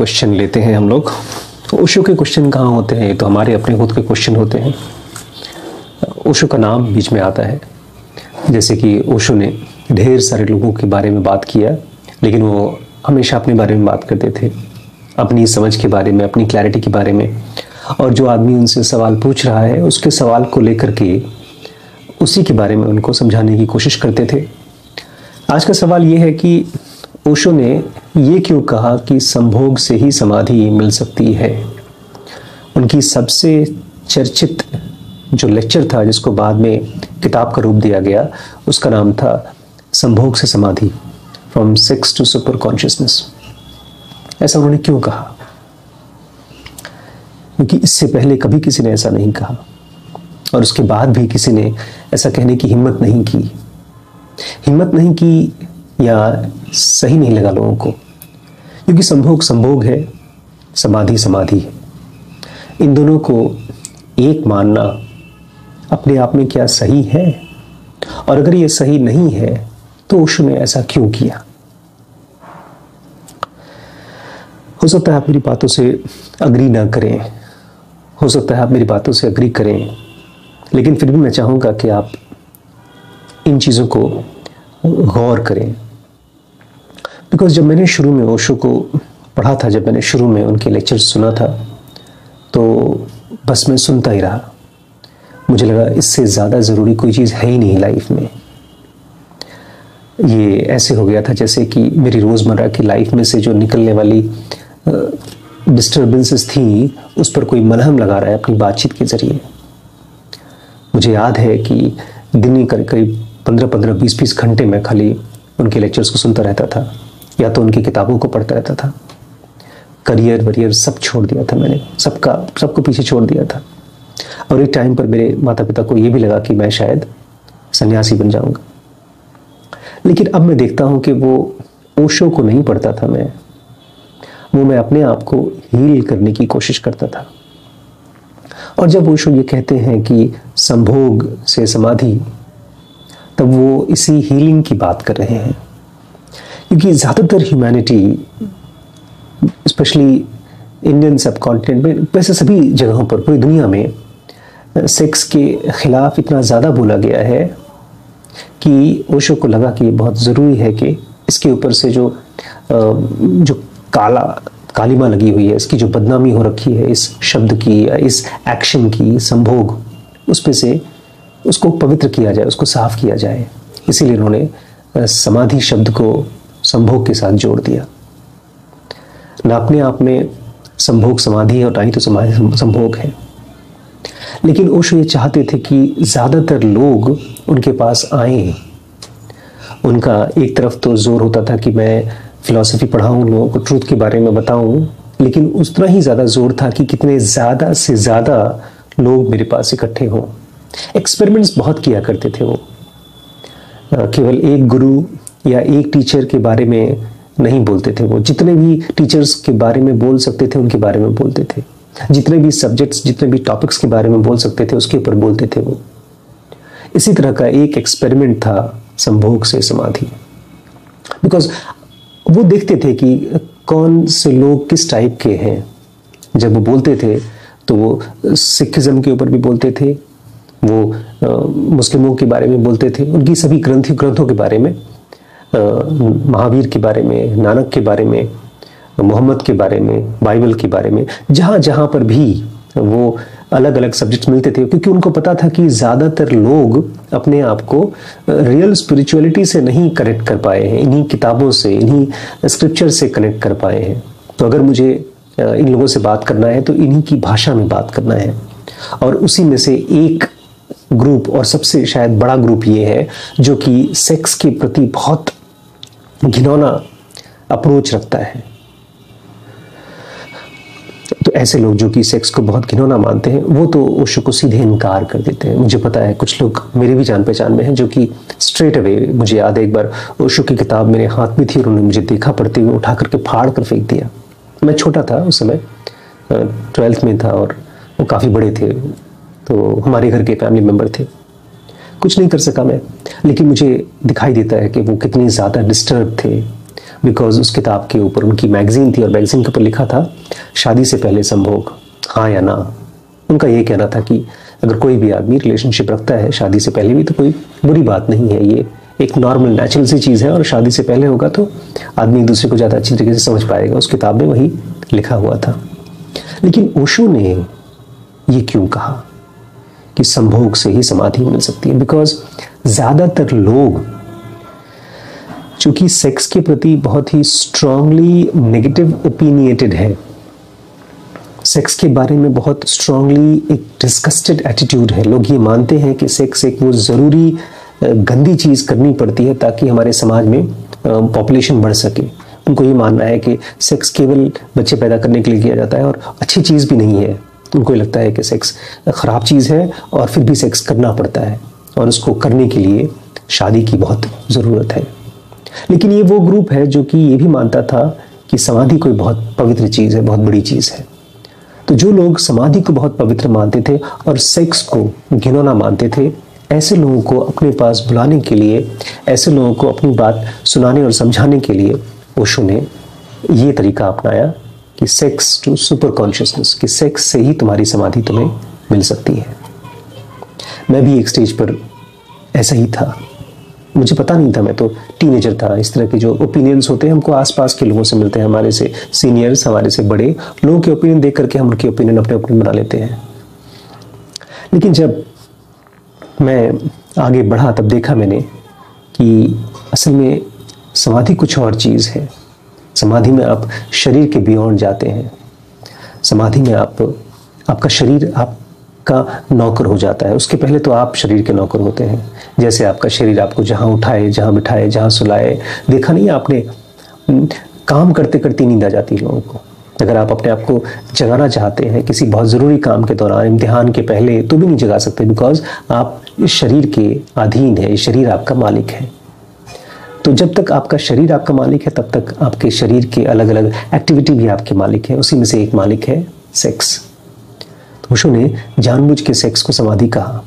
Question लेते हैं हम लोग ओशो तो के क्वेश्चन कहाँ होते हैं तो हमारे अपने खुद के क्वेश्चन होते हैं ओशो का नाम बीच में आता है जैसे कि ओशो ने ढेर सारे लोगों के बारे में बात किया लेकिन वो हमेशा अपने बारे में बात करते थे अपनी समझ के बारे में अपनी क्लैरिटी के बारे में और जो आदमी उनसे सवाल पूछ रहा है उसके सवाल को लेकर के उसी के बारे में उनको समझाने की कोशिश करते थे आज का सवाल ये है कि ओशो ने ये क्यों कहा कि संभोग से ही समाधि मिल सकती है उनकी सबसे चर्चित जो लेक्चर था जिसको बाद में किताब का रूप दिया गया उसका नाम था संभोग से समाधि from sex to super consciousness ऐसा उन्होंने क्यों कहा क्योंकि इससे पहले कभी किसी ने ऐसा नहीं कहा और उसके बाद भी किसी ने ऐसा कहने की हिम्मत नहीं की हिम्मत नहीं की या सही नहीं लगा लोगों को क्योंकि संभोग संभोग है समाधि समाधि है इन दोनों को एक मानना अपने आप में क्या सही है और अगर ये सही नहीं है तो उषु ने ऐसा क्यों किया हो सकता है आप मेरी बातों से अग्री ना करें हो सकता है आप मेरी बातों से अग्री करें लेकिन फिर भी मैं चाहूँगा कि आप इन चीज़ों को गौर करें बिकॉज जब मैंने शुरू में ओशो को पढ़ा था जब मैंने शुरू में उनके लेक्चर सुना था तो बस मैं सुनता ही रहा मुझे लगा इससे ज़्यादा ज़रूरी कोई चीज़ है ही नहीं लाइफ में ये ऐसे हो गया था जैसे कि मेरी रोज़मर्रा की लाइफ में से जो निकलने वाली डिस्टर्बेंसेस थी उस पर कोई मलहम लगा रहा है अपनी बातचीत के ज़रिए मुझे याद है कि दिन ही करीब पंद्रह पंद्रह बीस बीस घंटे में खाली उनके लेक्चर्स को सुनता रहता था या तो उनकी किताबों को पढ़ता रहता था करियर वरियर सब छोड़ दिया था मैंने सबका सबको पीछे छोड़ दिया था और एक टाइम पर मेरे माता पिता को ये भी लगा कि मैं शायद सन्यासी बन जाऊंगा लेकिन अब मैं देखता हूँ कि वो ओशो को नहीं पढ़ता था मैं वो मैं अपने आप को हील करने की कोशिश करता था और जब ओशो ये कहते हैं कि संभोग से समाधि तब वो इसी हीलिंग की बात कर रहे हैं क्योंकि ज़्यादातर humanity specially Indian subcontinent में वैसे सभी जगहों पर पूरी दुनिया में सेक्स के खिलाफ इतना ज़्यादा बोला गया है कि ओशो को लगा कि बहुत ज़रूरी है कि इसके ऊपर से जो जो काला कालिमा लगी हुई है इसकी जो बदनामी हो रखी है इस शब्द की या इस एक्शन की संभोग उस पर से उसको पवित्र किया जाए उसको साफ किया जाए इसीलिए उन्होंने समाधि शब्द को संभोग के साथ जोड़ दिया ना अपने आप में संभोग समाधि है और ना ही तो समाधि संभोग है लेकिन ओशो ये चाहते थे कि ज़्यादातर लोग उनके पास आए उनका एक तरफ तो जोर होता था कि मैं फिलॉसफी पढ़ाऊं लोगों को ट्रूथ के बारे में बताऊं लेकिन उतना ही ज़्यादा जोर था कि कितने ज़्यादा से ज़्यादा लोग मेरे पास इकट्ठे हों एक्सपेरिमेंट्स बहुत किया करते थे वो केवल एक गुरु या एक टीचर के बारे में नहीं बोलते थे वो जितने भी टीचर्स के बारे में बोल सकते थे उनके बारे में बोलते थे जितने भी सब्जेक्ट्स जितने भी टॉपिक्स के बारे में बोल सकते थे उसके ऊपर बोलते थे वो इसी तरह का एक एक्सपेरिमेंट था संभोग से समाधि बिकॉज वो देखते थे कि कौन से लोग किस टाइप के हैं जब वो बोलते थे तो वो सिखिज़म के ऊपर भी बोलते थे वो मुस्लिमों के बारे में बोलते थे उनकी सभी ग्रंथियों ग्रंथों के बारे में महावीर के बारे में नानक के बारे में मोहम्मद के बारे में बाइबल के बारे में जहाँ जहाँ पर भी वो अलग अलग सब्जेक्ट मिलते थे क्योंकि उनको पता था कि ज़्यादातर लोग अपने आप को रियल स्पिरिचुअलिटी से नहीं कनेक्ट कर पाए हैं इन्हीं किताबों से इन्हीं स्क्रिप्चर से कनेक्ट कर पाए हैं तो अगर मुझे इन लोगों से बात करना है तो इन्हीं की भाषा में बात करना है और उसी में से एक ग्रुप और सबसे शायद बड़ा ग्रुप ये है जो कि सेक्स के प्रति बहुत घिनौना अप्रोच रखता है तो ऐसे लोग जो कि सेक्स को बहुत घिनौना मानते हैं वो तो ओशो को सीधे इनकार कर देते हैं मुझे पता है कुछ लोग मेरे भी जान पहचान में हैं जो कि स्ट्रेट अवे मुझे याद है एक बार ओशो की किताब मेरे हाथ में थी और उन्होंने मुझे देखा पढ़ते हुए उठा करके फाड़ कर फेंक दिया मैं छोटा था उस समय ट्वेल्थ में था और वो काफ़ी बड़े थे तो हमारे घर के फैमिली मेम्बर थे कुछ नहीं कर सका मैं लेकिन मुझे दिखाई देता है कि वो कितने ज़्यादा डिस्टर्ब थे बिकॉज उस किताब के ऊपर उनकी मैगजीन थी और मैगजीन के ऊपर लिखा था शादी से पहले संभोग हाँ या ना उनका ये कहना था कि अगर कोई भी आदमी रिलेशनशिप रखता है शादी से पहले भी तो कोई बुरी बात नहीं है ये एक नॉर्मल नेचुरल सी चीज़ है और शादी से पहले होगा तो आदमी एक दूसरे को ज़्यादा अच्छी तरीके से समझ पाएगा उस किताब में वही लिखा हुआ था लेकिन ओशो ने ये क्यों कहा कि संभोग से ही समाधि मिल सकती है बिकॉज ज़्यादातर लोग चूंकि सेक्स के प्रति बहुत ही स्ट्रांगली नेगेटिव ओपिनिएटेड है सेक्स के बारे में बहुत स्ट्रांगली एक डिस्कस्टेड एटीट्यूड है लोग ये मानते हैं कि सेक्स एक वो ज़रूरी गंदी चीज़ करनी पड़ती है ताकि हमारे समाज में पॉपुलेशन बढ़ सके उनको ये मानना है कि सेक्स केवल बच्चे पैदा करने के लिए किया जाता है और अच्छी चीज़ भी नहीं है उनको लगता है कि सेक्स ख़राब चीज़ है और फिर भी सेक्स करना पड़ता है और उसको करने के लिए शादी की बहुत ज़रूरत है लेकिन ये वो ग्रुप है जो कि ये भी मानता था कि समाधि कोई बहुत पवित्र चीज़ है बहुत बड़ी चीज़ है तो जो लोग समाधि को बहुत पवित्र मानते थे और सेक्स को घिनौना मानते थे ऐसे लोगों को अपने पास बुलाने के लिए ऐसे लोगों को अपनी बात सुनाने और समझाने के लिए ओशो ने ये तरीका अपनाया कि सेक्स टू सुपर कॉन्शियसनेस कि सेक्स से ही तुम्हारी समाधि तुम्हें मिल सकती है मैं भी एक स्टेज पर ऐसा ही था मुझे पता नहीं था मैं तो टीनेजर था इस तरह के जो ओपिनियंस होते हैं हमको आसपास के लोगों से मिलते हैं हमारे से सीनियर्स हमारे से बड़े लोगों के ओपिनियन देख करके हम उनके ओपिनियन अपने ओपिनियन बना लेते हैं लेकिन जब मैं आगे बढ़ा तब देखा मैंने कि असल में समाधि कुछ और चीज़ है समाधि में आप शरीर के बियॉन्ड जाते हैं समाधि में आप आपका शरीर आपका नौकर हो जाता है उसके पहले तो आप शरीर के नौकर होते हैं जैसे आपका शरीर आपको जहाँ उठाए जहाँ बिठाए जहाँ सुलाए देखा नहीं आपने काम करते करते नींद आ जाती है लोगों को अगर आप अपने आप को जगाना चाहते हैं किसी बहुत ज़रूरी काम के दौरान इम्तिहान के पहले तो भी नहीं जगा सकते बिकॉज आप इस शरीर के अधीन है शरीर आपका मालिक है तो जब तक आपका शरीर आपका मालिक है तब तक आपके शरीर के अलग अलग एक्टिविटी भी आपके मालिक है उसी में से एक मालिक है सेक्स तो ने जानबूझ के सेक्स को समाधि कहा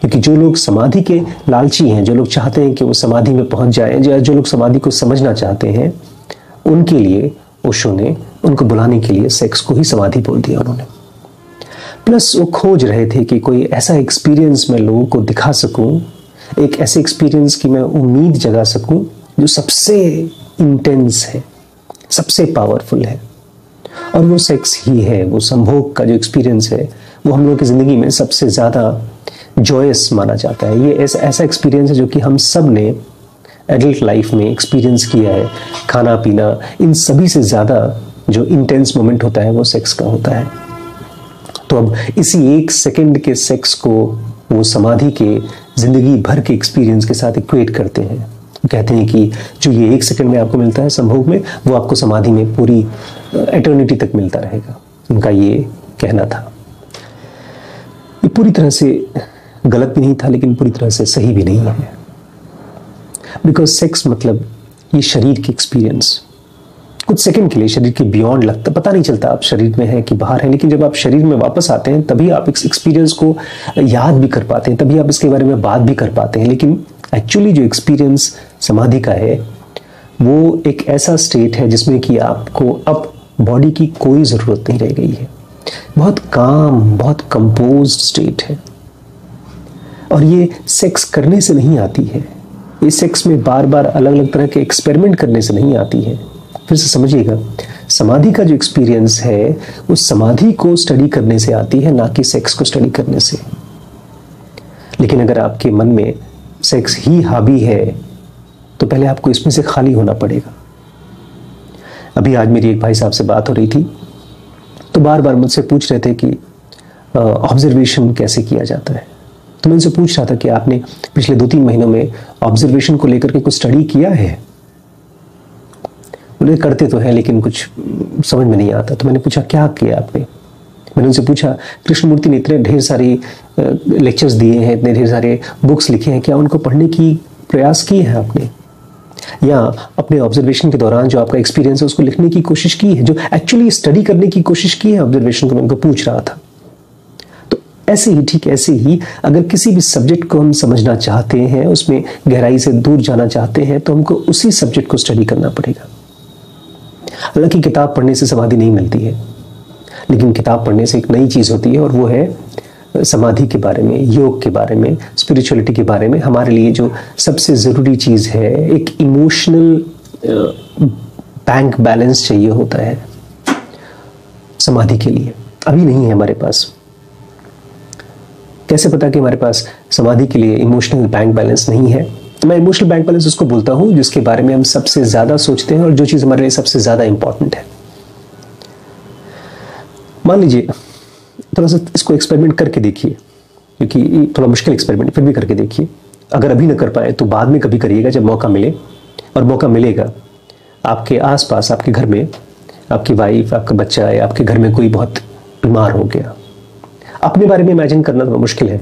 क्योंकि जो लोग समाधि के लालची हैं जो लोग चाहते हैं कि वो समाधि में पहुंच जाए या जो लोग समाधि को समझना चाहते हैं उनके लिए ओशो ने उनको बुलाने के लिए सेक्स को ही समाधि बोल दिया उन्होंने प्लस वो खोज रहे थे कि कोई ऐसा एक्सपीरियंस मैं लोगों को दिखा सकूं एक ऐसे एक्सपीरियंस की मैं उम्मीद जगा सकूं जो सबसे इंटेंस है सबसे पावरफुल है और वो सेक्स ही है वो संभोग का जो एक्सपीरियंस है वो हम लोग की ज़िंदगी में सबसे ज़्यादा जॉयस माना जाता है ये ऐसा ऐसा एक्सपीरियंस है जो कि हम सब ने एडल्ट लाइफ में एक्सपीरियंस किया है खाना पीना इन सभी से ज़्यादा जो इंटेंस मोमेंट होता है वो सेक्स का होता है तो अब इसी एक सेकंड के सेक्स को वो समाधि के ज़िंदगी भर के एक्सपीरियंस के साथ इक्वेट करते हैं कहते हैं कि जो ये एक सेकंड में आपको मिलता है संभोग में वो आपको समाधि में पूरी एटर्निटी तक मिलता रहेगा उनका ये कहना था ये पूरी तरह से गलत भी नहीं था लेकिन पूरी तरह से सही भी नहीं है बिकॉज सेक्स मतलब ये शरीर की एक्सपीरियंस कुछ सेकंड के लिए शरीर के बियॉन्ड लगता पता नहीं चलता आप शरीर में है कि बाहर है लेकिन जब आप शरीर में वापस आते हैं तभी आप इस एक्सपीरियंस को याद भी कर पाते हैं तभी आप इसके बारे में बात भी कर पाते हैं लेकिन एक्चुअली जो एक्सपीरियंस समाधि का है वो एक ऐसा स्टेट है जिसमें कि आपको अब बॉडी की कोई ज़रूरत नहीं रह गई है बहुत काम बहुत कंपोज स्टेट है और ये सेक्स करने से नहीं आती है ये सेक्स में बार बार अलग अलग तरह के एक्सपेरिमेंट करने से नहीं आती है फिर से समझिएगा समाधि का जो एक्सपीरियंस है उस समाधि को स्टडी करने से आती है ना कि सेक्स को स्टडी करने से लेकिन अगर आपके मन में सेक्स ही हाबी है तो पहले आपको इसमें से खाली होना पड़ेगा अभी आज मेरी एक भाई साहब से बात हो रही थी तो बार बार मुझसे पूछ रहे थे कि ऑब्जर्वेशन कैसे किया जाता है तो मैं उनसे पूछ रहा था कि आपने पिछले दो तीन महीनों में ऑब्जर्वेशन को लेकर के कुछ स्टडी किया है उन्हें करते तो है लेकिन कुछ समझ में नहीं आता तो मैंने पूछा क्या किया आपने मैंने उनसे पूछा कृष्णमूर्ति ने इतने ढेर सारी लेक्चर्स दिए हैं इतने ढेर सारे बुक्स लिखे हैं क्या उनको पढ़ने की प्रयास किए हैं आपने या अपने ऑब्जर्वेशन के दौरान जो आपका एक्सपीरियंस है उसको लिखने की कोशिश की है जो एक्चुअली स्टडी करने की कोशिश की है ऑब्जर्वेशन को मैं उनको पूछ रहा था तो ऐसे ही ठीक ऐसे ही अगर किसी भी सब्जेक्ट को हम समझना चाहते हैं उसमें गहराई से दूर जाना चाहते हैं तो हमको उसी सब्जेक्ट को स्टडी करना पड़ेगा हालांकि किताब पढ़ने से समाधि नहीं मिलती है लेकिन किताब पढ़ने से एक नई चीज़ होती है और वो है समाधि के बारे में योग के बारे में स्पिरिचुअलिटी के बारे में हमारे लिए जो सबसे ज़रूरी चीज़ है एक इमोशनल बैंक बैलेंस चाहिए होता है समाधि के लिए अभी नहीं है हमारे पास कैसे पता कि हमारे पास समाधि के लिए इमोशनल बैंक बैलेंस नहीं है तो मैं इमोशनल बैंक बैलेंस उसको बोलता हूँ जिसके बारे में हम सबसे ज़्यादा सोचते हैं और जो चीज़ हमारे लिए सबसे ज़्यादा इंपॉर्टेंट है मान लीजिए थोड़ा सा इसको एक्सपेरिमेंट करके देखिए क्योंकि थोड़ा मुश्किल एक्सपेरिमेंट फिर भी करके देखिए अगर अभी ना कर पाए तो बाद में कभी करिएगा जब मौका मिले और मौका मिलेगा आपके आसपास आपके घर में आपकी वाइफ आपका बच्चा या आपके घर में कोई बहुत बीमार हो गया अपने बारे में इमेजिन करना तो मुश्किल है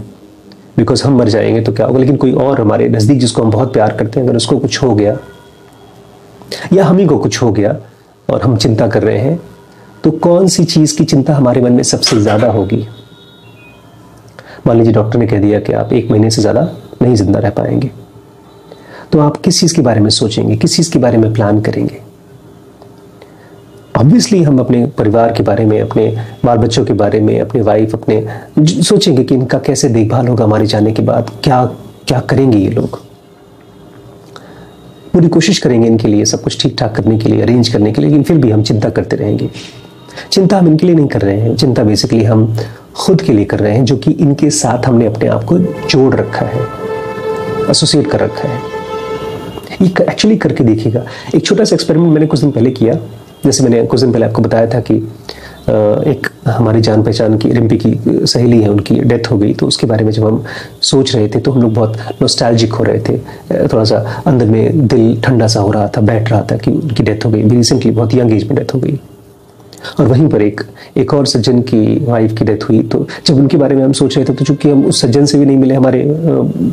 बिकॉज हम मर जाएंगे तो क्या होगा लेकिन कोई और हमारे नज़दीक जिसको हम बहुत प्यार करते हैं अगर उसको कुछ हो गया या हम ही को कुछ हो गया और हम चिंता कर रहे हैं तो कौन सी चीज की चिंता हमारे मन में सबसे ज्यादा होगी मान लीजिए डॉक्टर ने कह दिया कि आप एक महीने से ज्यादा नहीं जिंदा रह पाएंगे तो आप किस चीज के बारे में सोचेंगे किस चीज के बारे में प्लान करेंगे ऑब्वियसली हम अपने परिवार के बारे में अपने बाल बच्चों के बारे में अपने वाइफ अपने सोचेंगे कि इनका कैसे देखभाल होगा हमारे जाने के बाद क्या क्या करेंगे ये लोग पूरी कोशिश करेंगे इनके लिए सब कुछ ठीक ठाक करने के लिए अरेंज करने के लिए लेकिन फिर भी हम चिंता करते रहेंगे चिंता हम इनके लिए नहीं कर रहे हैं चिंता बेसिकली हम खुद के लिए कर रहे हैं जो कि इनके साथ हमने अपने आप को जोड़ रखा है एसोसिएट कर रखा है ये एक्चुअली करके देखिएगा एक छोटा सा एक्सपेरिमेंट मैंने कुछ दिन पहले किया जैसे मैंने कुछ दिन पहले आपको बताया था कि एक हमारी जान पहचान की रिम्पी की सहेली है उनकी डेथ हो गई तो उसके बारे में जब हम सोच रहे थे तो हम लोग बहुत नोस्टैल्जिक हो रहे थे थोड़ा सा अंदर में दिल ठंडा सा हो रहा था बैठ रहा था कि उनकी डेथ हो गई रिसेंटली बहुत यंग एज में डेथ हो गई और वहीं पर एक एक और सज्जन की वाइफ की डेथ हुई तो जब उनके बारे में हम सोच रहे थे तो चूंकि हम उस सज्जन से भी नहीं मिले हमारे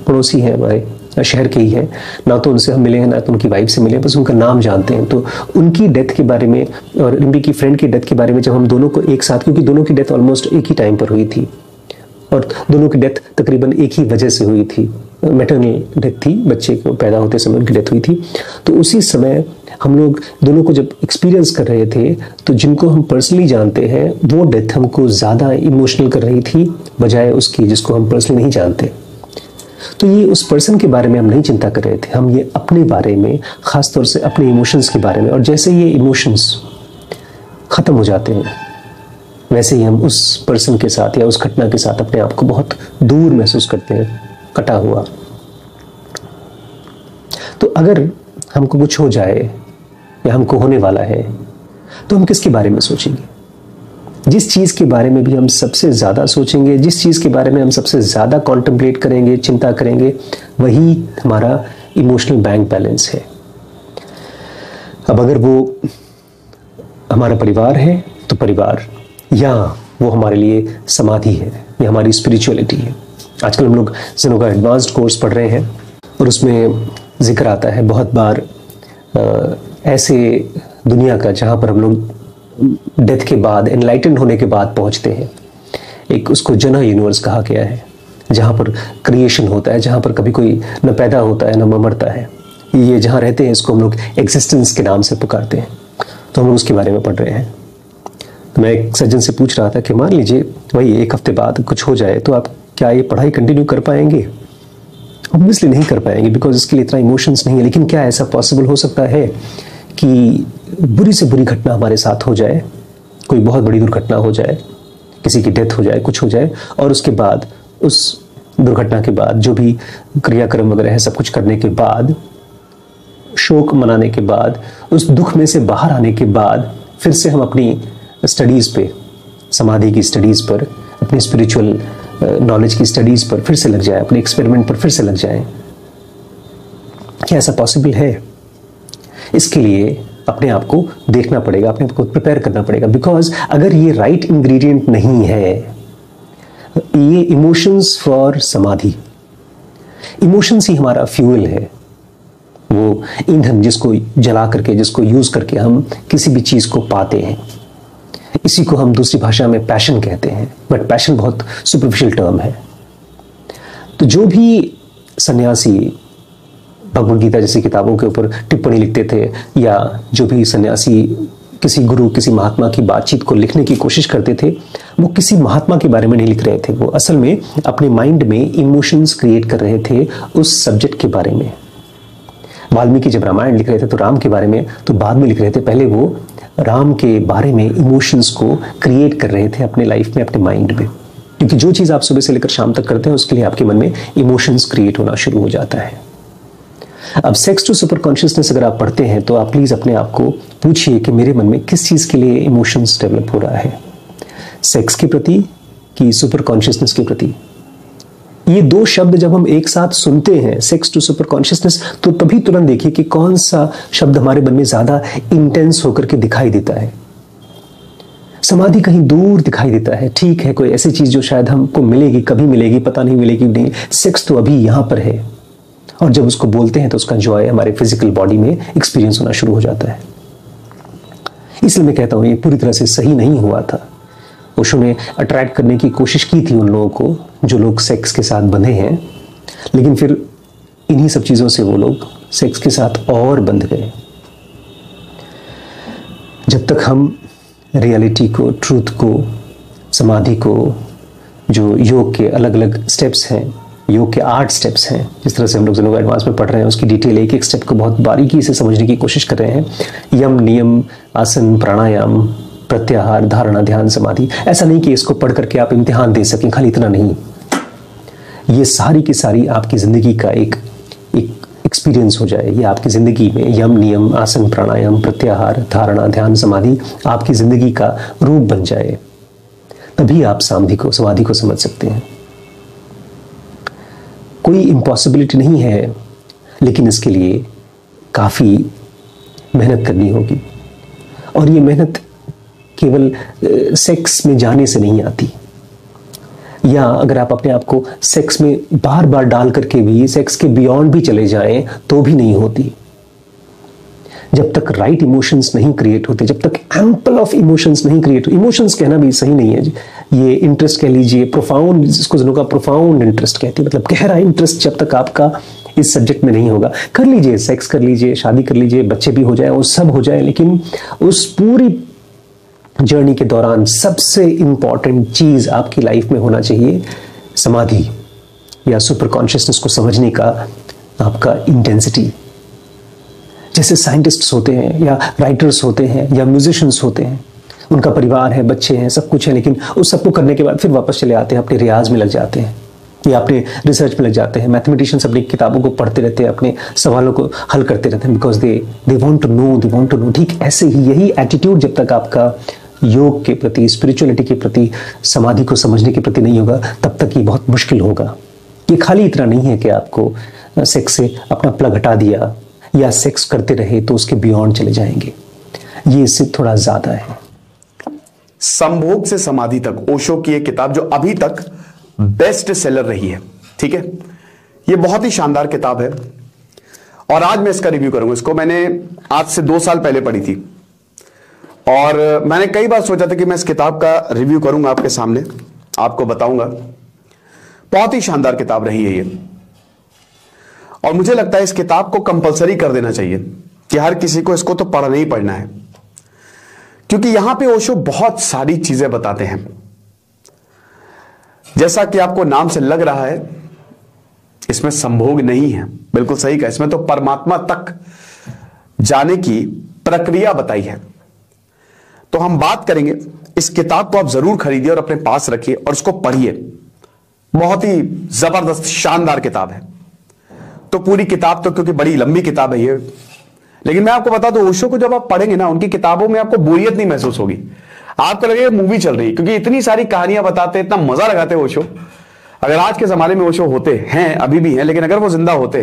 पड़ोसी हैं हमारे शहर के ही हैं ना तो उनसे हम मिले हैं ना तो उनकी वाइफ से मिले हैं बस उनका नाम जानते हैं तो उनकी डेथ के बारे में और रिम्बी की फ्रेंड की डेथ के बारे में जब हम दोनों को एक साथ क्योंकि दोनों की डेथ ऑलमोस्ट एक ही टाइम पर हुई थी और दोनों की डेथ तकरीबन एक ही वजह से हुई थी मेटरनल डेथ थी बच्चे को पैदा होते समय उनकी डेथ हुई थी तो उसी समय हम लोग दोनों को जब एक्सपीरियंस कर रहे थे तो जिनको हम पर्सनली जानते हैं वो डेथ हमको ज़्यादा इमोशनल कर रही थी बजाय उसकी जिसको हम पर्सनली नहीं जानते तो ये उस पर्सन के बारे में हम नहीं चिंता कर रहे थे हम ये अपने बारे में ख़ासतौर से अपने इमोशंस के बारे में और जैसे ये इमोशंस ख़त्म हो जाते हैं वैसे ही हम उस पर्सन के साथ या उस घटना के साथ अपने आप को बहुत दूर महसूस करते हैं कटा हुआ तो अगर हमको कुछ हो जाए या हमको होने वाला है तो हम किसके बारे में सोचेंगे जिस चीज़ के बारे में भी हम सबसे ज़्यादा सोचेंगे जिस चीज़ के बारे में हम सबसे ज़्यादा कॉन्टम्प्रेट करेंगे चिंता करेंगे वही हमारा इमोशनल बैंक बैलेंस है अब अगर वो हमारा परिवार है तो परिवार या वो हमारे लिए समाधि है या हमारी स्पिरिचुअलिटी है आजकल हम लोग जिनों का एडवांस्ड कोर्स पढ़ रहे हैं और उसमें जिक्र आता है बहुत बार ऐसे दुनिया का जहाँ पर हम लोग डेथ के बाद एनलाइटेंड होने के बाद पहुँचते हैं एक उसको जना यूनिवर्स कहा गया है जहाँ पर क्रिएशन होता है जहाँ पर कभी कोई न पैदा होता है न मरता है ये जहाँ रहते हैं इसको हम लोग एग्जिस्टेंस के नाम से पुकारते हैं तो हम लोग उसके बारे में पढ़ रहे हैं तो मैं एक सज्जन से पूछ रहा था कि मान लीजिए वही एक हफ्ते बाद कुछ हो जाए तो आप क्या ये पढ़ाई कंटिन्यू कर पाएंगे ऑब्वियसली नहीं कर पाएंगे बिकॉज इसके लिए इतना इमोशंस नहीं है लेकिन क्या ऐसा पॉसिबल हो सकता है कि बुरी से बुरी घटना हमारे साथ हो जाए कोई बहुत बड़ी दुर्घटना हो जाए किसी की डेथ हो जाए कुछ हो जाए और उसके बाद उस दुर्घटना के बाद जो भी क्रियाक्रम वगैरह है सब कुछ करने के बाद शोक मनाने के बाद उस दुख में से बाहर आने के बाद फिर से हम अपनी स्टडीज़ पे समाधि की स्टडीज़ पर अपनी स्पिरिचुअल नॉलेज की स्टडीज़ पर फिर से लग जाए अपने एक्सपेरिमेंट पर फिर से लग जाए क्या ऐसा पॉसिबल है इसके लिए अपने आप को देखना पड़ेगा अपने आप को प्रिपेयर करना पड़ेगा बिकॉज अगर ये राइट इंग्रेडिएंट नहीं है ये इमोशंस फॉर समाधि इमोशंस ही हमारा फ्यूल है वो ईंधन जिसको जला करके जिसको यूज करके हम किसी भी चीज को पाते हैं इसी को हम दूसरी भाषा में पैशन कहते हैं बट पैशन बहुत सुपरफिशियल टर्म है तो जो भी सन्यासी भगवद गीता जैसी किताबों के ऊपर टिप्पणी लिखते थे या जो भी सन्यासी किसी गुरु किसी महात्मा की बातचीत को लिखने की कोशिश करते थे वो किसी महात्मा के बारे में नहीं लिख रहे थे वो असल में अपने माइंड में इमोशंस क्रिएट कर रहे थे उस सब्जेक्ट के बारे में वाल्मीकि जब रामायण लिख रहे थे तो राम के बारे में तो बाद में लिख रहे थे पहले वो राम के बारे में इमोशंस को क्रिएट कर रहे थे अपने लाइफ में अपने माइंड में क्योंकि जो चीज़ आप सुबह से लेकर शाम तक करते हैं उसके लिए आपके मन में इमोशंस क्रिएट होना शुरू हो जाता है अब सेक्स टू सुपर कॉन्शियसनेस अगर आप पढ़ते हैं तो आप प्लीज़ अपने आप को पूछिए कि मेरे मन में किस चीज़ के लिए इमोशंस डेवलप हो रहा है सेक्स के प्रति कि सुपर कॉन्शियसनेस के प्रति ये दो शब्द जब हम एक साथ सुनते हैं सेक्स टू सुपर कॉन्शियसनेस तो तभी तुरंत देखिए कि कौन सा शब्द हमारे मन में ज्यादा इंटेंस होकर के दिखाई देता है समाधि कहीं दूर दिखाई देता है ठीक है कोई ऐसी चीज जो शायद हमको मिलेगी कभी मिलेगी पता नहीं मिलेगी नहीं सेक्स तो अभी यहां पर है और जब उसको बोलते हैं तो उसका जॉय हमारे फिजिकल बॉडी में एक्सपीरियंस होना शुरू हो जाता है इसलिए मैं कहता हूँ ये पूरी तरह से सही नहीं हुआ था ओशो ने अट्रैक्ट करने की कोशिश की थी उन लोगों को जो लोग सेक्स के साथ बंधे हैं लेकिन फिर इन्हीं सब चीज़ों से वो लोग सेक्स के साथ और बंध गए जब तक हम रियलिटी को ट्रूथ को समाधि को जो योग के अलग अलग स्टेप्स हैं योग के आठ स्टेप्स हैं जिस तरह से हम लोग जो लोग एडवांस में पढ़ रहे हैं उसकी डिटेल एक एक स्टेप को बहुत बारीकी से समझने की कोशिश कर रहे हैं यम नियम आसन प्राणायाम प्रत्याहार धारणा ध्यान समाधि ऐसा नहीं कि इसको पढ़ करके आप इम्तिहान दे सकें खाली इतना नहीं ये सारी की सारी आपकी ज़िंदगी का एक एक एक्सपीरियंस हो जाए ये आपकी ज़िंदगी में यम नियम आसन प्राणायाम प्रत्याहार धारणा ध्यान समाधि आपकी ज़िंदगी का रूप बन जाए तभी आप समाधि को समाधि को समझ सकते हैं कोई इम्पॉसिबिलिटी नहीं है लेकिन इसके लिए काफ़ी मेहनत करनी होगी और ये मेहनत केवल सेक्स में जाने से नहीं आती या अगर आप अपने आप को सेक्स में बार बार डाल करके भी सेक्स के बियॉन्ड भी चले जाएं तो भी नहीं होती जब तक राइट इमोशंस नहीं क्रिएट होते जब तक एम्पल ऑफ इमोशंस नहीं क्रिएट होते इमोशंस कहना भी सही नहीं है ये इंटरेस्ट कह लीजिए प्रोफाउंड जिसको जनों का प्रोफाउंड इंटरेस्ट कहती है मतलब गहरा इंटरेस्ट जब तक आपका इस सब्जेक्ट में नहीं होगा कर लीजिए सेक्स कर लीजिए शादी कर लीजिए बच्चे भी हो जाए वो सब हो जाए लेकिन उस पूरी जर्नी के दौरान सबसे इंपॉर्टेंट चीज़ आपकी लाइफ में होना चाहिए समाधि या सुपर कॉन्शियसनेस को समझने का आपका इंटेंसिटी जैसे साइंटिस्ट होते हैं या राइटर्स होते हैं या म्यूजिशंस होते हैं उनका परिवार है बच्चे हैं सब कुछ है लेकिन उस सबको करने के बाद फिर वापस चले आते हैं अपने रियाज में लग जाते हैं या अपने रिसर्च में लग जाते हैं मैथमेटिशियंस अपनी किताबों को पढ़ते रहते हैं अपने सवालों को हल करते रहते हैं because they they want to know they want to know ठीक ऐसे ही यही एटीट्यूड जब तक आपका योग के प्रति स्पिरिचुअलिटी के प्रति समाधि को समझने के प्रति नहीं होगा तब तक ये बहुत मुश्किल होगा ये खाली इतना नहीं है कि आपको सेक्स से अपना प्लग हटा दिया या सेक्स करते रहे तो उसके बियॉन्ड चले जाएंगे ये इससे थोड़ा ज्यादा है संभोग से समाधि तक ओशो की एक किताब जो अभी तक बेस्ट सेलर रही है ठीक है ये बहुत ही शानदार किताब है और आज मैं इसका रिव्यू करूंगा इसको मैंने आज से दो साल पहले पढ़ी थी और मैंने कई बार सोचा था कि मैं इस किताब का रिव्यू करूंगा आपके सामने आपको बताऊंगा बहुत ही शानदार किताब रही है ये और मुझे लगता है इस किताब को कंपलसरी कर देना चाहिए कि हर किसी को इसको तो पढ़ना ही पढ़ना है क्योंकि यहां पे ओशो बहुत सारी चीजें बताते हैं जैसा कि आपको नाम से लग रहा है इसमें संभोग नहीं है बिल्कुल सही कहा इसमें तो परमात्मा तक जाने की प्रक्रिया बताई है तो हम बात करेंगे इस किताब को आप जरूर खरीदिए और अपने पास रखिए और उसको पढ़िए बहुत ही जबरदस्त शानदार किताब है तो पूरी किताब तो क्योंकि बड़ी लंबी किताब है ये लेकिन मैं आपको बता दू ओशो को जब आप पढ़ेंगे ना उनकी किताबों में आपको बोरियत नहीं महसूस होगी आपको लगेगा मूवी चल रही क्योंकि इतनी सारी कहानियां बताते इतना मजा लगाते ओशो अगर आज के जमाने में ओशो होते हैं अभी भी हैं लेकिन अगर वो जिंदा होते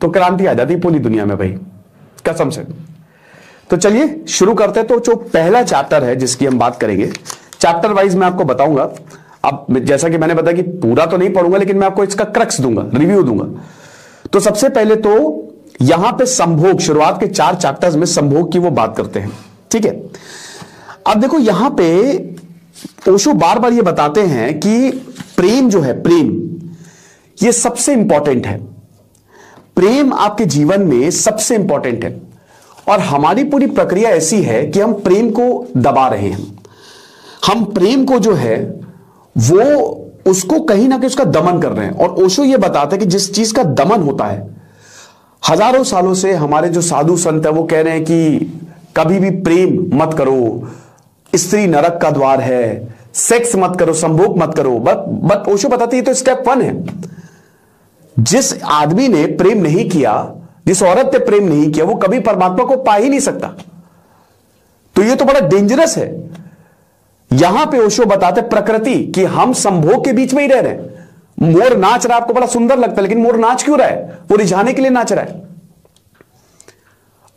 तो क्रांति आ जाती पूरी दुनिया में भाई कसम से तो चलिए शुरू करते हैं तो जो पहला चैप्टर है जिसकी हम बात करेंगे चैप्टर वाइज मैं आपको बताऊंगा अब जैसा कि मैंने बताया कि पूरा तो नहीं पढ़ूंगा लेकिन मैं आपको इसका क्रक्स दूंगा रिव्यू दूंगा तो सबसे पहले तो यहां पे संभोग शुरुआत के चार चैप्टर्स में संभोग की वो बात करते हैं ठीक है अब देखो यहां पे ओशो बार बार ये बताते हैं कि प्रेम जो है प्रेम ये सबसे इंपॉर्टेंट है प्रेम आपके जीवन में सबसे इंपॉर्टेंट है और हमारी पूरी प्रक्रिया ऐसी है कि हम प्रेम को दबा रहे हैं हम प्रेम को जो है वो उसको कहीं ना कहीं उसका दमन कर रहे हैं और ओशो ये बताता है कि जिस चीज का दमन होता है हजारों सालों से हमारे जो साधु संत है वो कह रहे हैं कि कभी भी प्रेम मत करो स्त्री नरक का द्वार है सेक्स मत करो संभोग मत करो बट बट ओशो बताते ये तो स्टेप वन है जिस आदमी ने प्रेम नहीं किया जिस औरत ने प्रेम नहीं किया वो कभी परमात्मा को पा ही नहीं सकता तो ये तो बड़ा डेंजरस है यहां पे ओशो बताते प्रकृति कि हम संभोग के बीच में ही रह रहे हैं मोर नाच रहा आपको बड़ा सुंदर लगता है लेकिन मोर नाच क्यों रहा है वो रिझाने के लिए नाच रहा है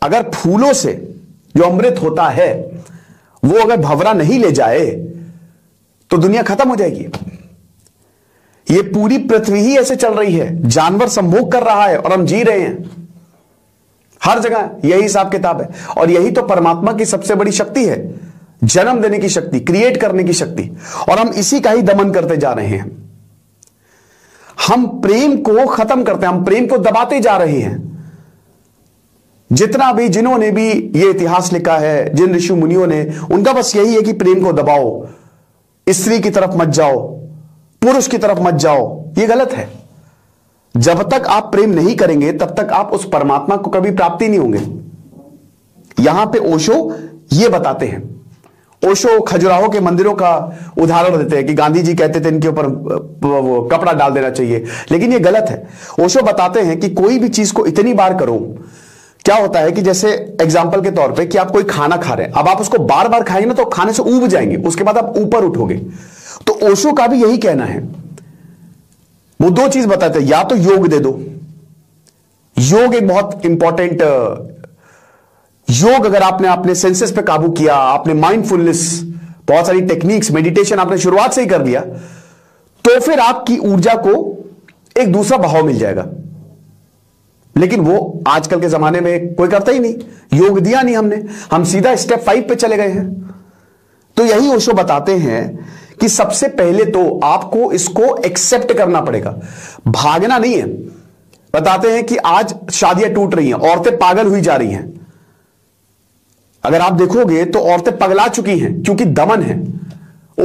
अगर फूलों से जो अमृत होता है वो अगर भवरा नहीं ले जाए तो दुनिया खत्म हो जाएगी ये पूरी पृथ्वी ही ऐसे चल रही है जानवर संभोग कर रहा है और हम जी रहे हैं हर जगह यही हिसाब किताब है और यही तो परमात्मा की सबसे बड़ी शक्ति है जन्म देने की शक्ति क्रिएट करने की शक्ति और हम इसी का ही दमन करते जा रहे हैं हम प्रेम को खत्म करते हैं हम प्रेम को दबाते जा रहे हैं जितना भी जिन्होंने भी ये इतिहास लिखा है जिन ऋषि मुनियों ने उनका बस यही है कि प्रेम को दबाओ स्त्री की तरफ मत जाओ पुरुष की तरफ मत जाओ ये गलत है जब तक आप प्रेम नहीं करेंगे तब तक आप उस परमात्मा को कभी प्राप्ति नहीं होंगे यहां पे ओशो ये बताते हैं ओशो खजुराहो के मंदिरों का उदाहरण देते हैं कि गांधी जी कहते थे इनके ऊपर वो कपड़ा डाल देना चाहिए लेकिन ये गलत है ओशो बताते हैं कि कोई भी चीज को इतनी बार करो क्या होता है कि जैसे एग्जाम्पल के तौर पे कि आप कोई खाना खा रहे हैं अब आप उसको बार बार खाएंगे ना तो खाने से उब जाएंगे उसके बाद आप ऊपर उठोगे तो ओशो का भी यही कहना है वो दो चीज बताते हैं या तो योग दे दो योग एक बहुत इंपॉर्टेंट योग अगर आपने अपने सेंसेस पे काबू किया आपने माइंडफुलनेस बहुत सारी टेक्निक्स मेडिटेशन आपने शुरुआत से ही कर लिया तो फिर आपकी ऊर्जा को एक दूसरा बहाव मिल जाएगा लेकिन वो आजकल के जमाने में कोई करता ही नहीं योग दिया नहीं हमने हम सीधा स्टेप फाइव पे चले गए हैं तो यही ओशो बताते हैं कि सबसे पहले तो आपको इसको एक्सेप्ट करना पड़ेगा भागना नहीं है बताते हैं कि आज शादियां टूट रही हैं औरतें पागल हुई जा रही हैं अगर आप देखोगे तो औरतें पगला चुकी हैं क्योंकि दमन है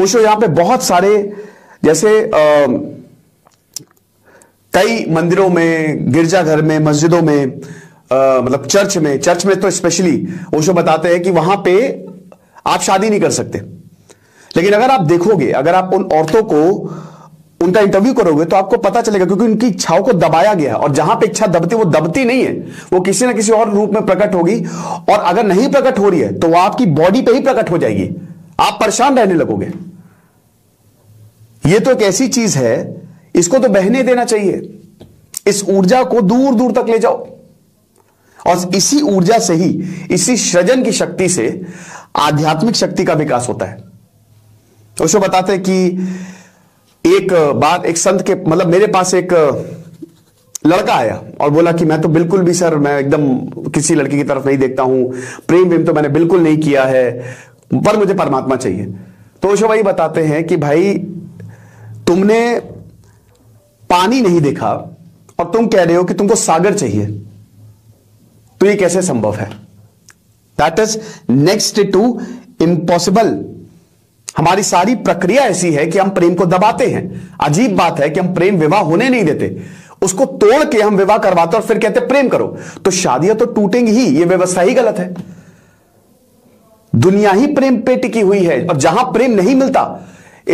ओशो यहां पे बहुत सारे जैसे कई मंदिरों में गिरजाघर में मस्जिदों में आ, मतलब चर्च में चर्च में तो स्पेशली ओशो बताते हैं कि वहां पे आप शादी नहीं कर सकते लेकिन अगर आप देखोगे अगर आप उन औरतों को उनका इंटरव्यू करोगे तो आपको पता चलेगा क्योंकि उनकी इच्छाओं को दबाया गया है और जहां पे इच्छा दबती वो दबती नहीं है वो किसी ना किसी और रूप में प्रकट होगी और अगर नहीं प्रकट हो रही है तो वो आपकी बॉडी पे ही प्रकट हो जाएगी आप परेशान रहने लगोगे ये तो एक ऐसी चीज है इसको तो बहने देना चाहिए इस ऊर्जा को दूर दूर तक ले जाओ और इसी ऊर्जा से ही इसी सृजन की शक्ति से आध्यात्मिक शक्ति का विकास होता है उसको बताते कि एक बात एक संत के मतलब मेरे पास एक लड़का आया और बोला कि मैं तो बिल्कुल भी सर मैं एकदम किसी लड़की की तरफ नहीं देखता हूं प्रेम वेम तो मैंने बिल्कुल नहीं किया है पर मुझे परमात्मा चाहिए तो ओशो भाई बताते हैं कि भाई तुमने पानी नहीं देखा और तुम कह रहे हो कि तुमको सागर चाहिए तो ये कैसे संभव है that is next to impossible हमारी सारी प्रक्रिया ऐसी है कि हम प्रेम को दबाते हैं अजीब बात है कि हम प्रेम विवाह होने नहीं देते उसको तोड़ के हम विवाह करवाते और फिर कहते प्रेम करो तो शादियां तो टूटेंगी ही यह व्यवस्था ही गलत है दुनिया ही प्रेम पे टिकी हुई है और जहां प्रेम नहीं मिलता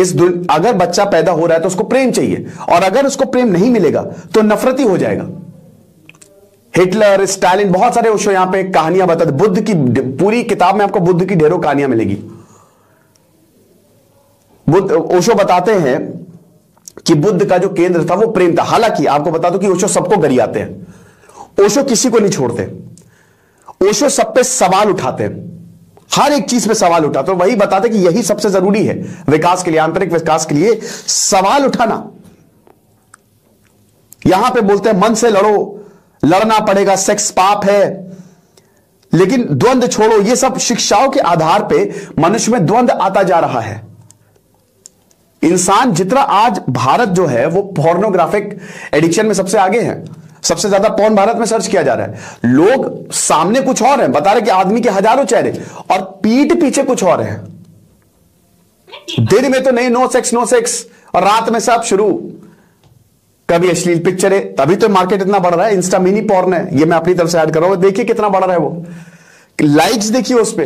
इस अगर बच्चा पैदा हो रहा है तो उसको प्रेम चाहिए और अगर उसको प्रेम नहीं मिलेगा तो नफरती हो जाएगा हिटलर स्टालिन बहुत सारे उसको यहां पे कहानियां बताते बुद्ध की पूरी किताब में आपको बुद्ध की ढेरों कहानियां मिलेगी बुद्ध ओशो बताते हैं कि बुद्ध का जो केंद्र था वो प्रेम था हालांकि आपको बता दो कि ओशो सबको गरियाते हैं ओशो किसी को नहीं छोड़ते ओशो सब पे सवाल उठाते हैं हर एक चीज पे सवाल उठाते हैं वही बताते कि यही सबसे जरूरी है विकास के लिए आंतरिक विकास के लिए सवाल उठाना यहां पे बोलते हैं मन से लड़ो लड़ना पड़ेगा सेक्स पाप है लेकिन द्वंद्व छोड़ो ये सब शिक्षाओं के आधार पे मनुष्य में द्वंद्व आता जा रहा है इंसान जितना आज भारत जो है वो पोर्नोग्राफिक एडिक्शन में सबसे आगे है सबसे ज्यादा पौन भारत में सर्च किया जा रहा है लोग सामने कुछ और हैं बता रहे कि आदमी के हजारों चेहरे और पीठ पीछे कुछ और हैं दिन में तो नहीं नो सेक्स नो सेक्स और रात में सब शुरू कभी अश्लील पिक्चर है तभी तो मार्केट इतना बढ़ रहा है इंस्टा मिनी पॉर्न है ये मैं अपनी तरफ से ऐड कर रहा हूं देखिए कितना बढ़ रहा है वो लाइक्स देखिए उस पर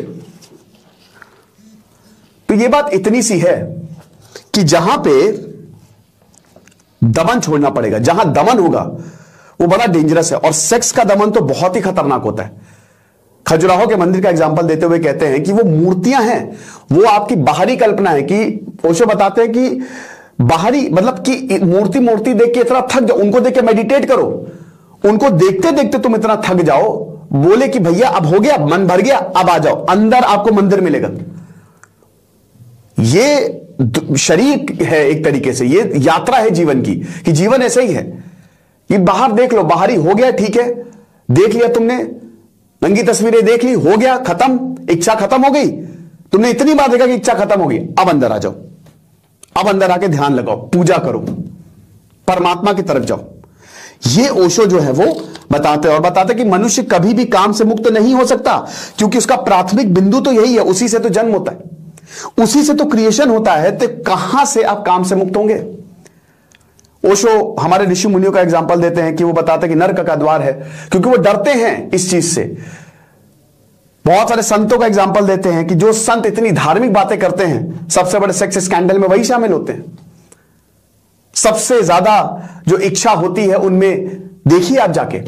तो ये बात इतनी सी है कि जहां पे दमन छोड़ना पड़ेगा जहां दमन होगा वो बड़ा डेंजरस है और सेक्स का दमन तो बहुत ही खतरनाक होता है खजुराहो के मंदिर का एग्जाम्पल देते हुए कहते हैं कि वो मूर्तियां हैं वो आपकी बाहरी कल्पना है कि ओशो बताते हैं कि बाहरी मतलब कि मूर्ति मूर्ति देख के इतना थक जाओ उनको देख के मेडिटेट करो उनको देखते देखते तुम इतना थक जाओ बोले कि भैया अब हो गया मन भर गया अब आ जाओ अंदर आपको मंदिर मिलेगा ये शरीक है एक तरीके से ये यात्रा है जीवन की कि जीवन ऐसा ही है कि बाहर देख लो बाहरी हो गया ठीक है देख लिया तुमने नंगी तस्वीरें देख ली हो गया खत्म इच्छा खत्म हो गई तुमने इतनी बार देखा कि इच्छा खत्म हो गई अब अंदर आ जाओ अब अंदर आके ध्यान लगाओ पूजा करो परमात्मा की तरफ जाओ ये ओशो जो है वो बताते हैं और बताते हैं कि मनुष्य कभी भी काम से मुक्त नहीं हो सकता क्योंकि उसका प्राथमिक बिंदु तो यही है उसी से तो जन्म होता है उसी से तो क्रिएशन होता है तो कहां से आप काम से मुक्त होंगे ओशो हमारे ऋषि मुनियों का एग्जाम्पल देते हैं कि वो बताते हैं कि नर्क का द्वार है क्योंकि वो डरते हैं इस चीज से बहुत सारे संतों का एग्जाम्पल देते हैं कि जो संत इतनी धार्मिक बातें करते हैं सबसे बड़े सेक्स स्कैंडल में वही शामिल होते हैं सबसे ज्यादा जो इच्छा होती है उनमें देखिए आप जाके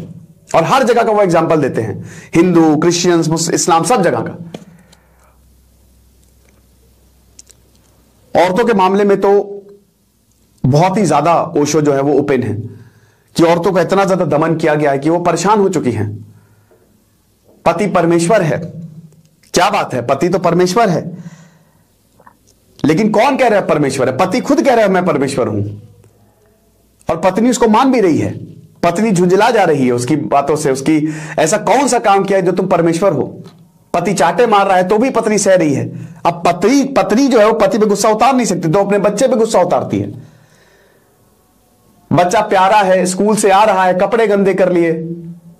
और हर जगह का वो एग्जाम्पल देते हैं हिंदू क्रिश्चियंस इस्लाम सब जगह का औरतों के मामले में तो बहुत ही ज्यादा ओशो जो है वो ओपन है कि औरतों का इतना ज्यादा दमन किया गया है कि वो परेशान हो चुकी हैं पति परमेश्वर है क्या बात है पति तो परमेश्वर है लेकिन कौन कह रहा है परमेश्वर है पति खुद कह रहा है मैं परमेश्वर हूं और पत्नी उसको मान भी रही है पत्नी झुंझला जा रही है उसकी बातों से उसकी ऐसा कौन सा काम किया है जो तुम परमेश्वर हो पति चाटे मार रहा है तो भी पत्नी सह रही है अब पत्नी पत्नी जो है वो पति पे गुस्सा उतार नहीं सकती तो अपने बच्चे पे गुस्सा उतारती है बच्चा प्यारा है स्कूल से आ रहा है कपड़े गंदे कर लिए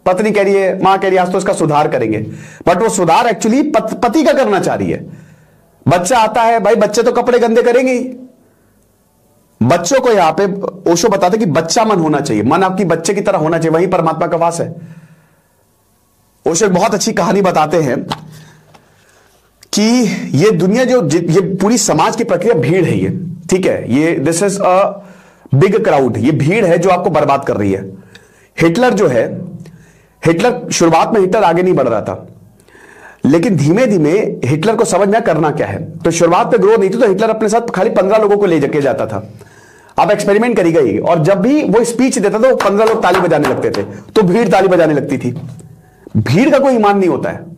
पत्नी कह रही है मां कह रही है आज तो इसका सुधार करेंगे बट वो सुधार एक्चुअली पति का करना चाह रही है बच्चा आता है भाई बच्चे तो कपड़े गंदे करेंगे बच्चों को यहां पे ओशो बताते कि बच्चा मन होना चाहिए मन आपकी बच्चे की तरह होना चाहिए वही परमात्मा का वास है ओशो बहुत अच्छी कहानी बताते हैं कि ये दुनिया जो ये पूरी समाज की प्रक्रिया भीड़ है ये ठीक है ये this is a big crowd ये भीड़ है जो आपको बर्बाद कर रही है हिटलर जो है हिटलर शुरुआत में हिटलर आगे नहीं बढ़ रहा था लेकिन धीमे धीमे हिटलर को समझ में करना क्या है तो शुरुआत में ग्रोथ नहीं थी तो हिटलर अपने साथ खाली पंद्रह लोगों को ले जाके जाता था अब एक्सपेरिमेंट करी गई और जब भी वो स्पीच देता था वो तो पंद्रह लोग ताली बजाने लगते थे तो भीड़ ताली बजाने लगती थी भीड़ का कोई ईमान नहीं होता है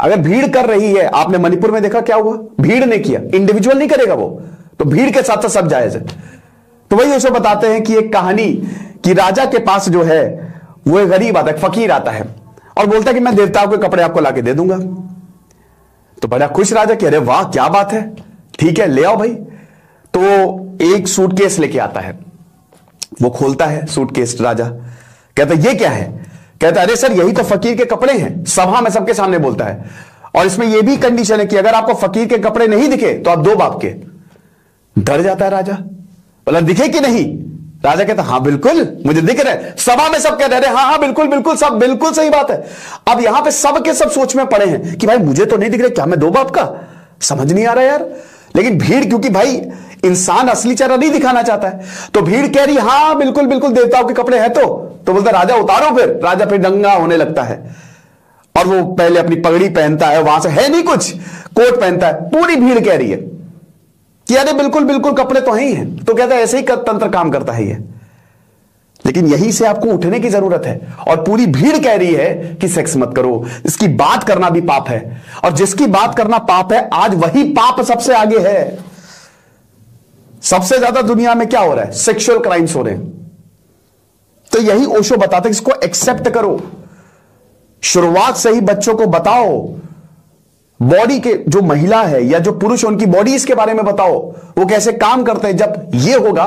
अगर भीड़ कर रही है आपने मणिपुर में देखा क्या हुआ भीड़ ने किया इंडिविजुअल नहीं करेगा वो तो भीड़ के साथ साथ सब जायज है तो वही उसे बताते हैं कि एक कहानी कि राजा के पास जो है वो एक गरीब आता है फकीर आता है और बोलता है कि मैं देवताओं के कपड़े आपको लाके दे दूंगा तो बड़ा खुश राजा कि अरे वाह क्या बात है ठीक है ले आओ भाई तो एक सूटकेस लेके आता है वो खोलता है सूटकेस राजा कहता है ये क्या है कहता अरे सर यही तो फकीर के कपड़े हैं सभा में सबके सामने बोलता है और इसमें यह भी कंडीशन है कि अगर आपको फकीर के कपड़े नहीं दिखे तो आप दो बाप के डर जाता है राजा बोला दिखे कि नहीं राजा कहता हाँ बिल्कुल मुझे दिख रहा है सभा में सब कह रहे हाँ हाँ बिल्कुल बिल्कुल सब बिल्कुल सही बात है अब यहां पे सब के सब सोच में पड़े हैं कि भाई मुझे तो नहीं दिख रहे क्या मैं दो बाप का समझ नहीं आ रहा यार लेकिन भीड़ क्योंकि भाई इंसान असली चेहरा नहीं दिखाना चाहता है तो भीड़ कह रही हाँ बिल्कुल बिल्कुल देवताओं के कपड़े हैं तो तो बोलता राजा उतारो फिर राजा फिर दंगा होने लगता है और वो पहले अपनी पगड़ी पहनता है वहां से है नहीं कुछ कोट पहनता है पूरी भीड़ कह रही है कि अरे बिल्कुल बिल्कुल कपड़े तो है ही है तो कहता है ऐसे ही तंत्र काम करता है यह लेकिन यहीं से आपको उठने की जरूरत है और पूरी भीड़ कह रही है कि सेक्स मत करो इसकी बात करना भी पाप है और जिसकी बात करना पाप है आज वही पाप सबसे आगे है सबसे ज्यादा दुनिया में क्या हो रहा है सेक्सुअल क्राइम्स हो रहे हैं तो यही ओशो बताते इसको एक्सेप्ट करो शुरुआत से ही बच्चों को बताओ बॉडी के जो महिला है या जो पुरुष है उनकी बॉडी इसके बारे में बताओ वो कैसे काम करते हैं जब ये होगा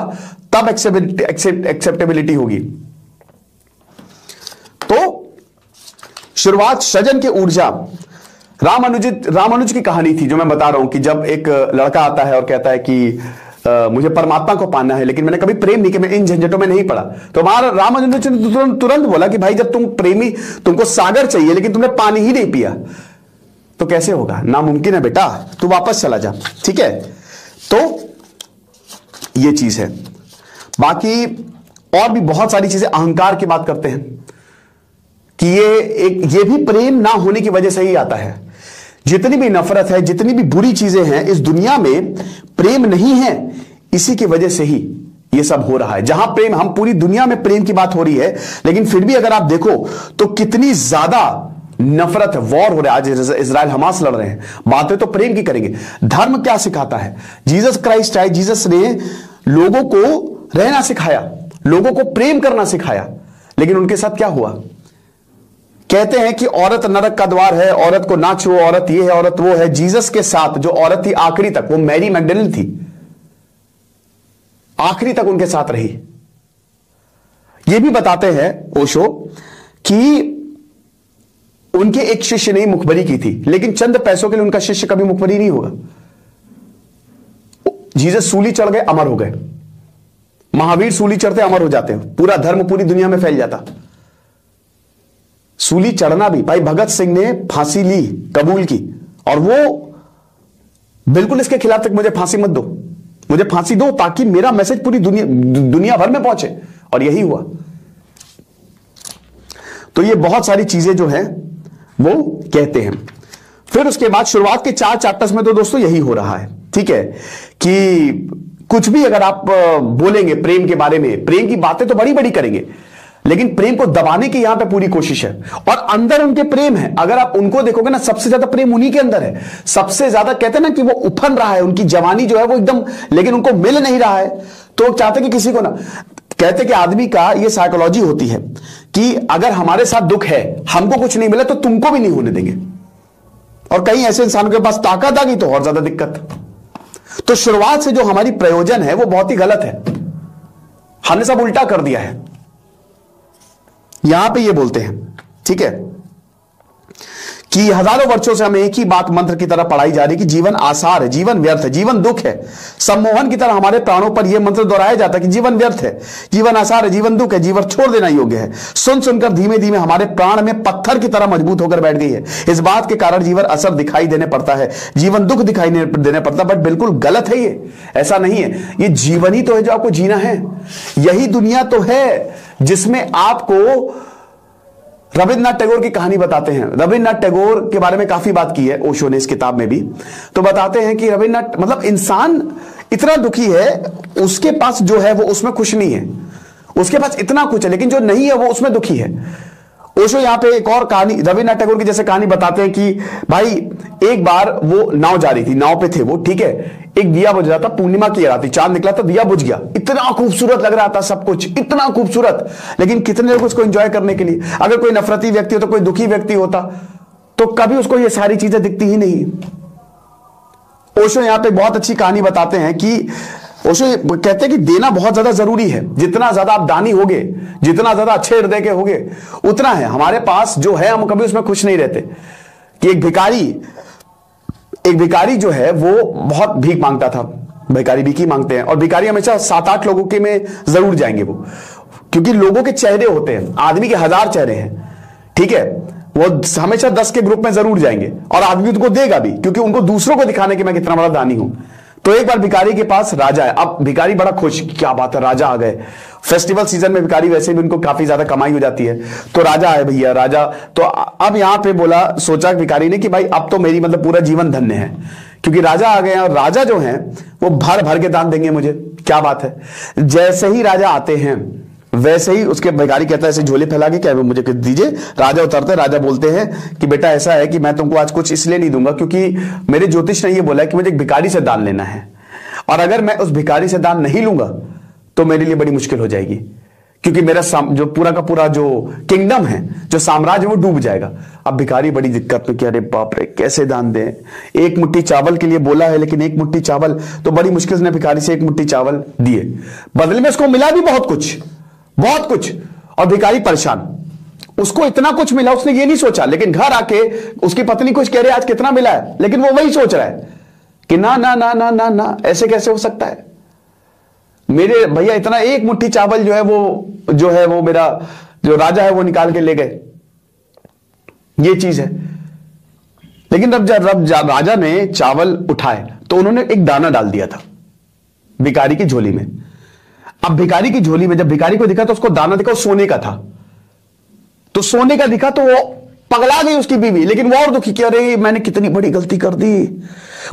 तब एक्सेप्टेबिलिटी होगी तो शुरुआत सजन के ऊर्जा राम राम रामानुज की कहानी थी जो मैं बता रहा हूं कि जब एक लड़का आता है और कहता है कि आ, मुझे परमात्मा को पाना है लेकिन मैंने कभी प्रेम नहीं किया मैं इन झंझटों में नहीं पड़ा तो हमारा अनुज ने तुरंत तुरंत बोला कि भाई जब तुम प्रेमी तुमको सागर चाहिए लेकिन तुमने पानी ही नहीं पिया तो कैसे होगा नामुमकिन है बेटा तू वापस चला जा ठीक है तो ये चीज है बाकी और भी बहुत सारी चीजें अहंकार की बात करते हैं कि ये एक ये भी प्रेम ना होने की वजह से ही आता है जितनी भी नफरत है जितनी भी बुरी चीजें हैं इस दुनिया में प्रेम नहीं है इसी की वजह से ही ये सब हो रहा है जहां प्रेम हम पूरी दुनिया में प्रेम की बात हो रही है लेकिन फिर भी अगर आप देखो तो कितनी ज्यादा नफरत है वॉर हो रहा है आज इसराइल हमास लड़ रहे हैं बातें तो प्रेम की करेंगे धर्म क्या सिखाता है जीसस क्राइस्ट आए जीसस ने लोगों को रहना सिखाया लोगों को प्रेम करना सिखाया लेकिन उनके साथ क्या हुआ कहते हैं कि औरत नरक का द्वार है औरत को ना छुओ औरत ये है औरत वो है जीसस के साथ जो औरत थी आखिरी तक वो मैरी मैगडेलिन थी आखिरी तक उनके साथ रही ये भी बताते हैं ओशो कि उनके एक शिष्य ने मुखबरी की थी लेकिन चंद पैसों के लिए उनका शिष्य कभी मुखबरी नहीं होगा जीसस सूली चढ़ गए अमर हो गए महावीर सूली चढ़ते अमर हो जाते पूरा धर्म पूरी दुनिया में फैल जाता सूली चढ़ना भी भाई भगत सिंह ने फांसी ली कबूल की और वो बिल्कुल इसके खिलाफ तक मुझे फांसी मत दो मुझे फांसी दो ताकि मेरा मैसेज पूरी दुनिया दुनिया भर में पहुंचे और यही हुआ तो ये बहुत सारी चीजें जो है वो कहते हैं फिर उसके बाद शुरुआत के चार चैप्टर्स में तो दोस्तों यही हो रहा है ठीक है कि कुछ भी अगर आप बोलेंगे प्रेम के बारे में प्रेम की बातें तो बड़ी बड़ी करेंगे लेकिन प्रेम को दबाने की यहां पे पूरी कोशिश है और अंदर उनके प्रेम है अगर आप उनको देखोगे ना सबसे ज्यादा प्रेम उन्हीं के अंदर है सबसे ज्यादा कहते हैं ना कि वो उफन रहा है उनकी जवानी जो है वो एकदम लेकिन उनको मिल नहीं रहा है तो चाहते कि किसी को ना कहते कि आदमी का ये साइकोलॉजी होती है कि अगर हमारे साथ दुख है हमको कुछ नहीं मिला तो तुमको भी नहीं होने देंगे और कहीं ऐसे इंसान के पास ताकत आ गई तो और ज्यादा दिक्कत तो शुरुआत से जो हमारी प्रयोजन है वो बहुत ही गलत है हमने सब उल्टा कर दिया है यहां पे ये बोलते हैं ठीक है कि हजारों वर्षों से हमें एक ही बात मंत्र की तरह पढ़ाई जा रही है कि जीवन आसार है जीवन व्यर्थ है जीवन दुख है सम्मोहन की तरह हमारे प्राणों पर यह मंत्र दोहराया जाता है कि जीवन व्यर्थ है जीवन आसार है जीवन दुख है जीवन छोड़ देना योग्य है सुन सुनकर धीमे धीमे हमारे प्राण में पत्थर की तरह मजबूत होकर बैठ गई है इस बात के कारण जीवन असर दिखाई देने पड़ता है जीवन दुख दिखाई देने पड़ता है बट बिल्कुल गलत है ये ऐसा नहीं है ये जीवन ही तो है जो आपको जीना है यही दुनिया तो है जिसमें आपको रविन्द्रनाथ टैगोर की कहानी बताते हैं रविन्द्रनाथ टैगोर के बारे में काफी बात की है ओशो ने इस किताब में भी तो बताते हैं कि रविन्द्रनाथ मतलब इंसान इतना दुखी है उसके पास जो है वो उसमें खुश नहीं है उसके पास इतना कुछ है लेकिन जो नहीं है वो उसमें दुखी है ओशो यहां पे एक और कहानी रविन्द्रनाथ टैगोर की जैसे कहानी बताते हैं कि भाई एक बार वो नाव जा रही थी नाव पे थे वो ठीक है एक दिया बुझ रहा था पूर्णिमा की रात चांद निकला था दिया बुझ गया इतना खूबसूरत लग रहा था सब कुछ इतना खूबसूरत लेकिन कितने लोग उसको एंजॉय करने के लिए अगर कोई नफरती व्यक्ति होता तो कोई दुखी व्यक्ति होता तो कभी उसको ये सारी चीजें दिखती ही नहीं ओशो यहां पे बहुत अच्छी कहानी बताते हैं कि उसे कहते हैं कि देना बहुत ज्यादा जरूरी है जितना ज्यादा आप दानी होगे जितना ज्यादा अच्छे हृदय के होगे उतना है हमारे पास जो है हम कभी उसमें खुश नहीं रहते कि एक भिकारी एक भिकारी जो है वो बहुत भीख मांगता था भिकारी भीखी मांगते हैं और भिकारी हमेशा सात आठ लोगों के में जरूर जाएंगे वो क्योंकि लोगों के चेहरे होते हैं आदमी के हजार चेहरे हैं ठीक है वो हमेशा दस के ग्रुप में जरूर जाएंगे और आदमी उनको देगा भी क्योंकि उनको दूसरों को दिखाने की मैं कितना बड़ा दानी हूं तो एक बार भिकारी के पास राजा है अब भिकारी बड़ा खुश क्या बात है राजा आ गए फेस्टिवल सीजन में भिकारी वैसे भी उनको काफी ज्यादा कमाई हो जाती है तो राजा आए भैया राजा तो अब यहां पे बोला सोचा भिकारी ने कि भाई अब तो मेरी मतलब पूरा जीवन धन्य है क्योंकि राजा आ गए और राजा जो है वो भर भर के दान देंगे मुझे क्या बात है जैसे ही राजा आते हैं वैसे ही उसके भिखारी कहता है ऐसे झोले फैला के क्या मुझे कुछ दीजिए राजा उतरते राजा बोलते हैं कि बेटा ऐसा है कि मैं तुमको आज कुछ इसलिए नहीं दूंगा क्योंकि मेरे ज्योतिष ने यह बोला कि मुझे एक भिखारी से दान लेना है और अगर मैं उस भिखारी से दान नहीं लूंगा तो मेरे लिए बड़ी मुश्किल हो जाएगी क्योंकि मेरा जो पूरा का पूरा जो किंगडम है जो साम्राज्य वो डूब जाएगा अब भिखारी बड़ी दिक्कत में कि अरे बाप रे कैसे दान दें एक मुट्ठी चावल के लिए बोला है लेकिन एक मुट्ठी चावल तो बड़ी मुश्किल से भिखारी से एक मुट्ठी चावल दिए बदले में उसको मिला भी बहुत कुछ बहुत कुछ और भिखारी परेशान उसको इतना कुछ मिला उसने ये नहीं सोचा लेकिन घर आके उसकी पत्नी कुछ कह रही है आज कितना मिला है लेकिन वो वही सोच रहा है कि ना ना ना ना ना ना ऐसे कैसे हो सकता है मेरे भैया इतना एक मुट्ठी चावल जो है वो जो है वो मेरा जो राजा है वो निकाल के ले गए ये चीज है लेकिन रब, जा, रब जा, राजा ने चावल उठाए तो उन्होंने एक दाना डाल दिया था भिकारी की झोली में अब भिकारी की झोली में जब भिकारी को दिखा तो उसको दाना दिखा सोने का था तो सोने का दिखा तो वो पगला गई उसकी बीवी लेकिन वो और दुखी किया अरे मैंने कितनी बड़ी गलती कर दी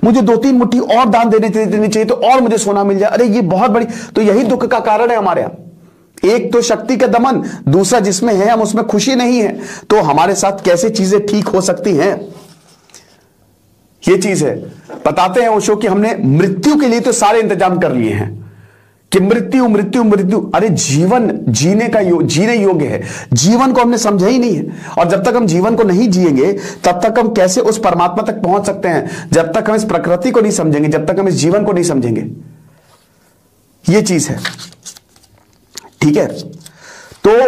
मुझे दो तीन मुट्ठी और दान देने देनी चाहिए तो और मुझे सोना मिल जाए अरे ये बहुत बड़ी तो यही दुख का कारण है हमारे यहां एक तो शक्ति का दमन दूसरा जिसमें है हम उसमें खुशी नहीं है तो हमारे साथ कैसे चीजें ठीक हो सकती हैं ये चीज है बताते हैं ओशो कि हमने मृत्यु के लिए तो सारे इंतजाम कर लिए हैं कि मृत्यु मृत्यु मृत्यु अरे जीवन जीने का यो, जीने योग्य है जीवन को हमने समझा ही नहीं है और जब तक हम जीवन को नहीं जिएंगे तब तक हम कैसे उस परमात्मा तक पहुंच सकते हैं जब तक हम इस प्रकृति को नहीं समझेंगे जब तक हम इस जीवन को नहीं समझेंगे ये चीज है ठीक है तो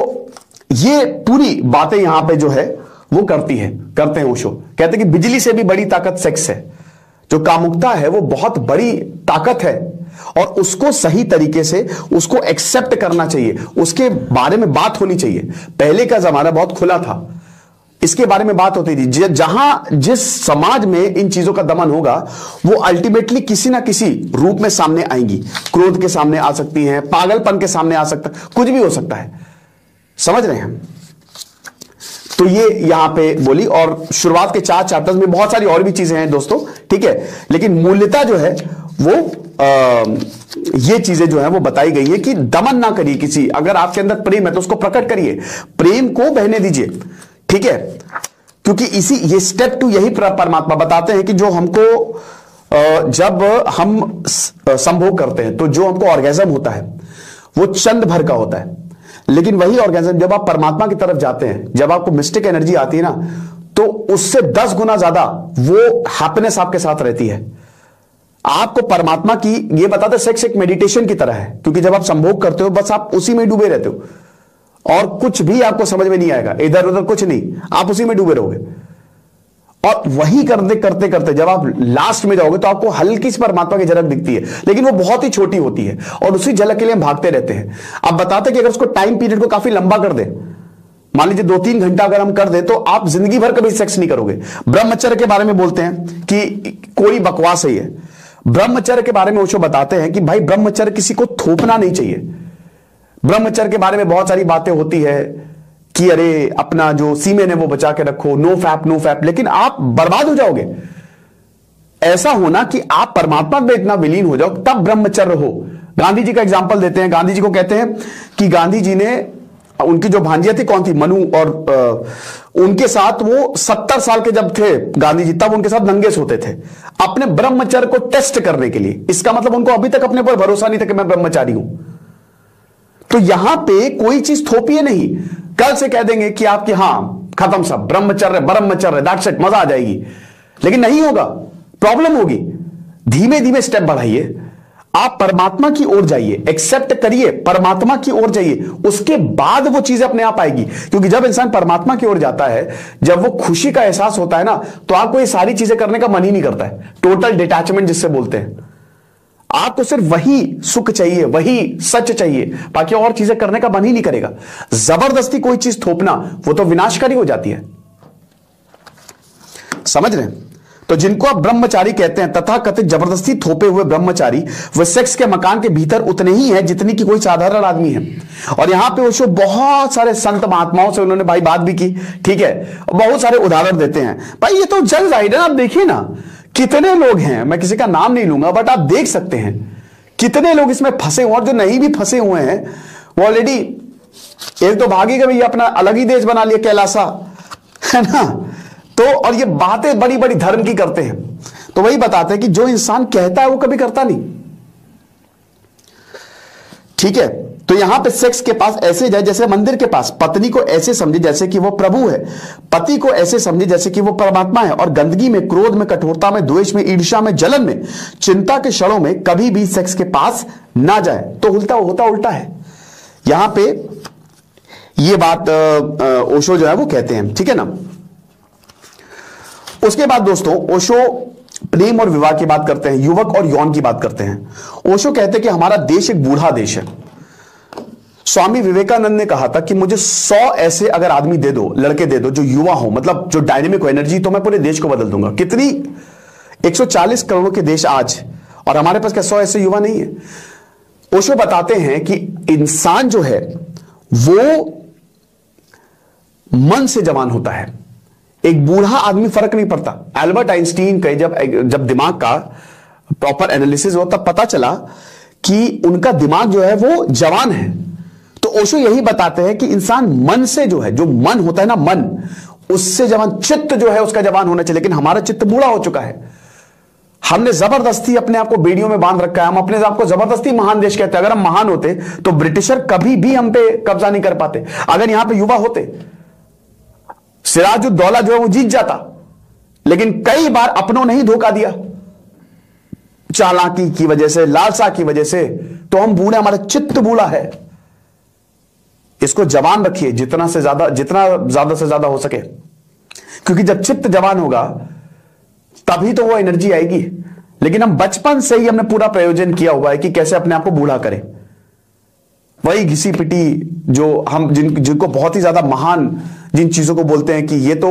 ये पूरी बातें यहां पे जो है वो करती है करते हैं ओशो कहते हैं कि बिजली से भी बड़ी ताकत सेक्स है जो कामुकता है वो बहुत बड़ी ताकत है और उसको सही तरीके से उसको एक्सेप्ट करना चाहिए उसके बारे में बात होनी चाहिए पहले का जमाना बहुत खुला था इसके बारे में बात होती थी जहां जिस समाज में इन चीजों का दमन होगा वो अल्टीमेटली किसी ना किसी रूप में सामने आएंगी क्रोध के सामने आ सकती हैं पागलपन के सामने आ सकता कुछ भी हो सकता है समझ रहे हैं तो ये यहां पे बोली और शुरुआत के चार चैप्टर्स में बहुत सारी और भी चीजें हैं दोस्तों ठीक है लेकिन मूल्यता जो है वो आ, ये चीजें जो है वो बताई गई है कि दमन ना करिए किसी अगर आपके अंदर प्रेम है तो उसको प्रकट करिए प्रेम को बहने दीजिए ठीक है क्योंकि इसी ये स्टेप टू यही परमात्मा बताते हैं कि जो हमको जब हम संभोग करते हैं तो जो हमको ऑर्गेजम होता है वो चंद भर का होता है लेकिन वही ऑर्गेजम जब आप परमात्मा की तरफ जाते हैं जब आपको मिस्टिक एनर्जी आती है ना तो उससे दस गुना ज्यादा वो हैप्पीनेस आपके साथ रहती है आपको परमात्मा की ये बताते सेक्स एक मेडिटेशन की तरह है क्योंकि जब आप संभोग करते हो बस आप उसी में डूबे रहते हो और कुछ भी आपको समझ में नहीं आएगा इधर उधर कुछ नहीं आप उसी में डूबे रहोगे और वही करते करते करते जब आप लास्ट में जाओगे तो आपको हल्की सी परमात्मा की झलक दिखती है लेकिन वो बहुत ही छोटी होती है और उसी झलक के लिए हम भागते रहते हैं आप बताते कि अगर उसको टाइम पीरियड को काफी लंबा कर दे मान लीजिए दो तीन घंटा अगर हम कर दे तो आप जिंदगी भर कभी सेक्स नहीं करोगे ब्रह्मचर्य के बारे में बोलते हैं कि कोई बकवास ही है ब्रह्मचर्य के बारे में ओशो बताते हैं कि भाई ब्रह्मचर्य किसी को थोपना नहीं चाहिए ब्रह्मचर्य के बारे में बहुत सारी बातें होती है कि अरे अपना जो सीमेन है वो बचा के रखो नो फैप नो फैप लेकिन आप बर्बाद हो जाओगे ऐसा होना कि आप परमात्मा में इतना विलीन हो जाओ तब ब्रह्मचर्य हो गांधी जी का एग्जाम्पल देते हैं गांधी जी को कहते हैं कि गांधी जी ने उनकी जो भांजिया थी कौन थी मनु और आ, उनके साथ वो सत्तर साल के जब थे गांधी जी तब उनके साथ नंगे सोते थे अपने ब्रह्मचर्य को टेस्ट करने के लिए इसका मतलब उनको अभी तक अपने पर भरोसा नहीं था कि मैं ब्रह्मचारी हूं तो यहां पे कोई चीज थोपिए नहीं कल से कह देंगे कि आपके हां खत्म सब ब्रह्मचर्य ब्रह्मचर्य दैट्स मजा आ जाएगी लेकिन नहीं होगा प्रॉब्लम होगी धीमे धीमे स्टेप बढ़ाइए आप परमात्मा की ओर जाइए एक्सेप्ट करिए परमात्मा की ओर जाइए उसके बाद वो चीजें अपने आप आएगी क्योंकि जब इंसान परमात्मा की ओर जाता है जब वो खुशी का एहसास होता है ना तो आपको ये सारी चीजें करने का मन ही नहीं करता है टोटल डिटैचमेंट जिससे बोलते हैं आपको सिर्फ वही सुख चाहिए वही सच चाहिए बाकी और चीजें करने का मन ही नहीं करेगा जबरदस्ती कोई चीज थोपना वो तो विनाशकारी हो जाती है समझ रहे हैं तो जिनको आप ब्रह्मचारी कहते हैं तथा कथित जबरदस्ती थोपे हुए ब्रह्मचारी वह सेक्स के मकान के भीतर उतने ही है जितनी की कोई साधारण आदमी है और यहां पे वो बहुत सारे संत महात्माओं से उन्होंने भाई बात भी की ठीक है बहुत सारे उदाहरण देते हैं भाई ये तो जल जाहिर है आप देखिए ना कितने लोग हैं मैं किसी का नाम नहीं लूंगा बट आप देख सकते हैं कितने लोग इसमें फंसे हुए और जो नहीं भी फंसे हुए हैं वो ऑलरेडी एक तो भागी का भैया अपना अलग ही देश बना लिया कैलासा है ना तो और ये बातें बड़ी बड़ी धर्म की करते हैं तो वही बताते हैं कि जो इंसान कहता है वो कभी करता नहीं ठीक है तो यहां पे सेक्स के पास ऐसे जाए जैसे मंदिर के पास पत्नी को ऐसे समझे जैसे कि वो प्रभु है पति को ऐसे समझे जैसे कि वो परमात्मा है और गंदगी में क्रोध में कठोरता में द्वेष में ईर्षा में जलन में चिंता के क्षणों में कभी भी सेक्स के पास ना जाए तो उल्टा होता उल्टा है यहां पे ये बात ओशो जो है वो कहते हैं ठीक है ना उसके बाद दोस्तों ओशो प्रेम और विवाह की बात करते हैं युवक और यौन की बात करते हैं ओशो कहते हैं कि हमारा देश एक बूढ़ा देश है स्वामी विवेकानंद ने कहा था कि मुझे सौ ऐसे अगर आदमी दे दो लड़के दे दो जो युवा हो मतलब जो डायनेमिक हो एनर्जी तो मैं पूरे देश को बदल दूंगा कितनी 140 करोड़ के देश आज और हमारे पास क्या सौ ऐसे युवा नहीं है ओशो बताते हैं कि इंसान जो है वो मन से जवान होता है एक बूढ़ा आदमी फर्क नहीं पड़ता एल्बर्ट आइंस्टीन के जब जब दिमाग का प्रॉपर एनालिसिस हुआ तब पता चला कि उनका दिमाग जो है वो जवान है तो ओशो यही बताते हैं कि इंसान मन से जो है जो मन होता है ना मन उससे जवान चित्त जो है उसका जवान होना चाहिए लेकिन हमारा चित्त बूढ़ा हो चुका है हमने जबरदस्ती अपने आप को बेड़ियों में बांध रखा है हम अपने आप को जबरदस्ती महान देश कहते हैं अगर हम महान होते तो ब्रिटिशर कभी भी हम पे कब्जा नहीं कर पाते अगर यहां पे युवा होते सिराजुद्दौला जो है वो जीत जाता लेकिन कई बार अपनों ने ही धोखा दिया चालाकी की वजह से लालसा की वजह से तो हम बूढ़े हमारा चित्त बूढ़ा है इसको जवान रखिए जितना से ज्यादा जितना ज्यादा से ज्यादा हो सके क्योंकि जब चित्त जवान होगा तभी तो वो एनर्जी आएगी लेकिन हम बचपन से ही हमने पूरा प्रयोजन किया हुआ है कि कैसे अपने आप को बूढ़ा करें वही घिसी पिटी जो हम जिन जिनको बहुत ही ज्यादा महान जिन चीजों को बोलते हैं कि ये तो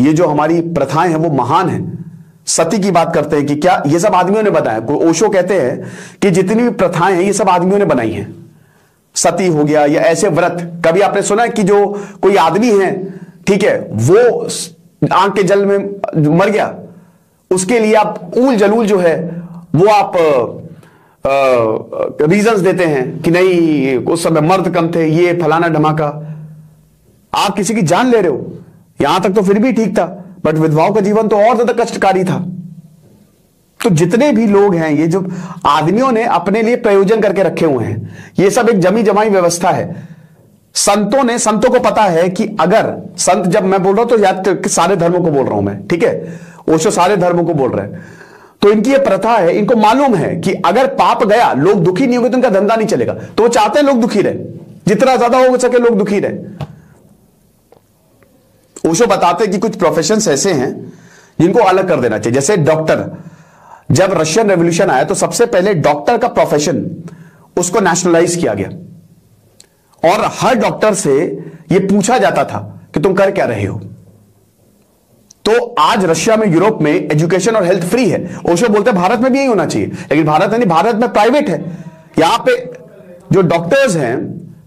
ये जो हमारी प्रथाएं हैं वो महान है सती की बात करते हैं कि क्या ये सब आदमियों ने बताया कोई ओशो कहते हैं कि जितनी भी प्रथाएं हैं ये सब आदमियों ने बनाई हैं सती हो गया या ऐसे व्रत कभी आपने सुना है कि जो कोई आदमी है ठीक है वो आंख के जल में मर गया उसके लिए आप ऊल जलूल जो है वो आप रीजंस देते हैं कि नहीं उस समय मर्द कम थे ये फलाना धमाका आप किसी की जान ले रहे हो यहां तक तो फिर भी ठीक था बट विधवाओं का जीवन तो और ज्यादा कष्टकारी था तो जितने भी लोग हैं ये जो आदमियों ने अपने लिए प्रयोजन करके रखे हुए हैं ये सब एक जमी जमाई व्यवस्था है संतों ने संतों को पता है कि अगर संत जब मैं बोल रहा हूं तो याद सारे धर्मों को बोल रहा हूं मैं ठीक है ओशो सारे धर्मों को बोल रहे हैं तो इनकी ये प्रथा है इनको मालूम है कि अगर पाप गया लोग दुखी नहीं होंगे तो इनका धंधा नहीं चलेगा तो वो चाहते हैं लोग दुखी रहे जितना ज्यादा हो सके लोग दुखी रहे ओशो बताते हैं कि कुछ प्रोफेशन ऐसे हैं जिनको अलग कर देना चाहिए जैसे डॉक्टर जब रशियन रेवोल्यूशन आया तो सबसे पहले डॉक्टर का प्रोफेशन उसको नेशनलाइज किया गया और हर डॉक्टर से यह पूछा जाता था कि तुम कर क्या रहे हो तो आज रशिया में यूरोप में एजुकेशन और हेल्थ फ्री है ओशो बोलते हैं भारत में भी यही होना चाहिए लेकिन भारत यानी भारत में प्राइवेट है यहां पे जो डॉक्टर्स हैं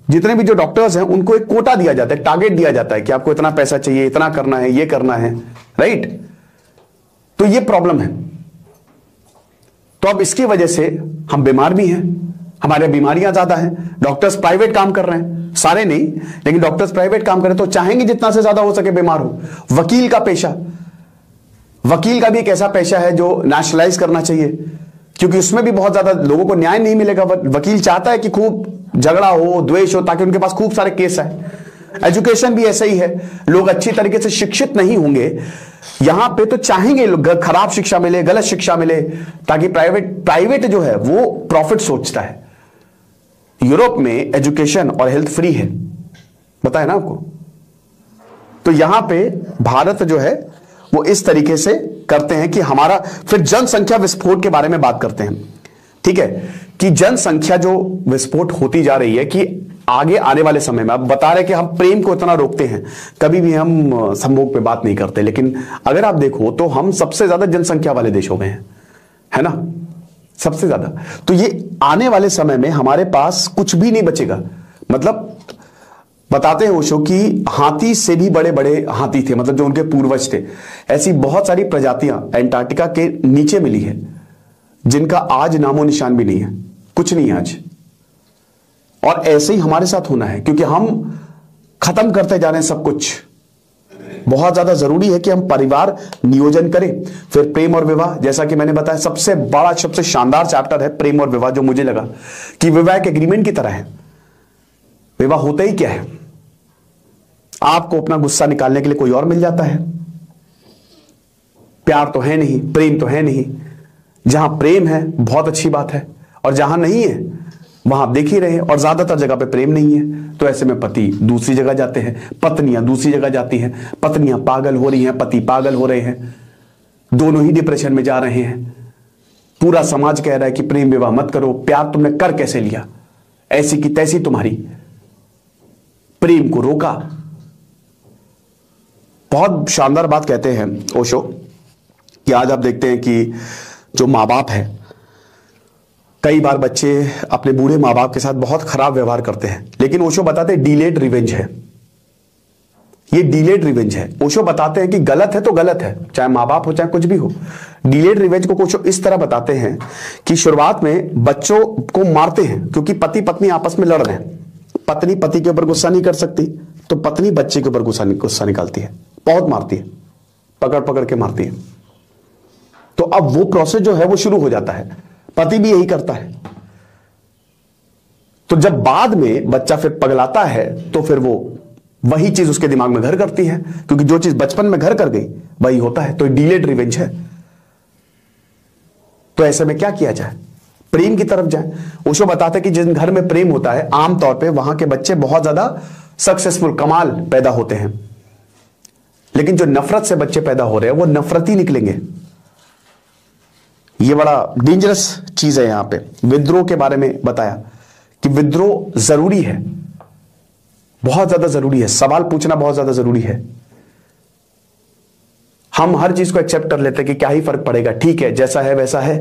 जितने भी जो डॉक्टर्स हैं उनको एक कोटा दिया जाता है टारगेट दिया जाता है कि आपको इतना पैसा चाहिए इतना करना है ये करना है राइट तो ये प्रॉब्लम है तो अब इसकी वजह से हम बीमार भी हैं हमारे बीमारियां ज्यादा हैं डॉक्टर्स प्राइवेट काम कर रहे हैं सारे नहीं लेकिन डॉक्टर्स प्राइवेट काम करें तो चाहेंगे जितना से ज्यादा हो सके बीमार हो वकील का पेशा वकील का भी एक ऐसा पेशा है जो नेशनलाइज करना चाहिए क्योंकि उसमें भी बहुत ज्यादा लोगों को न्याय नहीं मिलेगा वकील चाहता है कि खूब झगड़ा हो द्वेष हो ताकि उनके पास खूब सारे केस आए एजुकेशन भी ऐसा ही है लोग अच्छी तरीके से शिक्षित नहीं होंगे यहां पे तो चाहेंगे लोग खराब शिक्षा मिले गलत शिक्षा मिले ताकि प्राइवेट प्राइवेट जो है वो प्रॉफिट सोचता है यूरोप में एजुकेशन और हेल्थ फ्री है बताए ना आपको तो यहां पे भारत जो है वो इस तरीके से करते हैं कि हमारा फिर जनसंख्या विस्फोट के बारे में बात करते हैं ठीक है कि जनसंख्या जो विस्फोट होती जा रही है कि आगे आने वाले समय में आप बता रहे कि हम प्रेम को इतना रोकते हैं कभी भी हम संभोग पे बात नहीं करते लेकिन अगर आप देखो तो हम सबसे ज्यादा जनसंख्या वाले देश हो गए हैं है ना सबसे ज्यादा तो ये आने वाले समय में हमारे पास कुछ भी नहीं बचेगा मतलब बताते हैं ओशो कि हाथी से भी बड़े बड़े हाथी थे मतलब जो उनके पूर्वज थे ऐसी बहुत सारी प्रजातियां एंटार्क्टिका के नीचे मिली है जिनका आज नामो निशान भी नहीं है कुछ नहीं आज और ऐसे ही हमारे साथ होना है क्योंकि हम खत्म करते जा रहे हैं सब कुछ बहुत ज्यादा जरूरी है कि हम परिवार नियोजन करें फिर प्रेम और विवाह जैसा कि मैंने बताया सबसे बड़ा सबसे शानदार चैप्टर है प्रेम और विवाह जो मुझे लगा कि विवाह एक एग्रीमेंट की तरह है विवाह होता ही क्या है आपको अपना गुस्सा निकालने के लिए कोई और मिल जाता है प्यार तो है नहीं प्रेम तो है नहीं जहां प्रेम है बहुत अच्छी बात है और जहां नहीं है वहां आप देख ही रहे और ज्यादातर जगह पे प्रेम नहीं है तो ऐसे में पति दूसरी जगह जाते हैं पत्नियां दूसरी जगह जाती हैं पत्नियां पागल हो रही हैं पति पागल हो रहे हैं दोनों ही डिप्रेशन में जा रहे हैं पूरा समाज कह रहा है कि प्रेम विवाह मत करो प्यार तुमने कर कैसे लिया ऐसी की तैसी तुम्हारी प्रेम को रोका बहुत शानदार बात कहते हैं ओशो कि आज आप देखते हैं कि जो मां बाप है कई बार बच्चे अपने बूढ़े मां बाप के साथ बहुत खराब व्यवहार करते हैं लेकिन ओशो बताते हैं डिलेड रिवेंज है ये डिलेड रिवेंज है ओशो बताते हैं कि गलत है तो गलत है चाहे माँ बाप हो चाहे कुछ भी हो डिलेड रिवेंज को ओशो इस तरह बताते हैं कि शुरुआत में बच्चों को मारते हैं क्योंकि पति पत्नी आपस में लड़ रहे हैं पत्नी पति के ऊपर गुस्सा नहीं कर सकती तो पत्नी बच्चे के ऊपर गुस्सा गुस्सा निकालती है बहुत मारती है पकड़ पकड़ के मारती है तो अब वो प्रोसेस जो है वो शुरू हो जाता है पति भी यही करता है तो जब बाद में बच्चा फिर पगलाता है तो फिर वो वही चीज उसके दिमाग में घर करती है क्योंकि जो चीज बचपन में घर कर गई वही होता है तो डिलेड रिवेंज है तो ऐसे में क्या किया जाए प्रेम की तरफ जाए उसको बताते कि जिन घर में प्रेम होता है आमतौर पर वहां के बच्चे बहुत ज्यादा सक्सेसफुल कमाल पैदा होते हैं लेकिन जो नफरत से बच्चे पैदा हो रहे हैं वो नफरत ही निकलेंगे ये बड़ा डेंजरस चीज है यहां पे विद्रोह के बारे में बताया कि विद्रोह जरूरी है बहुत ज्यादा जरूरी है सवाल पूछना बहुत ज्यादा जरूरी है हम हर चीज को एक्सेप्ट कर लेते हैं कि क्या ही फर्क पड़ेगा ठीक है जैसा है वैसा है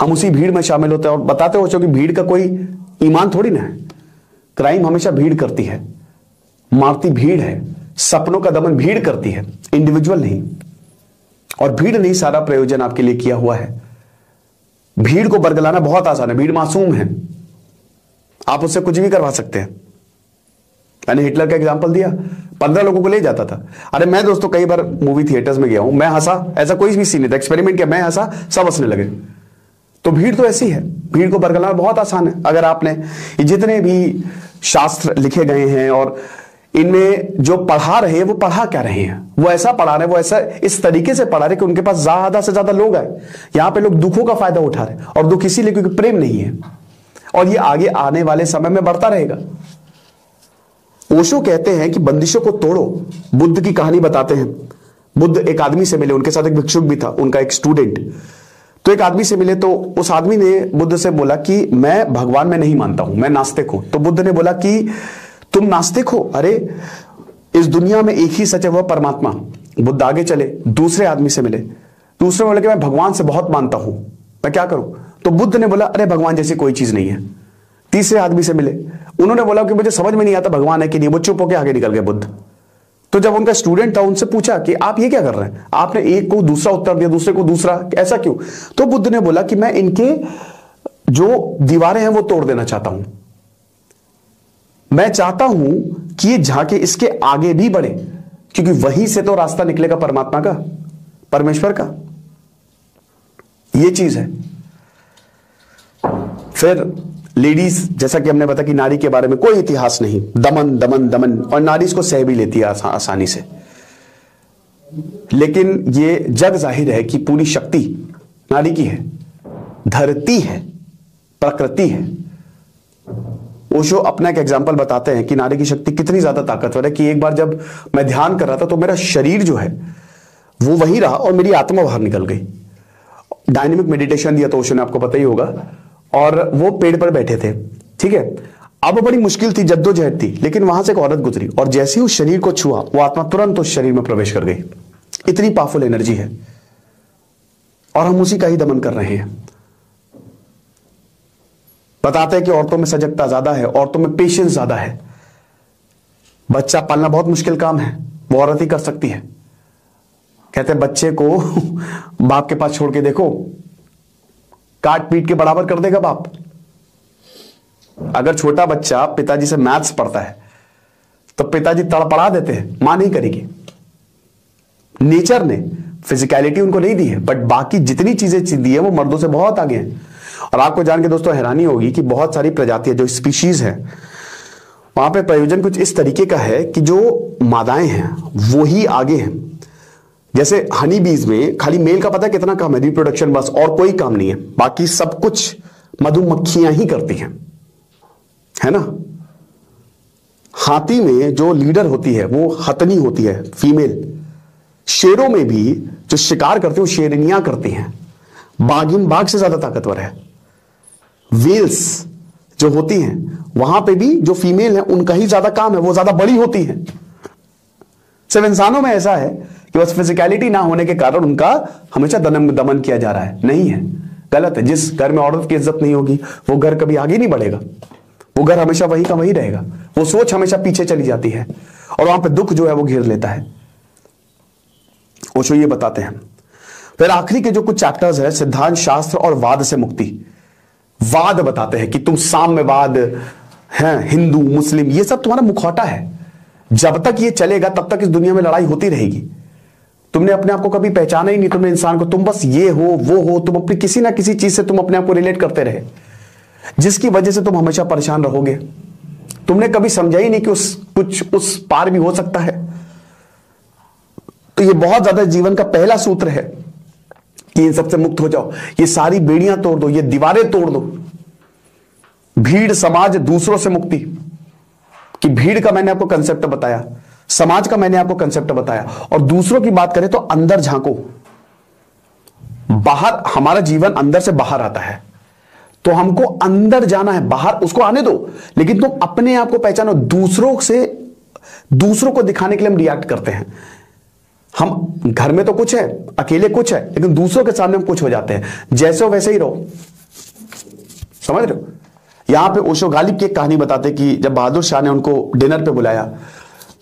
हम उसी भीड़ में शामिल होते हैं और बताते हो चौकी भीड़ का कोई ईमान थोड़ी ना है क्राइम हमेशा भीड़ करती है मारती भीड़ है सपनों का दमन भीड़ करती है इंडिविजुअल नहीं और भीड़ नहीं सारा प्रयोजन आपके लिए किया हुआ है भीड़ को बरगलाना बहुत आसान है भीड़ मासूम है आप उससे कुछ भी करवा सकते हैं मैंने हिटलर का एग्जाम्पल दिया पंद्रह लोगों को ले जाता था अरे मैं दोस्तों कई बार मूवी थिएटर्स में गया हूं मैं हंसा ऐसा कोई भी सीन नहीं था एक्सपेरिमेंट किया मैं हंसा सब हंसने लगे तो भीड़ तो ऐसी है भीड़ को बरगलाना बहुत आसान है अगर आपने जितने भी शास्त्र लिखे गए हैं और इनमें जो पढ़ा रहे हैं वो पढ़ा क्या रहे हैं वो ऐसा पढ़ा रहे हैं वो ऐसा इस तरीके से पढ़ा रहे कि उनके पास ज्यादा से ज्यादा लोग आए यहां पे लोग दुखों का फायदा उठा रहे और दुख इसीलिए क्योंकि प्रेम नहीं है और ये आगे आने वाले समय में बढ़ता रहेगा ओशो कहते हैं कि बंदिशों को तोड़ो बुद्ध की कहानी बताते हैं बुद्ध एक आदमी से मिले उनके साथ एक भिक्षुक भी था उनका एक स्टूडेंट तो एक आदमी से मिले तो उस आदमी ने बुद्ध से बोला कि मैं भगवान में नहीं मानता हूं मैं नास्तिक हूं तो बुद्ध ने बोला कि तुम नास्तिक हो अरे इस दुनिया में एक ही सच है वह परमात्मा बुद्ध आगे चले दूसरे आदमी से मिले दूसरे बोले कि मैं भगवान से बहुत मानता हूं मैं क्या करूं तो बुद्ध ने बोला अरे भगवान जैसी कोई चीज नहीं है तीसरे आदमी से मिले उन्होंने बोला कि मुझे समझ में नहीं आता भगवान है कि नहीं वो चुप होकर आगे निकल गए बुद्ध तो जब उनका स्टूडेंट था उनसे पूछा कि आप ये क्या कर रहे हैं आपने एक को दूसरा उत्तर दिया दूसरे को दूसरा ऐसा क्यों तो बुद्ध ने बोला कि मैं इनके जो दीवारें हैं वो तोड़ देना चाहता हूं मैं चाहता हूं कि ये झांके इसके आगे भी बढ़े क्योंकि वहीं से तो रास्ता निकलेगा परमात्मा का परमेश्वर का ये चीज है फिर लेडीज जैसा कि हमने बताया कि नारी के बारे में कोई इतिहास नहीं दमन दमन दमन और नारी इसको सह भी लेती है आसा, आसानी से लेकिन ये जग जाहिर है कि पूरी शक्ति नारी की है धरती है प्रकृति है ओशो अपना एक एग्जाम्पल बताते हैं कि नारी की शक्ति कितनी ज्यादा ताकतवर है कि एक बार जब मैं ध्यान कर रहा था तो मेरा शरीर जो है वो वही रहा और मेरी आत्मा बाहर निकल गई डायनेमिक मेडिटेशन दिया तो ओशो ने आपको पता ही होगा और वो पेड़ पर बैठे थे ठीक है अब बड़ी मुश्किल थी जद्दोजहद थी लेकिन वहां से एक औरत गुजरी और जैसे ही उस शरीर को छुआ वो आत्मा तुरंत उस शरीर में प्रवेश कर गई इतनी पावरफुल एनर्जी है और हम उसी का ही दमन कर रहे हैं बताते हैं कि औरतों में सजगता ज्यादा है औरतों में पेशेंस ज्यादा है बच्चा पालना बहुत मुश्किल काम है वो औरत ही कर सकती है कहते हैं बच्चे को बाप के पास छोड़ के देखो काट पीट के बराबर कर देगा बाप अगर छोटा बच्चा पिताजी से मैथ्स पढ़ता है तो पिताजी तड़पड़ा देते हैं मां नहीं करेगी नेचर ने फिजिकलिटी उनको नहीं दी है बट बाकी जितनी चीजें दी है वो मर्दों से बहुत आगे हैं अब आपको जान के दोस्तों हैरानी होगी कि बहुत सारी प्रजातियां जो स्पीशीज है वहां पर प्रयोजन कुछ इस तरीके का है कि जो मादाएं हैं वो ही आगे हैं जैसे हनी बीज में खाली मेल का पता कितना काम है रिप्रोडक्शन बस और कोई काम नहीं है बाकी सब कुछ मधुमक्खियां ही करती हैं है ना हाथी में जो लीडर होती है वो हतनी होती है फीमेल शेरों में भी जो शिकार करते हैं वो शेरनियां करती हैं बाघिन बाघ से ज्यादा ताकतवर है वेल्स जो होती हैं वहां पे भी जो फीमेल है उनका ही ज्यादा काम है वो ज्यादा बड़ी होती है सिर्फ इंसानों में ऐसा है कि बस फिजिकलिटी ना होने के कारण उनका हमेशा दमन दमन किया जा रहा है नहीं है गलत है जिस घर में औरत की इज्जत नहीं होगी वो घर कभी आगे नहीं बढ़ेगा वो घर हमेशा वही का वही रहेगा वो सोच हमेशा पीछे चली जाती है और वहां पर दुख जो है वो घेर लेता है ओशो ये बताते हैं फिर आखिरी के जो कुछ चैप्टर्स है सिद्धांत शास्त्र और वाद से मुक्ति वाद बताते हैं कि तुम साम्यवाद हैं हिंदू मुस्लिम ये सब तुम्हारा मुखौटा है जब तक ये चलेगा तब तक इस दुनिया में लड़ाई होती रहेगी तुमने अपने आप को कभी पहचाना ही नहीं तुमने इंसान को तुम बस ये हो वो हो तुम अपनी किसी ना किसी चीज से तुम अपने आप को रिलेट करते रहे जिसकी वजह से तुम हमेशा परेशान रहोगे तुमने कभी समझा ही नहीं कि उस कुछ उस पार भी हो सकता है तो ये बहुत ज्यादा जीवन का पहला सूत्र है कि इन सबसे मुक्त हो जाओ ये सारी बेड़ियां तोड़ दो ये दीवारें तोड़ दो भीड़ समाज दूसरों से मुक्ति कि भीड़ का मैंने आपको कंसेप्ट बताया समाज का मैंने आपको कंसेप्ट बताया और दूसरों की बात करें तो अंदर झांको बाहर हमारा जीवन अंदर से बाहर आता है तो हमको अंदर जाना है बाहर उसको आने दो लेकिन तुम तो अपने आप को पहचानो दूसरों से दूसरों को दिखाने के लिए हम रिएक्ट करते हैं हम घर में तो कुछ है अकेले कुछ है लेकिन दूसरों के सामने हम कुछ हो जाते हैं जैसे हो वैसे ही रहो समझ रहे हो यहां पे ओशो गालिब की एक कहानी बताते कि जब बहादुर शाह ने उनको डिनर पे बुलाया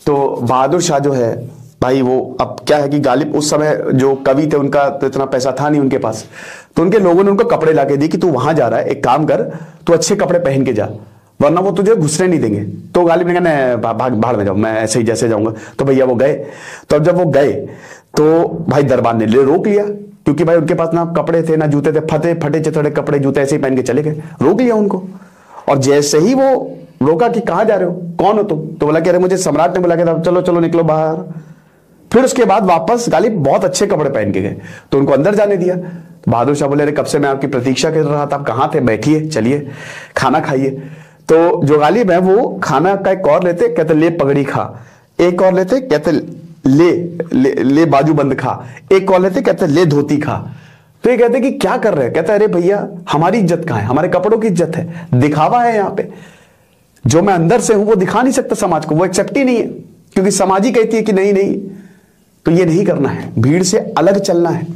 तो बहादुर शाह जो है भाई वो अब क्या है कि गालिब उस समय जो कवि थे उनका तो इतना पैसा था नहीं उनके पास तो उनके लोगों ने उनको कपड़े ला दिए कि तू वहां जा रहा है एक काम कर तू अच्छे कपड़े पहन के जा वरना वो तुझे घुसने नहीं देंगे तो गालिब ने कहा भाग बाहर में जाओ मैं ऐसे ही जैसे जाऊंगा तो भैया वो गए तो अब जब वो गए तो भाई दरबार ने ले रोक लिया क्योंकि भाई उनके पास ना कपड़े थे ना जूते थे फटे फटे चिथड़े कपड़े जूते ऐसे ही पहन के चले गए रोक लिया उनको और जैसे ही वो रोका कि कहां जा रहे हो कौन हो तुम तो बोला कि अरे मुझे सम्राट ने बोला कि चलो चलो निकलो बाहर फिर उसके बाद वापस गालिब बहुत अच्छे कपड़े पहन के गए तो उनको अंदर जाने दिया बहादुर शाह बोले अरे कब से मैं आपकी प्रतीक्षा कर रहा था आप कहाँ थे बैठिए चलिए खाना खाइए तो जो गालिब है वो खाना का एक और लेते कहते ले पगड़ी खा एक और लेते कहते ले ले, ले बाजू बंद खा एक और लेते कहते ले धोती खा तो ये कहते कि क्या कर रहे हैं कहते अरे भैया हमारी इज्जत कहां है हमारे कपड़ों की इज्जत है दिखावा है यहां पे जो मैं अंदर से हूं वो दिखा नहीं सकता समाज को वो एक्सेप्ट ही नहीं है क्योंकि समाज ही कहती है कि नहीं नहीं तो ये नहीं करना है भीड़ से अलग चलना है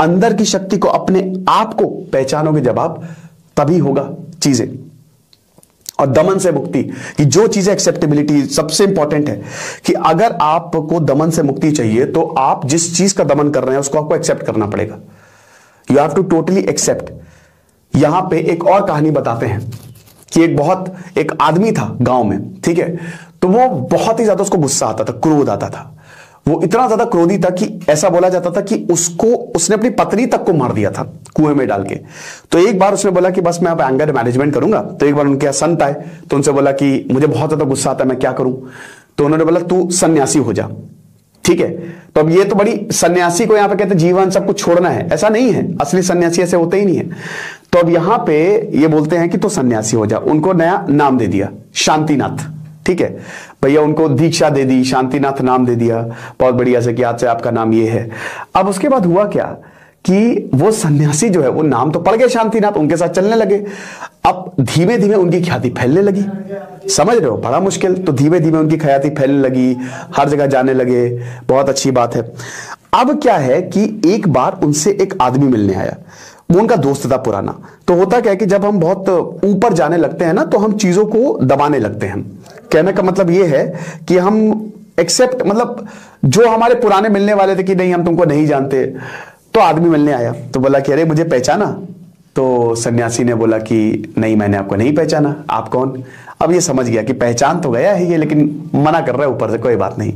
अंदर की शक्ति को अपने आप को पहचानोगे जब आप तभी होगा चीजें और दमन से मुक्ति कि जो चीजें एक्सेप्टेबिलिटी सबसे इंपॉर्टेंट है कि अगर आपको दमन से मुक्ति चाहिए तो आप जिस चीज का दमन कर रहे हैं उसको आपको एक्सेप्ट करना पड़ेगा you have to totally accept यहां पे एक और कहानी बताते हैं कि एक बहुत एक आदमी था गांव में ठीक है तो वो बहुत ही ज्यादा उसको गुस्सा आता था क्रोध आता था वो इतना ज्यादा क्रोधी था कि ऐसा बोला जाता था कि उसको उसने अपनी पत्नी तक को मार दिया था कुएं में डाल के तो एक बार उसने बोला कि बस मैं अब एंगर मैनेजमेंट करूंगा तो एक बार उनके संत आए तो उनसे बोला कि मुझे बहुत ज्यादा गुस्सा आता है मैं क्या करूं तो उन्होंने बोला तू सन्यासी हो जा ठीक है तो अब ये तो बड़ी सन्यासी को यहां पे कहते हैं जीवन सब कुछ छोड़ना है ऐसा नहीं है असली सन्यासी ऐसे होते ही नहीं है तो अब यहां पे ये बोलते हैं कि तो सन्यासी हो जा उनको नया नाम दे दिया शांतिनाथ ठीक है भैया उनको दीक्षा दे दी शांतिनाथ नाम दे दिया बहुत बढ़िया से कि आज से आपका नाम ये है अब उसके बाद हुआ क्या कि वो सन्यासी जो है वो नाम तो पड़ गए शांतिनाथ उनके साथ चलने लगे अब धीमे धीमे उनकी ख्याति फैलने लगी समझ रहे हो बड़ा मुश्किल तो धीमे धीमे उनकी ख्याति फैलने लगी हर जगह जाने लगे बहुत अच्छी बात है अब क्या है कि एक बार उनसे एक आदमी मिलने आया वो उनका दोस्त था पुराना तो होता क्या है कि जब हम बहुत ऊपर जाने लगते हैं ना तो हम चीजों को दबाने लगते हैं कहने का मतलब यह है कि हम एक्सेप्ट मतलब जो हमारे पुराने मिलने वाले थे कि नहीं हम तुमको नहीं जानते तो आदमी मिलने आया तो बोला कि अरे मुझे पहचाना तो सन्यासी ने बोला कि नहीं मैंने आपको नहीं पहचाना आप कौन अब ये समझ गया कि पहचान तो गया है ये लेकिन मना कर रहा है ऊपर से कोई बात नहीं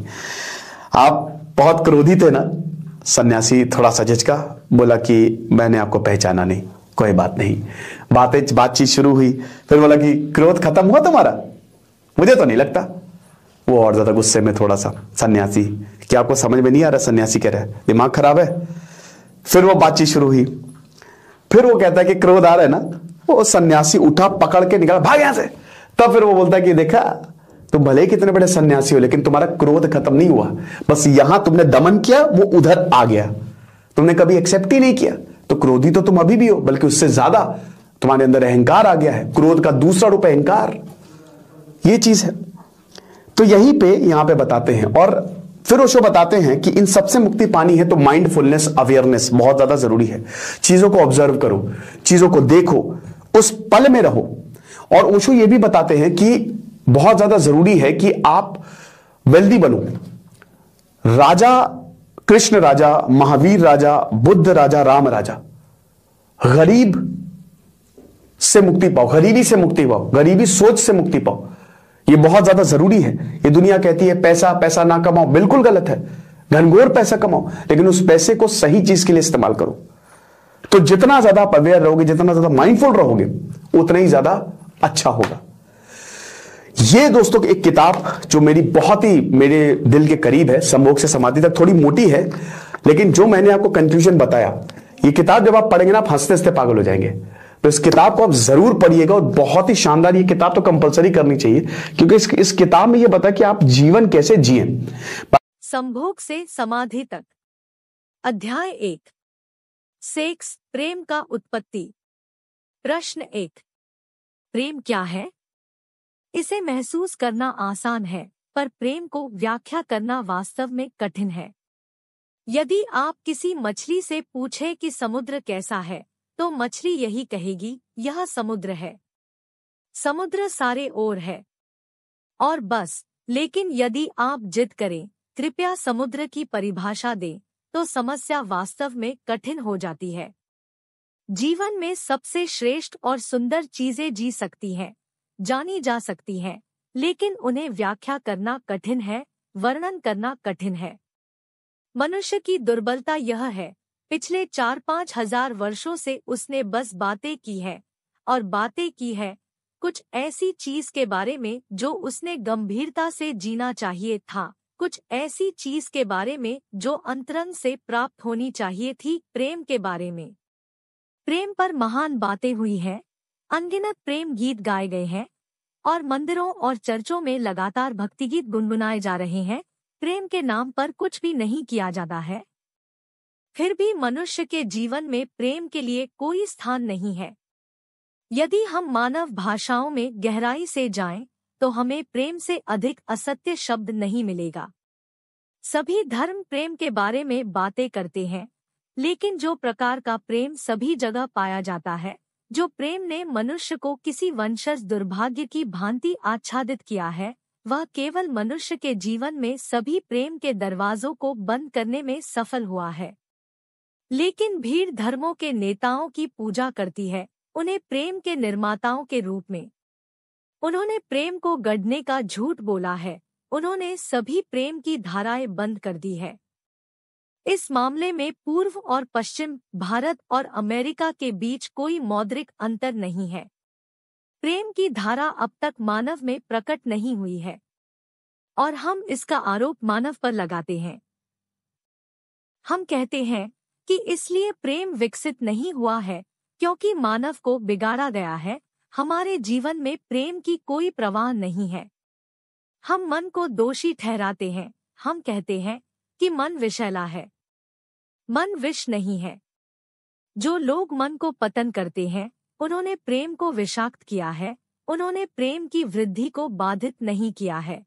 आप बहुत क्रोधी थे ना सन्यासी थोड़ा सा झिझका बोला कि मैंने आपको पहचाना नहीं कोई बात नहीं बातें बातचीत शुरू हुई फिर बोला कि क्रोध खत्म हुआ तुम्हारा मुझे तो नहीं लगता वो और ज्यादा गुस्से में थोड़ा सा सन्यासी क्या आपको समझ में नहीं आ रहा सन्यासी कह रहा है दिमाग खराब है फिर वो बातचीत शुरू हुई फिर वो कहता है कि क्रोध आ रहा है ना वो सन्यासी उठा पकड़ के निकला भाग यहां से तब फिर वो बोलता है कि देखा तुम भले ही कितने बड़े सन्यासी हो लेकिन तुम्हारा क्रोध खत्म नहीं हुआ बस यहां तुमने दमन किया वो उधर आ गया तुमने कभी एक्सेप्ट ही नहीं किया तो क्रोधी तो तुम अभी भी हो बल्कि उससे ज्यादा तुम्हारे अंदर अहंकार आ गया है क्रोध का दूसरा रूप अहंकार ये चीज़ है तो यहीं पे यहां पे बताते हैं और फिर ओशो बताते हैं कि इन सबसे मुक्ति पानी है तो माइंडफुलनेस अवेयरनेस बहुत ज्यादा जरूरी है चीजों को ऑब्जर्व करो चीजों को देखो उस पल में रहो और ओशो ये भी बताते हैं कि बहुत ज्यादा जरूरी है कि आप वेल्दी बनो राजा कृष्ण राजा महावीर राजा बुद्ध राजा राम राजा गरीब से मुक्ति पाओ गरीबी से मुक्ति पाओ गरीबी सोच से मुक्ति पाओ ये बहुत ज्यादा जरूरी है ये दुनिया कहती है पैसा पैसा ना कमाओ बिल्कुल गलत है घनघोर पैसा कमाओ लेकिन उस पैसे को सही चीज के लिए इस्तेमाल करो तो जितना ज्यादा आप अवेयर रहोगे जितना ज्यादा माइंडफुल रहोगे उतना ही ज्यादा अच्छा होगा ये दोस्तों एक किताब जो मेरी बहुत ही मेरे दिल के करीब है संभोग से समाधि तक थोड़ी मोटी है लेकिन जो मैंने आपको कंक्लूजन बताया ये किताब जब आप पढ़ेंगे ना आप हंसते हंसते पागल हो जाएंगे तो इस किताब को आप जरूर पढ़िएगा और बहुत ही शानदार ये किताब तो कंपलसरी करनी चाहिए क्योंकि इस, इस किताब में ये बता कि आप जीवन कैसे जिए संभोग से समाधि तक अध्याय एक सेक्स प्रेम का उत्पत्ति प्रश्न एक प्रेम क्या है इसे महसूस करना आसान है पर प्रेम को व्याख्या करना वास्तव में कठिन है यदि आप किसी मछली से पूछें कि समुद्र कैसा है तो मछली यही कहेगी यह समुद्र है समुद्र सारे ओर है और बस लेकिन यदि आप जिद करें कृपया समुद्र की परिभाषा दें तो समस्या वास्तव में कठिन हो जाती है जीवन में सबसे श्रेष्ठ और सुंदर चीजें जी सकती हैं जानी जा सकती हैं लेकिन उन्हें व्याख्या करना कठिन है वर्णन करना कठिन है मनुष्य की दुर्बलता यह है पिछले चार पाँच हजार वर्षों से उसने बस बातें की है और बातें की है कुछ ऐसी चीज के बारे में जो उसने गंभीरता से जीना चाहिए था कुछ ऐसी चीज के बारे में जो अंतरंग से प्राप्त होनी चाहिए थी प्रेम के बारे में प्रेम पर महान बातें हुई हैं अनगिनत प्रेम गीत गाए गए हैं और मंदिरों और चर्चों में लगातार भक्ति गीत गुनगुनाए जा रहे हैं प्रेम के नाम पर कुछ भी नहीं किया जाता है फिर भी मनुष्य के जीवन में प्रेम के लिए कोई स्थान नहीं है यदि हम मानव भाषाओं में गहराई से जाएं, तो हमें प्रेम से अधिक असत्य शब्द नहीं मिलेगा सभी धर्म प्रेम के बारे में बातें करते हैं लेकिन जो प्रकार का प्रेम सभी जगह पाया जाता है जो प्रेम ने मनुष्य को किसी वंशज दुर्भाग्य की भांति आच्छादित किया है वह केवल मनुष्य के जीवन में सभी प्रेम के दरवाजों को बंद करने में सफल हुआ है लेकिन भीड़ धर्मों के नेताओं की पूजा करती है उन्हें प्रेम के निर्माताओं के रूप में उन्होंने प्रेम को गढ़ने का झूठ बोला है उन्होंने सभी प्रेम की धाराएं बंद कर दी है इस मामले में पूर्व और पश्चिम भारत और अमेरिका के बीच कोई मौद्रिक अंतर नहीं है प्रेम की धारा अब तक मानव में प्रकट नहीं हुई है और हम इसका आरोप मानव पर लगाते हैं हम कहते हैं कि इसलिए प्रेम विकसित नहीं हुआ है क्योंकि मानव को बिगाड़ा गया है हमारे जीवन में प्रेम की कोई प्रवाह नहीं है हम मन को दोषी ठहराते हैं हम कहते हैं कि मन विषैला है मन विष नहीं है जो लोग मन को पतन करते हैं उन्होंने प्रेम को विषाक्त किया है उन्होंने प्रेम की वृद्धि को बाधित नहीं किया है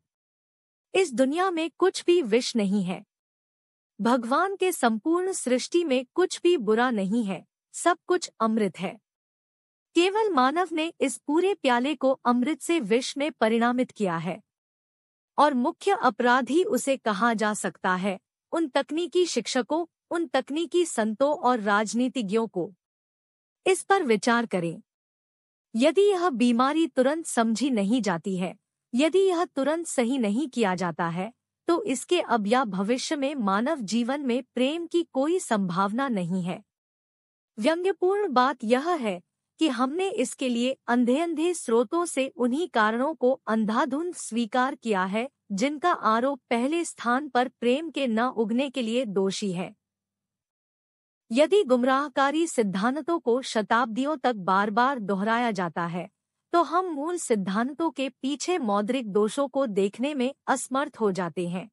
इस दुनिया में कुछ भी विष नहीं है भगवान के संपूर्ण सृष्टि में कुछ भी बुरा नहीं है सब कुछ अमृत है केवल मानव ने इस पूरे प्याले को अमृत से विष में परिणामित किया है और मुख्य अपराधी उसे कहा जा सकता है उन तकनीकी शिक्षकों उन तकनीकी संतों और राजनीतिज्ञों को इस पर विचार करें यदि यह बीमारी तुरंत समझी नहीं जाती है यदि यह तुरंत सही नहीं किया जाता है तो इसके अब या भविष्य में मानव जीवन में प्रेम की कोई संभावना नहीं है व्यंग्यपूर्ण बात यह है कि हमने इसके लिए अंधे अंधे स्रोतों से उन्हीं कारणों को अंधाधुंध स्वीकार किया है जिनका आरोप पहले स्थान पर प्रेम के न उगने के लिए दोषी है यदि गुमराहकारी सिद्धांतों को शताब्दियों तक बार बार दोहराया जाता है तो हम मूल सिद्धांतों के पीछे मौद्रिक दोषों को देखने में असमर्थ हो जाते हैं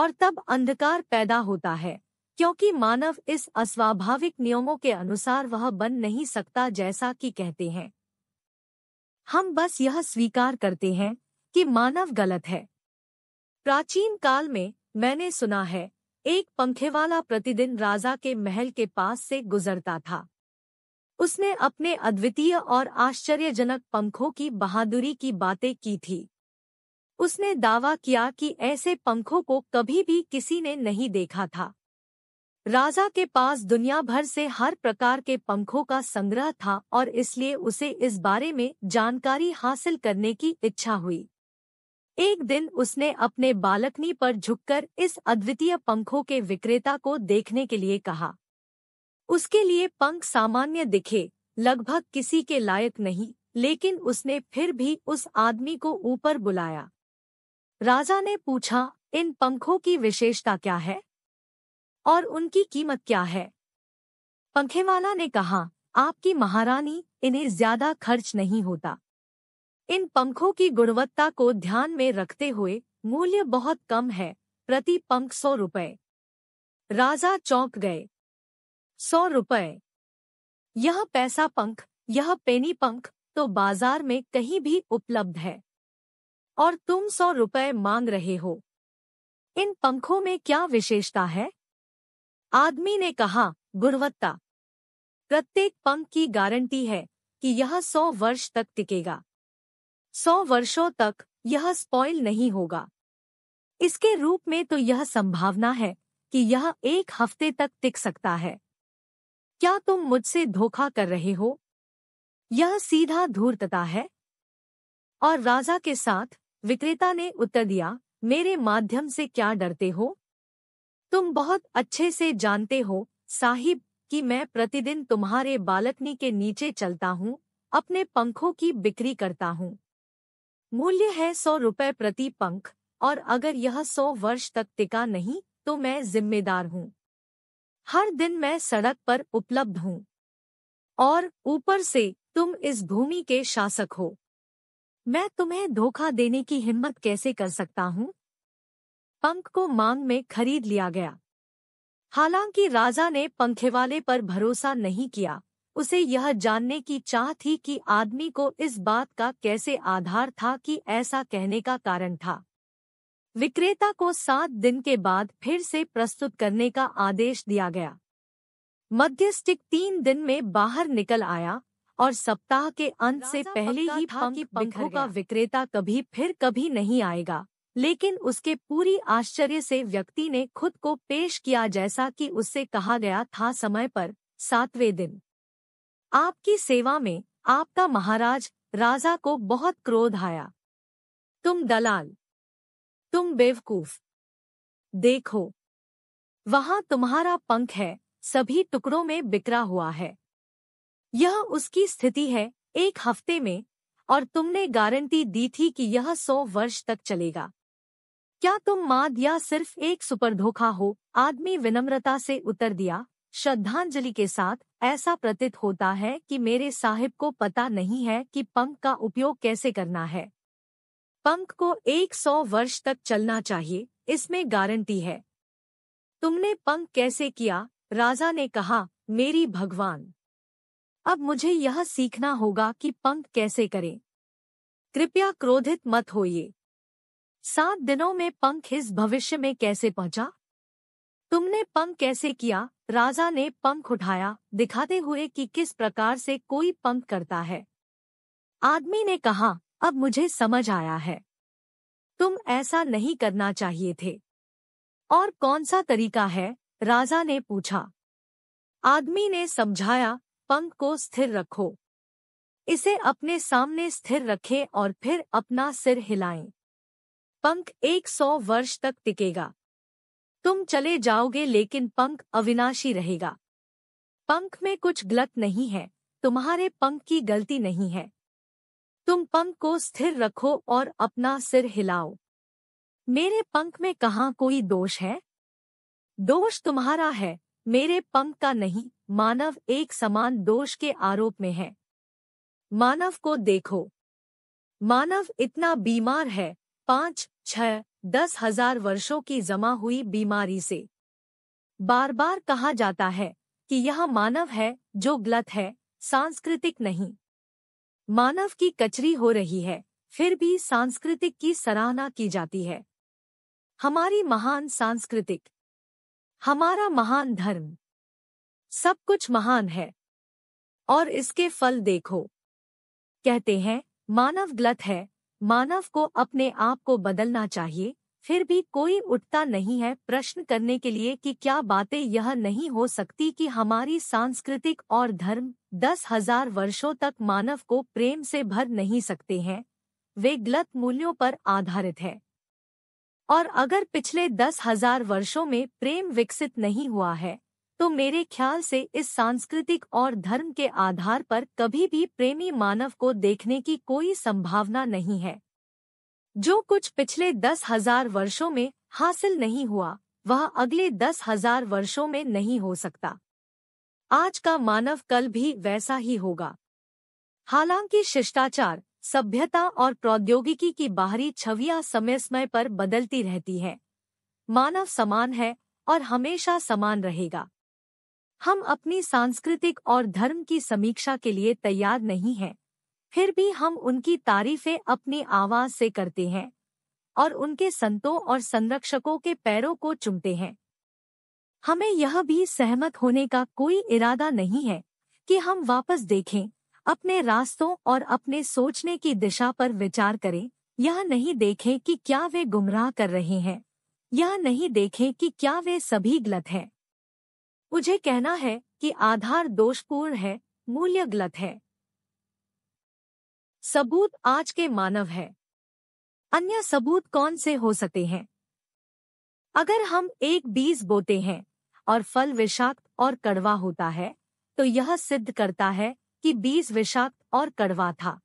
और तब अंधकार पैदा होता है क्योंकि मानव इस अस्वाभाविक नियमों के अनुसार वह बन नहीं सकता जैसा कि कहते हैं हम बस यह स्वीकार करते हैं कि मानव गलत है प्राचीन काल में मैंने सुना है एक पंखे वाला प्रतिदिन राजा के महल के पास से गुजरता था उसने अपने अद्वितीय और आश्चर्यजनक पंखों की बहादुरी की बातें की थी उसने दावा किया कि ऐसे पंखों को कभी भी किसी ने नहीं देखा था राजा के पास दुनिया भर से हर प्रकार के पंखों का संग्रह था और इसलिए उसे इस बारे में जानकारी हासिल करने की इच्छा हुई एक दिन उसने अपने बालकनी पर झुककर इस अद्वितीय पंखों के विक्रेता को देखने के लिए कहा उसके लिए पंख सामान्य दिखे लगभग किसी के लायक नहीं लेकिन उसने फिर भी उस आदमी को ऊपर बुलाया राजा ने पूछा इन पंखों की विशेषता क्या है और उनकी कीमत क्या है पंखेवाला ने कहा आपकी महारानी इन्हें ज्यादा खर्च नहीं होता इन पंखों की गुणवत्ता को ध्यान में रखते हुए मूल्य बहुत कम है प्रति पंख सौ रुपये राजा चौंक गए सौ रुपये यह पैसा पंख यह पेनी पंख तो बाजार में कहीं भी उपलब्ध है और तुम सौ रुपये मांग रहे हो इन पंखों में क्या विशेषता है आदमी ने कहा गुणवत्ता प्रत्येक पंख की गारंटी है कि यह सौ वर्ष तक टिकेगा सौ वर्षों तक यह स्पॉइल नहीं होगा इसके रूप में तो यह संभावना है कि यह एक हफ्ते तक टिक सकता है क्या तुम मुझसे धोखा कर रहे हो यह सीधा धूर्तता है और राजा के साथ विक्रेता ने उत्तर दिया मेरे माध्यम से क्या डरते हो तुम बहुत अच्छे से जानते हो साहिब कि मैं प्रतिदिन तुम्हारे बालकनी के नीचे चलता हूँ अपने पंखों की बिक्री करता हूँ मूल्य है सौ रुपये प्रति पंख और अगर यह सौ वर्ष तक टिका नहीं तो मैं जिम्मेदार हूँ हर दिन मैं सड़क पर उपलब्ध हूं और ऊपर से तुम इस भूमि के शासक हो मैं तुम्हें धोखा देने की हिम्मत कैसे कर सकता हूँ पंख को मांग में खरीद लिया गया हालांकि राजा ने पंखे वाले पर भरोसा नहीं किया उसे यह जानने की चाह थी कि आदमी को इस बात का कैसे आधार था कि ऐसा कहने का कारण था विक्रेता को सात दिन के बाद फिर से प्रस्तुत करने का आदेश दिया गया मध्यस्टिक तीन दिन में बाहर निकल आया और सप्ताह के अंत से पहले ही था कि पंखों का विक्रेता कभी फिर कभी नहीं आएगा लेकिन उसके पूरी आश्चर्य से व्यक्ति ने खुद को पेश किया जैसा कि उससे कहा गया था समय पर सातवें दिन आपकी सेवा में आपका महाराज राजा को बहुत क्रोध आया तुम दलाल तुम बेवकूफ देखो वहां तुम्हारा पंख है सभी टुकड़ों में बिखरा हुआ है यह उसकी स्थिति है एक हफ्ते में और तुमने गारंटी दी थी कि यह सौ वर्ष तक चलेगा क्या तुम माद या सिर्फ एक सुपर धोखा हो आदमी विनम्रता से उतर दिया श्रद्धांजलि के साथ ऐसा प्रतीत होता है कि मेरे साहिब को पता नहीं है कि पंख का उपयोग कैसे करना है पंख को 100 वर्ष तक चलना चाहिए इसमें गारंटी है तुमने पंख कैसे किया राजा ने कहा मेरी भगवान अब मुझे यह सीखना होगा कि पंख कैसे करें कृपया क्रोधित मत होइए सात दिनों में पंख इस भविष्य में कैसे पहुंचा तुमने पंख कैसे किया राजा ने पंख उठाया दिखाते हुए कि किस प्रकार से कोई पंख करता है आदमी ने कहा अब मुझे समझ आया है तुम ऐसा नहीं करना चाहिए थे और कौन सा तरीका है राजा ने पूछा आदमी ने समझाया पंख को स्थिर रखो इसे अपने सामने स्थिर रखें और फिर अपना सिर हिलाएं। पंख 100 वर्ष तक टिकेगा तुम चले जाओगे लेकिन पंख अविनाशी रहेगा पंख में कुछ गलत नहीं है तुम्हारे पंख की गलती नहीं है तुम पंख को स्थिर रखो और अपना सिर हिलाओ मेरे पंख में कहा कोई दोष है दोष तुम्हारा है मेरे पंख का नहीं मानव एक समान दोष के आरोप में है मानव को देखो मानव इतना बीमार है पांच छह दस हजार वर्षों की जमा हुई बीमारी से बार बार कहा जाता है कि यह मानव है जो गलत है सांस्कृतिक नहीं मानव की कचरी हो रही है फिर भी सांस्कृतिक की सराहना की जाती है हमारी महान सांस्कृतिक हमारा महान धर्म सब कुछ महान है और इसके फल देखो कहते हैं मानव गलत है मानव को अपने आप को बदलना चाहिए फिर भी कोई उठता नहीं है प्रश्न करने के लिए कि क्या बातें यह नहीं हो सकती कि हमारी सांस्कृतिक और धर्म दस हजार वर्षो तक मानव को प्रेम से भर नहीं सकते हैं वे गलत मूल्यों पर आधारित है और अगर पिछले दस हजार वर्षों में प्रेम विकसित नहीं हुआ है तो मेरे ख्याल से इस सांस्कृतिक और धर्म के आधार पर कभी भी प्रेमी मानव को देखने की कोई संभावना नहीं है जो कुछ पिछले दस हजार वर्षो में हासिल नहीं हुआ वह अगले दस हजार वर्षों में नहीं हो सकता आज का मानव कल भी वैसा ही होगा हालांकि शिष्टाचार सभ्यता और प्रौद्योगिकी की बाहरी छवियां समय समय पर बदलती रहती है मानव समान है और हमेशा समान रहेगा हम अपनी सांस्कृतिक और धर्म की समीक्षा के लिए तैयार नहीं हैं फिर भी हम उनकी तारीफें अपनी आवाज से करते हैं और उनके संतों और संरक्षकों के पैरों को चुमते हैं हमें यह भी सहमत होने का कोई इरादा नहीं है कि हम वापस देखें अपने रास्तों और अपने सोचने की दिशा पर विचार करें यह नहीं देखें कि क्या वे गुमराह कर रहे हैं यह नहीं देखें कि क्या वे सभी गलत हैं मुझे कहना है कि आधार दोषपूर्ण है मूल्य गलत है सबूत आज के मानव है अन्य सबूत कौन से हो सकते हैं अगर हम एक बीज बोते हैं और फल विषाक्त और कड़वा होता है तो यह सिद्ध करता है कि बीज विषाक्त और कड़वा था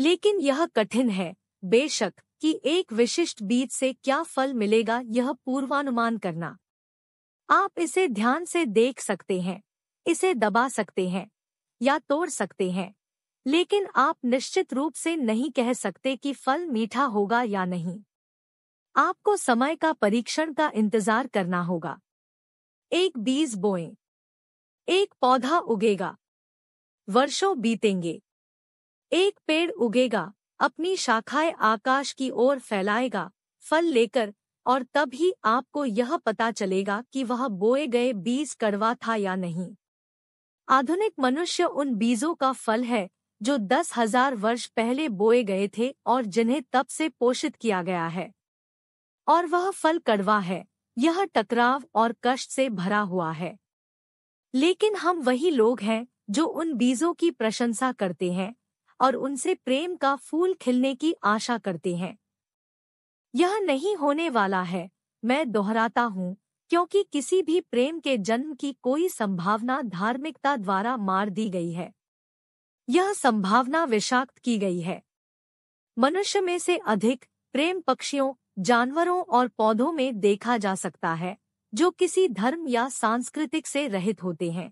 लेकिन यह कठिन है बेशक कि एक विशिष्ट बीज से क्या फल मिलेगा यह पूर्वानुमान करना आप इसे ध्यान से देख सकते हैं इसे दबा सकते हैं या तोड़ सकते हैं लेकिन आप निश्चित रूप से नहीं कह सकते कि फल मीठा होगा या नहीं आपको समय का परीक्षण का इंतजार करना होगा एक बीज बोएं, एक पौधा उगेगा वर्षों बीतेंगे एक पेड़ उगेगा अपनी शाखाएं आकाश की ओर फैलाएगा फल लेकर और तब ही आपको यह पता चलेगा कि वह बोए गए बीज कड़वा था या नहीं आधुनिक मनुष्य उन बीजों का फल है जो दस हजार वर्ष पहले बोए गए थे और जिन्हें तब से पोषित किया गया है और वह फल कड़वा है यह टकराव और कष्ट से भरा हुआ है लेकिन हम वही लोग हैं जो उन बीजों की प्रशंसा करते हैं और उनसे प्रेम का फूल खिलने की आशा करते हैं यह नहीं होने वाला है मैं दोहराता हूँ क्योंकि किसी भी प्रेम के जन्म की कोई संभावना धार्मिकता द्वारा मार दी गई है यह संभावना विषाक्त की गई है मनुष्य में से अधिक प्रेम पक्षियों जानवरों और पौधों में देखा जा सकता है जो किसी धर्म या सांस्कृतिक से रहित होते हैं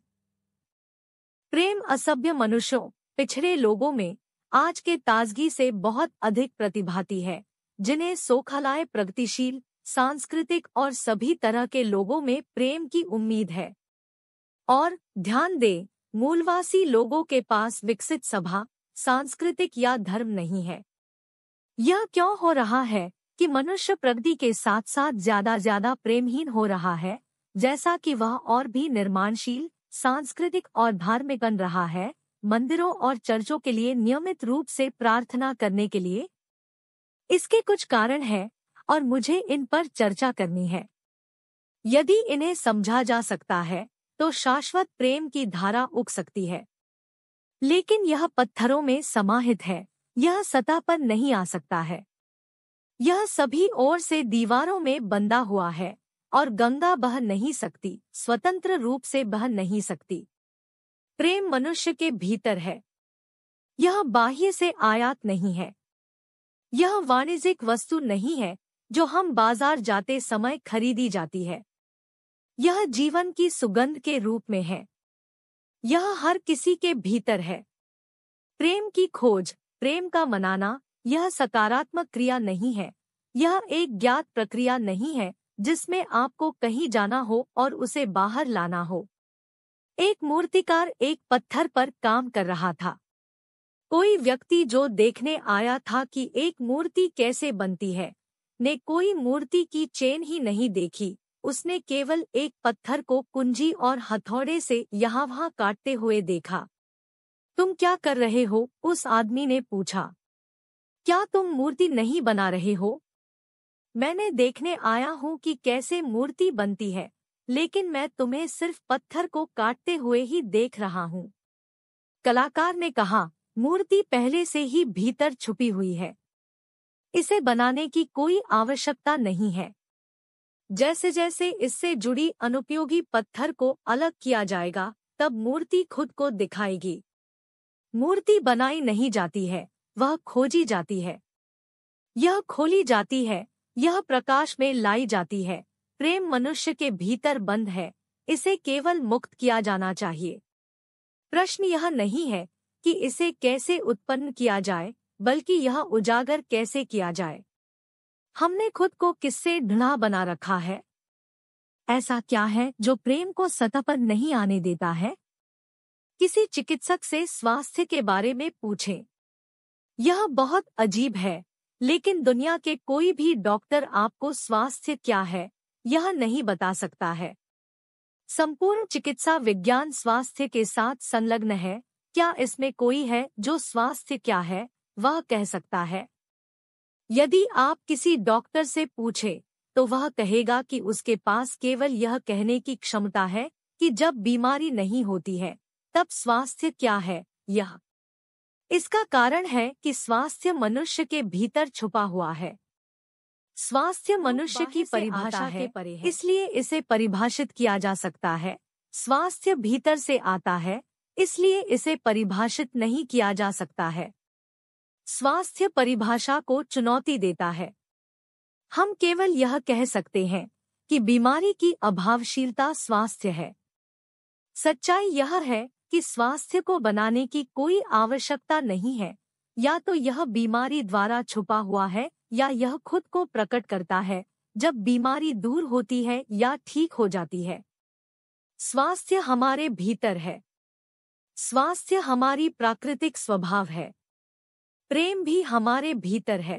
प्रेम असभ्य मनुष्यों पिछड़े लोगों में आज के ताजगी से बहुत अधिक प्रतिभाती है जिन्हें सोखलाए प्रगतिशील सांस्कृतिक और सभी तरह के लोगों में प्रेम की उम्मीद है और ध्यान दें मूलवासी लोगों के पास विकसित सभा सांस्कृतिक या धर्म नहीं है यह क्यों हो रहा है कि मनुष्य प्रगति के साथ साथ ज्यादा ज्यादा प्रेमहीन हो रहा है जैसा कि वह और भी निर्माणशील सांस्कृतिक और धार्मिक बन रहा है मंदिरों और चर्चों के लिए नियमित रूप से प्रार्थना करने के लिए इसके कुछ कारण हैं और मुझे इन पर चर्चा करनी है यदि इन्हें समझा जा सकता है तो शाश्वत प्रेम की धारा उग सकती है लेकिन यह पत्थरों में समाहित है यह सतह पर नहीं आ सकता है यह सभी ओर से दीवारों में बंधा हुआ है और गंगा बह नहीं सकती स्वतंत्र रूप से बह नहीं सकती प्रेम मनुष्य के भीतर है यह बाह्य से आयात नहीं है यह वाणिज्यिक वस्तु नहीं है जो हम बाजार जाते समय खरीदी जाती है यह जीवन की सुगंध के रूप में है यह हर किसी के भीतर है प्रेम की खोज प्रेम का मनाना यह सकारात्मक क्रिया नहीं है यह एक ज्ञात प्रक्रिया नहीं है जिसमें आपको कहीं जाना हो और उसे बाहर लाना हो एक मूर्तिकार एक पत्थर पर काम कर रहा था कोई व्यक्ति जो देखने आया था कि एक मूर्ति कैसे बनती है ने कोई मूर्ति की चेन ही नहीं देखी उसने केवल एक पत्थर को कुंजी और हथौड़े से यहाँ वहाँ काटते हुए देखा तुम क्या कर रहे हो उस आदमी ने पूछा क्या तुम मूर्ति नहीं बना रहे हो मैंने देखने आया हूँ कि कैसे मूर्ति बनती है लेकिन मैं तुम्हें सिर्फ पत्थर को काटते हुए ही देख रहा हूँ कलाकार ने कहा मूर्ति पहले से ही भीतर छुपी हुई है इसे बनाने की कोई आवश्यकता नहीं है जैसे जैसे इससे जुड़ी अनुपयोगी पत्थर को अलग किया जाएगा तब मूर्ति खुद को दिखाएगी मूर्ति बनाई नहीं जाती है वह खोजी जाती है यह खोली जाती है यह प्रकाश में लाई जाती है प्रेम मनुष्य के भीतर बंद है इसे केवल मुक्त किया जाना चाहिए प्रश्न यह नहीं है कि इसे कैसे उत्पन्न किया जाए बल्कि यह उजागर कैसे किया जाए हमने खुद को किससे ढड़ा बना रखा है ऐसा क्या है जो प्रेम को सतह पर नहीं आने देता है किसी चिकित्सक से स्वास्थ्य के बारे में पूछें यह बहुत अजीब है लेकिन दुनिया के कोई भी डॉक्टर आपको स्वास्थ्य क्या है यह नहीं बता सकता है संपूर्ण चिकित्सा विज्ञान स्वास्थ्य के साथ संलग्न है क्या इसमें कोई है जो स्वास्थ्य क्या है वह कह सकता है यदि आप किसी डॉक्टर से पूछे तो वह कहेगा कि उसके पास केवल यह कहने की क्षमता है कि जब बीमारी नहीं होती है तब स्वास्थ्य क्या है यह इसका कारण है कि स्वास्थ्य मनुष्य के भीतर छुपा हुआ है स्वास्थ्य मनुष्य की परिभाषा है इसलिए इसे परिभाषित किया जा सकता है स्वास्थ्य भीतर से आता है इसलिए इसे परिभाषित नहीं किया जा सकता है स्वास्थ्य परिभाषा को चुनौती देता है हम केवल यह कह सकते हैं कि बीमारी की अभावशीलता स्वास्थ्य है सच्चाई यह है कि स्वास्थ्य को बनाने की कोई आवश्यकता नहीं है या तो यह बीमारी द्वारा छुपा हुआ है या यह खुद को प्रकट करता है जब बीमारी दूर होती है या ठीक हो जाती है स्वास्थ्य हमारे भीतर है स्वास्थ्य हमारी प्राकृतिक स्वभाव है प्रेम भी हमारे भीतर है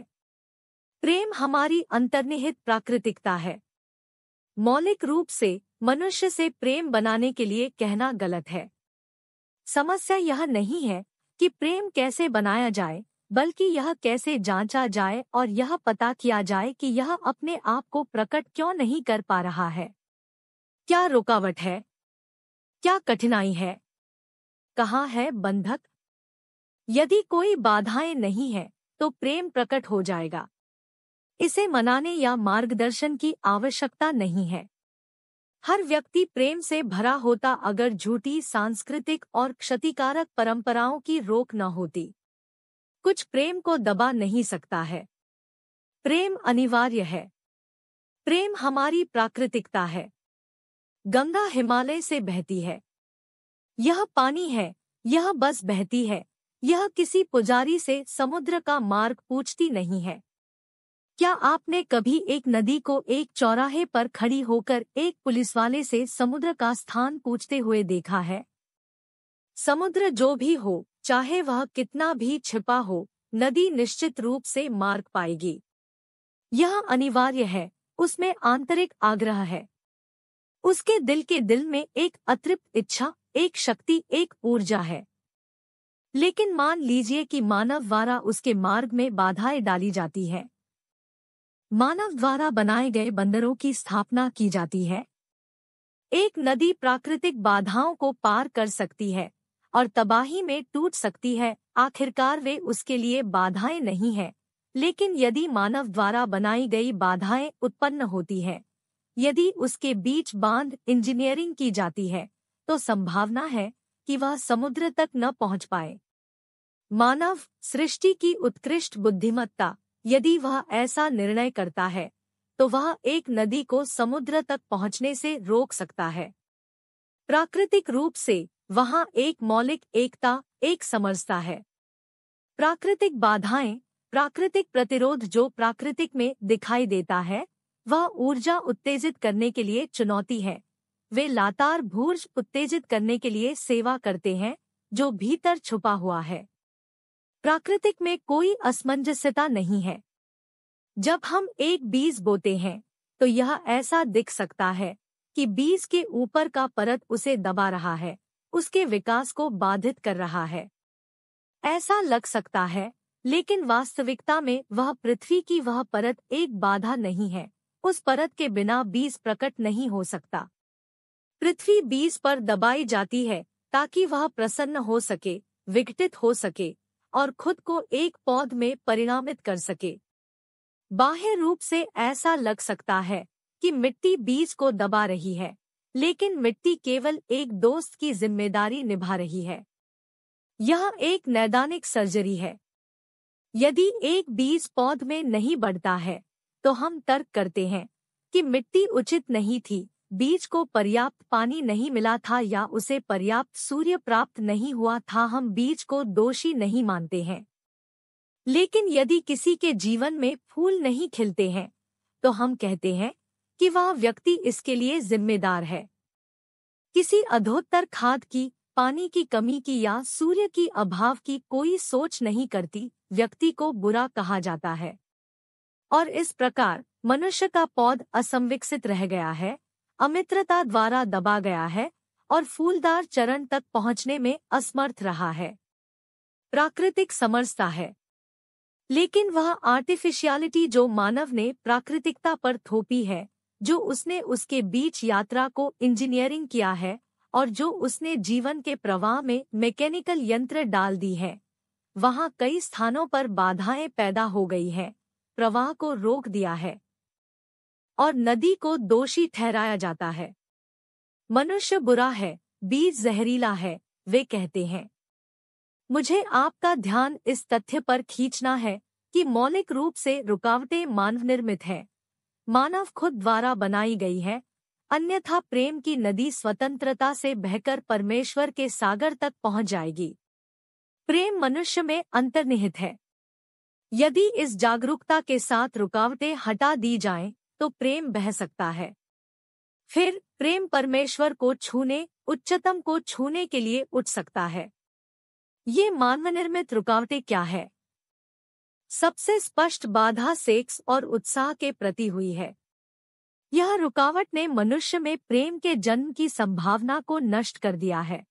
प्रेम हमारी अंतर्निहित प्राकृतिकता है मौलिक रूप से मनुष्य से प्रेम बनाने के लिए कहना गलत है समस्या यह नहीं है कि प्रेम कैसे बनाया जाए बल्कि यह कैसे जांचा जाए और यह पता किया जाए कि यह अपने आप को प्रकट क्यों नहीं कर पा रहा है क्या रुकावट है क्या कठिनाई है कहाँ है बंधक यदि कोई बाधाएं नहीं है तो प्रेम प्रकट हो जाएगा इसे मनाने या मार्गदर्शन की आवश्यकता नहीं है हर व्यक्ति प्रेम से भरा होता अगर झूठी सांस्कृतिक और क्षतिकारक परंपराओं की रोक न होती कुछ प्रेम को दबा नहीं सकता है प्रेम अनिवार्य है प्रेम हमारी प्राकृतिकता है गंगा हिमालय से बहती है यह पानी है यह बस बहती है यह किसी पुजारी से समुद्र का मार्ग पूछती नहीं है क्या आपने कभी एक नदी को एक चौराहे पर खड़ी होकर एक पुलिस वाले से समुद्र का स्थान पूछते हुए देखा है समुद्र जो भी हो चाहे वह कितना भी छिपा हो नदी निश्चित रूप से मार्ग पाएगी यह अनिवार्य है उसमें आंतरिक आग्रह है उसके दिल के दिल में एक अतृप्त इच्छा एक शक्ति एक ऊर्जा है लेकिन मान लीजिए कि मानव द्वारा उसके मार्ग में बाधाएं डाली जाती है मानव द्वारा बनाए गए बंदरों की स्थापना की जाती है एक नदी प्राकृतिक बाधाओं को पार कर सकती है और तबाही में टूट सकती है आखिरकार वे उसके लिए बाधाएं नहीं है लेकिन यदि मानव द्वारा बनाई गई बाधाएं उत्पन्न होती है यदि उसके बीच बांध इंजीनियरिंग की जाती है तो संभावना है कि वह समुद्र तक न पहुंच पाए मानव सृष्टि की उत्कृष्ट बुद्धिमत्ता यदि वह ऐसा निर्णय करता है तो वह एक नदी को समुद्र तक पहुंचने से रोक सकता है प्राकृतिक रूप से वहाँ एक मौलिक एकता एक समझता है प्राकृतिक बाधाएं प्राकृतिक प्रतिरोध जो प्राकृतिक में दिखाई देता है वह ऊर्जा उत्तेजित करने के लिए चुनौती है वे लातार भूर्ज उत्तेजित करने के लिए सेवा करते हैं जो भीतर छुपा हुआ है प्राकृतिक में कोई असमंजस्यता नहीं है जब हम एक बीज बोते हैं तो यह ऐसा दिख सकता है कि बीज के ऊपर का परत उसे दबा रहा है उसके विकास को बाधित कर रहा है ऐसा लग सकता है लेकिन वास्तविकता में वह पृथ्वी की वह परत एक बाधा नहीं है उस परत के बिना बीज प्रकट नहीं हो सकता पृथ्वी बीज पर दबाई जाती है ताकि वह प्रसन्न हो सके विघटित हो सके और खुद को एक पौध में परिणामित कर सके बाह्य रूप से ऐसा लग सकता है कि मिट्टी बीज को दबा रही है लेकिन मिट्टी केवल एक दोस्त की जिम्मेदारी निभा रही है यह एक नैदानिक सर्जरी है यदि एक बीज पौध में नहीं बढ़ता है तो हम तर्क करते हैं कि मिट्टी उचित नहीं थी बीज को पर्याप्त पानी नहीं मिला था या उसे पर्याप्त सूर्य प्राप्त नहीं हुआ था हम बीज को दोषी नहीं मानते हैं लेकिन यदि किसी के जीवन में फूल नहीं खिलते हैं तो हम कहते हैं कि वह व्यक्ति इसके लिए जिम्मेदार है किसी अधोत्तर खाद की पानी की कमी की या सूर्य की अभाव की कोई सोच नहीं करती व्यक्ति को बुरा कहा जाता है और इस प्रकार मनुष्य का पौध असंविकसित रह गया है अमित्रता द्वारा दबा गया है और फूलदार चरण तक पहुंचने में असमर्थ रहा है प्राकृतिक समरसता है लेकिन वह आर्टिफिशियलिटी जो मानव ने प्राकृतिकता पर थोपी है जो उसने उसके बीच यात्रा को इंजीनियरिंग किया है और जो उसने जीवन के प्रवाह में मैकेनिकल यंत्र डाल दी है वहाँ कई स्थानों पर बाधाएं पैदा हो गई हैं प्रवाह को रोक दिया है और नदी को दोषी ठहराया जाता है मनुष्य बुरा है बीज जहरीला है वे कहते हैं मुझे आपका ध्यान इस तथ्य पर खींचना है कि मौलिक रूप से रुकावटें मानव निर्मित हैं मानव खुद द्वारा बनाई गई है अन्यथा प्रेम की नदी स्वतंत्रता से बहकर परमेश्वर के सागर तक पहुंच जाएगी प्रेम मनुष्य में अंतर्निहित है यदि इस जागरूकता के साथ रुकावटें हटा दी जाएं तो प्रेम बह सकता है फिर प्रेम परमेश्वर को छूने उच्चतम को छूने के लिए उठ सकता है ये मानवनिर्मित रुकावटें क्या है सबसे स्पष्ट बाधा सेक्स और उत्साह के प्रति हुई है यह रुकावट ने मनुष्य में प्रेम के जन्म की संभावना को नष्ट कर दिया है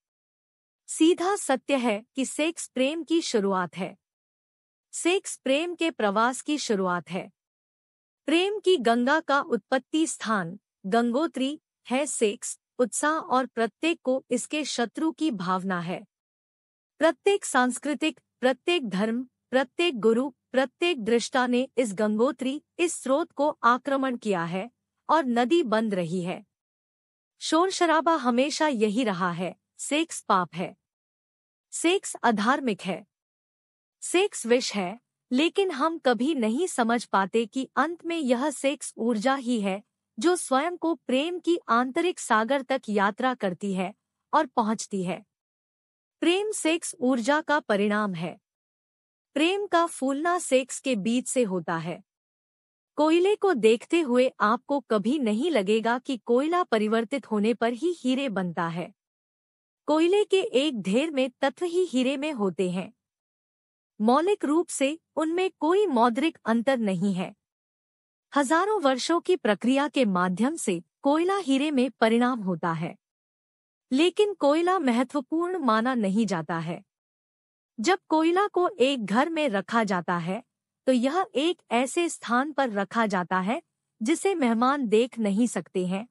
सीधा सत्य है कि सेक्स प्रेम की शुरुआत है सेक्स प्रेम के प्रवास की शुरुआत है प्रेम की गंगा का उत्पत्ति स्थान गंगोत्री है सेक्स उत्साह और प्रत्येक को इसके शत्रु की भावना है प्रत्येक सांस्कृतिक प्रत्येक धर्म प्रत्येक गुरु प्रत्येक दृष्टा ने इस गंगोत्री इस स्रोत को आक्रमण किया है और नदी बंद रही है शोर शराबा हमेशा यही रहा है सेक्स पाप है सेक्स अधार्मिक है सेक्स विष है लेकिन हम कभी नहीं समझ पाते कि अंत में यह सेक्स ऊर्जा ही है जो स्वयं को प्रेम की आंतरिक सागर तक यात्रा करती है और पहुंचती है प्रेम सेक्स ऊर्जा का परिणाम है प्रेम का फूलना सेक्स के बीच से होता है कोयले को देखते हुए आपको कभी नहीं लगेगा कि कोयला परिवर्तित होने पर ही हीरे बनता है कोयले के एक ढेर में तत्व ही हीरे में होते हैं मौलिक रूप से उनमें कोई मौद्रिक अंतर नहीं है हजारों वर्षों की प्रक्रिया के माध्यम से कोयला हीरे में परिणाम होता है लेकिन कोयला महत्वपूर्ण माना नहीं जाता है जब कोयला को एक घर में रखा जाता है तो यह एक ऐसे स्थान पर रखा जाता है जिसे मेहमान देख नहीं सकते हैं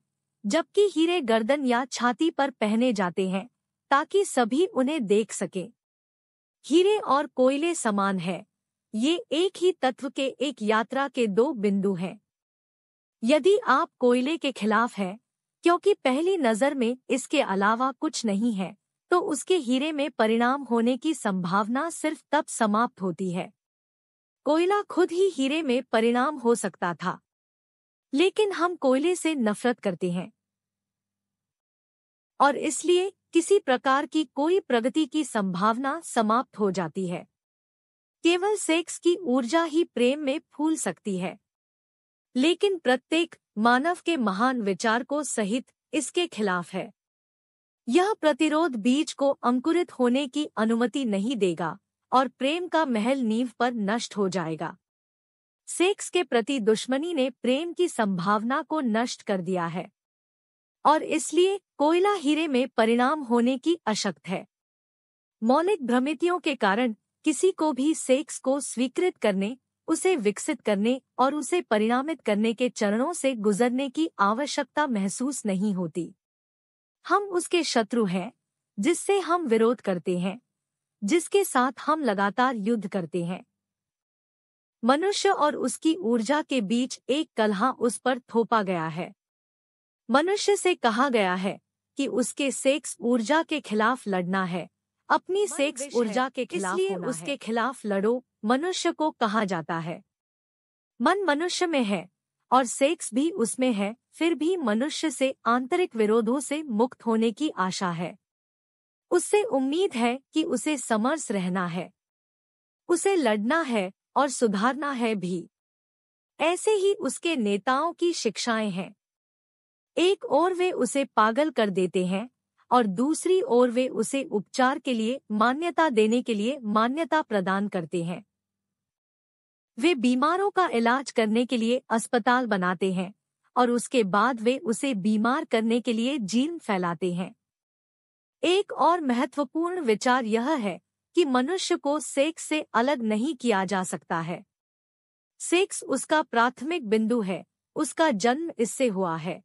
जबकि हीरे गर्दन या छाती पर पहने जाते हैं ताकि सभी उन्हें देख सकें हीरे और कोयले समान है ये एक ही तत्व के एक यात्रा के दो बिंदु हैं यदि आप कोयले के खिलाफ हैं क्योंकि पहली नज़र में इसके अलावा कुछ नहीं है तो उसके हीरे में परिणाम होने की संभावना सिर्फ तब समाप्त होती है कोयला खुद ही हीरे में परिणाम हो सकता था लेकिन हम कोयले से नफरत करते हैं और इसलिए किसी प्रकार की कोई प्रगति की संभावना समाप्त हो जाती है केवल सेक्स की ऊर्जा ही प्रेम में फूल सकती है लेकिन प्रत्येक मानव के महान विचार को सहित इसके खिलाफ है यह प्रतिरोध बीज को अंकुरित होने की अनुमति नहीं देगा और प्रेम का महल नींव पर नष्ट हो जाएगा सेक्स के प्रति दुश्मनी ने प्रेम की संभावना को नष्ट कर दिया है और इसलिए कोयला हीरे में परिणाम होने की अशक्त है मौलिक भ्रमितियों के कारण किसी को भी सेक्स को स्वीकृत करने उसे विकसित करने और उसे परिणामित करने के चरणों से गुजरने की आवश्यकता महसूस नहीं होती हम उसके शत्रु हैं जिससे हम विरोध करते हैं जिसके साथ हम लगातार युद्ध करते हैं मनुष्य और उसकी ऊर्जा के बीच एक कलहा उस पर थोपा गया है मनुष्य से कहा गया है कि उसके सेक्स ऊर्जा के खिलाफ लड़ना है अपनी सेक्स ऊर्जा के खिलाफ होना उसके है। खिलाफ लड़ो मनुष्य को कहा जाता है मन मनुष्य में है और सेक्स भी उसमें है फिर भी मनुष्य से आंतरिक विरोधों से मुक्त होने की आशा है उससे उम्मीद है कि उसे समर्स रहना है उसे लड़ना है और सुधारना है भी ऐसे ही उसके नेताओं की शिक्षाएं हैं एक ओर वे उसे पागल कर देते हैं और दूसरी ओर वे उसे उपचार के लिए मान्यता देने के लिए मान्यता प्रदान करते हैं वे बीमारों का इलाज करने के लिए अस्पताल बनाते हैं और उसके बाद वे उसे बीमार करने के लिए जीन फैलाते हैं एक और महत्वपूर्ण विचार यह है कि मनुष्य को सेक्स से अलग नहीं किया जा सकता है सेक्स उसका प्राथमिक बिंदु है उसका जन्म इससे हुआ है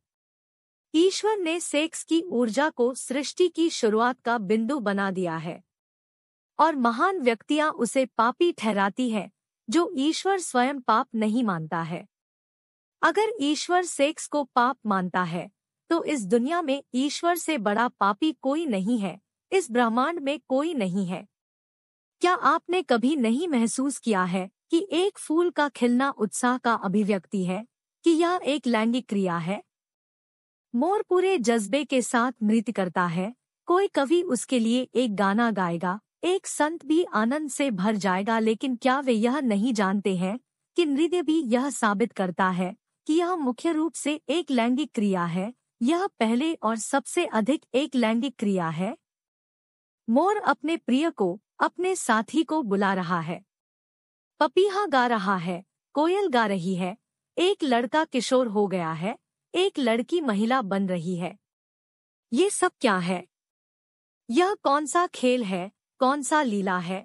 ईश्वर ने सेक्स की ऊर्जा को सृष्टि की शुरुआत का बिंदु बना दिया है और महान व्यक्तियां उसे पापी ठहराती हैं जो ईश्वर स्वयं पाप नहीं मानता है अगर ईश्वर सेक्स को पाप मानता है तो इस दुनिया में ईश्वर से बड़ा पापी कोई नहीं है इस ब्रह्मांड में कोई नहीं है क्या आपने कभी नहीं महसूस किया है कि एक फूल का खिलना उत्साह का अभिव्यक्ति है कि यह एक लैंगिक क्रिया है मोर पूरे जज्बे के साथ नृत्य करता है कोई कवि उसके लिए एक गाना गाएगा एक संत भी आनंद से भर जाएगा लेकिन क्या वे यह नहीं जानते हैं कि नृत्य भी यह साबित करता है कि यह मुख्य रूप से एक लैंगिक क्रिया है यह पहले और सबसे अधिक एक लैंगिक क्रिया है मोर अपने प्रिय को अपने साथी को बुला रहा है पपीहा गा रहा है कोयल गा रही है एक लड़का किशोर हो गया है एक लड़की महिला बन रही है ये सब क्या है यह कौन सा खेल है कौन सा लीला है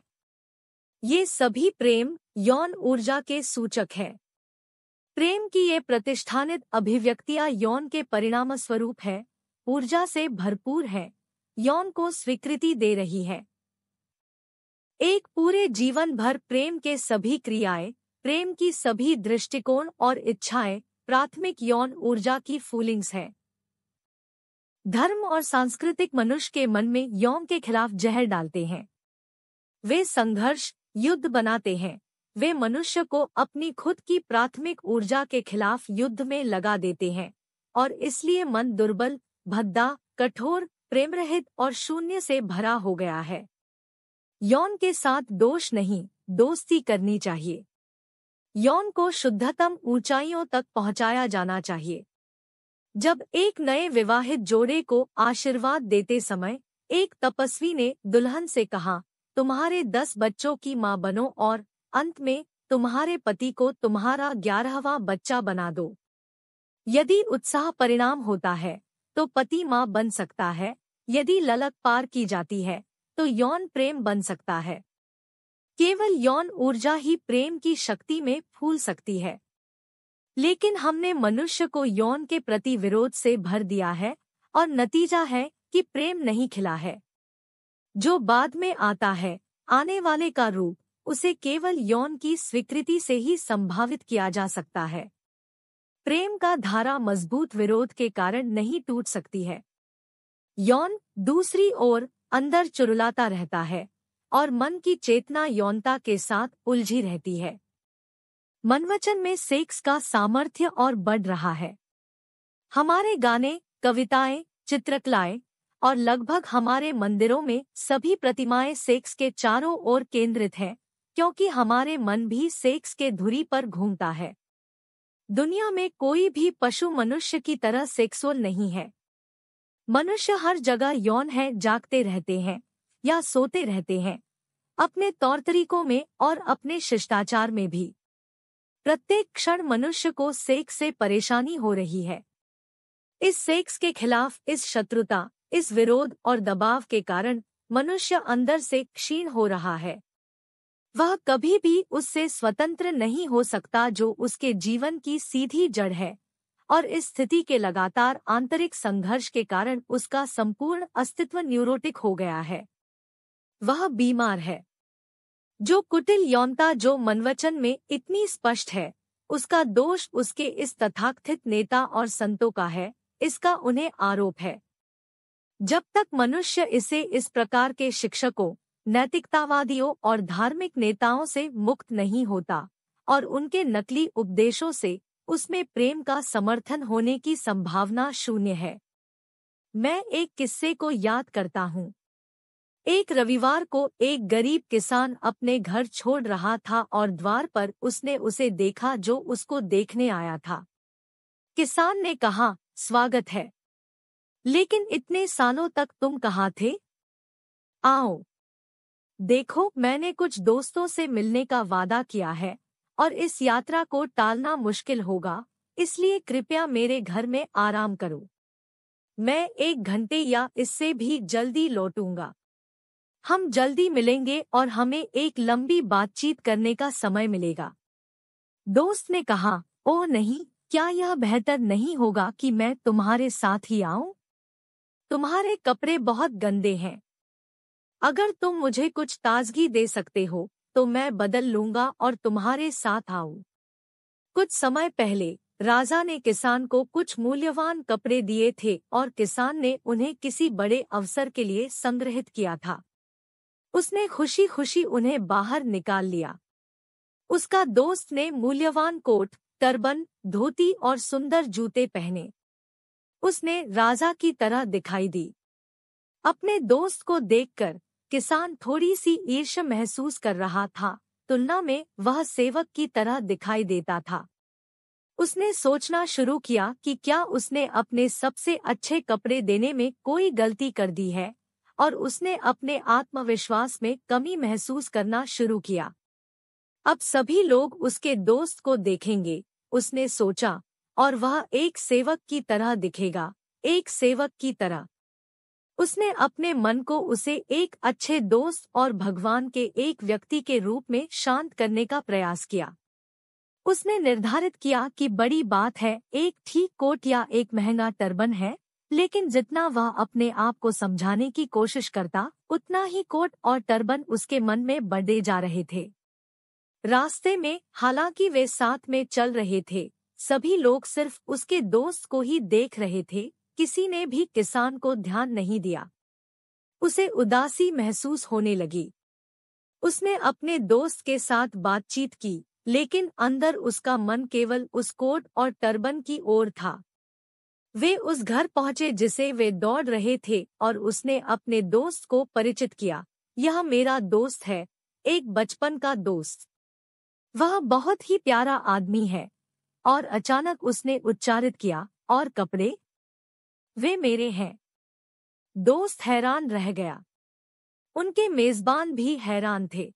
ये सभी प्रेम यौन ऊर्जा के सूचक है प्रेम की ये प्रतिष्ठानित अभिव्यक्तियां यौन के परिणाम स्वरूप है ऊर्जा से भरपूर है यौन को स्वीकृति दे रही है एक पूरे जीवन भर प्रेम के सभी क्रियाएं प्रेम की सभी दृष्टिकोण और इच्छाएं प्राथमिक यौन ऊर्जा की फूलिंग्स है धर्म और सांस्कृतिक मनुष्य के मन में यौन के खिलाफ जहर डालते हैं वे संघर्ष युद्ध बनाते हैं वे मनुष्य को अपनी खुद की प्राथमिक ऊर्जा के खिलाफ युद्ध में लगा देते हैं और इसलिए मन दुर्बल भद्दा कठोर प्रेम रहित और शून्य से भरा हो गया है यौन के साथ दोष नहीं दोस्ती करनी चाहिए यौन को शुद्धतम ऊंचाइयों तक पहुंचाया जाना चाहिए जब एक नए विवाहित जोड़े को आशीर्वाद देते समय एक तपस्वी ने दुल्हन से कहा तुम्हारे दस बच्चों की मां बनो और अंत में तुम्हारे पति को तुम्हारा ग्यारहवा बच्चा बना दो यदि उत्साह परिणाम होता है तो पति मां बन सकता है यदि ललक पार की जाती है तो यौन प्रेम बन सकता है केवल यौन ऊर्जा ही प्रेम की शक्ति में फूल सकती है लेकिन हमने मनुष्य को यौन के प्रति विरोध से भर दिया है और नतीजा है कि प्रेम नहीं खिला है जो बाद में आता है आने वाले का रूप उसे केवल यौन की स्वीकृति से ही संभावित किया जा सकता है प्रेम का धारा मजबूत विरोध के कारण नहीं टूट सकती है यौन दूसरी ओर अंदर चुरुलाता रहता है और मन की चेतना यौनता के साथ उलझी रहती है मनवचन में सेक्स का सामर्थ्य और बढ़ रहा है हमारे गाने कविताएं चित्रकलाएं और लगभग हमारे मंदिरों में सभी प्रतिमाएं सेक्स के चारों ओर केंद्रित हैं क्योंकि हमारे मन भी सेक्स के धुरी पर घूमता है दुनिया में कोई भी पशु मनुष्य की तरह सेक्सुअल नहीं है मनुष्य हर जगह यौन है जागते रहते हैं या सोते रहते हैं अपने तौर तरीकों में और अपने शिष्टाचार में भी प्रत्येक क्षण मनुष्य को सेक्स से परेशानी हो रही है इस सेक्स के खिलाफ इस शत्रुता इस विरोध और दबाव के कारण मनुष्य अंदर से क्षीण हो रहा है वह कभी भी उससे स्वतंत्र नहीं हो सकता जो उसके जीवन की सीधी जड़ है और इस स्थिति के लगातार आंतरिक संघर्ष के कारण उसका संपूर्ण अस्तित्व न्यूरोटिक हो गया है वह बीमार है जो कुटिल यौनता जो मनवचन में इतनी स्पष्ट है उसका दोष उसके इस तथाकथित नेता और संतों का है इसका उन्हें आरोप है जब तक मनुष्य इसे इस प्रकार के शिक्षकों नैतिकतावादियों और धार्मिक नेताओं से मुक्त नहीं होता और उनके नकली उपदेशों से उसमें प्रेम का समर्थन होने की संभावना शून्य है मैं एक किस्से को याद करता हूँ एक रविवार को एक गरीब किसान अपने घर छोड़ रहा था और द्वार पर उसने उसे देखा जो उसको देखने आया था किसान ने कहा स्वागत है लेकिन इतने सालों तक तुम कहाँ थे आओ देखो मैंने कुछ दोस्तों से मिलने का वादा किया है और इस यात्रा को टालना मुश्किल होगा इसलिए कृपया मेरे घर में आराम करो मैं एक घंटे या इससे भी जल्दी लौटूंगा हम जल्दी मिलेंगे और हमें एक लंबी बातचीत करने का समय मिलेगा दोस्त ने कहा ओ नहीं क्या यह बेहतर नहीं होगा कि मैं तुम्हारे साथ ही आऊं तुम्हारे कपड़े बहुत गंदे हैं अगर तुम मुझे कुछ ताजगी दे सकते हो तो मैं बदल लूंगा और तुम्हारे साथ आऊं कुछ समय पहले राजा ने किसान को कुछ मूल्यवान कपड़े दिए थे और किसान ने उन्हें किसी बड़े अवसर के लिए संग्रहित किया था उसने खुशी खुशी उन्हें बाहर निकाल लिया उसका दोस्त ने मूल्यवान कोट टर्बन धोती और सुंदर जूते पहने उसने राजा की तरह दिखाई दी अपने दोस्त को देखकर किसान थोड़ी सी ईर्ष्य महसूस कर रहा था तुलना में वह सेवक की तरह दिखाई देता था उसने सोचना शुरू किया कि क्या उसने अपने सबसे अच्छे कपड़े देने में कोई गलती कर दी है और उसने अपने आत्मविश्वास में कमी महसूस करना शुरू किया अब सभी लोग उसके दोस्त को देखेंगे उसने सोचा और वह एक सेवक की तरह दिखेगा एक सेवक की तरह उसने अपने मन को उसे एक अच्छे दोस्त और भगवान के एक व्यक्ति के रूप में शांत करने का प्रयास किया उसने निर्धारित किया कि बड़ी बात है एक ठीक कोट या एक महंगा टर्बन है लेकिन जितना वह अपने आप को समझाने की कोशिश करता उतना ही कोट और टर्बन उसके मन में बढ़े जा रहे थे रास्ते में हालांकि वे साथ में चल रहे थे सभी लोग सिर्फ उसके दोस्त को ही देख रहे थे किसी ने भी किसान को ध्यान नहीं दिया उसे उदासी महसूस होने लगी उसने अपने दोस्त के साथ बातचीत की लेकिन अंदर उसका मन केवल उस कोट और टर्बन की ओर था वे उस घर पहुंचे जिसे वे दौड़ रहे थे और उसने अपने दोस्त को परिचित किया यह मेरा दोस्त है एक बचपन का दोस्त वह बहुत ही प्यारा आदमी है और अचानक उसने उच्चारित किया और कपड़े वे मेरे हैं दोस्त हैरान रह गया उनके मेजबान भी हैरान थे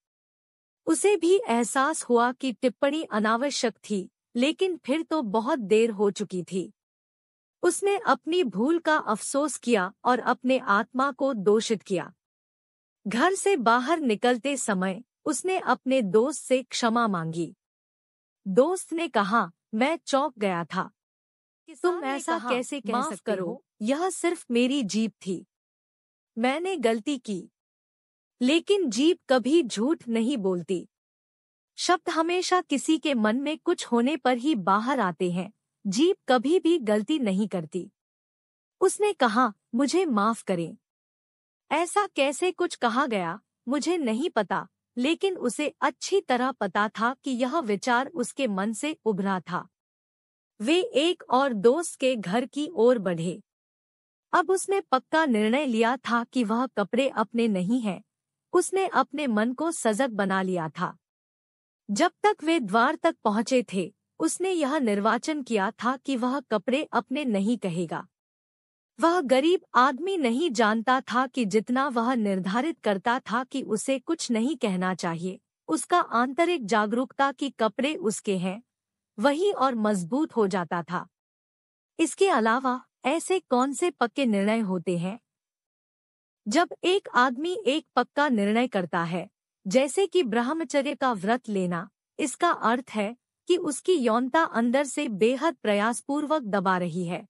उसे भी एहसास हुआ कि टिप्पणी अनावश्यक थी लेकिन फिर तो बहुत देर हो चुकी थी उसने अपनी भूल का अफसोस किया और अपने आत्मा को दोषित किया घर से बाहर निकलते समय उसने अपने दोस्त से क्षमा मांगी दोस्त ने कहा मैं चौंक गया था तुम ऐसा कैसे कह माफ करो यह सिर्फ मेरी जीप थी मैंने गलती की लेकिन जीप कभी झूठ नहीं बोलती शब्द हमेशा किसी के मन में कुछ होने पर ही बाहर आते हैं जीप कभी भी गलती नहीं करती उसने कहा मुझे माफ करें ऐसा कैसे कुछ कहा गया मुझे नहीं पता लेकिन उसे अच्छी तरह पता था कि यह विचार उसके मन से उभरा था वे एक और दोस्त के घर की ओर बढ़े अब उसने पक्का निर्णय लिया था कि वह कपड़े अपने नहीं हैं उसने अपने मन को सजग बना लिया था जब तक वे द्वार तक पहुंचे थे उसने यह निर्वाचन किया था कि वह कपड़े अपने नहीं कहेगा वह गरीब आदमी नहीं जानता था कि जितना वह निर्धारित करता था कि उसे कुछ नहीं कहना चाहिए उसका आंतरिक जागरूकता की कपड़े उसके हैं वही और मजबूत हो जाता था इसके अलावा ऐसे कौन से पक्के निर्णय होते हैं जब एक आदमी एक पक्का निर्णय करता है जैसे कि ब्रह्मचर्य का व्रत लेना इसका अर्थ है कि उसकी यौनता अंदर से बेहद प्रयासपूर्वक दबा रही है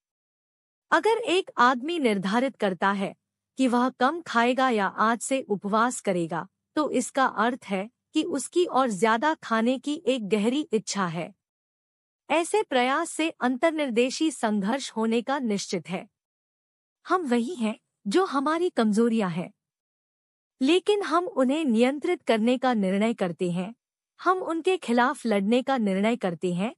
अगर एक आदमी निर्धारित करता है कि वह कम खाएगा या आज से उपवास करेगा तो इसका अर्थ है कि उसकी और ज्यादा खाने की एक गहरी इच्छा है ऐसे प्रयास से अंतर्निर्देशी संघर्ष होने का निश्चित है हम वही हैं जो हमारी कमजोरियां हैं लेकिन हम उन्हें नियंत्रित करने का निर्णय करते हैं हम उनके खिलाफ लड़ने का निर्णय करते हैं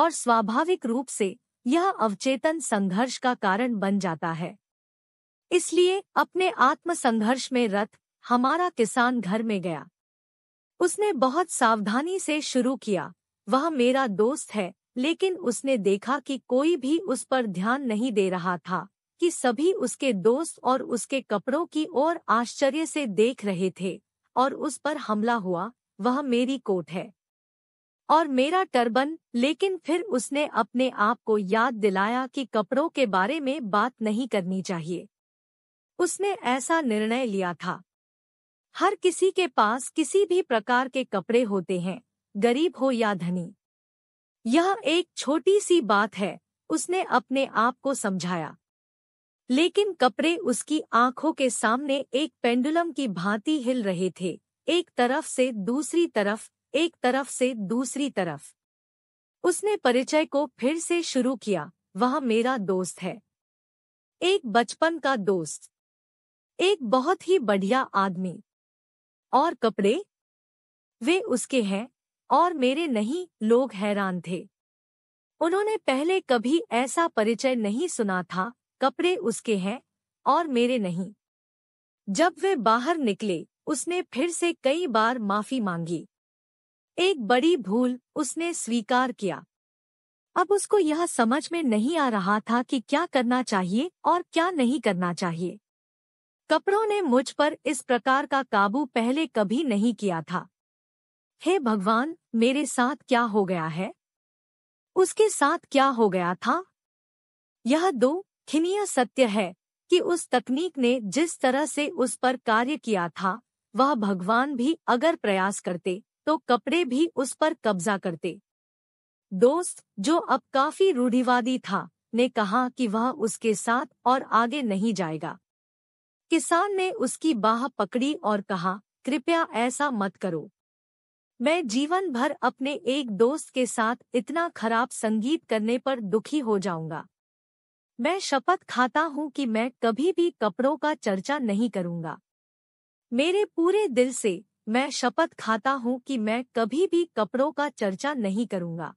और स्वाभाविक रूप से यह अवचेतन संघर्ष का कारण बन जाता है इसलिए अपने आत्म संघर्ष में रथ हमारा किसान घर में गया उसने बहुत सावधानी से शुरू किया वह मेरा दोस्त है लेकिन उसने देखा कि कोई भी उस पर ध्यान नहीं दे रहा था कि सभी उसके दोस्त और उसके कपड़ों की ओर आश्चर्य से देख रहे थे और उस पर हमला हुआ वह मेरी कोट है और मेरा टर्बन लेकिन फिर उसने अपने आप को याद दिलाया कि कपड़ों के बारे में बात नहीं करनी चाहिए उसने ऐसा निर्णय लिया था हर किसी के पास किसी भी प्रकार के कपड़े होते हैं गरीब हो या धनी यह एक छोटी सी बात है उसने अपने आप को समझाया लेकिन कपड़े उसकी आंखों के सामने एक पेंडुलम की भांति हिल रहे थे एक तरफ से दूसरी तरफ एक तरफ से दूसरी तरफ उसने परिचय को फिर से शुरू किया वह मेरा दोस्त है एक बचपन का दोस्त एक बहुत ही बढ़िया आदमी और कपड़े वे उसके हैं और मेरे नहीं लोग हैरान थे उन्होंने पहले कभी ऐसा परिचय नहीं सुना था कपड़े उसके हैं और मेरे नहीं जब वे बाहर निकले उसने फिर से कई बार माफी मांगी एक बड़ी भूल उसने स्वीकार किया अब उसको यह समझ में नहीं आ रहा था कि क्या करना चाहिए और क्या नहीं करना चाहिए कपड़ों ने मुझ पर इस प्रकार का काबू पहले कभी नहीं किया था हे भगवान मेरे साथ क्या हो गया है उसके साथ क्या हो गया था यह दो खिनिया सत्य है कि उस तकनीक ने जिस तरह से उस पर कार्य किया था वह भगवान भी अगर प्रयास करते तो कपड़े भी उस पर कब्जा करते दोस्त जो अब काफी रूढ़िवादी था ने कहा कि वह उसके साथ और आगे नहीं जाएगा किसान ने उसकी बाह पकड़ी और कहा कृपया ऐसा मत करो मैं जीवन भर अपने एक दोस्त के साथ इतना खराब संगीत करने पर दुखी हो जाऊंगा मैं शपथ खाता हूं कि मैं कभी भी कपड़ों का चर्चा नहीं करूंगा मेरे पूरे दिल से मैं शपथ खाता हूँ कि मैं कभी भी कपड़ों का चर्चा नहीं करूँगा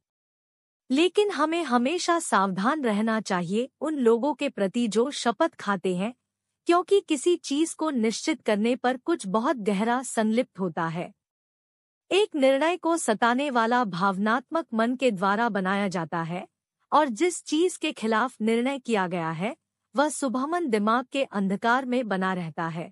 लेकिन हमें हमेशा सावधान रहना चाहिए उन लोगों के प्रति जो शपथ खाते हैं क्योंकि किसी चीज को निश्चित करने पर कुछ बहुत गहरा संलिप्त होता है एक निर्णय को सताने वाला भावनात्मक मन के द्वारा बनाया जाता है और जिस चीज के खिलाफ निर्णय किया गया है वह सुभमन दिमाग के अंधकार में बना रहता है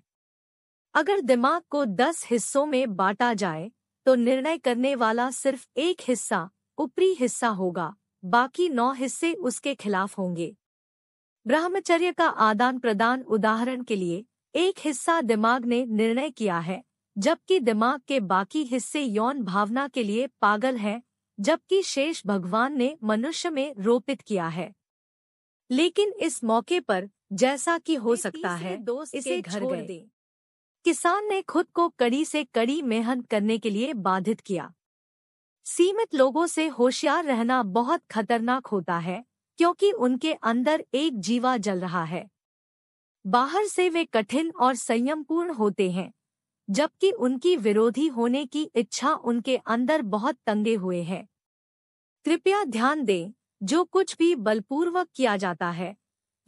अगर दिमाग को दस हिस्सों में बांटा जाए तो निर्णय करने वाला सिर्फ एक हिस्सा ऊपरी हिस्सा होगा बाकी नौ हिस्से उसके खिलाफ होंगे ब्रह्मचर्य का आदान प्रदान उदाहरण के लिए एक हिस्सा दिमाग ने निर्णय किया है जबकि दिमाग के बाकी हिस्से यौन भावना के लिए पागल हैं, जबकि शेष भगवान ने मनुष्य में रोपित किया है लेकिन इस मौके पर जैसा कि हो सकता है दोस्त इसे घर गए किसान ने खुद को कड़ी से कड़ी मेहनत करने के लिए बाधित किया सीमित लोगों से होशियार रहना बहुत खतरनाक होता है क्योंकि उनके अंदर एक जीवा जल रहा है बाहर से वे कठिन और संयमपूर्ण होते हैं जबकि उनकी विरोधी होने की इच्छा उनके अंदर बहुत तंगे हुए है कृपया ध्यान दें जो कुछ भी बलपूर्वक किया जाता है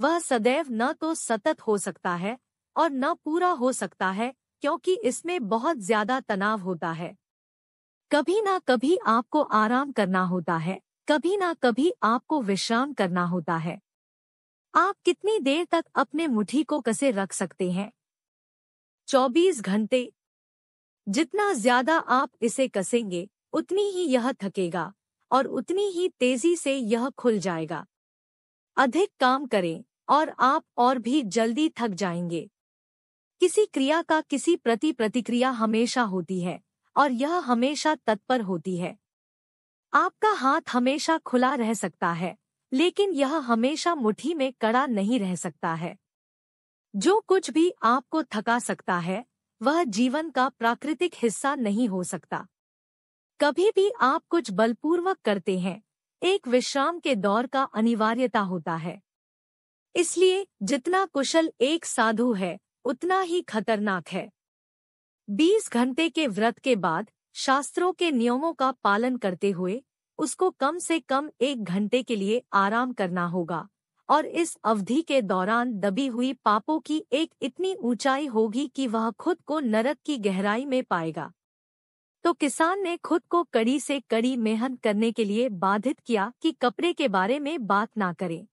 वह सदैव न तो सतत हो सकता है और न पूरा हो सकता है क्योंकि इसमें बहुत ज्यादा तनाव होता है कभी ना कभी आपको आराम करना होता है कभी ना कभी आपको विश्राम करना होता है आप कितनी देर तक अपने मुट्ठी को कसे रख सकते हैं 24 घंटे जितना ज्यादा आप इसे कसेंगे उतनी ही यह थकेगा और उतनी ही तेजी से यह खुल जाएगा अधिक काम करें और आप और भी जल्दी थक जाएंगे किसी क्रिया का किसी प्रति प्रतिक्रिया हमेशा होती है और यह हमेशा तत्पर होती है आपका हाथ हमेशा खुला रह सकता है लेकिन यह हमेशा मुट्ठी में कड़ा नहीं रह सकता है जो कुछ भी आपको थका सकता है वह जीवन का प्राकृतिक हिस्सा नहीं हो सकता कभी भी आप कुछ बलपूर्वक करते हैं एक विश्राम के दौर का अनिवार्यता होता है इसलिए जितना कुशल एक साधु है उतना ही खतरनाक है 20 घंटे के व्रत के बाद शास्त्रों के नियमों का पालन करते हुए उसको कम से कम एक घंटे के लिए आराम करना होगा और इस अवधि के दौरान दबी हुई पापों की एक इतनी ऊंचाई होगी कि वह खुद को नरक की गहराई में पाएगा तो किसान ने खुद को कड़ी से कड़ी मेहनत करने के लिए बाधित किया कि कपड़े के बारे में बात ना करें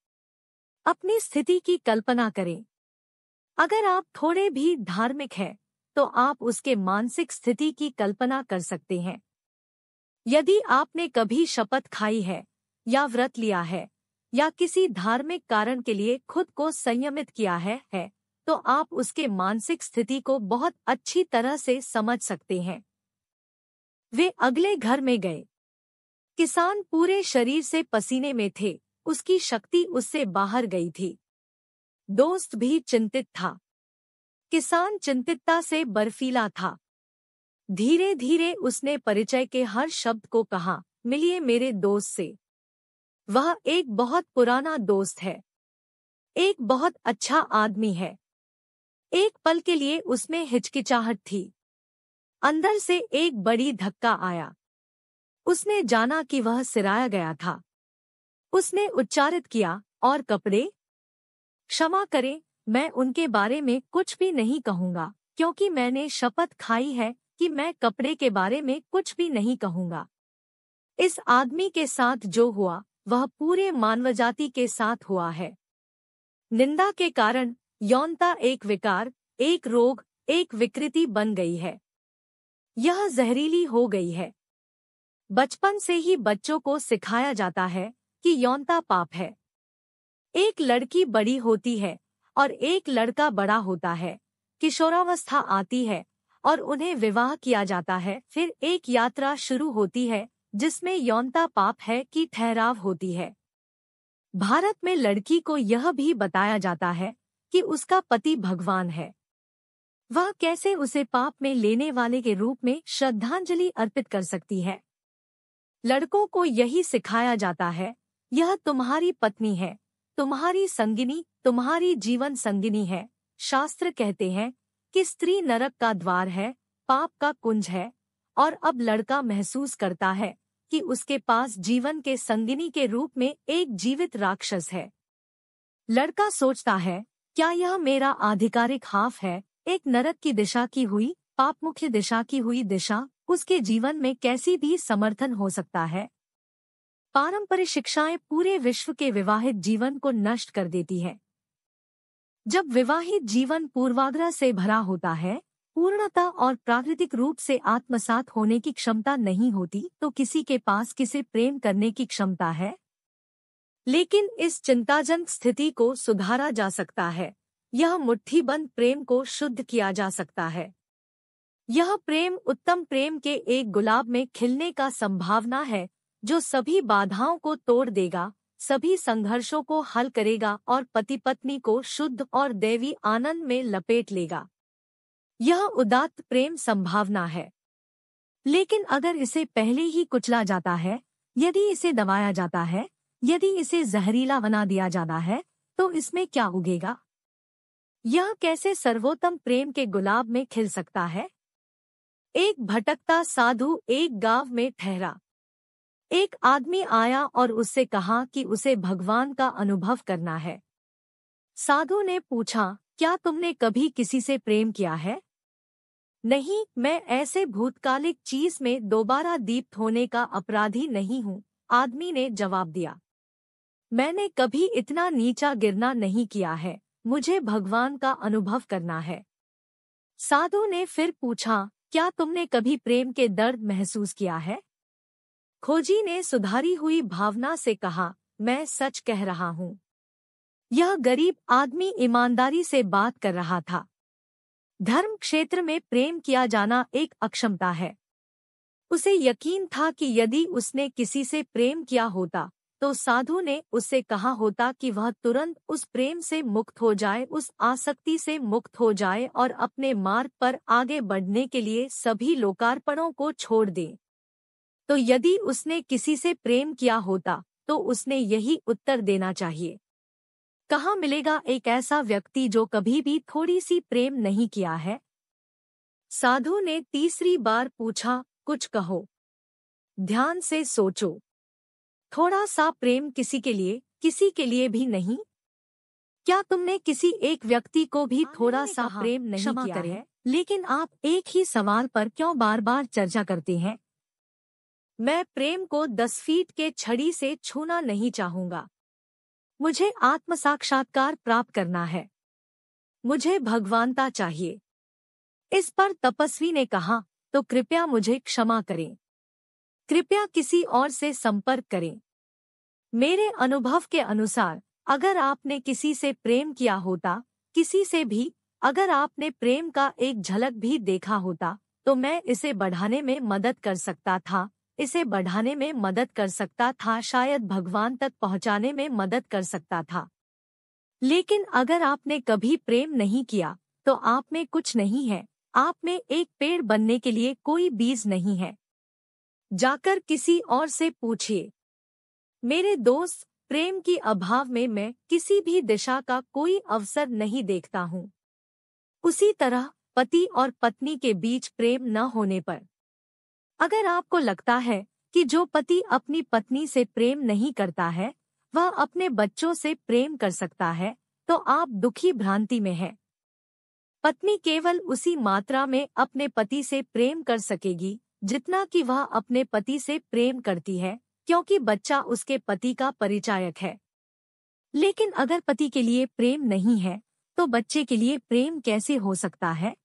अपनी स्थिति की कल्पना करें अगर आप थोड़े भी धार्मिक हैं तो आप उसके मानसिक स्थिति की कल्पना कर सकते हैं यदि आपने कभी शपथ खाई है या व्रत लिया है या किसी धार्मिक कारण के लिए खुद को संयमित किया है, है तो आप उसके मानसिक स्थिति को बहुत अच्छी तरह से समझ सकते हैं वे अगले घर में गए किसान पूरे शरीर से पसीने में थे उसकी शक्ति उससे बाहर गई थी दोस्त भी चिंतित था किसान चिंतितता से बर्फीला था धीरे धीरे उसने परिचय के हर शब्द को कहा मिलिए मेरे दोस्त से वह एक बहुत पुराना दोस्त है एक बहुत अच्छा आदमी है एक पल के लिए उसमें हिचकिचाहट थी अंदर से एक बड़ी धक्का आया उसने जाना कि वह सिराया गया था उसने उच्चारित किया और कपड़े क्षमा करें मैं उनके बारे में कुछ भी नहीं कहूँगा क्योंकि मैंने शपथ खाई है कि मैं कपड़े के बारे में कुछ भी नहीं कहूँगा इस आदमी के साथ जो हुआ वह पूरे मानव जाति के साथ हुआ है निंदा के कारण यौनता एक विकार एक रोग एक विकृति बन गई है यह जहरीली हो गई है बचपन से ही बच्चों को सिखाया जाता है कि यौनता पाप है एक लड़की बड़ी होती है और एक लड़का बड़ा होता है किशोरावस्था आती है और उन्हें विवाह किया जाता है फिर एक यात्रा शुरू होती है जिसमें यौनता पाप है कि ठहराव होती है भारत में लड़की को यह भी बताया जाता है कि उसका पति भगवान है वह कैसे उसे पाप में लेने वाले के रूप में श्रद्धांजलि अर्पित कर सकती है लड़कों को यही सिखाया जाता है यह तुम्हारी पत्नी है तुम्हारी संगिनी तुम्हारी जीवन संगिनी है शास्त्र कहते हैं कि स्त्री नरक का द्वार है पाप का कुंज है और अब लड़का महसूस करता है कि उसके पास जीवन के संगिनी के रूप में एक जीवित राक्षस है लड़का सोचता है क्या यह मेरा आधिकारिक हाफ है एक नरक की दिशा की हुई पाप मुख्य दिशा की हुई दिशा उसके जीवन में कैसी भी समर्थन हो सकता है पारंपरिक शिक्षाएं पूरे विश्व के विवाहित जीवन को नष्ट कर देती है जब विवाहित जीवन पूर्वाग्रह से भरा होता है पूर्णता और प्राकृतिक रूप से आत्मसात होने की क्षमता नहीं होती तो किसी के पास किसे प्रेम करने की क्षमता है लेकिन इस चिंताजनक स्थिति को सुधारा जा सकता है यह मुट्ठीबंद प्रेम को शुद्ध किया जा सकता है यह प्रेम उत्तम प्रेम के एक गुलाब में खिलने का संभावना है जो सभी बाधाओं को तोड़ देगा सभी संघर्षों को हल करेगा और पति पत्नी को शुद्ध और दैवी आनंद में लपेट लेगा यह उदात्त प्रेम संभावना है लेकिन अगर इसे पहले ही कुचला जाता है यदि इसे दबाया जाता है यदि इसे जहरीला बना दिया जाता है तो इसमें क्या उगेगा यह कैसे सर्वोत्तम प्रेम के गुलाब में खिल सकता है एक भटकता साधु एक गांव में ठहरा एक आदमी आया और उससे कहा कि उसे भगवान का अनुभव करना है साधु ने पूछा क्या तुमने कभी किसी से प्रेम किया है नहीं मैं ऐसे भूतकालिक चीज में दोबारा दीप्त होने का अपराधी नहीं हूँ आदमी ने जवाब दिया मैंने कभी इतना नीचा गिरना नहीं किया है मुझे भगवान का अनुभव करना है साधु ने फिर पूछा क्या तुमने कभी प्रेम के दर्द महसूस किया है खोजी ने सुधारी हुई भावना से कहा मैं सच कह रहा हूँ यह गरीब आदमी ईमानदारी से बात कर रहा था धर्म क्षेत्र में प्रेम किया जाना एक अक्षमता है उसे यकीन था कि यदि उसने किसी से प्रेम किया होता तो साधु ने उससे कहा होता कि वह तुरंत उस प्रेम से मुक्त हो जाए उस आसक्ति से मुक्त हो जाए और अपने मार्ग पर आगे बढ़ने के लिए सभी लोकार्पणों को छोड़ दें तो यदि उसने किसी से प्रेम किया होता तो उसने यही उत्तर देना चाहिए कहाँ मिलेगा एक ऐसा व्यक्ति जो कभी भी थोड़ी सी प्रेम नहीं किया है साधु ने तीसरी बार पूछा कुछ कहो ध्यान से सोचो थोड़ा सा प्रेम किसी के लिए किसी के लिए भी नहीं क्या तुमने किसी एक व्यक्ति को भी हाँ, थोड़ा सा प्रेम नहीं किया है लेकिन आप एक ही सवाल पर क्यों बार बार चर्चा करते हैं मैं प्रेम को दस फीट के छड़ी से छूना नहीं चाहूंगा मुझे आत्म साक्षात्कार प्राप्त करना है मुझे भगवानता चाहिए इस पर तपस्वी ने कहा तो कृपया मुझे क्षमा करें कृपया किसी और से संपर्क करें मेरे अनुभव के अनुसार अगर आपने किसी से प्रेम किया होता किसी से भी अगर आपने प्रेम का एक झलक भी देखा होता तो मैं इसे बढ़ाने में मदद कर सकता था इसे बढ़ाने में मदद कर सकता था शायद भगवान तक पहुंचाने में मदद कर सकता था लेकिन अगर आपने कभी प्रेम नहीं किया तो आप में कुछ नहीं है आप में एक पेड़ बनने के लिए कोई बीज नहीं है जाकर किसी और से पूछिए मेरे दोस्त प्रेम की अभाव में मैं किसी भी दिशा का कोई अवसर नहीं देखता हूँ उसी तरह पति और पत्नी के बीच प्रेम न होने पर अगर आपको लगता है कि जो पति अपनी पत्नी से प्रेम नहीं करता है वह अपने बच्चों से प्रेम कर सकता है तो आप दुखी भ्रांति में हैं। पत्नी केवल उसी मात्रा में अपने पति से प्रेम कर सकेगी जितना कि वह अपने पति से प्रेम करती है क्योंकि बच्चा उसके पति का परिचायक है लेकिन अगर पति के लिए प्रेम नहीं है तो बच्चे के लिए प्रेम कैसे हो सकता है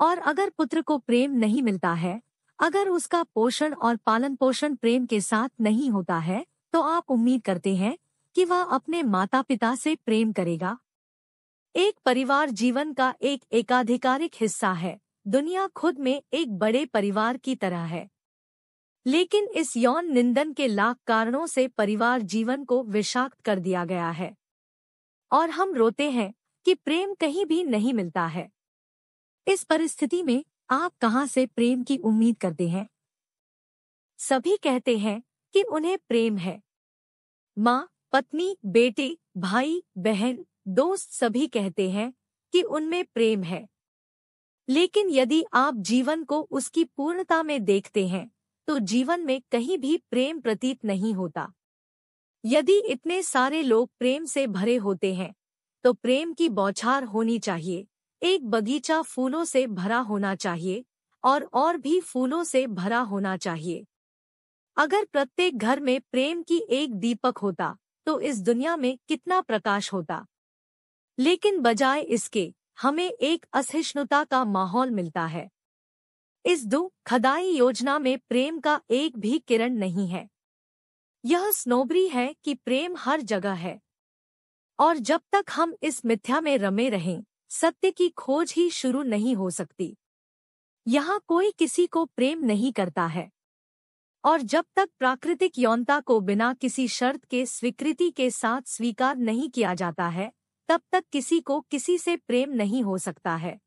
और अगर पुत्र को प्रेम नहीं मिलता है अगर उसका पोषण और पालन पोषण प्रेम के साथ नहीं होता है तो आप उम्मीद करते हैं कि वह अपने माता पिता से प्रेम करेगा एक परिवार जीवन का एक एकाधिकारिक हिस्सा है दुनिया खुद में एक बड़े परिवार की तरह है लेकिन इस यौन निंदन के लाख कारणों से परिवार जीवन को विषाक्त कर दिया गया है और हम रोते हैं कि प्रेम कहीं भी नहीं मिलता है इस परिस्थिति में आप कहाँ से प्रेम की उम्मीद करते हैं सभी कहते हैं कि उन्हें प्रेम है माँ पत्नी बेटे भाई बहन दोस्त सभी कहते हैं कि उनमें प्रेम है लेकिन यदि आप जीवन को उसकी पूर्णता में देखते हैं तो जीवन में कहीं भी प्रेम प्रतीत नहीं होता यदि इतने सारे लोग प्रेम से भरे होते हैं तो प्रेम की बौछार होनी चाहिए एक बगीचा फूलों से भरा होना चाहिए और और भी फूलों से भरा होना चाहिए अगर प्रत्येक घर में प्रेम की एक दीपक होता तो इस दुनिया में कितना प्रकाश होता लेकिन बजाय इसके हमें एक असहिष्णुता का माहौल मिलता है इस दो खदाई योजना में प्रेम का एक भी किरण नहीं है यह स्नोबरी है कि प्रेम हर जगह है और जब तक हम इस मिथ्या में रमे रहें सत्य की खोज ही शुरू नहीं हो सकती यहाँ कोई किसी को प्रेम नहीं करता है और जब तक प्राकृतिक यौनता को बिना किसी शर्त के स्वीकृति के साथ स्वीकार नहीं किया जाता है तब तक किसी को किसी से प्रेम नहीं हो सकता है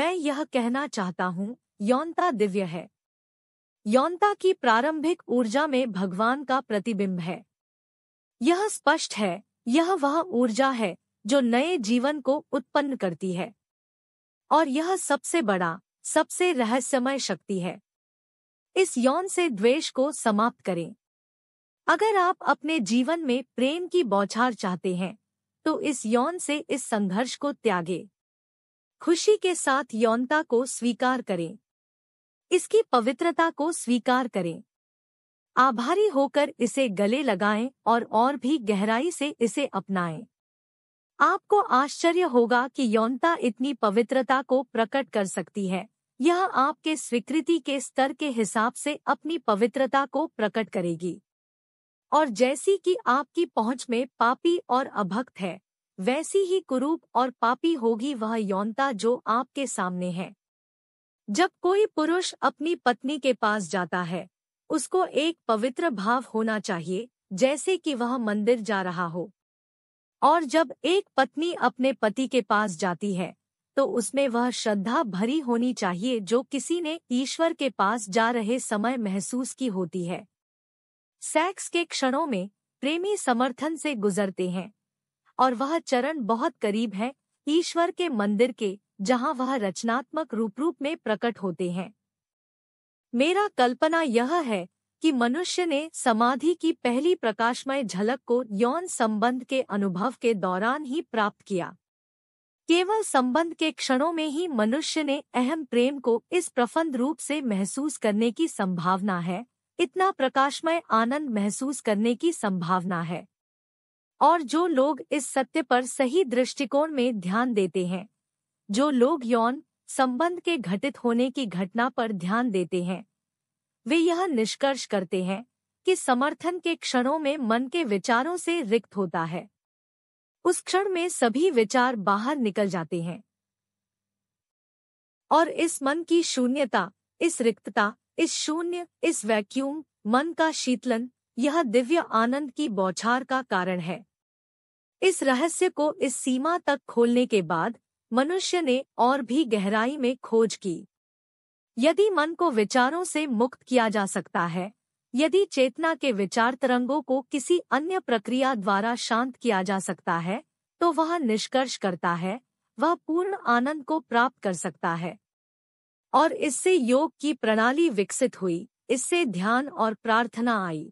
मैं यह कहना चाहता हूं यौनता दिव्य है यौनता की प्रारंभिक ऊर्जा में भगवान का प्रतिबिंब है यह स्पष्ट है यह वह ऊर्जा है जो नए जीवन को उत्पन्न करती है और यह सबसे बड़ा सबसे रहस्यमय शक्ति है इस यौन से द्वेष को समाप्त करें अगर आप अपने जीवन में प्रेम की बौछार चाहते हैं तो इस यौन से इस संघर्ष को त्यागे खुशी के साथ यौनता को स्वीकार करें इसकी पवित्रता को स्वीकार करें आभारी होकर इसे गले लगाएं और और भी गहराई से इसे अपनाएं आपको आश्चर्य होगा कि यौनता इतनी पवित्रता को प्रकट कर सकती है यह आपके स्वीकृति के स्तर के हिसाब से अपनी पवित्रता को प्रकट करेगी और जैसी कि आपकी पहुंच में पापी और अभक्त है वैसी ही कुरूप और पापी होगी वह यौनता जो आपके सामने है जब कोई पुरुष अपनी पत्नी के पास जाता है उसको एक पवित्र भाव होना चाहिए जैसे कि वह मंदिर जा रहा हो और जब एक पत्नी अपने पति के पास जाती है तो उसमें वह श्रद्धा भरी होनी चाहिए जो किसी ने ईश्वर के पास जा रहे समय महसूस की होती है सेक्स के क्षणों में प्रेमी समर्थन से गुजरते हैं और वह चरण बहुत करीब है ईश्वर के मंदिर के जहां वह रचनात्मक रूप रूप में प्रकट होते हैं मेरा कल्पना यह है कि मनुष्य ने समाधि की पहली प्रकाशमय झलक को यौन संबंध के अनुभव के दौरान ही प्राप्त किया केवल संबंध के क्षणों में ही मनुष्य ने अहम प्रेम को इस प्रफंद रूप से महसूस करने की संभावना है इतना प्रकाशमय आनंद महसूस करने की संभावना है और जो लोग इस सत्य पर सही दृष्टिकोण में ध्यान देते हैं जो लोग यौन संबंध के घटित होने की घटना पर ध्यान देते हैं वे यह निष्कर्ष करते हैं कि समर्थन के क्षणों में मन के विचारों से रिक्त होता है उस क्षण में सभी विचार बाहर निकल जाते हैं और इस मन की शून्यता इस रिक्तता इस शून्य इस वैक्यूम मन का शीतलन यह दिव्य आनंद की बौछार का कारण है इस रहस्य को इस सीमा तक खोलने के बाद मनुष्य ने और भी गहराई में खोज की यदि मन को विचारों से मुक्त किया जा सकता है यदि चेतना के विचार तरंगों को किसी अन्य प्रक्रिया द्वारा शांत किया जा सकता है तो वह निष्कर्ष करता है वह पूर्ण आनंद को प्राप्त कर सकता है और इससे योग की प्रणाली विकसित हुई इससे ध्यान और प्रार्थना आई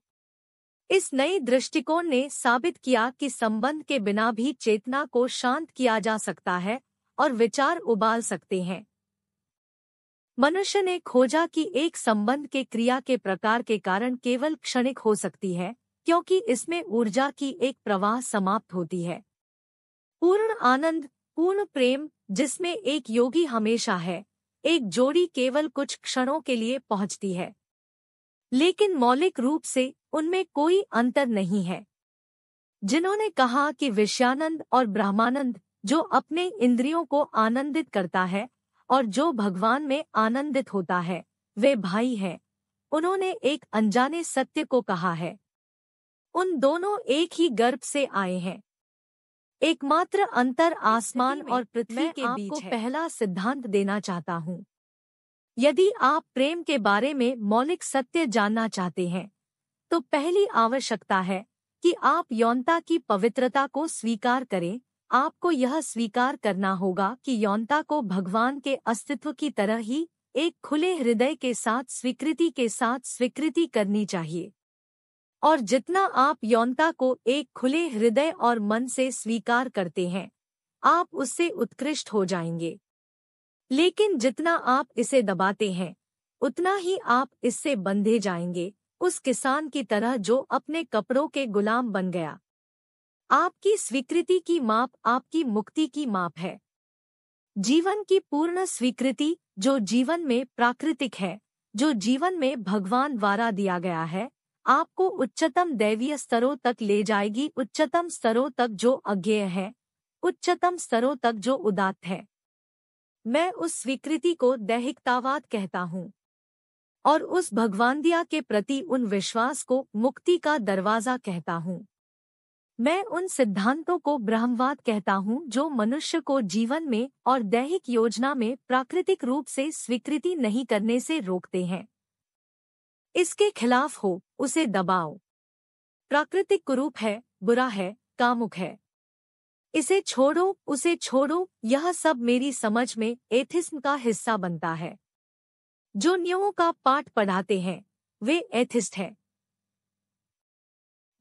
इस नई दृष्टिकोण ने साबित किया कि संबंध के बिना भी चेतना को शांत किया जा सकता है और विचार उबाल सकते हैं मनुष्य ने खोजा कि एक संबंध के क्रिया के प्रकार के कारण केवल क्षणिक हो सकती है क्योंकि इसमें ऊर्जा की एक प्रवाह समाप्त होती है पूर्ण आनंद पूर्ण प्रेम जिसमें एक योगी हमेशा है एक जोड़ी केवल कुछ क्षणों के लिए पहुंचती है लेकिन मौलिक रूप से उनमें कोई अंतर नहीं है जिन्होंने कहा कि विषयानंद और ब्रह्मानंद जो अपने इंद्रियों को आनंदित करता है और जो भगवान में आनंदित होता है वे भाई हैं उन्होंने एक अनजाने सत्य को कहा है उन दोनों एक ही गर्भ से आए हैं एकमात्र अंतर आसमान और पृथ्वी के बीच को पहला सिद्धांत देना चाहता हूँ यदि आप प्रेम के बारे में मौलिक सत्य जानना चाहते हैं तो पहली आवश्यकता है कि आप यौनता की पवित्रता को स्वीकार करें आपको यह स्वीकार करना होगा कि यौनता को भगवान के अस्तित्व की तरह ही एक खुले हृदय के साथ स्वीकृति के साथ स्वीकृति करनी चाहिए और जितना आप यौनता को एक खुले हृदय और मन से स्वीकार करते हैं आप उससे उत्कृष्ट हो जाएंगे लेकिन जितना आप इसे दबाते हैं उतना ही आप इससे बंधे जाएंगे उस किसान की तरह जो अपने कपड़ों के गुलाम बन गया आपकी स्वीकृति की माप आपकी मुक्ति की माप है जीवन की पूर्ण स्वीकृति जो जीवन में प्राकृतिक है जो जीवन में भगवान द्वारा दिया गया है आपको उच्चतम दैवीय स्तरों तक ले जाएगी उच्चतम स्तरों तक जो अज्ञेय है उच्चतम स्तरों तक जो उदात्त है मैं उस स्वीकृति को दैहिकतावाद कहता हूँ और उस भगवान दिया के प्रति उन विश्वास को मुक्ति का दरवाजा कहता हूँ मैं उन सिद्धांतों को ब्रह्मवाद कहता हूँ जो मनुष्य को जीवन में और दैहिक योजना में प्राकृतिक रूप से स्वीकृति नहीं करने से रोकते हैं इसके खिलाफ हो उसे दबाओ प्राकृतिक कुरूप है बुरा है कामुक है इसे छोड़ो उसे छोड़ो यह सब मेरी समझ में एथिस्म का हिस्सा बनता है जो नियमों का पाठ पढ़ाते हैं वे एथिस्ट हैं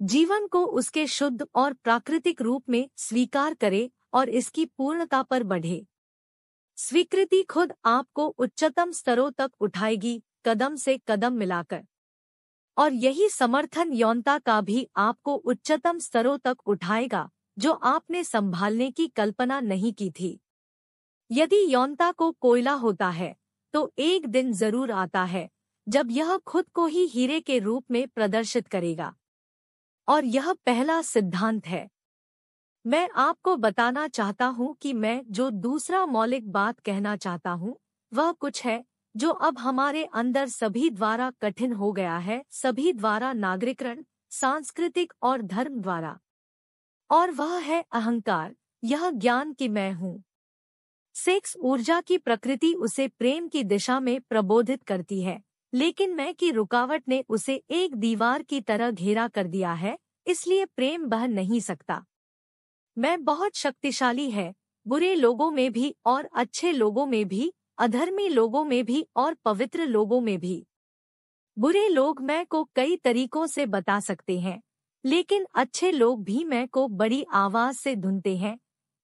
जीवन को उसके शुद्ध और प्राकृतिक रूप में स्वीकार करे और इसकी पूर्णता पर बढ़े स्वीकृति खुद आपको उच्चतम स्तरों तक उठाएगी कदम से कदम मिलाकर और यही समर्थन यौनता का भी आपको उच्चतम स्तरों तक उठाएगा जो आपने संभालने की कल्पना नहीं की थी यदि यौनता को कोयला होता है तो एक दिन जरूर आता है जब यह खुद को ही हीरे के रूप में प्रदर्शित करेगा और यह पहला सिद्धांत है मैं आपको बताना चाहता हूं कि मैं जो दूसरा मौलिक बात कहना चाहता हूं वह कुछ है जो अब हमारे अंदर सभी द्वारा कठिन हो गया है सभी द्वारा नागरिकरण सांस्कृतिक और धर्म द्वारा और वह है अहंकार यह ज्ञान कि मैं हूँ सेक्स ऊर्जा की प्रकृति उसे प्रेम की दिशा में प्रबोधित करती है लेकिन मैं की रुकावट ने उसे एक दीवार की तरह घेरा कर दिया है इसलिए प्रेम बह नहीं सकता मैं बहुत शक्तिशाली है बुरे लोगों में भी और अच्छे लोगों में भी अधर्मी लोगों में भी और पवित्र लोगों में भी बुरे लोग मैं को कई तरीकों से बता सकते हैं लेकिन अच्छे लोग भी मैं को बड़ी आवाज से धुनते हैं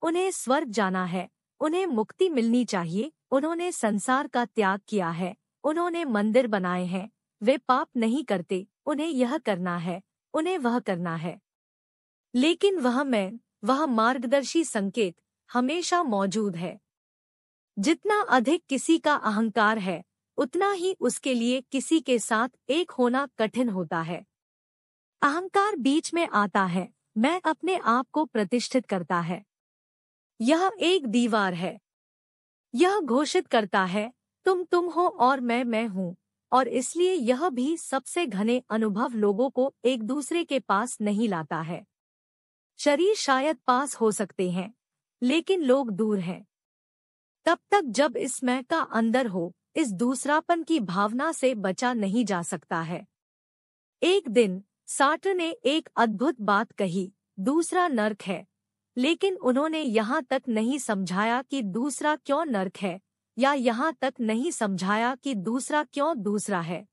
उन्हें स्वर्ग जाना है उन्हें मुक्ति मिलनी चाहिए उन्होंने संसार का त्याग किया है उन्होंने मंदिर बनाए हैं वे पाप नहीं करते उन्हें यह करना है उन्हें वह करना है लेकिन वह मैं वह मार्गदर्शी संकेत हमेशा मौजूद है जितना अधिक किसी का अहंकार है उतना ही उसके लिए किसी के साथ एक होना कठिन होता है अहंकार बीच में आता है मैं अपने आप को प्रतिष्ठित करता है यह एक दीवार है यह घोषित करता है तुम तुम हो और मैं मैं हूँ और इसलिए यह भी सबसे घने अनुभव लोगों को एक दूसरे के पास नहीं लाता है शरीर शायद पास हो सकते हैं लेकिन लोग दूर हैं तब तक जब इस मैं का अंदर हो इस दूसरापन की भावना से बचा नहीं जा सकता है एक दिन साटर ने एक अद्भुत बात कही दूसरा नर्क है लेकिन उन्होंने यहां तक नहीं समझाया कि दूसरा क्यों नर्क है या यहाँ तक नहीं समझाया कि दूसरा क्यों दूसरा है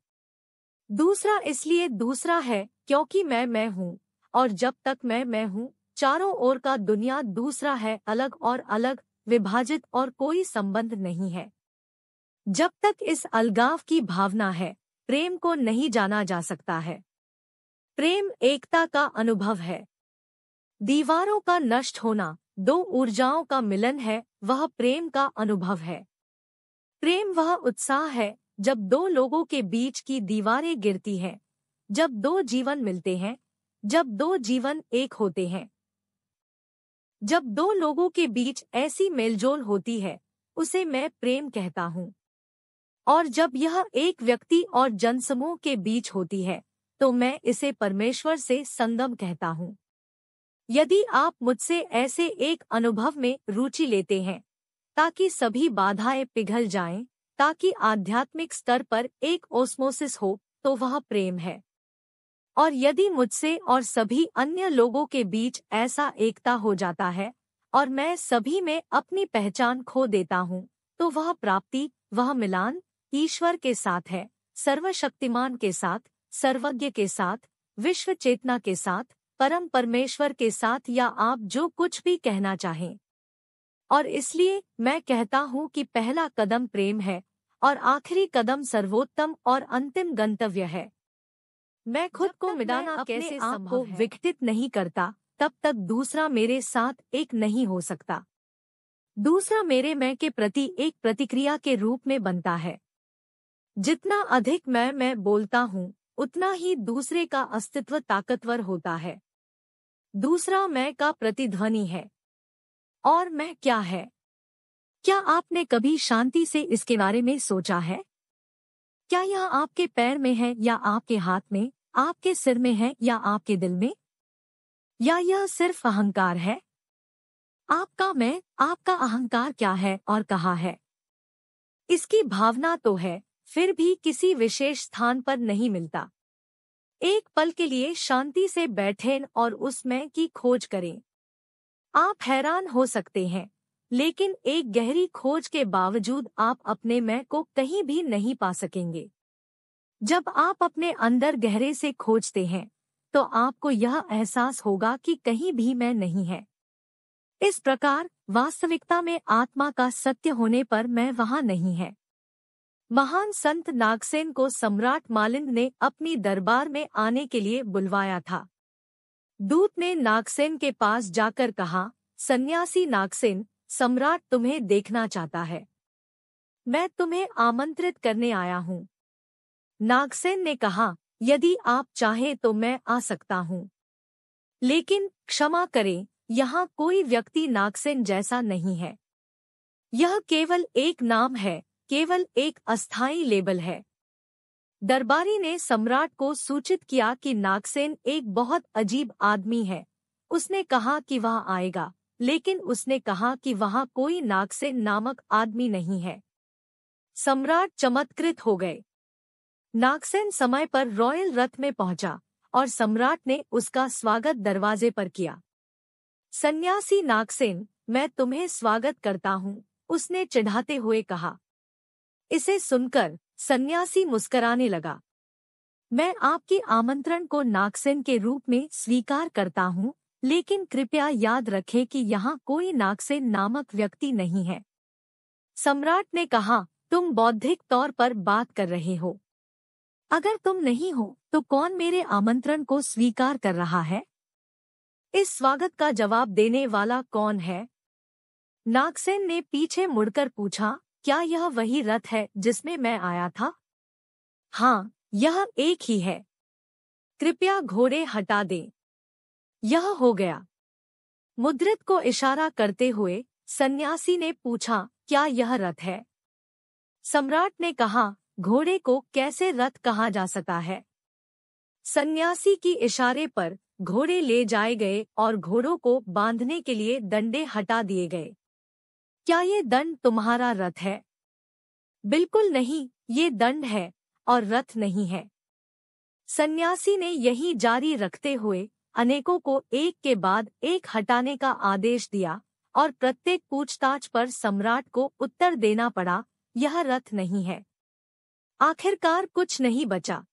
दूसरा इसलिए दूसरा है क्योंकि मैं मैं हूँ और जब तक मैं मैं हूँ चारों ओर का दुनिया दूसरा है अलग और अलग विभाजित और कोई संबंध नहीं है जब तक इस अलगाव की भावना है प्रेम को नहीं जाना जा सकता है प्रेम एकता का अनुभव है दीवारों का नष्ट होना दो ऊर्जाओं का मिलन है वह प्रेम का अनुभव है प्रेम वह उत्साह है जब दो लोगों के बीच की दीवारें गिरती हैं जब दो जीवन मिलते हैं जब दो जीवन एक होते हैं जब दो लोगों के बीच ऐसी मेलजोल होती है उसे मैं प्रेम कहता हूं और जब यह एक व्यक्ति और जनसमूह के बीच होती है तो मैं इसे परमेश्वर से संगम कहता हूँ यदि आप मुझसे ऐसे एक अनुभव में रुचि लेते हैं ताकि सभी बाधाएं पिघल जाएं, ताकि आध्यात्मिक स्तर पर एक ओस्मोसिस हो तो वह प्रेम है और यदि मुझसे और सभी अन्य लोगों के बीच ऐसा एकता हो जाता है और मैं सभी में अपनी पहचान खो देता हूँ तो वह प्राप्ति वह मिलान ईश्वर के साथ है सर्वशक्तिमान के साथ सर्वज्ञ के साथ विश्व चेतना के साथ परम परमेश्वर के साथ या आप जो कुछ भी कहना चाहें और इसलिए मैं कहता हूँ कि पहला कदम प्रेम है और आखिरी कदम सर्वोत्तम और अंतिम गंतव्य है मैं खुद को मिटाना कैसे आपको को विघटित नहीं करता तब तक दूसरा मेरे साथ एक नहीं हो सकता दूसरा मेरे मैं के प्रति एक प्रतिक्रिया के रूप में बनता है जितना अधिक मैं मैं बोलता हूँ उतना ही दूसरे का अस्तित्व ताकतवर होता है दूसरा मैं का प्रतिध्वनि है और मैं क्या है क्या आपने कभी शांति से इसके बारे में सोचा है क्या यह आपके पैर में है या आपके हाथ में आपके सिर में है या आपके दिल में या यह सिर्फ अहंकार है आपका मैं आपका अहंकार क्या है और कहा है इसकी भावना तो है फिर भी किसी विशेष स्थान पर नहीं मिलता एक पल के लिए शांति से बैठें और उसमें की खोज करें आप हैरान हो सकते हैं लेकिन एक गहरी खोज के बावजूद आप अपने मैं को कहीं भी नहीं पा सकेंगे जब आप अपने अंदर गहरे से खोजते हैं तो आपको यह एहसास होगा कि कहीं भी मैं नहीं है इस प्रकार वास्तविकता में आत्मा का सत्य होने पर मैं वहां नहीं है महान संत नागसेन को सम्राट मालिंद ने अपनी दरबार में आने के लिए बुलवाया था दूत ने नागसेन के पास जाकर कहा सन्यासी नागसेन सम्राट तुम्हें देखना चाहता है मैं तुम्हें आमंत्रित करने आया हूँ नागसेन ने कहा यदि आप चाहें तो मैं आ सकता हूँ लेकिन क्षमा करें यहाँ कोई व्यक्ति नागसेन जैसा नहीं है यह केवल एक नाम है केवल एक अस्थायी लेबल है दरबारी ने सम्राट को सूचित किया कि नागसेन एक बहुत अजीब आदमी है उसने कहा कि वह आएगा लेकिन उसने कहा कि वहाँ कोई नागसेन नामक आदमी नहीं है सम्राट चमत्कृत हो गए नागसेन समय पर रॉयल रथ में पहुंचा और सम्राट ने उसका स्वागत दरवाजे पर किया सन्यासी नागसेन मैं तुम्हें स्वागत करता हूँ उसने चिढ़ाते हुए कहा इसे सुनकर सन्यासी मुस्कराने लगा मैं आपके आमंत्रण को नागसेन के रूप में स्वीकार करता हूँ लेकिन कृपया याद रखें कि यहाँ कोई नागसेन नामक व्यक्ति नहीं है सम्राट ने कहा तुम बौद्धिक तौर पर बात कर रहे हो अगर तुम नहीं हो तो कौन मेरे आमंत्रण को स्वीकार कर रहा है इस स्वागत का जवाब देने वाला कौन है नागसेन ने पीछे मुड़कर पूछा क्या यह वही रथ है जिसमें मैं आया था हाँ यह एक ही है कृपया घोड़े हटा दें यह हो गया मुद्रित को इशारा करते हुए सन्यासी ने पूछा क्या यह रथ है सम्राट ने कहा घोड़े को कैसे रथ कहा जा सकता है सन्यासी की इशारे पर घोड़े ले जाए गए और घोड़ों को बांधने के लिए दंडे हटा दिए गए क्या ये दंड तुम्हारा रथ है बिल्कुल नहीं ये दंड है और रथ नहीं है सन्यासी ने यही जारी रखते हुए अनेकों को एक के बाद एक हटाने का आदेश दिया और प्रत्येक पूछताछ पर सम्राट को उत्तर देना पड़ा यह रथ नहीं है आखिरकार कुछ नहीं बचा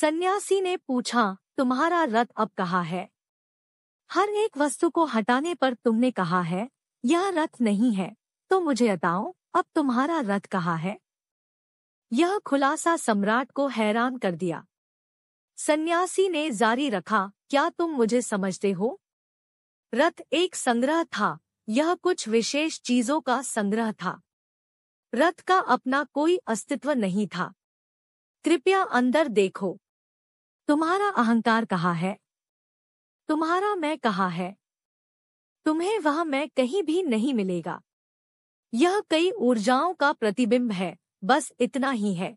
सन्यासी ने पूछा तुम्हारा रथ अब कहा है हर एक वस्तु को हटाने पर तुमने कहा है यह रथ नहीं है तो मुझे बताओ अब तुम्हारा रथ कहाँ है यह खुलासा सम्राट को हैरान कर दिया सन्यासी ने जारी रखा क्या तुम मुझे समझते हो रथ एक संग्रह था यह कुछ विशेष चीजों का संग्रह था रथ का अपना कोई अस्तित्व नहीं था कृपया अंदर देखो तुम्हारा अहंकार कहाँ है तुम्हारा मैं कहाँ है तुम्हें वह मैं कहीं भी नहीं मिलेगा यह कई ऊर्जाओं का प्रतिबिंब है बस इतना ही है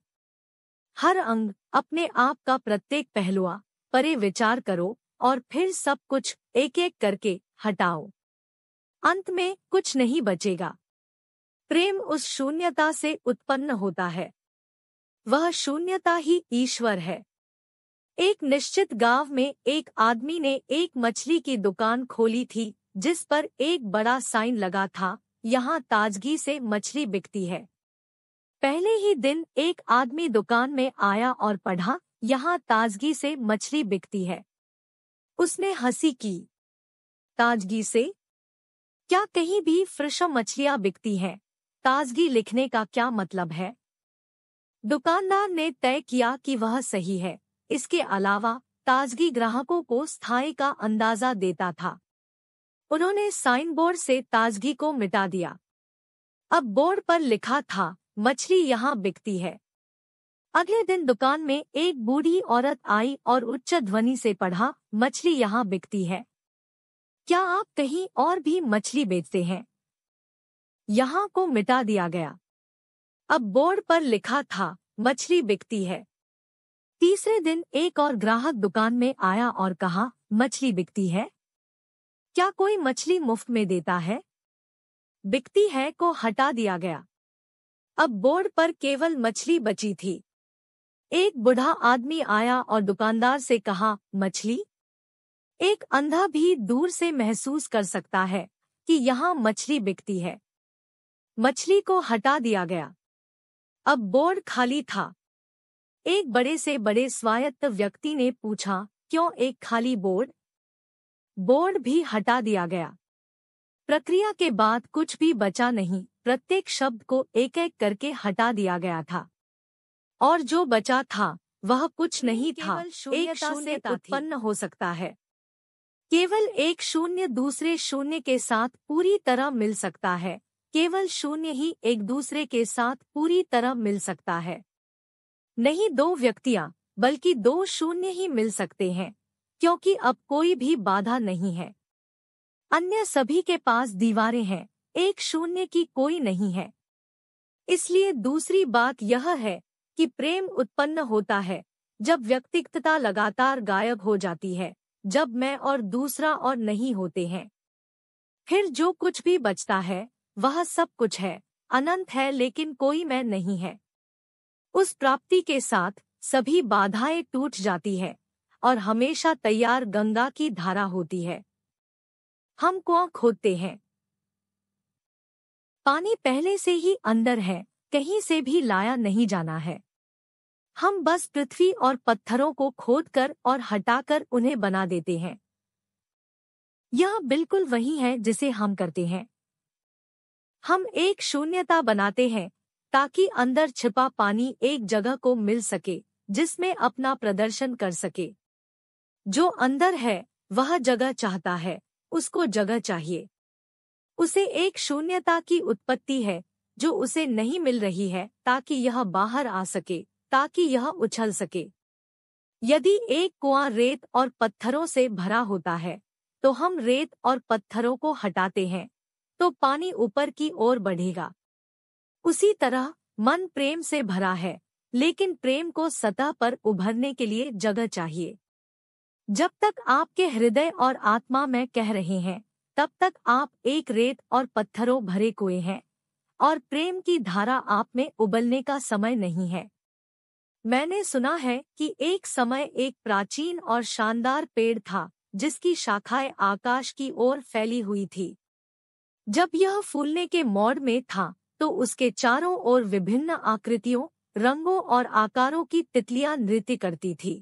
हर अंग अपने आप का प्रत्येक पहलुआ परे विचार करो और फिर सब कुछ एक एक करके हटाओ अंत में कुछ नहीं बचेगा प्रेम उस शून्यता से उत्पन्न होता है वह शून्यता ही ईश्वर है एक निश्चित गांव में एक आदमी ने एक मछली की दुकान खोली थी जिस पर एक बड़ा साइन लगा था यहाँ ताजगी से मछली बिकती है पहले ही दिन एक आदमी दुकान में आया और पढ़ा यहाँ ताजगी से मछली बिकती है उसने हंसी की ताजगी से क्या कहीं भी फ्रेश मछलियाँ बिकती हैं ताजगी लिखने का क्या मतलब है दुकानदार ने तय किया कि वह सही है इसके अलावा ताजगी ग्राहकों को स्थायी का अंदाजा देता था उन्होंने साइन बोर्ड से ताजगी को मिटा दिया अब बोर्ड पर लिखा था मछली यहाँ बिकती है अगले दिन दुकान में एक बूढ़ी औरत आई और उच्च ध्वनि से पढ़ा मछली यहाँ बिकती है क्या आप कहीं और भी मछली बेचते हैं यहाँ को मिटा दिया गया अब बोर्ड पर लिखा था मछली बिकती है तीसरे दिन एक और ग्राहक दुकान में आया और कहा मछली बिकती है क्या कोई मछली मुफ्त में देता है बिकती है को हटा दिया गया अब बोर्ड पर केवल मछली बची थी एक बूढ़ा आदमी आया और दुकानदार से कहा मछली एक अंधा भी दूर से महसूस कर सकता है कि यहाँ मछली बिकती है मछली को हटा दिया गया अब बोर्ड खाली था एक बड़े से बड़े स्वायत्त व्यक्ति ने पूछा क्यों एक खाली बोर्ड बोर्ड भी हटा दिया गया प्रक्रिया के बाद कुछ भी बचा नहीं प्रत्येक शब्द को एक एक करके हटा दिया गया था और जो बचा था वह कुछ नहीं था एक शून्य उत्पन्न हो सकता है केवल एक शून्य दूसरे शून्य के साथ पूरी तरह मिल सकता है केवल शून्य ही एक दूसरे के साथ पूरी तरह मिल सकता है नहीं दो व्यक्तियां बल्कि दो शून्य ही मिल सकते हैं क्योंकि अब कोई भी बाधा नहीं है अन्य सभी के पास दीवारें हैं एक शून्य की कोई नहीं है इसलिए दूसरी बात यह है कि प्रेम उत्पन्न होता है जब व्यक्तित्वता लगातार गायब हो जाती है जब मैं और दूसरा और नहीं होते हैं फिर जो कुछ भी बचता है वह सब कुछ है अनंत है लेकिन कोई मैं नहीं है उस प्राप्ति के साथ सभी बाधाएं टूट जाती है और हमेशा तैयार गंगा की धारा होती है हम कुआ खोदते हैं पानी पहले से ही अंदर है कहीं से भी लाया नहीं जाना है हम बस पृथ्वी और पत्थरों को खोदकर और हटाकर उन्हें बना देते हैं यह बिल्कुल वही है जिसे हम करते हैं हम एक शून्यता बनाते हैं ताकि अंदर छिपा पानी एक जगह को मिल सके जिसमें अपना प्रदर्शन कर सके जो अंदर है वह जगह चाहता है उसको जगह चाहिए उसे एक शून्यता की उत्पत्ति है जो उसे नहीं मिल रही है ताकि यह बाहर आ सके ताकि यह उछल सके यदि एक कुआं रेत और पत्थरों से भरा होता है तो हम रेत और पत्थरों को हटाते हैं तो पानी ऊपर की ओर बढ़ेगा उसी तरह मन प्रेम से भरा है लेकिन प्रेम को सतह पर उभरने के लिए जगह चाहिए जब तक आपके हृदय और आत्मा में कह रहे हैं तब तक आप एक रेत और पत्थरों भरे कुए हैं और प्रेम की धारा आप में उबलने का समय नहीं है मैंने सुना है कि एक समय एक प्राचीन और शानदार पेड़ था जिसकी शाखाएं आकाश की ओर फैली हुई थी जब यह फूलने के मोड़ में था तो उसके चारों ओर विभिन्न आकृतियों रंगों और आकारों की तितलियां नृत्य करती थी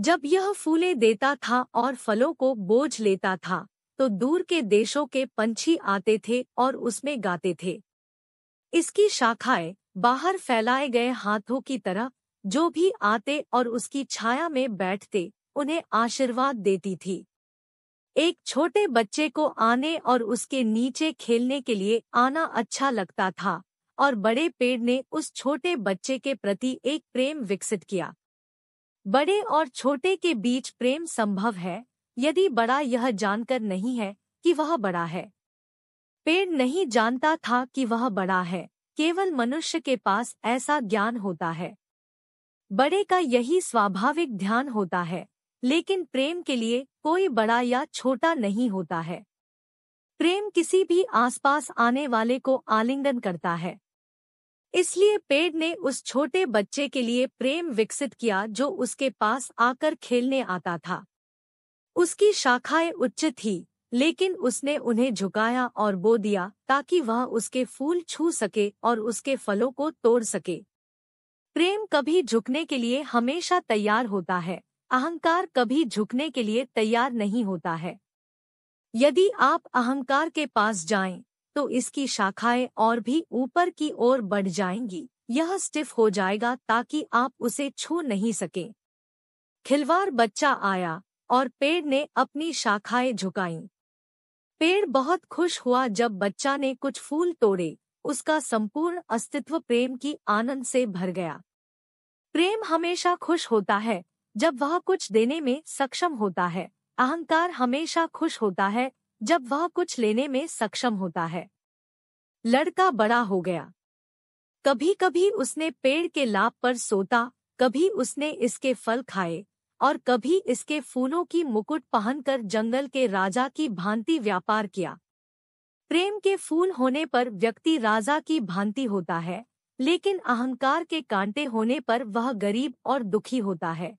जब यह फूले देता था और फलों को बोझ लेता था तो दूर के देशों के पंछी आते थे और उसमें गाते थे इसकी शाखाएं बाहर फैलाए गए हाथों की तरह जो भी आते और उसकी छाया में बैठते उन्हें आशीर्वाद देती थी एक छोटे बच्चे को आने और उसके नीचे खेलने के लिए आना अच्छा लगता था और बड़े पेड़ ने उस छोटे बच्चे के प्रति एक प्रेम विकसित किया बड़े और छोटे के बीच प्रेम संभव है यदि बड़ा यह जानकर नहीं है कि वह बड़ा है पेड़ नहीं जानता था कि वह बड़ा है केवल मनुष्य के पास ऐसा ज्ञान होता है बड़े का यही स्वाभाविक ध्यान होता है लेकिन प्रेम के लिए कोई बड़ा या छोटा नहीं होता है प्रेम किसी भी आसपास आने वाले को आलिंगन करता है इसलिए पेड़ ने उस छोटे बच्चे के लिए प्रेम विकसित किया जो उसके पास आकर खेलने आता था उसकी शाखाएं उच्च थी लेकिन उसने उन्हें झुकाया और बो दिया ताकि वह उसके फूल छू सके और उसके फलों को तोड़ सके प्रेम कभी झुकने के लिए हमेशा तैयार होता है अहंकार कभी झुकने के लिए तैयार नहीं होता है यदि आप अहंकार के पास जाएं तो इसकी शाखाएं और भी ऊपर की ओर बढ़ जाएंगी यह स्टिफ हो जाएगा ताकि आप उसे छू नहीं सकें खिलवार बच्चा आया और पेड़ ने अपनी शाखाएं झुकाई पेड़ बहुत खुश हुआ जब बच्चा ने कुछ फूल तोड़े उसका संपूर्ण अस्तित्व प्रेम की आनंद से भर गया प्रेम हमेशा खुश होता है जब वह कुछ देने में सक्षम होता है अहंकार हमेशा खुश होता है जब वह कुछ लेने में सक्षम होता है लड़का बड़ा हो गया कभी कभी उसने पेड़ के लाभ पर सोता कभी उसने इसके फल खाए और कभी इसके फूलों की मुकुट पहनकर जंगल के राजा की भांति व्यापार किया प्रेम के फूल होने पर व्यक्ति राजा की भांति होता है लेकिन अहंकार के कांटे होने पर वह गरीब और दुखी होता है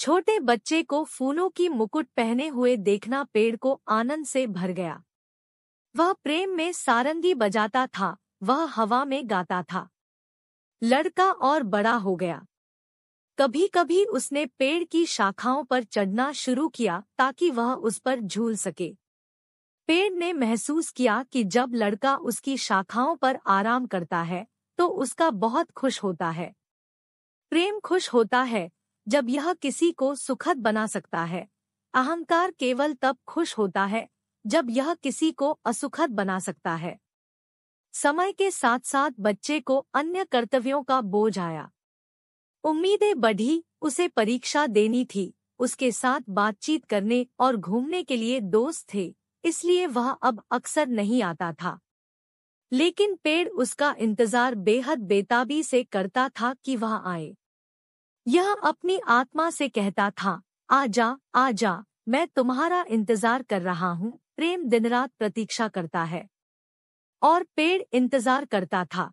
छोटे बच्चे को फूलों की मुकुट पहने हुए देखना पेड़ को आनंद से भर गया वह प्रेम में सारंगी बजाता था वह हवा में गाता था लड़का और बड़ा हो गया कभी कभी उसने पेड़ की शाखाओं पर चढ़ना शुरू किया ताकि वह उस पर झूल सके पेड़ ने महसूस किया कि जब लड़का उसकी शाखाओं पर आराम करता है तो उसका बहुत खुश होता है प्रेम खुश होता है जब यह किसी को सुखद बना सकता है अहंकार केवल तब खुश होता है जब यह किसी को असुखद बना सकता है समय के साथ साथ बच्चे को अन्य कर्तव्यों का बोझ आया उम्मीदें बढ़ी उसे परीक्षा देनी थी उसके साथ बातचीत करने और घूमने के लिए दोस्त थे इसलिए वह अब अक्सर नहीं आता था लेकिन पेड़ उसका इंतजार बेहद बेताबी से करता था कि वह आए यह अपनी आत्मा से कहता था आ जा आ जा मैं तुम्हारा इंतजार कर रहा हूँ प्रेम दिन रात प्रतीक्षा करता है और पेड़ इंतजार करता था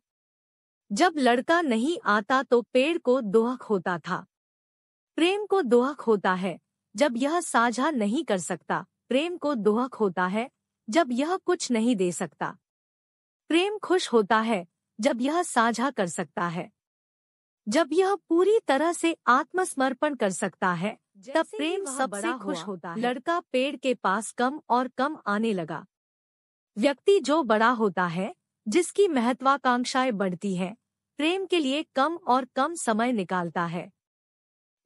जब लड़का नहीं आता तो पेड़ को दोहक होता था प्रेम को दोहक होता है जब यह साझा नहीं कर सकता प्रेम को दोहक होता है जब यह कुछ नहीं दे सकता प्रेम खुश होता है जब यह साझा कर सकता है जब यह पूरी तरह से आत्मसमर्पण कर सकता है तब प्रेम सबसे खुश होता है लड़का पेड़ के पास कम और कम आने लगा व्यक्ति जो बड़ा होता है जिसकी महत्वाकांक्षाएं बढ़ती हैं, प्रेम के लिए कम और कम समय निकालता है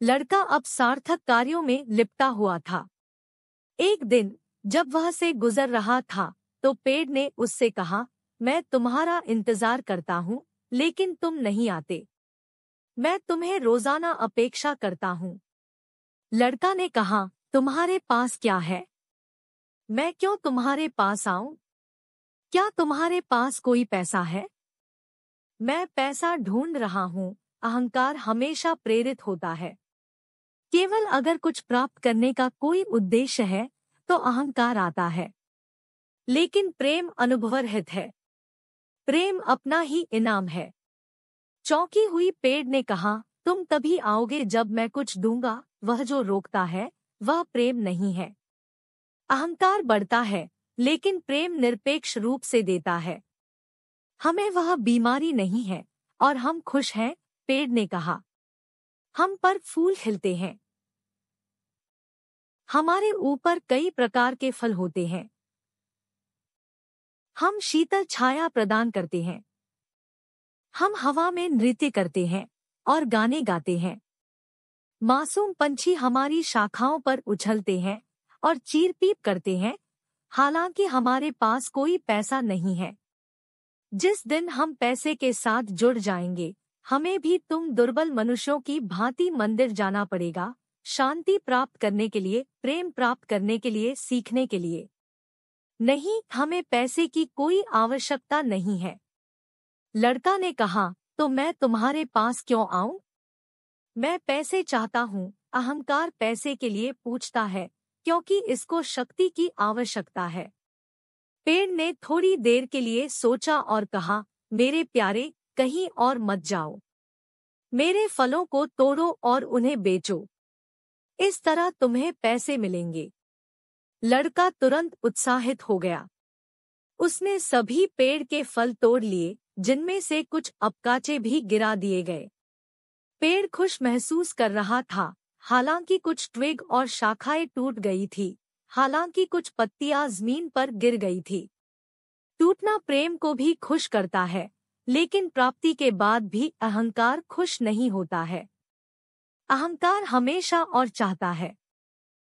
लड़का अब सार्थक कार्यों में लिपटा हुआ था एक दिन जब वह से गुजर रहा था तो पेड़ ने उससे कहा मैं तुम्हारा इंतजार करता हूँ लेकिन तुम नहीं आते मैं तुम्हें रोजाना अपेक्षा करता हूँ लड़का ने कहा तुम्हारे पास क्या है मैं क्यों तुम्हारे पास आऊं क्या तुम्हारे पास कोई पैसा है मैं पैसा ढूंढ रहा हूं अहंकार हमेशा प्रेरित होता है केवल अगर कुछ प्राप्त करने का कोई उद्देश्य है तो अहंकार आता है लेकिन प्रेम रहित है प्रेम अपना ही इनाम है चौंकी हुई पेड़ ने कहा तुम तभी आओगे जब मैं कुछ दूंगा वह जो रोकता है वह प्रेम नहीं है अहंकार बढ़ता है लेकिन प्रेम निरपेक्ष रूप से देता है हमें वह बीमारी नहीं है और हम खुश हैं पेड़ ने कहा हम पर फूल खिलते हैं हमारे ऊपर कई प्रकार के फल होते हैं हम शीतल छाया प्रदान करते हैं हम हवा में नृत्य करते हैं और गाने गाते हैं मासूम पंछी हमारी शाखाओं पर उछलते हैं और चीर पीप करते हैं हालांकि हमारे पास कोई पैसा नहीं है जिस दिन हम पैसे के साथ जुड़ जाएंगे हमें भी तुम दुर्बल मनुष्यों की भांति मंदिर जाना पड़ेगा शांति प्राप्त करने के लिए प्रेम प्राप्त करने के लिए सीखने के लिए नहीं हमें पैसे की कोई आवश्यकता नहीं है लड़का ने कहा तो मैं तुम्हारे पास क्यों आऊं मैं पैसे चाहता हूं अहंकार पैसे के लिए पूछता है क्योंकि इसको शक्ति की आवश्यकता है पेड़ ने थोड़ी देर के लिए सोचा और कहा मेरे प्यारे कहीं और मत जाओ मेरे फलों को तोड़ो और उन्हें बेचो इस तरह तुम्हें पैसे मिलेंगे लड़का तुरंत उत्साहित हो गया उसने सभी पेड़ के फल तोड़ लिए जिनमें से कुछ अपकाचे भी गिरा दिए गए पेड़ खुश महसूस कर रहा था हालांकि कुछ ट्विग और शाखाएं टूट गई थी हालांकि कुछ पत्तियां जमीन पर गिर गई थी टूटना प्रेम को भी खुश करता है लेकिन प्राप्ति के बाद भी अहंकार खुश नहीं होता है अहंकार हमेशा और चाहता है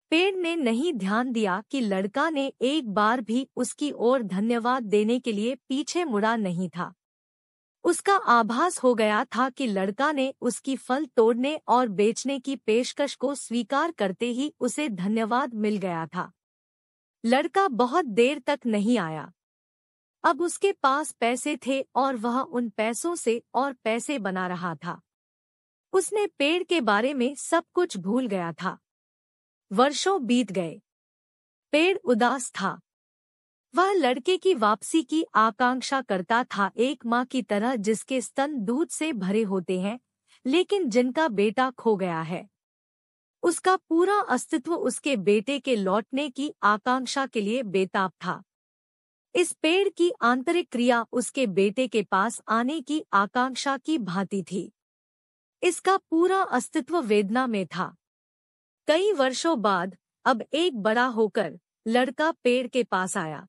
पेड़ ने नहीं ध्यान दिया कि लड़का ने एक बार भी उसकी ओर धन्यवाद देने के लिए पीछे मुड़ा नहीं था उसका आभास हो गया था कि लड़का ने उसकी फल तोड़ने और बेचने की पेशकश को स्वीकार करते ही उसे धन्यवाद मिल गया था लड़का बहुत देर तक नहीं आया अब उसके पास पैसे थे और वह उन पैसों से और पैसे बना रहा था उसने पेड़ के बारे में सब कुछ भूल गया था वर्षों बीत गए पेड़ उदास था वह लड़के की वापसी की आकांक्षा करता था एक माँ की तरह जिसके स्तन दूध से भरे होते हैं लेकिन जिनका बेटा खो गया है उसका पूरा अस्तित्व उसके बेटे के लौटने की आकांक्षा के लिए बेताब था इस पेड़ की आंतरिक क्रिया उसके बेटे के पास आने की आकांक्षा की भांति थी इसका पूरा अस्तित्व वेदना में था कई वर्षों बाद अब एक बड़ा होकर लड़का पेड़ के पास आया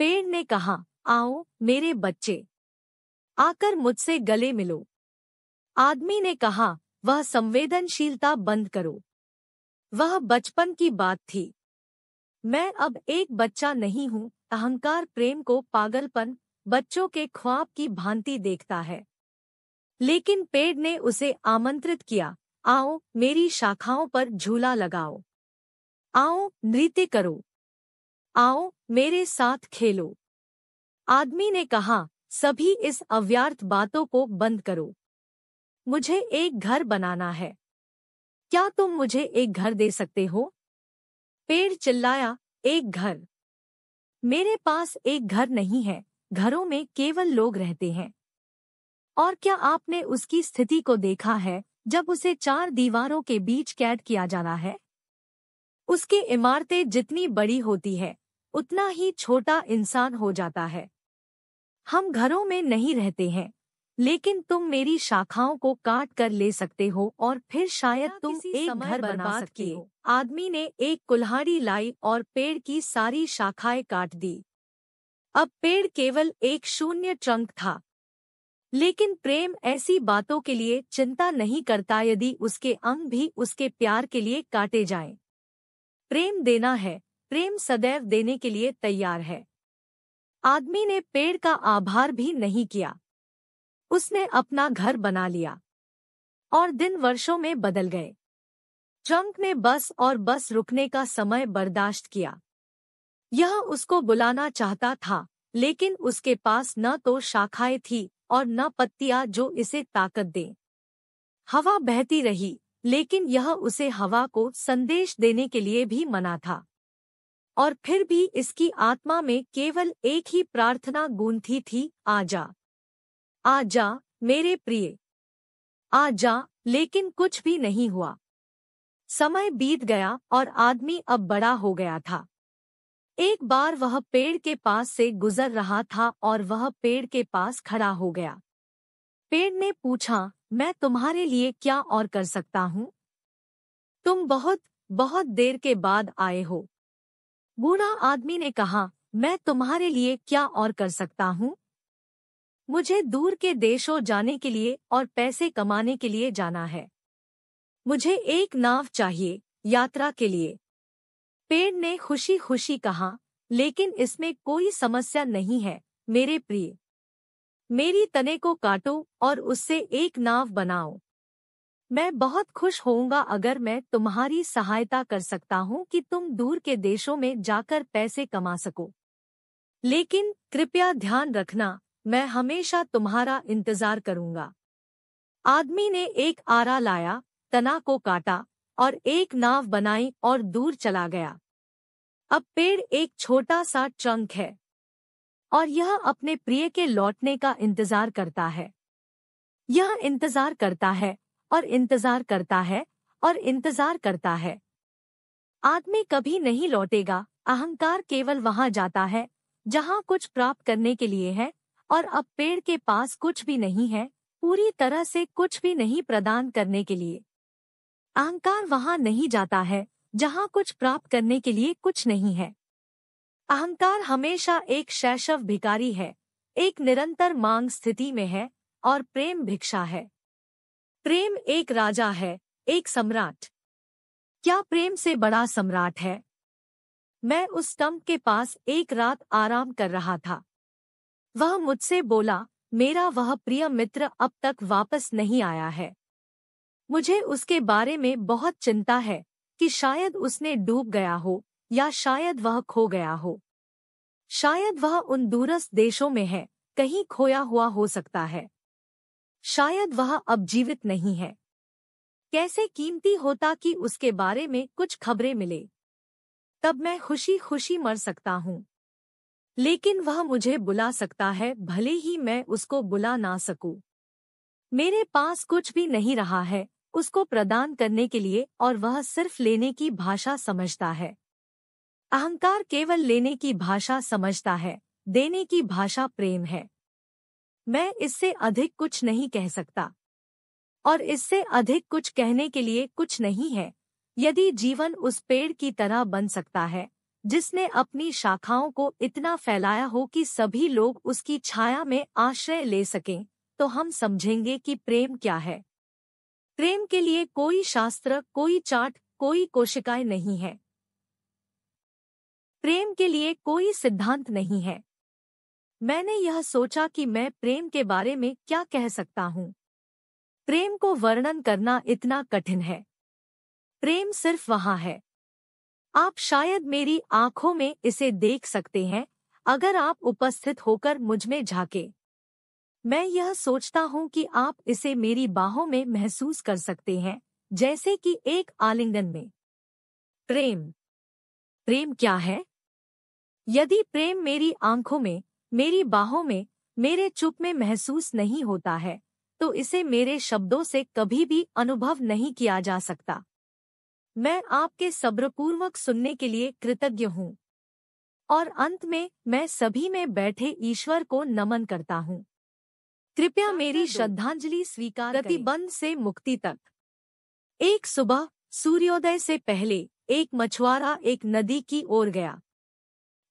पेड़ ने कहा आओ मेरे बच्चे आकर मुझसे गले मिलो आदमी ने कहा वह संवेदनशीलता बंद करो वह बचपन की बात थी मैं अब एक बच्चा नहीं हूँ अहंकार प्रेम को पागलपन बच्चों के ख्वाब की भांति देखता है लेकिन पेड़ ने उसे आमंत्रित किया आओ मेरी शाखाओं पर झूला लगाओ आओ नृत्य करो आओ मेरे साथ खेलो आदमी ने कहा सभी इस अव्यर्थ बातों को बंद करो मुझे एक घर बनाना है क्या तुम मुझे एक घर दे सकते हो पेड़ चिल्लाया एक घर मेरे पास एक घर नहीं है घरों में केवल लोग रहते हैं और क्या आपने उसकी स्थिति को देखा है जब उसे चार दीवारों के बीच कैद किया जाना है उसकी इमारतें जितनी बड़ी होती है उतना ही छोटा इंसान हो जाता है हम घरों में नहीं रहते हैं लेकिन तुम मेरी शाखाओं को काट कर ले सकते हो और फिर शायद तुम एक घर बना सकते हो आदमी ने एक कुल्हाड़ी लाई और पेड़ की सारी शाखाएं काट दी अब पेड़ केवल एक शून्य ट्रंक था लेकिन प्रेम ऐसी बातों के लिए चिंता नहीं करता यदि उसके अंग भी उसके प्यार के लिए काटे जाएं। प्रेम देना है प्रेम सदैव देने के लिए तैयार है आदमी ने पेड़ का आभार भी नहीं किया उसने अपना घर बना लिया और दिन वर्षों में बदल गए ट्रंक ने बस और बस रुकने का समय बर्दाश्त किया यह उसको बुलाना चाहता था लेकिन उसके पास न तो शाखाएं थी और न पत्तियां जो इसे ताकत दें हवा बहती रही लेकिन यह उसे हवा को संदेश देने के लिए भी मना था और फिर भी इसकी आत्मा में केवल एक ही प्रार्थना गूंथी थी आजा आजा मेरे प्रिय आजा लेकिन कुछ भी नहीं हुआ समय बीत गया और आदमी अब बड़ा हो गया था एक बार वह पेड़ के पास से गुजर रहा था और वह पेड़ के पास खड़ा हो गया पेड़ ने पूछा मैं तुम्हारे लिए क्या और कर सकता हूँ तुम बहुत बहुत देर के बाद आए हो बूढ़ा आदमी ने कहा मैं तुम्हारे लिए क्या और कर सकता हूँ मुझे दूर के देशों जाने के लिए और पैसे कमाने के लिए जाना है मुझे एक नाव चाहिए यात्रा के लिए पेड़ ने खुशी खुशी कहा लेकिन इसमें कोई समस्या नहीं है मेरे प्रिय मेरी तने को काटो और उससे एक नाव बनाओ मैं बहुत खुश होऊंगा अगर मैं तुम्हारी सहायता कर सकता हूं कि तुम दूर के देशों में जाकर पैसे कमा सको लेकिन कृपया ध्यान रखना मैं हमेशा तुम्हारा इंतजार करूंगा आदमी ने एक आरा लाया तना को काटा और एक नाव बनाई और दूर चला गया अब पेड़ एक छोटा सा चंक है और यह अपने प्रिय के लौटने का इंतजार करता है यह इंतजार करता है और इंतजार करता है और इंतजार करता है आदमी कभी नहीं लौटेगा अहंकार केवल वहां जाता है जहां कुछ प्राप्त करने के लिए है और अब पेड़ के पास कुछ भी नहीं है पूरी तरह से कुछ भी नहीं प्रदान करने के लिए अहंकार वहां नहीं जाता है जहां कुछ प्राप्त करने के लिए कुछ नहीं है अहंकार हमेशा एक शैशव भिकारी है एक निरंतर मांग स्थिति में है और प्रेम भिक्षा है प्रेम एक राजा है एक सम्राट क्या प्रेम से बड़ा सम्राट है मैं उस स्टम्प के पास एक रात आराम कर रहा था वह मुझसे बोला मेरा वह प्रिय मित्र अब तक वापस नहीं आया है मुझे उसके बारे में बहुत चिंता है कि शायद उसने डूब गया हो या शायद वह खो गया हो शायद वह उन दूरस्थ देशों में है कहीं खोया हुआ हो सकता है शायद वह अब जीवित नहीं है कैसे कीमती होता कि उसके बारे में कुछ खबरें मिले तब मैं खुशी खुशी मर सकता हूँ लेकिन वह मुझे बुला सकता है भले ही मैं उसको बुला ना सकूं। मेरे पास कुछ भी नहीं रहा है उसको प्रदान करने के लिए और वह सिर्फ लेने की भाषा समझता है अहंकार केवल लेने की भाषा समझता है देने की भाषा प्रेम है मैं इससे अधिक कुछ नहीं कह सकता और इससे अधिक कुछ कहने के लिए कुछ नहीं है यदि जीवन उस पेड़ की तरह बन सकता है जिसने अपनी शाखाओं को इतना फैलाया हो कि सभी लोग उसकी छाया में आश्रय ले सकें तो हम समझेंगे कि प्रेम क्या है प्रेम के लिए कोई शास्त्र कोई चार्ट कोई कोशिकाएं नहीं है प्रेम के लिए कोई सिद्धांत नहीं है मैंने यह सोचा कि मैं प्रेम के बारे में क्या कह सकता हूँ प्रेम को वर्णन करना इतना कठिन है प्रेम सिर्फ वहाँ है आप शायद मेरी आंखों में इसे देख सकते हैं अगर आप उपस्थित होकर मुझमें झाके मैं यह सोचता हूँ कि आप इसे मेरी बाहों में महसूस कर सकते हैं जैसे कि एक आलिंगन में प्रेम प्रेम क्या है यदि प्रेम मेरी आंखों में मेरी बाहों में मेरे चुप में महसूस नहीं होता है तो इसे मेरे शब्दों से कभी भी अनुभव नहीं किया जा सकता मैं आपके सब्रपूर्वक सुनने के लिए कृतज्ञ हूँ और अंत में मैं सभी में बैठे ईश्वर को नमन करता हूँ कृपया मेरी श्रद्धांजलि स्वीकार प्रतिबंध से मुक्ति तक एक सुबह सूर्योदय से पहले एक मछुआरा एक नदी की ओर गया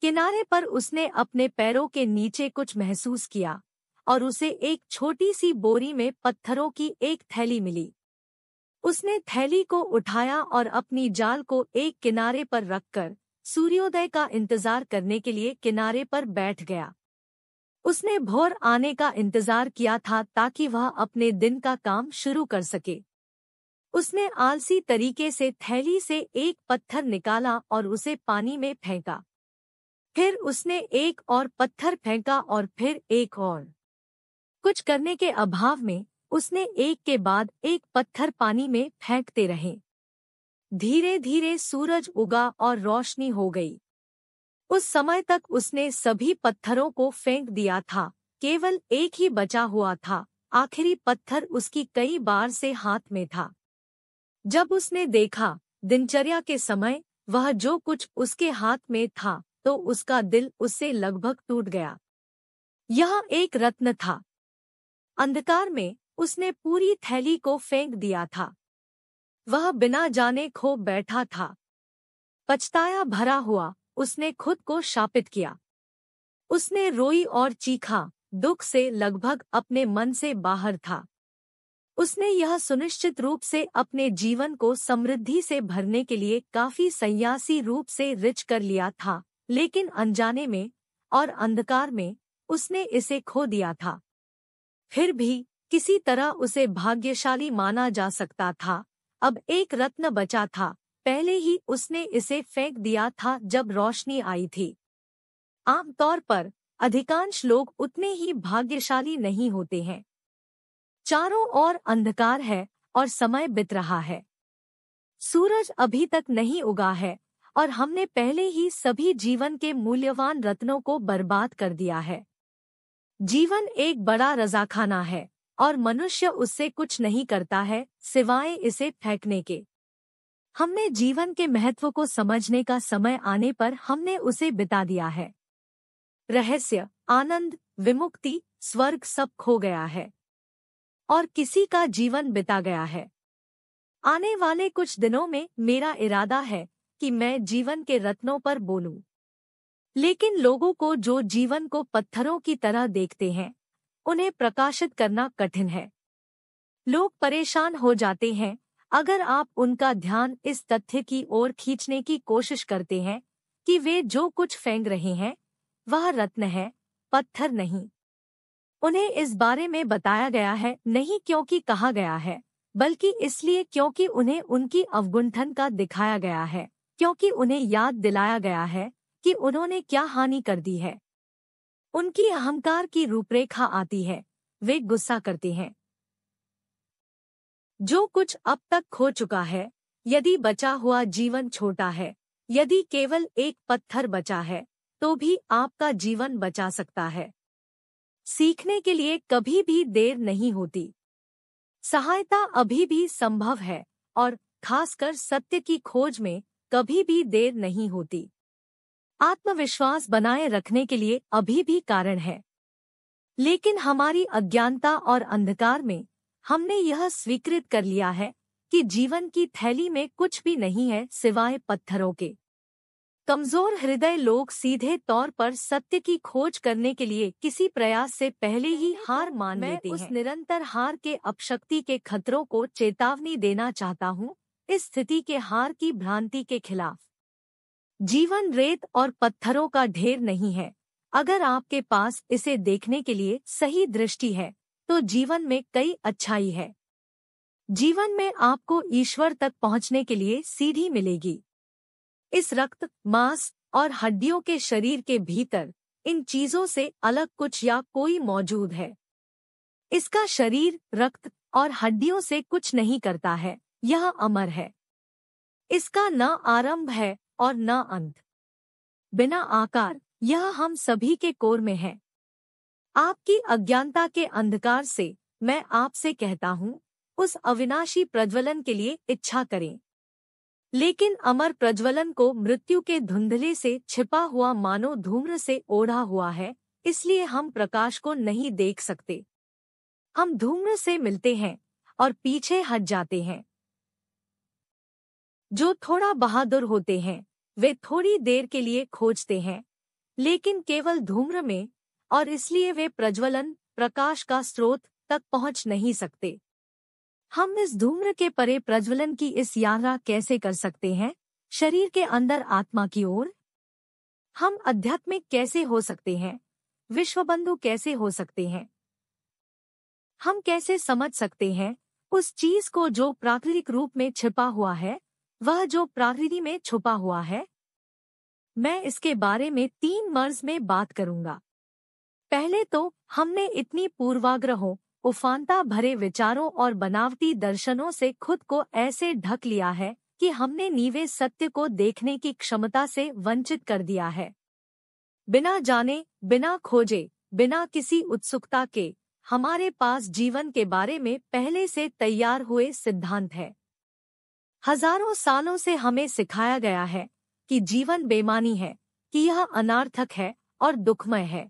किनारे पर उसने अपने पैरों के नीचे कुछ महसूस किया और उसे एक छोटी सी बोरी में पत्थरों की एक थैली मिली उसने थैली को उठाया और अपनी जाल को एक किनारे पर रखकर सूर्योदय का इंतजार करने के लिए किनारे पर बैठ गया उसने भोर आने का इंतजार किया था ताकि वह अपने दिन का काम शुरू कर सके उसने आलसी तरीके से थैली से एक पत्थर निकाला और उसे पानी में फेंका फिर उसने एक और पत्थर फेंका और फिर एक और कुछ करने के अभाव में उसने एक के बाद एक पत्थर पानी में फेंकते रहे धीरे धीरे सूरज उगा और रोशनी हो गई उस समय तक उसने सभी पत्थरों को फेंक दिया था केवल एक ही बचा हुआ था आखिरी पत्थर उसकी कई बार से हाथ में था जब उसने देखा दिनचर्या के समय वह जो कुछ उसके हाथ में था तो उसका दिल उससे लगभग टूट गया यह एक रत्न था अंधकार में उसने पूरी थैली को फेंक दिया था वह बिना जाने खो बैठा था पछताया भरा हुआ उसने खुद को शापित किया उसने रोई और चीखा दुख से लगभग अपने मन से बाहर था उसने यह सुनिश्चित रूप से अपने जीवन को समृद्धि से भरने के लिए काफी संयासी रूप से रिच कर लिया था लेकिन अनजाने में और अंधकार में उसने इसे खो दिया था फिर भी किसी तरह उसे भाग्यशाली माना जा सकता था अब एक रत्न बचा था पहले ही उसने इसे फेंक दिया था जब रोशनी आई थी आमतौर पर अधिकांश लोग उतने ही भाग्यशाली नहीं होते हैं चारों ओर अंधकार है और समय बीत रहा है सूरज अभी तक नहीं उगा है और हमने पहले ही सभी जीवन के मूल्यवान रत्नों को बर्बाद कर दिया है जीवन एक बड़ा रजाखाना है और मनुष्य उससे कुछ नहीं करता है सिवाय इसे फेंकने के हमने जीवन के महत्व को समझने का समय आने पर हमने उसे बिता दिया है रहस्य आनंद विमुक्ति स्वर्ग सब खो गया है और किसी का जीवन बिता गया है आने वाले कुछ दिनों में मेरा इरादा है कि मैं जीवन के रत्नों पर बोलूं। लेकिन लोगों को जो जीवन को पत्थरों की तरह देखते हैं उन्हें प्रकाशित करना कठिन है लोग परेशान हो जाते हैं अगर आप उनका ध्यान इस तथ्य की ओर खींचने की कोशिश करते हैं कि वे जो कुछ फेंक रहे हैं वह रत्न है पत्थर नहीं उन्हें इस बारे में बताया गया है नहीं क्योंकि कहा गया है बल्कि इसलिए क्योंकि उन्हें उनकी अवगुंठन का दिखाया गया है क्योंकि उन्हें याद दिलाया गया है कि उन्होंने क्या हानि कर दी है उनकी अहंकार की रूपरेखा आती है वे गुस्सा करते हैं जो कुछ अब तक खो चुका है यदि बचा हुआ जीवन छोटा है यदि केवल एक पत्थर बचा है तो भी आपका जीवन बचा सकता है सीखने के लिए कभी भी देर नहीं होती सहायता अभी भी संभव है और खासकर सत्य की खोज में कभी भी देर नहीं होती आत्मविश्वास बनाए रखने के लिए अभी भी कारण है लेकिन हमारी अज्ञानता और अंधकार में हमने यह स्वीकृत कर लिया है कि जीवन की थैली में कुछ भी नहीं है सिवाय पत्थरों के कमजोर हृदय लोग सीधे तौर पर सत्य की खोज करने के लिए किसी प्रयास से पहले ही हार मान लेते हैं। उस निरंतर हार के अपशक्ति के खतरों को चेतावनी देना चाहता हूँ इस स्थिति के हार की भ्रांति के खिलाफ जीवन रेत और पत्थरों का ढेर नहीं है अगर आपके पास इसे देखने के लिए सही दृष्टि है तो जीवन में कई अच्छाई है जीवन में आपको ईश्वर तक पहुंचने के लिए सीढ़ी मिलेगी इस रक्त मांस और हड्डियों के शरीर के भीतर इन चीजों से अलग कुछ या कोई मौजूद है इसका शरीर रक्त और हड्डियों से कुछ नहीं करता है यह अमर है इसका न आरंभ है और न अंत बिना आकार यह हम सभी के कोर में है आपकी अज्ञानता के अंधकार से मैं आपसे कहता हूँ उस अविनाशी प्रज्वलन के लिए इच्छा करें लेकिन अमर प्रज्वलन को मृत्यु के धुंधले से छिपा हुआ मानो धूम्र से ओढ़ा हुआ है इसलिए हम प्रकाश को नहीं देख सकते हम धूम्र से मिलते हैं और पीछे हट जाते हैं जो थोड़ा बहादुर होते हैं वे थोड़ी देर के लिए खोजते हैं लेकिन केवल धूम्र में और इसलिए वे प्रज्वलन प्रकाश का स्रोत तक पहुंच नहीं सकते हम इस धूम्र के परे प्रज्वलन की इस यात्रा कैसे कर सकते हैं शरीर के अंदर आत्मा की ओर हम आध्यात्मिक कैसे हो सकते हैं विश्वबंधु कैसे हो सकते हैं हम कैसे समझ सकते हैं उस चीज को जो प्राकृतिक रूप में छिपा हुआ है वह जो प्राकृति में छुपा हुआ है मैं इसके बारे में तीन मर्ज में बात करूंगा पहले तो हमने इतनी पूर्वाग्रहों उफानता भरे विचारों और बनावटी दर्शनों से खुद को ऐसे ढक लिया है कि हमने नीवे सत्य को देखने की क्षमता से वंचित कर दिया है बिना जाने बिना खोजे बिना किसी उत्सुकता के हमारे पास जीवन के बारे में पहले से तैयार हुए सिद्धांत है हजारों सालों से हमें सिखाया गया है कि जीवन बेमानी है कि यह अनार्थक है और दुखमय है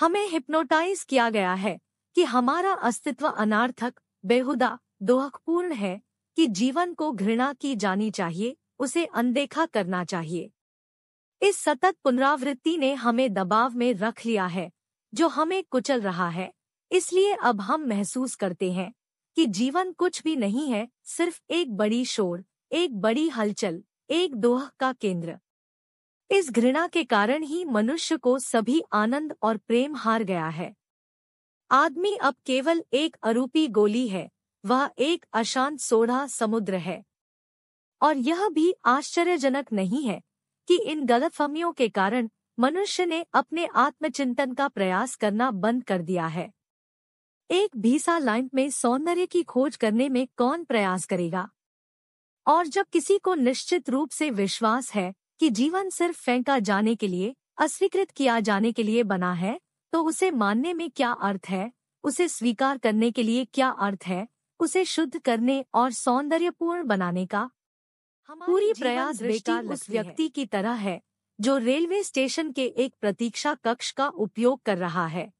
हमें हिप्नोटाइज किया गया है कि हमारा अस्तित्व अनार्थक बेहुदा दोहकपूर्ण है कि जीवन को घृणा की जानी चाहिए उसे अनदेखा करना चाहिए इस सतत पुनरावृत्ति ने हमें दबाव में रख लिया है जो हमें कुचल रहा है इसलिए अब हम महसूस करते हैं कि जीवन कुछ भी नहीं है सिर्फ एक बड़ी शोर एक बड़ी हलचल एक दोह का केंद्र इस घृणा के कारण ही मनुष्य को सभी आनंद और प्रेम हार गया है आदमी अब केवल एक अरूपी गोली है वह एक अशांत सोढ़ा समुद्र है और यह भी आश्चर्यजनक नहीं है कि इन गलतफहमियों के कारण मनुष्य ने अपने आत्मचिंतन का प्रयास करना बंद कर दिया है एक भीसा लाइन में सौंदर्य की खोज करने में कौन प्रयास करेगा और जब किसी को निश्चित रूप से विश्वास है कि जीवन सिर्फ फेंका जाने के लिए अस्वीकृत किया जाने के लिए बना है तो उसे मानने में क्या अर्थ है उसे स्वीकार करने के लिए क्या अर्थ है उसे शुद्ध करने और सौंदर्यपूर्ण बनाने का पूरी प्रयास बेकार उस व्यक्ति की तरह है जो रेलवे स्टेशन के एक प्रतीक्षा कक्ष का उपयोग कर रहा है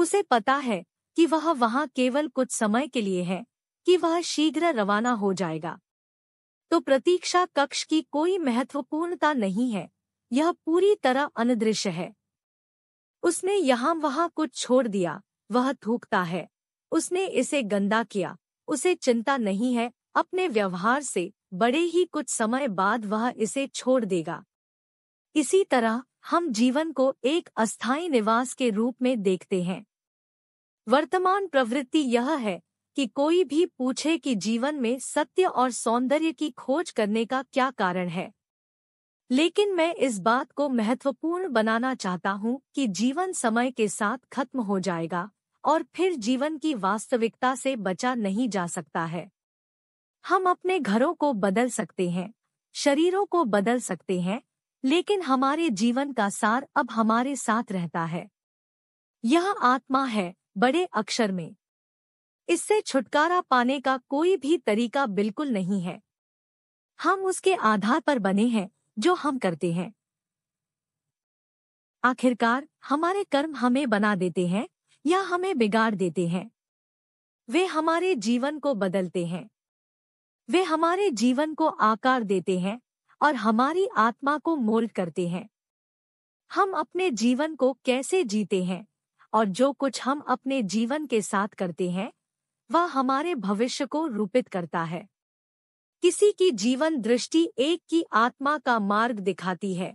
उसे पता है कि वह वहां केवल कुछ समय के लिए है कि वह शीघ्र रवाना हो जाएगा तो प्रतीक्षा कक्ष की कोई महत्वपूर्णता नहीं है यह पूरी तरह अनदृश्य है उसने यहां वहां कुछ छोड़ दिया वह थूकता है उसने इसे गंदा किया उसे चिंता नहीं है अपने व्यवहार से बड़े ही कुछ समय बाद वह इसे छोड़ देगा इसी तरह हम जीवन को एक अस्थायी निवास के रूप में देखते हैं वर्तमान प्रवृत्ति यह है कि कोई भी पूछे कि जीवन में सत्य और सौंदर्य की खोज करने का क्या कारण है लेकिन मैं इस बात को महत्वपूर्ण बनाना चाहता हूँ कि जीवन समय के साथ खत्म हो जाएगा और फिर जीवन की वास्तविकता से बचा नहीं जा सकता है हम अपने घरों को बदल सकते हैं शरीरों को बदल सकते हैं लेकिन हमारे जीवन का सार अब हमारे साथ रहता है यह आत्मा है बड़े अक्षर में इससे छुटकारा पाने का कोई भी तरीका बिल्कुल नहीं है हम उसके आधार पर बने हैं जो हम करते हैं आखिरकार हमारे कर्म हमें बना देते हैं या हमें बिगाड़ देते हैं वे हमारे जीवन को बदलते हैं वे हमारे जीवन को आकार देते हैं और हमारी आत्मा को मोल्ड करते हैं हम अपने जीवन को कैसे जीते हैं और जो कुछ हम अपने जीवन के साथ करते हैं वह हमारे भविष्य को रूपित करता है किसी की जीवन दृष्टि एक की आत्मा का मार्ग दिखाती है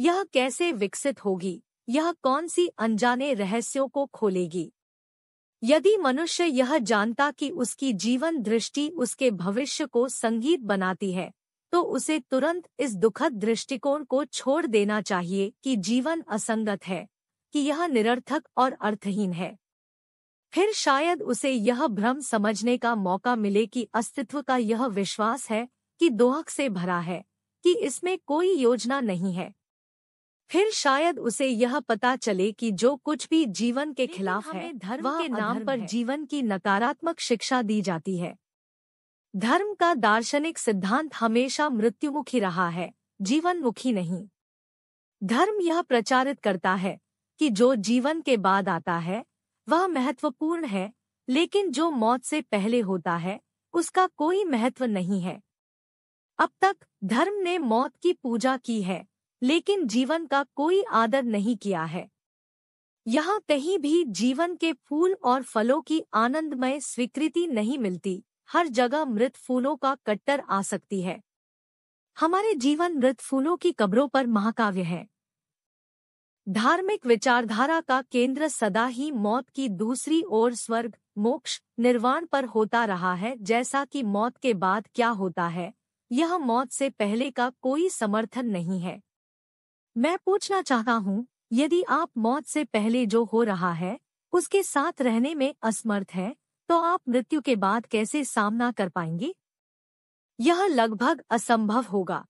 यह कैसे विकसित होगी यह कौन सी अनजाने रहस्यों को खोलेगी यदि मनुष्य यह जानता कि उसकी जीवन दृष्टि उसके भविष्य को संगीत बनाती है तो उसे तुरंत इस दुखद दृष्टिकोण को छोड़ देना चाहिए कि जीवन असंगत है कि यह निरर्थक और अर्थहीन है फिर शायद उसे यह भ्रम समझने का मौका मिले कि अस्तित्व का यह विश्वास है कि दोहक से भरा है कि इसमें कोई योजना नहीं है फिर शायद उसे यह पता चले कि जो कुछ भी जीवन के खिलाफ है धर्म के नाम पर जीवन की नकारात्मक शिक्षा दी जाती है धर्म का दार्शनिक सिद्धांत हमेशा मृत्युमुखी रहा है जीवनमुखी नहीं धर्म यह प्रचारित करता है कि जो जीवन के बाद आता है वह महत्वपूर्ण है लेकिन जो मौत से पहले होता है उसका कोई महत्व नहीं है अब तक धर्म ने मौत की पूजा की है लेकिन जीवन का कोई आदर नहीं किया है यहाँ कहीं भी जीवन के फूल और फलों की आनंदमय स्वीकृति नहीं मिलती हर जगह मृत फूलों का कट्टर आ सकती है हमारे जीवन मृत फूलों की कब्रों पर महाकाव्य है धार्मिक विचारधारा का केंद्र सदा ही मौत की दूसरी ओर स्वर्ग मोक्ष निर्वाण पर होता रहा है जैसा कि मौत के बाद क्या होता है यह मौत से पहले का कोई समर्थन नहीं है मैं पूछना चाहता हूँ यदि आप मौत से पहले जो हो रहा है उसके साथ रहने में असमर्थ हैं, तो आप मृत्यु के बाद कैसे सामना कर पाएंगे यह लगभग असंभव होगा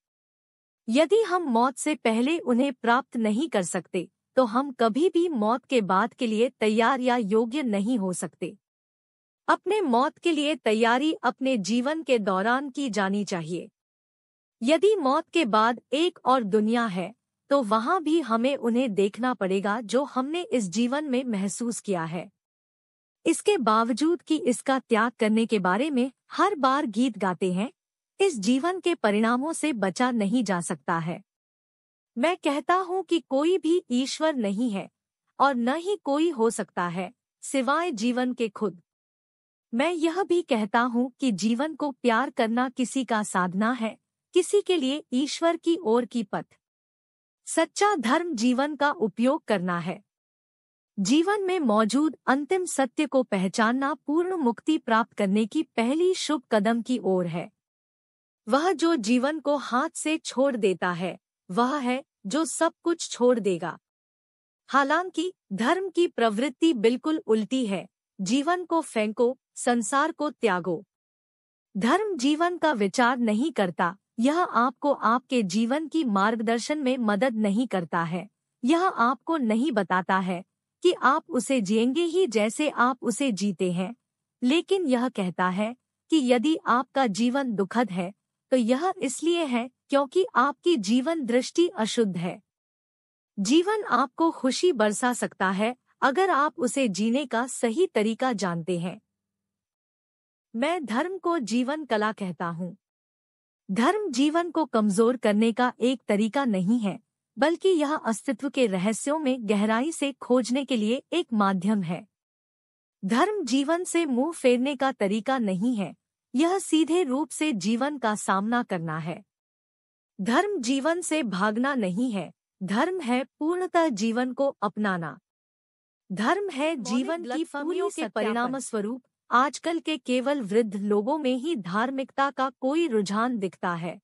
यदि हम मौत से पहले उन्हें प्राप्त नहीं कर सकते तो हम कभी भी मौत के बाद के लिए तैयार या योग्य नहीं हो सकते अपने मौत के लिए तैयारी अपने जीवन के दौरान की जानी चाहिए यदि मौत के बाद एक और दुनिया है तो वहां भी हमें उन्हें देखना पड़ेगा जो हमने इस जीवन में महसूस किया है इसके बावजूद कि इसका त्याग करने के बारे में हर बार गीत गाते हैं इस जीवन के परिणामों से बचा नहीं जा सकता है मैं कहता हूँ कि कोई भी ईश्वर नहीं है और न ही कोई हो सकता है सिवाय जीवन के खुद मैं यह भी कहता हूँ कि जीवन को प्यार करना किसी का साधना है किसी के लिए ईश्वर की ओर की पथ सच्चा धर्म जीवन का उपयोग करना है जीवन में मौजूद अंतिम सत्य को पहचानना पूर्ण मुक्ति प्राप्त करने की पहली शुभ कदम की ओर है वह जो जीवन को हाथ से छोड़ देता है वह है जो सब कुछ छोड़ देगा हालांकि धर्म की प्रवृत्ति बिल्कुल उल्टी है जीवन को फेंको संसार को त्यागो धर्म जीवन का विचार नहीं करता यह आपको आपके जीवन की मार्गदर्शन में मदद नहीं करता है यह आपको नहीं बताता है कि आप उसे जिएंगे ही जैसे आप उसे जीते हैं लेकिन यह कहता है कि यदि आपका जीवन दुखद है तो यह इसलिए है क्योंकि आपकी जीवन दृष्टि अशुद्ध है जीवन आपको खुशी बरसा सकता है अगर आप उसे जीने का सही तरीका जानते हैं मैं धर्म को जीवन कला कहता हूं धर्म जीवन को कमजोर करने का एक तरीका नहीं है बल्कि यह अस्तित्व के रहस्यों में गहराई से खोजने के लिए एक माध्यम है धर्म जीवन से मुंह फेरने का तरीका नहीं है यह सीधे रूप से जीवन का सामना करना है धर्म जीवन से भागना नहीं है धर्म है पूर्णतः जीवन को अपनाना धर्म है जीवन की फमियों के परिणाम स्वरूप आजकल के केवल वृद्ध लोगों में ही धार्मिकता का कोई रुझान दिखता है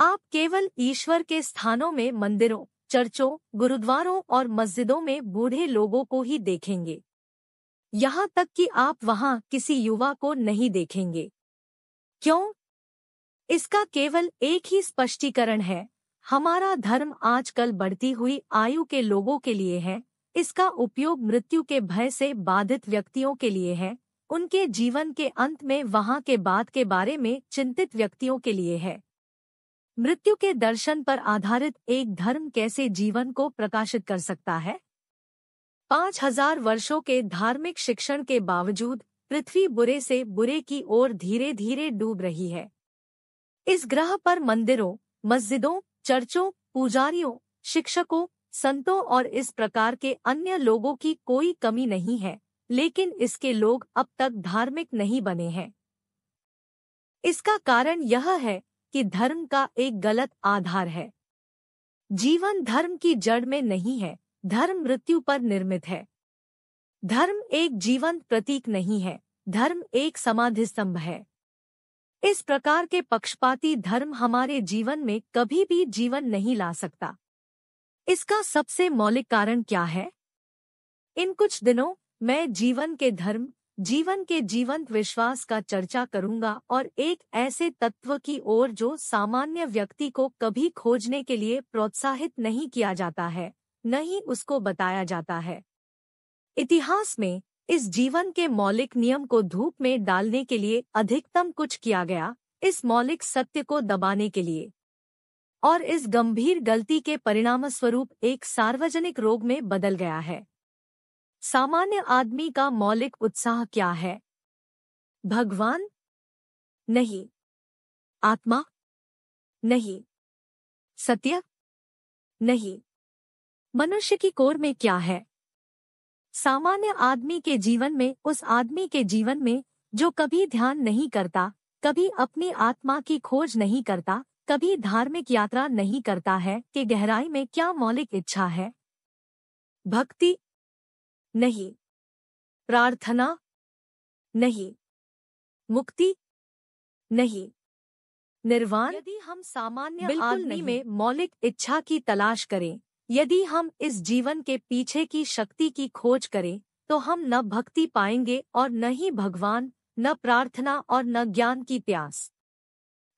आप केवल ईश्वर के स्थानों में मंदिरों चर्चों गुरुद्वारों और मस्जिदों में बूढ़े लोगों को ही देखेंगे यहाँ तक कि आप वहाँ किसी युवा को नहीं देखेंगे क्यों इसका केवल एक ही स्पष्टीकरण है हमारा धर्म आजकल बढ़ती हुई आयु के लोगों के लिए है इसका उपयोग मृत्यु के भय से बाधित व्यक्तियों के लिए है उनके जीवन के अंत में वहाँ के बाद के बारे में चिंतित व्यक्तियों के लिए है मृत्यु के दर्शन पर आधारित एक धर्म कैसे जीवन को प्रकाशित कर सकता है पाँच हजार वर्षों के धार्मिक शिक्षण के बावजूद पृथ्वी बुरे से बुरे की ओर धीरे धीरे डूब रही है इस ग्रह पर मंदिरों मस्जिदों चर्चों पुजारियों शिक्षकों संतों और इस प्रकार के अन्य लोगों की कोई कमी नहीं है लेकिन इसके लोग अब तक धार्मिक नहीं बने हैं इसका कारण यह है कि धर्म का एक गलत आधार है जीवन धर्म की जड़ में नहीं है धर्म मृत्यु पर निर्मित है धर्म एक जीवंत प्रतीक नहीं है धर्म एक समाधि स्तंभ है इस प्रकार के पक्षपाती धर्म हमारे जीवन में कभी भी जीवन नहीं ला सकता इसका सबसे मौलिक कारण क्या है इन कुछ दिनों मैं जीवन के धर्म जीवन के जीवंत विश्वास का चर्चा करूंगा और एक ऐसे तत्व की ओर जो सामान्य व्यक्ति को कभी खोजने के लिए प्रोत्साहित नहीं किया जाता है न ही उसको बताया जाता है इतिहास में इस जीवन के मौलिक नियम को धूप में डालने के लिए अधिकतम कुछ किया गया इस मौलिक सत्य को दबाने के लिए और इस गंभीर गलती के परिणाम स्वरूप एक सार्वजनिक रोग में बदल गया है सामान्य आदमी का मौलिक उत्साह क्या है भगवान नहीं आत्मा नहीं सत्य नहीं मनुष्य की कोर में क्या है सामान्य आदमी के जीवन में उस आदमी के जीवन में जो कभी ध्यान नहीं करता कभी अपनी आत्मा की खोज नहीं करता कभी धार्मिक यात्रा नहीं करता है कि गहराई में क्या मौलिक इच्छा है भक्ति नहीं प्रार्थना नहीं मुक्ति नहीं निर्वाण यदि हम सामान्य आदमी में मौलिक इच्छा की तलाश करें यदि हम इस जीवन के पीछे की शक्ति की खोज करें तो हम न भक्ति पाएंगे और न ही भगवान न प्रार्थना और न ज्ञान की प्यास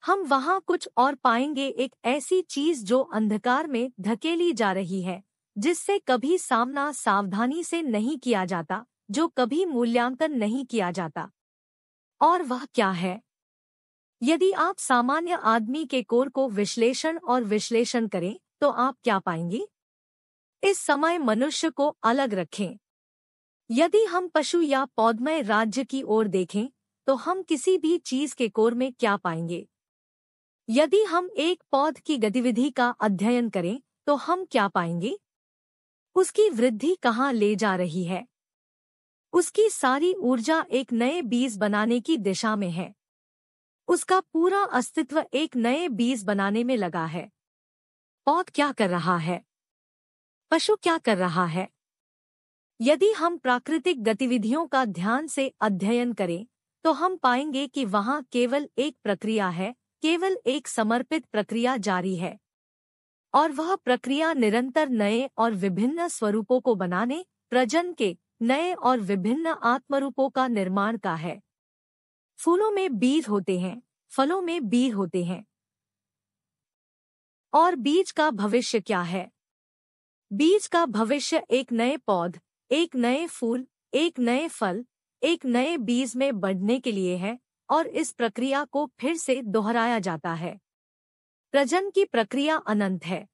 हम वहाँ कुछ और पाएंगे एक ऐसी चीज जो अंधकार में धकेली जा रही है जिससे कभी सामना सावधानी से नहीं किया जाता जो कभी मूल्यांकन नहीं किया जाता और वह क्या है यदि आप सामान्य आदमी के कोर को विश्लेषण और विश्लेषण करें तो आप क्या पाएंगे इस समय मनुष्य को अलग रखें यदि हम पशु या पौधमय राज्य की ओर देखें तो हम किसी भी चीज के कोर में क्या पाएंगे यदि हम एक पौध की गतिविधि का अध्ययन करें तो हम क्या पाएंगे उसकी वृद्धि कहाँ ले जा रही है उसकी सारी ऊर्जा एक नए बीज बनाने की दिशा में है उसका पूरा अस्तित्व एक नए बीज बनाने में लगा है पौध क्या कर रहा है पशु क्या कर रहा है यदि हम प्राकृतिक गतिविधियों का ध्यान से अध्ययन करें तो हम पाएंगे कि वहाँ केवल एक प्रक्रिया है केवल एक समर्पित प्रक्रिया जारी है और वह प्रक्रिया निरंतर नए और विभिन्न स्वरूपों को बनाने प्रजन के नए और विभिन्न आत्मरूपों का निर्माण का है फूलों में बीज होते हैं फलों में बीज होते हैं और बीज का भविष्य क्या है बीज का भविष्य एक नए पौध एक नए फूल एक नए फल एक नए बीज में बढ़ने के लिए है और इस प्रक्रिया को फिर से दोहराया जाता है प्रजन की प्रक्रिया अनंत है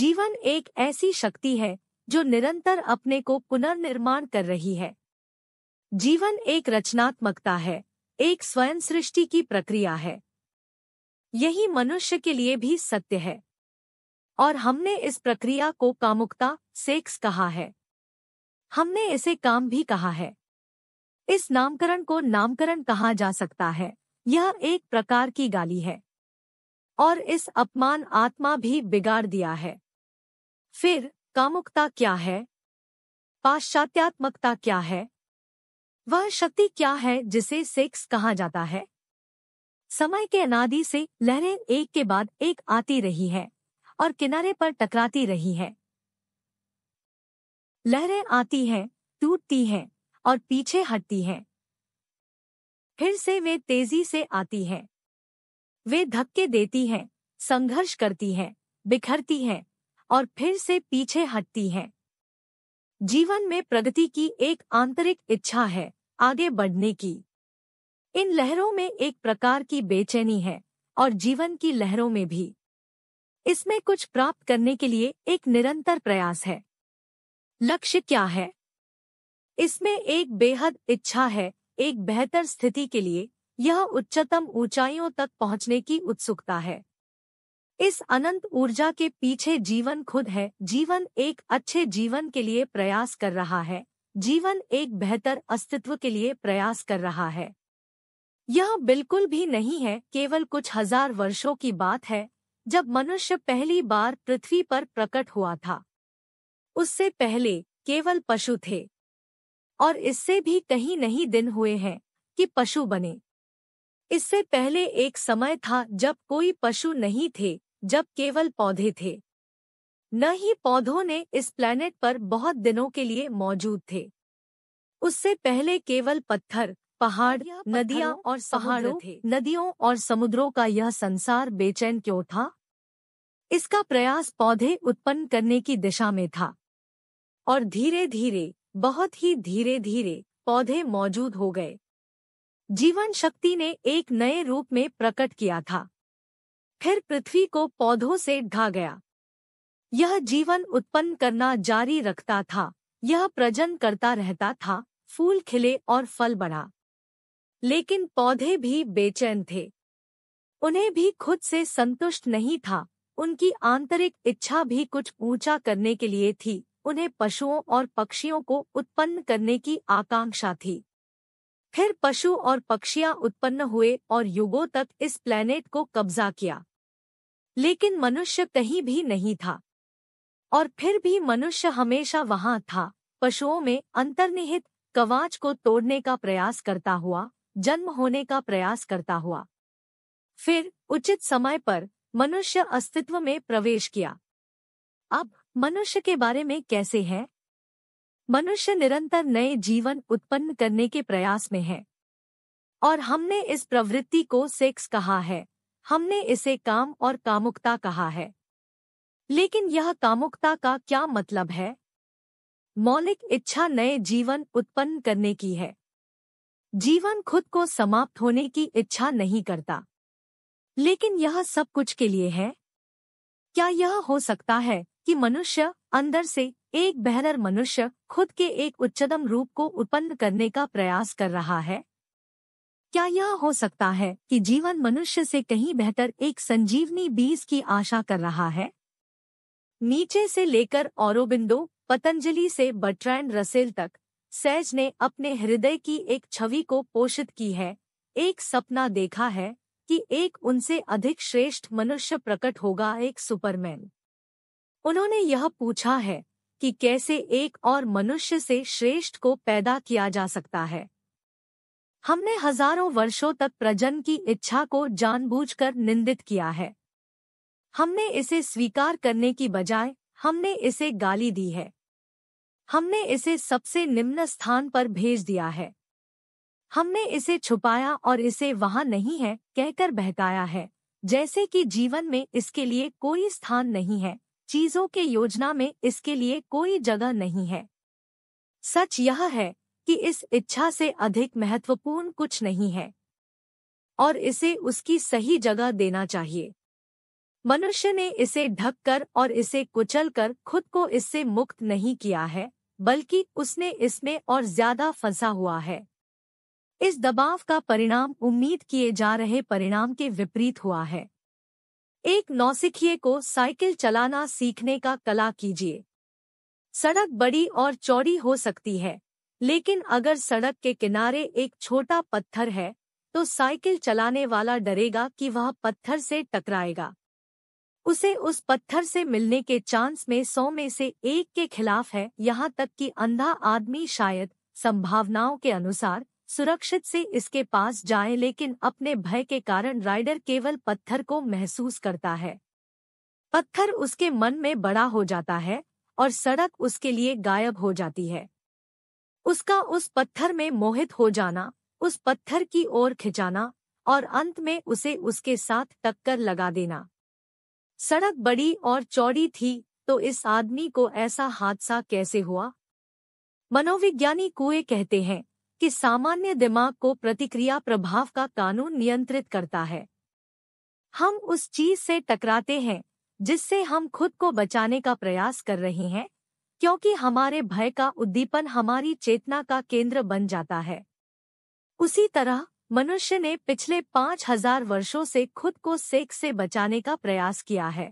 जीवन एक ऐसी शक्ति है जो निरंतर अपने को पुनर्निर्माण कर रही है जीवन एक रचनात्मकता है एक स्वयं सृष्टि की प्रक्रिया है यही मनुष्य के लिए भी सत्य है और हमने इस प्रक्रिया को कामुकता सेक्स कहा है हमने इसे काम भी कहा है इस नामकरण को नामकरण कहा जा सकता है यह एक प्रकार की गाली है और इस अपमान आत्मा भी बिगाड़ दिया है फिर कामुकता क्या है पाश्चात्यात्मकता क्या है वह शक्ति क्या है जिसे सेक्स कहा जाता है समय के अनादि से लहरें एक के बाद एक आती रही है और किनारे पर टकराती रही है लहरें आती हैं टूटती हैं और पीछे हटती हैं फिर से वे तेजी से आती हैं वे धक्के देती हैं संघर्ष करती हैं बिखरती हैं और फिर से पीछे हटती हैं जीवन में प्रगति की एक आंतरिक इच्छा है आगे बढ़ने की इन लहरों में एक प्रकार की बेचैनी है और जीवन की लहरों में भी इसमें कुछ प्राप्त करने के लिए एक निरंतर प्रयास है लक्ष्य क्या है इसमें एक बेहद इच्छा है एक बेहतर स्थिति के लिए यह उच्चतम ऊंचाइयों तक पहुंचने की उत्सुकता है इस अनंत ऊर्जा के पीछे जीवन खुद है जीवन एक अच्छे जीवन के लिए प्रयास कर रहा है जीवन एक बेहतर अस्तित्व के लिए प्रयास कर रहा है यह बिल्कुल भी नहीं है केवल कुछ हजार वर्षों की बात है जब मनुष्य पहली बार पृथ्वी पर प्रकट हुआ था उससे पहले केवल पशु थे और इससे भी कहीं नहीं दिन हुए हैं कि पशु बने इससे पहले एक समय था जब कोई पशु नहीं थे जब केवल पौधे थे न ही पौधों ने इस प्लैनेट पर बहुत दिनों के लिए मौजूद थे उससे पहले केवल पत्थर पहाड़ नदिया और पहाड़ों नदियों और समुद्रों का यह संसार बेचैन क्यों था इसका प्रयास पौधे उत्पन्न करने की दिशा में था और धीरे धीरे बहुत ही धीरे धीरे पौधे मौजूद हो गए जीवन शक्ति ने एक नए रूप में प्रकट किया था फिर पृथ्वी को पौधों से ढा गया यह जीवन उत्पन्न करना जारी रखता था यह प्रजन करता रहता था फूल खिले और फल बढ़ा लेकिन पौधे भी बेचैन थे उन्हें भी खुद से संतुष्ट नहीं था उनकी आंतरिक इच्छा भी कुछ ऊंचा करने के लिए थी उन्हें पशुओं और पक्षियों को उत्पन्न करने की आकांक्षा थी फिर पशु और पक्षियां उत्पन्न हुए और युगों तक इस प्लेनेट को कब्जा किया लेकिन मनुष्य कहीं भी नहीं था और फिर भी मनुष्य हमेशा वहां था पशुओं में अंतर्निहित कवाच को तोड़ने का प्रयास करता हुआ जन्म होने का प्रयास करता हुआ फिर उचित समय पर मनुष्य अस्तित्व में प्रवेश किया अब मनुष्य के बारे में कैसे है मनुष्य निरंतर नए जीवन उत्पन्न करने के प्रयास में है और हमने इस प्रवृत्ति को सेक्स कहा है हमने इसे काम और कामुकता कहा है लेकिन यह कामुकता का क्या मतलब है मौलिक इच्छा नए जीवन उत्पन्न करने की है जीवन खुद को समाप्त होने की इच्छा नहीं करता लेकिन यह सब कुछ के लिए है क्या यह हो सकता है कि मनुष्य अंदर से एक बेहतर मनुष्य खुद के एक उच्चतम रूप को उत्पन्न करने का प्रयास कर रहा है क्या यह हो सकता है कि जीवन मनुष्य से कहीं बेहतर एक संजीवनी बीज की आशा कर रहा है नीचे से लेकर औरबिंदो पतंजलि से बट्रैंड रसेल तक सैज ने अपने हृदय की एक छवि को पोषित की है एक सपना देखा है कि एक उनसे अधिक श्रेष्ठ मनुष्य प्रकट होगा एक सुपरमैन उन्होंने यह पूछा है कि कैसे एक और मनुष्य से श्रेष्ठ को पैदा किया जा सकता है हमने हजारों वर्षों तक प्रजन की इच्छा को जानबूझकर निंदित किया है हमने इसे स्वीकार करने की बजाय हमने इसे गाली दी है हमने इसे सबसे निम्न स्थान पर भेज दिया है हमने इसे छुपाया और इसे वहां नहीं है कहकर बहकाया है जैसे कि जीवन में इसके लिए कोई स्थान नहीं है चीजों के योजना में इसके लिए कोई जगह नहीं है सच यह है कि इस इच्छा से अधिक महत्वपूर्ण कुछ नहीं है और इसे उसकी सही जगह देना चाहिए मनुष्य ने इसे ढककर और इसे कुचलकर खुद को इससे मुक्त नहीं किया है बल्कि उसने इसमें और ज्यादा फंसा हुआ है इस दबाव का परिणाम उम्मीद किए जा रहे परिणाम के विपरीत हुआ है एक नौसिखिए को साइकिल चलाना सीखने का कला कीजिए सड़क बड़ी और चौड़ी हो सकती है लेकिन अगर सड़क के किनारे एक छोटा पत्थर है तो साइकिल चलाने वाला डरेगा कि वह पत्थर से टकराएगा उसे उस पत्थर से मिलने के चांस में सौ में से एक के खिलाफ है यहाँ तक कि अंधा आदमी शायद संभावनाओं के अनुसार सुरक्षित से इसके पास जाए लेकिन अपने भय के कारण राइडर केवल पत्थर को महसूस करता है पत्थर उसके मन में बड़ा हो जाता है और सड़क उसके लिए गायब हो जाती है उसका उस पत्थर में मोहित हो जाना उस पत्थर की ओर खिंचाना और अंत में उसे उसके साथ टक्कर लगा देना सड़क बड़ी और चौड़ी थी तो इस आदमी को ऐसा हादसा कैसे हुआ मनोविज्ञानी कुए कहते हैं कि सामान्य दिमाग को प्रतिक्रिया प्रभाव का कानून नियंत्रित करता है हम उस चीज से टकराते हैं जिससे हम खुद को बचाने का प्रयास कर रहे हैं क्योंकि हमारे भय का उद्दीपन हमारी चेतना का केंद्र बन जाता है उसी तरह मनुष्य ने पिछले पांच हजार वर्षो से खुद को सेक से बचाने का प्रयास किया है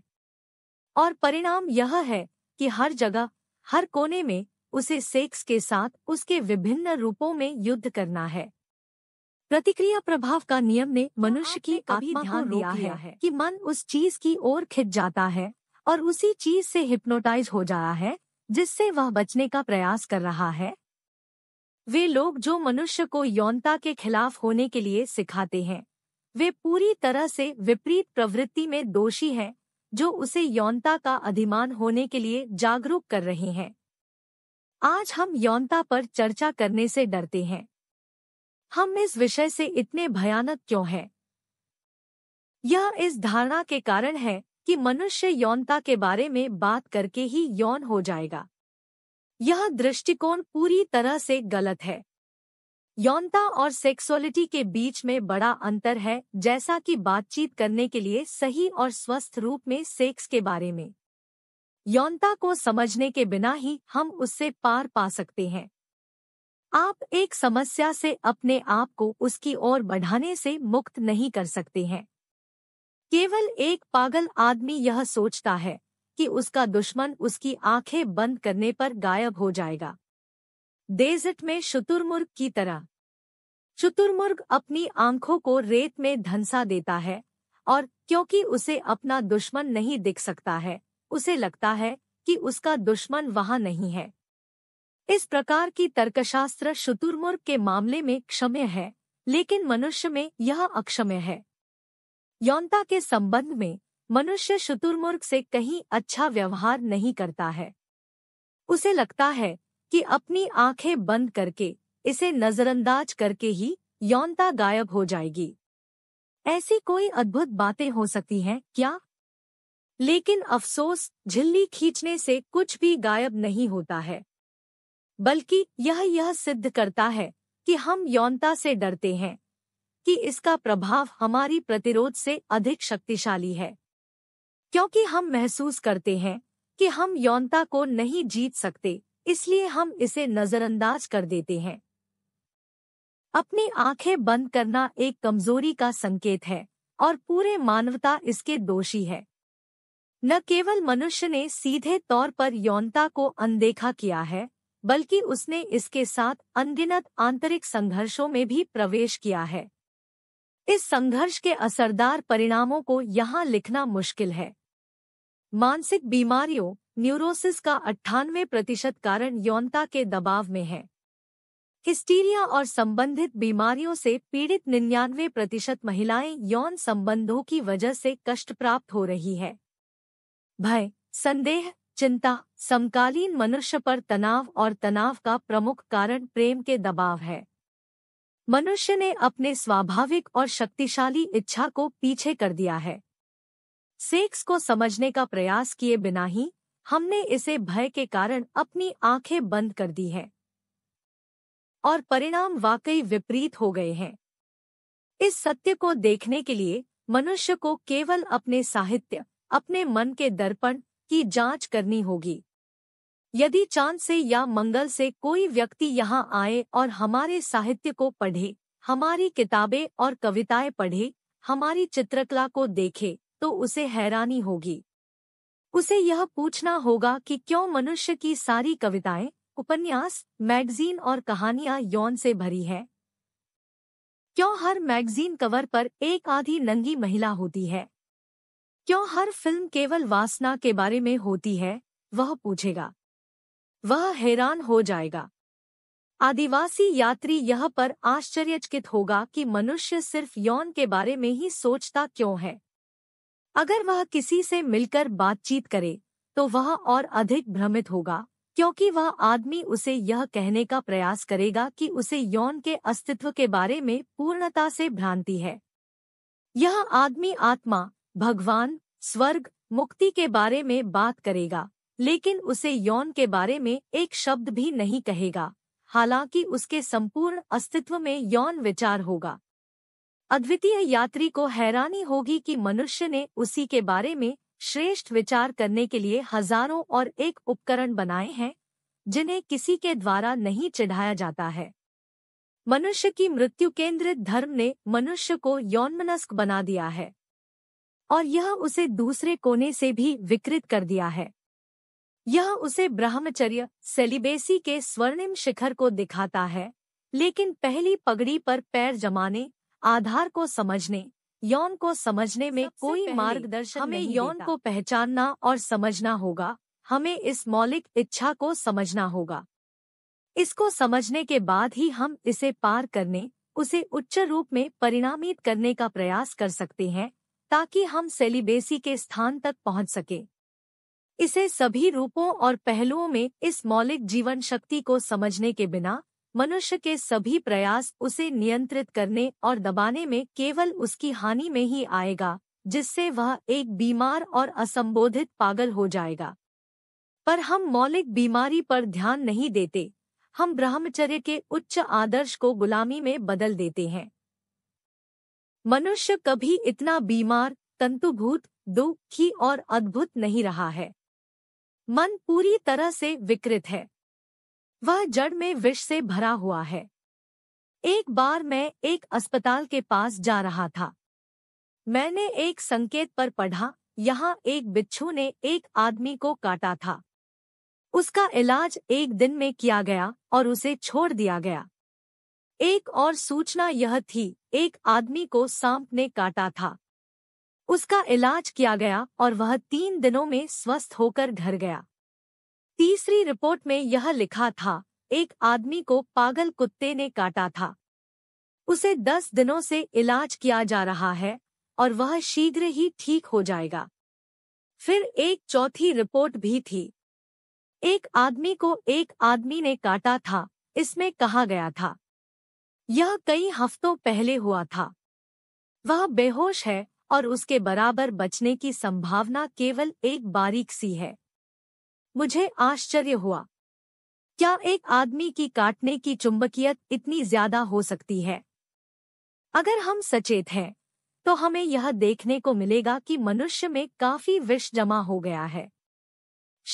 और परिणाम यह है कि हर जगह हर कोने में उसे सेक्स के साथ उसके विभिन्न रूपों में युद्ध करना है प्रतिक्रिया प्रभाव का नियम ने मनुष्य की कभी ध्यान दिया है, है कि मन उस चीज की ओर खिंच जाता है और उसी चीज से हिप्नोटाइज हो जाता है जिससे वह बचने का प्रयास कर रहा है वे लोग जो मनुष्य को यौनता के खिलाफ होने के लिए सिखाते हैं वे पूरी तरह से विपरीत प्रवृत्ति में दोषी हैं जो उसे यौनता का अधिमान होने के लिए जागरूक कर रहे हैं आज हम यौनता पर चर्चा करने से डरते हैं हम इस विषय से इतने भयानक क्यों हैं यह इस धारणा के कारण है कि मनुष्य यौनता के बारे में बात करके ही यौन हो जाएगा यह दृष्टिकोण पूरी तरह से गलत है यौनता और सेक्सुअलिटी के बीच में बड़ा अंतर है जैसा कि बातचीत करने के लिए सही और स्वस्थ रूप में सेक्स के बारे में यौनता को समझने के बिना ही हम उससे पार पा सकते हैं आप एक समस्या से अपने आप को उसकी ओर बढ़ाने से मुक्त नहीं कर सकते हैं केवल एक पागल आदमी यह सोचता है कि उसका दुश्मन उसकी आंखें बंद करने पर गायब हो जाएगा डेजर्ट में शुतुरमुर्ग की तरह शुतुरमुर्ग अपनी आंखों को रेत में धंसा देता है और क्योंकि उसे अपना दुश्मन नहीं दिख सकता है उसे लगता है कि उसका दुश्मन वहां नहीं है इस प्रकार की तर्कशास्त्र शुतुरमुर्ग के मामले में क्षम्य है लेकिन मनुष्य में यह अक्षम्य है यौनता के संबंध में मनुष्य शुतुरमुर्ग से कहीं अच्छा व्यवहार नहीं करता है उसे लगता है कि अपनी आंखें बंद करके इसे नजरअंदाज करके ही यौनता गायब हो जाएगी ऐसी कोई अद्भुत बातें हो सकती हैं क्या लेकिन अफसोस झिल्ली खींचने से कुछ भी गायब नहीं होता है बल्कि यह यह सिद्ध करता है कि हम यौनता से डरते हैं कि इसका प्रभाव हमारी प्रतिरोध से अधिक शक्तिशाली है क्योंकि हम महसूस करते हैं कि हम यौनता को नहीं जीत सकते इसलिए हम इसे नजरअंदाज कर देते हैं अपनी आंखें बंद करना एक कमजोरी का संकेत है और पूरे मानवता इसके दोषी है न केवल मनुष्य ने सीधे तौर पर यौनता को अनदेखा किया है बल्कि उसने इसके साथ अनगिनत आंतरिक संघर्षों में भी प्रवेश किया है इस संघर्ष के असरदार परिणामों को यहाँ लिखना मुश्किल है मानसिक बीमारियों न्यूरोसिस का अट्ठानवे प्रतिशत कारण यौनता के दबाव में है हिस्टीरिया और संबंधित बीमारियों से पीड़ित निन्यानवे प्रतिशत महिलाएं यौन संबंधों की वजह से कष्ट प्राप्त हो रही है भय संदेह चिंता समकालीन मनुष्य पर तनाव और तनाव का प्रमुख कारण प्रेम के दबाव है मनुष्य ने अपने स्वाभाविक और शक्तिशाली इच्छा को पीछे कर दिया है सेक्स को समझने का प्रयास किए बिना ही हमने इसे भय के कारण अपनी आंखें बंद कर दी हैं और परिणाम वाकई विपरीत हो गए हैं इस सत्य को देखने के लिए मनुष्य को केवल अपने साहित्य अपने मन के दर्पण की जांच करनी होगी यदि चांद से या मंगल से कोई व्यक्ति यहाँ आए और हमारे साहित्य को पढ़े हमारी किताबें और कविताएं पढ़े हमारी चित्रकला को देखे तो उसे हैरानी होगी उसे यह पूछना होगा कि क्यों मनुष्य की सारी कविताएं उपन्यास मैगजीन और कहानियां यौन से भरी हैं क्यों हर मैगजीन कवर पर एक आधी नंगी महिला होती है क्यों हर फिल्म केवल वासना के बारे में होती है वह पूछेगा वह हैरान हो जाएगा आदिवासी यात्री यह पर आश्चर्यचकित होगा कि मनुष्य सिर्फ यौन के बारे में ही सोचता क्यों है अगर वह किसी से मिलकर बातचीत करे तो वह और अधिक भ्रमित होगा क्योंकि वह आदमी उसे यह कहने का प्रयास करेगा कि उसे यौन के अस्तित्व के बारे में पूर्णता से भ्रांति है यह आदमी आत्मा भगवान स्वर्ग मुक्ति के बारे में बात करेगा लेकिन उसे यौन के बारे में एक शब्द भी नहीं कहेगा हालांकि उसके संपूर्ण अस्तित्व में यौन विचार होगा अद्वितीय यात्री को हैरानी होगी कि मनुष्य ने उसी के बारे में श्रेष्ठ विचार करने के लिए हजारों और एक उपकरण बनाए हैं जिन्हें किसी के द्वारा नहीं चढ़ाया जाता है मनुष्य की मृत्यु केंद्रित धर्म ने मनुष्य को यौनमनस्क बना दिया है और यह उसे दूसरे कोने से भी विकृत कर दिया है यह उसे ब्रह्मचर्य सेलिबेसी के स्वर्णिम शिखर को दिखाता है लेकिन पहली पगड़ी पर पैर जमाने आधार को समझने यौन को समझने में कोई मार्गदर्शन हमें यौन को पहचानना और समझना होगा हमें इस मौलिक इच्छा को समझना होगा इसको समझने के बाद ही हम इसे पार करने उसे उच्च रूप में परिणामित करने का प्रयास कर सकते हैं ताकि हम सेलिबेसी के स्थान तक पहुंच सके इसे सभी रूपों और पहलुओं में इस मौलिक जीवन शक्ति को समझने के बिना मनुष्य के सभी प्रयास उसे नियंत्रित करने और दबाने में केवल उसकी हानि में ही आएगा जिससे वह एक बीमार और असंबोधित पागल हो जाएगा पर हम मौलिक बीमारी पर ध्यान नहीं देते हम ब्रह्मचर्य के उच्च आदर्श को गुलामी में बदल देते हैं मनुष्य कभी इतना बीमार तंतुभूत दुखी और अद्भुत नहीं रहा है मन पूरी तरह से विकृत है वह जड़ में विष से भरा हुआ है एक बार मैं एक अस्पताल के पास जा रहा था मैंने एक संकेत पर पढ़ा यहाँ एक बिच्छू ने एक आदमी को काटा था उसका इलाज एक दिन में किया गया और उसे छोड़ दिया गया एक और सूचना यह थी एक आदमी को सांप ने काटा था उसका इलाज किया गया और वह तीन दिनों में स्वस्थ होकर घर गया तीसरी रिपोर्ट में यह लिखा था एक आदमी को पागल कुत्ते ने काटा था उसे दस दिनों से इलाज किया जा रहा है और वह शीघ्र ही ठीक हो जाएगा फिर एक चौथी रिपोर्ट भी थी एक आदमी को एक आदमी ने काटा था इसमें कहा गया था यह कई हफ्तों पहले हुआ था वह बेहोश है और उसके बराबर बचने की संभावना केवल एक बारीक सी है मुझे आश्चर्य हुआ क्या एक आदमी की काटने की चुंबकीयत इतनी ज्यादा हो सकती है अगर हम सचेत हैं तो हमें यह देखने को मिलेगा कि मनुष्य में काफी विष जमा हो गया है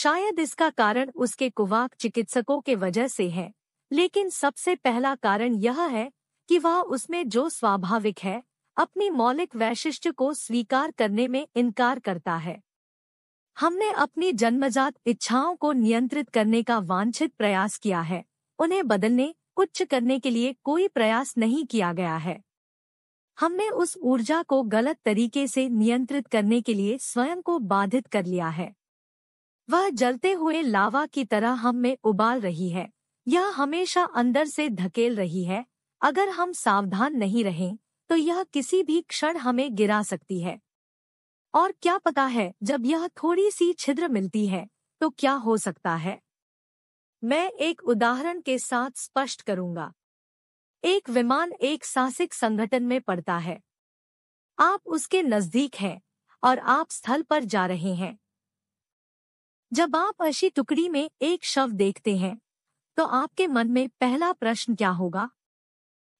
शायद इसका कारण उसके कुवाक चिकित्सकों के वजह से है लेकिन सबसे पहला कारण यह है कि वह उसमें जो स्वाभाविक है अपनी मौलिक वैशिष्ट को स्वीकार करने में इनकार करता है हमने अपनी जन्मजात इच्छाओं को नियंत्रित करने का वांछित प्रयास किया है उन्हें बदलने उच्च करने के लिए कोई प्रयास नहीं किया गया है हमने उस ऊर्जा को गलत तरीके से नियंत्रित करने के लिए स्वयं को बाधित कर लिया है वह जलते हुए लावा की तरह हम में उबाल रही है यह हमेशा अंदर से धकेल रही है अगर हम सावधान नहीं रहें तो यह किसी भी क्षण हमें गिरा सकती है और क्या पता है जब यह थोड़ी सी छिद्र मिलती है तो क्या हो सकता है मैं एक उदाहरण के साथ स्पष्ट करूंगा एक विमान एक साहसिक संगठन में पड़ता है आप उसके नजदीक हैं और आप स्थल पर जा रहे हैं जब आप ऐसी टुकड़ी में एक शव देखते हैं तो आपके मन में पहला प्रश्न क्या होगा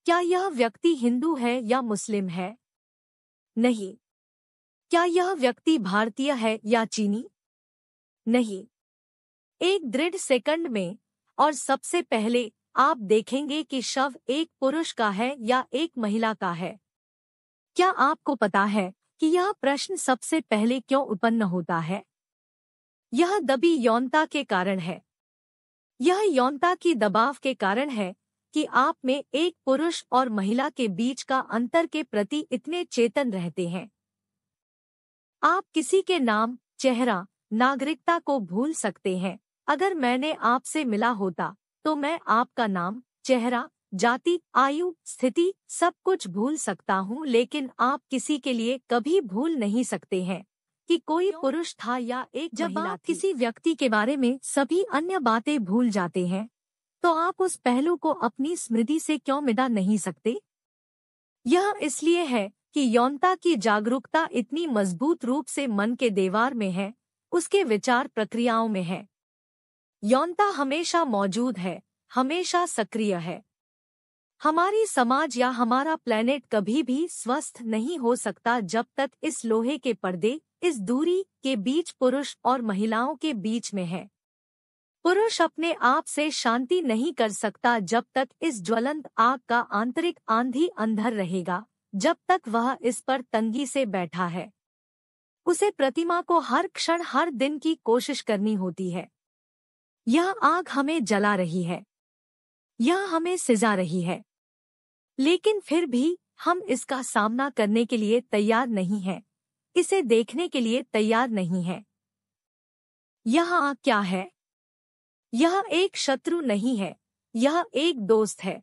क्या यह व्यक्ति हिंदू है या मुस्लिम है नहीं क्या यह व्यक्ति भारतीय है या चीनी नहीं एक दृढ़ सेकंड में और सबसे पहले आप देखेंगे कि शव एक पुरुष का है या एक महिला का है क्या आपको पता है कि यह प्रश्न सबसे पहले क्यों उत्पन्न होता है यह दबी यौनता के कारण है यह यौनता की दबाव के कारण है कि आप में एक पुरुष और महिला के बीच का अंतर के प्रति इतने चेतन रहते हैं आप किसी के नाम चेहरा नागरिकता को भूल सकते हैं अगर मैंने आपसे मिला होता तो मैं आपका नाम चेहरा जाति आयु स्थिति सब कुछ भूल सकता हूँ लेकिन आप किसी के लिए कभी भूल नहीं सकते हैं कि कोई पुरुष था या एक जब आप किसी व्यक्ति के बारे में सभी अन्य बातें भूल जाते हैं तो आप उस पहलू को अपनी स्मृति से क्यों मिटा नहीं सकते यह इसलिए है कि यौनता की जागरूकता इतनी मजबूत रूप से मन के देवार में है उसके विचार प्रक्रियाओं में है यौनता हमेशा मौजूद है हमेशा सक्रिय है हमारी समाज या हमारा प्लेनेट कभी भी स्वस्थ नहीं हो सकता जब तक इस लोहे के पर्दे इस दूरी के बीच पुरुष और महिलाओं के बीच में है पुरुष अपने आप से शांति नहीं कर सकता जब तक इस ज्वलंत आग का आंतरिक आंधी अंधर रहेगा जब तक वह इस पर तंगी से बैठा है उसे प्रतिमा को हर क्षण हर दिन की कोशिश करनी होती है यह आग हमें जला रही है यह हमें सिजा रही है लेकिन फिर भी हम इसका सामना करने के लिए तैयार नहीं हैं इसे देखने के लिए तैयार नहीं हैं यह आग क्या है यह एक शत्रु नहीं है यह एक दोस्त है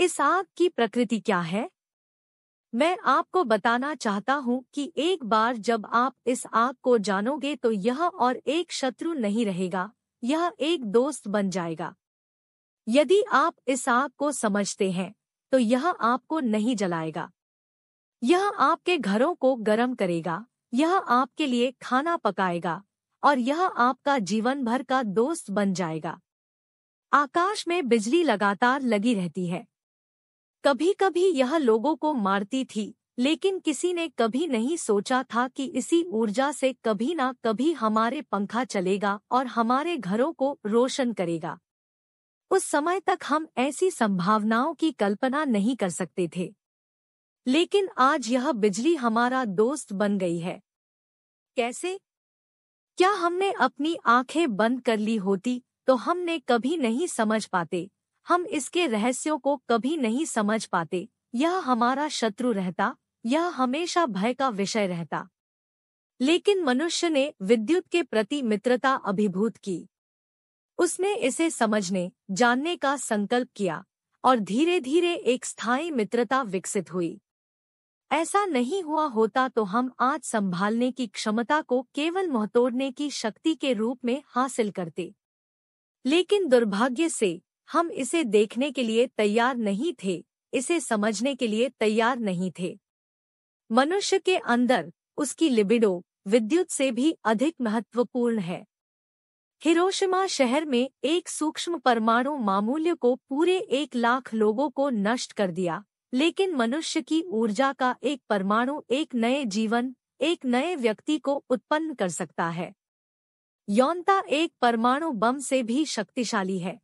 इस आग की प्रकृति क्या है मैं आपको बताना चाहता हूँ कि एक बार जब आप इस आग को जानोगे तो यह और एक शत्रु नहीं रहेगा यह एक दोस्त बन जाएगा यदि आप इस आग को समझते हैं तो यह आपको नहीं जलाएगा यह आपके घरों को गर्म करेगा यह आपके लिए खाना पकाएगा और यह आपका जीवन भर का दोस्त बन जाएगा आकाश में बिजली लगातार लगी रहती है कभी कभी यह लोगों को मारती थी लेकिन किसी ने कभी नहीं सोचा था कि इसी ऊर्जा से कभी ना कभी हमारे पंखा चलेगा और हमारे घरों को रोशन करेगा उस समय तक हम ऐसी संभावनाओं की कल्पना नहीं कर सकते थे लेकिन आज यह बिजली हमारा दोस्त बन गई है कैसे क्या हमने अपनी आंखें बंद कर ली होती तो हमने कभी नहीं समझ पाते हम इसके रहस्यों को कभी नहीं समझ पाते यह हमारा शत्रु रहता यह हमेशा भय का विषय रहता लेकिन मनुष्य ने विद्युत के प्रति मित्रता अभिभूत की उसने इसे समझने जानने का संकल्प किया और धीरे धीरे एक स्थायी मित्रता विकसित हुई ऐसा नहीं हुआ होता तो हम आज संभालने की क्षमता को केवल मोहतोड़ने की शक्ति के रूप में हासिल करते लेकिन दुर्भाग्य से हम इसे देखने के लिए तैयार नहीं थे इसे समझने के लिए तैयार नहीं थे मनुष्य के अंदर उसकी लिबिडो विद्युत से भी अधिक महत्वपूर्ण है हिरोशिमा शहर में एक सूक्ष्म परमाणु मामूल्य को पूरे एक लाख लोगों को नष्ट कर दिया लेकिन मनुष्य की ऊर्जा का एक परमाणु एक नए जीवन एक नए व्यक्ति को उत्पन्न कर सकता है यौनता एक परमाणु बम से भी शक्तिशाली है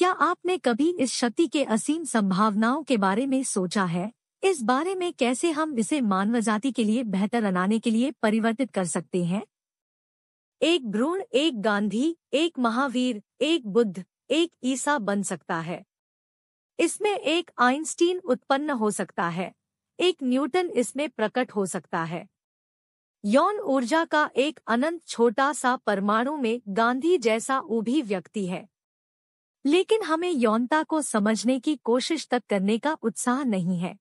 क्या आपने कभी इस शक्ति के असीम संभावनाओं के बारे में सोचा है इस बारे में कैसे हम इसे मानव जाति के लिए बेहतर बनाने के लिए परिवर्तित कर सकते हैं एक भ्रूण एक गांधी एक महावीर एक बुद्ध एक ईसा बन सकता है इसमें एक आइंस्टीन उत्पन्न हो सकता है एक न्यूटन इसमें प्रकट हो सकता है यौन ऊर्जा का एक अनंत छोटा सा परमाणु में गांधी जैसा भी व्यक्ति है लेकिन हमें यौनता को समझने की कोशिश तक करने का उत्साह नहीं है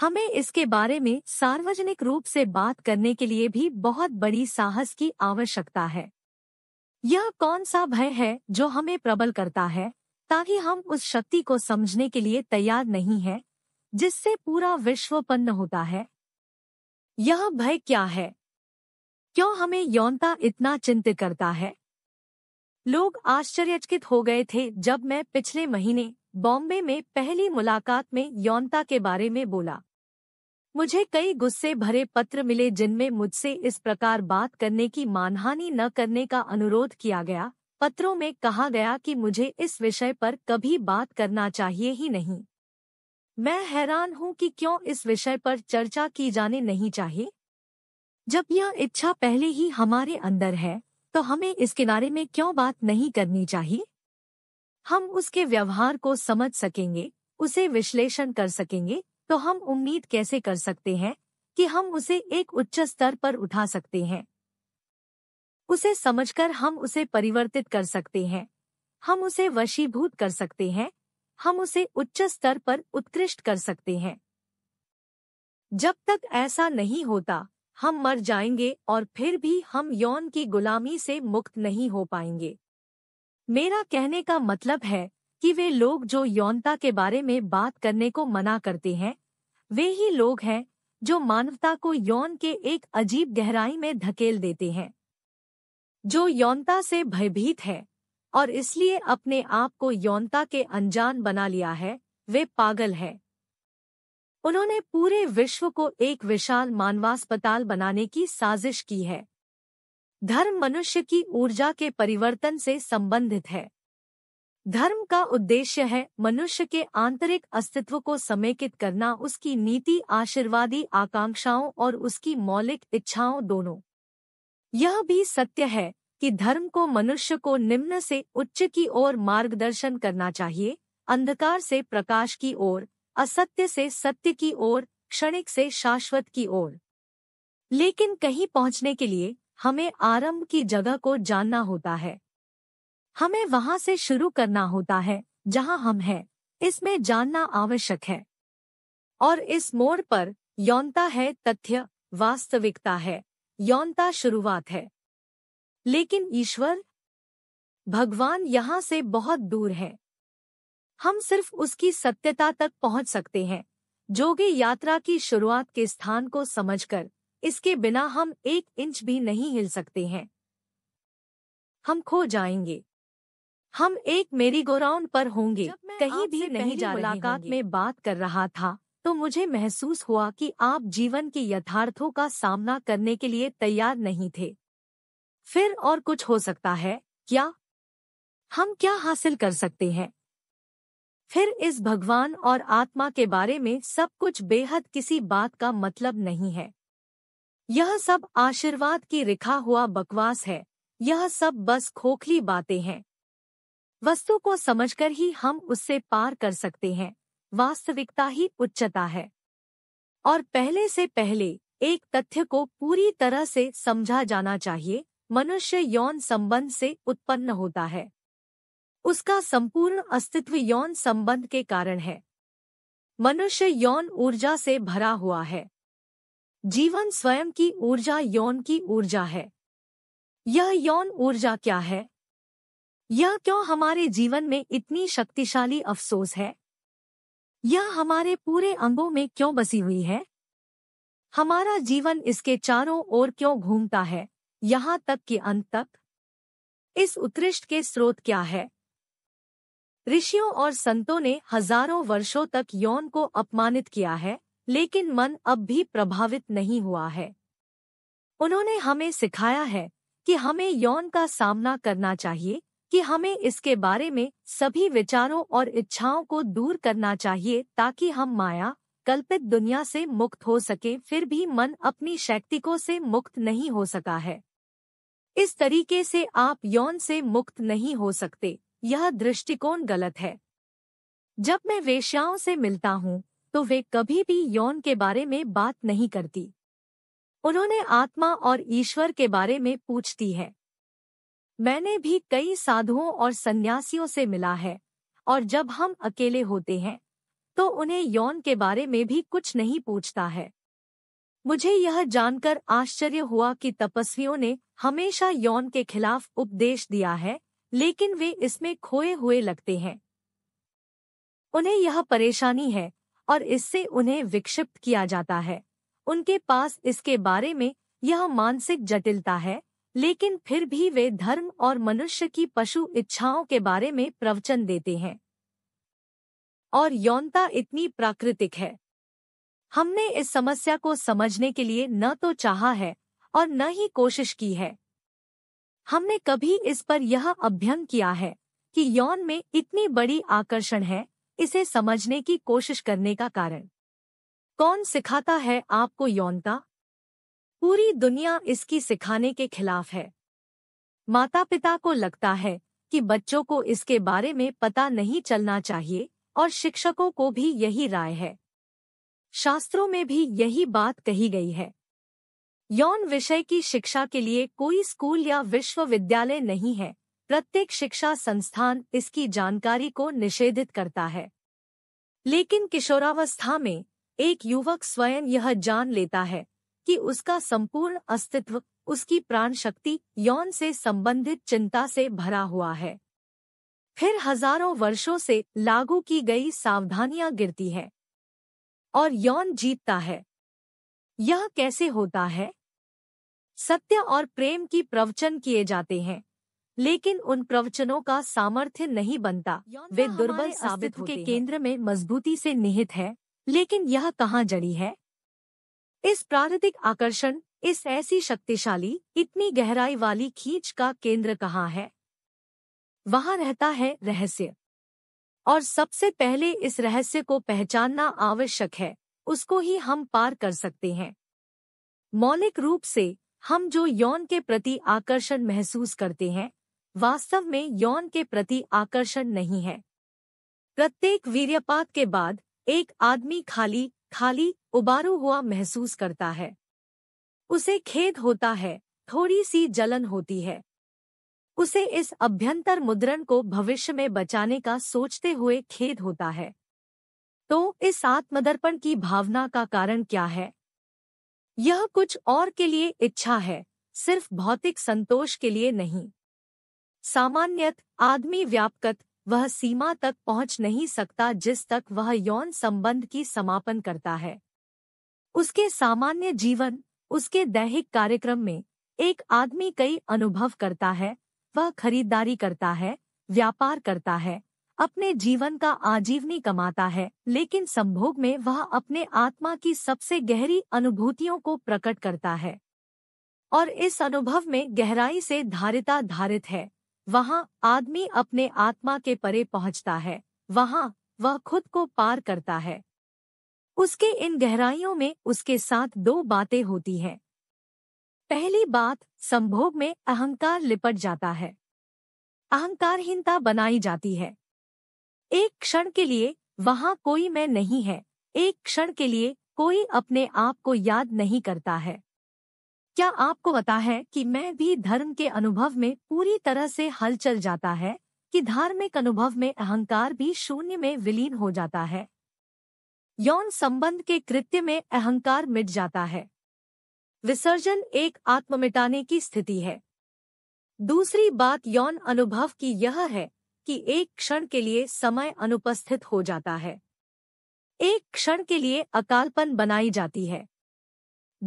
हमें इसके बारे में सार्वजनिक रूप से बात करने के लिए भी बहुत बड़ी साहस की आवश्यकता है यह कौन सा भय है जो हमें प्रबल करता है ताकि हम उस शक्ति को समझने के लिए तैयार नहीं है जिससे पूरा विश्व पन्न होता है यह भय क्या है क्यों हमें यौनता इतना चिंतित करता है लोग आश्चर्यचकित हो गए थे जब मैं पिछले महीने बॉम्बे में पहली मुलाकात में यौनता के बारे में बोला मुझे कई गुस्से भरे पत्र मिले जिनमें मुझसे इस प्रकार बात करने की मानहानि न करने का अनुरोध किया गया पत्रों में कहा गया कि मुझे इस विषय पर कभी बात करना चाहिए ही नहीं मैं हैरान हूं कि क्यों इस विषय पर चर्चा की जाने नहीं चाहिए जब यह इच्छा पहले ही हमारे अंदर है तो हमें इसके बारे में क्यों बात नहीं करनी चाहिए हम उसके व्यवहार को समझ सकेंगे उसे विश्लेषण कर सकेंगे तो हम उम्मीद कैसे कर सकते हैं कि हम उसे एक उच्च स्तर पर उठा सकते हैं उसे समझकर हम उसे परिवर्तित कर सकते हैं हम उसे वशीभूत कर सकते हैं हम उसे उच्च स्तर पर उत्कृष्ट कर सकते हैं जब तक ऐसा नहीं होता हम मर जाएंगे और फिर भी हम यौन की गुलामी से मुक्त नहीं हो पाएंगे मेरा कहने का मतलब है कि वे लोग जो यौनता के बारे में बात करने को मना करते हैं वे ही लोग हैं जो मानवता को यौन के एक अजीब गहराई में धकेल देते हैं जो यौनता से भयभीत है और इसलिए अपने आप को यौनता के अनजान बना लिया है वे पागल है उन्होंने पूरे विश्व को एक विशाल मानवास्पताल बनाने की साजिश की है धर्म मनुष्य की ऊर्जा के परिवर्तन से संबंधित है धर्म का उद्देश्य है मनुष्य के आंतरिक अस्तित्व को समेकित करना उसकी नीति आशीर्वादी आकांक्षाओं और उसकी मौलिक इच्छाओं दोनों यह भी सत्य है कि धर्म को मनुष्य को निम्न से उच्च की ओर मार्गदर्शन करना चाहिए अंधकार से प्रकाश की ओर असत्य से सत्य की ओर क्षणिक से शाश्वत की ओर लेकिन कहीं पहुंचने के लिए हमें आरंभ की जगह को जानना होता है हमें वहां से शुरू करना होता है जहां हम हैं इसमें जानना आवश्यक है और इस मोड़ पर यौनता है तथ्य वास्तविकता है यौनता शुरुआत है लेकिन ईश्वर भगवान यहाँ से बहुत दूर है हम सिर्फ उसकी सत्यता तक पहुंच सकते हैं जोगे यात्रा की शुरुआत के स्थान को समझकर इसके बिना हम एक इंच भी नहीं हिल सकते हैं हम खो जाएंगे हम एक मेरी गोराउंड पर होंगे कहीं भी नहीं जा मुलाकात में बात कर रहा था तो मुझे महसूस हुआ कि आप जीवन के यथार्थों का सामना करने के लिए तैयार नहीं थे फिर और कुछ हो सकता है क्या हम क्या हासिल कर सकते हैं फिर इस भगवान और आत्मा के बारे में सब कुछ बेहद किसी बात का मतलब नहीं है यह सब आशीर्वाद की रिखा हुआ बकवास है यह सब बस खोखली बातें हैं वस्तु को समझकर ही हम उससे पार कर सकते हैं वास्तविकता ही उच्चता है और पहले से पहले एक तथ्य को पूरी तरह से समझा जाना चाहिए मनुष्य यौन संबंध से उत्पन्न होता है उसका संपूर्ण अस्तित्व यौन संबंध के कारण है मनुष्य यौन ऊर्जा से भरा हुआ है जीवन स्वयं की ऊर्जा यौन की ऊर्जा है यह यौन ऊर्जा क्या है यह क्यों हमारे जीवन में इतनी शक्तिशाली अफसोस है यह हमारे पूरे अंगों में क्यों बसी हुई है हमारा जीवन इसके चारों ओर क्यों घूमता है यहां तक कि अंत तक इस उत्कृष्ट के स्रोत क्या है ऋषियों और संतों ने हजारों वर्षों तक यौन को अपमानित किया है लेकिन मन अब भी प्रभावित नहीं हुआ है उन्होंने हमें सिखाया है कि हमें यौन का सामना करना चाहिए कि हमें इसके बारे में सभी विचारों और इच्छाओं को दूर करना चाहिए ताकि हम माया कल्पित दुनिया से मुक्त हो सके फिर भी मन अपनी शैक्तिकों से मुक्त नहीं हो सका है इस तरीके से आप यौन से मुक्त नहीं हो सकते यह दृष्टिकोण गलत है जब मैं वेश्याओं से मिलता हूँ तो वे कभी भी यौन के बारे में बात नहीं करती उन्होंने आत्मा और ईश्वर के बारे में पूछती है मैंने भी कई साधुओं और सन्यासियों से मिला है और जब हम अकेले होते हैं तो उन्हें यौन के बारे में भी कुछ नहीं पूछता है मुझे यह जानकर आश्चर्य हुआ कि तपस्वियों ने हमेशा यौन के खिलाफ उपदेश दिया है लेकिन वे इसमें खोए हुए लगते हैं उन्हें यह परेशानी है और इससे उन्हें विक्षिप्त किया जाता है उनके पास इसके बारे में यह मानसिक जटिलता है लेकिन फिर भी वे धर्म और मनुष्य की पशु इच्छाओं के बारे में प्रवचन देते हैं और यौनता इतनी प्राकृतिक है हमने इस समस्या को समझने के लिए न तो चाहा है और न ही कोशिश की है हमने कभी इस पर यह अभ्यंग किया है कि यौन में इतनी बड़ी आकर्षण है इसे समझने की कोशिश करने का कारण कौन सिखाता है आपको यौनता पूरी दुनिया इसकी सिखाने के खिलाफ है माता पिता को लगता है कि बच्चों को इसके बारे में पता नहीं चलना चाहिए और शिक्षकों को भी यही राय है शास्त्रों में भी यही बात कही गई है यौन विषय की शिक्षा के लिए कोई स्कूल या विश्वविद्यालय नहीं है प्रत्येक शिक्षा संस्थान इसकी जानकारी को निषेधित करता है लेकिन किशोरावस्था में एक युवक स्वयं यह जान लेता है कि उसका संपूर्ण अस्तित्व उसकी प्राण शक्ति यौन से संबंधित चिंता से भरा हुआ है फिर हजारों वर्षों से लागू की गई सावधानियां गिरती है और यौन जीतता है यह कैसे होता है सत्य और प्रेम की प्रवचन किए जाते हैं लेकिन उन प्रवचनों का सामर्थ्य नहीं बनता वे दुर्बल साबित के केंद्र में मजबूती से निहित है लेकिन यह कहाँ जड़ी है इस प्रारंभिक आकर्षण इस ऐसी शक्तिशाली इतनी गहराई वाली खींच का केंद्र कहाँ है वहां रहता है रहस्य और सबसे पहले इस रहस्य को पहचानना आवश्यक है उसको ही हम पार कर सकते हैं मौलिक रूप से हम जो यौन के प्रति आकर्षण महसूस करते हैं वास्तव में यौन के प्रति आकर्षण नहीं है प्रत्येक वीर्यपात के बाद एक आदमी खाली खाली उबारू हुआ महसूस करता है उसे खेद होता है थोड़ी सी जलन होती है उसे इस अभ्यंतर मुद्रण को भविष्य में बचाने का सोचते हुए खेद होता है तो इस आत्मदर्पण की भावना का कारण क्या है यह कुछ और के लिए इच्छा है सिर्फ भौतिक संतोष के लिए नहीं सामान्यत आदमी व्यापकत वह सीमा तक पहुंच नहीं सकता जिस तक वह यौन संबंध की समापन करता है उसके सामान्य जीवन उसके दैहिक कार्यक्रम में एक आदमी कई अनुभव करता है वह खरीदारी करता है व्यापार करता है अपने जीवन का आजीवनी कमाता है लेकिन संभोग में वह अपने आत्मा की सबसे गहरी अनुभूतियों को प्रकट करता है और इस अनुभव में गहराई से धारिता धारित है वहाँ आदमी अपने आत्मा के परे पहुँचता है वहाँ वह खुद को पार करता है उसके इन गहराइयों में उसके साथ दो बातें होती हैं पहली बात संभोग में अहंकार लिपट जाता है अहंकारहीनता बनाई जाती है एक क्षण के लिए वहाँ कोई मैं नहीं है एक क्षण के लिए कोई अपने आप को याद नहीं करता है क्या आपको पता है कि मैं भी धर्म के अनुभव में पूरी तरह से हलचल जाता है कि धार्मिक अनुभव में अहंकार भी शून्य में विलीन हो जाता है यौन संबंध के कृत्य में अहंकार मिट जाता है विसर्जन एक आत्म मिटाने की स्थिति है दूसरी बात यौन अनुभव की यह है कि एक क्षण के लिए समय अनुपस्थित हो जाता है एक क्षण के लिए अकालपन बनाई जाती है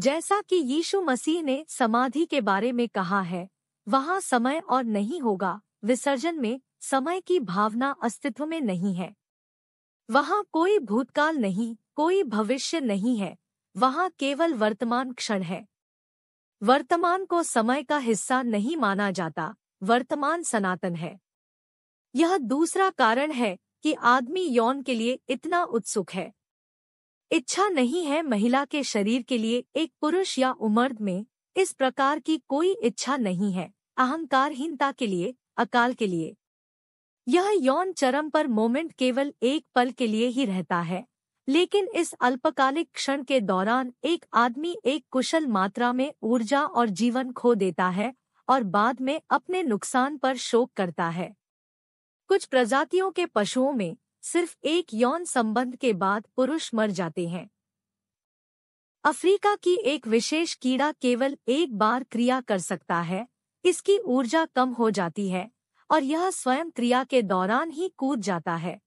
जैसा कि यीशु मसीह ने समाधि के बारे में कहा है वहाँ समय और नहीं होगा विसर्जन में समय की भावना अस्तित्व में नहीं है वहां कोई भूतकाल नहीं कोई भविष्य नहीं है वहाँ केवल वर्तमान क्षण है वर्तमान को समय का हिस्सा नहीं माना जाता वर्तमान सनातन है यह दूसरा कारण है कि आदमी यौन के लिए इतना उत्सुक है इच्छा नहीं है महिला के शरीर के लिए एक पुरुष या उमर्द में इस प्रकार की कोई इच्छा नहीं है अहंकारहीनता के लिए अकाल के लिए यह यौन चरम पर मोमेंट केवल एक पल के लिए ही रहता है लेकिन इस अल्पकालिक क्षण के दौरान एक आदमी एक कुशल मात्रा में ऊर्जा और जीवन खो देता है और बाद में अपने नुकसान पर शोक करता है कुछ प्रजातियों के पशुओं में सिर्फ एक यौन संबंध के बाद पुरुष मर जाते हैं अफ्रीका की एक विशेष कीड़ा केवल एक बार क्रिया कर सकता है इसकी ऊर्जा कम हो जाती है और यह स्वयं क्रिया के दौरान ही कूद जाता है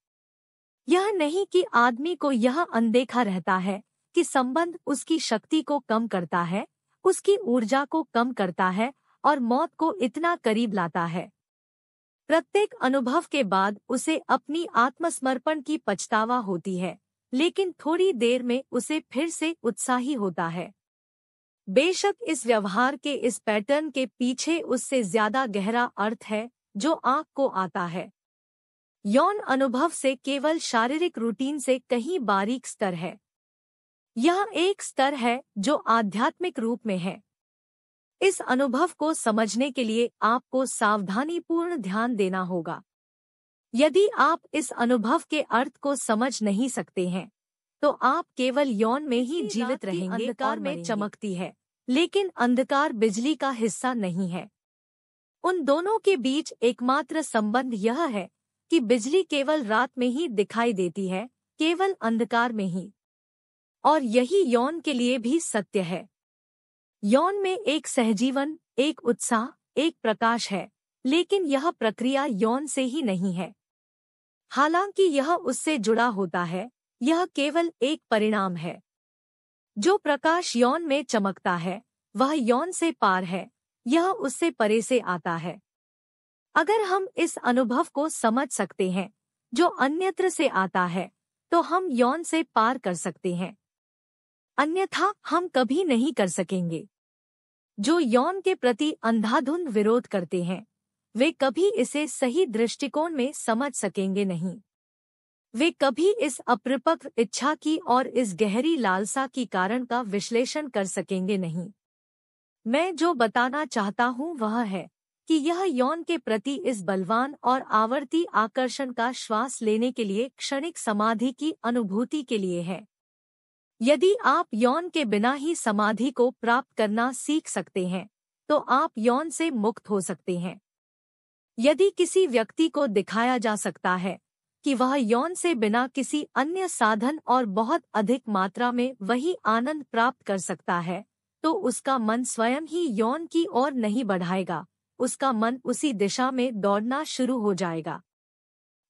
यह नहीं कि आदमी को यह अनदेखा रहता है कि संबंध उसकी शक्ति को कम करता है उसकी ऊर्जा को कम करता है और मौत को इतना करीब लाता है प्रत्येक अनुभव के बाद उसे अपनी आत्मसमर्पण की पछतावा होती है लेकिन थोड़ी देर में उसे फिर से उत्साही होता है बेशक इस व्यवहार के इस पैटर्न के पीछे उससे ज्यादा गहरा अर्थ है जो आंख को आता है यौन अनुभव से केवल शारीरिक रूटीन से कहीं बारीक स्तर है यह एक स्तर है जो आध्यात्मिक रूप में है इस अनुभव को समझने के लिए आपको सावधानीपूर्ण ध्यान देना होगा यदि आप इस अनुभव के अर्थ को समझ नहीं सकते हैं तो आप केवल यौन में ही जीवित रहेंगे अंधकार में चमकती है लेकिन अंधकार बिजली का हिस्सा नहीं है उन दोनों के बीच एकमात्र संबंध यह है कि बिजली केवल रात में ही दिखाई देती है केवल अंधकार में ही और यही यौन के लिए भी सत्य है यौन में एक सहजीवन एक उत्साह एक प्रकाश है लेकिन यह प्रक्रिया यौन से ही नहीं है हालांकि यह उससे जुड़ा होता है यह केवल एक परिणाम है जो प्रकाश यौन में चमकता है वह यौन से पार है यह उससे परे से आता है अगर हम इस अनुभव को समझ सकते हैं जो अन्यत्र से आता है तो हम यौन से पार कर सकते हैं अन्यथा हम कभी नहीं कर सकेंगे जो यौन के प्रति अंधाधुंध विरोध करते हैं वे कभी इसे सही दृष्टिकोण में समझ सकेंगे नहीं वे कभी इस अपरिपक्व इच्छा की और इस गहरी लालसा की कारण का विश्लेषण कर सकेंगे नहीं मैं जो बताना चाहता हूं वह है कि यह यौन के प्रति इस बलवान और आवर्ती आकर्षण का श्वास लेने के लिए क्षणिक समाधि की अनुभूति के लिए है यदि आप यौन के बिना ही समाधि को प्राप्त करना सीख सकते हैं तो आप यौन से मुक्त हो सकते हैं यदि किसी व्यक्ति को दिखाया जा सकता है कि वह यौन से बिना किसी अन्य साधन और बहुत अधिक मात्रा में वही आनंद प्राप्त कर सकता है तो उसका मन स्वयं ही यौन की ओर नहीं बढ़ाएगा उसका मन उसी दिशा में दौड़ना शुरू हो जाएगा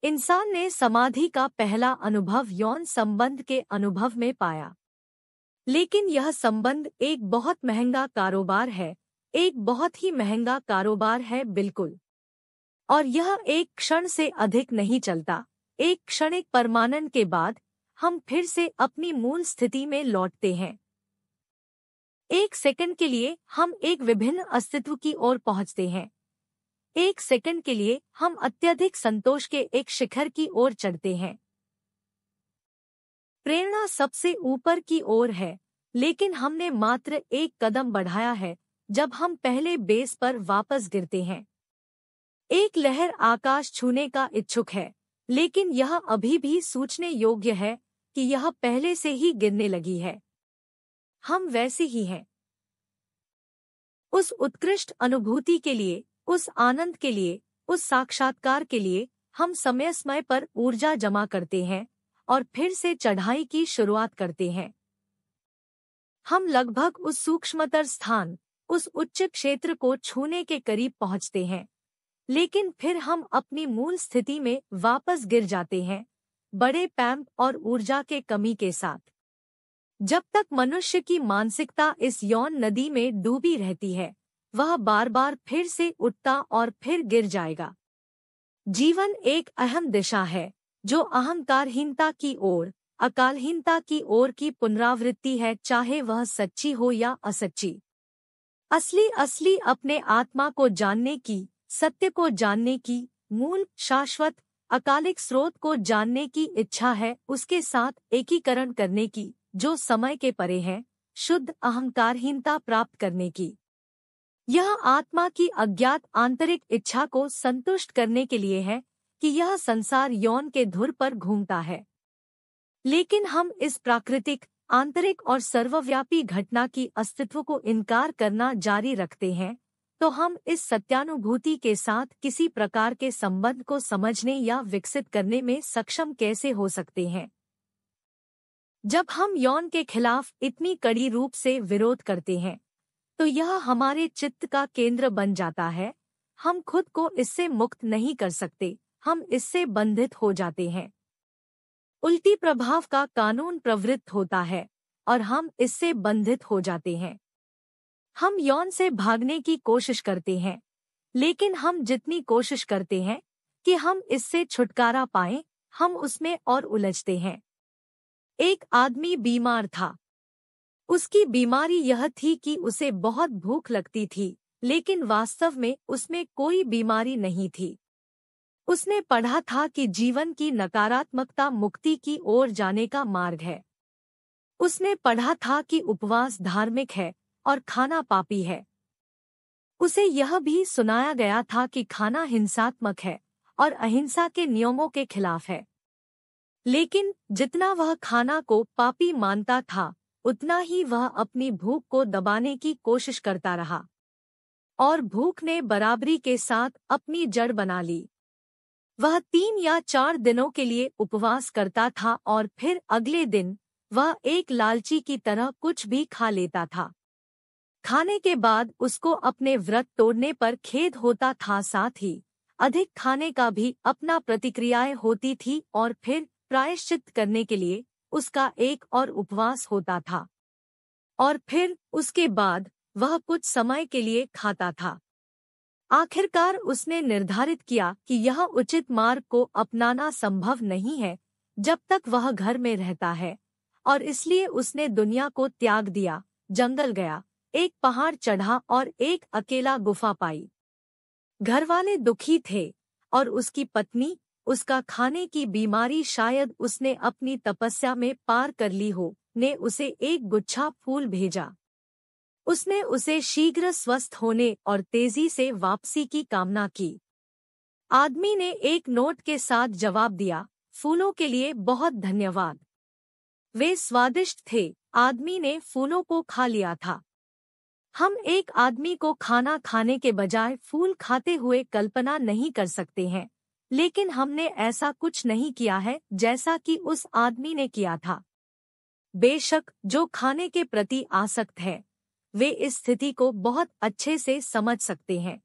इंसान ने समाधि का पहला अनुभव यौन संबंध के अनुभव में पाया लेकिन यह संबंध एक बहुत महंगा कारोबार है एक बहुत ही महंगा कारोबार है बिल्कुल और यह एक क्षण से अधिक नहीं चलता एक क्षणिक परमानन के बाद हम फिर से अपनी मूल स्थिति में लौटते हैं एक सेकंड के लिए हम एक विभिन्न अस्तित्व की ओर पहुंचते हैं एक सेकंड के लिए हम अत्यधिक संतोष के एक शिखर की ओर चढ़ते हैं प्रेरणा सबसे ऊपर की ओर है लेकिन हमने मात्र एक कदम बढ़ाया है जब हम पहले बेस पर वापस गिरते हैं एक लहर आकाश छूने का इच्छुक है लेकिन यह अभी भी सोचने योग्य है कि यह पहले से ही गिरने लगी है हम वैसे ही हैं उस उत्कृष्ट अनुभूति के लिए उस आनंद के लिए उस साक्षात्कार के लिए हम समय समय पर ऊर्जा जमा करते हैं और फिर से चढ़ाई की शुरुआत करते हैं हम लगभग उस सूक्ष्मतर स्थान उस उच्च क्षेत्र को छूने के करीब पहुंचते हैं लेकिन फिर हम अपनी मूल स्थिति में वापस गिर जाते हैं बड़े पैम्प और ऊर्जा के कमी के साथ जब तक मनुष्य की मानसिकता इस यौन नदी में डूबी रहती है वह बार बार फिर से उठता और फिर गिर जाएगा जीवन एक अहम दिशा है जो अहंकारहीनता की ओर अकालहीनता की ओर की पुनरावृत्ति है चाहे वह सच्ची हो या असच्ची असली असली अपने आत्मा को जानने की सत्य को जानने की मूल शाश्वत अकालिक स्रोत को जानने की इच्छा है उसके साथ एकीकरण करने की जो समय के परे है शुद्ध अहंकारहीनता प्राप्त करने की यह आत्मा की अज्ञात आंतरिक इच्छा को संतुष्ट करने के लिए है कि यह संसार यौन के धुर पर घूमता है लेकिन हम इस प्राकृतिक आंतरिक और सर्वव्यापी घटना की अस्तित्व को इनकार करना जारी रखते हैं तो हम इस सत्यानुभूति के साथ किसी प्रकार के संबंध को समझने या विकसित करने में सक्षम कैसे हो सकते हैं जब हम यौन के खिलाफ इतनी कड़ी रूप से विरोध करते हैं तो यह हमारे चित्त का केंद्र बन जाता है हम खुद को इससे मुक्त नहीं कर सकते हम इससे बंधित हो जाते हैं उल्टी प्रभाव का कानून प्रवृत्त होता है और हम इससे बंधित हो जाते हैं हम यौन से भागने की कोशिश करते हैं लेकिन हम जितनी कोशिश करते हैं कि हम इससे छुटकारा पाएं, हम उसमें और उलझते हैं एक आदमी बीमार था उसकी बीमारी यह थी कि उसे बहुत भूख लगती थी लेकिन वास्तव में उसमें कोई बीमारी नहीं थी उसने पढ़ा था कि जीवन की नकारात्मकता मुक्ति की ओर जाने का मार्ग है उसने पढ़ा था कि उपवास धार्मिक है और खाना पापी है उसे यह भी सुनाया गया था कि खाना हिंसात्मक है और अहिंसा के नियमों के खिलाफ है लेकिन जितना वह खाना को पापी मानता था उतना ही वह अपनी भूख को दबाने की कोशिश करता रहा और भूख ने बराबरी के साथ अपनी जड़ बना ली वह तीन या चार दिनों के लिए उपवास करता था और फिर अगले दिन वह एक लालची की तरह कुछ भी खा लेता था खाने के बाद उसको अपने व्रत तोड़ने पर खेद होता था साथ ही अधिक खाने का भी अपना प्रतिक्रियाएं होती थी और फिर प्रायश्चित करने के लिए उसका एक और उपवास होता था और फिर उसके बाद वह कुछ समय के लिए खाता था आखिरकार उसने निर्धारित किया कि यह उचित मार्ग को अपनाना संभव नहीं है जब तक वह घर में रहता है और इसलिए उसने दुनिया को त्याग दिया जंगल गया एक पहाड़ चढ़ा और एक अकेला गुफा पाई घरवाले दुखी थे और उसकी पत्नी उसका खाने की बीमारी शायद उसने अपनी तपस्या में पार कर ली हो ने उसे एक गुच्छा फूल भेजा उसने उसे शीघ्र स्वस्थ होने और तेजी से वापसी की कामना की आदमी ने एक नोट के साथ जवाब दिया फूलों के लिए बहुत धन्यवाद वे स्वादिष्ट थे आदमी ने फूलों को खा लिया था हम एक आदमी को खाना खाने के बजाय फूल खाते हुए कल्पना नहीं कर सकते हैं लेकिन हमने ऐसा कुछ नहीं किया है जैसा कि उस आदमी ने किया था बेशक जो खाने के प्रति आसक्त है वे इस स्थिति को बहुत अच्छे से समझ सकते हैं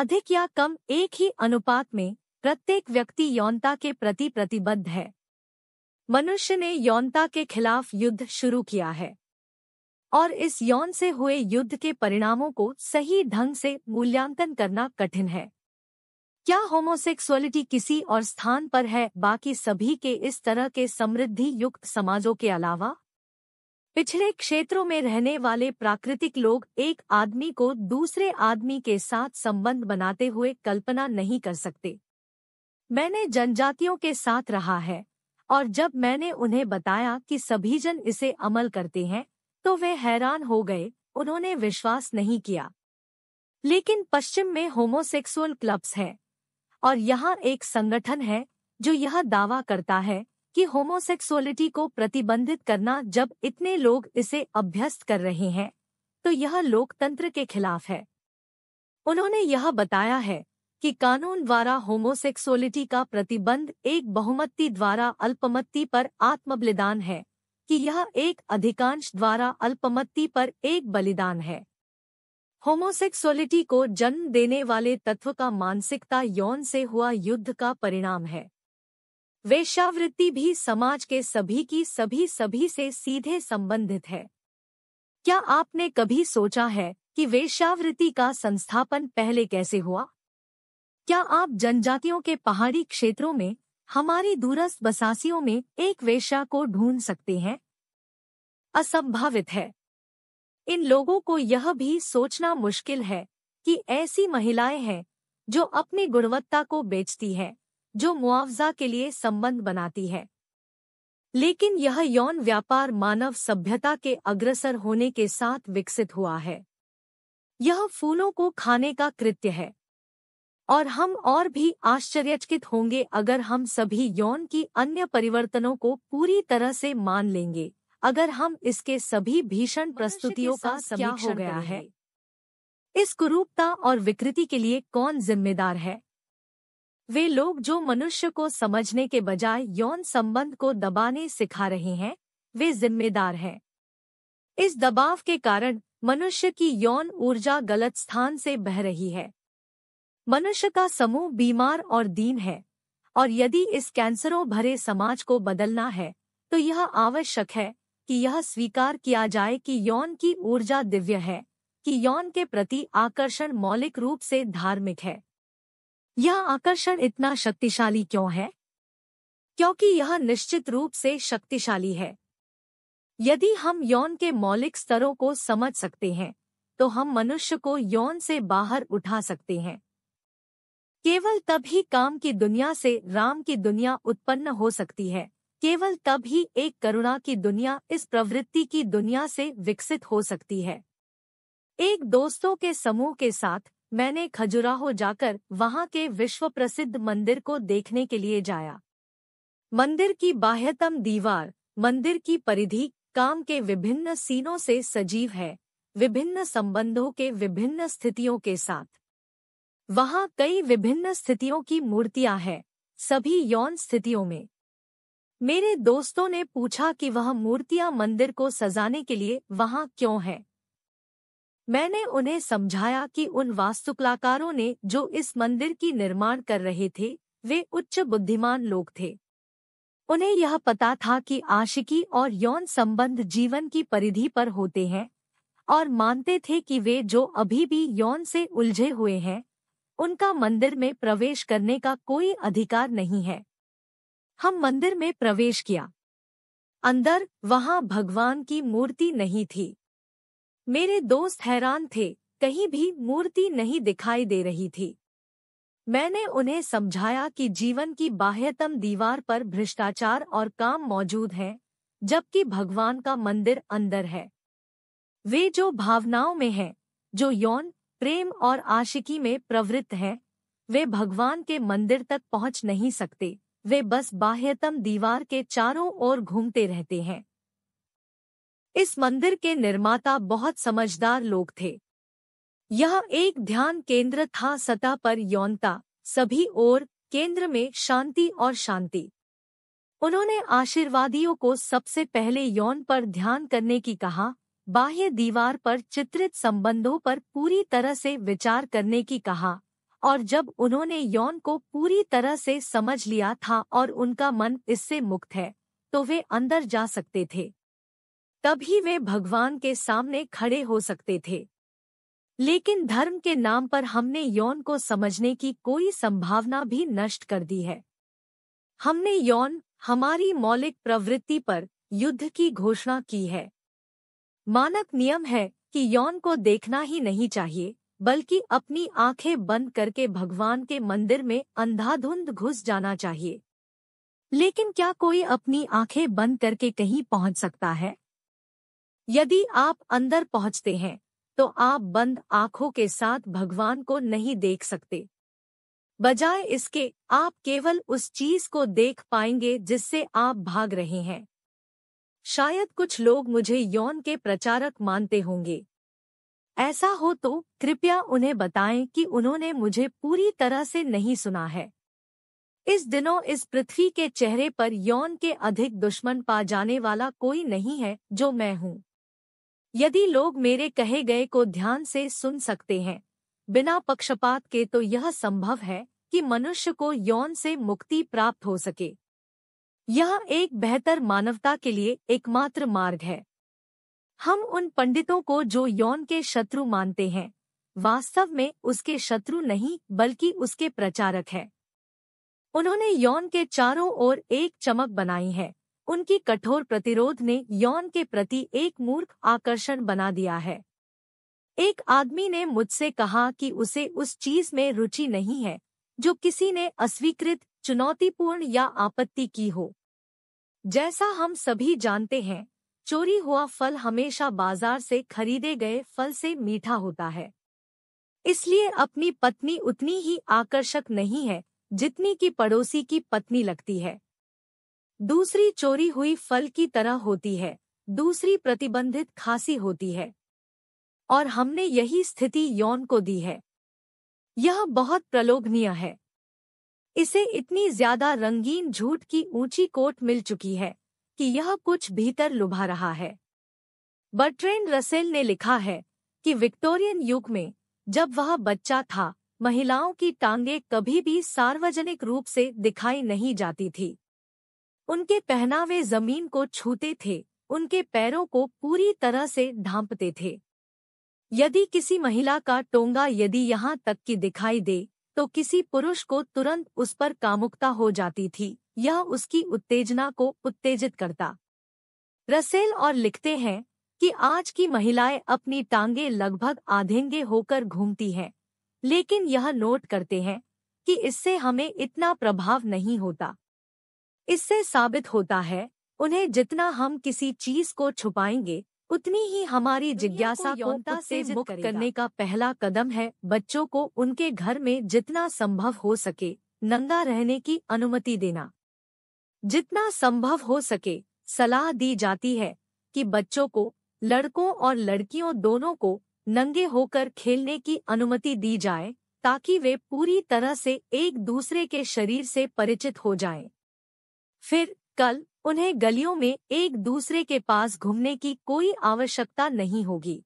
अधिक या कम एक ही अनुपात में प्रत्येक व्यक्ति यौनता के प्रति प्रतिबद्ध है मनुष्य ने यौनता के खिलाफ युद्ध शुरू किया है और इस यौन से हुए युद्ध के परिणामों को सही ढंग से मूल्यांकन करना कठिन है क्या होमोसेक्सुअलिटी किसी और स्थान पर है बाकी सभी के इस तरह के समृद्धि युक्त समाजों के अलावा पिछड़े क्षेत्रों में रहने वाले प्राकृतिक लोग एक आदमी को दूसरे आदमी के साथ संबंध बनाते हुए कल्पना नहीं कर सकते मैंने जनजातियों के साथ रहा है और जब मैंने उन्हें बताया कि सभी जन इसे अमल करते हैं तो वे हैरान हो गए उन्होंने विश्वास नहीं किया लेकिन पश्चिम में होमोसेक्सुअल क्लब्स हैं और यहाँ एक संगठन है जो यह दावा करता है कि होमोसेक्सुअलिटी को प्रतिबंधित करना जब इतने लोग इसे अभ्यस्त कर रहे हैं तो यह लोकतंत्र के खिलाफ है उन्होंने यह बताया है कि कानून द्वारा होमोसेक्सुअलिटी का प्रतिबंध एक बहुमति द्वारा अल्पमत्ती पर आत्मबलिदान है कि यह एक अधिकांश द्वारा अल्पमत्ती पर एक बलिदान है होमोसेक्सुअलिटी को जन्म देने वाले तत्व का मानसिकता यौन से हुआ युद्ध का परिणाम है वेश्यावृत्ति भी समाज के सभी की सभी सभी से सीधे संबंधित है क्या आपने कभी सोचा है कि वेश्यावृत्ति का संस्थापन पहले कैसे हुआ क्या आप जनजातियों के पहाड़ी क्षेत्रों में हमारी दूरस्थ बसासियों में एक वेश्या को ढूंढ सकते हैं असंभावित है इन लोगों को यह भी सोचना मुश्किल है कि ऐसी महिलाएं हैं जो अपनी गुणवत्ता को बेचती हैं जो मुआवजा के लिए संबंध बनाती है लेकिन यह यौन व्यापार मानव सभ्यता के अग्रसर होने के साथ विकसित हुआ है यह फूलों को खाने का कृत्य है और हम और भी आश्चर्यचकित होंगे अगर हम सभी यौन की अन्य परिवर्तनों को पूरी तरह से मान लेंगे अगर हम इसके सभी भीषण प्रस्तुतियों का समीक्षण हो गया है इस कुरूपता और विकृति के लिए कौन जिम्मेदार है वे लोग जो मनुष्य को समझने के बजाय यौन संबंध को दबाने सिखा रहे हैं वे जिम्मेदार हैं इस दबाव के कारण मनुष्य की यौन ऊर्जा गलत स्थान से बह रही है मनुष्य का समूह बीमार और दीन है और यदि इस कैंसरों भरे समाज को बदलना है तो यह आवश्यक है कि यह स्वीकार किया जाए कि यौन की ऊर्जा दिव्य है कि यौन के प्रति आकर्षण मौलिक रूप से धार्मिक है यह आकर्षण इतना शक्तिशाली क्यों है क्योंकि यह निश्चित रूप से शक्तिशाली है यदि हम यौन के मौलिक स्तरों को समझ सकते हैं तो हम मनुष्य को यौन से बाहर उठा सकते हैं केवल तब ही काम की दुनिया से राम की दुनिया उत्पन्न हो सकती है केवल तब ही एक करुणा की दुनिया इस प्रवृत्ति की दुनिया से विकसित हो सकती है एक दोस्तों के समूह के साथ मैंने खजुराहो जाकर वहां के विश्व प्रसिद्ध मंदिर को देखने के लिए जाया मंदिर की बाह्यतम दीवार मंदिर की परिधि काम के विभिन्न सीनों से सजीव है विभिन्न संबंधों के विभिन्न स्थितियों के साथ वहाँ कई विभिन्न स्थितियों की मूर्तियां हैं सभी यौन स्थितियों में मेरे दोस्तों ने पूछा कि वह मूर्तियां मंदिर को सजाने के लिए वहाँ क्यों हैं मैंने उन्हें समझाया कि उन वास्तुकलाकारों ने जो इस मंदिर की निर्माण कर रहे थे वे उच्च बुद्धिमान लोग थे उन्हें यह पता था कि आशिकी और यौन संबंध जीवन की परिधि पर होते हैं और मानते थे कि वे जो अभी भी यौन से उलझे हुए हैं उनका मंदिर में प्रवेश करने का कोई अधिकार नहीं है हम मंदिर में प्रवेश किया अंदर वहां भगवान की मूर्ति नहीं थी मेरे दोस्त हैरान थे कहीं भी मूर्ति नहीं दिखाई दे रही थी मैंने उन्हें समझाया कि जीवन की बाह्यतम दीवार पर भ्रष्टाचार और काम मौजूद हैं, जबकि भगवान का मंदिर अंदर है वे जो भावनाओं में हैं, जो यौन प्रेम और आशिकी में प्रवृत्त हैं वे भगवान के मंदिर तक पहुंच नहीं सकते वे बस बाह्यतम दीवार के चारों ओर घूमते रहते हैं इस मंदिर के निर्माता बहुत समझदार लोग थे यह एक ध्यान केंद्र था सतह पर यौनता सभी ओर केंद्र में शांति और शांति उन्होंने आशीर्वादियों को सबसे पहले यौन पर ध्यान करने की कहा बाह्य दीवार पर चित्रित संबंधों पर पूरी तरह से विचार करने की कहा और जब उन्होंने यौन को पूरी तरह से समझ लिया था और उनका मन इससे मुक्त है तो वे अंदर जा सकते थे तभी वे भगवान के सामने खड़े हो सकते थे लेकिन धर्म के नाम पर हमने यौन को समझने की कोई संभावना भी नष्ट कर दी है हमने यौन हमारी मौलिक प्रवृत्ति पर युद्ध की घोषणा की है मानक नियम है कि यौन को देखना ही नहीं चाहिए बल्कि अपनी आंखें बंद करके भगवान के मंदिर में अंधाधुंध घुस जाना चाहिए लेकिन क्या कोई अपनी आंखें बंद करके कहीं पहुंच सकता है यदि आप अंदर पहुंचते हैं तो आप बंद आंखों के साथ भगवान को नहीं देख सकते बजाय इसके आप केवल उस चीज को देख पाएंगे जिससे आप भाग रहे हैं शायद कुछ लोग मुझे यौन के प्रचारक मानते होंगे ऐसा हो तो कृपया उन्हें बताएं कि उन्होंने मुझे पूरी तरह से नहीं सुना है इस दिनों इस पृथ्वी के चेहरे पर यौन के अधिक दुश्मन पा जाने वाला कोई नहीं है जो मैं हूं यदि लोग मेरे कहे गए को ध्यान से सुन सकते हैं बिना पक्षपात के तो यह संभव है कि मनुष्य को यौन से मुक्ति प्राप्त हो सके यह एक बेहतर मानवता के लिए एकमात्र मार्ग है हम उन पंडितों को जो यौन के शत्रु मानते हैं वास्तव में उसके शत्रु नहीं बल्कि उसके प्रचारक है उन्होंने यौन के चारों ओर एक चमक बनाई है उनकी कठोर प्रतिरोध ने यौन के प्रति एक मूर्ख आकर्षण बना दिया है एक आदमी ने मुझसे कहा कि उसे उस चीज में रुचि नहीं है जो किसी ने अस्वीकृत चुनौतीपूर्ण या आपत्ति की हो जैसा हम सभी जानते हैं चोरी हुआ फल हमेशा बाजार से खरीदे गए फल से मीठा होता है इसलिए अपनी पत्नी उतनी ही आकर्षक नहीं है जितनी की पड़ोसी की पत्नी लगती है दूसरी चोरी हुई फल की तरह होती है दूसरी प्रतिबंधित खांसी होती है और हमने यही स्थिति यौन को दी है यह बहुत प्रलोभनीय है इसे इतनी ज्यादा रंगीन झूठ की ऊंची कोट मिल चुकी है कि यह कुछ भीतर लुभा रहा है बर्ट्रेन रसेल ने लिखा है कि विक्टोरियन युग में जब वह बच्चा था महिलाओं की टांगे कभी भी सार्वजनिक रूप से दिखाई नहीं जाती थी उनके पहनावे जमीन को छूते थे उनके पैरों को पूरी तरह से ढांपते थे यदि किसी महिला का टोंगा यदि यहाँ तक कि दिखाई दे तो किसी पुरुष को तुरंत उस पर कामुकता हो जाती थी यह उसकी उत्तेजना को उत्तेजित करता रसेल और लिखते हैं कि आज की महिलाएं अपनी टांगे लगभग आधेंगे होकर घूमती हैं लेकिन यह नोट करते हैं कि इससे हमें इतना प्रभाव नहीं होता इससे साबित होता है उन्हें जितना हम किसी चीज को छुपाएंगे उतनी ही हमारी जिज्ञासा यौनता से मुक्त करने का पहला कदम है बच्चों को उनके घर में जितना संभव हो सके नंगा रहने की अनुमति देना जितना संभव हो सके सलाह दी जाती है कि बच्चों को लड़कों और लड़कियों दोनों को नंगे होकर खेलने की अनुमति दी जाए ताकि वे पूरी तरह से एक दूसरे के शरीर से परिचित हो जाएं। फिर कल उन्हें गलियों में एक दूसरे के पास घूमने की कोई आवश्यकता नहीं होगी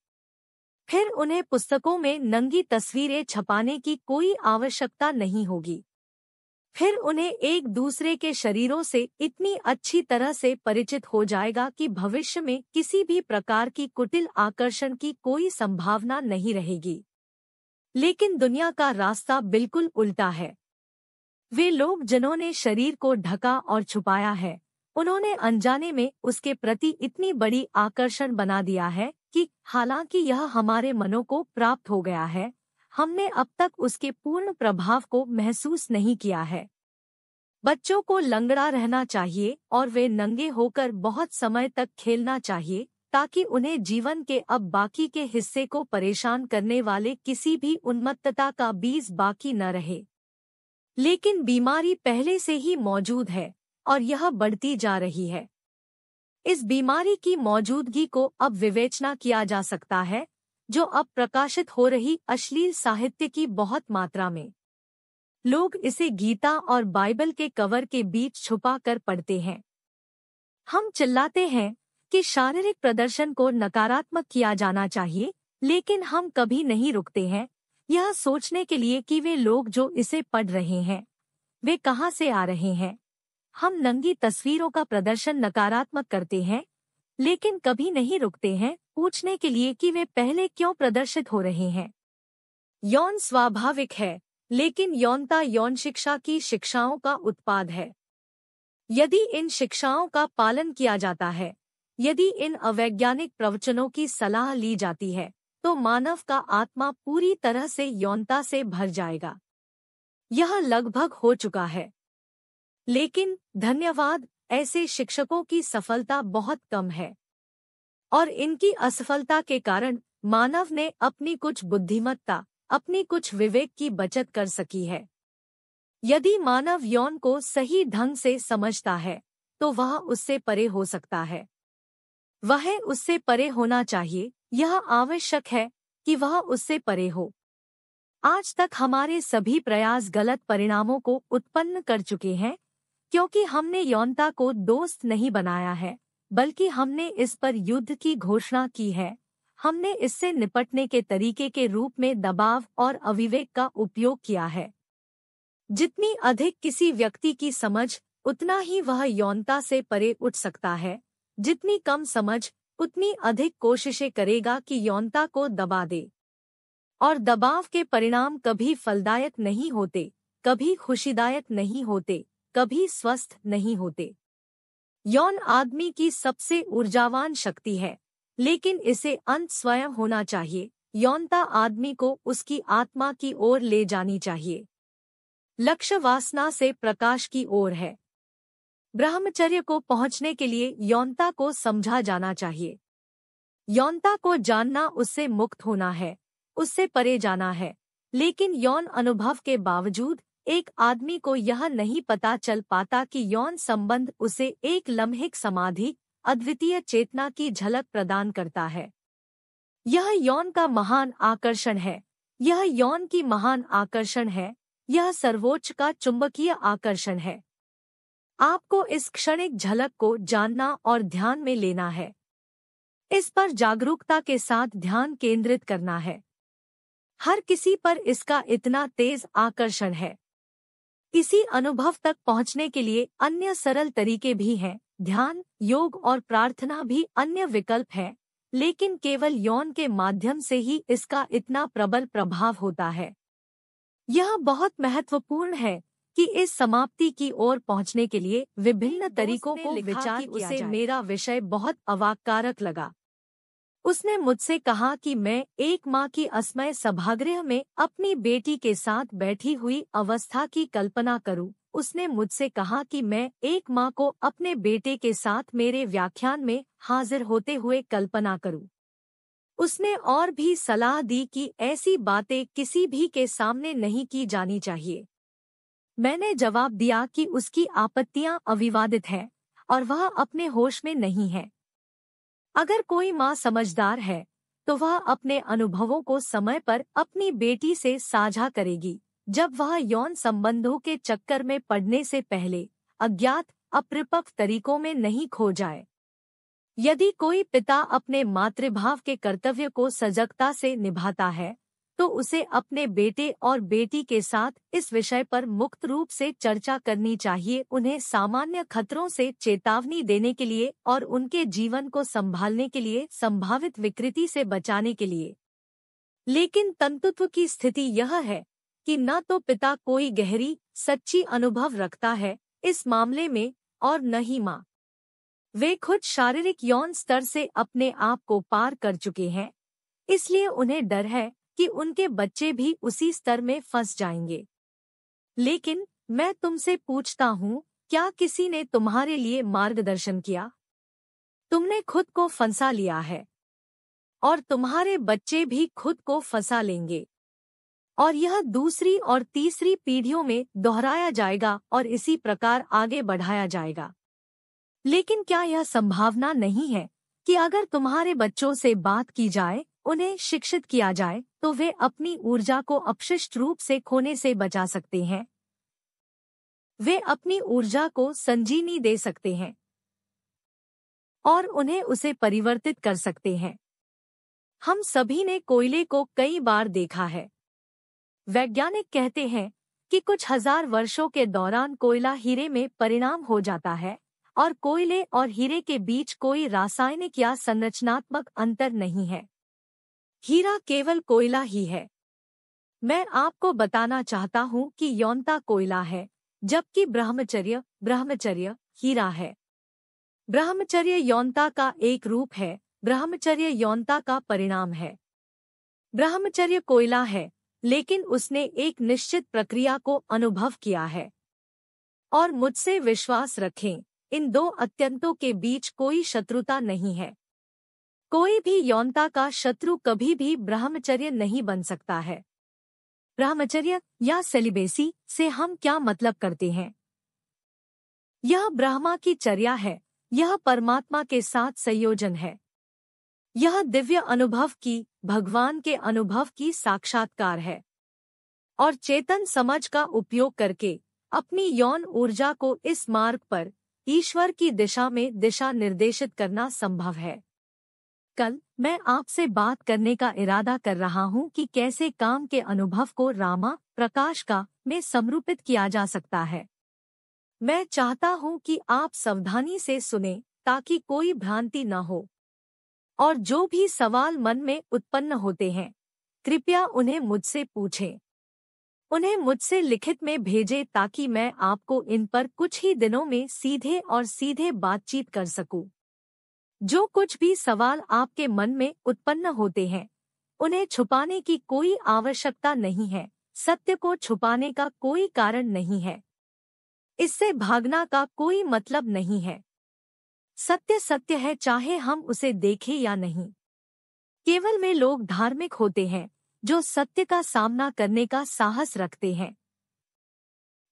फिर उन्हें पुस्तकों में नंगी तस्वीरें छपाने की कोई आवश्यकता नहीं होगी फिर उन्हें एक दूसरे के शरीरों से इतनी अच्छी तरह से परिचित हो जाएगा कि भविष्य में किसी भी प्रकार की कुटिल आकर्षण की कोई संभावना नहीं रहेगी लेकिन दुनिया का रास्ता बिल्कुल उल्टा है वे लोग जिन्होंने शरीर को ढका और छुपाया है उन्होंने अनजाने में उसके प्रति इतनी बड़ी आकर्षण बना दिया है कि हालांकि यह हमारे मनों को प्राप्त हो गया है हमने अब तक उसके पूर्ण प्रभाव को महसूस नहीं किया है बच्चों को लंगड़ा रहना चाहिए और वे नंगे होकर बहुत समय तक खेलना चाहिए ताकि उन्हें जीवन के अब बाकी के हिस्से को परेशान करने वाले किसी भी उन्मत्तता का बीज बाकी न रहे लेकिन बीमारी पहले से ही मौजूद है और यह बढ़ती जा रही है इस बीमारी की मौजूदगी को अब विवेचना किया जा सकता है जो अब प्रकाशित हो रही अश्लील साहित्य की बहुत मात्रा में लोग इसे गीता और बाइबल के कवर के बीच छुपा कर पढ़ते हैं हम चिल्लाते हैं कि शारीरिक प्रदर्शन को नकारात्मक किया जाना चाहिए लेकिन हम कभी नहीं रुकते हैं यह सोचने के लिए कि वे लोग जो इसे पढ़ रहे हैं वे कहां से आ रहे हैं हम नंगी तस्वीरों का प्रदर्शन नकारात्मक करते हैं लेकिन कभी नहीं रुकते हैं पूछने के लिए कि वे पहले क्यों प्रदर्शित हो रहे हैं यौन स्वाभाविक है लेकिन यौनता यौन शिक्षा की शिक्षाओं का उत्पाद है यदि इन शिक्षाओं का पालन किया जाता है यदि इन अवैज्ञानिक प्रवचनों की सलाह ली जाती है तो मानव का आत्मा पूरी तरह से यौनता से भर जाएगा यह लगभग हो चुका है लेकिन धन्यवाद ऐसे शिक्षकों की सफलता बहुत कम है और इनकी असफलता के कारण मानव ने अपनी कुछ बुद्धिमत्ता अपनी कुछ विवेक की बचत कर सकी है यदि मानव यौन को सही ढंग से समझता है तो वह उससे परे हो सकता है वह उससे परे होना चाहिए यह आवश्यक है कि वह उससे परे हो आज तक हमारे सभी प्रयास गलत परिणामों को उत्पन्न कर चुके हैं क्योंकि हमने यौनता को दोस्त नहीं बनाया है बल्कि हमने इस पर युद्ध की घोषणा की है हमने इससे निपटने के तरीके के रूप में दबाव और अविवेक का उपयोग किया है जितनी अधिक किसी व्यक्ति की समझ उतना ही वह यौनता से परे उठ सकता है जितनी कम समझ उतनी अधिक कोशिशें करेगा कि यौनता को दबा दे और दबाव के परिणाम कभी फलदायक नहीं होते कभी खुशीदायक नहीं होते कभी स्वस्थ नहीं होते यौन आदमी की सबसे ऊर्जावान शक्ति है लेकिन इसे अंत स्वयं होना चाहिए यौनता आदमी को उसकी आत्मा की ओर ले जानी चाहिए लक्ष्य वासना से प्रकाश की ओर है ब्रह्मचर्य को पहुंचने के लिए यौनता को समझा जाना चाहिए यौनता को जानना उससे मुक्त होना है उससे परे जाना है लेकिन यौन अनुभव के बावजूद एक आदमी को यह नहीं पता चल पाता कि यौन संबंध उसे एक लम्हिक समाधि अद्वितीय चेतना की झलक प्रदान करता है यह यौन का महान आकर्षण है यह यौन की महान आकर्षण है यह सर्वोच्च का चुंबकीय आकर्षण है आपको इस क्षणिक झलक को जानना और ध्यान में लेना है इस पर जागरूकता के साथ ध्यान केंद्रित करना है हर किसी पर इसका इतना तेज आकर्षण है किसी अनुभव तक पहुंचने के लिए अन्य सरल तरीके भी हैं ध्यान योग और प्रार्थना भी अन्य विकल्प हैं लेकिन केवल यौन के माध्यम से ही इसका इतना प्रबल प्रभाव होता है यह बहुत महत्वपूर्ण है कि इस समाप्ति की ओर पहुंचने के लिए विभिन्न तरीकों को विचार कि उसे मेरा विषय बहुत अवाककारक लगा उसने मुझसे कहा कि मैं एक माँ की असमय सभागृह में अपनी बेटी के साथ बैठी हुई अवस्था की कल्पना करूं। उसने मुझसे कहा कि मैं एक माँ को अपने बेटे के साथ मेरे व्याख्यान में हाजिर होते हुए कल्पना करूं। उसने और भी सलाह दी कि ऐसी बातें किसी भी के सामने नहीं की जानी चाहिए मैंने जवाब दिया कि उसकी आपत्तियां अविवादित हैं और वह अपने होश में नहीं है अगर कोई माँ समझदार है तो वह अपने अनुभवों को समय पर अपनी बेटी से साझा करेगी जब वह यौन संबंधों के चक्कर में पड़ने से पहले अज्ञात अपरिपक्व तरीकों में नहीं खो जाए यदि कोई पिता अपने मातृभाव के कर्तव्य को सजगता से निभाता है तो उसे अपने बेटे और बेटी के साथ इस विषय पर मुक्त रूप से चर्चा करनी चाहिए उन्हें सामान्य खतरों से चेतावनी देने के लिए और उनके जीवन को संभालने के लिए संभावित विकृति से बचाने के लिए लेकिन तंतुत्व की स्थिति यह है कि न तो पिता कोई गहरी सच्ची अनुभव रखता है इस मामले में और न ही माँ वे खुद शारीरिक यौन स्तर से अपने आप को पार कर चुके हैं इसलिए उन्हें डर है कि उनके बच्चे भी उसी स्तर में फंस जाएंगे लेकिन मैं तुमसे पूछता हूं क्या किसी ने तुम्हारे लिए मार्गदर्शन किया तुमने खुद को फंसा लिया है और तुम्हारे बच्चे भी खुद को फंसा लेंगे और यह दूसरी और तीसरी पीढ़ियों में दोहराया जाएगा और इसी प्रकार आगे बढ़ाया जाएगा लेकिन क्या यह संभावना नहीं है कि अगर तुम्हारे बच्चों से बात की जाए उन्हें शिक्षित किया जाए तो वे अपनी ऊर्जा को अपशिष्ट रूप से खोने से बचा सकते हैं वे अपनी ऊर्जा को संजीनी दे सकते हैं और उन्हें उसे परिवर्तित कर सकते हैं हम सभी ने कोयले को कई बार देखा है वैज्ञानिक कहते हैं कि कुछ हजार वर्षों के दौरान कोयला हीरे में परिणाम हो जाता है और कोयले और हीरे के बीच कोई रासायनिक या संरचनात्मक अंतर नहीं है हीरा केवल कोयला ही है मैं आपको बताना चाहता हूँ कि यौनता कोयला है जबकि ब्रह्मचर्य ब्रह्मचर्य हीरा है ब्रह्मचर्य यौनता का एक रूप है ब्रह्मचर्य यौनता का परिणाम है ब्रह्मचर्य कोयला है लेकिन उसने एक निश्चित प्रक्रिया को अनुभव किया है और मुझसे विश्वास रखें इन दो अत्यंतों के बीच कोई शत्रुता नहीं है कोई भी यौनता का शत्रु कभी भी ब्रह्मचर्य नहीं बन सकता है ब्रह्मचर्य या सेलिबेसी से हम क्या मतलब करते हैं यह ब्रह्मा की चर्या है यह परमात्मा के साथ संयोजन है यह दिव्य अनुभव की भगवान के अनुभव की साक्षात्कार है और चेतन समझ का उपयोग करके अपनी यौन ऊर्जा को इस मार्ग पर ईश्वर की दिशा में दिशा निर्देशित करना संभव है कल मैं आपसे बात करने का इरादा कर रहा हूं कि कैसे काम के अनुभव को रामा प्रकाश का में समरूपित किया जा सकता है मैं चाहता हूं कि आप सावधानी से सुने ताकि कोई भ्रांति न हो और जो भी सवाल मन में उत्पन्न होते हैं कृपया उन्हें मुझसे पूछें उन्हें मुझसे लिखित में भेजें ताकि मैं आपको इन पर कुछ ही दिनों में सीधे और सीधे बातचीत कर सकूं। जो कुछ भी सवाल आपके मन में उत्पन्न होते हैं उन्हें छुपाने की कोई आवश्यकता नहीं है सत्य को छुपाने का कोई कारण नहीं है इससे भागना का कोई मतलब नहीं है सत्य सत्य है चाहे हम उसे देखें या नहीं केवल में लोग धार्मिक होते हैं जो सत्य का सामना करने का साहस रखते हैं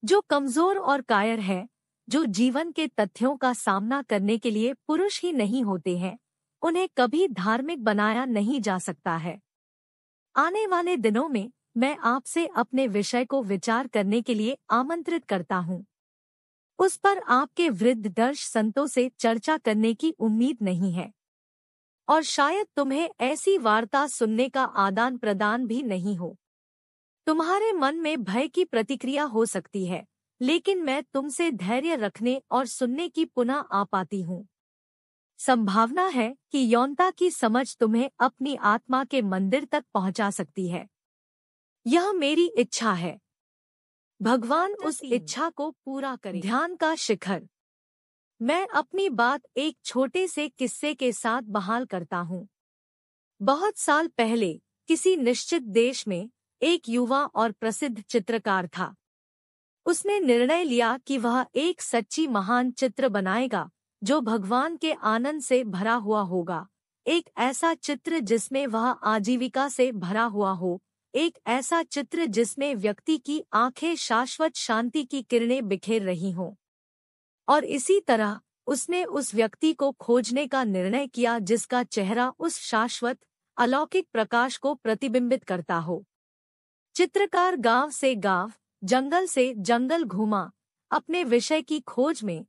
जो कमजोर और कायर है जो जीवन के तथ्यों का सामना करने के लिए पुरुष ही नहीं होते हैं उन्हें कभी धार्मिक बनाया नहीं जा सकता है आने वाले दिनों में मैं आपसे अपने विषय को विचार करने के लिए आमंत्रित करता हूँ उस पर आपके वृद्ध दर्श संतों से चर्चा करने की उम्मीद नहीं है और शायद तुम्हें ऐसी वार्ता सुनने का आदान प्रदान भी नहीं हो तुम्हारे मन में भय की प्रतिक्रिया हो सकती है लेकिन मैं तुमसे धैर्य रखने और सुनने की पुनः आ पाती हूँ संभावना है कि यौनता की समझ तुम्हें अपनी आत्मा के मंदिर तक पहुंचा सकती है यह मेरी इच्छा है भगवान उस इच्छा को पूरा करे ध्यान का शिखर मैं अपनी बात एक छोटे से किस्से के साथ बहाल करता हूँ बहुत साल पहले किसी निश्चित देश में एक युवा और प्रसिद्ध चित्रकार था उसने निर्णय लिया कि वह एक सच्ची महान चित्र बनाएगा जो भगवान के आनंद से भरा हुआ होगा एक ऐसा चित्र जिसमें वह आजीविका से भरा हुआ हो एक ऐसा चित्र जिसमें व्यक्ति की आंखें शाश्वत शांति की किरणें बिखेर रही हों और इसी तरह उसने उस व्यक्ति को खोजने का निर्णय किया जिसका चेहरा उस शाश्वत अलौकिक प्रकाश को प्रतिबिंबित करता हो चित्रकार गांव से गांव जंगल से जंगल घूमा अपने विषय की खोज में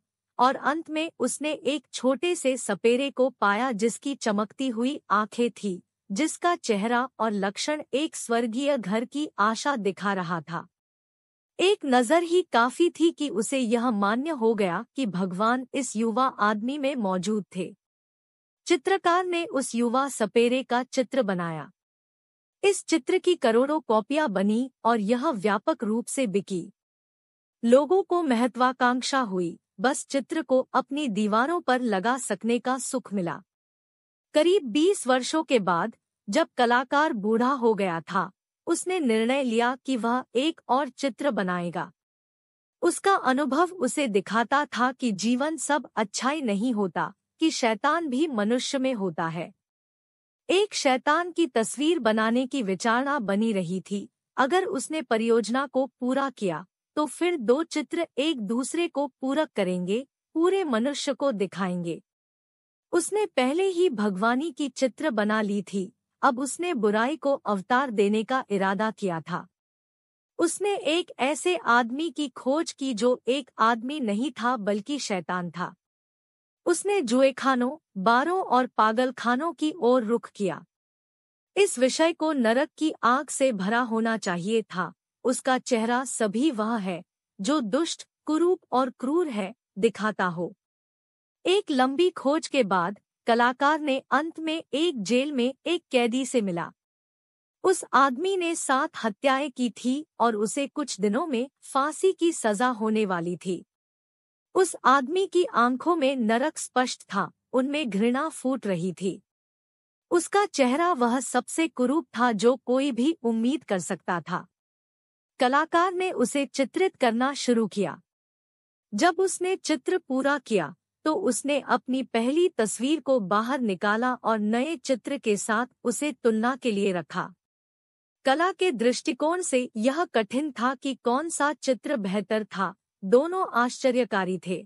और अंत में उसने एक छोटे से सपेरे को पाया जिसकी चमकती हुई आंखें थी जिसका चेहरा और लक्षण एक स्वर्गीय घर की आशा दिखा रहा था एक नज़र ही काफी थी कि उसे यह मान्य हो गया कि भगवान इस युवा आदमी में मौजूद थे चित्रकार ने उस युवा सपेरे का चित्र बनाया इस चित्र की करोड़ों कॉपियां बनी और यह व्यापक रूप से बिकी लोगों को महत्वाकांक्षा हुई बस चित्र को अपनी दीवारों पर लगा सकने का सुख मिला करीब 20 वर्षों के बाद जब कलाकार बूढ़ा हो गया था उसने निर्णय लिया कि वह एक और चित्र बनाएगा उसका अनुभव उसे दिखाता था कि जीवन सब अच्छाई नहीं होता कि शैतान भी मनुष्य में होता है एक शैतान की तस्वीर बनाने की विचारणा बनी रही थी अगर उसने परियोजना को पूरा किया तो फिर दो चित्र एक दूसरे को पूरक करेंगे पूरे मनुष्य को दिखाएंगे उसने पहले ही भगवानी की चित्र बना ली थी अब उसने बुराई को अवतार देने का इरादा किया था उसने एक ऐसे आदमी की खोज की जो एक आदमी नहीं था बल्कि शैतान था उसने जुए खानों बारों और पागल खानों की ओर रुख किया इस विषय को नरक की आग से भरा होना चाहिए था उसका चेहरा सभी वह है जो दुष्ट कुरूप और क्रूर है दिखाता हो एक लंबी खोज के बाद कलाकार ने अंत में एक जेल में एक कैदी से मिला उस आदमी ने सात हत्याएं की थी और उसे कुछ दिनों में फांसी की सजा होने वाली थी उस आदमी की आंखों में नरक स्पष्ट था उनमें घृणा फूट रही थी उसका चेहरा वह सबसे कुरूप था जो कोई भी उम्मीद कर सकता था कलाकार ने उसे चित्रित करना शुरू किया जब उसने चित्र पूरा किया तो उसने अपनी पहली तस्वीर को बाहर निकाला और नए चित्र के साथ उसे तुलना के लिए रखा कला के दृष्टिकोण से यह कठिन था कि कौन सा चित्र बेहतर था दोनों आश्चर्यकारी थे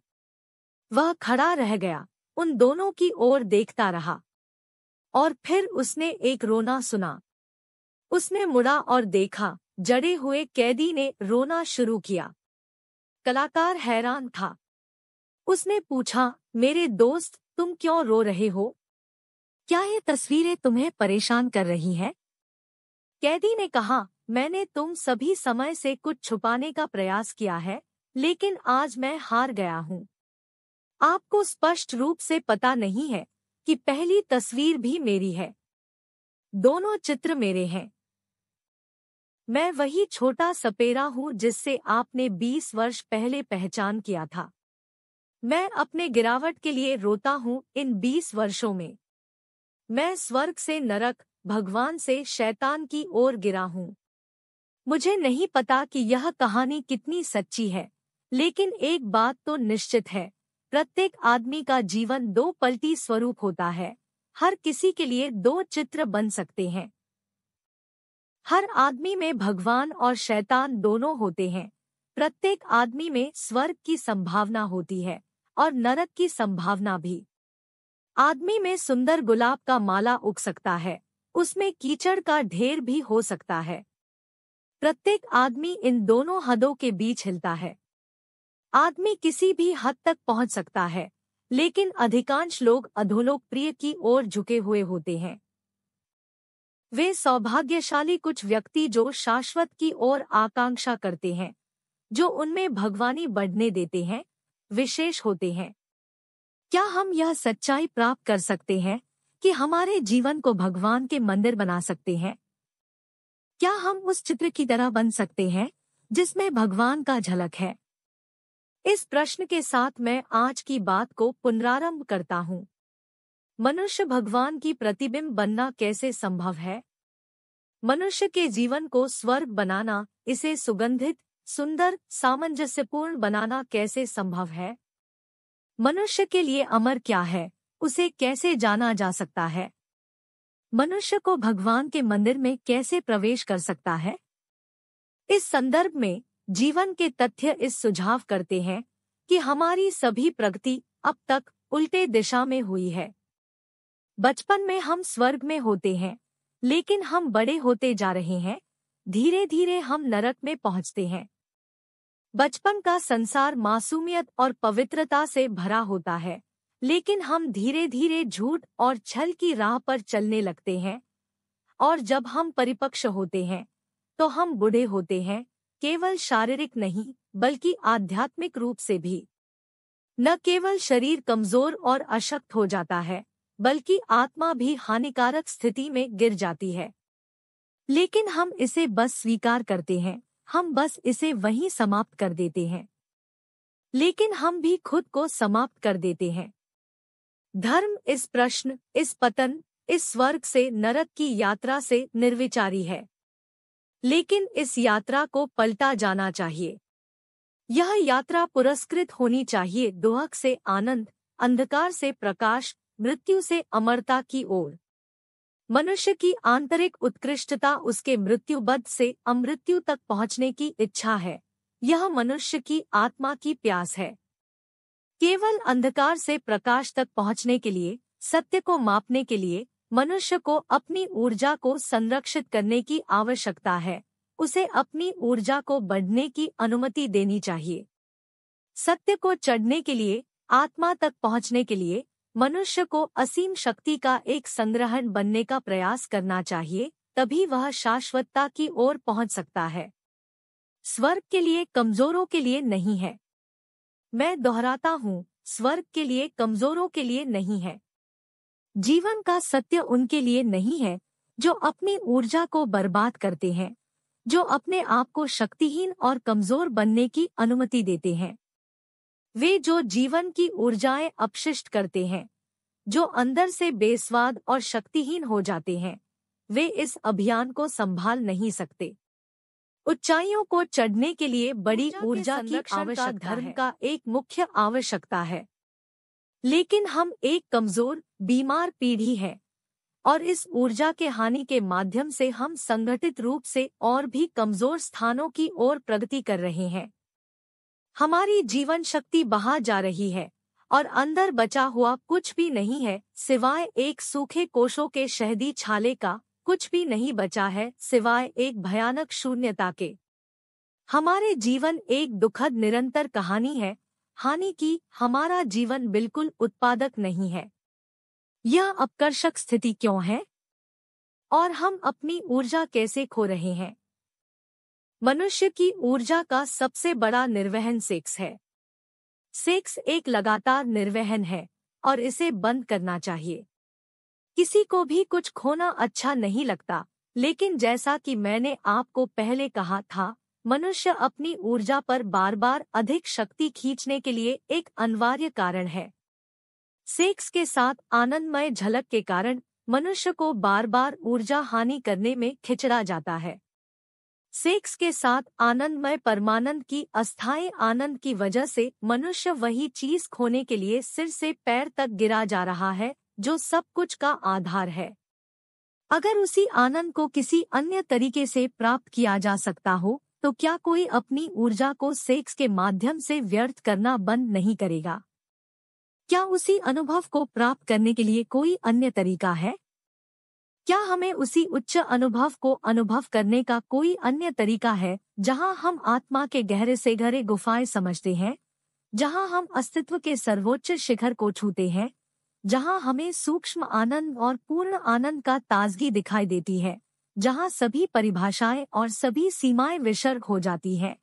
वह खड़ा रह गया उन दोनों की ओर देखता रहा और फिर उसने एक रोना सुना उसने मुड़ा और देखा जड़े हुए कैदी ने रोना शुरू किया कलाकार हैरान था उसने पूछा मेरे दोस्त तुम क्यों रो रहे हो क्या ये तस्वीरें तुम्हें परेशान कर रही हैं कैदी ने कहा मैंने तुम सभी समय से कुछ छुपाने का प्रयास किया है लेकिन आज मैं हार गया हूँ आपको स्पष्ट रूप से पता नहीं है कि पहली तस्वीर भी मेरी है दोनों चित्र मेरे हैं मैं वही छोटा सपेरा हूँ जिससे आपने 20 वर्ष पहले पहचान किया था मैं अपने गिरावट के लिए रोता हूँ इन 20 वर्षों में मैं स्वर्ग से नरक भगवान से शैतान की ओर गिरा हूँ मुझे नहीं पता कि यह कहानी कितनी सच्ची है लेकिन एक बात तो निश्चित है प्रत्येक आदमी का जीवन दो पलटी स्वरूप होता है हर किसी के लिए दो चित्र बन सकते हैं हर आदमी में भगवान और शैतान दोनों होते हैं प्रत्येक आदमी में स्वर्ग की संभावना होती है और नरक की संभावना भी आदमी में सुंदर गुलाब का माला उग सकता है उसमें कीचड़ का ढेर भी हो सकता है प्रत्येक आदमी इन दोनों हदों के बीच हिलता है आदमी किसी भी हद तक पहुंच सकता है लेकिन अधिकांश लोग अधोलोक प्रिय की ओर झुके हुए होते हैं वे सौभाग्यशाली कुछ व्यक्ति जो शाश्वत की ओर आकांक्षा करते हैं जो उनमें भगवानी बढ़ने देते हैं विशेष होते हैं क्या हम यह सच्चाई प्राप्त कर सकते हैं कि हमारे जीवन को भगवान के मंदिर बना सकते हैं क्या हम उस चित्र की तरह बन सकते हैं जिसमें भगवान का झलक है इस प्रश्न के साथ मैं आज की बात को पुनरारंभ करता हूँ मनुष्य भगवान की प्रतिबिंब बनना कैसे संभव है मनुष्य के जीवन को स्वर्ग बनाना इसे सुगंधित सुंदर सामंजस्यपूर्ण बनाना कैसे संभव है मनुष्य के लिए अमर क्या है उसे कैसे जाना जा सकता है मनुष्य को भगवान के मंदिर में कैसे प्रवेश कर सकता है इस संदर्भ में जीवन के तथ्य इस सुझाव करते हैं कि हमारी सभी प्रगति अब तक उल्टे दिशा में हुई है बचपन में हम स्वर्ग में होते हैं लेकिन हम बड़े होते जा रहे हैं धीरे धीरे हम नरक में पहुंचते हैं बचपन का संसार मासूमियत और पवित्रता से भरा होता है लेकिन हम धीरे धीरे झूठ और छल की राह पर चलने लगते हैं और जब हम परिपक्ष होते हैं तो हम बूढ़े होते हैं केवल शारीरिक नहीं बल्कि आध्यात्मिक रूप से भी न केवल शरीर कमजोर और अशक्त हो जाता है बल्कि आत्मा भी हानिकारक स्थिति में गिर जाती है लेकिन हम इसे बस स्वीकार करते हैं हम बस इसे वहीं समाप्त कर देते हैं लेकिन हम भी खुद को समाप्त कर देते हैं धर्म इस प्रश्न इस पतन इस स्वर्ग से नरक की यात्रा से निर्विचारी है लेकिन इस यात्रा को पलटा जाना चाहिए यह यात्रा पुरस्कृत होनी चाहिए दुहक से आनंद अंधकार से प्रकाश मृत्यु से अमरता की ओर मनुष्य की आंतरिक उत्कृष्टता उसके मृत्युबद्ध से अमृत्यु तक पहुंचने की इच्छा है यह मनुष्य की आत्मा की प्यास है केवल अंधकार से प्रकाश तक पहुंचने के लिए सत्य को मापने के लिए मनुष्य को अपनी ऊर्जा को संरक्षित करने की आवश्यकता है उसे अपनी ऊर्जा को बढ़ने की अनुमति देनी चाहिए सत्य को चढ़ने के लिए आत्मा तक पहुंचने के लिए मनुष्य को असीम शक्ति का एक संग्रहण बनने का प्रयास करना चाहिए तभी वह शाश्वतता की ओर पहुंच सकता है स्वर्ग के लिए कमजोरों के लिए नहीं है मैं दोहराता हूँ स्वर्ग के लिए कमजोरों के लिए नहीं है जीवन का सत्य उनके लिए नहीं है जो अपनी ऊर्जा को बर्बाद करते हैं जो अपने आप को शक्तिहीन और कमजोर बनने की अनुमति देते हैं वे जो जीवन की ऊर्जाएं अपशिष्ट करते हैं जो अंदर से बेस्वाद और शक्तिहीन हो जाते हैं वे इस अभियान को संभाल नहीं सकते ऊंचाइयों को चढ़ने के लिए बड़ी ऊर्जा की आवश्यकता धर्म का एक मुख्य आवश्यकता है लेकिन हम एक कमजोर बीमार पीढ़ी है और इस ऊर्जा के हानि के माध्यम से हम संगठित रूप से और भी कमजोर स्थानों की ओर प्रगति कर रहे हैं हमारी जीवन शक्ति बहा जा रही है और अंदर बचा हुआ कुछ भी नहीं है सिवाय एक सूखे कोशों के शहदी छाले का कुछ भी नहीं बचा है सिवाय एक भयानक शून्यता के हमारे जीवन एक दुखद निरंतर कहानी है हानि की हमारा जीवन बिल्कुल उत्पादक नहीं है यह अपकर्षक स्थिति क्यों है और हम अपनी ऊर्जा कैसे खो रहे हैं मनुष्य की ऊर्जा का सबसे बड़ा निर्वहन सेक्स है सेक्स एक लगातार निर्वहन है और इसे बंद करना चाहिए किसी को भी कुछ खोना अच्छा नहीं लगता लेकिन जैसा कि मैंने आपको पहले कहा था मनुष्य अपनी ऊर्जा पर बार बार अधिक शक्ति खींचने के लिए एक अनिवार्य कारण है सेक्स के साथ आनंदमय झलक के कारण मनुष्य को बार बार ऊर्जा हानि करने में खिचड़ा जाता है सेक्स के साथ आनंदमय परमानंद की अस्थायी आनंद की वजह से मनुष्य वही चीज खोने के लिए सिर से पैर तक गिरा जा रहा है जो सब कुछ का आधार है अगर उसी आनंद को किसी अन्य तरीके से प्राप्त किया जा सकता हो तो क्या कोई अपनी ऊर्जा को सेक्स के माध्यम से व्यर्थ करना बंद नहीं करेगा क्या उसी अनुभव को प्राप्त करने के लिए कोई अन्य तरीका है क्या हमें उसी उच्च अनुभव को अनुभव करने का कोई अन्य तरीका है जहां हम आत्मा के गहरे से गहरे गुफाएं समझते हैं जहां हम अस्तित्व के सर्वोच्च शिखर को छूते हैं जहां हमें सूक्ष्म आनंद और पूर्ण आनंद का ताजगी दिखाई देती है जहां सभी परिभाषाएं और सभी सीमाएं विसर्ग हो जाती हैं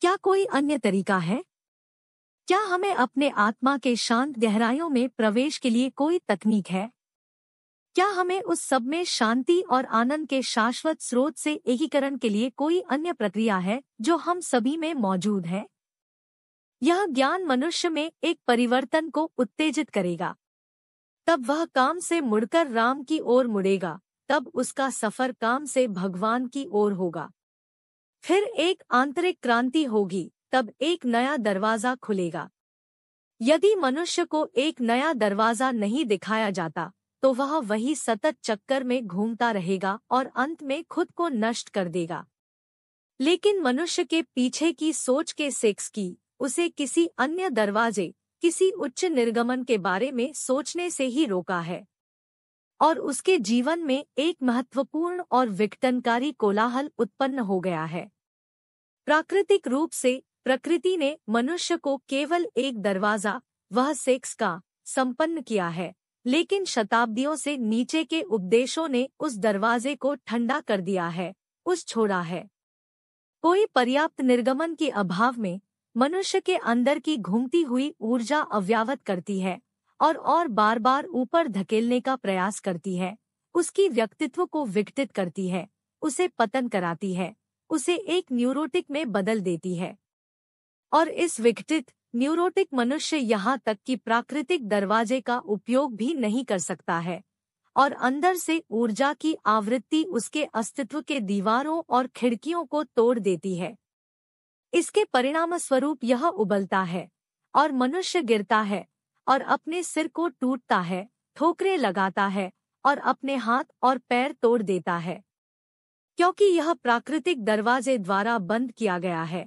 क्या कोई अन्य तरीका है क्या हमें अपने आत्मा के शांत गहराइयों में प्रवेश के लिए कोई तकनीक है क्या हमें उस सब में शांति और आनंद के शाश्वत स्रोत से एकीकरण के लिए कोई अन्य प्रक्रिया है जो हम सभी में मौजूद है यह ज्ञान मनुष्य में एक परिवर्तन को उत्तेजित करेगा तब वह काम से मुड़कर राम की ओर मुड़ेगा तब उसका सफर काम से भगवान की ओर होगा फिर एक आंतरिक क्रांति होगी तब एक नया दरवाज़ा खुलेगा यदि मनुष्य को एक नया दरवाज़ा नहीं दिखाया जाता तो वह वही सतत चक्कर में घूमता रहेगा और अंत में खुद को नष्ट कर देगा लेकिन मनुष्य के पीछे की सोच के सेक्स की उसे किसी अन्य दरवाजे किसी उच्च निर्गमन के बारे में सोचने से ही रोका है और उसके जीवन में एक महत्वपूर्ण और विघटनकारी कोलाहल उत्पन्न हो गया है प्राकृतिक रूप से प्रकृति ने मनुष्य को केवल एक दरवाजा वह सेक्स का संपन्न किया है लेकिन शताब्दियों से नीचे के उपदेशों ने उस दरवाजे को ठंडा कर दिया है उस छोड़ा है कोई पर्याप्त निर्गमन के अभाव में मनुष्य के अंदर की घूमती हुई ऊर्जा अव्यावत करती है और और बार बार ऊपर धकेलने का प्रयास करती है उसकी व्यक्तित्व को विकटित करती है उसे पतन कराती है उसे एक न्यूरोटिक में बदल देती है और इस विकटित न्यूरोटिक मनुष्य यहाँ तक कि प्राकृतिक दरवाजे का उपयोग भी नहीं कर सकता है और अंदर से ऊर्जा की आवृत्ति उसके अस्तित्व के दीवारों और खिड़कियों को तोड़ देती है इसके परिणाम स्वरूप यह उबलता है और मनुष्य गिरता है और अपने सिर को टूटता है ठोकरे लगाता है और अपने हाथ और पैर तोड़ देता है क्योंकि यह प्राकृतिक दरवाजे द्वारा बंद किया गया है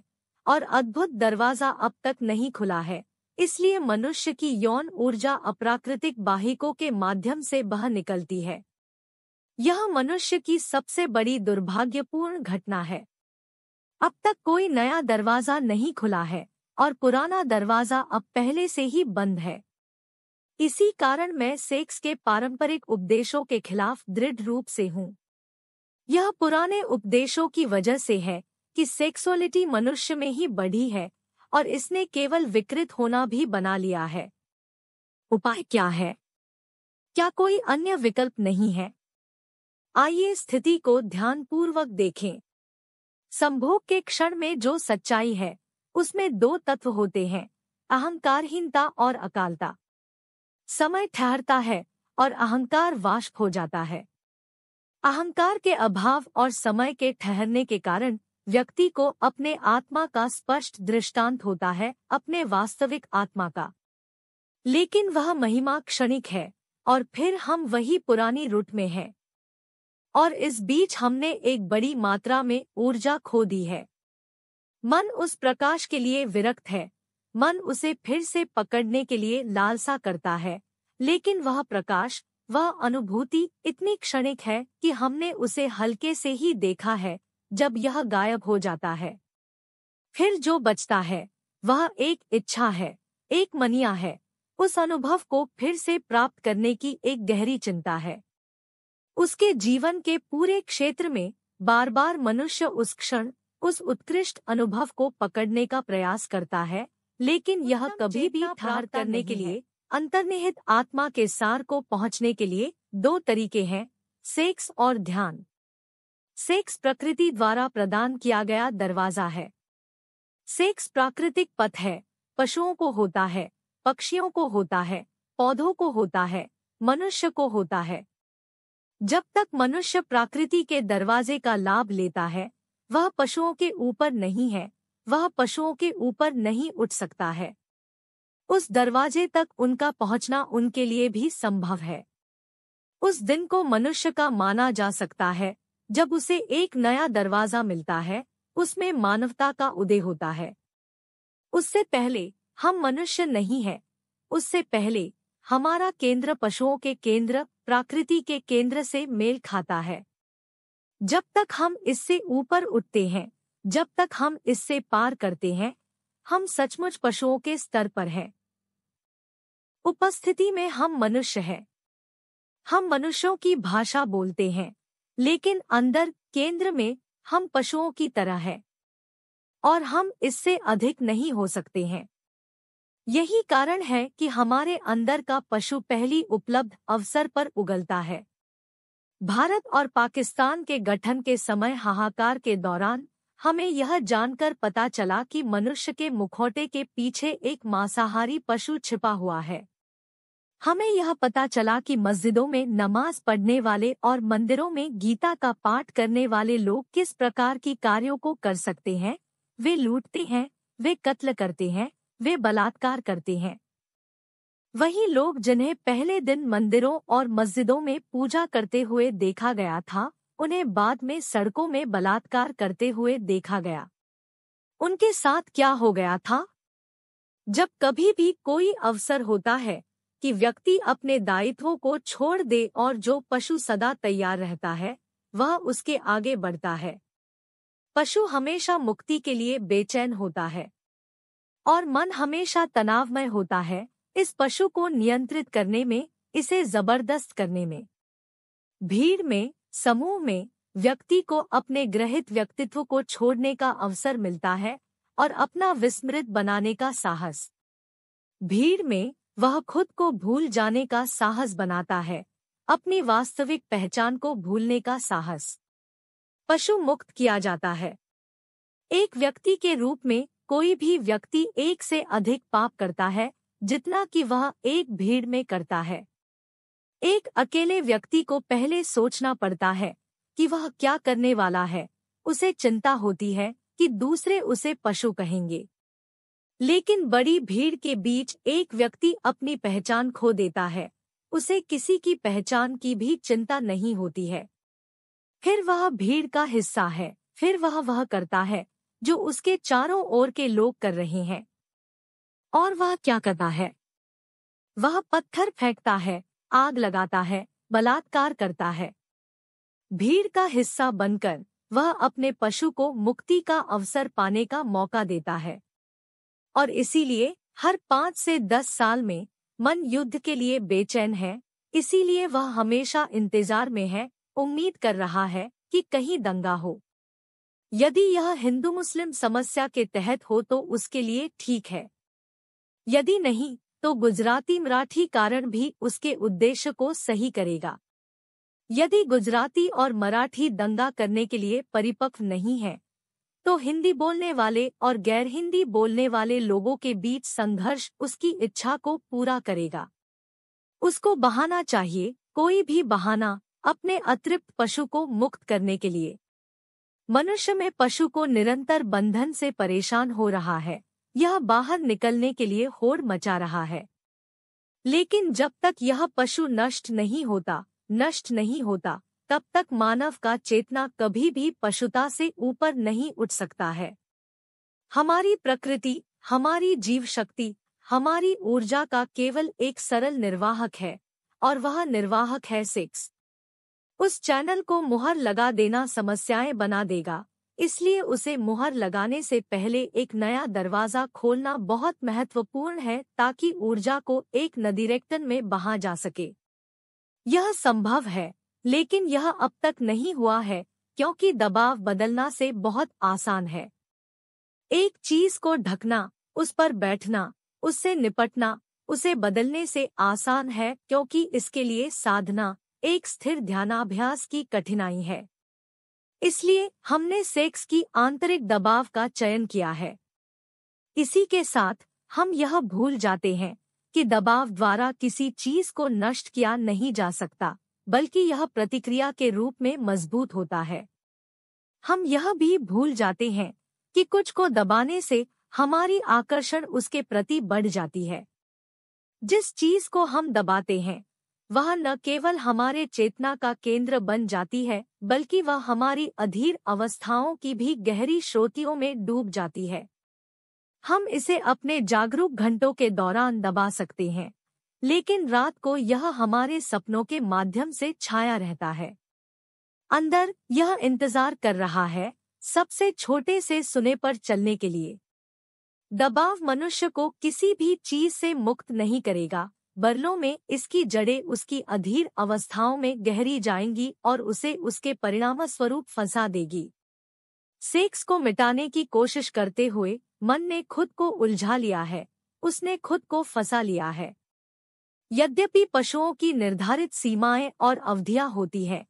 और अद्भुत दरवाजा अब तक नहीं खुला है इसलिए मनुष्य की यौन ऊर्जा अप्राकृतिक बाहिकों के माध्यम से बह निकलती है यह मनुष्य की सबसे बड़ी दुर्भाग्यपूर्ण घटना है अब तक कोई नया दरवाजा नहीं खुला है और पुराना दरवाजा अब पहले से ही बंद है इसी कारण मैं सेक्स के पारंपरिक उपदेशों के खिलाफ दृढ़ रूप से हूँ यह पुराने उपदेशों की वजह से है कि सेक्सुअलिटी मनुष्य में ही बढ़ी है और इसने केवल विकृत होना भी बना लिया है उपाय क्या है क्या कोई अन्य विकल्प नहीं है आइए स्थिति को ध्यानपूर्वक देखें संभोग के क्षण में जो सच्चाई है उसमें दो तत्व होते हैं अहंकारहीनता और अकालता समय ठहरता है और अहंकार वाष्प हो जाता है अहंकार के अभाव और समय के ठहरने के कारण व्यक्ति को अपने आत्मा का स्पष्ट दृष्टांत होता है अपने वास्तविक आत्मा का लेकिन वह महिमा क्षणिक है और फिर हम वही पुरानी रूट में हैं और इस बीच हमने एक बड़ी मात्रा में ऊर्जा खो दी है मन उस प्रकाश के लिए विरक्त है मन उसे फिर से पकड़ने के लिए लालसा करता है लेकिन वह प्रकाश वह अनुभूति इतनी क्षणिक है कि हमने उसे हल्के से ही देखा है जब यह गायब हो जाता है फिर जो बचता है वह एक इच्छा है एक मनिया है उस अनुभव को फिर से प्राप्त करने की एक गहरी चिंता है उसके जीवन के पूरे क्षेत्र में बार बार मनुष्य उस क्षण उस उत्कृष्ट अनुभव को पकड़ने का प्रयास करता है लेकिन यह कभी भी ठार करने के लिए अंतर्निहित आत्मा के सार को पहुंचने के लिए दो तरीके हैं सेक्स और ध्यान सेक्स प्रकृति द्वारा प्रदान किया गया दरवाजा है सेक्स प्राकृतिक पथ है पशुओं को होता है पक्षियों को होता है पौधों को होता है मनुष्य को होता है जब तक मनुष्य प्रकृति के दरवाजे का लाभ लेता है वह पशुओं के ऊपर नहीं है वह पशुओं के ऊपर नहीं उठ सकता है उस दरवाजे तक उनका पहुंचना उनके लिए भी संभव है उस दिन को मनुष्य का माना जा सकता है जब उसे एक नया दरवाजा मिलता है उसमें मानवता का उदय होता है उससे पहले हम मनुष्य नहीं है उससे पहले हमारा केंद्र पशुओं के केंद्र प्रकृति के केंद्र से मेल खाता है जब तक हम इससे ऊपर उठते हैं जब तक हम इससे पार करते हैं हम सचमुच पशुओं के स्तर पर हैं उपस्थिति में हम मनुष्य हैं हम मनुष्यों की भाषा बोलते हैं लेकिन अंदर केंद्र में हम पशुओं की तरह हैं और हम इससे अधिक नहीं हो सकते हैं यही कारण है कि हमारे अंदर का पशु पहली उपलब्ध अवसर पर उगलता है भारत और पाकिस्तान के गठन के समय हाहाकार के दौरान हमें यह जानकर पता चला कि मनुष्य के मुखौटे के पीछे एक मांसाहारी पशु छिपा हुआ है हमें यह पता चला कि मस्जिदों में नमाज पढ़ने वाले और मंदिरों में गीता का पाठ करने वाले लोग किस प्रकार की कार्यों को कर सकते हैं वे लूटते हैं वे कत्ल करते हैं वे बलात्कार करते हैं वही लोग जिन्हें पहले दिन मंदिरों और मस्जिदों में पूजा करते हुए देखा गया था उन्हें बाद में सड़कों में बलात्कार करते हुए देखा गया उनके साथ क्या हो गया था जब कभी भी कोई अवसर होता है कि व्यक्ति अपने दायित्वों को छोड़ दे और जो पशु सदा तैयार रहता है वह उसके आगे बढ़ता है पशु हमेशा मुक्ति के लिए बेचैन होता है और मन हमेशा तनावमय होता है इस पशु को नियंत्रित करने में इसे जबरदस्त करने में भीड़ में समूह में व्यक्ति को अपने ग्रहित व्यक्तित्व को छोड़ने का अवसर मिलता है और अपना विस्मृत बनाने का साहस भीड़ में वह खुद को भूल जाने का साहस बनाता है अपनी वास्तविक पहचान को भूलने का साहस पशु मुक्त किया जाता है एक व्यक्ति के रूप में कोई भी व्यक्ति एक से अधिक पाप करता है जितना कि वह एक भीड़ में करता है एक अकेले व्यक्ति को पहले सोचना पड़ता है कि वह क्या करने वाला है उसे चिंता होती है कि दूसरे उसे पशु कहेंगे लेकिन बड़ी भीड़ के बीच एक व्यक्ति अपनी पहचान खो देता है उसे किसी की पहचान की भी चिंता नहीं होती है फिर वह भीड़ का हिस्सा है फिर वह वह करता है जो उसके चारों ओर के लोग कर रहे हैं और वह क्या करता है वह पत्थर फेंकता है आग लगाता है बलात्कार करता है भीड़ का हिस्सा बनकर वह अपने पशु को मुक्ति का अवसर पाने का मौका देता है और इसीलिए हर पांच से दस साल में मन युद्ध के लिए बेचैन है इसीलिए वह हमेशा इंतजार में है उम्मीद कर रहा है कि कहीं दंगा हो यदि यह हिंदू मुस्लिम समस्या के तहत हो तो उसके लिए ठीक है यदि नहीं तो गुजराती मराठी कारण भी उसके उद्देश्य को सही करेगा यदि गुजराती और मराठी दंगा करने के लिए परिपक्व नहीं है तो हिंदी बोलने वाले और गैर हिंदी बोलने वाले लोगों के बीच संघर्ष उसकी इच्छा को पूरा करेगा उसको बहाना चाहिए कोई भी बहाना अपने अतृप्त पशु को मुक्त करने के लिए मनुष्य में पशु को निरंतर बंधन से परेशान हो रहा है यह बाहर निकलने के लिए होड़ मचा रहा है लेकिन जब तक यह पशु नष्ट नहीं होता नष्ट नहीं होता तब तक मानव का चेतना कभी भी पशुता से ऊपर नहीं उठ सकता है हमारी प्रकृति हमारी जीव शक्ति हमारी ऊर्जा का केवल एक सरल निर्वाहक है और वह निर्वाहक है सिक्स उस चैनल को मुहर लगा देना समस्याएं बना देगा इसलिए उसे मुहर लगाने से पहले एक नया दरवाज़ा खोलना बहुत महत्वपूर्ण है ताकि ऊर्जा को एक नदीरेक्टन में बहा जा सके यह संभव है लेकिन यह अब तक नहीं हुआ है क्योंकि दबाव बदलना से बहुत आसान है एक चीज को ढकना उस पर बैठना उससे निपटना उसे बदलने से आसान है क्योंकि इसके लिए साधना एक स्थिर ध्यानाभ्यास की कठिनाई है इसलिए हमने सेक्स की आंतरिक दबाव का चयन किया है इसी के साथ हम यह भूल जाते हैं कि दबाव द्वारा किसी चीज को नष्ट किया नहीं जा सकता बल्कि यह प्रतिक्रिया के रूप में मजबूत होता है हम यह भी भूल जाते हैं कि कुछ को दबाने से हमारी आकर्षण उसके प्रति बढ़ जाती है जिस चीज को हम दबाते हैं वह न केवल हमारे चेतना का केंद्र बन जाती है बल्कि वह हमारी अधीर अवस्थाओं की भी गहरी श्रोतियों में डूब जाती है हम इसे अपने जागरूक घंटों के दौरान दबा सकते हैं लेकिन रात को यह हमारे सपनों के माध्यम से छाया रहता है अंदर यह इंतजार कर रहा है सबसे छोटे से सुने पर चलने के लिए दबाव मनुष्य को किसी भी चीज से मुक्त नहीं करेगा बरलों में इसकी जड़ें उसकी अधीर अवस्थाओं में गहरी जाएंगी और उसे उसके परिणाम स्वरूप फंसा देगी सेक्स को मिटाने की कोशिश करते हुए मन ने खुद को उलझा लिया है उसने खुद को फंसा लिया है यद्यपि पशुओं की निर्धारित सीमाएं और अवधियां होती हैं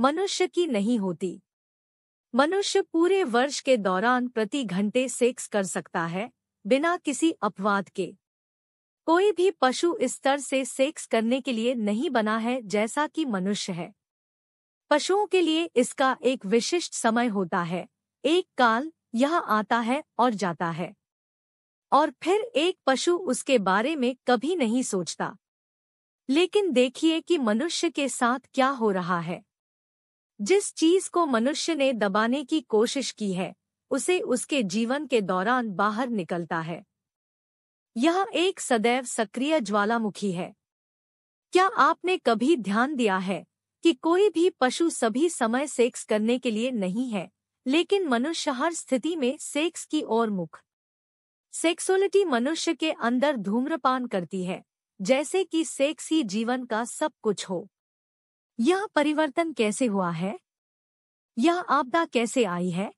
मनुष्य की नहीं होती मनुष्य पूरे वर्ष के दौरान प्रति घंटे सेक्स कर सकता है बिना किसी अपवाद के कोई भी पशु स्तर से सेक्स करने के लिए नहीं बना है जैसा कि मनुष्य है पशुओं के लिए इसका एक विशिष्ट समय होता है एक काल यह आता है और जाता है और फिर एक पशु उसके बारे में कभी नहीं सोचता लेकिन देखिए कि मनुष्य के साथ क्या हो रहा है जिस चीज को मनुष्य ने दबाने की कोशिश की है उसे उसके जीवन के दौरान बाहर निकलता है यह एक सदैव सक्रिय ज्वालामुखी है क्या आपने कभी ध्यान दिया है कि कोई भी पशु सभी समय सेक्स करने के लिए नहीं है लेकिन मनुष्य हर स्थिति में सेक्स की ओर मुख सेक्सुअलिटी मनुष्य के अंदर धूम्रपान करती है जैसे कि सेक्स ही जीवन का सब कुछ हो यह परिवर्तन कैसे हुआ है यह आपदा कैसे आई है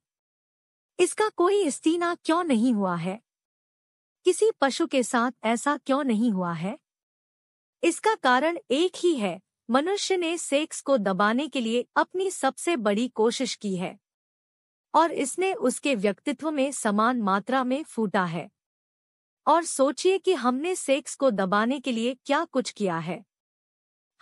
इसका कोई इस्तीना क्यों नहीं हुआ है किसी पशु के साथ ऐसा क्यों नहीं हुआ है इसका कारण एक ही है मनुष्य ने सेक्स को दबाने के लिए अपनी सबसे बड़ी कोशिश की है और इसने उसके व्यक्तित्व में समान मात्रा में फूटा है और सोचिए कि हमने सेक्स को दबाने के लिए क्या कुछ किया है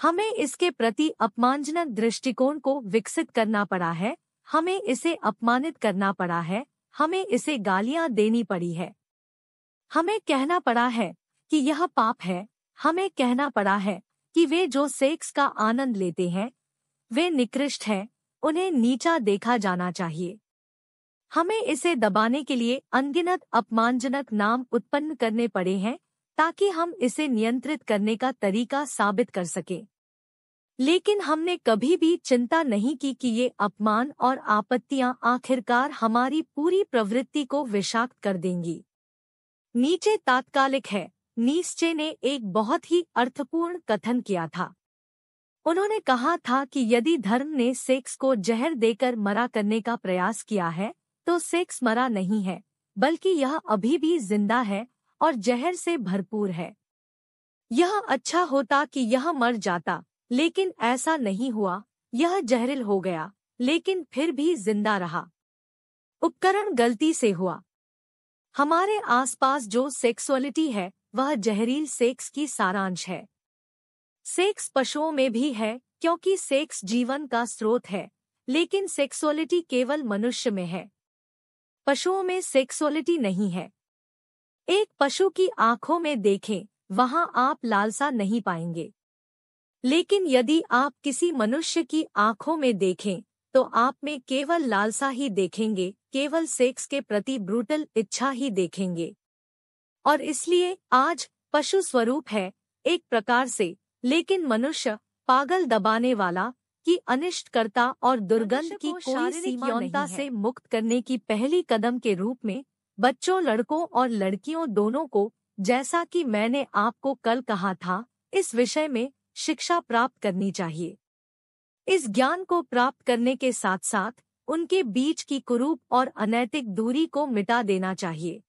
हमें इसके प्रति अपमानजनक दृष्टिकोण को विकसित करना पड़ा है हमें इसे अपमानित करना पड़ा है हमें इसे गालियां देनी पड़ी है हमें कहना पड़ा है कि यह पाप है हमें कहना पड़ा है कि वे जो सेक्स का आनंद लेते हैं वे निकृष्ट हैं उन्हें नीचा देखा जाना चाहिए हमें इसे दबाने के लिए अनगिनत अपमानजनक नाम उत्पन्न करने पड़े हैं ताकि हम इसे नियंत्रित करने का तरीका साबित कर सके लेकिन हमने कभी भी चिंता नहीं की कि ये अपमान और आपत्तियां आखिरकार हमारी पूरी प्रवृत्ति को विषाक्त कर देंगी नीचे तात्कालिक है नीचे ने एक बहुत ही अर्थपूर्ण कथन किया था उन्होंने कहा था कि यदि धर्म ने सेक्स को जहर देकर मरा करने का प्रयास किया है तो सेक्स मरा नहीं है बल्कि यह अभी भी जिंदा है और जहर से भरपूर है यह अच्छा होता कि यह मर जाता लेकिन ऐसा नहीं हुआ यह जहरिल हो गया लेकिन फिर भी जिंदा रहा उपकरण गलती से हुआ हमारे आसपास जो सेक्सुअलिटी है वह जहरील सेक्स की सारांश है सेक्स पशुओं में भी है क्योंकि सेक्स जीवन का स्रोत है लेकिन सेक्सुअलिटी केवल मनुष्य में है पशुओं में सेक्सुअलिटी नहीं है एक पशु की आंखों में देखें वहां आप लालसा नहीं पाएंगे लेकिन यदि आप किसी मनुष्य की आंखों में देखें तो आप में केवल लालसा ही देखेंगे केवल सेक्स के प्रति ब्रूटल इच्छा ही देखेंगे और इसलिए आज पशु स्वरूप है एक प्रकार से लेकिन मनुष्य पागल दबाने वाला की अनिष्टकर्ता और दुर्गंध की कोई सीमा से मुक्त करने की पहली कदम के रूप में बच्चों लड़कों और लड़कियों दोनों को जैसा कि मैंने आपको कल कहा था इस विषय में शिक्षा प्राप्त करनी चाहिए इस ज्ञान को प्राप्त करने के साथ साथ उनके बीच की कुरूप और अनैतिक दूरी को मिटा देना चाहिए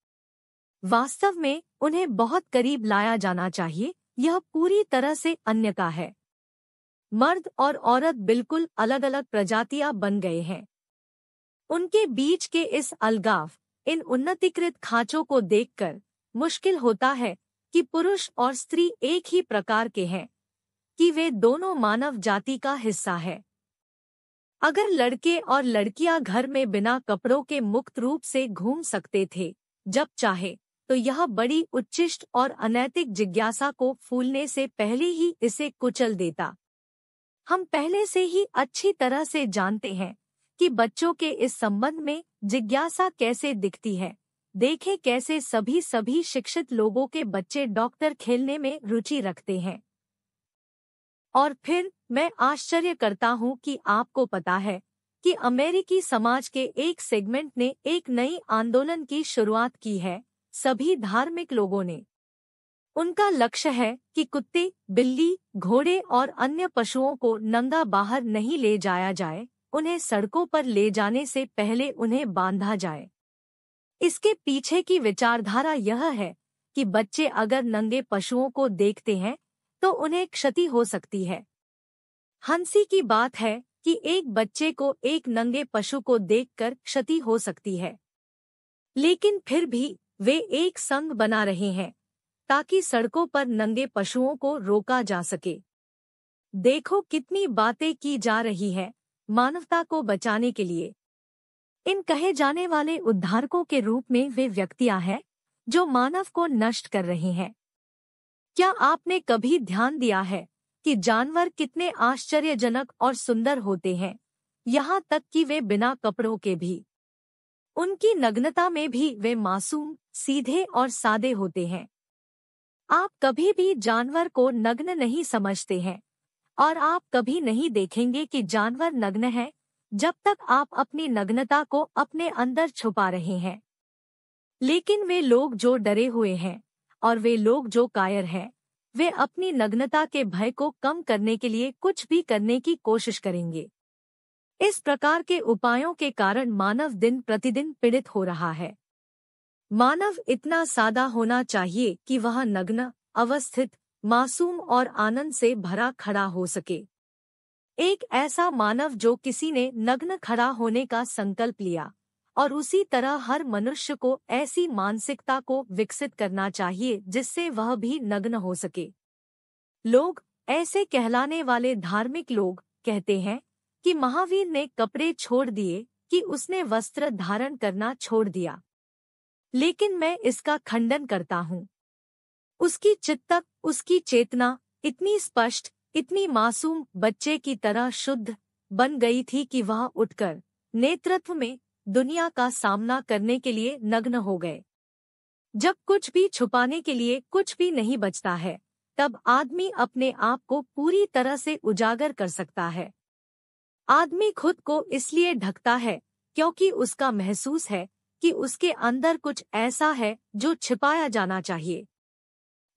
वास्तव में उन्हें बहुत करीब लाया जाना चाहिए यह पूरी तरह से अन्य का है मर्द और औरत बिल्कुल अलग अलग प्रजातियां बन गए हैं उनके बीच के इस अलगाव इन उन्नतिकृत खांचों को देखकर मुश्किल होता है कि पुरुष और स्त्री एक ही प्रकार के हैं कि वे दोनों मानव जाति का हिस्सा है अगर लड़के और लड़कियां घर में बिना कपड़ों के मुक्त रूप से घूम सकते थे जब चाहे तो यह बड़ी उच्चिष्ट और अनैतिक जिज्ञासा को फूलने से पहले ही इसे कुचल देता हम पहले से ही अच्छी तरह से जानते हैं कि बच्चों के इस संबंध में जिज्ञासा कैसे दिखती है देखें कैसे सभी सभी शिक्षित लोगों के बच्चे डॉक्टर खेलने में रुचि रखते हैं और फिर मैं आश्चर्य करता हूँ कि आपको पता है कि अमेरिकी समाज के एक सेगमेंट ने एक नई आंदोलन की शुरुआत की है सभी धार्मिक लोगों ने उनका लक्ष्य है कि कुत्ते बिल्ली घोड़े और अन्य पशुओं को नंगा बाहर नहीं ले जाया जाए उन्हें सड़कों पर ले जाने से पहले उन्हें बांधा जाए इसके पीछे की विचारधारा यह है कि बच्चे अगर नंगे पशुओं को देखते हैं तो उन्हें क्षति हो सकती है हंसी की बात है कि एक बच्चे को एक नंगे पशु को देखकर क्षति हो सकती है लेकिन फिर भी वे एक संग बना रहे हैं ताकि सड़कों पर नंगे पशुओं को रोका जा सके देखो कितनी बातें की जा रही है मानवता को बचाने के लिए इन कहे जाने वाले उद्धारकों के रूप में वे व्यक्तियां हैं जो मानव को नष्ट कर रहे हैं क्या आपने कभी ध्यान दिया है कि जानवर कितने आश्चर्यजनक और सुंदर होते हैं यहाँ तक कि वे बिना कपड़ों के भी उनकी नग्नता में भी वे मासूम सीधे और सादे होते हैं आप कभी भी जानवर को नग्न नहीं समझते हैं और आप कभी नहीं देखेंगे कि जानवर नग्न है जब तक आप अपनी नग्नता को अपने अंदर छुपा रहे हैं लेकिन वे लोग जो डरे हुए हैं और वे लोग जो कायर हैं वे अपनी नग्नता के भय को कम करने के लिए कुछ भी करने की कोशिश करेंगे इस प्रकार के उपायों के कारण मानव दिन प्रतिदिन पीड़ित हो रहा है मानव इतना सादा होना चाहिए कि वह नग्न अवस्थित मासूम और आनंद से भरा खड़ा हो सके एक ऐसा मानव जो किसी ने नग्न खड़ा होने का संकल्प लिया और उसी तरह हर मनुष्य को ऐसी मानसिकता को विकसित करना चाहिए जिससे वह भी नग्न हो सके लोग ऐसे कहलाने वाले धार्मिक लोग कहते हैं कि महावीर ने कपड़े छोड़ दिए कि उसने वस्त्र धारण करना छोड़ दिया लेकिन मैं इसका खंडन करता हूँ उसकी चित्तक उसकी चेतना इतनी स्पष्ट इतनी मासूम बच्चे की तरह शुद्ध बन गई थी कि वह उठकर नेतृत्व में दुनिया का सामना करने के लिए नग्न हो गए जब कुछ भी छुपाने के लिए कुछ भी नहीं बचता है तब आदमी अपने आप को पूरी तरह से उजागर कर सकता है आदमी खुद को इसलिए ढकता है क्योंकि उसका महसूस है कि उसके अंदर कुछ ऐसा है जो छिपाया जाना चाहिए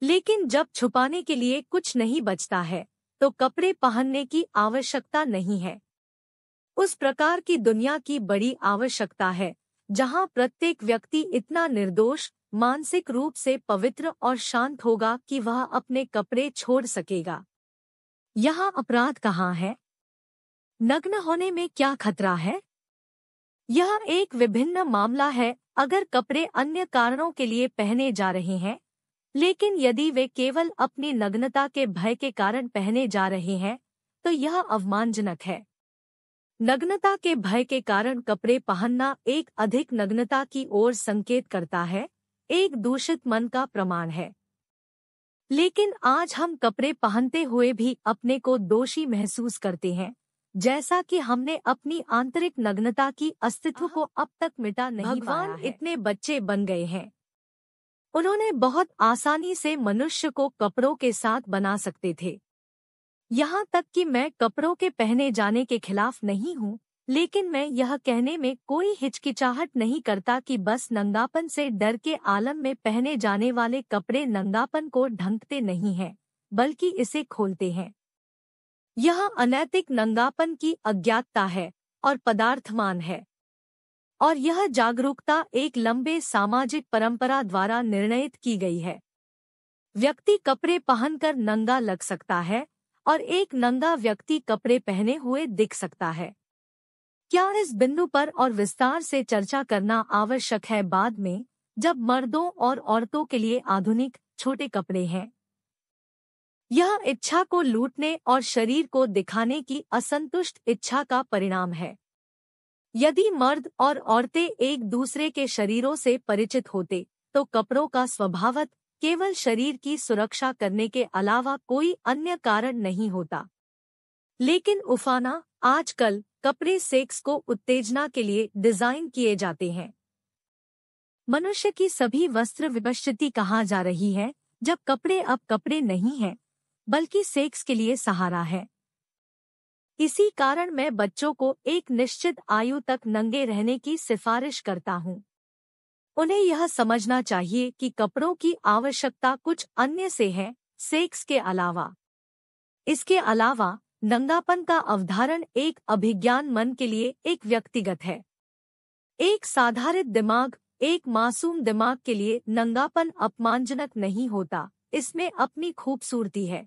लेकिन जब छुपाने के लिए कुछ नहीं बचता है तो कपड़े पहनने की आवश्यकता नहीं है उस प्रकार की दुनिया की बड़ी आवश्यकता है जहां प्रत्येक व्यक्ति इतना निर्दोष मानसिक रूप से पवित्र और शांत होगा कि वह अपने कपड़े छोड़ सकेगा यहां अपराध कहाँ है नग्न होने में क्या खतरा है यह एक विभिन्न मामला है अगर कपड़े अन्य कारणों के लिए पहने जा रहे हैं लेकिन यदि वे केवल अपनी नग्नता के भय के कारण पहने जा रहे हैं तो यह अवमानजनक है नग्नता के भय के कारण कपड़े पहनना एक अधिक नग्नता की ओर संकेत करता है एक दूषित मन का प्रमाण है लेकिन आज हम कपड़े पहनते हुए भी अपने को दोषी महसूस करते हैं जैसा कि हमने अपनी आंतरिक नग्नता की अस्तित्व को अब तक मिटा नहीं भगवान इतने बच्चे बन गए हैं उन्होंने बहुत आसानी से मनुष्य को कपड़ों के साथ बना सकते थे यहाँ तक कि मैं कपड़ों के पहने जाने के खिलाफ नहीं हूँ लेकिन मैं यह कहने में कोई हिचकिचाहट नहीं करता कि बस नंगापन से डर के आलम में पहने जाने वाले कपड़े नंगापन को ढंकते नहीं हैं बल्कि इसे खोलते हैं यह अनैतिक नंगापन की अज्ञातता है और पदार्थमान है और यह जागरूकता एक लंबे सामाजिक परंपरा द्वारा निर्णयित की गई है व्यक्ति कपड़े पहनकर नंगा लग सकता है और एक नंगा व्यक्ति कपड़े पहने हुए दिख सकता है क्या इस बिंदु पर और विस्तार से चर्चा करना आवश्यक है बाद में जब मर्दों और औरतों के लिए आधुनिक छोटे कपड़े हैं यह इच्छा को लूटने और शरीर को दिखाने की असंतुष्ट इच्छा का परिणाम है यदि मर्द और औरतें एक दूसरे के शरीरों से परिचित होते तो कपड़ों का स्वभावत केवल शरीर की सुरक्षा करने के अलावा कोई अन्य कारण नहीं होता लेकिन उफाना आजकल कपड़े सेक्स को उत्तेजना के लिए डिजाइन किए जाते हैं मनुष्य की सभी वस्त्र विपश्चिति कहा जा रही है जब कपड़े अब कपड़े नहीं हैं बल्कि सेक्स के लिए सहारा है इसी कारण मैं बच्चों को एक निश्चित आयु तक नंगे रहने की सिफारिश करता हूँ उन्हें यह समझना चाहिए कि कपड़ों की आवश्यकता कुछ अन्य से है सेक्स के अलावा इसके अलावा नंगापन का अवधारण एक अभिज्ञान मन के लिए एक व्यक्तिगत है एक साधारित दिमाग एक मासूम दिमाग के लिए नंगापन अपमानजनक नहीं होता इसमें अपनी खूबसूरती है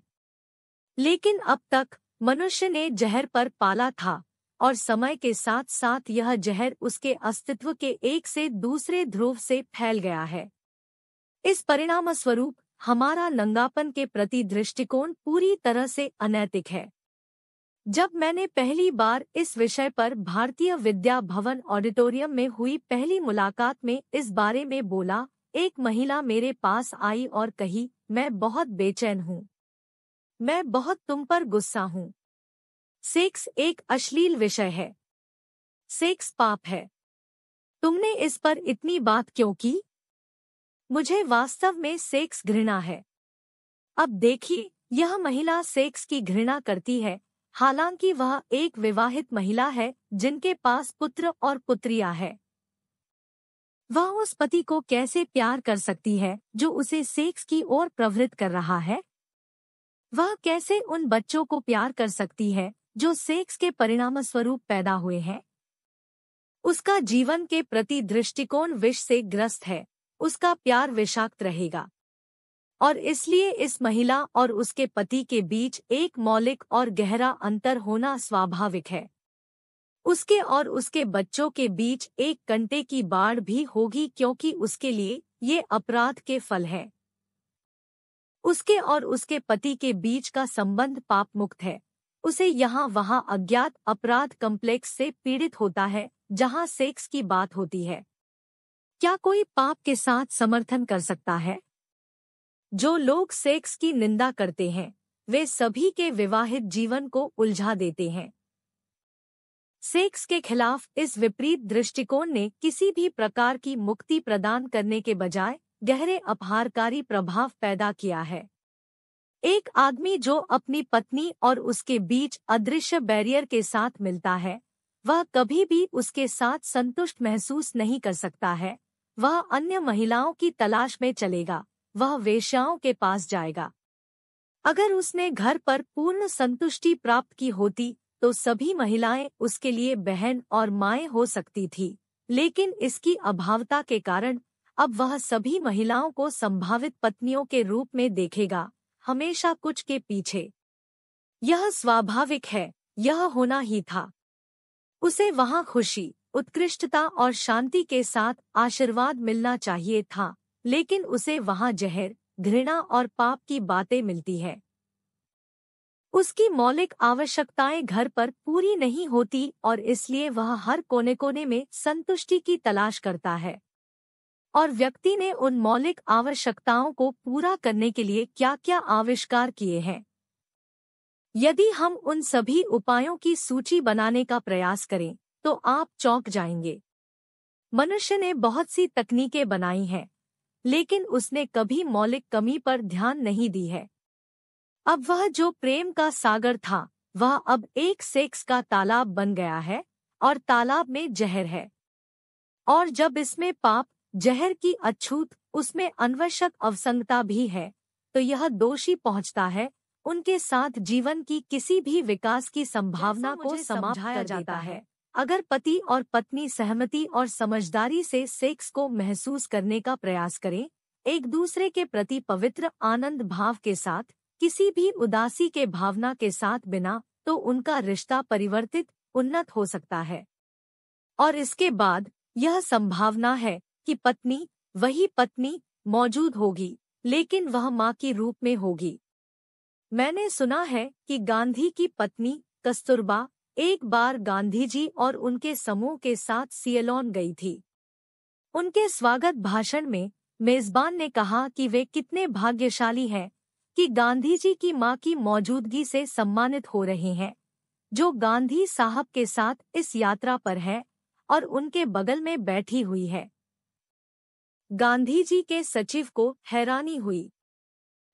लेकिन अब तक मनुष्य ने जहर पर पाला था और समय के साथ साथ यह जहर उसके अस्तित्व के एक से दूसरे ध्रुव से फैल गया है इस परिणाम स्वरूप हमारा नंगापन के प्रति दृष्टिकोण पूरी तरह से अनैतिक है जब मैंने पहली बार इस विषय पर भारतीय विद्या भवन ऑडिटोरियम में हुई पहली मुलाकात में इस बारे में बोला एक महिला मेरे पास आई और कही मैं बहुत बेचैन हूँ मैं बहुत तुम पर गुस्सा हूँ सेक्स एक अश्लील विषय है सेक्स पाप है तुमने इस पर इतनी बात क्यों की मुझे वास्तव में सेक्स घृणा है अब देखिए यह महिला सेक्स की घृणा करती है हालांकि वह एक विवाहित महिला है जिनके पास पुत्र और पुत्रिया है वह उस पति को कैसे प्यार कर सकती है जो उसे सेक्स की ओर प्रवृत्त कर रहा है वह कैसे उन बच्चों को प्यार कर सकती है जो सेक्स के परिणाम स्वरूप पैदा हुए हैं उसका जीवन के प्रति दृष्टिकोण विष से ग्रस्त है उसका प्यार विषाक्त रहेगा और इसलिए इस महिला और उसके पति के बीच एक मौलिक और गहरा अंतर होना स्वाभाविक है उसके और उसके बच्चों के बीच एक कंटे की बाढ़ भी होगी क्योंकि उसके लिए ये अपराध के फल है उसके और उसके पति के बीच का संबंध पापमुक्त है उसे यहाँ वहाँ अज्ञात अपराध कम्प्लेक्स से पीड़ित होता है जहाँ सेक्स की बात होती है क्या कोई पाप के साथ समर्थन कर सकता है जो लोग सेक्स की निंदा करते हैं वे सभी के विवाहित जीवन को उलझा देते हैं सेक्स के खिलाफ इस विपरीत दृष्टिकोण ने किसी भी प्रकार की मुक्ति प्रदान करने के बजाय गहरे अपहारकारी प्रभाव पैदा किया है एक आदमी जो अपनी पत्नी और उसके बीच अदृश्य बैरियर के साथ मिलता है वह कभी भी उसके साथ संतुष्ट महसूस नहीं कर सकता है वह अन्य महिलाओं की तलाश में चलेगा वह वेश्याओं के पास जाएगा अगर उसने घर पर पूर्ण संतुष्टि प्राप्त की होती तो सभी महिलाएं उसके लिए बहन और माए हो सकती थी लेकिन इसकी अभावता के कारण अब वह सभी महिलाओं को संभावित पत्नियों के रूप में देखेगा हमेशा कुछ के पीछे यह स्वाभाविक है यह होना ही था उसे वहां खुशी उत्कृष्टता और शांति के साथ आशीर्वाद मिलना चाहिए था लेकिन उसे वहां जहर घृणा और पाप की बातें मिलती है उसकी मौलिक आवश्यकताएं घर पर पूरी नहीं होती और इसलिए वह हर कोने कोने में संतुष्टि की तलाश करता है और व्यक्ति ने उन मौलिक आवश्यकताओं को पूरा करने के लिए क्या क्या आविष्कार किए हैं यदि हम उन सभी उपायों की सूची बनाने का प्रयास करें तो आप चौंक जाएंगे मनुष्य ने बहुत सी तकनीकें बनाई हैं लेकिन उसने कभी मौलिक कमी पर ध्यान नहीं दी है अब वह जो प्रेम का सागर था वह अब एक सेक्स का तालाब बन गया है और तालाब में जहर है और जब इसमें पाप जहर की अछूत उसमें अनवश्यक अवसंगता भी है तो यह दोषी पहुंचता है उनके साथ जीवन की किसी भी विकास की संभावना को समाप्त कर जाता है अगर पति और पत्नी सहमति और समझदारी से सेक्स को महसूस करने का प्रयास करें एक दूसरे के प्रति पवित्र आनंद भाव के साथ किसी भी उदासी के भावना के साथ बिना तो उनका रिश्ता परिवर्तित उन्नत हो सकता है और इसके बाद यह संभावना है की पत्नी वही पत्नी मौजूद होगी लेकिन वह माँ के रूप में होगी मैंने सुना है कि गांधी की पत्नी कस्तूरबा एक बार गांधी जी और उनके समूह के साथ सियलोन गई थी उनके स्वागत भाषण में मेजबान ने कहा कि वे कितने भाग्यशाली हैं कि गांधी जी की मां की मौजूदगी से सम्मानित हो रहे हैं जो गांधी साहब के साथ इस यात्रा पर है और उनके बगल में बैठी हुई है गांधी जी के सचिव को हैरानी हुई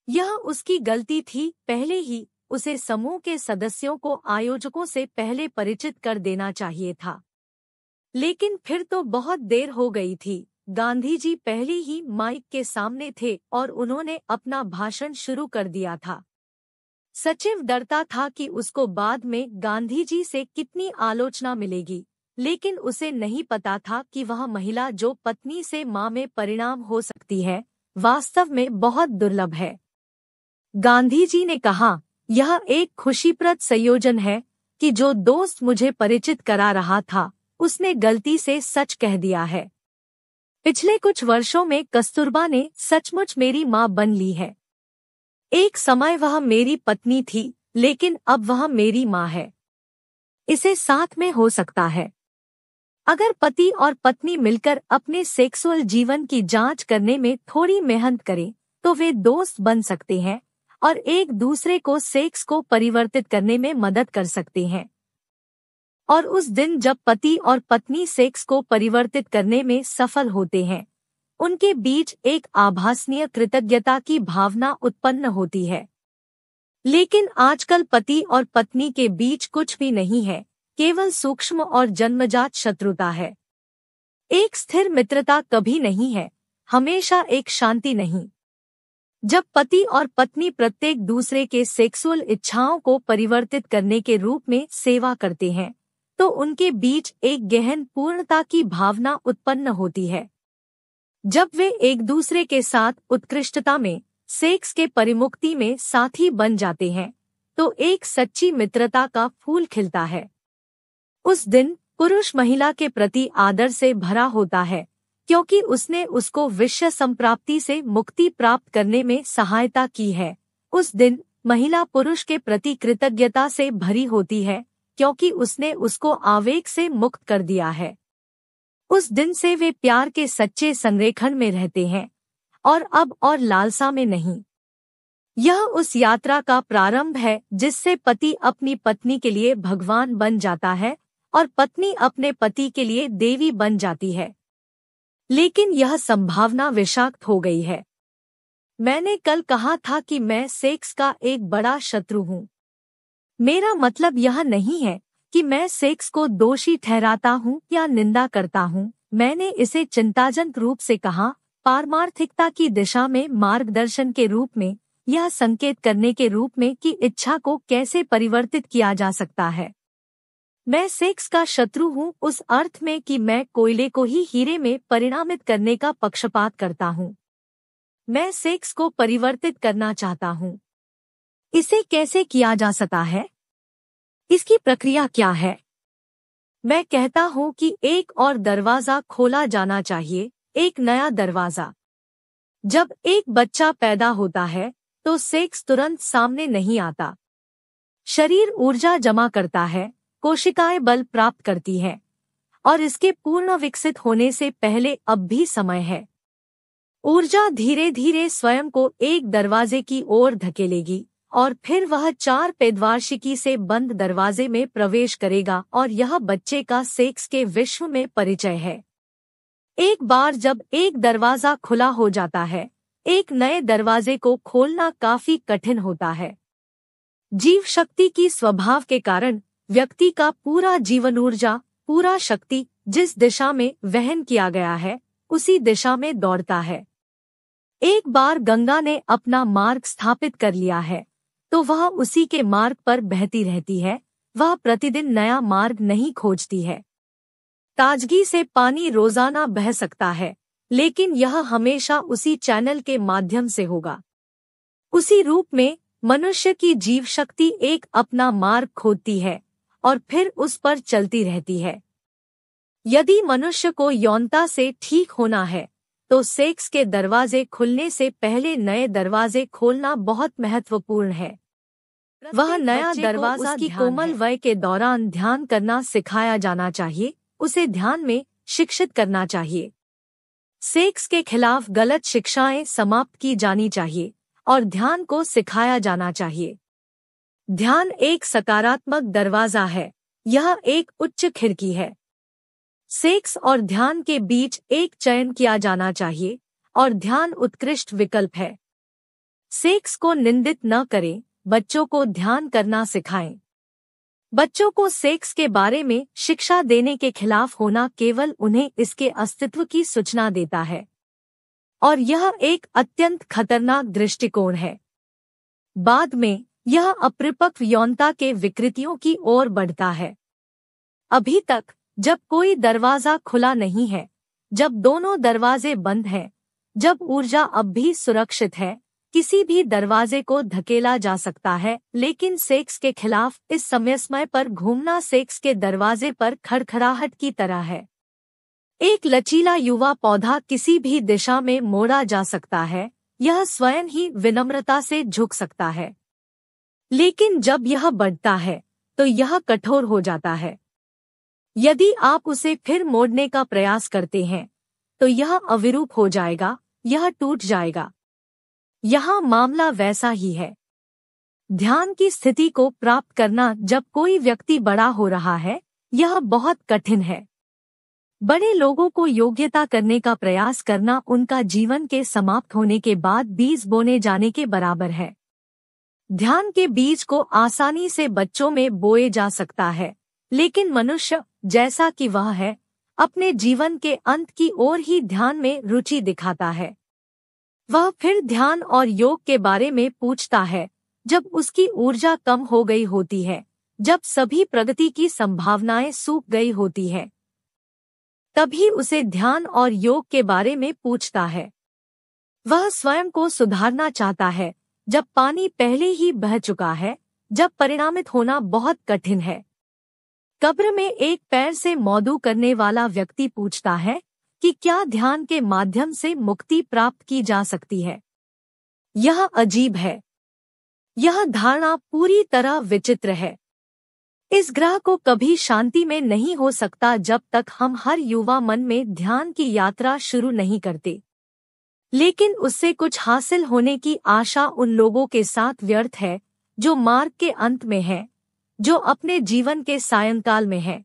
यह उसकी गलती थी पहले ही उसे समूह के सदस्यों को आयोजकों से पहले परिचित कर देना चाहिए था लेकिन फिर तो बहुत देर हो गई थी गांधी जी पहले ही माइक के सामने थे और उन्होंने अपना भाषण शुरू कर दिया था सचिव डरता था कि उसको बाद में गांधी जी से कितनी आलोचना मिलेगी लेकिन उसे नहीं पता था कि वह महिला जो पत्नी से मां में परिणाम हो सकती है वास्तव में बहुत दुर्लभ है गांधी जी ने कहा यह एक खुशीप्रद संयोजन है कि जो दोस्त मुझे परिचित करा रहा था उसने गलती से सच कह दिया है पिछले कुछ वर्षों में कस्तूरबा ने सचमुच मेरी माँ बन ली है एक समय वह मेरी पत्नी थी लेकिन अब वह मेरी माँ है इसे साथ में हो सकता है अगर पति और पत्नी मिलकर अपने सेक्सुअल जीवन की जांच करने में थोड़ी मेहनत करें तो वे दोस्त बन सकते हैं और एक दूसरे को सेक्स को परिवर्तित करने में मदद कर सकते हैं और उस दिन जब पति और पत्नी सेक्स को परिवर्तित करने में सफल होते हैं उनके बीच एक आभासनीय कृतज्ञता की भावना उत्पन्न होती है लेकिन आजकल पति और पत्नी के बीच कुछ भी नहीं है केवल सूक्ष्म और जन्मजात शत्रुता है एक स्थिर मित्रता कभी नहीं है हमेशा एक शांति नहीं जब पति और पत्नी प्रत्येक दूसरे के सेक्सुअल इच्छाओं को परिवर्तित करने के रूप में सेवा करते हैं तो उनके बीच एक गहन पूर्णता की भावना उत्पन्न होती है जब वे एक दूसरे के साथ उत्कृष्टता में सेक्स के परिमुक्ति में साथी बन जाते हैं तो एक सच्ची मित्रता का फूल खिलता है उस दिन पुरुष महिला के प्रति आदर से भरा होता है क्योंकि उसने उसको विश्व संप्राप्ति से मुक्ति प्राप्त करने में सहायता की है उस दिन महिला पुरुष के प्रति कृतज्ञता से भरी होती है क्योंकि उसने उसको आवेग से मुक्त कर दिया है उस दिन से वे प्यार के सच्चे संरेखण में रहते हैं और अब और लालसा में नहीं यह उस यात्रा का प्रारंभ है जिससे पति अपनी पत्नी के लिए भगवान बन जाता है और पत्नी अपने पति के लिए देवी बन जाती है लेकिन यह संभावना विषाक्त हो गई है मैंने कल कहा था कि मैं सेक्स का एक बड़ा शत्रु हूँ मेरा मतलब यह नहीं है कि मैं सेक्स को दोषी ठहराता हूँ या निंदा करता हूँ मैंने इसे चिंताजनक रूप से कहा पारमार्थिकता की दिशा में मार्गदर्शन के रूप में यह संकेत करने के रूप में कि इच्छा को कैसे परिवर्तित किया जा सकता है मैं सेक्स का शत्रु हूँ उस अर्थ में कि मैं कोयले को ही हीरे में परिणामित करने का पक्षपात करता हूँ मैं सेक्स को परिवर्तित करना चाहता हूँ इसे कैसे किया जा सकता है इसकी प्रक्रिया क्या है मैं कहता हूँ कि एक और दरवाज़ा खोला जाना चाहिए एक नया दरवाज़ा जब एक बच्चा पैदा होता है तो सेक्स तुरंत सामने नहीं आता शरीर ऊर्जा जमा करता है कोशिकाएं बल प्राप्त करती हैं और इसके पूर्ण विकसित होने से पहले अब भी समय है ऊर्जा धीरे धीरे स्वयं को एक दरवाजे की ओर धकेलेगी और फिर वह चार पेदवार्षिकी से बंद दरवाजे में प्रवेश करेगा और यह बच्चे का सेक्स के विश्व में परिचय है एक बार जब एक दरवाजा खुला हो जाता है एक नए दरवाजे को खोलना काफी कठिन होता है जीव शक्ति की स्वभाव के कारण व्यक्ति का पूरा जीवन ऊर्जा पूरा शक्ति जिस दिशा में वहन किया गया है उसी दिशा में दौड़ता है एक बार गंगा ने अपना मार्ग स्थापित कर लिया है तो वह उसी के मार्ग पर बहती रहती है वह प्रतिदिन नया मार्ग नहीं खोजती है ताजगी से पानी रोजाना बह सकता है लेकिन यह हमेशा उसी चैनल के माध्यम से होगा उसी रूप में मनुष्य की जीव शक्ति एक अपना मार्ग खोदती है और फिर उस पर चलती रहती है यदि मनुष्य को यौनता से ठीक होना है तो सेक्स के दरवाजे खुलने से पहले नए दरवाजे खोलना बहुत महत्वपूर्ण है वह नया दरवाजा की कोमल वय के दौरान ध्यान करना सिखाया जाना चाहिए उसे ध्यान में शिक्षित करना चाहिए सेक्स के खिलाफ गलत शिक्षाएं समाप्त की जानी चाहिए और ध्यान को सिखाया जाना चाहिए ध्यान एक सकारात्मक दरवाजा है यह एक उच्च खिड़की है सेक्स और ध्यान के बीच एक चयन किया जाना चाहिए और ध्यान उत्कृष्ट विकल्प है सेक्स को निंदित न करें बच्चों को ध्यान करना सिखाएं बच्चों को सेक्स के बारे में शिक्षा देने के खिलाफ होना केवल उन्हें इसके अस्तित्व की सूचना देता है और यह एक अत्यंत खतरनाक दृष्टिकोण है बाद में यह अपरिपक्व यौनता के विकृतियों की ओर बढ़ता है अभी तक जब कोई दरवाज़ा खुला नहीं है जब दोनों दरवाजे बंद हैं जब ऊर्जा अब भी सुरक्षित है किसी भी दरवाजे को धकेला जा सकता है लेकिन सेक्स के खिलाफ इस समय समय पर घूमना सेक्स के दरवाजे पर खड़खड़ाहट की तरह है एक लचीला युवा पौधा किसी भी दिशा में मोड़ा जा सकता है यह स्वयं ही विनम्रता से झुक सकता है लेकिन जब यह बढ़ता है तो यह कठोर हो जाता है यदि आप उसे फिर मोड़ने का प्रयास करते हैं तो यह अविरूप हो जाएगा यह टूट जाएगा यहां मामला वैसा ही है ध्यान की स्थिति को प्राप्त करना जब कोई व्यक्ति बड़ा हो रहा है यह बहुत कठिन है बड़े लोगों को योग्यता करने का प्रयास करना उनका जीवन के समाप्त होने के बाद बीज बोने जाने के बराबर है ध्यान के बीज को आसानी से बच्चों में बोए जा सकता है लेकिन मनुष्य जैसा कि वह है अपने जीवन के अंत की ओर ही ध्यान में रुचि दिखाता है वह फिर ध्यान और योग के बारे में पूछता है जब उसकी ऊर्जा कम हो गई होती है जब सभी प्रगति की संभावनाएं सूख गई होती है तभी उसे ध्यान और योग के बारे में पूछता है वह स्वयं को सुधारना चाहता है जब पानी पहले ही बह चुका है जब परिणामित होना बहुत कठिन है कब्र में एक पैर से मौदू करने वाला व्यक्ति पूछता है कि क्या ध्यान के माध्यम से मुक्ति प्राप्त की जा सकती है यह अजीब है यह धारणा पूरी तरह विचित्र है इस ग्रह को कभी शांति में नहीं हो सकता जब तक हम हर युवा मन में ध्यान की यात्रा शुरू नहीं करते लेकिन उससे कुछ हासिल होने की आशा उन लोगों के साथ व्यर्थ है जो मार्ग के अंत में है जो अपने जीवन के सायंकाल में है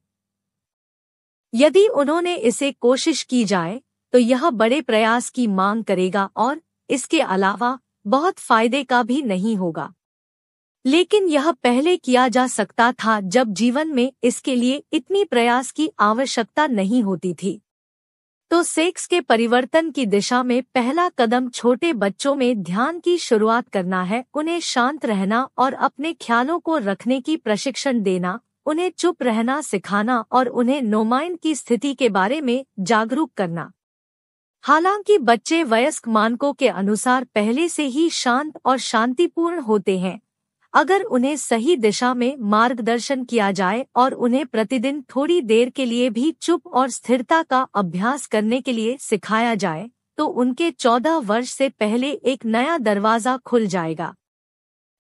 यदि उन्होंने इसे कोशिश की जाए तो यह बड़े प्रयास की मांग करेगा और इसके अलावा बहुत फायदे का भी नहीं होगा लेकिन यह पहले किया जा सकता था जब जीवन में इसके लिए इतनी प्रयास की आवश्यकता नहीं होती थी तो सेक्स के परिवर्तन की दिशा में पहला कदम छोटे बच्चों में ध्यान की शुरुआत करना है उन्हें शांत रहना और अपने ख्यालों को रखने की प्रशिक्षण देना उन्हें चुप रहना सिखाना और उन्हें नोमाइंड की स्थिति के बारे में जागरूक करना हालांकि बच्चे वयस्क मानकों के अनुसार पहले से ही शांत और शांतिपूर्ण होते हैं अगर उन्हें सही दिशा में मार्गदर्शन किया जाए और उन्हें प्रतिदिन थोड़ी देर के लिए भी चुप और स्थिरता का अभ्यास करने के लिए सिखाया जाए तो उनके चौदह वर्ष से पहले एक नया दरवाजा खुल जाएगा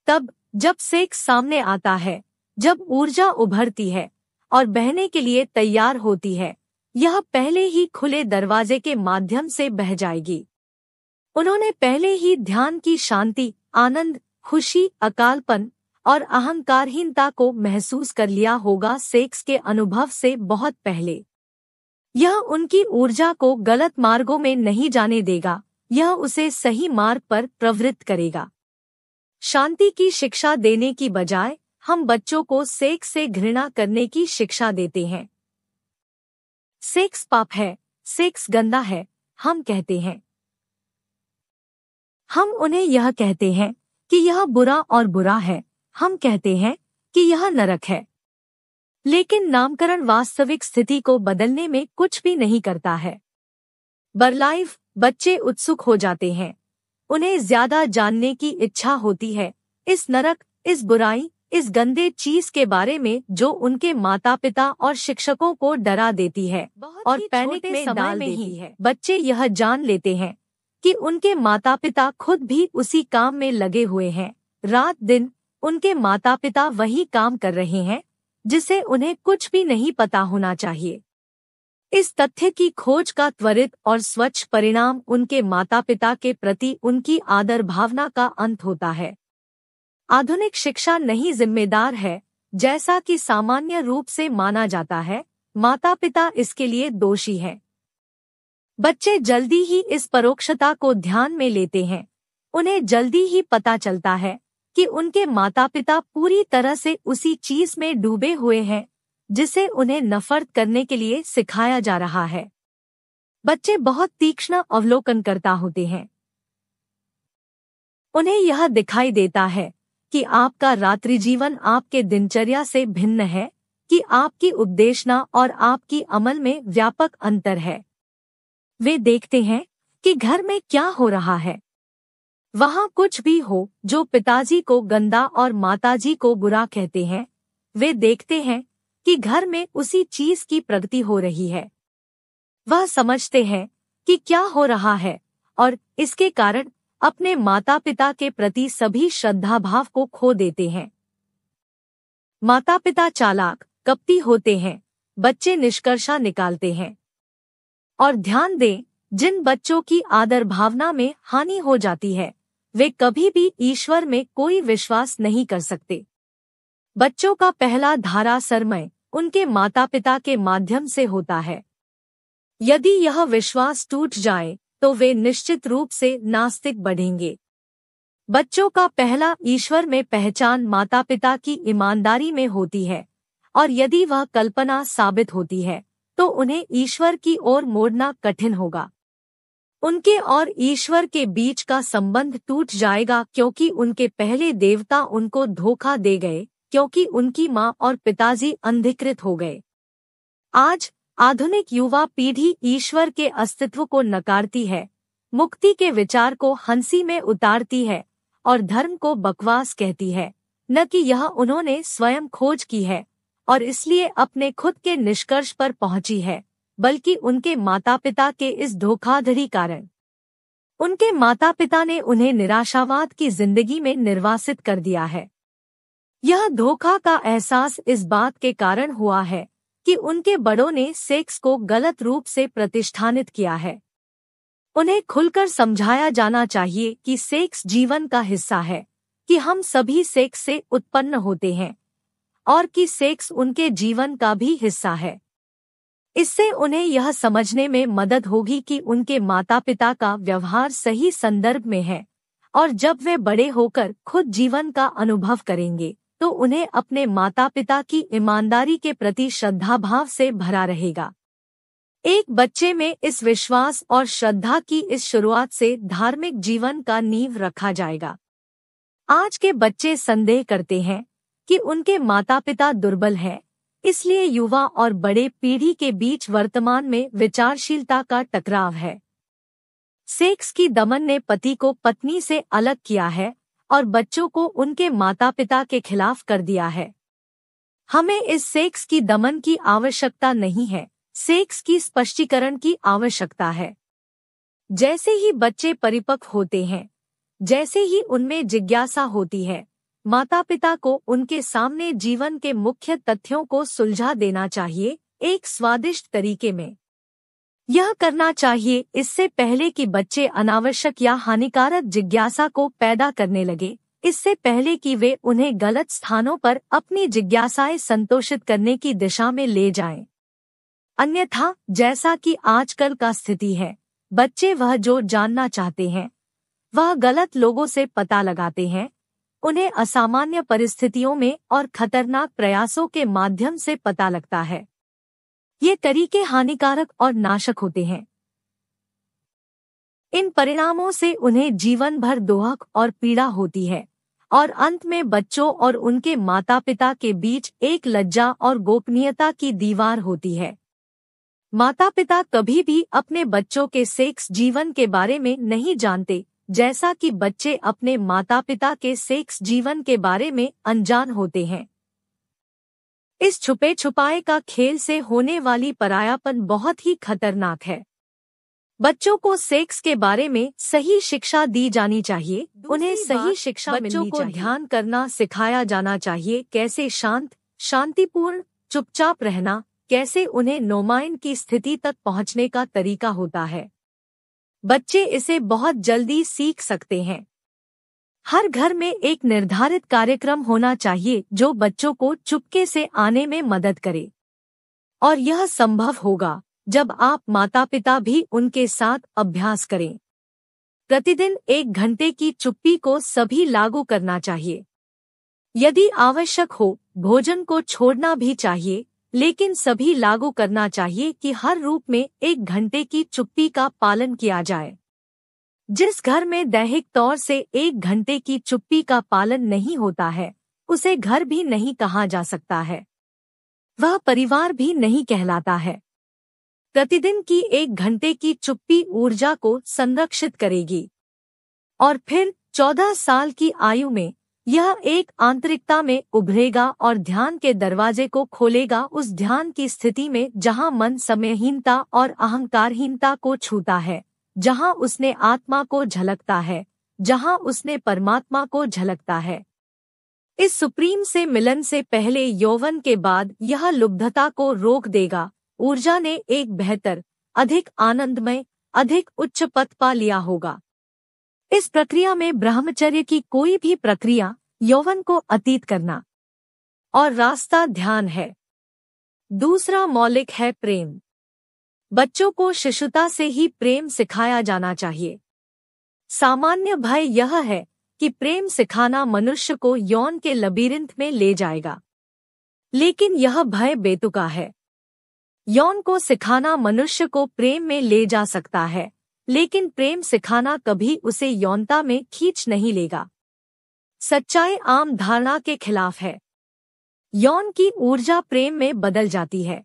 तब जब सेक सामने आता है जब ऊर्जा उभरती है और बहने के लिए तैयार होती है यह पहले ही खुले दरवाजे के माध्यम से बह जाएगी उन्होंने पहले ही ध्यान की शांति आनंद खुशी अकालपन और अहंकारहीनता को महसूस कर लिया होगा सेक्स के अनुभव से बहुत पहले यह उनकी ऊर्जा को गलत मार्गों में नहीं जाने देगा यह उसे सही मार्ग पर प्रवृत्त करेगा शांति की शिक्षा देने की बजाय हम बच्चों को सेक्स से घृणा करने की शिक्षा देते हैं सेक्स पाप है सेक्स गंदा है हम कहते हैं हम उन्हें यह कहते हैं कि यह बुरा और बुरा है हम कहते हैं कि यह नरक है लेकिन नामकरण वास्तविक स्थिति को बदलने में कुछ भी नहीं करता है बरलाइफ बच्चे उत्सुक हो जाते हैं उन्हें ज्यादा जानने की इच्छा होती है इस नरक इस बुराई इस गंदे चीज के बारे में जो उनके माता पिता और शिक्षकों को डरा देती है और पैनिक में डाल देती है बच्चे यह जान लेते हैं कि उनके माता पिता खुद भी उसी काम में लगे हुए हैं रात दिन उनके माता पिता वही काम कर रहे हैं जिसे उन्हें कुछ भी नहीं पता होना चाहिए इस तथ्य की खोज का त्वरित और स्वच्छ परिणाम उनके माता पिता के प्रति उनकी आदर भावना का अंत होता है आधुनिक शिक्षा नहीं जिम्मेदार है जैसा कि सामान्य रूप से माना जाता है माता पिता इसके लिए दोषी हैं बच्चे जल्दी ही इस परोक्षता को ध्यान में लेते हैं उन्हें जल्दी ही पता चलता है कि उनके माता पिता पूरी तरह से उसी चीज में डूबे हुए हैं जिसे उन्हें नफरत करने के लिए सिखाया जा रहा है बच्चे बहुत तीक्ष्ण अवलोकन करता होते हैं उन्हें यह दिखाई देता है कि आपका रात्रि जीवन आपके दिनचर्या से भिन्न है कि आपकी उपदेशना और आपकी अमल में व्यापक अंतर है वे देखते हैं कि घर में क्या हो रहा है वहाँ कुछ भी हो जो पिताजी को गंदा और माताजी को बुरा कहते हैं वे देखते हैं कि घर में उसी चीज की प्रगति हो रही है वह समझते हैं कि क्या हो रहा है और इसके कारण अपने माता पिता के प्रति सभी श्रद्धा भाव को खो देते हैं माता पिता चालाक कपटी होते हैं बच्चे निष्कर्षा निकालते हैं और ध्यान दें जिन बच्चों की आदर भावना में हानि हो जाती है वे कभी भी ईश्वर में कोई विश्वास नहीं कर सकते बच्चों का पहला धारा सरमय उनके माता पिता के माध्यम से होता है यदि यह विश्वास टूट जाए तो वे निश्चित रूप से नास्तिक बढ़ेंगे बच्चों का पहला ईश्वर में पहचान माता पिता की ईमानदारी में होती है और यदि वह कल्पना साबित होती है तो उन्हें ईश्वर की ओर मोड़ना कठिन होगा उनके और ईश्वर के बीच का संबंध टूट जाएगा क्योंकि उनके पहले देवता उनको धोखा दे गए क्योंकि उनकी माँ और पिताजी अंधिकृत हो गए आज आधुनिक युवा पीढ़ी ईश्वर के अस्तित्व को नकारती है मुक्ति के विचार को हंसी में उतारती है और धर्म को बकवास कहती है न कि यह उन्होंने स्वयं खोज की है और इसलिए अपने खुद के निष्कर्ष पर पहुंची है बल्कि उनके माता पिता के इस धोखाधड़ी कारण उनके माता पिता ने उन्हें निराशावाद की जिंदगी में निर्वासित कर दिया है यह धोखा का एहसास इस बात के कारण हुआ है कि उनके बड़ों ने सेक्स को गलत रूप से प्रतिष्ठानित किया है उन्हें खुलकर समझाया जाना चाहिए कि सेक्स जीवन का हिस्सा है कि हम सभी सेक्स से उत्पन्न होते हैं और कि सेक्स उनके जीवन का भी हिस्सा है इससे उन्हें यह समझने में मदद होगी कि उनके माता पिता का व्यवहार सही संदर्भ में है और जब वे बड़े होकर खुद जीवन का अनुभव करेंगे तो उन्हें अपने माता पिता की ईमानदारी के प्रति श्रद्धा भाव से भरा रहेगा एक बच्चे में इस विश्वास और श्रद्धा की इस शुरुआत से धार्मिक जीवन का नींव रखा जाएगा आज के बच्चे संदेह करते हैं कि उनके माता पिता दुर्बल है इसलिए युवा और बड़े पीढ़ी के बीच वर्तमान में विचारशीलता का टकराव है सेक्स की दमन ने पति को पत्नी से अलग किया है और बच्चों को उनके माता पिता के खिलाफ कर दिया है हमें इस सेक्स की दमन की आवश्यकता नहीं है सेक्स की स्पष्टीकरण की आवश्यकता है जैसे ही बच्चे परिपक्व होते हैं जैसे ही उनमें जिज्ञासा होती है माता पिता को उनके सामने जीवन के मुख्य तथ्यों को सुलझा देना चाहिए एक स्वादिष्ट तरीके में यह करना चाहिए इससे पहले कि बच्चे अनावश्यक या हानिकारक जिज्ञासा को पैदा करने लगे इससे पहले कि वे उन्हें गलत स्थानों पर अपनी जिज्ञासाएं संतोषित करने की दिशा में ले जाएं। अन्यथा जैसा कि आजकल का स्थिति है बच्चे वह जो जानना चाहते हैं वह गलत लोगों से पता लगाते हैं उन्हें असामान्य परिस्थितियों में और खतरनाक प्रयासों के माध्यम से पता लगता है ये तरीके हानिकारक और नाशक होते हैं इन परिणामों से उन्हें जीवन भर दोहक और पीड़ा होती है और अंत में बच्चों और उनके माता पिता के बीच एक लज्जा और गोपनीयता की दीवार होती है माता पिता कभी भी अपने बच्चों के सेक्स जीवन के बारे में नहीं जानते जैसा कि बच्चे अपने माता पिता के सेक्स जीवन के बारे में अनजान होते हैं इस छुपे छुपाए का खेल से होने वाली परायापन बहुत ही खतरनाक है बच्चों को सेक्स के बारे में सही शिक्षा दी जानी चाहिए उन्हें सही शिक्षा बच्चों को ध्यान करना सिखाया जाना चाहिए कैसे शांत शांतिपूर्ण चुपचाप रहना कैसे उन्हें नोमाइन की स्थिति तक पहुंचने का तरीका होता है बच्चे इसे बहुत जल्दी सीख सकते हैं हर घर में एक निर्धारित कार्यक्रम होना चाहिए जो बच्चों को चुपके से आने में मदद करे और यह संभव होगा जब आप माता पिता भी उनके साथ अभ्यास करें प्रतिदिन एक घंटे की चुप्पी को सभी लागू करना चाहिए यदि आवश्यक हो भोजन को छोड़ना भी चाहिए लेकिन सभी लागू करना चाहिए कि हर रूप में एक घंटे की चुप्पी का पालन किया जाए जिस घर में दैहिक तौर से एक घंटे की चुप्पी का पालन नहीं होता है उसे घर भी नहीं कहा जा सकता है वह परिवार भी नहीं कहलाता है प्रतिदिन की एक घंटे की चुप्पी ऊर्जा को संरक्षित करेगी और फिर चौदह साल की आयु में यह एक आंतरिकता में उभरेगा और ध्यान के दरवाजे को खोलेगा उस ध्यान की स्थिति में जहां मन समयहीनता और अहंकारहीनता को छूता है जहां उसने आत्मा को झलकता है जहां उसने परमात्मा को झलकता है इस सुप्रीम से मिलन से पहले यौवन के बाद यह लुब्धता को रोक देगा ऊर्जा ने एक बेहतर अधिक आनंदमय अधिक उच्च पथ पा लिया होगा इस प्रक्रिया में ब्रह्मचर्य की कोई भी प्रक्रिया यौवन को अतीत करना और रास्ता ध्यान है दूसरा मौलिक है प्रेम बच्चों को शिशुता से ही प्रेम सिखाया जाना चाहिए सामान्य भय यह है कि प्रेम सिखाना मनुष्य को यौन के लबीरिंथ में ले जाएगा लेकिन यह भय बेतुका है यौन को सिखाना मनुष्य को प्रेम में ले जा सकता है लेकिन प्रेम सिखाना कभी उसे यौनता में खींच नहीं लेगा सच्चाई आम धारणा के खिलाफ है यौन की ऊर्जा प्रेम में बदल जाती है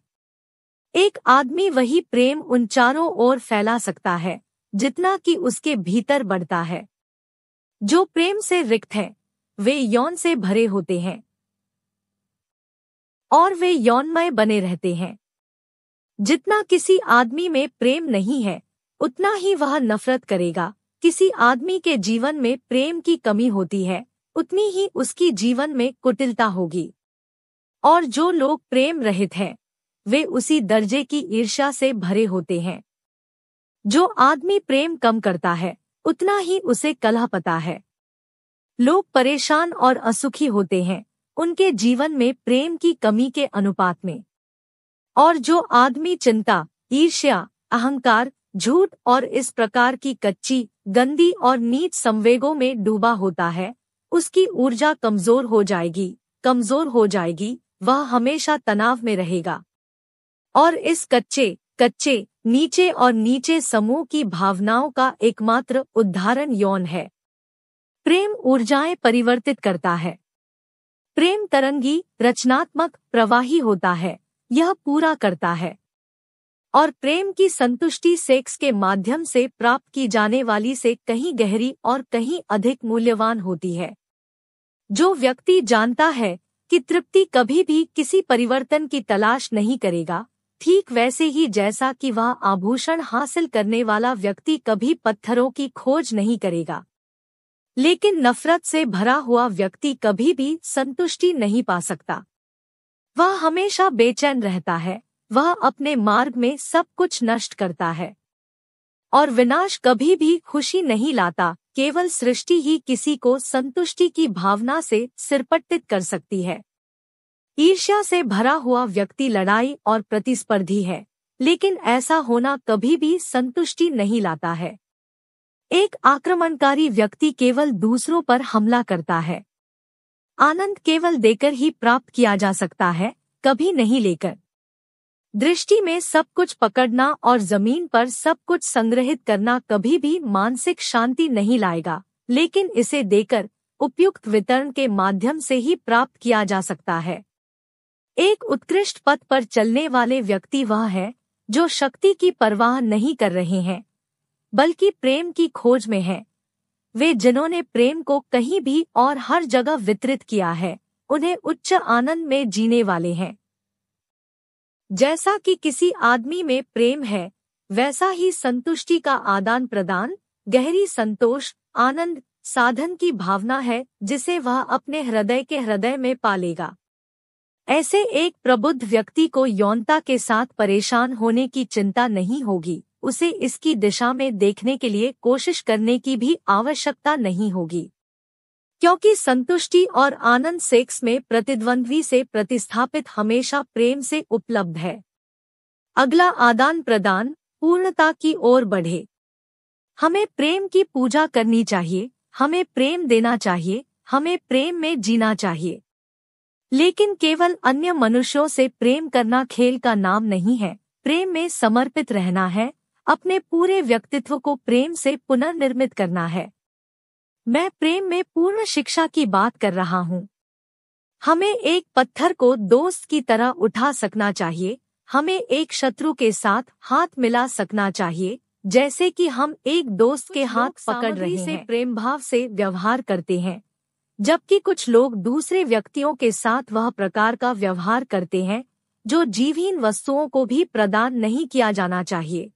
एक आदमी वही प्रेम उन चारों ओर फैला सकता है जितना कि उसके भीतर बढ़ता है जो प्रेम से रिक्त हैं वे यौन से भरे होते हैं और वे यौनमय बने रहते हैं जितना किसी आदमी में प्रेम नहीं है उतना ही वह नफरत करेगा किसी आदमी के जीवन में प्रेम की कमी होती है उतनी ही उसकी जीवन में कुटिलता होगी और जो लोग प्रेम रहित हैं वे उसी दर्जे की ईर्ष्या से भरे होते हैं जो आदमी प्रेम कम करता है उतना ही उसे कलह पता है लोग परेशान और असुखी होते हैं उनके जीवन में प्रेम की कमी के अनुपात में और जो आदमी चिंता ईर्ष्या अहंकार झूठ और इस प्रकार की कच्ची गंदी और नीच संवेगों में डूबा होता है उसकी ऊर्जा कमजोर हो जाएगी कमजोर हो जाएगी वह हमेशा तनाव में रहेगा और इस कच्चे कच्चे नीचे और नीचे समूह की भावनाओं का एकमात्र उदाहरण यौन है प्रेम ऊर्जाएं परिवर्तित करता है प्रेम तरंगी रचनात्मक प्रवाही होता है यह पूरा करता है और प्रेम की संतुष्टि सेक्स के माध्यम से प्राप्त की जाने वाली से कहीं गहरी और कहीं अधिक मूल्यवान होती है जो व्यक्ति जानता है कि तृप्ति कभी भी किसी परिवर्तन की तलाश नहीं करेगा ठीक वैसे ही जैसा कि वह आभूषण हासिल करने वाला व्यक्ति कभी पत्थरों की खोज नहीं करेगा लेकिन नफरत से भरा हुआ व्यक्ति कभी भी संतुष्टि नहीं पा सकता वह हमेशा बेचैन रहता है वह अपने मार्ग में सब कुछ नष्ट करता है और विनाश कभी भी खुशी नहीं लाता केवल सृष्टि ही किसी को संतुष्टि की भावना से सिरपट्टित कर सकती है ईर्ष्या से भरा हुआ व्यक्ति लड़ाई और प्रतिस्पर्धी है लेकिन ऐसा होना कभी भी संतुष्टि नहीं लाता है एक आक्रमणकारी व्यक्ति केवल दूसरों पर हमला करता है आनंद केवल देकर ही प्राप्त किया जा सकता है कभी नहीं लेकर दृष्टि में सब कुछ पकड़ना और जमीन पर सब कुछ संग्रहित करना कभी भी मानसिक शांति नहीं लाएगा लेकिन इसे देकर उपयुक्त वितरण के माध्यम से ही प्राप्त किया जा सकता है एक उत्कृष्ट पथ पर चलने वाले व्यक्ति वह है जो शक्ति की परवाह नहीं कर रहे हैं बल्कि प्रेम की खोज में है वे जिन्होंने प्रेम को कहीं भी और हर जगह वितरित किया है उन्हें उच्च आनंद में जीने वाले हैं जैसा कि किसी आदमी में प्रेम है वैसा ही संतुष्टि का आदान प्रदान गहरी संतोष आनंद साधन की भावना है जिसे वह अपने हृदय के हृदय में पालेगा ऐसे एक प्रबुद्ध व्यक्ति को यौनता के साथ परेशान होने की चिंता नहीं होगी उसे इसकी दिशा में देखने के लिए कोशिश करने की भी आवश्यकता नहीं होगी क्योंकि संतुष्टि और आनंद सेक्स में प्रतिद्वंद्वी से प्रतिस्थापित हमेशा प्रेम से उपलब्ध है अगला आदान प्रदान पूर्णता की ओर बढ़े हमें प्रेम की पूजा करनी चाहिए हमें प्रेम देना चाहिए हमें प्रेम में जीना चाहिए लेकिन केवल अन्य मनुष्यों से प्रेम करना खेल का नाम नहीं है प्रेम में समर्पित रहना है अपने पूरे व्यक्तित्व को प्रेम से पुनर्निर्मित करना है मैं प्रेम में पूर्ण शिक्षा की बात कर रहा हूँ हमें एक पत्थर को दोस्त की तरह उठा सकना चाहिए हमें एक शत्रु के साथ हाथ मिला सकना चाहिए जैसे कि हम एक दोस्त के हाथ पकड़ रहे से प्रेम भाव से व्यवहार करते हैं जबकि कुछ लोग दूसरे व्यक्तियों के साथ वह प्रकार का व्यवहार करते हैं जो जीवहीन वस्तुओं को भी प्रदान नहीं किया जाना चाहिए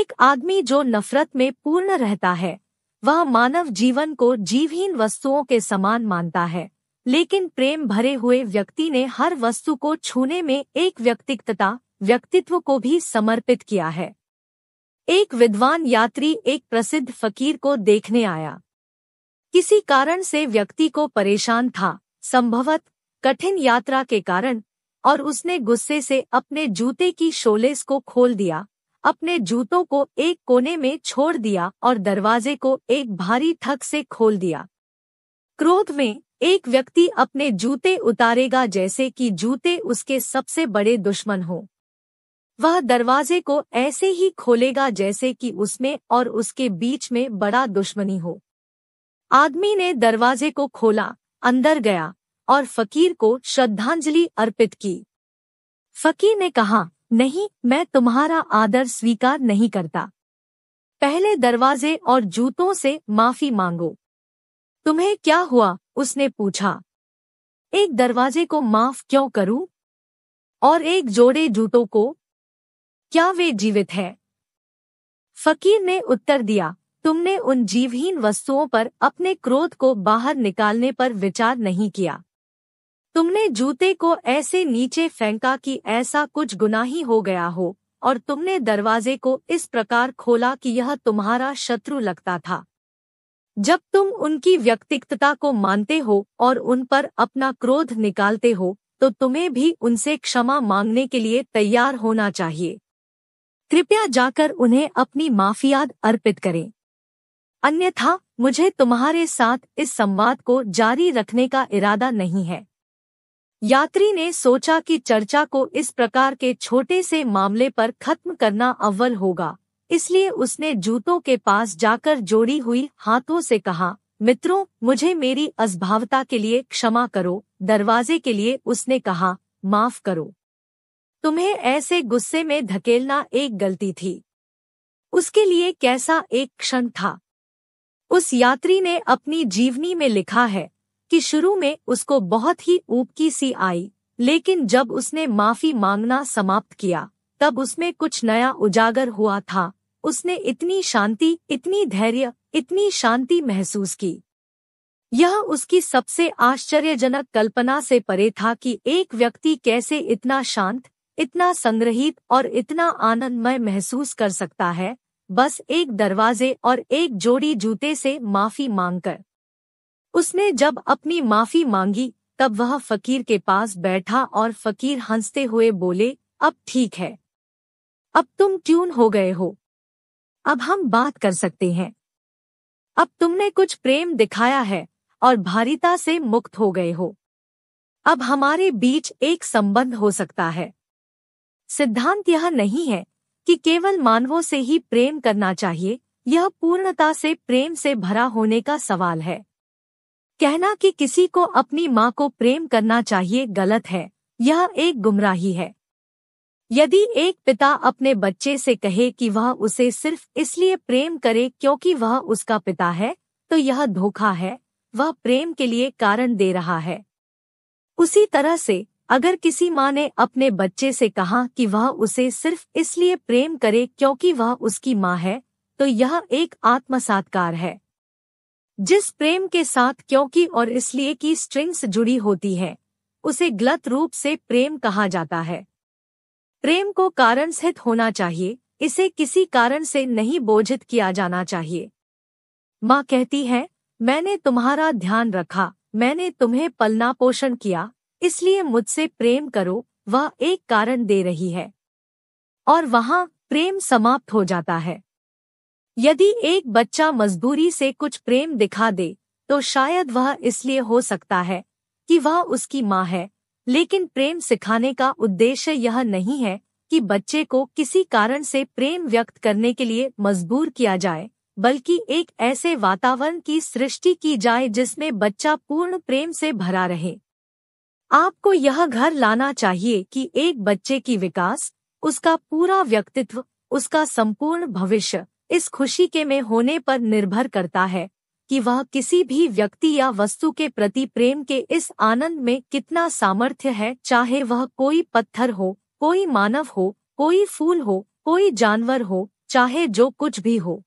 एक आदमी जो नफरत में पूर्ण रहता है वह मानव जीवन को जीवहीन वस्तुओं के समान मानता है लेकिन प्रेम भरे हुए व्यक्ति ने हर वस्तु को छूने में एक व्यक्तिकता व्यक्तित्व को भी समर्पित किया है एक विद्वान यात्री एक प्रसिद्ध फकीर को देखने आया किसी कारण से व्यक्ति को परेशान था संभवत कठिन यात्रा के कारण और उसने गुस्से से अपने जूते की शोलेस को खोल दिया अपने जूतों को एक कोने में छोड़ दिया और दरवाजे को एक भारी थक से खोल दिया क्रोध में एक व्यक्ति अपने जूते उतारेगा जैसे कि जूते उसके सबसे बड़े दुश्मन हो वह दरवाजे को ऐसे ही खोलेगा जैसे कि उसमें और उसके बीच में बड़ा दुश्मनी हो आदमी ने दरवाजे को खोला अंदर गया और फकीर को श्रद्धांजलि अर्पित की फकीर ने कहा नहीं मैं तुम्हारा आदर स्वीकार नहीं करता पहले दरवाजे और जूतों से माफी मांगो तुम्हें क्या हुआ उसने पूछा एक दरवाजे को माफ क्यों करूं और एक जोड़े जूतों को क्या वे जीवित है फकीर ने उत्तर दिया तुमने उन जीवहीन वस्तुओं पर अपने क्रोध को बाहर निकालने पर विचार नहीं किया तुमने जूते को ऐसे नीचे फेंका कि ऐसा कुछ गुनाही हो गया हो और तुमने दरवाजे को इस प्रकार खोला कि यह तुम्हारा शत्रु लगता था जब तुम उनकी व्यक्तिगतता को मानते हो और उन पर अपना क्रोध निकालते हो तो तुम्हें भी उनसे क्षमा मांगने के लिए तैयार होना चाहिए कृपया जाकर उन्हें अपनी माफियाद अर्पित करें अन्यथा मुझे तुम्हारे साथ इस संवाद को जारी रखने का इरादा नहीं है यात्री ने सोचा कि चर्चा को इस प्रकार के छोटे से मामले पर खत्म करना अव्वल होगा इसलिए उसने जूतों के पास जाकर जोड़ी हुई हाथों से कहा मित्रों मुझे मेरी असभावता के लिए क्षमा करो दरवाजे के लिए उसने कहा माफ करो तुम्हें ऐसे गुस्से में धकेलना एक गलती थी उसके लिए कैसा एक क्षण था उस यात्री ने अपनी जीवनी में लिखा है कि शुरू में उसको बहुत ही ऊबकी सी आई लेकिन जब उसने माफी मांगना समाप्त किया तब उसमें कुछ नया उजागर हुआ था उसने इतनी शांति इतनी धैर्य इतनी शांति महसूस की यह उसकी सबसे आश्चर्यजनक कल्पना से परे था कि एक व्यक्ति कैसे इतना शांत इतना संग्रहित और इतना आनंदमय महसूस कर सकता है बस एक दरवाजे और एक जोड़ी जूते से माफी मांगकर उसने जब अपनी माफ़ी मांगी तब वह फकीर के पास बैठा और फकीर हंसते हुए बोले अब ठीक है अब तुम ट्यून हो गए हो अब हम बात कर सकते हैं अब तुमने कुछ प्रेम दिखाया है और भारीता से मुक्त हो गए हो अब हमारे बीच एक संबंध हो सकता है सिद्धांत यह नहीं है कि केवल मानवों से ही प्रेम करना चाहिए यह पूर्णता से प्रेम से भरा होने का सवाल है कहना कि किसी को अपनी माँ को प्रेम करना चाहिए गलत है यह एक गुमराही है यदि एक पिता अपने बच्चे से कहे कि वह उसे सिर्फ इसलिए प्रेम करे क्योंकि वह उसका पिता है तो यह धोखा है वह प्रेम के लिए कारण दे रहा है उसी तरह से अगर किसी माँ ने अपने बच्चे से कहा कि वह उसे सिर्फ इसलिए प्रेम करे क्योंकि वह उसकी माँ है तो यह एक आत्मसात्कार है जिस प्रेम के साथ क्योंकि और इसलिए की स्ट्रिंग्स जुड़ी होती है उसे गलत रूप से प्रेम कहा जाता है प्रेम को कारण सहित होना चाहिए इसे किसी कारण से नहीं बोझित किया जाना चाहिए माँ कहती है मैंने तुम्हारा ध्यान रखा मैंने तुम्हें पलना पोषण किया इसलिए मुझसे प्रेम करो वह एक कारण दे रही है और वहाँ प्रेम समाप्त हो जाता है यदि एक बच्चा मजबूरी से कुछ प्रेम दिखा दे तो शायद वह इसलिए हो सकता है कि वह उसकी माँ है लेकिन प्रेम सिखाने का उद्देश्य यह नहीं है कि बच्चे को किसी कारण से प्रेम व्यक्त करने के लिए मजबूर किया जाए बल्कि एक ऐसे वातावरण की सृष्टि की जाए जिसमें बच्चा पूर्ण प्रेम से भरा रहे आपको यह घर लाना चाहिए कि एक बच्चे की विकास उसका पूरा व्यक्तित्व उसका संपूर्ण भविष्य इस खुशी के में होने पर निर्भर करता है कि वह किसी भी व्यक्ति या वस्तु के प्रति प्रेम के इस आनंद में कितना सामर्थ्य है चाहे वह कोई पत्थर हो कोई मानव हो कोई फूल हो कोई जानवर हो चाहे जो कुछ भी हो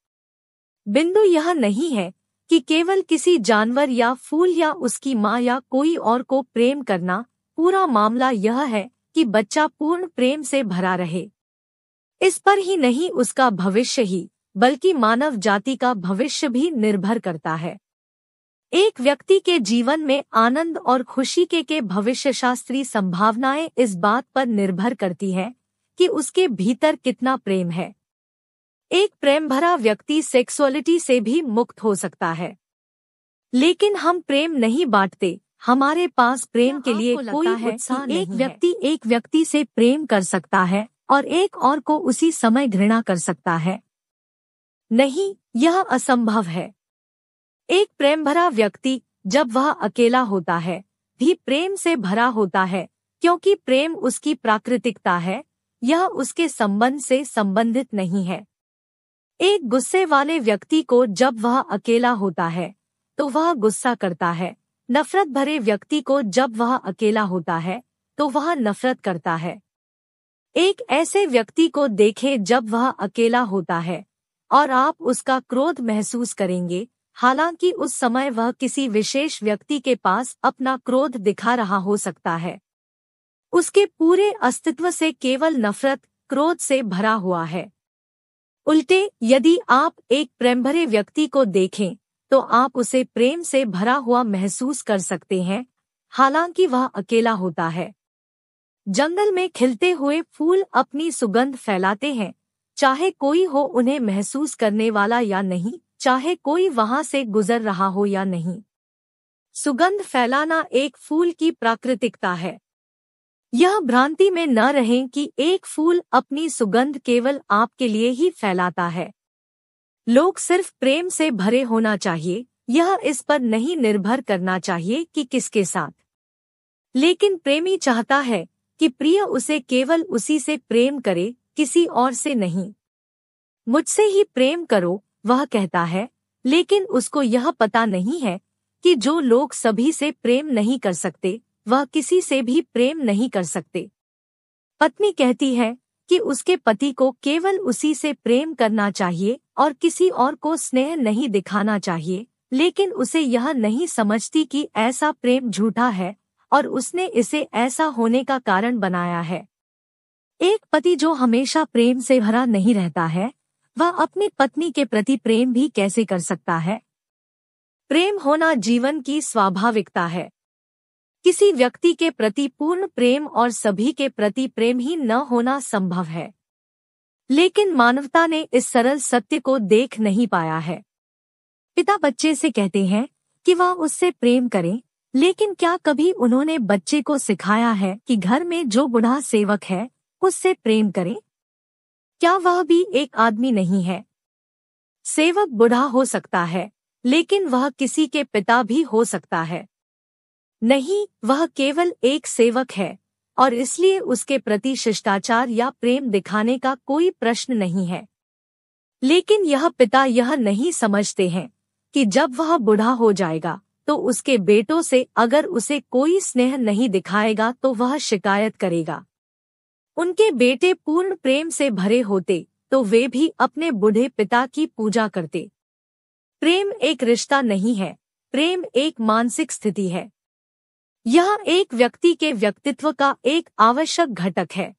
बिंदु यह नहीं है कि केवल किसी जानवर या फूल या उसकी माँ या कोई और को प्रेम करना पूरा मामला यह है कि बच्चा पूर्ण प्रेम से भरा रहे इस पर ही नहीं उसका भविष्य ही बल्कि मानव जाति का भविष्य भी निर्भर करता है एक व्यक्ति के जीवन में आनंद और खुशी के के भविष्यशास्त्री संभावनाएं इस बात पर निर्भर करती हैं कि उसके भीतर कितना प्रेम है एक प्रेम भरा व्यक्ति सेक्सुअलिटी से भी मुक्त हो सकता है लेकिन हम प्रेम नहीं बांटते हमारे पास प्रेम के लिए कोई है एक व्यक्ति एक व्यक्ति से प्रेम कर सकता है और एक और को उसी समय घृणा कर सकता है नहीं यह असंभव है एक प्रेम भरा व्यक्ति जब वह अकेला होता है भी प्रेम से भरा होता है क्योंकि प्रेम उसकी प्राकृतिकता है यह उसके संबंध से संबंधित नहीं है एक गुस्से वाले व्यक्ति को जब वह अकेला होता है तो वह गुस्सा करता है नफरत भरे व्यक्ति को जब वह अकेला होता है तो वह नफरत करता है एक ऐसे व्यक्ति को देखें जब वह अकेला होता है और आप उसका क्रोध महसूस करेंगे हालांकि उस समय वह किसी विशेष व्यक्ति के पास अपना क्रोध दिखा रहा हो सकता है उसके पूरे अस्तित्व से केवल नफरत क्रोध से भरा हुआ है उल्टे यदि आप एक प्रेमभरे व्यक्ति को देखें तो आप उसे प्रेम से भरा हुआ महसूस कर सकते हैं हालांकि वह अकेला होता है जंगल में खिलते हुए फूल अपनी सुगंध फैलाते हैं चाहे कोई हो उन्हें महसूस करने वाला या नहीं चाहे कोई वहां से गुजर रहा हो या नहीं सुगंध फैलाना एक फूल की प्राकृतिकता है यह भ्रांति में न रहें कि एक फूल अपनी सुगंध केवल आपके लिए ही फैलाता है लोग सिर्फ प्रेम से भरे होना चाहिए यह इस पर नहीं निर्भर करना चाहिए कि किसके साथ लेकिन प्रेमी चाहता है कि प्रिय उसे केवल उसी से प्रेम करे किसी और से नहीं मुझसे ही प्रेम करो वह कहता है लेकिन उसको यह पता नहीं है कि जो लोग सभी से प्रेम नहीं कर सकते वह किसी से भी प्रेम नहीं कर सकते पत्नी कहती है कि उसके पति को केवल उसी से प्रेम करना चाहिए और किसी और को स्नेह नहीं दिखाना चाहिए लेकिन उसे यह नहीं समझती कि ऐसा प्रेम झूठा है और उसने इसे ऐसा होने का कारण बनाया है एक पति जो हमेशा प्रेम से भरा नहीं रहता है वह अपनी पत्नी के प्रति प्रेम भी कैसे कर सकता है प्रेम होना जीवन की स्वाभाविकता है किसी व्यक्ति के प्रति पूर्ण प्रेम और सभी के प्रति प्रेम ही न होना संभव है लेकिन मानवता ने इस सरल सत्य को देख नहीं पाया है पिता बच्चे से कहते हैं कि वह उससे प्रेम करें लेकिन क्या कभी उन्होंने बच्चे को सिखाया है कि घर में जो बुढ़ा सेवक है उससे प्रेम करें क्या वह भी एक आदमी नहीं है सेवक बुढ़ा हो सकता है लेकिन वह किसी के पिता भी हो सकता है नहीं वह केवल एक सेवक है और इसलिए उसके प्रति शिष्टाचार या प्रेम दिखाने का कोई प्रश्न नहीं है लेकिन यह पिता यह नहीं समझते हैं कि जब वह बूढ़ा हो जाएगा तो उसके बेटों से अगर उसे कोई स्नेह नहीं दिखाएगा तो वह शिकायत करेगा उनके बेटे पूर्ण प्रेम से भरे होते तो वे भी अपने बूढ़े पिता की पूजा करते प्रेम एक रिश्ता नहीं है प्रेम एक मानसिक स्थिति है यह एक व्यक्ति के व्यक्तित्व का एक आवश्यक घटक है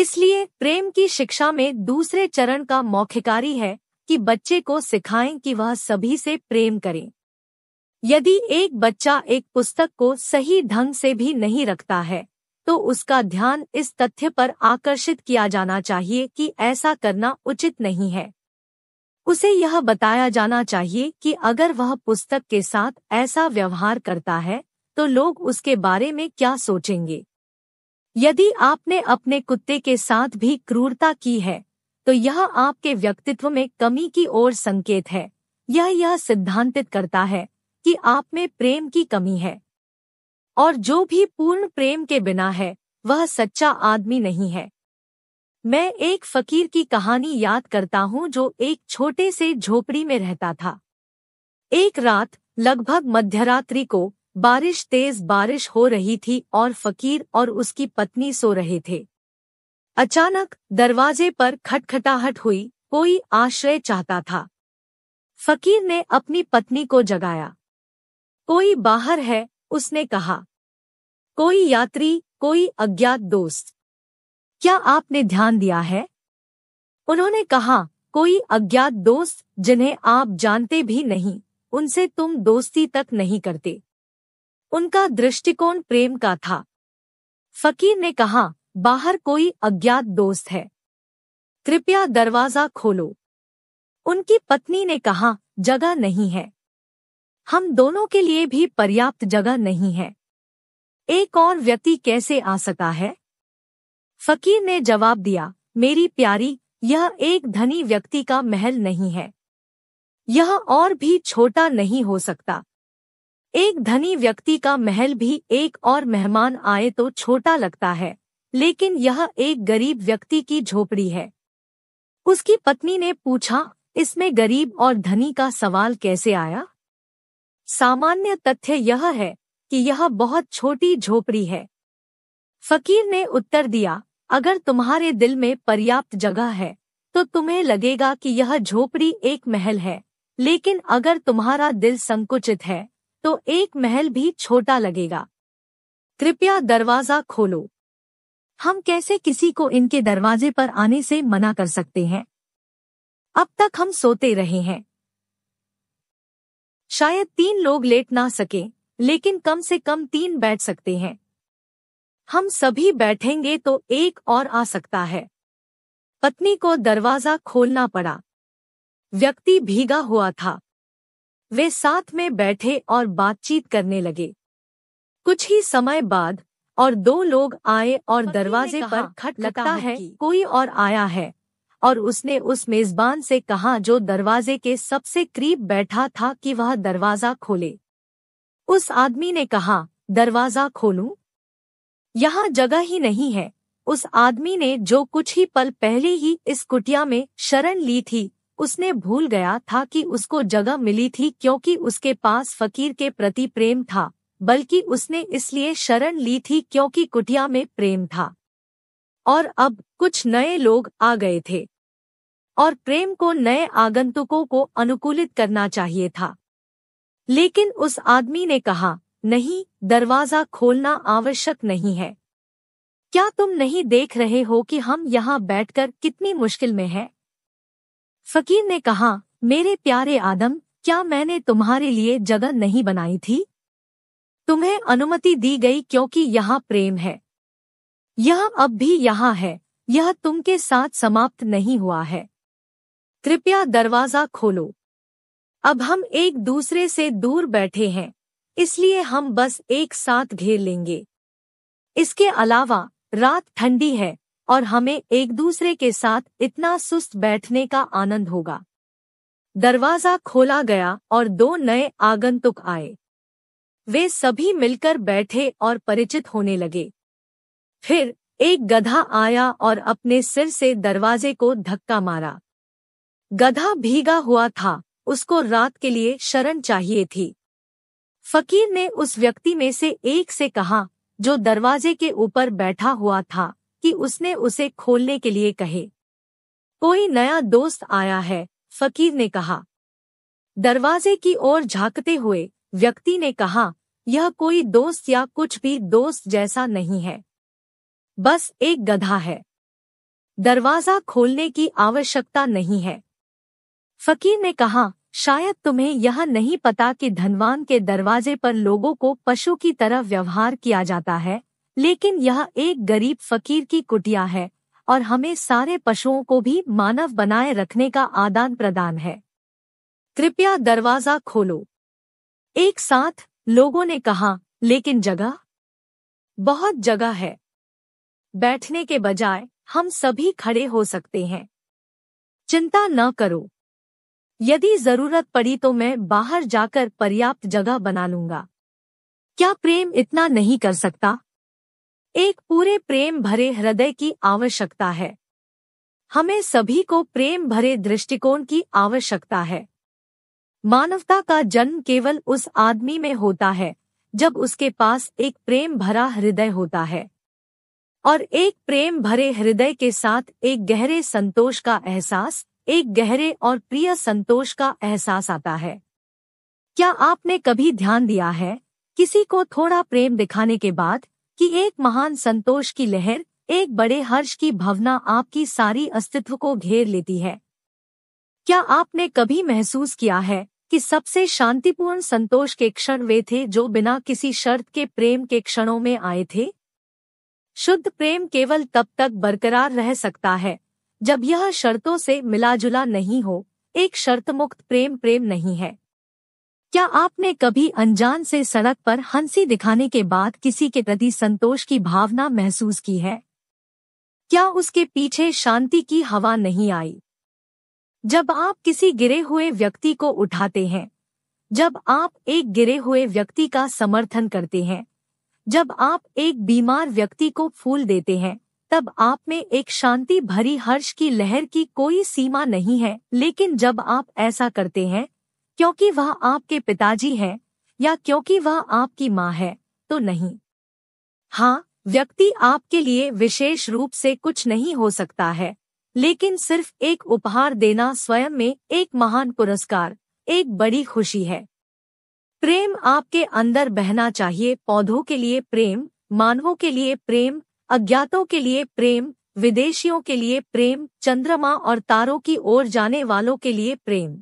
इसलिए प्रेम की शिक्षा में दूसरे चरण का मौखिकारी है कि बच्चे को सिखाएं कि वह सभी से प्रेम करें यदि एक बच्चा एक पुस्तक को सही ढंग से भी नहीं रखता है तो उसका ध्यान इस तथ्य पर आकर्षित किया जाना चाहिए कि ऐसा करना उचित नहीं है उसे यह बताया जाना चाहिए कि अगर वह पुस्तक के साथ ऐसा व्यवहार करता है तो लोग उसके बारे में क्या सोचेंगे यदि आपने अपने कुत्ते के साथ भी क्रूरता की है तो यह आपके व्यक्तित्व में कमी की ओर संकेत है यह यह सिद्धांतित करता है कि आप में प्रेम की कमी है और जो भी पूर्ण प्रेम के बिना है वह सच्चा आदमी नहीं है मैं एक फकीर की कहानी याद करता हूँ जो एक छोटे से झोपड़ी में रहता था एक रात लगभग मध्यरात्रि को बारिश तेज बारिश हो रही थी और फकीर और उसकी पत्नी सो रहे थे अचानक दरवाजे पर खटखटाहट हुई कोई आश्रय चाहता था फकीर ने अपनी पत्नी को जगाया कोई बाहर है उसने कहा कोई यात्री कोई अज्ञात दोस्त क्या आपने ध्यान दिया है उन्होंने कहा कोई अज्ञात दोस्त जिन्हें आप जानते भी नहीं उनसे तुम दोस्ती तक नहीं करते उनका दृष्टिकोण प्रेम का था फकीर ने कहा बाहर कोई अज्ञात दोस्त है कृपया दरवाजा खोलो उनकी पत्नी ने कहा जगह नहीं है हम दोनों के लिए भी पर्याप्त जगह नहीं है एक और व्यक्ति कैसे आ सका है फकीर ने जवाब दिया मेरी प्यारी यह एक धनी व्यक्ति का महल नहीं है यह और भी छोटा नहीं हो सकता एक धनी व्यक्ति का महल भी एक और मेहमान आए तो छोटा लगता है लेकिन यह एक गरीब व्यक्ति की झोपड़ी है उसकी पत्नी ने पूछा इसमें गरीब और धनी का सवाल कैसे आया सामान्य तथ्य यह है कि यह बहुत छोटी झोपड़ी है फकीर ने उत्तर दिया अगर तुम्हारे दिल में पर्याप्त जगह है तो तुम्हें लगेगा कि यह झोपड़ी एक महल है लेकिन अगर तुम्हारा दिल संकुचित है तो एक महल भी छोटा लगेगा कृपया दरवाजा खोलो हम कैसे किसी को इनके दरवाजे पर आने से मना कर सकते हैं अब तक हम सोते रहे हैं शायद तीन लोग लेट ना सकें लेकिन कम से कम तीन बैठ सकते हैं हम सभी बैठेंगे तो एक और आ सकता है पत्नी को दरवाजा खोलना पड़ा व्यक्ति भीगा हुआ था वे साथ में बैठे और बातचीत करने लगे कुछ ही समय बाद और दो लोग आए और दरवाजे पर खट लगता है कोई और आया है और उसने उस मेजबान से कहा जो दरवाजे के सबसे करीब बैठा था कि वह दरवाजा खोले उस आदमी ने कहा दरवाजा खोलूं? यहाँ जगह ही नहीं है उस आदमी ने जो कुछ ही पल पहले ही इस कुटिया में शरण ली थी उसने भूल गया था कि उसको जगह मिली थी क्योंकि उसके पास फकीर के प्रति प्रेम था बल्कि उसने इसलिए शरण ली थी क्योंकि कुटिया में प्रेम था और अब कुछ नए लोग आ गए थे और प्रेम को नए आगंतुकों को अनुकूलित करना चाहिए था लेकिन उस आदमी ने कहा नहीं दरवाजा खोलना आवश्यक नहीं है क्या तुम नहीं देख रहे हो कि हम यहाँ बैठकर कितनी मुश्किल में हैं? फकीर ने कहा मेरे प्यारे आदम क्या मैंने तुम्हारे लिए जगह नहीं बनाई थी तुम्हें अनुमति दी गई क्योंकि यहाँ प्रेम है यह अब भी यहाँ है यह तुमके साथ समाप्त नहीं हुआ है कृपया दरवाजा खोलो अब हम एक दूसरे से दूर बैठे हैं इसलिए हम बस एक साथ घेर लेंगे इसके अलावा रात ठंडी है और हमें एक दूसरे के साथ इतना सुस्त बैठने का आनंद होगा दरवाजा खोला गया और दो नए आगंतुक आए वे सभी मिलकर बैठे और परिचित होने लगे फिर एक गधा आया और अपने सिर से दरवाजे को धक्का मारा गधा भीगा हुआ था उसको रात के लिए शरण चाहिए थी फकीर ने उस व्यक्ति में से एक से कहा जो दरवाजे के ऊपर बैठा हुआ था कि उसने उसे खोलने के लिए कहे कोई नया दोस्त आया है फकीर ने कहा दरवाजे की ओर झांकते हुए व्यक्ति ने कहा यह कोई दोस्त या कुछ भी दोस्त जैसा नहीं है बस एक गधा है दरवाजा खोलने की आवश्यकता नहीं है फकीर ने कहा शायद तुम्हें यह नहीं पता कि धनवान के दरवाजे पर लोगों को पशु की तरह व्यवहार किया जाता है लेकिन यह एक गरीब फकीर की कुटिया है और हमें सारे पशुओं को भी मानव बनाए रखने का आदान प्रदान है कृपया दरवाजा खोलो एक साथ लोगों ने कहा लेकिन जगह बहुत जगह है बैठने के बजाय हम सभी खड़े हो सकते हैं चिंता न करो यदि जरूरत पड़ी तो मैं बाहर जाकर पर्याप्त जगह बना लूंगा क्या प्रेम इतना नहीं कर सकता एक पूरे प्रेम भरे हृदय की आवश्यकता है हमें सभी को प्रेम भरे दृष्टिकोण की आवश्यकता है मानवता का जन्म केवल उस आदमी में होता है जब उसके पास एक प्रेम भरा हृदय होता है और एक प्रेम भरे हृदय के साथ एक गहरे संतोष का एहसास एक गहरे और प्रिय संतोष का एहसास आता है क्या आपने कभी ध्यान दिया है किसी को थोड़ा प्रेम दिखाने के बाद कि एक महान संतोष की लहर एक बड़े हर्ष की भावना आपकी सारी अस्तित्व को घेर लेती है क्या आपने कभी महसूस किया है कि सबसे शांतिपूर्ण संतोष के क्षण वे थे जो बिना किसी शर्त के प्रेम के क्षणों में आए थे शुद्ध प्रेम केवल तब तक बरकरार रह सकता है जब यह शर्तों से मिलाजुला नहीं हो एक शर्त मुक्त प्रेम प्रेम नहीं है क्या आपने कभी अनजान से सड़क पर हंसी दिखाने के बाद किसी के प्रति संतोष की भावना महसूस की है क्या उसके पीछे शांति की हवा नहीं आई जब आप किसी गिरे हुए व्यक्ति को उठाते हैं जब आप एक गिरे हुए व्यक्ति का समर्थन करते हैं जब आप एक बीमार व्यक्ति को फूल देते हैं तब आप में एक शांति भरी हर्ष की लहर की कोई सीमा नहीं है लेकिन जब आप ऐसा करते हैं क्योंकि वह आपके पिताजी हैं या क्योंकि वह आपकी माँ है तो नहीं हाँ व्यक्ति आपके लिए विशेष रूप से कुछ नहीं हो सकता है लेकिन सिर्फ एक उपहार देना स्वयं में एक महान पुरस्कार एक बड़ी खुशी है प्रेम आपके अंदर बहना चाहिए पौधों के लिए प्रेम मानवों के लिए प्रेम अज्ञातों के लिए प्रेम विदेशियों के लिए प्रेम चंद्रमा और तारों की ओर जाने वालों के लिए प्रेम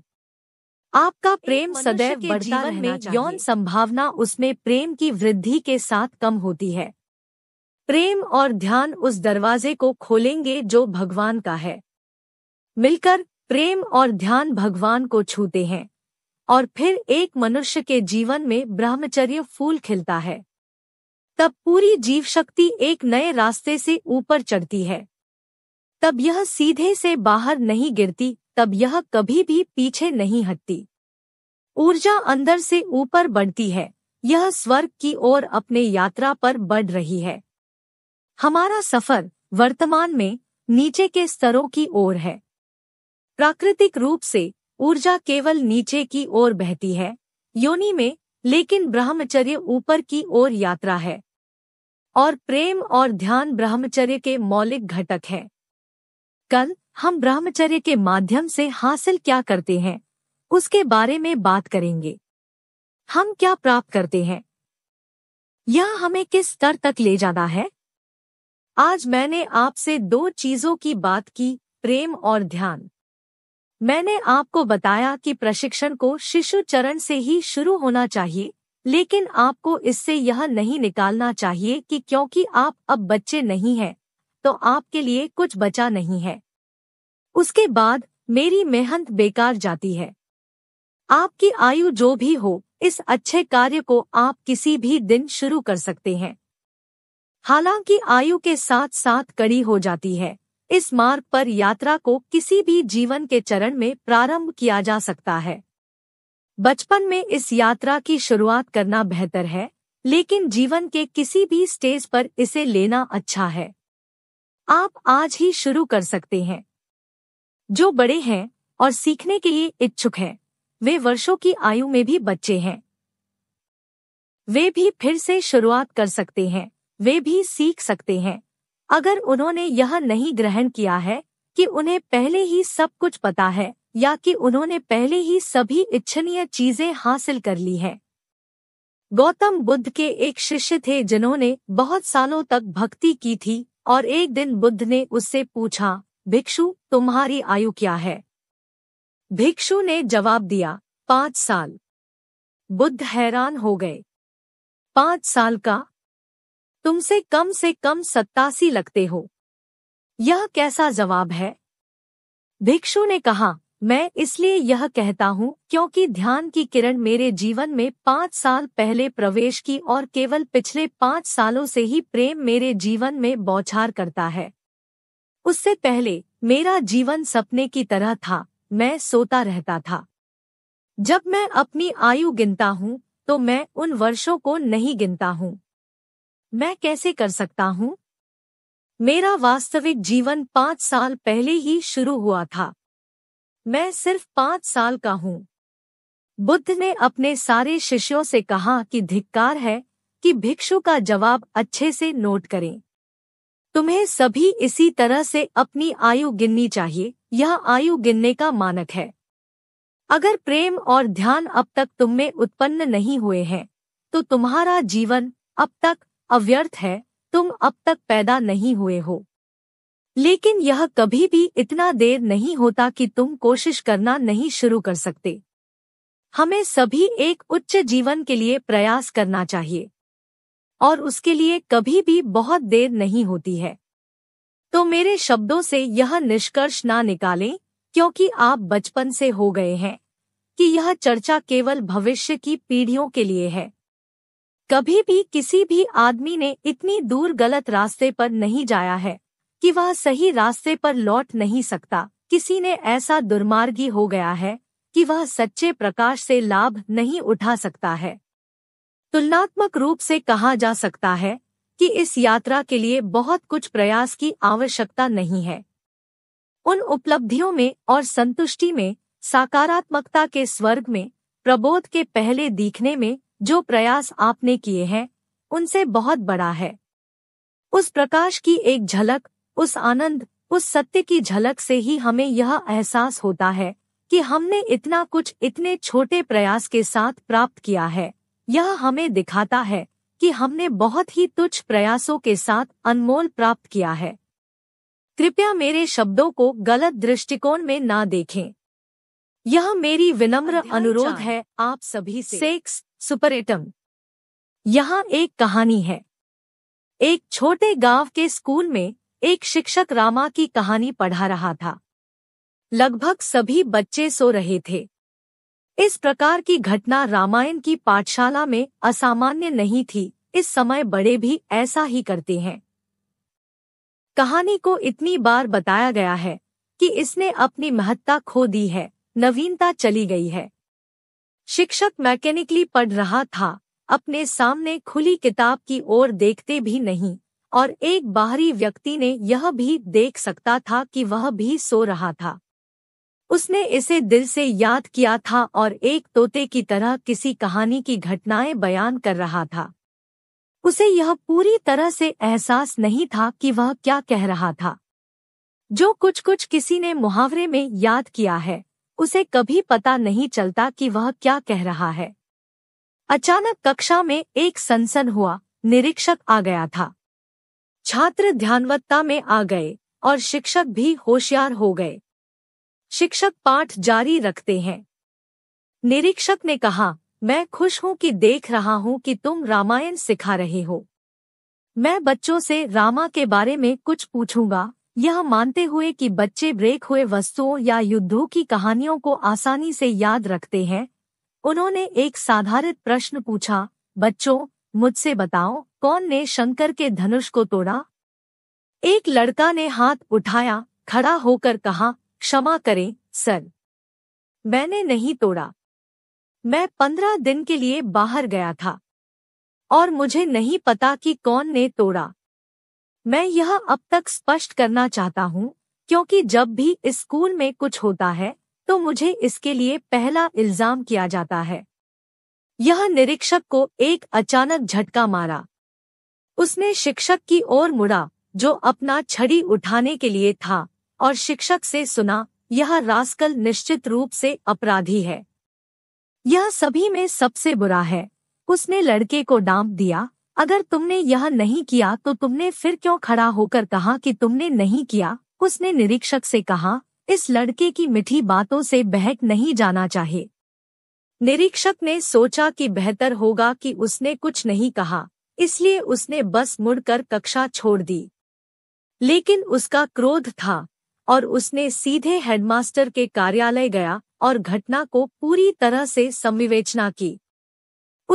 आपका प्रेम सदैव बढ़ता जीवन में यौन संभावना उसमें प्रेम की वृद्धि के साथ कम होती है प्रेम और ध्यान उस दरवाजे को खोलेंगे जो भगवान का है मिलकर प्रेम और ध्यान भगवान को छूते हैं और फिर एक मनुष्य के जीवन में ब्रह्मचर्य फूल खिलता है तब पूरी जीव शक्ति एक नए रास्ते से ऊपर चढ़ती है तब यह सीधे से बाहर नहीं गिरती तब यह कभी भी पीछे नहीं हटती ऊर्जा अंदर से ऊपर बढ़ती है यह स्वर्ग की ओर अपने यात्रा पर बढ़ रही है हमारा सफर वर्तमान में नीचे के स्तरों की ओर है प्राकृतिक रूप से ऊर्जा केवल नीचे की ओर बहती है योनि में लेकिन ब्रह्मचर्य ऊपर की ओर यात्रा है और प्रेम और ध्यान ब्रह्मचर्य के मौलिक घटक हैं। कल हम ब्रह्मचर्य के माध्यम से हासिल क्या करते हैं उसके बारे में बात करेंगे हम क्या प्राप्त करते हैं यह हमें किस स्तर तक ले जाना है आज मैंने आपसे दो चीजों की बात की प्रेम और ध्यान मैंने आपको बताया कि प्रशिक्षण को शिशु चरण से ही शुरू होना चाहिए लेकिन आपको इससे यह नहीं निकालना चाहिए कि क्योंकि आप अब बच्चे नहीं हैं तो आपके लिए कुछ बचा नहीं है उसके बाद मेरी मेहनत बेकार जाती है आपकी आयु जो भी हो इस अच्छे कार्य को आप किसी भी दिन शुरू कर सकते हैं हालांकि आयु के साथ साथ कड़ी हो जाती है इस मार्ग पर यात्रा को किसी भी जीवन के चरण में प्रारंभ किया जा सकता है बचपन में इस यात्रा की शुरुआत करना बेहतर है लेकिन जीवन के किसी भी स्टेज पर इसे लेना अच्छा है आप आज ही शुरू कर सकते हैं जो बड़े हैं और सीखने के लिए इच्छुक हैं वे वर्षों की आयु में भी बच्चे हैं वे भी फिर से शुरुआत कर सकते हैं वे भी सीख सकते हैं अगर उन्होंने यह नहीं ग्रहण किया है कि उन्हें पहले ही सब कुछ पता है या कि उन्होंने पहले ही सभी इच्छनीय चीजें हासिल कर ली हैं गौतम बुद्ध के एक शिष्य थे जिन्होंने बहुत सालों तक भक्ति की थी और एक दिन बुद्ध ने उससे पूछा भिक्षु तुम्हारी आयु क्या है भिक्षु ने जवाब दिया पांच साल बुद्ध हैरान हो गए पांच साल का तुमसे कम से कम सत्तासी लगते हो यह कैसा जवाब है भिक्षु ने कहा मैं इसलिए यह कहता हूँ क्योंकि ध्यान की किरण मेरे जीवन में पाँच साल पहले प्रवेश की और केवल पिछले पाँच सालों से ही प्रेम मेरे जीवन में बौछार करता है उससे पहले मेरा जीवन सपने की तरह था मैं सोता रहता था जब मैं अपनी आयु गिनता हूँ तो मैं उन वर्षों को नहीं गिनता हूँ मैं कैसे कर सकता हूँ मेरा वास्तविक जीवन पाँच साल पहले ही शुरू हुआ था मैं सिर्फ पांच साल का हूँ बुद्ध ने अपने सारे शिष्यों से कहा कि धिक्कार है कि भिक्षु का जवाब अच्छे से नोट करें तुम्हें सभी इसी तरह से अपनी आयु गिननी चाहिए यह आयु गिनने का मानक है अगर प्रेम और ध्यान अब तक तुम में उत्पन्न नहीं हुए हैं तो तुम्हारा जीवन अब तक अव्यर्थ है तुम अब तक पैदा नहीं हुए हो लेकिन यह कभी भी इतना देर नहीं होता कि तुम कोशिश करना नहीं शुरू कर सकते हमें सभी एक उच्च जीवन के लिए प्रयास करना चाहिए और उसके लिए कभी भी बहुत देर नहीं होती है तो मेरे शब्दों से यह निष्कर्ष ना निकालें क्योंकि आप बचपन से हो गए हैं कि यह चर्चा केवल भविष्य की पीढ़ियों के लिए है कभी भी किसी भी आदमी ने इतनी दूर गलत रास्ते पर नहीं जाया है कि वह सही रास्ते पर लौट नहीं सकता किसी ने ऐसा दुर्मार्गी हो गया है कि वह सच्चे प्रकाश से लाभ नहीं उठा सकता है तुलनात्मक रूप से कहा जा सकता है कि इस यात्रा के लिए बहुत कुछ प्रयास की आवश्यकता नहीं है उन उपलब्धियों में और संतुष्टि में सकारात्मकता के स्वर्ग में प्रबोध के पहले दिखने में जो प्रयास आपने किए हैं उनसे बहुत बड़ा है उस प्रकाश की एक झलक उस आनंद उस सत्य की झलक से ही हमें यह एहसास होता है कि हमने इतना कुछ इतने छोटे प्रयास के साथ प्राप्त किया है यह हमें दिखाता है कि हमने बहुत ही तुच्छ प्रयासों के साथ अनमोल प्राप्त किया है कृपया मेरे शब्दों को गलत दृष्टिकोण में ना देखें यह मेरी विनम्र अनुरोध है आप सभी से सेक्स सुपरिटम यहाँ एक कहानी है एक छोटे गांव के स्कूल में एक शिक्षक रामा की कहानी पढ़ा रहा था लगभग सभी बच्चे सो रहे थे इस प्रकार की घटना रामायण की पाठशाला में असामान्य नहीं थी इस समय बड़े भी ऐसा ही करते हैं कहानी को इतनी बार बताया गया है कि इसने अपनी महत्ता खो दी है नवीनता चली गई है शिक्षक मैकेनिकली पढ़ रहा था अपने सामने खुली किताब की ओर देखते भी नहीं और एक बाहरी व्यक्ति ने यह भी देख सकता था कि वह भी सो रहा था उसने इसे दिल से याद किया था और एक तोते की तरह किसी कहानी की घटनाएं बयान कर रहा था उसे यह पूरी तरह से एहसास नहीं था कि वह क्या कह रहा था जो कुछ कुछ किसी ने मुहावरे में याद किया है उसे कभी पता नहीं चलता कि वह क्या कह रहा है अचानक कक्षा में एक सनसन हुआ निरीक्षक आ गया था छात्र ध्यानवत्ता में आ गए और शिक्षक भी होशियार हो गए शिक्षक पाठ जारी रखते हैं निरीक्षक ने कहा मैं खुश हूं कि देख रहा हूं कि तुम रामायण सिखा रहे हो मैं बच्चों से रामा के बारे में कुछ पूछूंगा यह मानते हुए कि बच्चे ब्रेक हुए वस्तुओं या युद्धों की कहानियों को आसानी से याद रखते हैं उन्होंने एक साधारित प्रश्न पूछा बच्चों मुझसे बताओ कौन ने शंकर के धनुष को तोड़ा एक लड़का ने हाथ उठाया खड़ा होकर कहा क्षमा करें सर मैंने नहीं तोड़ा मैं पंद्रह दिन के लिए बाहर गया था और मुझे नहीं पता कि कौन ने तोड़ा मैं यह अब तक स्पष्ट करना चाहता हूँ क्योंकि जब भी स्कूल में कुछ होता है तो मुझे इसके लिए पहला इल्जाम किया जाता है यह निरीक्षक को एक अचानक झटका मारा उसने शिक्षक की ओर मुड़ा जो अपना छड़ी उठाने के लिए था और शिक्षक से सुना यह रास्कल निश्चित रूप से अपराधी है यह सभी में सबसे बुरा है उसने लड़के को डांप दिया अगर तुमने यह नहीं किया तो तुमने फिर क्यों खड़ा होकर कहा कि तुमने नहीं किया उसने निरीक्षक से कहा इस लड़के की मिठी बातों से बहक नहीं जाना चाहिए निरीक्षक ने सोचा कि बेहतर होगा कि उसने कुछ नहीं कहा इसलिए उसने बस मुड़कर कक्षा छोड़ दी लेकिन उसका क्रोध था और उसने सीधे हेडमास्टर के कार्यालय गया और घटना को पूरी तरह से संविवेचना की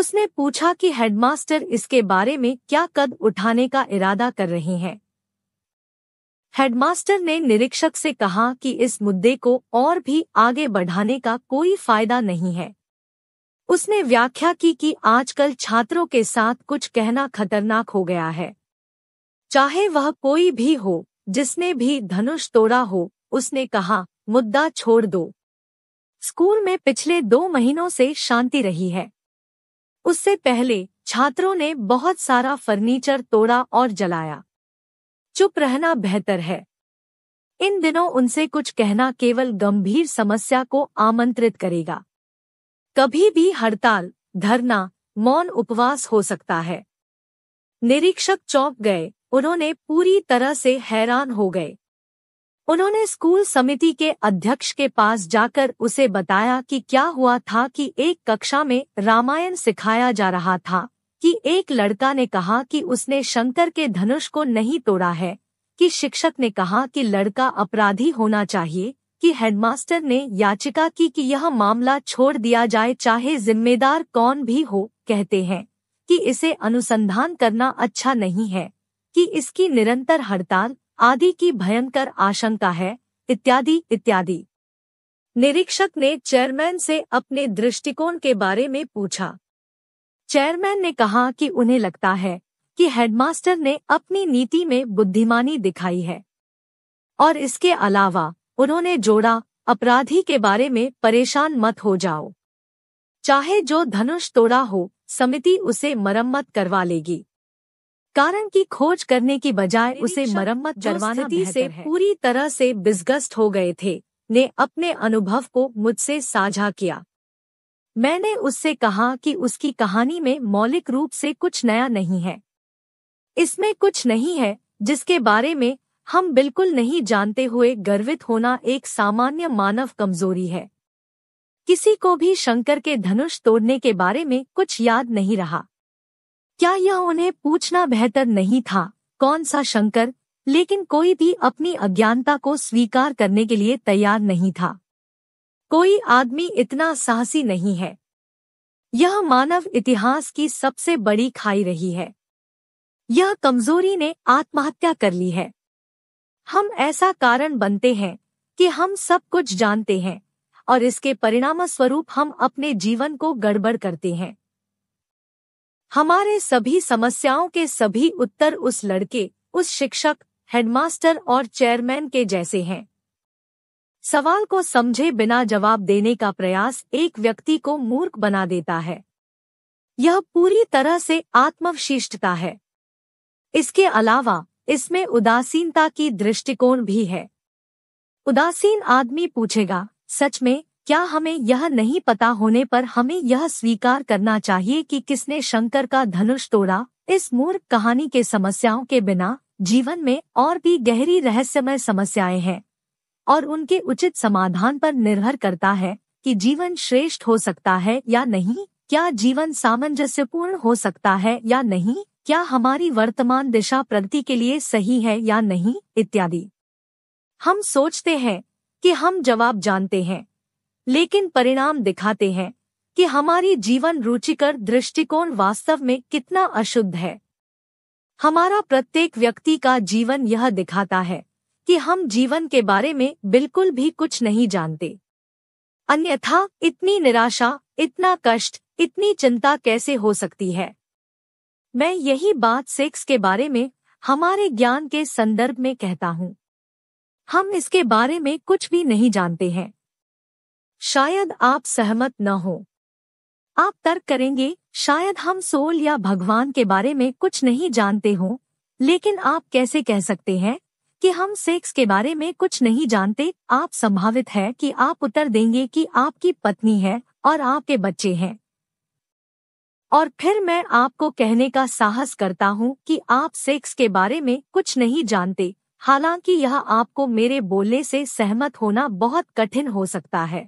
उसने पूछा कि हेडमास्टर इसके बारे में क्या कद उठाने का इरादा कर रहे हैं हेडमास्टर ने निरीक्षक से कहा कि इस मुद्दे को और भी आगे बढ़ाने का कोई फायदा नहीं है उसने व्याख्या की कि आजकल छात्रों के साथ कुछ कहना खतरनाक हो गया है चाहे वह कोई भी हो जिसने भी धनुष तोड़ा हो उसने कहा मुद्दा छोड़ दो स्कूल में पिछले दो महीनों से शांति रही है उससे पहले छात्रों ने बहुत सारा फर्नीचर तोड़ा और जलाया चुप रहना बेहतर है इन दिनों उनसे कुछ कहना केवल गंभीर समस्या को आमंत्रित करेगा कभी भी हड़ताल धरना मौन उपवास हो सकता है निरीक्षक चौंक गए उन्होंने पूरी तरह से हैरान हो गए उन्होंने स्कूल समिति के अध्यक्ष के पास जाकर उसे बताया कि क्या हुआ था कि एक कक्षा में रामायण सिखाया जा रहा था कि एक लड़का ने कहा कि उसने शंकर के धनुष को नहीं तोड़ा है कि शिक्षक ने कहा कि लड़का अपराधी होना चाहिए कि हेडमास्टर ने याचिका की कि यह मामला छोड़ दिया जाए चाहे जिम्मेदार कौन भी हो कहते हैं कि इसे अनुसंधान करना अच्छा नहीं है कि इसकी निरंतर हड़ताल आदि की भयंकर आशंका है इत्यादि इत्यादि निरीक्षक ने चेयरमैन से अपने दृष्टिकोण के बारे में पूछा चेयरमैन ने कहा कि उन्हें लगता है कि हेडमास्टर ने अपनी नीति में बुद्धिमानी दिखाई है और इसके अलावा उन्होंने जोड़ा अपराधी के बारे में परेशान मत हो जाओ चाहे जो धनुष तोड़ा हो समिति उसे मरम्मत करवा लेगी कारण की खोज करने की बजाय उसे मरम्मत करवाना से पूरी तरह से बिजगस्ट हो गए थे ने अपने अनुभव को मुझसे साझा किया मैंने उससे कहा कि उसकी कहानी में मौलिक रूप से कुछ नया नहीं है इसमें कुछ नहीं है जिसके बारे में हम बिल्कुल नहीं जानते हुए गर्वित होना एक सामान्य मानव कमजोरी है किसी को भी शंकर के धनुष तोड़ने के बारे में कुछ याद नहीं रहा क्या यह उन्हें पूछना बेहतर नहीं था कौन सा शंकर लेकिन कोई भी अपनी अज्ञानता को स्वीकार करने के लिए तैयार नहीं था कोई आदमी इतना साहसी नहीं है यह मानव इतिहास की सबसे बड़ी खाई रही है यह कमजोरी ने आत्महत्या कर ली है हम ऐसा कारण बनते हैं कि हम सब कुछ जानते हैं और इसके परिणाम स्वरूप हम अपने जीवन को गड़बड़ करते हैं हमारे सभी समस्याओं के सभी उत्तर उस लड़के उस शिक्षक हेडमास्टर और चेयरमैन के जैसे हैं सवाल को समझे बिना जवाब देने का प्रयास एक व्यक्ति को मूर्ख बना देता है यह पूरी तरह से आत्मवशिष्टता है इसके अलावा इसमें उदासीनता की दृष्टिकोण भी है उदासीन आदमी पूछेगा सच में क्या हमें यह नहीं पता होने पर हमें यह स्वीकार करना चाहिए कि किसने शंकर का धनुष तोड़ा इस मूर्ख कहानी के समस्याओं के बिना जीवन में और भी गहरी रहस्यमय समस्याएं हैं और उनके उचित समाधान पर निर्भर करता है कि जीवन श्रेष्ठ हो सकता है या नहीं क्या जीवन सामंजस्यपूर्ण हो सकता है या नहीं क्या हमारी वर्तमान दिशा प्रगति के लिए सही है या नहीं इत्यादि हम सोचते हैं कि हम जवाब जानते हैं लेकिन परिणाम दिखाते हैं कि हमारी जीवन रुचिकर दृष्टिकोण वास्तव में कितना अशुद्ध है हमारा प्रत्येक व्यक्ति का जीवन यह दिखाता है कि हम जीवन के बारे में बिल्कुल भी कुछ नहीं जानते अन्यथा इतनी निराशा इतना कष्ट इतनी चिंता कैसे हो सकती है मैं यही बात सेक्स के बारे में हमारे ज्ञान के संदर्भ में कहता हूँ हम इसके बारे में कुछ भी नहीं जानते हैं शायद आप सहमत न हो आप तर्क करेंगे शायद हम सोल या भगवान के बारे में कुछ नहीं जानते हो लेकिन आप कैसे कह सकते हैं कि हम सेक्स के बारे में कुछ नहीं जानते आप संभावित है कि आप उत्तर देंगे कि आपकी पत्नी है और आपके बच्चे हैं और फिर मैं आपको कहने का साहस करता हूँ कि आप सेक्स के बारे में कुछ नहीं जानते हालांकि यह आपको मेरे बोलने से सहमत होना बहुत कठिन हो सकता है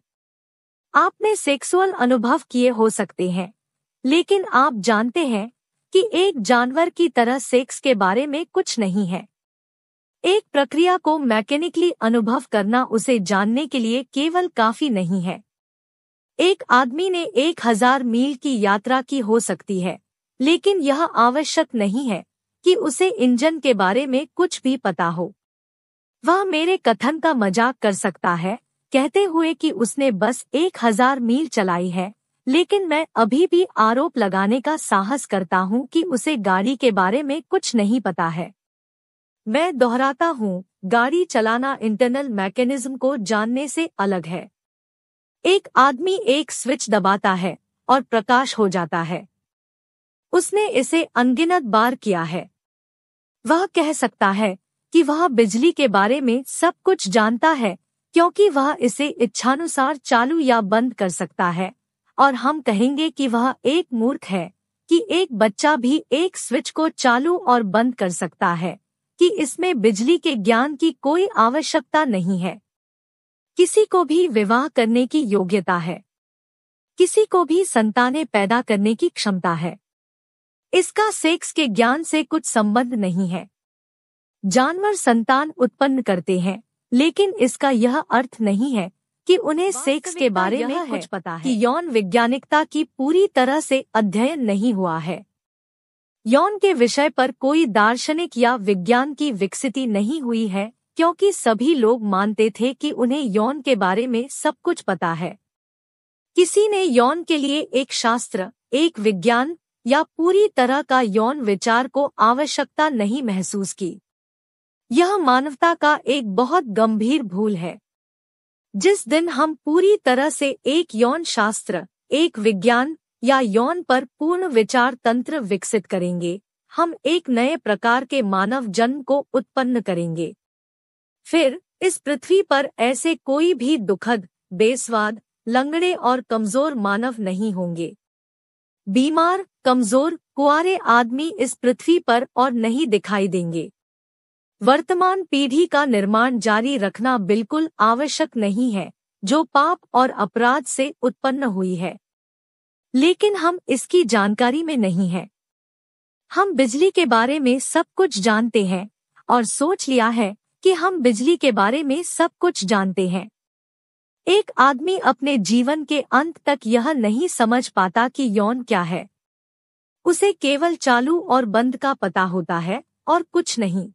आपने सेक्सुअल अनुभव किए हो सकते हैं लेकिन आप जानते हैं कि एक जानवर की तरह सेक्स के बारे में कुछ नहीं है एक प्रक्रिया को मैकेनिकली अनुभव करना उसे जानने के लिए केवल काफी नहीं है एक आदमी ने एक हजार मील की यात्रा की हो सकती है लेकिन यह आवश्यक नहीं है कि उसे इंजन के बारे में कुछ भी पता हो वह मेरे कथन का मजाक कर सकता है कहते हुए कि उसने बस एक हजार मील चलाई है लेकिन मैं अभी भी आरोप लगाने का साहस करता हूँ कि उसे गाड़ी के बारे में कुछ नहीं पता है मैं दोहराता हूँ गाड़ी चलाना इंटरनल मैकेनिज्म को जानने से अलग है एक आदमी एक स्विच दबाता है और प्रकाश हो जाता है उसने इसे अनगिनत बार किया है वह कह सकता है कि वह बिजली के बारे में सब कुछ जानता है क्योंकि वह इसे इच्छानुसार चालू या बंद कर सकता है और हम कहेंगे कि वह एक मूर्ख है कि एक बच्चा भी एक स्विच को चालू और बंद कर सकता है कि इसमें बिजली के ज्ञान की कोई आवश्यकता नहीं है किसी को भी विवाह करने की योग्यता है किसी को भी संतानें पैदा करने की क्षमता है इसका सेक्स के ज्ञान से कुछ संबंध नहीं है जानवर संतान उत्पन्न करते हैं लेकिन इसका यह अर्थ नहीं है कि उन्हें सेक्स के बारे में कुछ पता है कि यौन वैज्ञानिकता की पूरी तरह से अध्ययन नहीं हुआ है यौन के विषय पर कोई दार्शनिक या विज्ञान की विकसिति नहीं हुई है क्योंकि सभी लोग मानते थे कि उन्हें यौन के बारे में सब कुछ पता है किसी ने यौन के लिए एक शास्त्र एक विज्ञान या पूरी तरह का यौन विचार को आवश्यकता नहीं महसूस की यह मानवता का एक बहुत गंभीर भूल है जिस दिन हम पूरी तरह से एक यौन शास्त्र एक विज्ञान या यौन पर पूर्ण विचार तंत्र विकसित करेंगे हम एक नए प्रकार के मानव जन्म को उत्पन्न करेंगे फिर इस पृथ्वी पर ऐसे कोई भी दुखद बेस्वाद लंगड़े और कमजोर मानव नहीं होंगे बीमार कमजोर कुआरे आदमी इस पृथ्वी पर और नहीं दिखाई देंगे वर्तमान पीढ़ी का निर्माण जारी रखना बिल्कुल आवश्यक नहीं है जो पाप और अपराध से उत्पन्न हुई है लेकिन हम इसकी जानकारी में नहीं है हम बिजली के बारे में सब कुछ जानते हैं और सोच लिया है कि हम बिजली के बारे में सब कुछ जानते हैं एक आदमी अपने जीवन के अंत तक यह नहीं समझ पाता कि यौन क्या है उसे केवल चालू और बंद का पता होता है और कुछ नहीं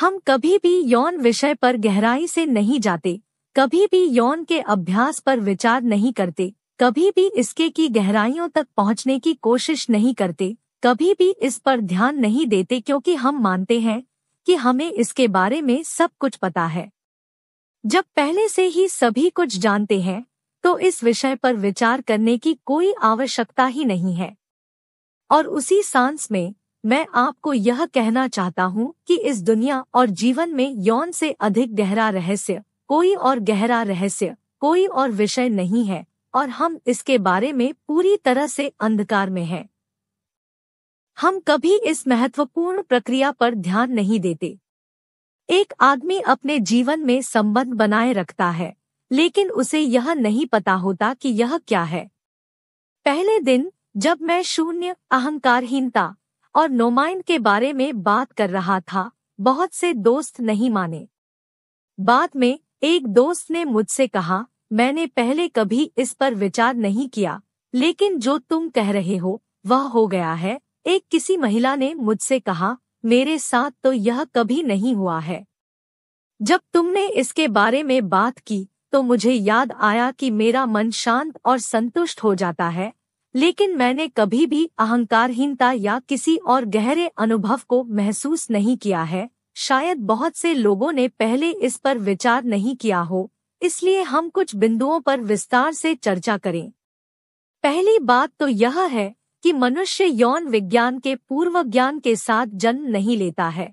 हम कभी भी यौन विषय पर गहराई से नहीं जाते कभी भी यौन के अभ्यास पर विचार नहीं करते कभी भी इसके की गहराइयों तक पहुंचने की कोशिश नहीं करते कभी भी इस पर ध्यान नहीं देते क्योंकि हम मानते हैं कि हमें इसके बारे में सब कुछ पता है जब पहले से ही सभी कुछ जानते हैं तो इस विषय पर विचार करने की कोई आवश्यकता ही नहीं है और उसी सांस में मैं आपको यह कहना चाहता हूँ कि इस दुनिया और जीवन में यौन से अधिक गहरा रहस्य कोई और गहरा रहस्य कोई और विषय नहीं है और हम इसके बारे में पूरी तरह से अंधकार में हैं। हम कभी इस महत्वपूर्ण प्रक्रिया पर ध्यान नहीं देते एक आदमी अपने जीवन में संबंध बनाए रखता है लेकिन उसे यह नहीं पता होता कि यह क्या है पहले दिन जब मैं शून्य अहंकारहीनता और नोमाइन के बारे में बात कर रहा था बहुत से दोस्त नहीं माने बाद में एक दोस्त ने मुझसे कहा मैंने पहले कभी इस पर विचार नहीं किया लेकिन जो तुम कह रहे हो वह हो गया है एक किसी महिला ने मुझसे कहा मेरे साथ तो यह कभी नहीं हुआ है जब तुमने इसके बारे में बात की तो मुझे याद आया कि मेरा मन शांत और संतुष्ट हो जाता है लेकिन मैंने कभी भी अहंकारहीनता या किसी और गहरे अनुभव को महसूस नहीं किया है शायद बहुत से लोगों ने पहले इस पर विचार नहीं किया हो इसलिए हम कुछ बिंदुओं पर विस्तार से चर्चा करें पहली बात तो यह है कि मनुष्य यौन विज्ञान के पूर्व ज्ञान के साथ जन्म नहीं लेता है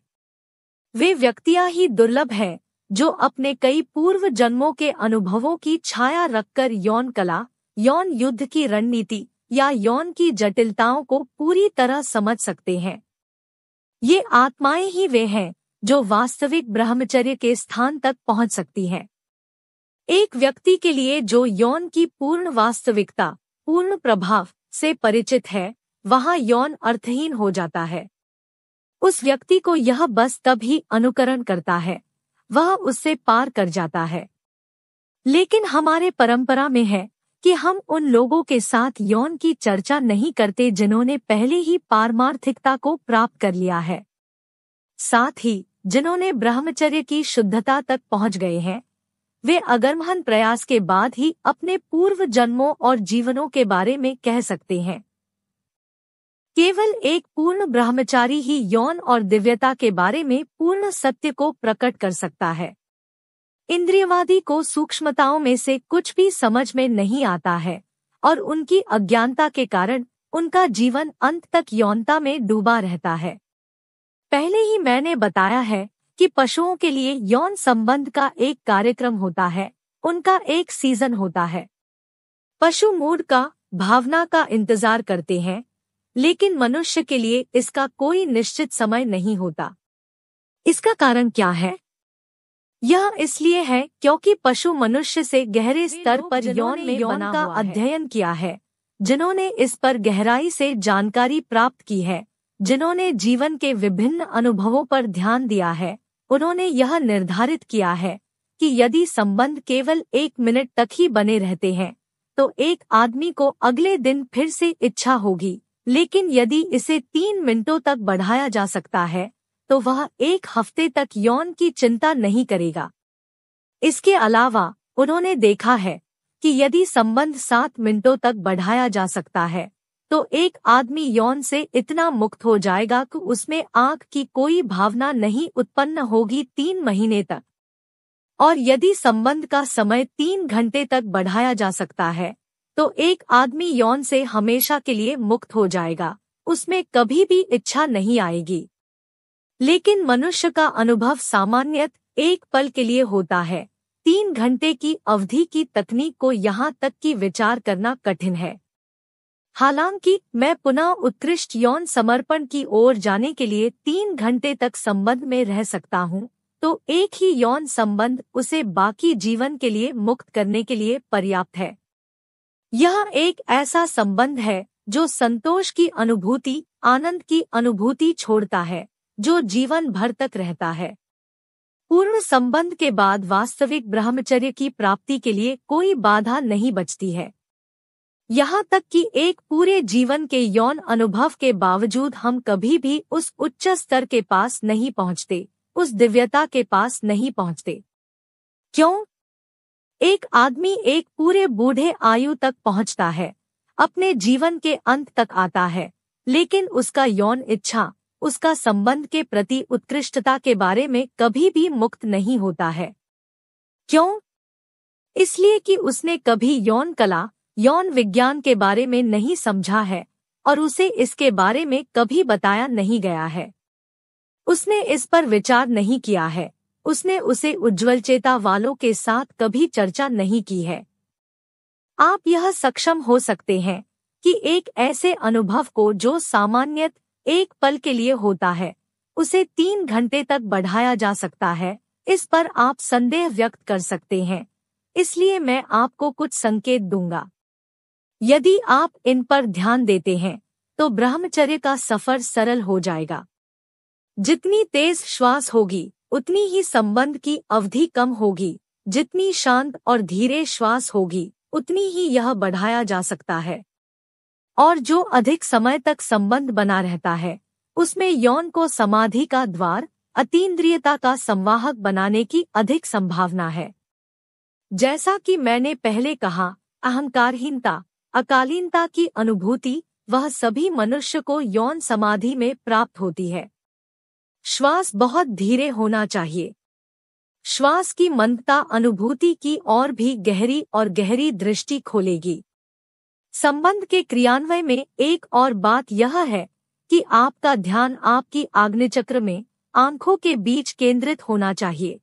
वे व्यक्तियां ही दुर्लभ हैं जो अपने कई पूर्व जन्मों के अनुभवों की छाया रखकर यौन कला यौन युद्ध की रणनीति या यौन की जटिलताओं को पूरी तरह समझ सकते हैं ये आत्माएं ही वे हैं जो वास्तविक ब्रह्मचर्य के स्थान तक पहुंच सकती हैं एक व्यक्ति के लिए जो यौन की पूर्ण वास्तविकता पूर्ण प्रभाव से परिचित है वहां यौन अर्थहीन हो जाता है उस व्यक्ति को यह बस तब ही अनुकरण करता है वह उससे पार कर जाता है लेकिन हमारे परंपरा में है कि हम उन लोगों के साथ यौन की चर्चा नहीं करते जिन्होंने पहले ही पारमार्थिकता को प्राप्त कर लिया है साथ ही जिन्होंने ब्रह्मचर्य की शुद्धता तक पहुंच गए हैं वे अगरमहन प्रयास के बाद ही अपने पूर्व जन्मों और जीवनों के बारे में कह सकते हैं केवल एक पूर्ण ब्रह्मचारी ही यौन और दिव्यता के बारे में पूर्ण सत्य को प्रकट कर सकता है इंद्रियवादी को सूक्ष्मताओं में से कुछ भी समझ में नहीं आता है और उनकी अज्ञानता के कारण उनका जीवन अंत तक यौनता में डूबा रहता है पहले ही मैंने बताया है कि पशुओं के लिए यौन संबंध का एक कार्यक्रम होता है उनका एक सीजन होता है पशु मूड का भावना का इंतजार करते हैं लेकिन मनुष्य के लिए इसका कोई निश्चित समय नहीं होता इसका कारण क्या है यह इसलिए है क्योंकि पशु मनुष्य से गहरे स्तर पर यौन में यौन का अध्ययन किया है जिन्होंने इस पर गहराई से जानकारी प्राप्त की है जिन्होंने जीवन के विभिन्न अनुभवों पर ध्यान दिया है उन्होंने यह निर्धारित किया है कि यदि संबंध केवल एक मिनट तक ही बने रहते हैं तो एक आदमी को अगले दिन फिर से इच्छा होगी लेकिन यदि इसे तीन मिनटों तक बढ़ाया जा सकता है तो वह एक हफ्ते तक यौन की चिंता नहीं करेगा इसके अलावा उन्होंने देखा है कि यदि संबंध सात मिनटों तक बढ़ाया जा सकता है तो एक आदमी यौन से इतना मुक्त हो जाएगा कि उसमें आंख की कोई भावना नहीं उत्पन्न होगी तीन महीने तक और यदि संबंध का समय तीन घंटे तक बढ़ाया जा सकता है तो एक आदमी यौन से हमेशा के लिए मुक्त हो जाएगा उसमें कभी भी इच्छा नहीं आएगी लेकिन मनुष्य का अनुभव सामान्यत एक पल के लिए होता है तीन घंटे की अवधि की तकनीक को यहाँ तक की विचार करना कठिन है हालांकि मैं पुनः उत्कृष्ट यौन समर्पण की ओर जाने के लिए तीन घंटे तक संबंध में रह सकता हूँ तो एक ही यौन संबंध उसे बाकी जीवन के लिए मुक्त करने के लिए पर्याप्त है यह एक ऐसा संबंध है जो संतोष की अनुभूति आनंद की अनुभूति छोड़ता है जो जीवन भर तक रहता है पूर्ण संबंध के बाद वास्तविक ब्रह्मचर्य की प्राप्ति के लिए कोई बाधा नहीं बचती है यहाँ तक कि एक पूरे जीवन के यौन अनुभव के बावजूद हम कभी भी उस उच्च स्तर के पास नहीं पहुँचते उस दिव्यता के पास नहीं पहुँचते क्यों एक आदमी एक पूरे बूढ़े आयु तक पहुँचता है अपने जीवन के अंत तक आता है लेकिन उसका यौन इच्छा उसका संबंध के प्रति उत्कृष्टता के बारे में कभी भी मुक्त नहीं होता है क्यों इसलिए कि उसने कभी यौन कला यौन विज्ञान के बारे में नहीं समझा है और उसे इसके बारे में कभी बताया नहीं गया है उसने इस पर विचार नहीं किया है उसने उसे उज्ज्वल चेता वालों के साथ कभी चर्चा नहीं की है आप यह सक्षम हो सकते हैं कि एक ऐसे अनुभव को जो सामान्यत एक पल के लिए होता है उसे तीन घंटे तक बढ़ाया जा सकता है इस पर आप संदेह व्यक्त कर सकते हैं इसलिए मैं आपको कुछ संकेत दूंगा यदि आप इन पर ध्यान देते हैं तो ब्रह्मचर्य का सफर सरल हो जाएगा जितनी तेज श्वास होगी उतनी ही संबंध की अवधि कम होगी जितनी शांत और धीरे श्वास होगी उतनी ही यह बढ़ाया जा सकता है और जो अधिक समय तक संबंध बना रहता है उसमें यौन को समाधि का द्वार अतीन्द्रियता का संवाहक बनाने की अधिक संभावना है जैसा कि मैंने पहले कहा अहंकारहीनता अकालीनता की अनुभूति वह सभी मनुष्य को यौन समाधि में प्राप्त होती है श्वास बहुत धीरे होना चाहिए श्वास की मंदता अनुभूति की और भी गहरी और गहरी दृष्टि खोलेगी संबंध के क्रियान्वय में एक और बात यह है कि आपका ध्यान आपकी आग्निचक्र में आंखों के बीच केंद्रित होना चाहिए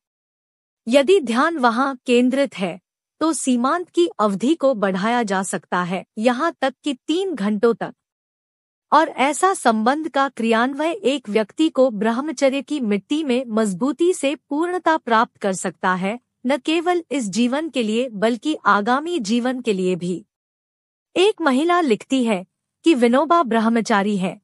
यदि ध्यान वहां केंद्रित है तो सीमांत की अवधि को बढ़ाया जा सकता है यहाँ तक कि तीन घंटों तक और ऐसा संबंध का क्रियान्वय एक व्यक्ति को ब्रह्मचर्य की मिट्टी में मजबूती से पूर्णता प्राप्त कर सकता है न केवल इस जीवन के लिए बल्कि आगामी जीवन के लिए भी एक महिला लिखती है कि विनोबा ब्रह्मचारी है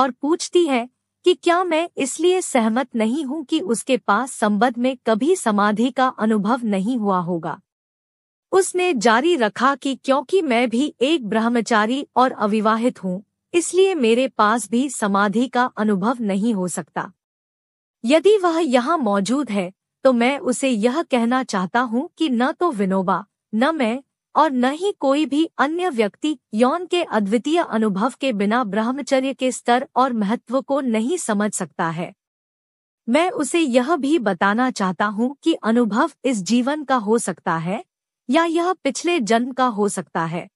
और पूछती है कि क्या मैं इसलिए सहमत नहीं हूँ कि उसके पास संबंध में कभी समाधि का अनुभव नहीं हुआ होगा उसने जारी रखा कि क्योंकि मैं भी एक ब्रह्मचारी और अविवाहित हूँ इसलिए मेरे पास भी समाधि का अनुभव नहीं हो सकता यदि वह यहाँ मौजूद है तो मैं उसे यह कहना चाहता हूँ कि न तो विनोबा न मैं और न ही कोई भी अन्य व्यक्ति यौन के अद्वितीय अनुभव के बिना ब्रह्मचर्य के स्तर और महत्व को नहीं समझ सकता है मैं उसे यह भी बताना चाहता हूँ कि अनुभव इस जीवन का हो सकता है या यह पिछले जन्म का हो सकता है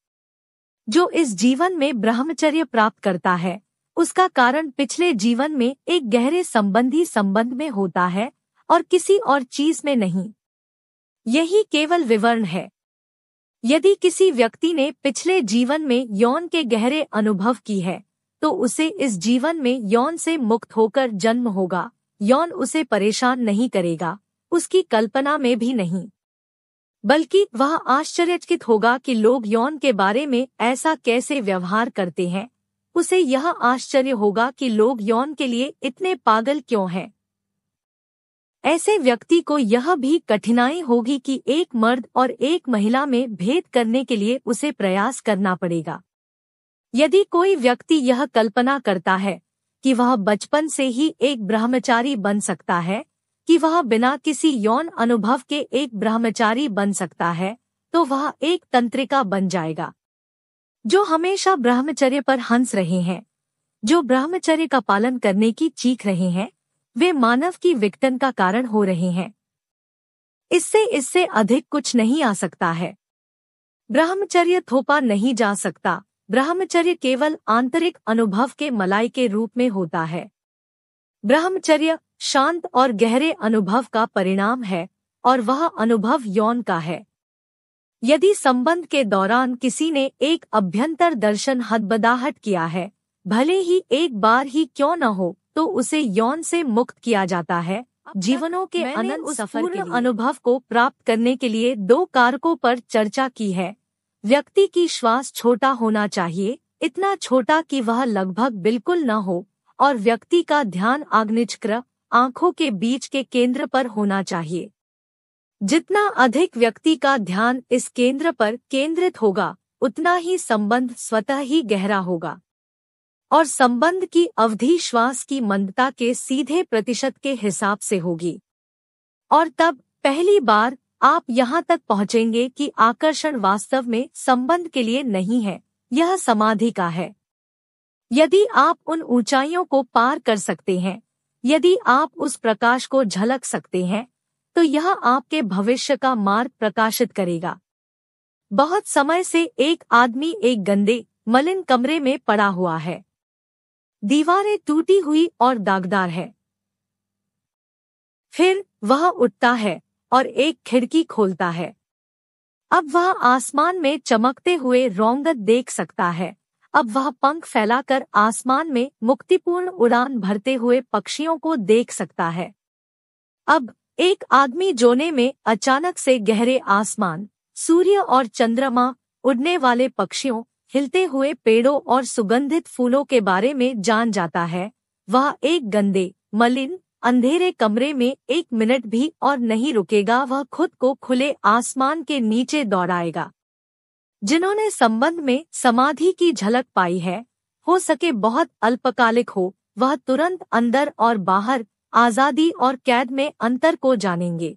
जो इस जीवन में ब्रह्मचर्य प्राप्त करता है उसका कारण पिछले जीवन में एक गहरे संबंधी संबंध में होता है और किसी और चीज में नहीं यही केवल विवरण है यदि किसी व्यक्ति ने पिछले जीवन में यौन के गहरे अनुभव की है तो उसे इस जीवन में यौन से मुक्त होकर जन्म होगा यौन उसे परेशान नहीं करेगा उसकी कल्पना में भी नहीं बल्कि वह आश्चर्यचकित होगा कि लोग यौन के बारे में ऐसा कैसे व्यवहार करते हैं उसे यह आश्चर्य होगा कि लोग यौन के लिए इतने पागल क्यों हैं ऐसे व्यक्ति को यह भी कठिनाई होगी कि एक मर्द और एक महिला में भेद करने के लिए उसे प्रयास करना पड़ेगा यदि कोई व्यक्ति यह कल्पना करता है कि वह बचपन से ही एक ब्रह्मचारी बन सकता है कि वह बिना किसी यौन अनुभव के एक ब्रह्मचारी बन सकता है तो वह एक तंत्रिका बन जाएगा जो हमेशा ब्रह्मचर्य पर हंस रहे हैं जो ब्रह्मचर्य का पालन करने की चीख रहे हैं वे मानव की विकटन का कारण हो रहे हैं इससे इससे अधिक कुछ नहीं आ सकता है ब्रह्मचर्य थोपा नहीं जा सकता ब्रह्मचर्य केवल आंतरिक अनुभव के मलाई के रूप में होता है ब्रह्मचर्य शांत और गहरे अनुभव का परिणाम है और वह अनुभव यौन का है यदि संबंध के दौरान किसी ने एक अभ्यंतर दर्शन हदबदाहट किया है भले ही एक बार ही क्यों न हो तो उसे यौन से मुक्त किया जाता है जीवनों के अनंत सफर के अनुभव को प्राप्त करने के लिए दो कारकों पर चर्चा की है व्यक्ति की श्वास छोटा होना चाहिए इतना छोटा कि वह लगभग बिल्कुल न हो और व्यक्ति का ध्यान आग्निचक्र आंखों के बीच के केंद्र पर होना चाहिए जितना अधिक व्यक्ति का ध्यान इस केंद्र पर केंद्रित होगा उतना ही संबंध स्वतः ही गहरा होगा और संबंध की अवधि श्वास की मंदता के सीधे प्रतिशत के हिसाब से होगी और तब पहली बार आप यहाँ तक पहुँचेंगे कि आकर्षण वास्तव में संबंध के लिए नहीं है यह समाधि का है यदि आप उन ऊंचाइयों को पार कर सकते हैं यदि आप उस प्रकाश को झलक सकते हैं तो यह आपके भविष्य का मार्ग प्रकाशित करेगा बहुत समय से एक आदमी एक गंदे मलिन कमरे में पड़ा हुआ है दीवारें टूटी हुई और दागदार है फिर वह उठता है और एक खिड़की खोलता है अब वह आसमान में चमकते हुए रौंगत देख सकता है अब वह पंख फैलाकर आसमान में मुक्तिपूर्ण उड़ान भरते हुए पक्षियों को देख सकता है अब एक आदमी जोने में अचानक से गहरे आसमान सूर्य और चंद्रमा उड़ने वाले पक्षियों हिलते हुए पेड़ों और सुगंधित फूलों के बारे में जान जाता है वह एक गंदे मलिन अंधेरे कमरे में एक मिनट भी और नहीं रुकेगा वह खुद को खुले आसमान के नीचे दौड़ाएगा जिन्होंने संबंध में समाधि की झलक पाई है हो सके बहुत अल्पकालिक हो वह तुरंत अंदर और बाहर आज़ादी और कैद में अंतर को जानेंगे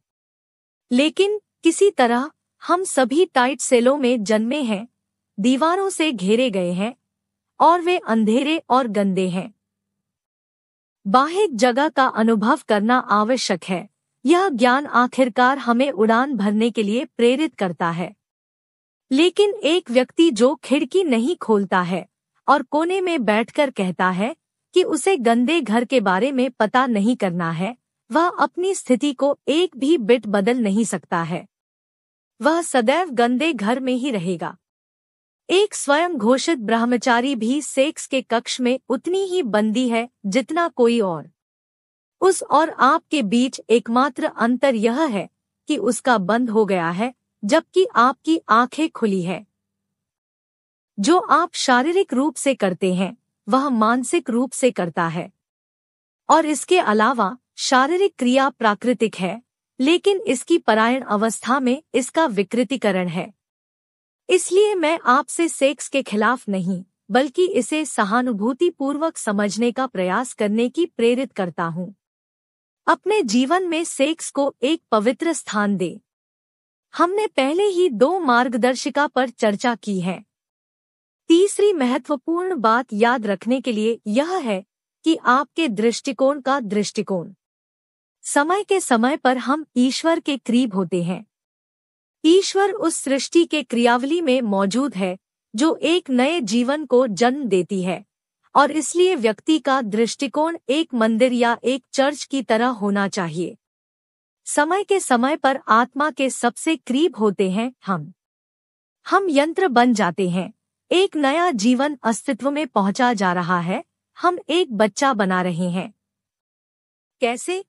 लेकिन किसी तरह हम सभी टाइट सेलों में जन्मे हैं दीवारों से घेरे गए हैं और वे अंधेरे और गंदे हैं बाहिक जगह का अनुभव करना आवश्यक है यह ज्ञान आखिरकार हमें उड़ान भरने के लिए प्रेरित करता है लेकिन एक व्यक्ति जो खिड़की नहीं खोलता है और कोने में बैठकर कहता है कि उसे गंदे घर के बारे में पता नहीं करना है वह अपनी स्थिति को एक भी बिट बदल नहीं सकता है वह सदैव गंदे घर में ही रहेगा एक स्वयं घोषित ब्रह्मचारी भी सेक्स के कक्ष में उतनी ही बंदी है जितना कोई और उस और आप के बीच एकमात्र अंतर यह है कि उसका बंद हो गया है जबकि आपकी आंखें खुली है जो आप शारीरिक रूप से करते हैं वह मानसिक रूप से करता है और इसके अलावा शारीरिक क्रिया प्राकृतिक है लेकिन इसकी परायण अवस्था में इसका विकृतिकरण है इसलिए मैं आपसे सेक्स के खिलाफ नहीं बल्कि इसे सहानुभूति पूर्वक समझने का प्रयास करने की प्रेरित करता हूँ अपने जीवन में सेक्स को एक पवित्र स्थान दे हमने पहले ही दो मार्गदर्शिका पर चर्चा की है तीसरी महत्वपूर्ण बात याद रखने के लिए यह है कि आपके दृष्टिकोण का दृष्टिकोण समय के समय पर हम ईश्वर के करीब होते हैं ईश्वर उस सृष्टि के क्रियावली में मौजूद है जो एक नए जीवन को जन्म देती है और इसलिए व्यक्ति का दृष्टिकोण एक मंदिर या एक चर्च की तरह होना चाहिए समय के समय पर आत्मा के सबसे करीब होते हैं हम हम यंत्र बन जाते हैं एक नया जीवन अस्तित्व में पहुंचा जा रहा है हम एक बच्चा बना रहे हैं कैसे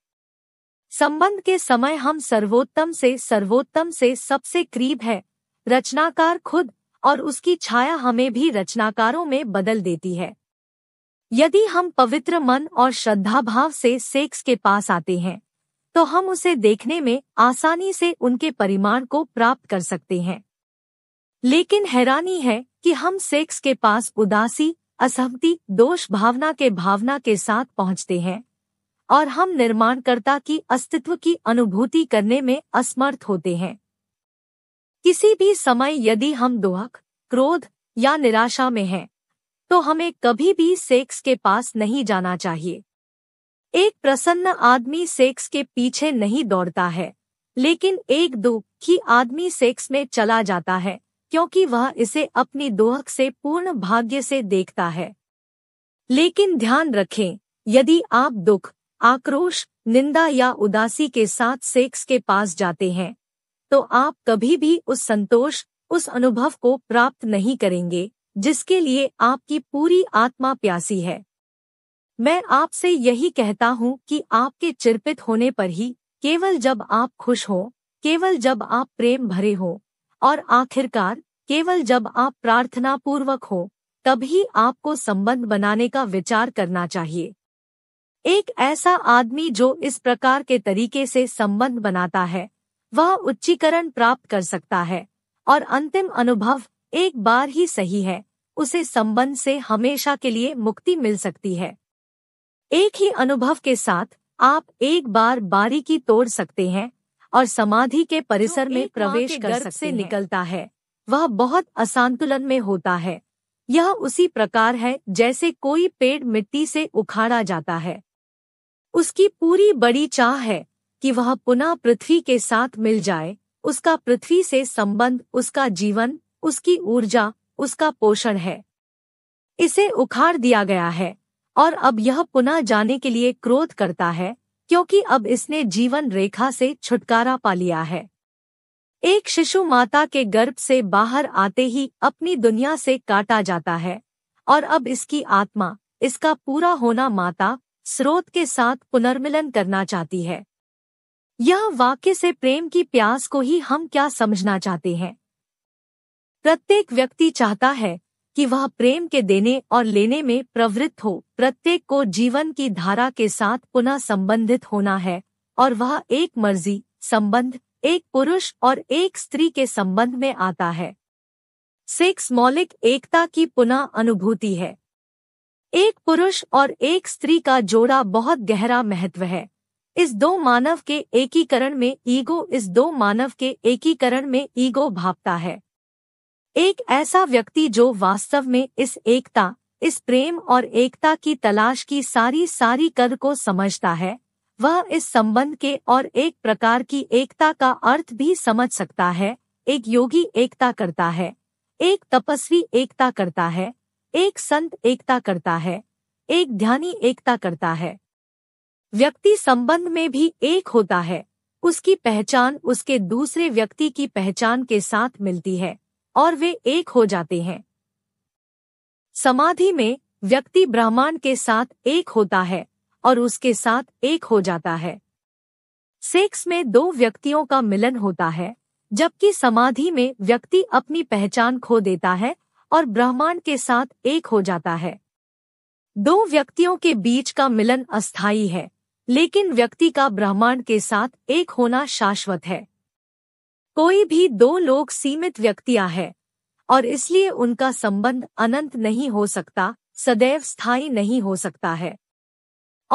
संबंध के समय हम सर्वोत्तम से सर्वोत्तम से सबसे करीब है रचनाकार खुद और उसकी छाया हमें भी रचनाकारों में बदल देती है यदि हम पवित्र मन और श्रद्धा भाव से सेक्स के पास आते हैं तो हम उसे देखने में आसानी से उनके परिमाण को प्राप्त कर सकते हैं लेकिन हैरानी है कि हम सेक्स के पास उदासी असहमति दोष भावना के भावना के साथ पहुंचते हैं और हम निर्माणकर्ता की अस्तित्व की अनुभूति करने में असमर्थ होते हैं किसी भी समय यदि हम दुख क्रोध या निराशा में हैं तो हमें कभी भी सेक्स के पास नहीं जाना चाहिए एक प्रसन्न आदमी सेक्स के पीछे नहीं दौड़ता है लेकिन एक दुखी आदमी सेक्स में चला जाता है क्योंकि वह इसे अपनी दोहक से पूर्ण भाग्य से देखता है लेकिन ध्यान रखें यदि आप दुख आक्रोश निंदा या उदासी के साथ सेक्स के पास जाते हैं तो आप कभी भी उस संतोष उस अनुभव को प्राप्त नहीं करेंगे जिसके लिए आपकी पूरी आत्मा प्यासी है मैं आपसे यही कहता हूँ कि आपके चिरपित होने पर ही केवल जब आप खुश हो केवल जब आप प्रेम भरे हो और आखिरकार केवल जब आप प्रार्थना पूर्वक हो तभी आपको संबंध बनाने का विचार करना चाहिए एक ऐसा आदमी जो इस प्रकार के तरीके से संबंध बनाता है वह उच्चीकरण प्राप्त कर सकता है और अंतिम अनुभव एक बार ही सही है उसे संबंध से हमेशा के लिए मुक्ति मिल सकती है एक ही अनुभव के साथ आप एक बार बारीकी तोड़ सकते हैं और समाधि के परिसर में प्रवेश कर सकते से निकलता है वह बहुत असंतुलन में होता है यह उसी प्रकार है जैसे कोई पेड़ मिट्टी से उखाड़ा जाता है उसकी पूरी बड़ी चाह है कि वह पुनः पृथ्वी के साथ मिल जाए उसका पृथ्वी से संबंध उसका जीवन उसकी ऊर्जा उसका पोषण है इसे उखाड़ दिया गया है और अब यह पुनः जाने के लिए क्रोध करता है क्योंकि अब इसने जीवन रेखा से छुटकारा पा लिया है एक शिशु माता के गर्भ से बाहर आते ही अपनी दुनिया से काटा जाता है और अब इसकी आत्मा इसका पूरा होना माता स्रोत के साथ पुनर्मिलन करना चाहती है यह वाक्य से प्रेम की प्यास को ही हम क्या समझना चाहते हैं प्रत्येक व्यक्ति चाहता है कि वह प्रेम के देने और लेने में प्रवृत्त हो प्रत्येक को जीवन की धारा के साथ पुनः संबंधित होना है और वह एक मर्जी संबंध एक पुरुष और एक स्त्री के संबंध में आता है सेक्स मौलिक एकता की पुनः अनुभूति है एक पुरुष और एक स्त्री का जोड़ा बहुत गहरा महत्व है इस दो मानव के एकीकरण में ईगो इस दो मानव के एकीकरण में ईगो भापता है एक ऐसा व्यक्ति जो वास्तव में इस एकता इस प्रेम और एकता की तलाश की सारी सारी कद को समझता है वह इस संबंध के और एक प्रकार की एकता का अर्थ भी समझ सकता है एक योगी एकता करता है एक तपस्वी एकता करता है एक संत एकता करता है एक ध्यानी एकता करता है व्यक्ति संबंध में भी एक होता है उसकी पहचान उसके दूसरे व्यक्ति की पहचान के साथ मिलती है और वे एक हो जाते हैं समाधि में व्यक्ति ब्राह्मण के साथ एक होता है और उसके साथ एक हो जाता है सेक्स में दो व्यक्तियों का मिलन होता है जबकि समाधि में व्यक्ति अपनी पहचान खो देता है और ब्रह्मांड के साथ एक हो जाता है दो व्यक्तियों के बीच का मिलन अस्थायी है लेकिन व्यक्ति का ब्रह्मांड के साथ एक होना शाश्वत है कोई भी दो लोग सीमित व्यक्तियां हैं और इसलिए उनका संबंध अनंत नहीं हो सकता सदैव स्थायी नहीं हो सकता है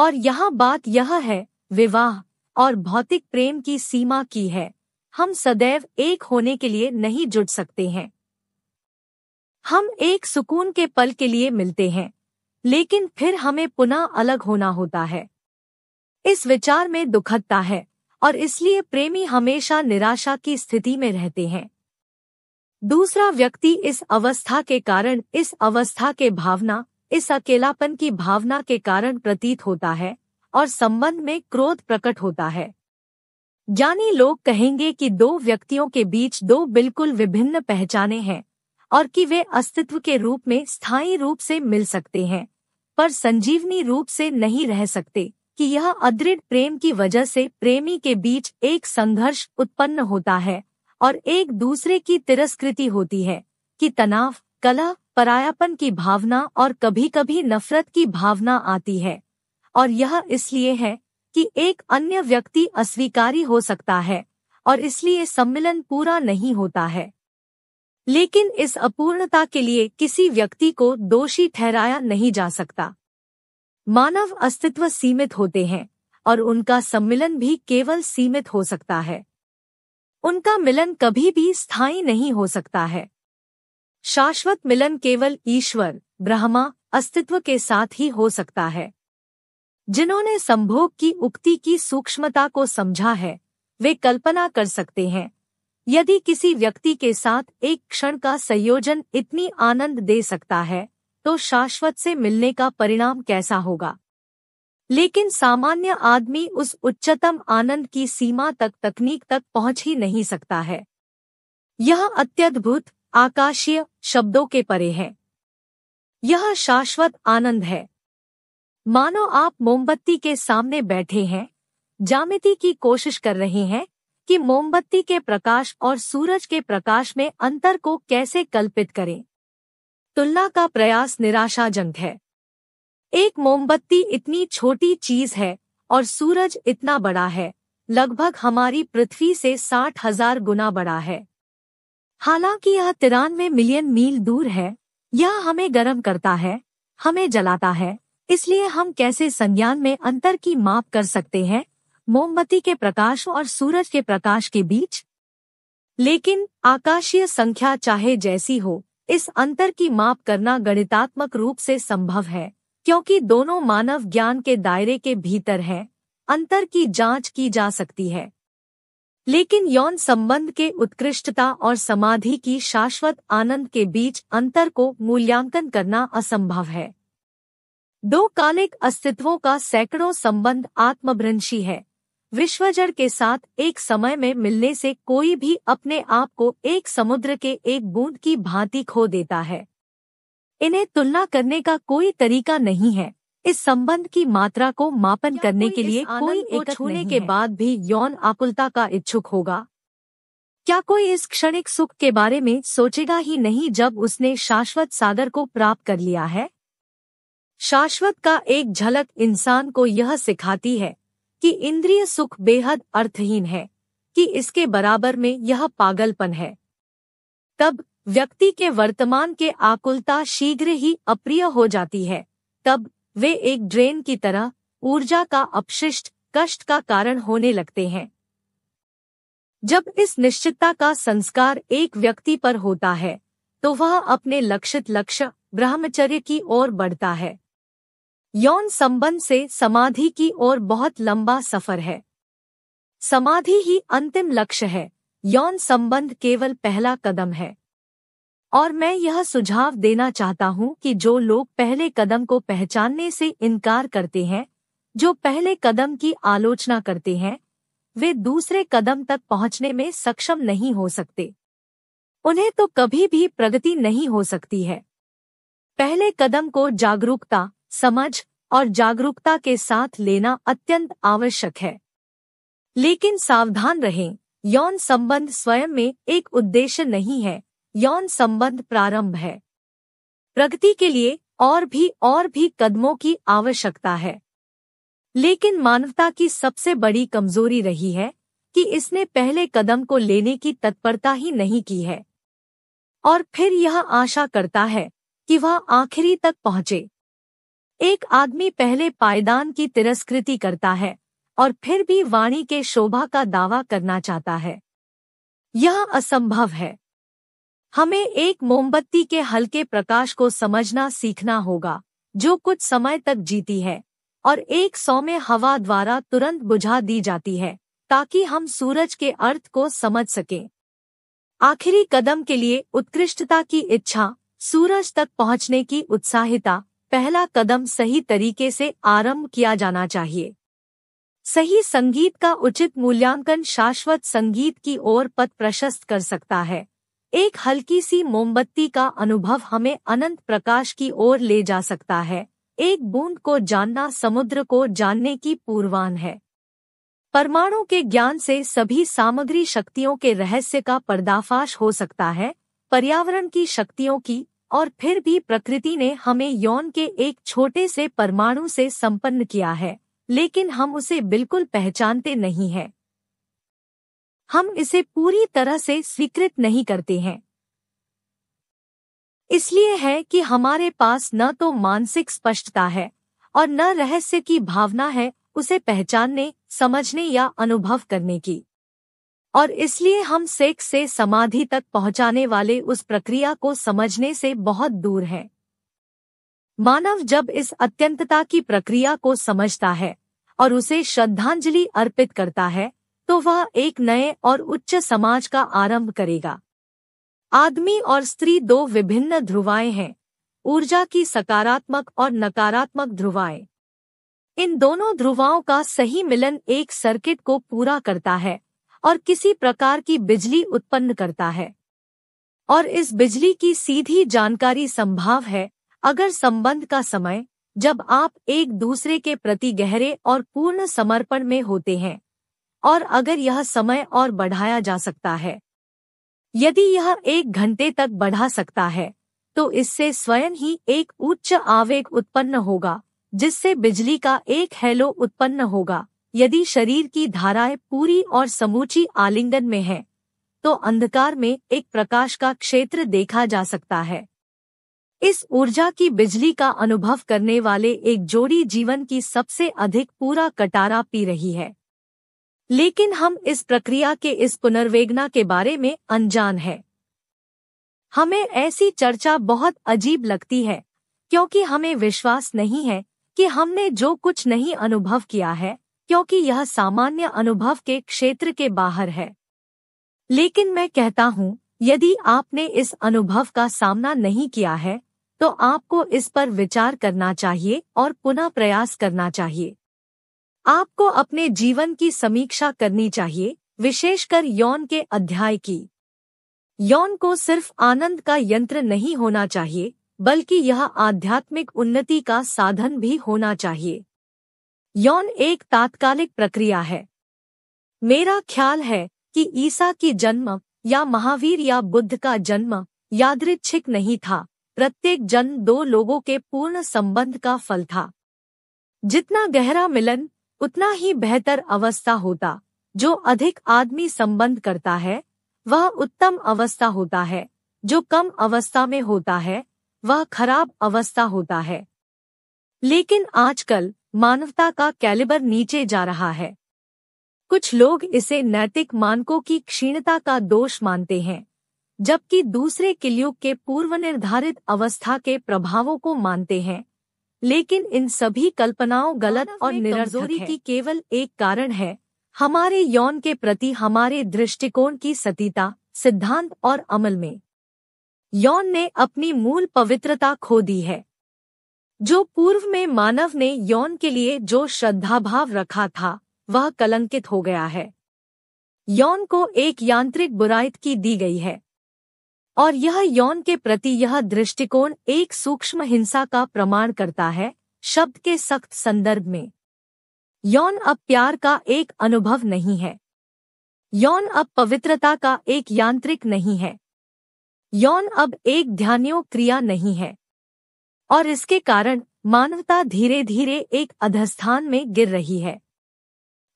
और यहाँ बात यह है विवाह और भौतिक प्रेम की सीमा की है हम सदैव एक होने के लिए नहीं जुड़ सकते हैं हम एक सुकून के पल के लिए मिलते हैं लेकिन फिर हमें पुनः अलग होना होता है इस विचार में दुखदता है और इसलिए प्रेमी हमेशा निराशा की स्थिति में रहते हैं दूसरा व्यक्ति इस अवस्था के कारण इस अवस्था के भावना इस अकेलापन की भावना के कारण प्रतीत होता है और संबंध में क्रोध प्रकट होता है ज्ञानी लोग कहेंगे कि दो व्यक्तियों के बीच दो बिल्कुल विभिन्न पहचाने हैं और कि वे अस्तित्व के रूप में स्थायी रूप से मिल सकते हैं पर संजीवनी रूप से नहीं रह सकते कि यह अदृढ़ प्रेम की वजह से प्रेमी के बीच एक संघर्ष उत्पन्न होता है और एक दूसरे की तिरस्कृति होती है कि तनाव कला परायापन की भावना और कभी-कभी नफरत की भावना आती है और यह इसलिए है कि एक अन्य व्यक्ति अस्वीकारी हो सकता है और इसलिए सम्मिलन पूरा नहीं होता है लेकिन इस अपूर्णता के लिए किसी व्यक्ति को दोषी ठहराया नहीं जा सकता मानव अस्तित्व सीमित होते हैं और उनका सम्मिलन भी केवल सीमित हो सकता है उनका मिलन कभी भी स्थायी नहीं हो सकता है शाश्वत मिलन केवल ईश्वर ब्रह्मा अस्तित्व के साथ ही हो सकता है जिन्होंने संभोग की उक्ति की सूक्ष्मता को समझा है वे कल्पना कर सकते हैं यदि किसी व्यक्ति के साथ एक क्षण का संयोजन इतनी आनंद दे सकता है तो शाश्वत से मिलने का परिणाम कैसा होगा लेकिन सामान्य आदमी उस उच्चतम आनंद की सीमा तक तकनीक तक पहुंच ही नहीं सकता है यह अत्यद्भुत आकाशीय शब्दों के परे है यह शाश्वत आनंद है मानो आप मोमबत्ती के सामने बैठे हैं जामिति की कोशिश कर रहे हैं कि मोमबत्ती के प्रकाश और सूरज के प्रकाश में अंतर को कैसे कल्पित करें तुलना का प्रयास निराशाजनक है एक मोमबत्ती इतनी छोटी चीज है और सूरज इतना बड़ा है लगभग हमारी पृथ्वी से साठ हजार गुना बड़ा है हालांकि यह तिरानवे मिलियन मील दूर है यह हमें गर्म करता है हमें जलाता है इसलिए हम कैसे संज्ञान में अंतर की माप कर सकते हैं मोमबत्ती के प्रकाश और सूरज के प्रकाश के बीच लेकिन आकाशीय संख्या चाहे जैसी हो इस अंतर की माप करना गणितात्मक रूप से संभव है क्योंकि दोनों मानव ज्ञान के दायरे के भीतर हैं अंतर की जांच की जा सकती है लेकिन यौन संबंध के उत्कृष्टता और समाधि की शाश्वत आनंद के बीच अंतर को मूल्यांकन करना असंभव है दो कालिक अस्तित्वों का सैकड़ों संबंध आत्मभ्रंशी है विश्वजड़ के साथ एक समय में मिलने से कोई भी अपने आप को एक समुद्र के एक बूंद की भांति खो देता है इन्हें तुलना करने का कोई तरीका नहीं है इस संबंध की मात्रा को मापन करने के लिए कोई एक छूने के बाद भी यौन आकुलता का इच्छुक होगा क्या कोई इस क्षणिक सुख के बारे में सोचेगा ही नहीं जब उसने शाश्वत सागर को प्राप्त कर लिया है शाश्वत का एक झलक इंसान को यह सिखाती है कि इंद्रिय सुख बेहद अर्थहीन है कि इसके बराबर में यह पागलपन है तब व्यक्ति के वर्तमान के आकुलता शीघ्र ही अप्रिय हो जाती है तब वे एक ड्रेन की तरह ऊर्जा का अपशिष्ट कष्ट का कारण होने लगते हैं जब इस निश्चितता का संस्कार एक व्यक्ति पर होता है तो वह अपने लक्षित लक्ष्य ब्रह्मचर्य की ओर बढ़ता है यौन संबंध से समाधि की ओर बहुत लंबा सफर है समाधि ही अंतिम लक्ष्य है यौन संबंध केवल पहला कदम है और मैं यह सुझाव देना चाहता हूं कि जो लोग पहले कदम को पहचानने से इनकार करते हैं जो पहले कदम की आलोचना करते हैं वे दूसरे कदम तक पहुंचने में सक्षम नहीं हो सकते उन्हें तो कभी भी प्रगति नहीं हो सकती है पहले कदम को जागरूकता समझ और जागरूकता के साथ लेना अत्यंत आवश्यक है लेकिन सावधान रहें यौन संबंध स्वयं में एक उद्देश्य नहीं है यौन संबंध प्रारंभ है प्रगति के लिए और भी और भी कदमों की आवश्यकता है लेकिन मानवता की सबसे बड़ी कमजोरी रही है कि इसने पहले कदम को लेने की तत्परता ही नहीं की है और फिर यह आशा करता है कि वह आखिरी तक पहुंचे एक आदमी पहले पायदान की तिरस्कृति करता है और फिर भी वाणी के शोभा का दावा करना चाहता है यह असंभव है हमें एक मोमबत्ती के हल्के प्रकाश को समझना सीखना होगा जो कुछ समय तक जीती है और एक सौ में हवा द्वारा तुरंत बुझा दी जाती है ताकि हम सूरज के अर्थ को समझ सकें आखिरी कदम के लिए उत्कृष्टता की इच्छा सूरज तक पहुंचने की उत्साहिता पहला कदम सही तरीके से आरंभ किया जाना चाहिए सही संगीत का उचित मूल्यांकन शाश्वत संगीत की ओर पथ प्रशस्त कर सकता है एक हल्की सी मोमबत्ती का अनुभव हमें अनंत प्रकाश की ओर ले जा सकता है एक बूंद को जानना समुद्र को जानने की पूर्वान है परमाणु के ज्ञान से सभी सामग्री शक्तियों के रहस्य का पर्दाफाश हो सकता है पर्यावरण की शक्तियों की और फिर भी प्रकृति ने हमें यौन के एक छोटे से परमाणु से संपन्न किया है लेकिन हम उसे बिल्कुल पहचानते नहीं हैं हम इसे पूरी तरह से स्वीकृत नहीं करते हैं इसलिए है कि हमारे पास न तो मानसिक स्पष्टता है और न रहस्य की भावना है उसे पहचानने समझने या अनुभव करने की और इसलिए हम सेक्स से समाधि तक पहुंचाने वाले उस प्रक्रिया को समझने से बहुत दूर हैं मानव जब इस अत्यंतता की प्रक्रिया को समझता है और उसे श्रद्धांजलि अर्पित करता है तो वह एक नए और उच्च समाज का आरंभ करेगा आदमी और स्त्री दो विभिन्न ध्रुवाएं हैं ऊर्जा की सकारात्मक और नकारात्मक ध्रुवाएं इन दोनों ध्रुवाओं का सही मिलन एक सर्किट को पूरा करता है और किसी प्रकार की बिजली उत्पन्न करता है और इस बिजली की सीधी जानकारी संभाव है अगर संबंध का समय जब आप एक दूसरे के प्रति गहरे और पूर्ण समर्पण में होते हैं और अगर यह समय और बढ़ाया जा सकता है यदि यह एक घंटे तक बढ़ा सकता है तो इससे स्वयं ही एक उच्च आवेग उत्पन्न होगा जिससे बिजली का एक हेलो उत्पन्न होगा यदि शरीर की धाराएं पूरी और समूची आलिंगन में है तो अंधकार में एक प्रकाश का क्षेत्र देखा जा सकता है इस ऊर्जा की बिजली का अनुभव करने वाले एक जोड़ी जीवन की सबसे अधिक पूरा कटारा पी रही है लेकिन हम इस प्रक्रिया के इस पुनर्वेगना के बारे में अनजान है हमें ऐसी चर्चा बहुत अजीब लगती है क्योंकि हमें विश्वास नहीं है कि हमने जो कुछ नहीं अनुभव किया है क्योंकि यह सामान्य अनुभव के क्षेत्र के बाहर है लेकिन मैं कहता हूँ यदि आपने इस अनुभव का सामना नहीं किया है तो आपको इस पर विचार करना चाहिए और पुनः प्रयास करना चाहिए आपको अपने जीवन की समीक्षा करनी चाहिए विशेषकर यौन के अध्याय की यौन को सिर्फ आनंद का यंत्र नहीं होना चाहिए बल्कि यह आध्यात्मिक उन्नति का साधन भी होना चाहिए यौन एक तात्कालिक प्रक्रिया है मेरा ख्याल है कि ईसा की जन्म या महावीर या बुद्ध का जन्म यादृच्छिक नहीं था प्रत्येक जन्म दो लोगों के पूर्ण संबंध का फल था जितना गहरा मिलन उतना ही बेहतर अवस्था होता जो अधिक आदमी संबंध करता है वह उत्तम अवस्था होता है जो कम अवस्था में होता है वह खराब अवस्था होता है लेकिन आजकल मानवता का कैलिबर नीचे जा रहा है कुछ लोग इसे नैतिक मानकों की क्षीणता का दोष मानते हैं जबकि दूसरे किलयुग के पूर्व निर्धारित अवस्था के प्रभावों को मानते हैं लेकिन इन सभी कल्पनाओं गलत और निरजोरी की केवल एक कारण है हमारे यौन के प्रति हमारे दृष्टिकोण की सतीता सिद्धांत और अमल में यौन ने अपनी मूल पवित्रता खो दी है जो पूर्व में मानव ने यौन के लिए जो श्रद्धाभाव रखा था वह कलंकित हो गया है यौन को एक यांत्रिक बुराइत की दी गई है और यह यौन के प्रति यह दृष्टिकोण एक सूक्ष्म हिंसा का प्रमाण करता है शब्द के सख्त संदर्भ में यौन अब प्यार का एक अनुभव नहीं है यौन अब पवित्रता का एक यांत्रिक नहीं है यौन अब एक ध्यानियों क्रिया नहीं है और इसके कारण मानवता धीरे धीरे एक अधस्थान में गिर रही है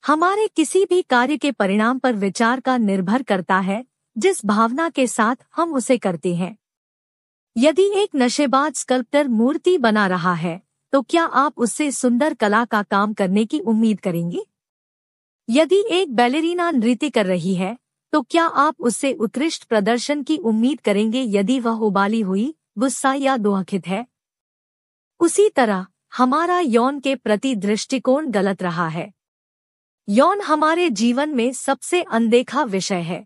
हमारे किसी भी कार्य के परिणाम पर विचार का निर्भर करता है जिस भावना के साथ हम उसे करते हैं यदि एक नशेबाज स्कल्प्टर मूर्ति बना रहा है तो क्या आप उससे सुंदर कला का काम करने की उम्मीद करेंगे यदि एक बैलेरीना नृत्य कर रही है तो क्या आप उससे उत्कृष्ट प्रदर्शन की उम्मीद करेंगे यदि वह उबाली हुई गुस्सा या दोहखित है उसी तरह हमारा यौन के प्रति दृष्टिकोण गलत रहा है यौन हमारे जीवन में सबसे अनदेखा विषय है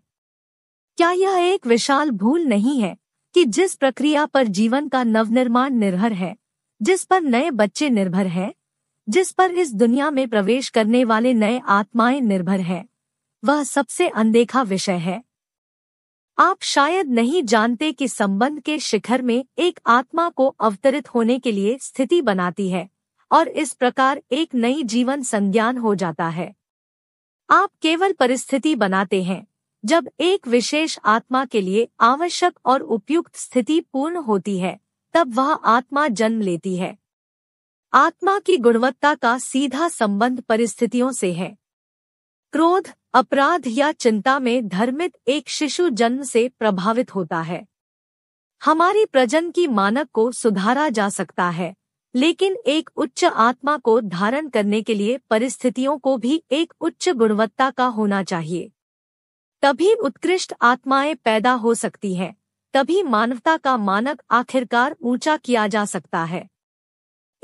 क्या यह एक विशाल भूल नहीं है कि जिस प्रक्रिया पर जीवन का नवनिर्माण निर्भर है जिस पर नए बच्चे निर्भर हैं जिस पर इस दुनिया में प्रवेश करने वाले नए आत्माएं निर्भर हैं वह सबसे अनदेखा विषय है आप शायद नहीं जानते कि संबंध के शिखर में एक आत्मा को अवतरित होने के लिए स्थिति बनाती है और इस प्रकार एक नई जीवन संज्ञान हो जाता है आप केवल परिस्थिति बनाते हैं जब एक विशेष आत्मा के लिए आवश्यक और उपयुक्त स्थिति पूर्ण होती है तब वह आत्मा जन्म लेती है आत्मा की गुणवत्ता का सीधा संबंध परिस्थितियों से है क्रोध अपराध या चिंता में धर्मित एक शिशु जन्म से प्रभावित होता है हमारी प्रजन की मानक को सुधारा जा सकता है लेकिन एक उच्च आत्मा को धारण करने के लिए परिस्थितियों को भी एक उच्च गुणवत्ता का होना चाहिए तभी उत्कृष्ट आत्माएं पैदा हो सकती हैं तभी मानवता का मानक आखिरकार ऊंचा किया जा सकता है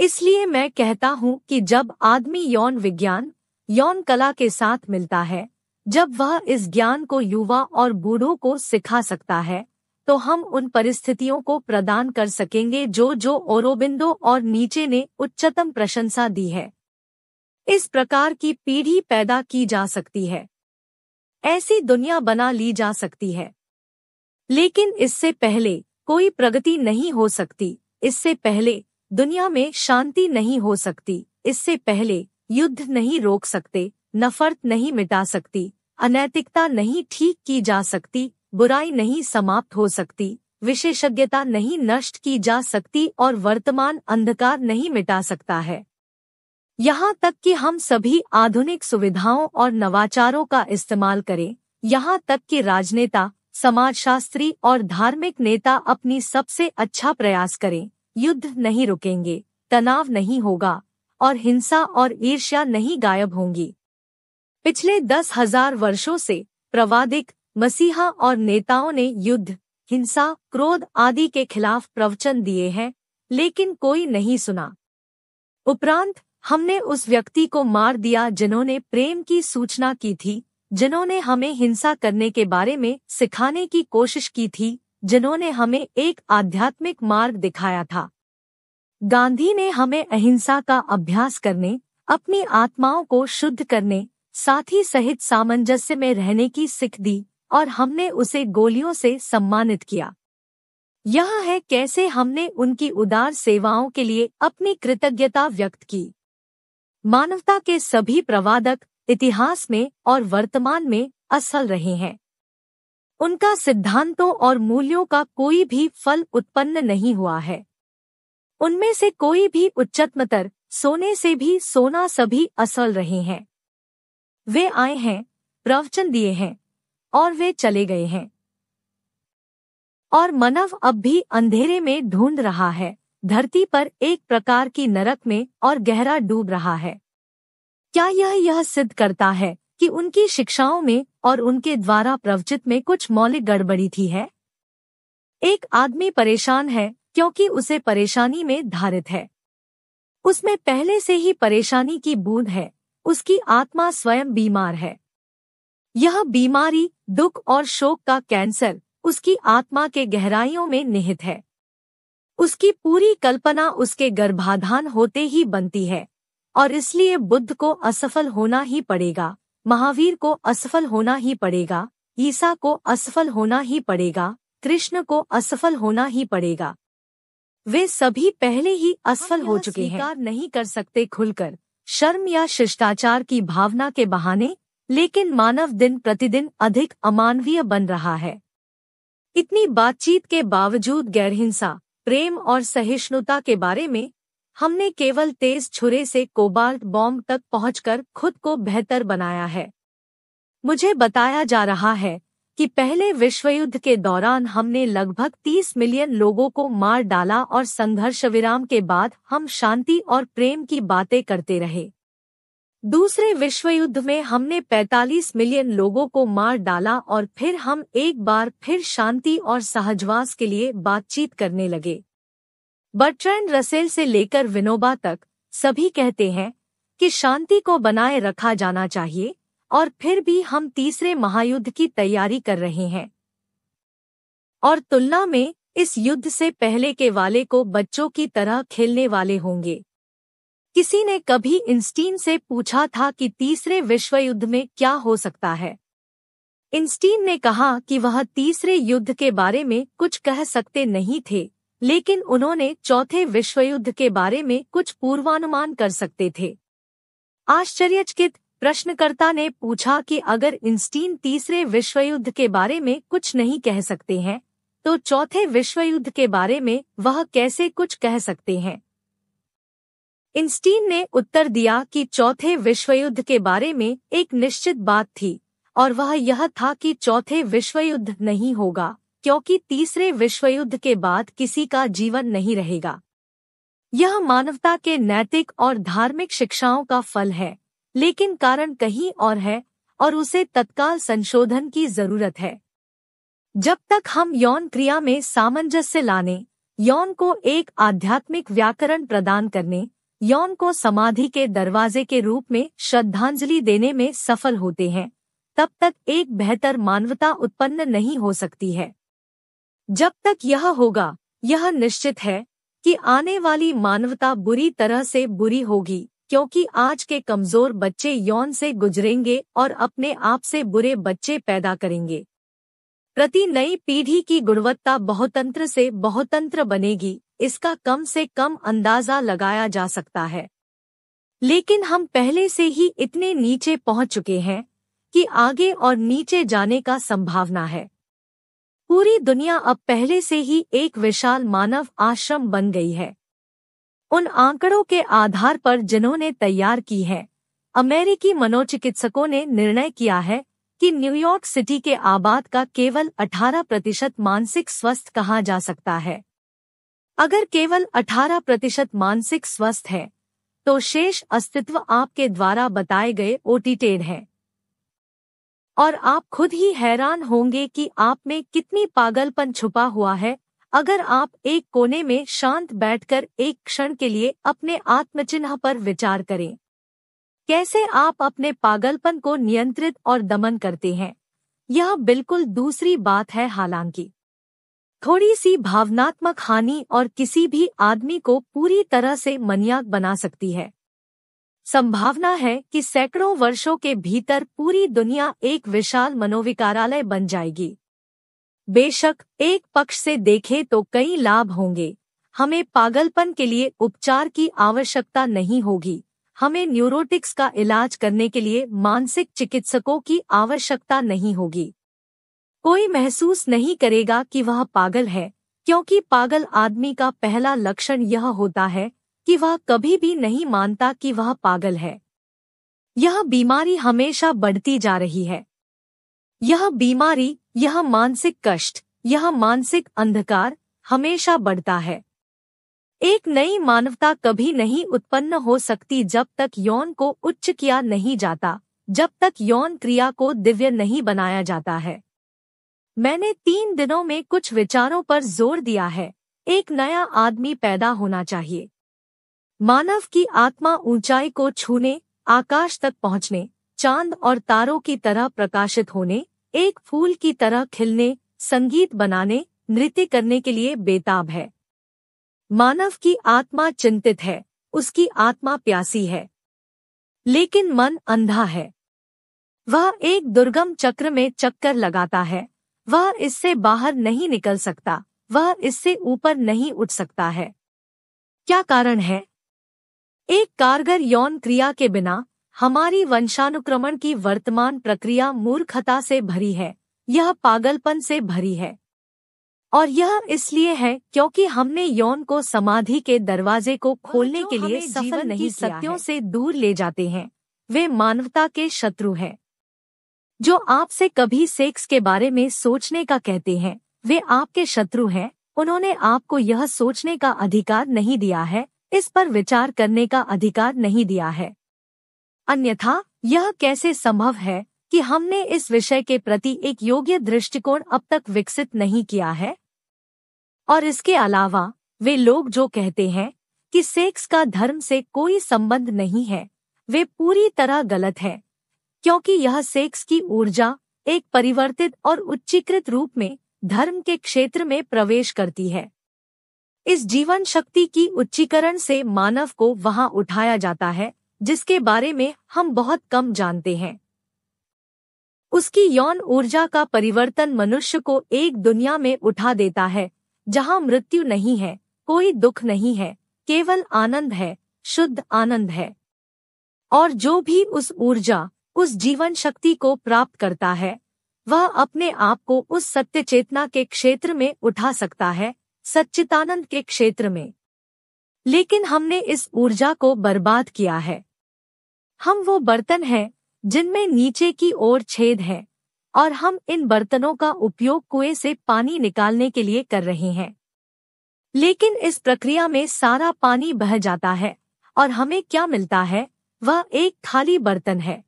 इसलिए मैं कहता हूं कि जब आदमी यौन विज्ञान यौन कला के साथ मिलता है जब वह इस ज्ञान को युवा और बूढ़ों को सिखा सकता है तो हम उन परिस्थितियों को प्रदान कर सकेंगे जो जो औरोबिंदो और नीचे ने उच्चतम प्रशंसा दी है इस प्रकार की पीढ़ी पैदा की जा सकती है ऐसी दुनिया बना ली जा सकती है लेकिन इससे पहले कोई प्रगति नहीं हो सकती इससे पहले दुनिया में शांति नहीं हो सकती इससे पहले युद्ध नहीं रोक सकते नफरत नहीं मिटा सकती अनैतिकता नहीं ठीक की जा सकती बुराई नहीं समाप्त हो सकती विशेषज्ञता नहीं नष्ट की जा सकती और वर्तमान अंधकार नहीं मिटा सकता है यहाँ तक कि हम सभी आधुनिक सुविधाओं और नवाचारों का इस्तेमाल करें यहाँ तक कि राजनेता समाजशास्त्री और धार्मिक नेता अपनी सबसे अच्छा प्रयास करें युद्ध नहीं रुकेंगे तनाव नहीं होगा और हिंसा और ईर्ष्या नहीं गायब होंगी पिछले दस हजार वर्षो से प्रवादिक मसीहा और नेताओं ने युद्ध हिंसा क्रोध आदि के खिलाफ प्रवचन दिए हैं लेकिन कोई नहीं सुना उपरांत हमने उस व्यक्ति को मार दिया जिन्होंने प्रेम की सूचना की थी जिन्होंने हमें हिंसा करने के बारे में सिखाने की कोशिश की थी जिन्होंने हमें एक आध्यात्मिक मार्ग दिखाया था गांधी ने हमें अहिंसा का अभ्यास करने अपनी आत्माओं को शुद्ध करने साथी सहित सामंजस्य में रहने की सिख दी और हमने उसे गोलियों से सम्मानित किया यह है कैसे हमने उनकी उदार सेवाओं के लिए अपनी कृतज्ञता व्यक्त की मानवता के सभी प्रवादक इतिहास में और वर्तमान में असल रहे हैं उनका सिद्धांतों और मूल्यों का कोई भी फल उत्पन्न नहीं हुआ है उनमें से कोई भी उच्चतमतर सोने से भी सोना सभी असल रहे हैं वे आए हैं प्रवचन दिए हैं और वे चले गए हैं और मनव अब भी अंधेरे में ढूंढ रहा है धरती पर एक प्रकार की नरक में और गहरा डूब रहा है क्या यह यह सिद्ध करता है कि उनकी शिक्षाओं में और उनके द्वारा प्रवचित में कुछ मौलिक गड़बड़ी थी है एक आदमी परेशान है क्योंकि उसे परेशानी में धारित है उसमें पहले से ही परेशानी की बूंद है उसकी आत्मा स्वयं बीमार है यह बीमारी दुख और शोक का कैंसर उसकी आत्मा के गहराइयों में निहित है उसकी पूरी कल्पना उसके गर्भाधान होते ही बनती है और इसलिए बुद्ध को असफल होना ही पड़ेगा महावीर को असफल होना ही पड़ेगा ईसा को असफल होना ही पड़ेगा कृष्ण को असफल होना ही पड़ेगा वे सभी पहले ही असफल हो चुके हैं नहीं कर सकते खुलकर शर्म या शिष्टाचार की भावना के बहाने लेकिन मानव दिन प्रतिदिन अधिक अमानवीय बन रहा है इतनी बातचीत के बावजूद गैरहिंसा प्रेम और सहिष्णुता के बारे में हमने केवल तेज छुरे से कोबाल्ट बॉम्ब तक पहुंचकर खुद को बेहतर बनाया है मुझे बताया जा रहा है कि पहले विश्व युद्ध के दौरान हमने लगभग 30 मिलियन लोगों को मार डाला और संघर्ष विराम के बाद हम शांति और प्रेम की बातें करते रहे दूसरे विश्व युद्ध में हमने 45 मिलियन लोगों को मार डाला और फिर हम एक बार फिर शांति और सहजवास के लिए बातचीत करने लगे बर्ट्रैंड रसेल से लेकर विनोबा तक सभी कहते हैं कि शांति को बनाए रखा जाना चाहिए और फिर भी हम तीसरे महायुद्ध की तैयारी कर रहे हैं और तुलना में इस युद्ध से पहले के वाले को बच्चों की तरह खेलने वाले होंगे किसी ने कभी इंस्टीन से पूछा था कि तीसरे विश्व युद्ध में क्या हो सकता है इंस्टीन ने कहा कि वह तीसरे युद्ध के बारे में कुछ कह सकते नहीं थे लेकिन उन्होंने चौथे विश्व युद्ध के बारे में कुछ पूर्वानुमान कर सकते थे आश्चर्यचकित प्रश्नकर्ता ने पूछा कि अगर इंस्टीन तीसरे विश्व युद्ध के बारे में कुछ नहीं कह सकते हैं तो चौथे विश्व युद्ध के बारे में वह कैसे कुछ कह सकते हैं इंस्टीन ने उत्तर दिया कि चौथे विश्व युद्ध के बारे में एक निश्चित बात थी और वह यह था कि चौथे विश्व युद्ध नहीं होगा क्योंकि तीसरे विश्व युद्ध के बाद किसी का जीवन नहीं रहेगा यह मानवता के नैतिक और धार्मिक शिक्षाओं का फल है लेकिन कारण कहीं और है और उसे तत्काल संशोधन की जरूरत है जब तक हम यौन क्रिया में सामंजस्य लाने यौन को एक आध्यात्मिक व्याकरण प्रदान करने यौन को समाधि के दरवाजे के रूप में श्रद्धांजलि देने में सफल होते हैं तब तक एक बेहतर मानवता उत्पन्न नहीं हो सकती है जब तक यह होगा यह निश्चित है कि आने वाली मानवता बुरी तरह से बुरी होगी क्योंकि आज के कमजोर बच्चे यौन से गुजरेंगे और अपने आप से बुरे बच्चे पैदा करेंगे प्रति नई पीढ़ी की गुणवत्ता बहुतंत्र से बहुतंत्र बनेगी इसका कम से कम अंदाजा लगाया जा सकता है लेकिन हम पहले से ही इतने नीचे पहुंच चुके हैं कि आगे और नीचे जाने का संभावना है पूरी दुनिया अब पहले से ही एक विशाल मानव आश्रम बन गई है उन आंकड़ों के आधार पर जिन्होंने तैयार की है अमेरिकी मनोचिकित्सकों ने निर्णय किया है कि न्यूयॉर्क सिटी के आबाद का केवल 18 प्रतिशत मानसिक स्वस्थ कहा जा सकता है अगर केवल 18 प्रतिशत मानसिक स्वस्थ है तो शेष अस्तित्व आपके द्वारा बताए गए ओटीटेड है और आप खुद ही हैरान होंगे कि आप में कितनी पागलपन छुपा हुआ है अगर आप एक कोने में शांत बैठकर एक क्षण के लिए अपने आत्मचिन्ह पर विचार करें कैसे आप अपने पागलपन को नियंत्रित और दमन करते हैं यह बिल्कुल दूसरी बात है हालांकि थोड़ी सी भावनात्मक हानि और किसी भी आदमी को पूरी तरह से मनियाक बना सकती है संभावना है कि सैकड़ों वर्षों के भीतर पूरी दुनिया एक विशाल मनोविकारालय बन जाएगी बेशक एक पक्ष से देखें तो कई लाभ होंगे हमें पागलपन के लिए उपचार की आवश्यकता नहीं होगी हमें न्यूरोटिक्स का इलाज करने के लिए मानसिक चिकित्सकों की आवश्यकता नहीं होगी कोई महसूस नहीं करेगा कि वह पागल है क्योंकि पागल आदमी का पहला लक्षण यह होता है कि वह कभी भी नहीं मानता कि वह पागल है यह बीमारी हमेशा बढ़ती जा रही है यह बीमारी यह मानसिक कष्ट यह मानसिक अंधकार हमेशा बढ़ता है एक नई मानवता कभी नहीं उत्पन्न हो सकती जब तक यौन को उच्च किया नहीं जाता जब तक यौन क्रिया को दिव्य नहीं बनाया जाता है मैंने तीन दिनों में कुछ विचारों पर जोर दिया है एक नया आदमी पैदा होना चाहिए मानव की आत्मा ऊंचाई को छूने आकाश तक पहुंचने चांद और तारों की तरह प्रकाशित होने एक फूल की तरह खिलने संगीत बनाने नृत्य करने के लिए बेताब है मानव की आत्मा चिंतित है उसकी आत्मा प्यासी है लेकिन मन अंधा है वह एक दुर्गम चक्र में चक्कर लगाता है वह इससे बाहर नहीं निकल सकता वह इससे ऊपर नहीं उठ सकता है क्या कारण है एक कारगर यौन क्रिया के बिना हमारी वंशानुक्रमण की वर्तमान प्रक्रिया मूर्खता से भरी है यह पागलपन से भरी है और यह इसलिए है क्योंकि हमने यौन को समाधि के दरवाजे को खोलने के लिए सफल नहीं सत्यों से दूर ले जाते हैं वे मानवता के शत्रु हैं जो आपसे कभी सेक्स के बारे में सोचने का कहते हैं वे आपके शत्रु हैं उन्होंने आपको यह सोचने का अधिकार नहीं दिया है इस पर विचार करने का अधिकार नहीं दिया है अन्यथा यह कैसे संभव है कि हमने इस विषय के प्रति एक योग्य दृष्टिकोण अब तक विकसित नहीं किया है और इसके अलावा वे लोग जो कहते हैं कि सेक्स का धर्म से कोई संबंध नहीं है वे पूरी तरह गलत है क्योंकि यह सेक्स की ऊर्जा एक परिवर्तित और उच्चीकृत रूप में धर्म के क्षेत्र में प्रवेश करती है इस जीवन शक्ति की उच्चीकरण से मानव को वहां उठाया जाता है जिसके बारे में हम बहुत कम जानते हैं उसकी यौन ऊर्जा का परिवर्तन मनुष्य को एक दुनिया में उठा देता है जहां मृत्यु नहीं है कोई दुख नहीं है केवल आनंद है शुद्ध आनंद है और जो भी उस ऊर्जा उस जीवन शक्ति को प्राप्त करता है वह अपने आप को उस सत्य चेतना के क्षेत्र में उठा सकता है सच्चितानंद के क्षेत्र में लेकिन हमने इस ऊर्जा को बर्बाद किया है हम वो बर्तन हैं जिनमें नीचे की ओर छेद है और हम इन बर्तनों का उपयोग कुएं से पानी निकालने के लिए कर रहे हैं लेकिन इस प्रक्रिया में सारा पानी बह जाता है और हमें क्या मिलता है वह एक खाली बर्तन है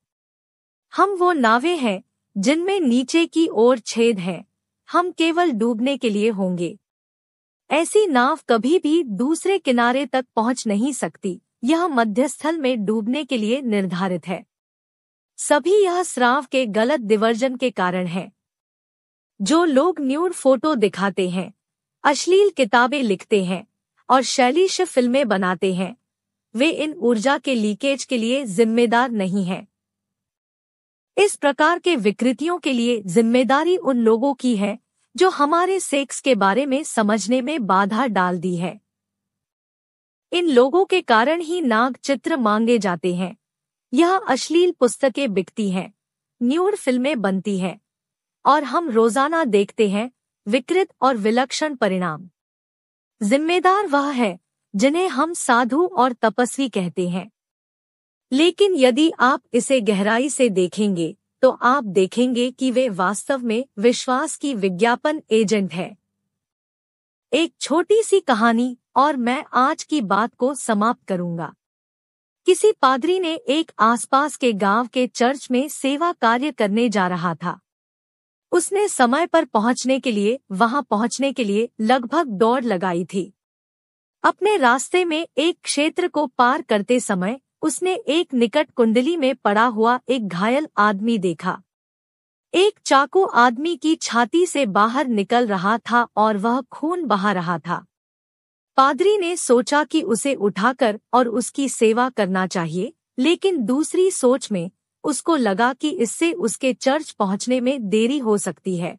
हम वो नावे हैं जिनमें नीचे की ओर छेद है हम केवल डूबने के लिए होंगे ऐसी नाव कभी भी दूसरे किनारे तक पहुंच नहीं सकती यह मध्यस्थल में डूबने के लिए निर्धारित है सभी यह श्राव के गलत डिवर्जन के कारण है जो लोग न्यूड फोटो दिखाते हैं अश्लील किताबें लिखते हैं और शैलीश फिल्में बनाते हैं वे इन ऊर्जा के लीकेज के लिए जिम्मेदार नहीं हैं इस प्रकार के विकृतियों के लिए जिम्मेदारी उन लोगों की है जो हमारे सेक्स के बारे में समझने में बाधा डाल दी है इन लोगों के कारण ही नाग चित्र मांगे जाते हैं यह अश्लील पुस्तकें बिकती हैं न्यूड फिल्में बनती हैं और हम रोजाना देखते हैं विकृत और विलक्षण परिणाम जिम्मेदार वह है जिन्हें हम साधु और तपस्वी कहते हैं लेकिन यदि आप इसे गहराई से देखेंगे तो आप देखेंगे कि वे वास्तव में विश्वास की विज्ञापन एजेंट है एक छोटी सी कहानी और मैं आज की बात को समाप्त करूंगा किसी पादरी ने एक आसपास के गांव के चर्च में सेवा कार्य करने जा रहा था उसने समय पर पहुंचने के लिए वहां पहुंचने के लिए लगभग दौड़ लगाई थी अपने रास्ते में एक क्षेत्र को पार करते समय उसने एक निकट कुंडली में पड़ा हुआ एक घायल आदमी देखा एक चाकू आदमी की छाती से बाहर निकल रहा था और वह खून बहा रहा था पादरी ने सोचा कि उसे उठाकर और उसकी सेवा करना चाहिए लेकिन दूसरी सोच में उसको लगा कि इससे उसके चर्च पहुंचने में देरी हो सकती है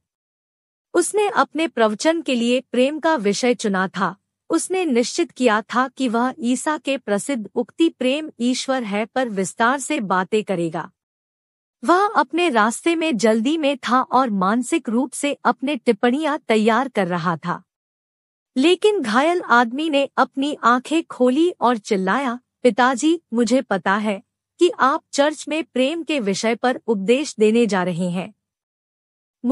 उसने अपने प्रवचन के लिए प्रेम का विषय चुना था उसने निश्चित किया था कि वह ईसा के प्रसिद्ध उक्ति प्रेम ईश्वर है पर विस्तार से बातें करेगा वह अपने रास्ते में जल्दी में था और मानसिक रूप से अपने टिप्पणियां तैयार कर रहा था लेकिन घायल आदमी ने अपनी आंखें खोली और चिल्लाया पिताजी मुझे पता है कि आप चर्च में प्रेम के विषय पर उपदेश देने जा रहे हैं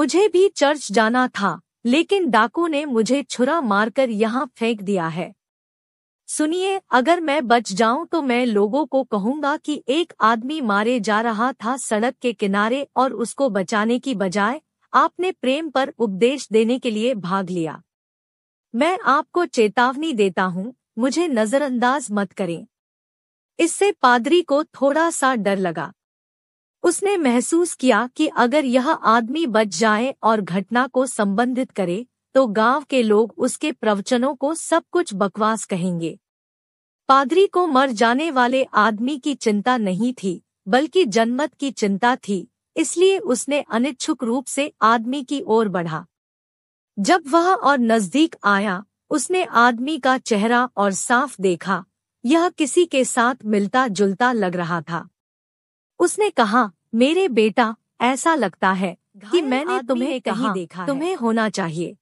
मुझे भी चर्च जाना था लेकिन डाकू ने मुझे छुरा मारकर यहाँ फेंक दिया है सुनिए अगर मैं बच जाऊं तो मैं लोगों को कहूंगा कि एक आदमी मारे जा रहा था सड़क के किनारे और उसको बचाने की बजाय आपने प्रेम पर उपदेश देने के लिए भाग लिया मैं आपको चेतावनी देता हूँ मुझे नजरअंदाज मत करें इससे पादरी को थोड़ा सा डर लगा उसने महसूस किया कि अगर यह आदमी बच जाए और घटना को संबंधित करे तो गांव के लोग उसके प्रवचनों को सब कुछ बकवास कहेंगे पादरी को मर जाने वाले आदमी की चिंता नहीं थी बल्कि जनमत की चिंता थी इसलिए उसने अनिच्छुक रूप से आदमी की ओर बढ़ा जब वह और नजदीक आया उसने आदमी का चेहरा और साफ देखा यह किसी के साथ मिलता जुलता लग रहा था उसने कहा मेरे बेटा ऐसा लगता है कि मैंने तुम्हें कहीं देखा तुम्हें होना चाहिए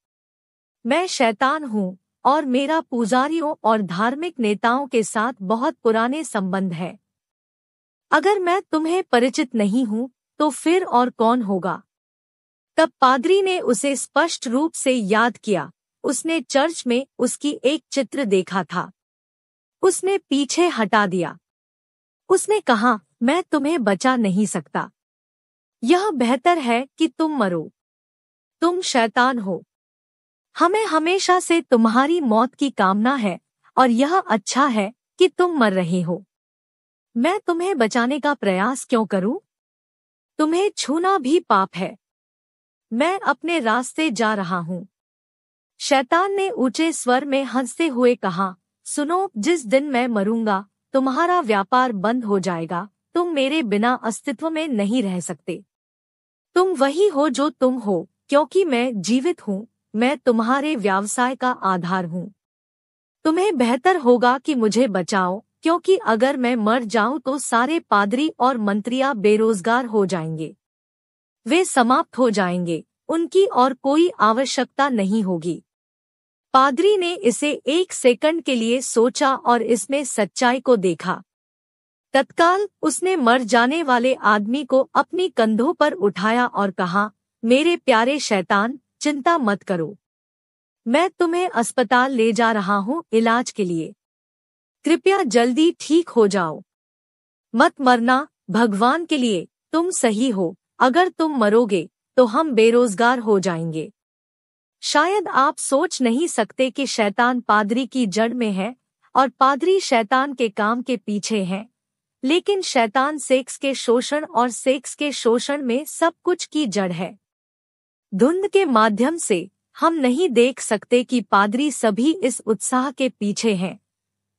मैं शैतान हूँ और मेरा पुजारियों और धार्मिक नेताओं के साथ बहुत पुराने संबंध है अगर मैं तुम्हें परिचित नहीं हूँ तो फिर और कौन होगा तब पादरी ने उसे स्पष्ट रूप से याद किया उसने चर्च में उसकी एक चित्र देखा था उसने पीछे हटा दिया उसने कहा मैं तुम्हें बचा नहीं सकता यह बेहतर है कि तुम मरो तुम शैतान हो हमें हमेशा से तुम्हारी मौत की कामना है और यह अच्छा है कि तुम मर रहे हो मैं तुम्हें बचाने का प्रयास क्यों करूं? तुम्हें छूना भी पाप है मैं अपने रास्ते जा रहा हूँ शैतान ने ऊंचे स्वर में हंसते हुए कहा सुनो जिस दिन मैं मरूंगा तुम्हारा व्यापार बंद हो जाएगा तुम मेरे बिना अस्तित्व में नहीं रह सकते तुम वही हो जो तुम हो क्योंकि मैं जीवित हूँ मैं तुम्हारे व्यवसाय का आधार हूँ तुम्हें बेहतर होगा कि मुझे बचाओ क्योंकि अगर मैं मर जाऊं तो सारे पादरी और मंत्रियां बेरोजगार हो जाएंगे वे समाप्त हो जाएंगे उनकी और कोई आवश्यकता नहीं होगी पादरी ने इसे एक सेकंड के लिए सोचा और इसमें सच्चाई को देखा तत्काल उसने मर जाने वाले आदमी को अपनी कंधों पर उठाया और कहा मेरे प्यारे शैतान चिंता मत करो मैं तुम्हें अस्पताल ले जा रहा हूँ इलाज के लिए कृपया जल्दी ठीक हो जाओ मत मरना भगवान के लिए तुम सही हो अगर तुम मरोगे तो हम बेरोजगार हो जाएंगे शायद आप सोच नहीं सकते कि शैतान पादरी की जड़ में है और पादरी शैतान के काम के पीछे है लेकिन शैतान सेक्स के शोषण और सेक्स के शोषण में सब कुछ की जड़ है धुंध के माध्यम से हम नहीं देख सकते कि पादरी सभी इस उत्साह के पीछे हैं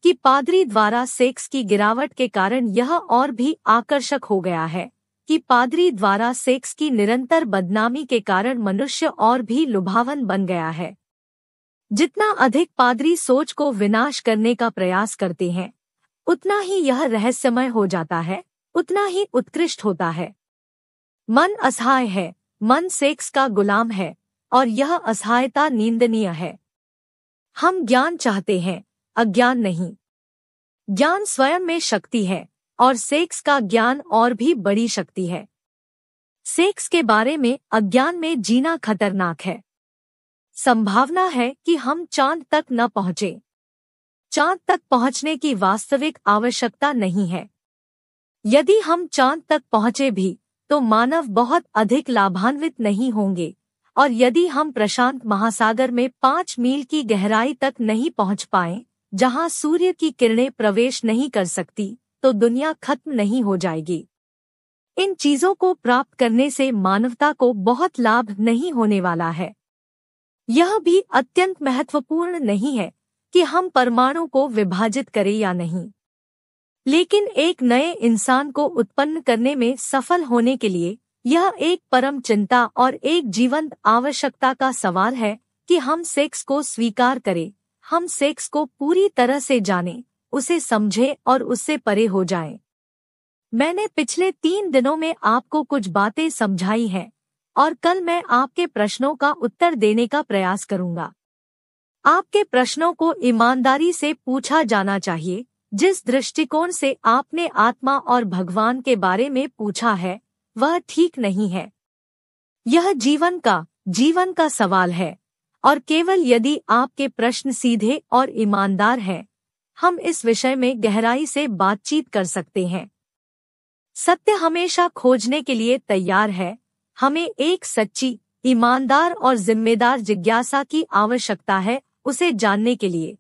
कि पादरी द्वारा सेक्स की गिरावट के कारण यह और भी आकर्षक हो गया है कि पादरी द्वारा सेक्स की निरंतर बदनामी के कारण मनुष्य और भी लुभावन बन गया है जितना अधिक पादरी सोच को विनाश करने का प्रयास करते हैं उतना ही यह रहस्यमय हो जाता है उतना ही उत्कृष्ट होता है मन असहाय है मन सेक्स का गुलाम है और यह असहायता निंदनीय है हम ज्ञान चाहते हैं अज्ञान नहीं ज्ञान स्वयं में शक्ति है और सेक्स का ज्ञान और भी बड़ी शक्ति है सेक्स के बारे में अज्ञान में जीना खतरनाक है संभावना है कि हम चांद तक न पहुंचे चांद तक पहुंचने की वास्तविक आवश्यकता नहीं है यदि हम चांद तक पहुंचे भी तो मानव बहुत अधिक लाभान्वित नहीं होंगे और यदि हम प्रशांत महासागर में पांच मील की गहराई तक नहीं पहुंच पाए जहां सूर्य की किरणें प्रवेश नहीं कर सकती तो दुनिया खत्म नहीं हो जाएगी इन चीजों को प्राप्त करने से मानवता को बहुत लाभ नहीं होने वाला है यह भी अत्यंत महत्वपूर्ण नहीं है कि हम परमाणु को विभाजित करें या नहीं लेकिन एक नए इंसान को उत्पन्न करने में सफल होने के लिए यह एक परम चिंता और एक जीवंत आवश्यकता का सवाल है कि हम सेक्स को स्वीकार करें हम सेक्स को पूरी तरह से जानें उसे समझें और उससे परे हो जाएं। मैंने पिछले तीन दिनों में आपको कुछ बातें समझाई हैं और कल मैं आपके प्रश्नों का उत्तर देने का प्रयास करूंगा आपके प्रश्नों को ईमानदारी से पूछा जाना चाहिए जिस दृष्टिकोण से आपने आत्मा और भगवान के बारे में पूछा है वह ठीक नहीं है यह जीवन का जीवन का सवाल है और केवल यदि आपके प्रश्न सीधे और ईमानदार हैं हम इस विषय में गहराई से बातचीत कर सकते हैं सत्य हमेशा खोजने के लिए तैयार है हमें एक सच्ची ईमानदार और जिम्मेदार जिज्ञासा की आवश्यकता है उसे जानने के लिए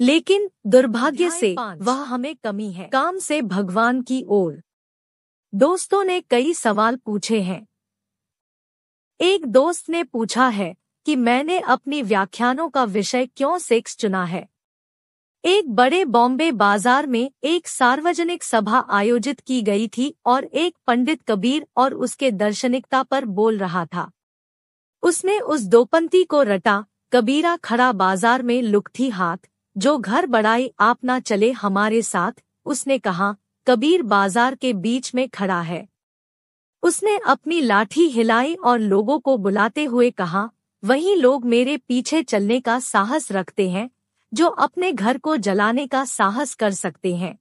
लेकिन दुर्भाग्य से वह हमें कमी है काम से भगवान की ओर दोस्तों ने कई सवाल पूछे हैं एक दोस्त ने पूछा है कि मैंने अपनी व्याख्यानों का विषय क्यों सेक्स चुना है एक बड़े बॉम्बे बाजार में एक सार्वजनिक सभा आयोजित की गई थी और एक पंडित कबीर और उसके दर्शनिकता पर बोल रहा था उसने उस दोपंती को रटा कबीरा खड़ा बाजार में लुकथी हाथ जो घर बढ़ाई आप ना चले हमारे साथ उसने कहा कबीर बाजार के बीच में खड़ा है उसने अपनी लाठी हिलाई और लोगों को बुलाते हुए कहा वही लोग मेरे पीछे चलने का साहस रखते हैं जो अपने घर को जलाने का साहस कर सकते हैं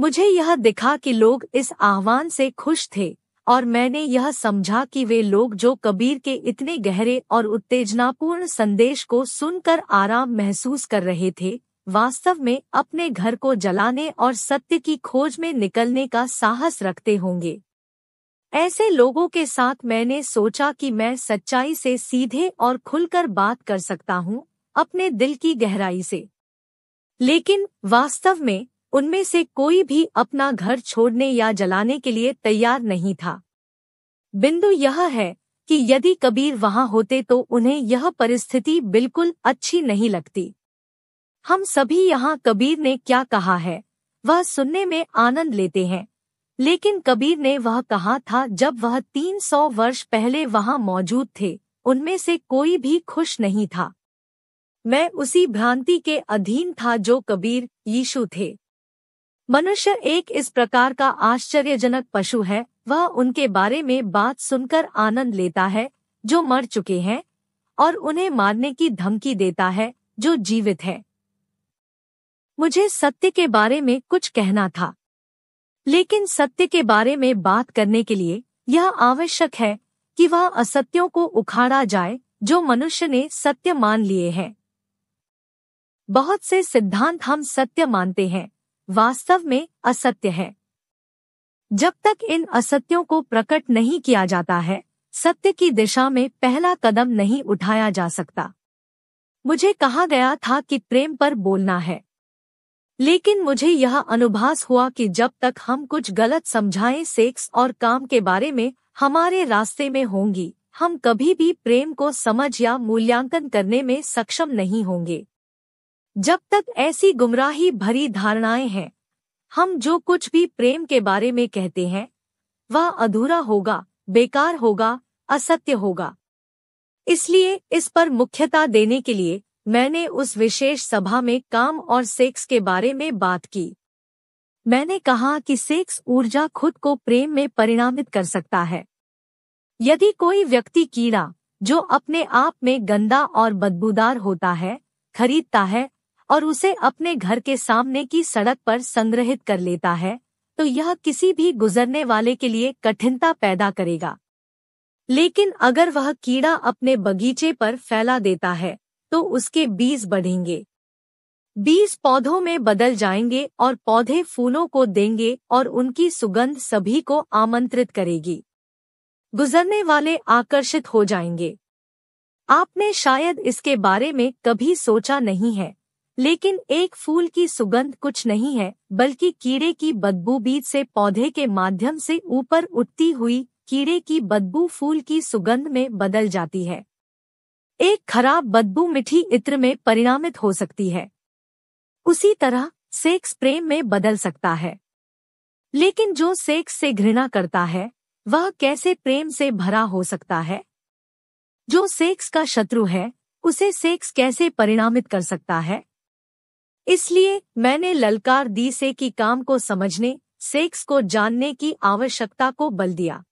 मुझे यह दिखा कि लोग इस आह्वान से खुश थे और मैंने यह समझा कि वे लोग जो कबीर के इतने गहरे और उत्तेजनापूर्ण संदेश को सुनकर आराम महसूस कर रहे थे वास्तव में अपने घर को जलाने और सत्य की खोज में निकलने का साहस रखते होंगे ऐसे लोगों के साथ मैंने सोचा कि मैं सच्चाई से सीधे और खुलकर बात कर सकता हूँ अपने दिल की गहराई से लेकिन वास्तव में उनमें से कोई भी अपना घर छोड़ने या जलाने के लिए तैयार नहीं था बिंदु यह है कि यदि कबीर वहां होते तो उन्हें यह परिस्थिति बिल्कुल अच्छी नहीं लगती हम सभी यहाँ कबीर ने क्या कहा है वह सुनने में आनंद लेते हैं लेकिन कबीर ने वह कहा था जब वह 300 वर्ष पहले वहां मौजूद थे उनमें से कोई भी खुश नहीं था मैं उसी भ्रांति के अधीन था जो कबीर यीशु थे मनुष्य एक इस प्रकार का आश्चर्यजनक पशु है वह उनके बारे में बात सुनकर आनंद लेता है जो मर चुके हैं और उन्हें मारने की धमकी देता है जो जीवित है मुझे सत्य के बारे में कुछ कहना था लेकिन सत्य के बारे में बात करने के लिए यह आवश्यक है कि वह असत्यों को उखाड़ा जाए जो मनुष्य ने सत्य मान लिए हैं बहुत से सिद्धांत हम सत्य मानते हैं वास्तव में असत्य है जब तक इन असत्यों को प्रकट नहीं किया जाता है सत्य की दिशा में पहला कदम नहीं उठाया जा सकता मुझे कहा गया था कि प्रेम पर बोलना है लेकिन मुझे यह अनुभास हुआ कि जब तक हम कुछ गलत समझाएं सेक्स और काम के बारे में हमारे रास्ते में होंगी हम कभी भी प्रेम को समझ या मूल्यांकन करने में सक्षम नहीं होंगे जब तक ऐसी गुमराही भरी धारणाएं हैं हम जो कुछ भी प्रेम के बारे में कहते हैं वह अधूरा होगा बेकार होगा असत्य होगा इसलिए इस पर मुख्यता देने के लिए मैंने उस विशेष सभा में काम और सेक्स के बारे में बात की मैंने कहा कि सेक्स ऊर्जा खुद को प्रेम में परिणामित कर सकता है यदि कोई व्यक्ति कीड़ा जो अपने आप में गंदा और बदबूदार होता है खरीदता है और उसे अपने घर के सामने की सड़क पर संग्रहित कर लेता है तो यह किसी भी गुजरने वाले के लिए कठिनता पैदा करेगा लेकिन अगर वह कीड़ा अपने बगीचे पर फैला देता है तो उसके बीज बढ़ेंगे बीज पौधों में बदल जाएंगे और पौधे फूलों को देंगे और उनकी सुगंध सभी को आमंत्रित करेगी गुजरने वाले आकर्षित हो जाएंगे आपने शायद इसके बारे में कभी सोचा नहीं है लेकिन एक फूल की सुगंध कुछ नहीं है बल्कि कीड़े की बदबू बीज से पौधे के माध्यम से ऊपर उठती हुई कीड़े की बदबू फूल की सुगंध में बदल जाती है एक खराब बदबू मिठी इत्र में परिणामित हो सकती है उसी तरह सेक्स प्रेम में बदल सकता है लेकिन जो सेक्स से घृणा करता है वह कैसे प्रेम से भरा हो सकता है जो सेक्स का शत्रु है उसे सेक्स कैसे परिणामित कर सकता है इसलिए मैंने ललकार दी से कि काम को समझने सेक्स को जानने की आवश्यकता को बल दिया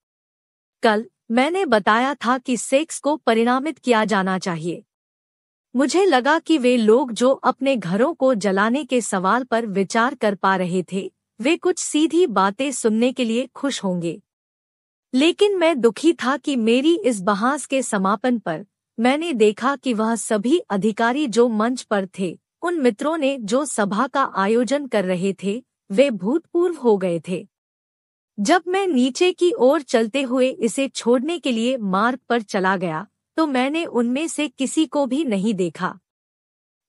कल मैंने बताया था कि सेक्स को परिणामित किया जाना चाहिए मुझे लगा कि वे लोग जो अपने घरों को जलाने के सवाल पर विचार कर पा रहे थे वे कुछ सीधी बातें सुनने के लिए खुश होंगे लेकिन मैं दुखी था कि मेरी इस बहास के समापन पर मैंने देखा कि वह सभी अधिकारी जो मंच पर थे उन मित्रों ने जो सभा का आयोजन कर रहे थे वे भूतपूर्व हो गए थे जब मैं नीचे की ओर चलते हुए इसे छोड़ने के लिए मार्ग पर चला गया तो मैंने उनमें से किसी को भी नहीं देखा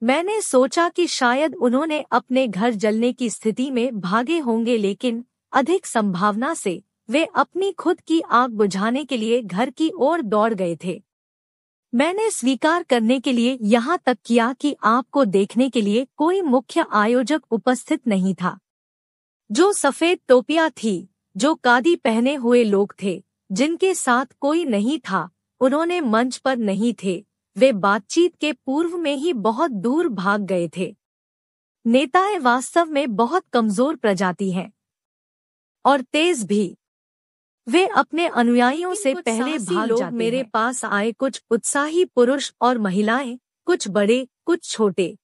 मैंने सोचा कि शायद उन्होंने अपने घर जलने की स्थिति में भागे होंगे लेकिन अधिक संभावना से वे अपनी खुद की आग बुझाने के लिए घर की ओर दौड़ गए थे मैंने स्वीकार करने के लिए यहाँ तक किया कि आपको देखने के लिए कोई मुख्य आयोजक उपस्थित नहीं था जो सफेद टोपिया थी जो कादी पहने हुए लोग थे जिनके साथ कोई नहीं था उन्होंने मंच पर नहीं थे वे बातचीत के पूर्व में ही बहुत दूर भाग गए थे नेताएं वास्तव में बहुत कमजोर प्रजाति हैं और तेज भी वे अपने अनुयायियों से पहले भी लोग मेरे पास आए कुछ उत्साही पुरुष और महिलाएं कुछ बड़े कुछ छोटे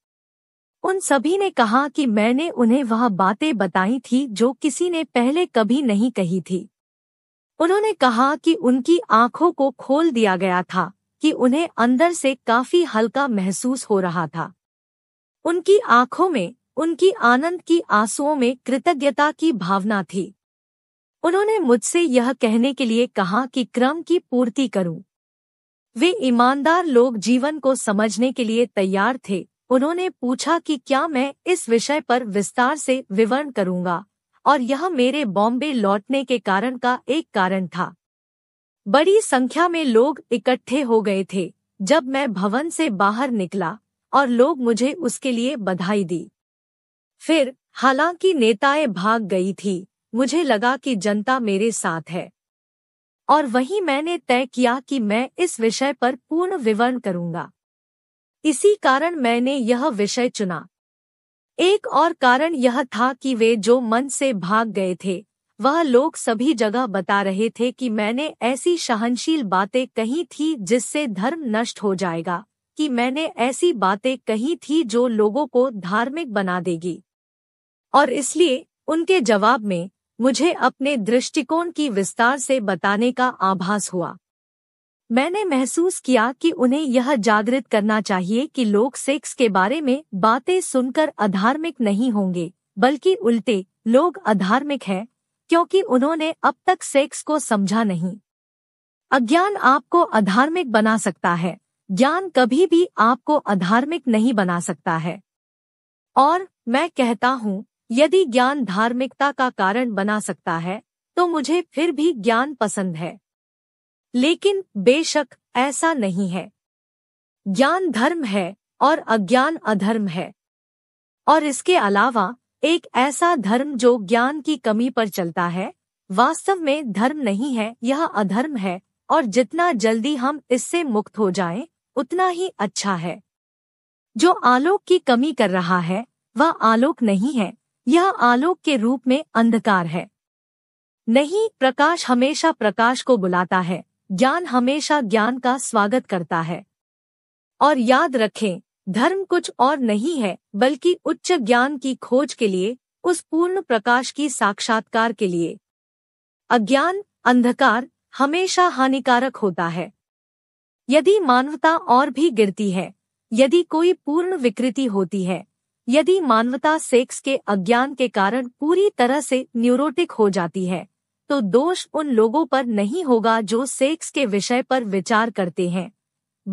उन सभी ने कहा कि मैंने उन्हें वह बातें बताई थी जो किसी ने पहले कभी नहीं कही थी उन्होंने कहा कि उनकी आंखों को खोल दिया गया था कि उन्हें अंदर से काफी हल्का महसूस हो रहा था उनकी आंखों में उनकी आनंद की आंसुओं में कृतज्ञता की भावना थी उन्होंने मुझसे यह कहने के लिए कहा कि क्रम की पूर्ति करूं। वे ईमानदार लोग जीवन को समझने के लिए तैयार थे उन्होंने पूछा कि क्या मैं इस विषय पर विस्तार से विवरण करूंगा और यह मेरे बॉम्बे लौटने के कारण का एक कारण था बड़ी संख्या में लोग इकट्ठे हो गए थे जब मैं भवन से बाहर निकला और लोग मुझे उसके लिए बधाई दी फिर हालांकि नेताएं भाग गई थी मुझे लगा कि जनता मेरे साथ है और वहीं मैंने तय किया कि मैं इस विषय पर पूर्ण विवरण करूंगा इसी कारण मैंने यह विषय चुना एक और कारण यह था कि वे जो मन से भाग गए थे वह लोग सभी जगह बता रहे थे कि मैंने ऐसी सहनशील बातें कही थी जिससे धर्म नष्ट हो जाएगा कि मैंने ऐसी बातें कही थी जो लोगों को धार्मिक बना देगी और इसलिए उनके जवाब में मुझे अपने दृष्टिकोण की विस्तार से बताने का आभास हुआ मैंने महसूस किया कि उन्हें यह जागृत करना चाहिए कि लोग सेक्स के बारे में बातें सुनकर अधार्मिक नहीं होंगे बल्कि उल्टे लोग अधार्मिक हैं क्योंकि उन्होंने अब तक सेक्स को समझा नहीं अज्ञान आपको अधार्मिक बना सकता है ज्ञान कभी भी आपको अधार्मिक नहीं बना सकता है और मैं कहता हूँ यदि ज्ञान धार्मिकता का कारण बना सकता है तो मुझे फिर भी ज्ञान पसंद है लेकिन बेशक ऐसा नहीं है ज्ञान धर्म है और अज्ञान अधर्म है और इसके अलावा एक ऐसा धर्म जो ज्ञान की कमी पर चलता है वास्तव में धर्म नहीं है यह अधर्म है और जितना जल्दी हम इससे मुक्त हो जाएं, उतना ही अच्छा है जो आलोक की कमी कर रहा है वह आलोक नहीं है यह आलोक के रूप में अंधकार है नहीं प्रकाश हमेशा प्रकाश को बुलाता है ज्ञान हमेशा ज्ञान का स्वागत करता है और याद रखें धर्म कुछ और नहीं है बल्कि उच्च ज्ञान की खोज के लिए उस पूर्ण प्रकाश की साक्षात्कार के लिए अज्ञान अंधकार हमेशा हानिकारक होता है यदि मानवता और भी गिरती है यदि कोई पूर्ण विकृति होती है यदि मानवता सेक्स के अज्ञान के कारण पूरी तरह से न्यूरोटिक हो जाती है तो दोष उन लोगों पर नहीं होगा जो सेक्स के विषय पर विचार करते हैं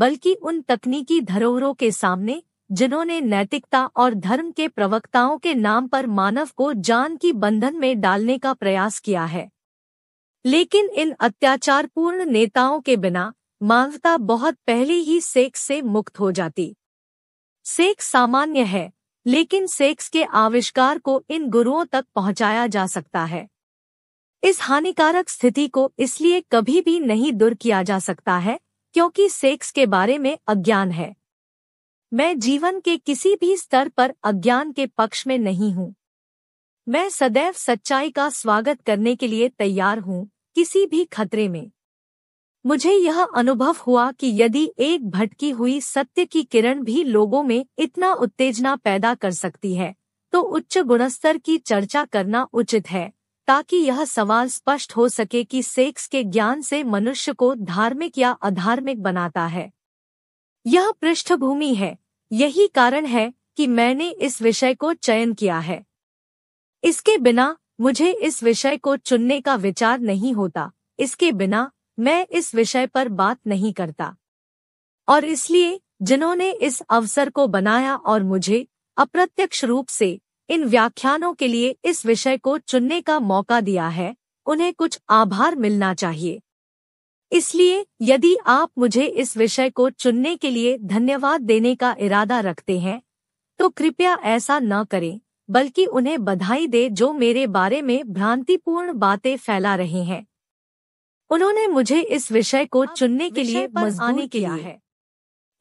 बल्कि उन तकनीकी धरोहरों के सामने जिन्होंने नैतिकता और धर्म के प्रवक्ताओं के नाम पर मानव को जान की बंधन में डालने का प्रयास किया है लेकिन इन अत्याचारपूर्ण नेताओं के बिना मानवता बहुत पहले ही सेक्स से मुक्त हो जाती सेक्स सामान्य है लेकिन सेक्स के आविष्कार को इन गुरुओं तक पहुंचाया जा सकता है इस हानिकारक स्थिति को इसलिए कभी भी नहीं दूर किया जा सकता है क्योंकि सेक्स के बारे में अज्ञान है मैं जीवन के किसी भी स्तर पर अज्ञान के पक्ष में नहीं हूँ मैं सदैव सच्चाई का स्वागत करने के लिए तैयार हूँ किसी भी खतरे में मुझे यह अनुभव हुआ कि यदि एक भटकी हुई सत्य की किरण भी लोगों में इतना उत्तेजना पैदा कर सकती है तो उच्च गुणस्तर की चर्चा करना उचित है ताकि यह सवाल स्पष्ट हो सके कि सेक्स के ज्ञान से मनुष्य को धार्मिक या अधार्मिक बनाता है यह पृष्ठभूमि है यही कारण है कि मैंने इस विषय को चयन किया है इसके बिना मुझे इस विषय को चुनने का विचार नहीं होता इसके बिना मैं इस विषय पर बात नहीं करता और इसलिए जिन्होंने इस अवसर को बनाया और मुझे अप्रत्यक्ष रूप से इन व्याख्यानों के लिए इस विषय को चुनने का मौका दिया है उन्हें कुछ आभार मिलना चाहिए इसलिए यदि आप मुझे इस विषय को चुनने के लिए धन्यवाद देने का इरादा रखते हैं तो कृपया ऐसा न करें बल्कि उन्हें बधाई दे जो मेरे बारे में भ्रांतिपूर्ण बातें फैला रहे हैं उन्होंने मुझे इस विषय को चुनने के लिए मजबूर किया है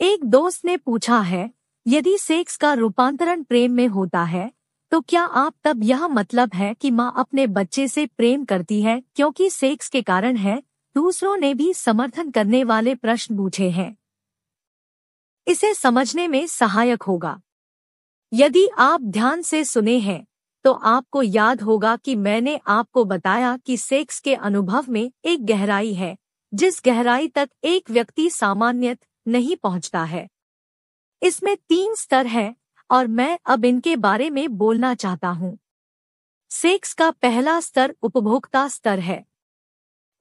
एक दोस्त ने पूछा है यदि सेक्स का रूपांतरण प्रेम में होता है तो क्या आप तब यह मतलब है कि माँ अपने बच्चे से प्रेम करती है क्योंकि सेक्स के कारण है दूसरों ने भी समर्थन करने वाले प्रश्न पूछे हैं इसे समझने में सहायक होगा यदि आप ध्यान से सुने हैं तो आपको याद होगा कि मैंने आपको बताया कि सेक्स के अनुभव में एक गहराई है जिस गहराई तक एक व्यक्ति सामान्यत नहीं पहुंचता है इसमें तीन स्तर हैं और मैं अब इनके बारे में बोलना चाहता हूं। सेक्स का पहला स्तर उपभोक्ता स्तर है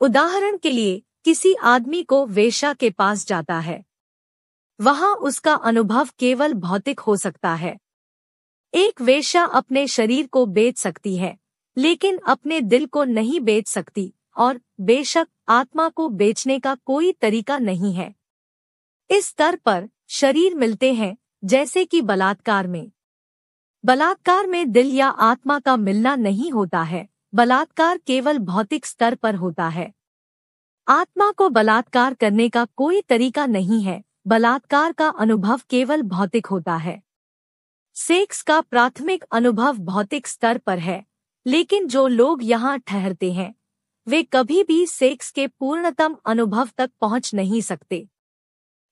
उदाहरण के लिए किसी आदमी को वेशा के पास जाता है वहां उसका अनुभव केवल भौतिक हो सकता है एक वेश्या अपने शरीर को बेच सकती है लेकिन अपने दिल को नहीं बेच सकती और बेशक आत्मा को बेचने का कोई तरीका नहीं है इस स्तर पर शरीर मिलते हैं जैसे कि बलात्कार में बलात्कार में दिल या आत्मा का मिलना नहीं होता है बलात्कार केवल भौतिक स्तर पर होता है आत्मा को बलात्कार करने का कोई तरीका नहीं है बलात्कार का अनुभव केवल भौतिक होता है सेक्स का प्राथमिक अनुभव भौतिक स्तर पर है लेकिन जो लोग यहाँ ठहरते हैं वे कभी भी सेक्स के पूर्णतम अनुभव तक पहुँच नहीं सकते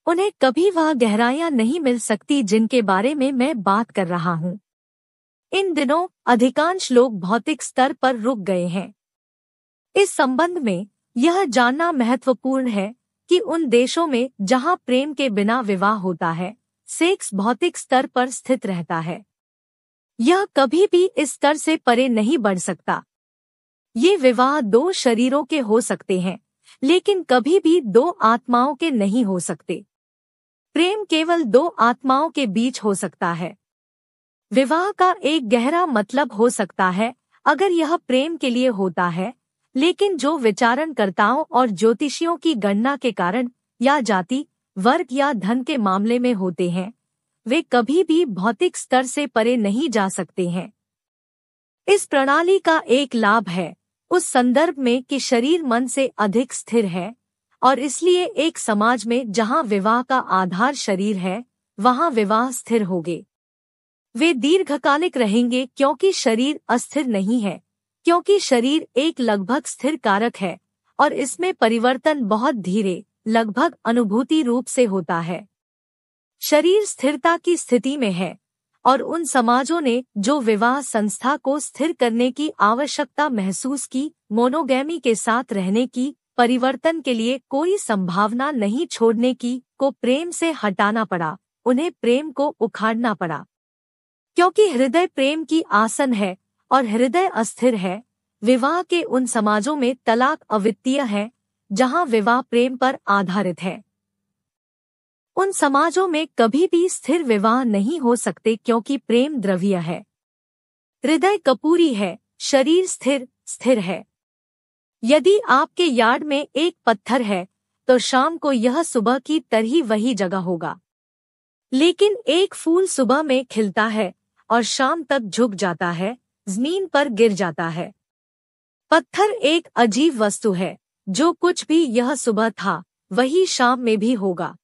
उन्हें कभी वह गहराइयां नहीं मिल सकती जिनके बारे में मैं बात कर रहा हूँ इन दिनों अधिकांश लोग भौतिक स्तर पर रुक गए हैं इस संबंध में यह जानना महत्वपूर्ण है कि उन देशों में जहाँ प्रेम के बिना विवाह होता है सेक्स भौतिक स्तर पर स्थित रहता है यह कभी भी इस स्तर से परे नहीं बढ़ सकता ये विवाह दो शरीरों के हो सकते हैं लेकिन कभी भी दो आत्माओं के नहीं हो सकते प्रेम केवल दो आत्माओं के बीच हो सकता है विवाह का एक गहरा मतलब हो सकता है अगर यह प्रेम के लिए होता है लेकिन जो विचारणकर्ताओं और ज्योतिषियों की गणना के कारण या जाति वर्ग या धन के मामले में होते हैं वे कभी भी भौतिक स्तर से परे नहीं जा सकते हैं इस प्रणाली का एक लाभ है उस संदर्भ में कि शरीर मन से अधिक स्थिर है और इसलिए एक समाज में जहां विवाह का आधार शरीर है वहां विवाह स्थिर गए वे दीर्घकालिक रहेंगे क्योंकि शरीर अस्थिर नहीं है क्योंकि शरीर एक लगभग स्थिर कारक है और इसमें परिवर्तन बहुत धीरे लगभग अनुभूति रूप से होता है शरीर स्थिरता की स्थिति में है और उन समाजों ने जो विवाह संस्था को स्थिर करने की आवश्यकता महसूस की मोनोगैमी के साथ रहने की परिवर्तन के लिए कोई संभावना नहीं छोड़ने की को प्रेम से हटाना पड़ा उन्हें प्रेम को उखाड़ना पड़ा क्योंकि हृदय प्रेम की आसन है और हृदय अस्थिर है विवाह के उन समाजों में तलाक अवित्तीय है जहां विवाह प्रेम पर आधारित है उन समाजों में कभी भी स्थिर विवाह नहीं हो सकते क्योंकि प्रेम द्रव्य है हृदय कपूरी है शरीर स्थिर स्थिर है यदि आपके यार्ड में एक पत्थर है तो शाम को यह सुबह की तरह वही जगह होगा लेकिन एक फूल सुबह में खिलता है और शाम तक झुक जाता है जमीन पर गिर जाता है पत्थर एक अजीब वस्तु है जो कुछ भी यह सुबह था वही शाम में भी होगा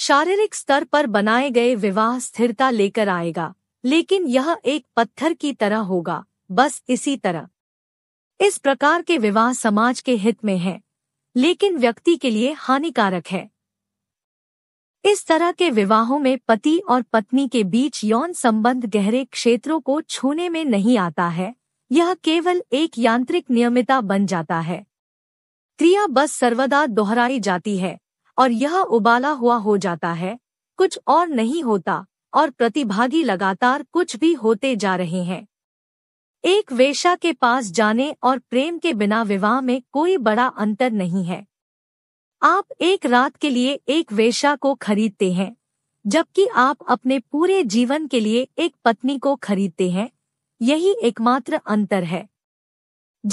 शारीरिक स्तर पर बनाए गए विवाह स्थिरता लेकर आएगा लेकिन यह एक पत्थर की तरह होगा बस इसी तरह इस प्रकार के विवाह समाज के हित में है लेकिन व्यक्ति के लिए हानिकारक है इस तरह के विवाहों में पति और पत्नी के बीच यौन संबंध गहरे क्षेत्रों को छूने में नहीं आता है यह केवल एक यांत्रिक नियमिता बन जाता है क्रिया बस सर्वदा दोहराई जाती है और यह उबाला हुआ हो जाता है कुछ और नहीं होता और प्रतिभागी लगातार कुछ भी होते जा रहे हैं एक वेशा के पास जाने और प्रेम के बिना विवाह में कोई बड़ा अंतर नहीं है आप एक रात के लिए एक वेशा को खरीदते हैं जबकि आप अपने पूरे जीवन के लिए एक पत्नी को खरीदते हैं यही एकमात्र अंतर है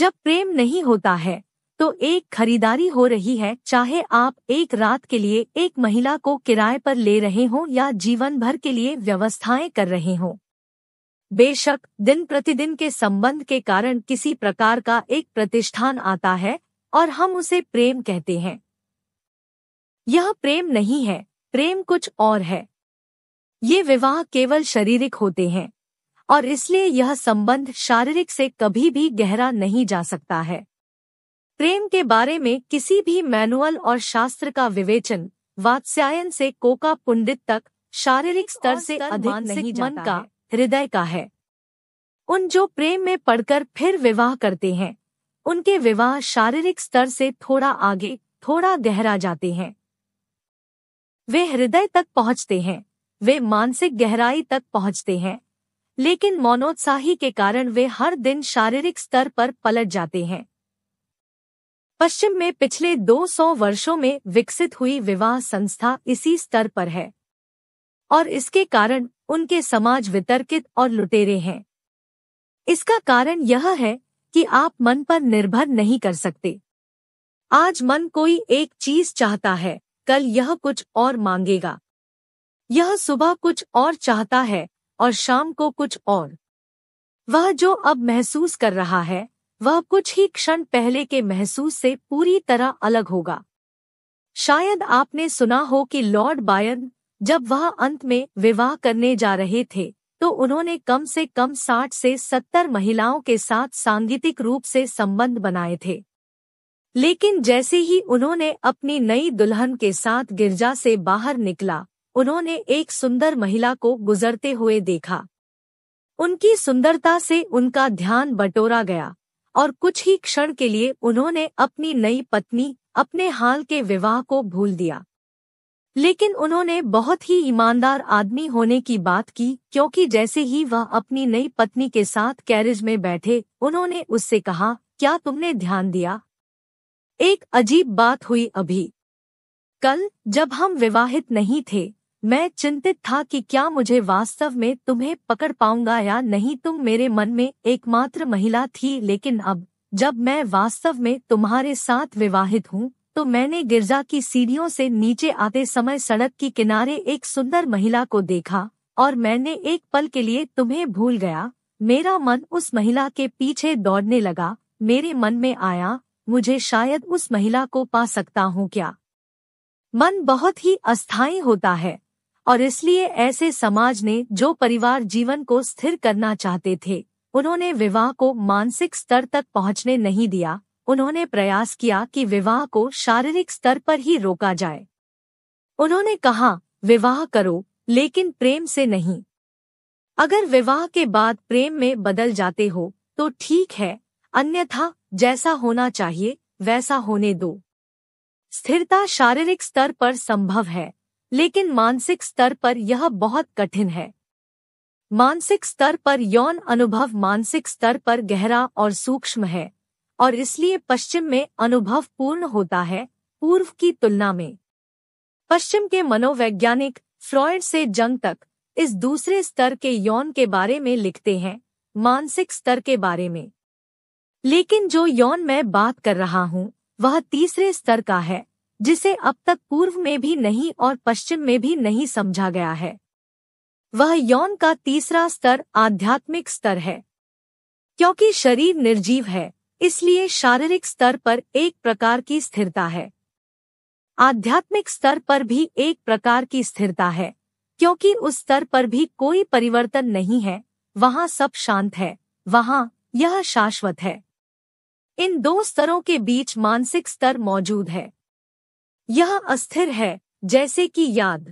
जब प्रेम नहीं होता है तो एक खरीदारी हो रही है चाहे आप एक रात के लिए एक महिला को किराए पर ले रहे हों या जीवन भर के लिए व्यवस्थाएं कर रहे हों बेशक दिन प्रतिदिन के संबंध के कारण किसी प्रकार का एक प्रतिष्ठान आता है और हम उसे प्रेम कहते हैं यह प्रेम नहीं है प्रेम कुछ और है ये विवाह केवल शारीरिक होते हैं और इसलिए यह संबंध शारीरिक से कभी भी गहरा नहीं जा सकता है प्रेम के बारे में किसी भी मैनुअल और शास्त्र का विवेचन वात्स्यायन से कोका पुंडित तक शारीरिक स्तर से अधिक नहीं मन का हृदय का है उन जो प्रेम में पढ़कर फिर विवाह करते हैं उनके विवाह शारीरिक स्तर से थोड़ा आगे थोड़ा गहरा जाते हैं वे हृदय तक पहुंचते हैं वे मानसिक गहराई तक पहुंचते हैं लेकिन मोनोत्साही के कारण वे हर दिन शारीरिक स्तर पर पलट जाते हैं पश्चिम में पिछले 200 वर्षों में विकसित हुई विवाह संस्था इसी स्तर पर है और इसके कारण उनके समाज वितर्कित और लुटेरे हैं इसका कारण यह है कि आप मन पर निर्भर नहीं कर सकते आज मन कोई एक चीज चाहता है कल यह कुछ और मांगेगा यह सुबह कुछ और चाहता है और शाम को कुछ और वह जो अब महसूस कर रहा है वह कुछ ही क्षण पहले के महसूस से पूरी तरह अलग होगा शायद आपने सुना हो कि लॉर्ड बायन जब वह अंत में विवाह करने जा रहे थे तो उन्होंने कम से कम 60 से 70 महिलाओं के साथ सांगीतिक रूप से संबंध बनाए थे लेकिन जैसे ही उन्होंने अपनी नई दुल्हन के साथ गिरजा से बाहर निकला उन्होंने एक सुंदर महिला को गुजरते हुए देखा उनकी सुंदरता से उनका ध्यान बटोरा गया और कुछ ही क्षण के लिए उन्होंने अपनी नई पत्नी अपने हाल के विवाह को भूल दिया लेकिन उन्होंने बहुत ही ईमानदार आदमी होने की बात की क्योंकि जैसे ही वह अपनी नई पत्नी के साथ कैरिज में बैठे उन्होंने उससे कहा क्या तुमने ध्यान दिया एक अजीब बात हुई अभी कल जब हम विवाहित नहीं थे मैं चिंतित था कि क्या मुझे वास्तव में तुम्हें पकड़ पाऊंगा या नहीं तुम मेरे मन में एकमात्र महिला थी लेकिन अब जब मैं वास्तव में तुम्हारे साथ विवाहित हूँ तो मैंने गिरजा की सीढ़ियों से नीचे आते समय सड़क के किनारे एक सुंदर महिला को देखा और मैंने एक पल के लिए तुम्हें भूल गया मेरा मन उस महिला के पीछे दौड़ने लगा मेरे मन में आया मुझे शायद उस महिला को पा सकता हूँ क्या मन बहुत ही अस्थायी होता है और इसलिए ऐसे समाज ने जो परिवार जीवन को स्थिर करना चाहते थे उन्होंने विवाह को मानसिक स्तर तक पहुंचने नहीं दिया उन्होंने प्रयास किया कि विवाह को शारीरिक स्तर पर ही रोका जाए उन्होंने कहा विवाह करो लेकिन प्रेम से नहीं अगर विवाह के बाद प्रेम में बदल जाते हो तो ठीक है अन्यथा जैसा होना चाहिए वैसा होने दो स्थिरता शारीरिक स्तर पर संभव है लेकिन मानसिक स्तर पर यह बहुत कठिन है मानसिक स्तर पर यौन अनुभव मानसिक स्तर पर गहरा और सूक्ष्म है और इसलिए पश्चिम में अनुभव पूर्ण होता है पूर्व की तुलना में पश्चिम के मनोवैज्ञानिक फ्रॉयड से जंग तक इस दूसरे स्तर के यौन के बारे में लिखते हैं मानसिक स्तर के बारे में लेकिन जो यौन मैं बात कर रहा हूं वह तीसरे स्तर का है जिसे अब तक पूर्व में भी नहीं और पश्चिम में भी नहीं समझा गया है वह यौन का तीसरा स्तर आध्यात्मिक स्तर है क्योंकि शरीर निर्जीव है इसलिए शारीरिक स्तर पर एक प्रकार की स्थिरता है आध्यात्मिक स्तर पर भी एक प्रकार की स्थिरता है क्योंकि उस स्तर पर भी कोई परिवर्तन नहीं है वहाँ सब शांत है वहां यह शाश्वत है इन दो स्तरों के बीच मानसिक स्तर मौजूद है यह अस्थिर है जैसे कि याद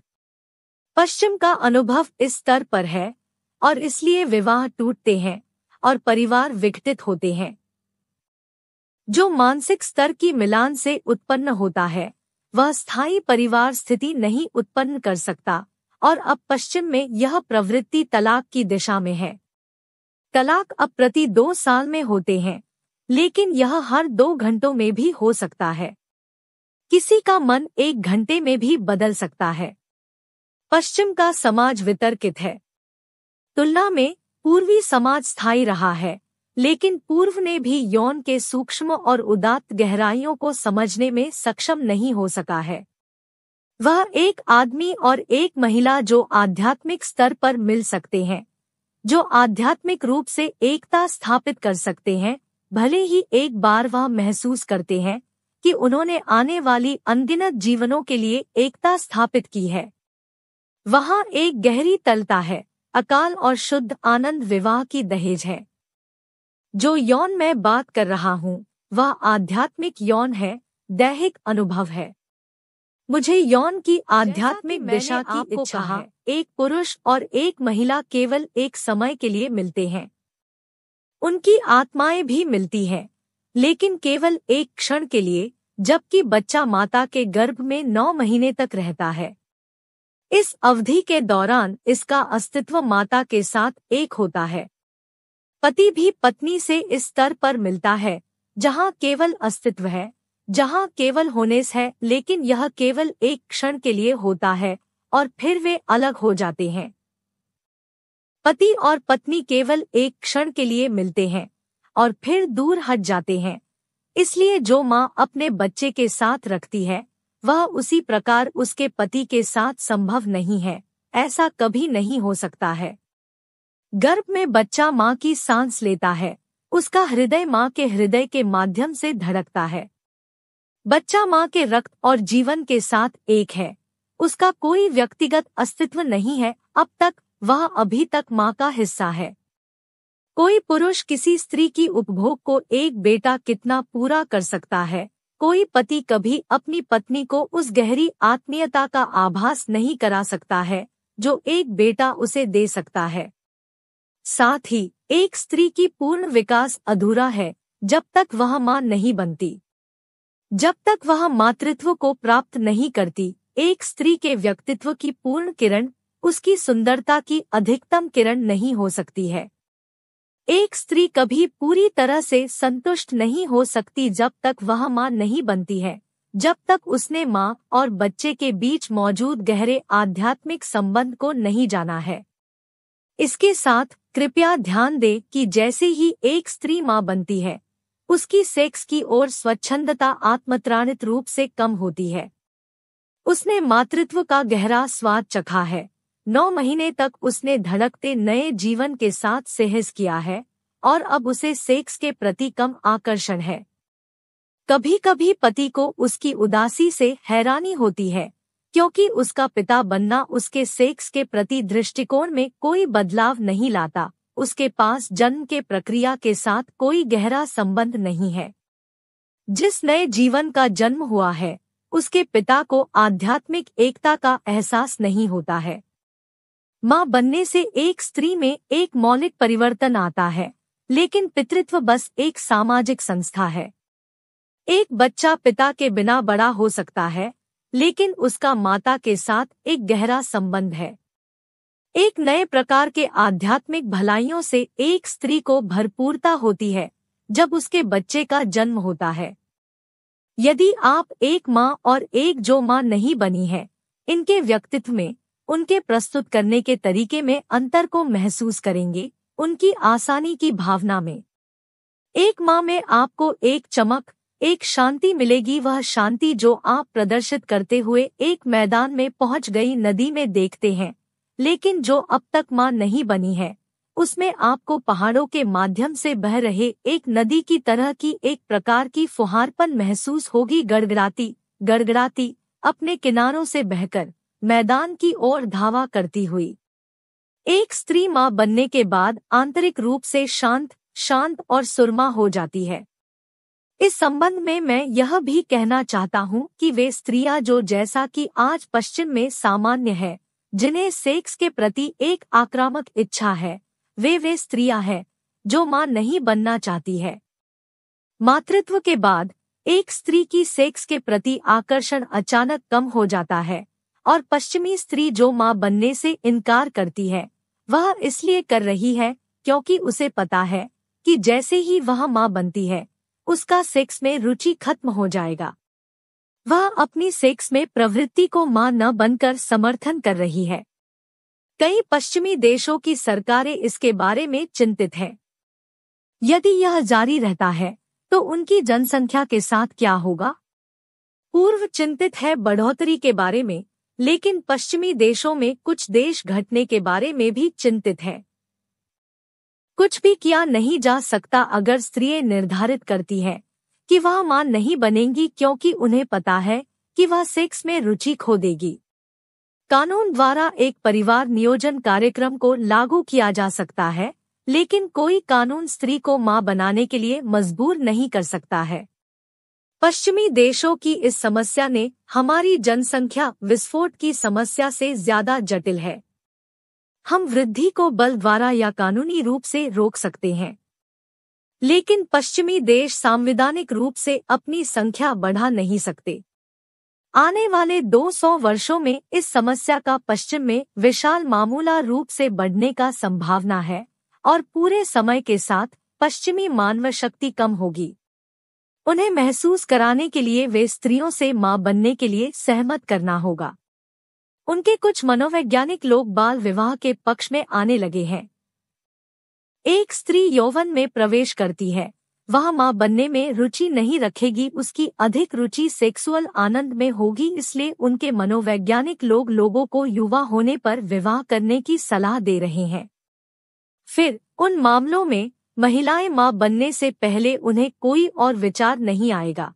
पश्चिम का अनुभव इस स्तर पर है और इसलिए विवाह टूटते हैं और परिवार विघटित होते हैं जो मानसिक स्तर की मिलान से उत्पन्न होता है वह स्थायी परिवार स्थिति नहीं उत्पन्न कर सकता और अब पश्चिम में यह प्रवृत्ति तलाक की दिशा में है तलाक अब प्रति दो साल में होते हैं लेकिन यह हर दो घंटों में भी हो सकता है किसी का मन एक घंटे में भी बदल सकता है पश्चिम का समाज वितर्कित है तुलना में पूर्वी समाज स्थायी रहा है लेकिन पूर्व ने भी यौन के सूक्ष्म और उदात्त गहराइयों को समझने में सक्षम नहीं हो सका है वह एक आदमी और एक महिला जो आध्यात्मिक स्तर पर मिल सकते हैं जो आध्यात्मिक रूप से एकता स्थापित कर सकते हैं भले ही एक बार वह महसूस करते हैं कि उन्होंने आने वाली अनगिनत जीवनों के लिए एकता स्थापित की है वहाँ एक गहरी तलता है अकाल और शुद्ध आनंद विवाह की दहेज है जो यौन मैं बात कर रहा हूँ वह आध्यात्मिक यौन है दैहिक अनुभव है मुझे यौन की आध्यात्मिक दिशा की इच्छा है एक पुरुष और एक महिला केवल एक समय के लिए मिलते हैं उनकी आत्माएं भी मिलती हैं लेकिन केवल एक क्षण के लिए जबकि बच्चा माता के गर्भ में नौ महीने तक रहता है इस अवधि के दौरान इसका अस्तित्व माता के साथ एक होता है पति भी पत्नी से इस स्तर पर मिलता है जहाँ केवल अस्तित्व है जहाँ केवल होनेस है लेकिन यह केवल एक क्षण के लिए होता है और फिर वे अलग हो जाते हैं पति और पत्नी केवल एक क्षण के लिए मिलते हैं और फिर दूर हट जाते हैं इसलिए जो माँ अपने बच्चे के साथ रखती है वह उसी प्रकार उसके पति के साथ संभव नहीं है ऐसा कभी नहीं हो सकता है गर्भ में बच्चा माँ की सांस लेता है उसका हृदय माँ के हृदय के माध्यम से धड़कता है बच्चा माँ के रक्त और जीवन के साथ एक है उसका कोई व्यक्तिगत अस्तित्व नहीं है अब तक वह अभी तक माँ का हिस्सा है कोई पुरुष किसी स्त्री की उपभोग को एक बेटा कितना पूरा कर सकता है कोई पति कभी अपनी पत्नी को उस गहरी आत्मीयता का आभास नहीं करा सकता है जो एक बेटा उसे दे सकता है साथ ही एक स्त्री की पूर्ण विकास अधूरा है जब तक वह मां नहीं बनती जब तक वह मातृत्व को प्राप्त नहीं करती एक स्त्री के व्यक्तित्व की पूर्ण किरण उसकी सुंदरता की अधिकतम किरण नहीं हो सकती है एक स्त्री कभी पूरी तरह से संतुष्ट नहीं हो सकती जब तक वह माँ नहीं बनती है जब तक उसने माँ और बच्चे के बीच मौजूद गहरे आध्यात्मिक संबंध को नहीं जाना है इसके साथ कृपया ध्यान दे कि जैसे ही एक स्त्री माँ बनती है उसकी सेक्स की ओर स्वच्छंदता आत्मत्राणित रूप से कम होती है उसने मातृत्व का गहरा स्वाद चखा है नौ महीने तक उसने धड़कते नए जीवन के साथ सहज किया है और अब उसे सेक्स के प्रति कम आकर्षण है कभी कभी पति को उसकी उदासी से हैरानी होती है क्योंकि उसका पिता बनना उसके सेक्स के प्रति दृष्टिकोण में कोई बदलाव नहीं लाता उसके पास जन्म के प्रक्रिया के साथ कोई गहरा संबंध नहीं है जिस नए जीवन का जन्म हुआ है उसके पिता को आध्यात्मिक एकता का एहसास नहीं होता है माँ बनने से एक स्त्री में एक मौलिक परिवर्तन आता है लेकिन पितृत्व बस एक सामाजिक संस्था है एक बच्चा पिता के बिना बड़ा हो सकता है लेकिन उसका माता के साथ एक गहरा संबंध है एक नए प्रकार के आध्यात्मिक भलाइयों से एक स्त्री को भरपूरता होती है जब उसके बच्चे का जन्म होता है यदि आप एक माँ और एक जो माँ नहीं बनी है इनके व्यक्तित्व में उनके प्रस्तुत करने के तरीके में अंतर को महसूस करेंगे उनकी आसानी की भावना में एक माह में आपको एक चमक एक शांति मिलेगी वह शांति जो आप प्रदर्शित करते हुए एक मैदान में पहुंच गई नदी में देखते हैं लेकिन जो अब तक माँ नहीं बनी है उसमें आपको पहाड़ों के माध्यम से बह रहे एक नदी की तरह की एक प्रकार की फुहारपन महसूस होगी गड़गड़ाती गड़गड़ाती अपने किनारों से बहकर मैदान की ओर धावा करती हुई एक स्त्री मां बनने के बाद आंतरिक रूप से शांत शांत और सुरमा हो जाती है इस संबंध में मैं यह भी कहना चाहता हूँ कि वे स्त्रियां जो जैसा कि आज पश्चिम में सामान्य है जिन्हें सेक्स के प्रति एक आक्रामक इच्छा है वे वे स्त्रियां हैं जो मां नहीं बनना चाहती है मातृत्व के बाद एक स्त्री की सेक्स के प्रति आकर्षण अचानक कम हो जाता है और पश्चिमी स्त्री जो माँ बनने से इनकार करती है वह इसलिए कर रही है क्योंकि उसे पता है कि जैसे ही वह माँ बनती है उसका सेक्स में रुचि खत्म हो जाएगा वह अपनी सेक्स में प्रवृत्ति को माँ न बनकर समर्थन कर रही है कई पश्चिमी देशों की सरकारें इसके बारे में चिंतित हैं यदि यह जारी रहता है तो उनकी जनसंख्या के साथ क्या होगा पूर्व चिंतित है बढ़ोतरी के बारे में लेकिन पश्चिमी देशों में कुछ देश घटने के बारे में भी चिंतित हैं कुछ भी किया नहीं जा सकता अगर स्त्री निर्धारित करती है कि वह मां नहीं बनेंगी क्योंकि उन्हें पता है कि वह सेक्स में रुचि खो देगी कानून द्वारा एक परिवार नियोजन कार्यक्रम को लागू किया जा सकता है लेकिन कोई कानून स्त्री को मां बनाने के लिए मजबूर नहीं कर सकता है पश्चिमी देशों की इस समस्या ने हमारी जनसंख्या विस्फोट की समस्या से ज्यादा जटिल है हम वृद्धि को बल द्वारा या कानूनी रूप से रोक सकते हैं लेकिन पश्चिमी देश सांविधानिक रूप से अपनी संख्या बढ़ा नहीं सकते आने वाले 200 वर्षों में इस समस्या का पश्चिम में विशाल मामूला रूप से बढ़ने का संभावना है और पूरे समय के साथ पश्चिमी मानव शक्ति कम होगी उन्हें महसूस कराने के लिए वे स्त्रियों से मां बनने के लिए सहमत करना होगा उनके कुछ मनोवैज्ञानिक लोग बाल विवाह के पक्ष में आने लगे हैं एक स्त्री यौवन में प्रवेश करती है वह मां बनने में रुचि नहीं रखेगी उसकी अधिक रुचि सेक्सुअल आनंद में होगी इसलिए उनके मनोवैज्ञानिक लोग लोगों को युवा होने पर विवाह करने की सलाह दे रहे हैं फिर उन मामलों में महिलाएं माँ बनने से पहले उन्हें कोई और विचार नहीं आएगा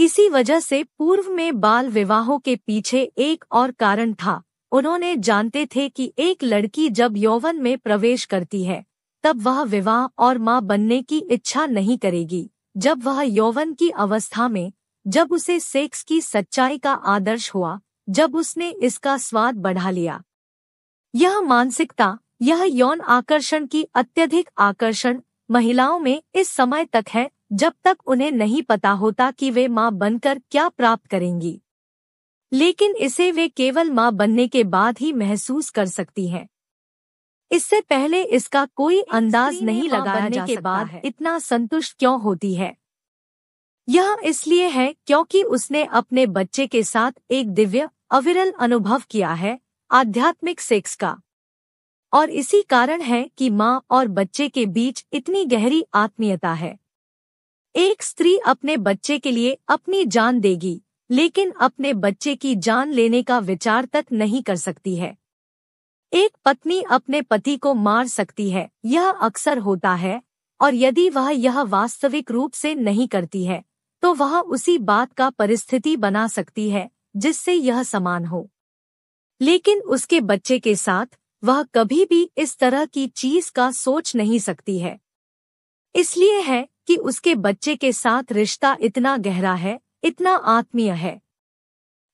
इसी वजह से पूर्व में बाल विवाहों के पीछे एक और कारण था उन्होंने जानते थे कि एक लड़की जब यौवन में प्रवेश करती है तब वह विवाह और माँ बनने की इच्छा नहीं करेगी जब वह यौवन की अवस्था में जब उसे सेक्स की सच्चाई का आदर्श हुआ जब उसने इसका स्वाद बढ़ा लिया यह मानसिकता यह यौन आकर्षण की अत्यधिक आकर्षण महिलाओं में इस समय तक है जब तक उन्हें नहीं पता होता कि वे मां बनकर क्या प्राप्त करेंगी लेकिन इसे वे केवल मां बनने के बाद ही महसूस कर सकती हैं इससे पहले इसका कोई अंदाज नहीं लगाने के बाद है। इतना संतुष्ट क्यों होती है यह इसलिए है क्योंकि उसने अपने बच्चे के साथ एक दिव्य अविरल अनुभव किया है आध्यात्मिक सेक्स का और इसी कारण है कि माँ और बच्चे के बीच इतनी गहरी आत्मीयता है एक स्त्री अपने बच्चे के लिए अपनी जान देगी लेकिन अपने बच्चे की जान लेने का विचार तक नहीं कर सकती है एक पत्नी अपने पति को मार सकती है यह अक्सर होता है और यदि वह यह वास्तविक रूप से नहीं करती है तो वह उसी बात का परिस्थिति बना सकती है जिससे यह समान हो लेकिन उसके बच्चे के साथ वह कभी भी इस तरह की चीज का सोच नहीं सकती है इसलिए है कि उसके बच्चे के साथ रिश्ता इतना गहरा है इतना आत्मीय है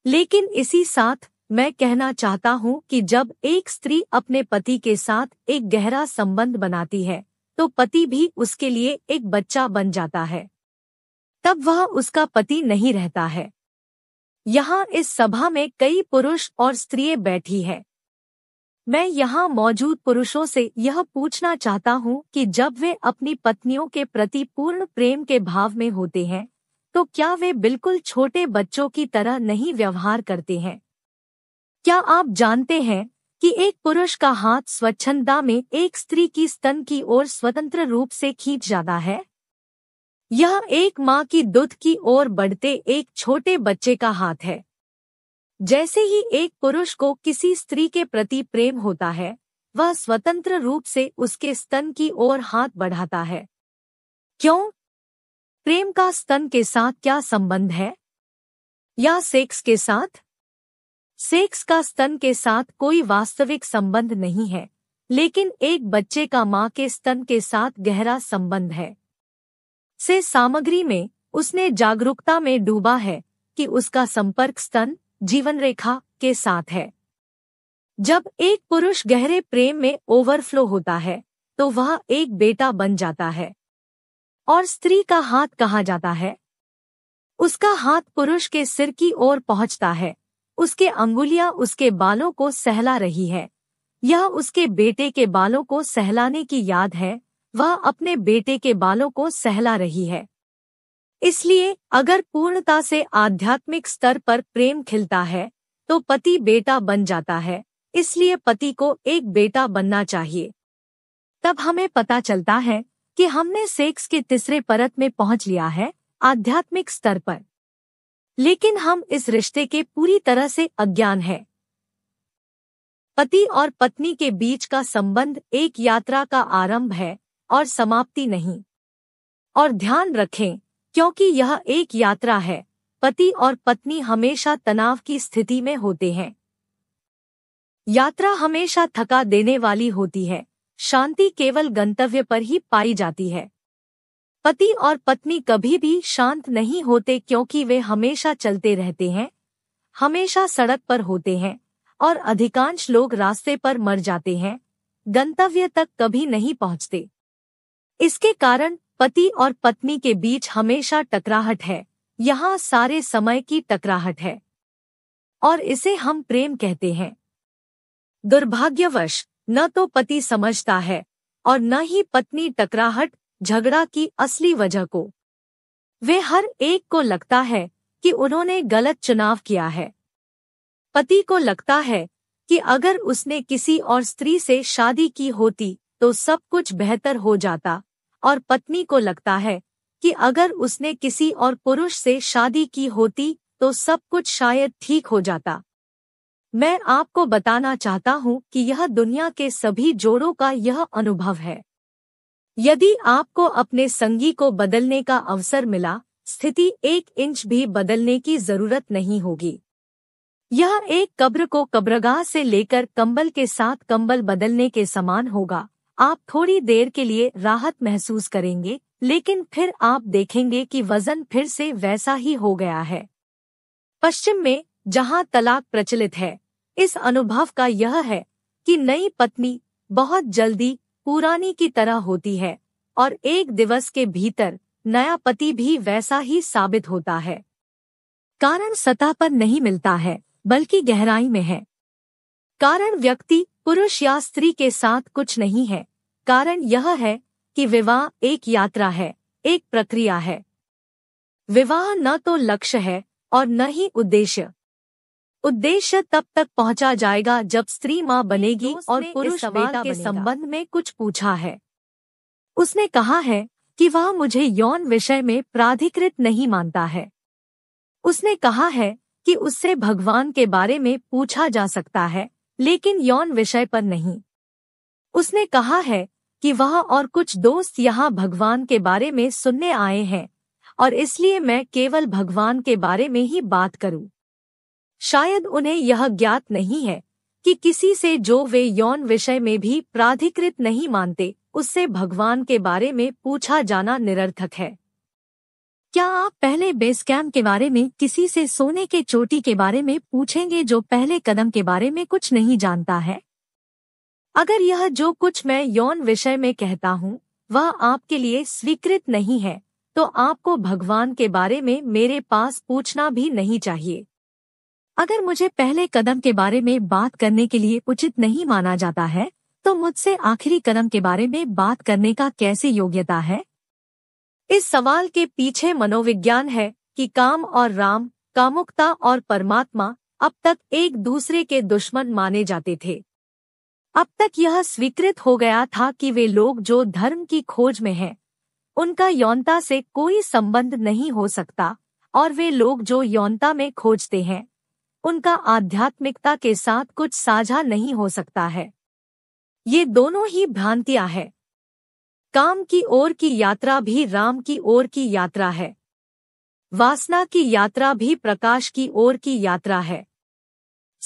लेकिन इसी साथ मैं कहना चाहता हूँ कि जब एक स्त्री अपने पति के साथ एक गहरा संबंध बनाती है तो पति भी उसके लिए एक बच्चा बन जाता है तब वह उसका पति नहीं रहता है यहाँ इस सभा में कई पुरुष और स्त्रियें बैठी है मैं यहाँ मौजूद पुरुषों से यह पूछना चाहता हूँ कि जब वे अपनी पत्नियों के प्रति पूर्ण प्रेम के भाव में होते हैं तो क्या वे बिल्कुल छोटे बच्चों की तरह नहीं व्यवहार करते हैं क्या आप जानते हैं कि एक पुरुष का हाथ स्वच्छंदा में एक स्त्री की स्तन की ओर स्वतंत्र रूप से खींच जाता है यह एक माँ की दूध की ओर बढ़ते एक छोटे बच्चे का हाथ है जैसे ही एक पुरुष को किसी स्त्री के प्रति प्रेम होता है वह स्वतंत्र रूप से उसके स्तन की ओर हाथ बढ़ाता है क्यों प्रेम का स्तन के साथ क्या संबंध है या सेक्स के साथ सेक्स का स्तन के साथ कोई वास्तविक संबंध नहीं है लेकिन एक बच्चे का मां के स्तन के साथ गहरा संबंध है से सामग्री में उसने जागरूकता में डूबा है कि उसका संपर्क स्तन जीवन रेखा के साथ है जब एक पुरुष गहरे प्रेम में ओवरफ्लो होता है तो वह एक बेटा बन जाता है और स्त्री का हाथ कहा जाता है उसका हाथ पुरुष के सिर की ओर पहुंचता है उसके अंगुलियां उसके बालों को सहला रही है यह उसके बेटे के बालों को सहलाने की याद है वह अपने बेटे के बालों को सहला रही है इसलिए अगर पूर्णता से आध्यात्मिक स्तर पर प्रेम खिलता है तो पति बेटा बन जाता है इसलिए पति को एक बेटा बनना चाहिए तब हमें पता चलता है कि हमने सेक्स के तीसरे परत में पहुंच लिया है आध्यात्मिक स्तर पर लेकिन हम इस रिश्ते के पूरी तरह से अज्ञान है पति और पत्नी के बीच का संबंध एक यात्रा का आरंभ है और समाप्ति नहीं और ध्यान रखें क्योंकि यह एक यात्रा है पति और पत्नी हमेशा तनाव की स्थिति में होते हैं यात्रा हमेशा थका देने वाली होती है शांति केवल गंतव्य पर ही पाई जाती है पति और पत्नी कभी भी शांत नहीं होते क्योंकि वे हमेशा चलते रहते हैं हमेशा सड़क पर होते हैं और अधिकांश लोग रास्ते पर मर जाते हैं गंतव्य तक कभी नहीं पहुंचते इसके कारण पति और पत्नी के बीच हमेशा टकराहट है यहाँ सारे समय की टकराहट है और इसे हम प्रेम कहते हैं दुर्भाग्यवश न तो पति समझता है और न ही पत्नी टकराहट झगड़ा की असली वजह को वे हर एक को लगता है कि उन्होंने गलत चुनाव किया है पति को लगता है कि अगर उसने किसी और स्त्री से शादी की होती तो सब कुछ बेहतर हो जाता और पत्नी को लगता है कि अगर उसने किसी और पुरुष से शादी की होती तो सब कुछ शायद ठीक हो जाता मैं आपको बताना चाहता हूं कि यह दुनिया के सभी जोड़ों का यह अनुभव है यदि आपको अपने संगी को बदलने का अवसर मिला स्थिति एक इंच भी बदलने की जरूरत नहीं होगी यह एक कब्र को कब्रगाह से लेकर कंबल के साथ कंबल बदलने के समान होगा आप थोड़ी देर के लिए राहत महसूस करेंगे लेकिन फिर आप देखेंगे कि वजन फिर से वैसा ही हो गया है पश्चिम में जहां तलाक प्रचलित है इस अनुभव का यह है कि नई पत्नी बहुत जल्दी पुरानी की तरह होती है और एक दिवस के भीतर नया पति भी वैसा ही साबित होता है कारण सतह पर नहीं मिलता है बल्कि गहराई में है कारण व्यक्ति पुरुष या स्त्री के साथ कुछ नहीं है कारण यह है कि विवाह एक यात्रा है एक प्रक्रिया है विवाह न तो लक्ष्य है और न ही उद्देश्य उद्देश्य तब तक पहुंचा जाएगा जब स्त्री माँ बनेगी तो और पुरुष बेटा के संबंध में कुछ पूछा है उसने कहा है कि वह मुझे यौन विषय में प्राधिकृत नहीं मानता है उसने कहा है कि उससे भगवान के बारे में पूछा जा सकता है लेकिन यौन विषय पर नहीं उसने कहा है कि वह और कुछ दोस्त यहाँ भगवान के बारे में सुनने आए हैं और इसलिए मैं केवल भगवान के बारे में ही बात करूं। शायद उन्हें यह ज्ञात नहीं है कि किसी से जो वे यौन विषय में भी प्राधिकृत नहीं मानते उससे भगवान के बारे में पूछा जाना निरर्थक है क्या आप पहले बेस कैम्प के बारे में किसी से सोने के चोटी के बारे में पूछेंगे जो पहले कदम के बारे में कुछ नहीं जानता है अगर यह जो कुछ मैं यौन विषय में कहता हूँ वह आपके लिए स्वीकृत नहीं है तो आपको भगवान के बारे में मेरे पास पूछना भी नहीं चाहिए अगर मुझे पहले कदम के बारे में बात करने के लिए उचित नहीं माना जाता है तो मुझसे आखिरी कदम के बारे में बात करने का कैसे योग्यता है इस सवाल के पीछे मनोविज्ञान है कि काम और राम कामुकता और परमात्मा अब तक एक दूसरे के दुश्मन माने जाते थे अब तक यह स्वीकृत हो गया था कि वे लोग जो धर्म की खोज में हैं, उनका यौनता से कोई संबंध नहीं हो सकता और वे लोग जो यौनता में खोजते हैं उनका आध्यात्मिकता के साथ कुछ साझा नहीं हो सकता है ये दोनों ही भ्रांतियां हैं काम की ओर की यात्रा भी राम की ओर की यात्रा है वासना की यात्रा भी प्रकाश की ओर की यात्रा है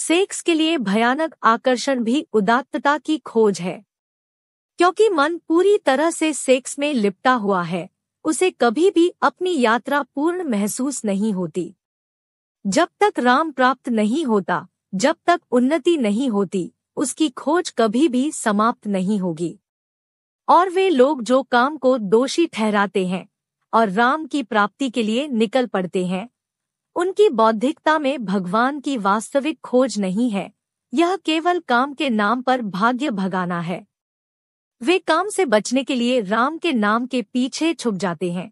सेक्स के लिए भयानक आकर्षण भी उदात्तता की खोज है क्योंकि मन पूरी तरह से सेक्स में लिपटा हुआ है उसे कभी भी अपनी यात्रा पूर्ण महसूस नहीं होती जब तक राम प्राप्त नहीं होता जब तक उन्नति नहीं होती उसकी खोज कभी भी समाप्त नहीं होगी और वे लोग जो काम को दोषी ठहराते हैं और राम की प्राप्ति के लिए निकल पड़ते हैं उनकी बौद्धिकता में भगवान की वास्तविक खोज नहीं है यह केवल काम के नाम पर भाग्य भगाना है वे काम से बचने के लिए राम के नाम के पीछे छुप जाते हैं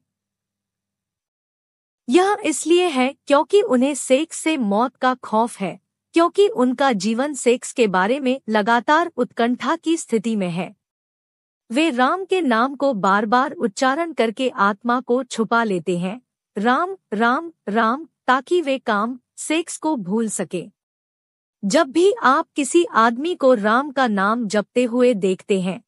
यह इसलिए है क्योंकि उन्हें सेक्स से मौत का खौफ है क्योंकि उनका जीवन सेक्स के बारे में लगातार उत्कंठा की स्थिति में है वे राम के नाम को बार बार उच्चारण करके आत्मा को छुपा लेते हैं राम राम राम ताकि वे काम सेक्स को भूल सके जब भी आप किसी आदमी को राम का नाम जपते हुए देखते हैं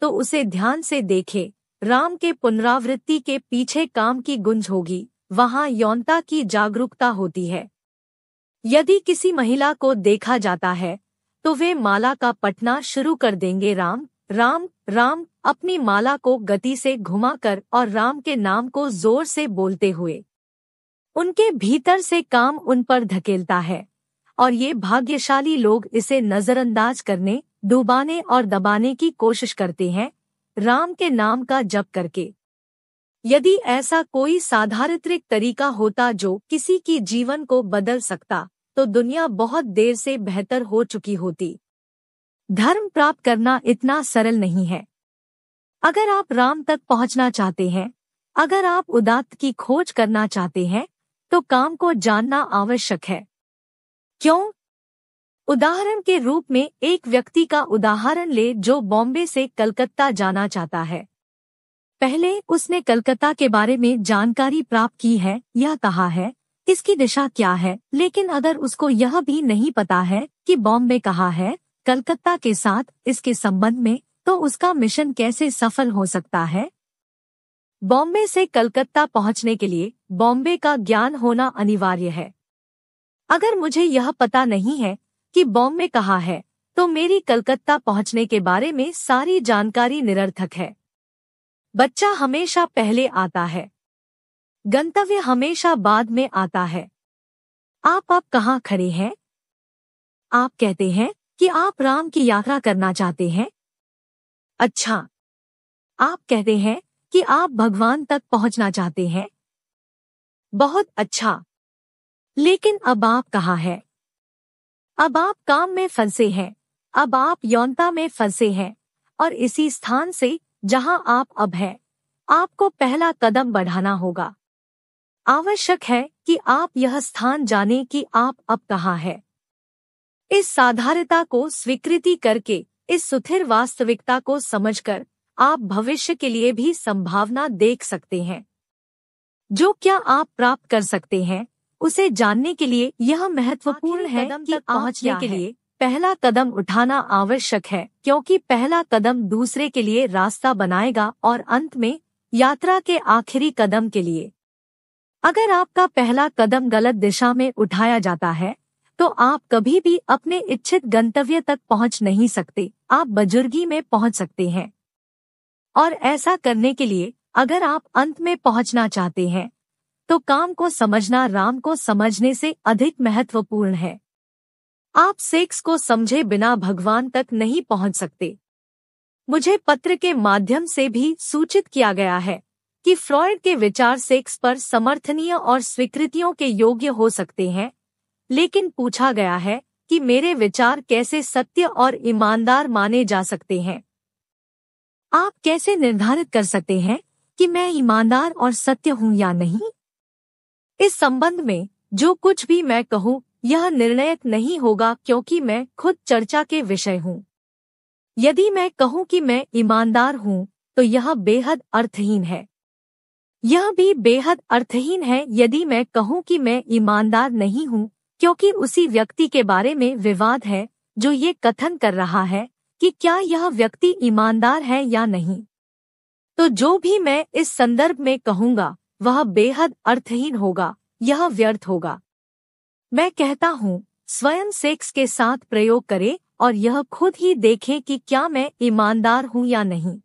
तो उसे ध्यान से देखें राम के पुनरावृत्ति के पीछे काम की गुंज होगी वहाँ यौनता की जागरूकता होती है यदि किसी महिला को देखा जाता है तो वे माला का पटना शुरू कर देंगे राम राम राम अपनी माला को गति से घुमाकर और राम के नाम को जोर से बोलते हुए उनके भीतर से काम उन पर धकेलता है और ये भाग्यशाली लोग इसे नजरअंदाज करने डुबाने और दबाने की कोशिश करते हैं राम के नाम का जप करके यदि ऐसा कोई साधारित्रिक तरीका होता जो किसी की जीवन को बदल सकता तो दुनिया बहुत देर से बेहतर हो चुकी होती धर्म प्राप्त करना इतना सरल नहीं है अगर आप राम तक पहुंचना चाहते हैं अगर आप उदात्त की खोज करना चाहते हैं तो काम को जानना आवश्यक है क्यों उदाहरण के रूप में एक व्यक्ति का उदाहरण ले जो बॉम्बे से कलकत्ता जाना चाहता है पहले उसने कलकत्ता के बारे में जानकारी प्राप्त की है या कहा है इसकी दिशा क्या है लेकिन अगर उसको यह भी नहीं पता है कि बॉम्बे कहाँ है कलकत्ता के साथ इसके संबंध में तो उसका मिशन कैसे सफल हो सकता है बॉम्बे से कलकत्ता पहुंचने के लिए बॉम्बे का ज्ञान होना अनिवार्य है अगर मुझे यह पता नहीं है कि बॉम्बे कहाँ है तो मेरी कलकत्ता पहुंचने के बारे में सारी जानकारी निरर्थक है बच्चा हमेशा पहले आता है गंतव्य हमेशा बाद में आता है आप आप कहाँ खड़े हैं आप कहते हैं कि आप राम की यात्रा करना चाहते हैं अच्छा आप कहते हैं कि आप भगवान तक पहुंचना चाहते हैं बहुत अच्छा लेकिन अब आप कहा है अब आप काम में फंसे हैं अब आप यौनता में फंसे हैं और इसी स्थान से जहां आप अब हैं आपको पहला कदम बढ़ाना होगा आवश्यक है कि आप यह स्थान जाने कि आप अब कहा है इस साधारता को स्वीकृति करके इस सुथिर वास्तविकता को समझकर आप भविष्य के लिए भी संभावना देख सकते हैं जो क्या आप प्राप्त कर सकते हैं उसे जानने के लिए यह महत्वपूर्ण है कि पहुंचने के लिए पहला कदम उठाना आवश्यक है क्योंकि पहला कदम दूसरे के लिए रास्ता बनाएगा और अंत में यात्रा के आखिरी कदम के लिए अगर आपका पहला कदम गलत दिशा में उठाया जाता है तो आप कभी भी अपने इच्छित गंतव्य तक पहुंच नहीं सकते आप बुजुर्गी में पहुंच सकते हैं और ऐसा करने के लिए अगर आप अंत में पहुंचना चाहते हैं तो काम को समझना राम को समझने से अधिक महत्वपूर्ण है आप सेक्स को समझे बिना भगवान तक नहीं पहुंच सकते मुझे पत्र के माध्यम से भी सूचित किया गया है कि फ्रॉयड के विचार सेक्स पर समर्थनीय और स्वीकृतियों के योग्य हो सकते हैं लेकिन पूछा गया है कि मेरे विचार कैसे सत्य और ईमानदार माने जा सकते हैं आप कैसे निर्धारित कर सकते हैं कि मैं ईमानदार और सत्य हूं या नहीं इस संबंध में जो कुछ भी मैं कहूं यह निर्णयक नहीं होगा क्योंकि मैं खुद चर्चा के विषय हूं यदि मैं कहूं कि मैं ईमानदार हूं तो यह बेहद अर्थहीन है यह भी बेहद अर्थहीन है यदि मैं कहूं कि मैं ईमानदार नहीं हूं क्योंकि उसी व्यक्ति के बारे में विवाद है जो ये कथन कर रहा है कि क्या यह व्यक्ति ईमानदार है या नहीं तो जो भी मैं इस संदर्भ में कहूंगा वह बेहद अर्थहीन होगा यह व्यर्थ होगा मैं कहता हूँ स्वयं सेक्स के साथ प्रयोग करें और यह खुद ही देखें कि क्या मैं ईमानदार हूँ या नहीं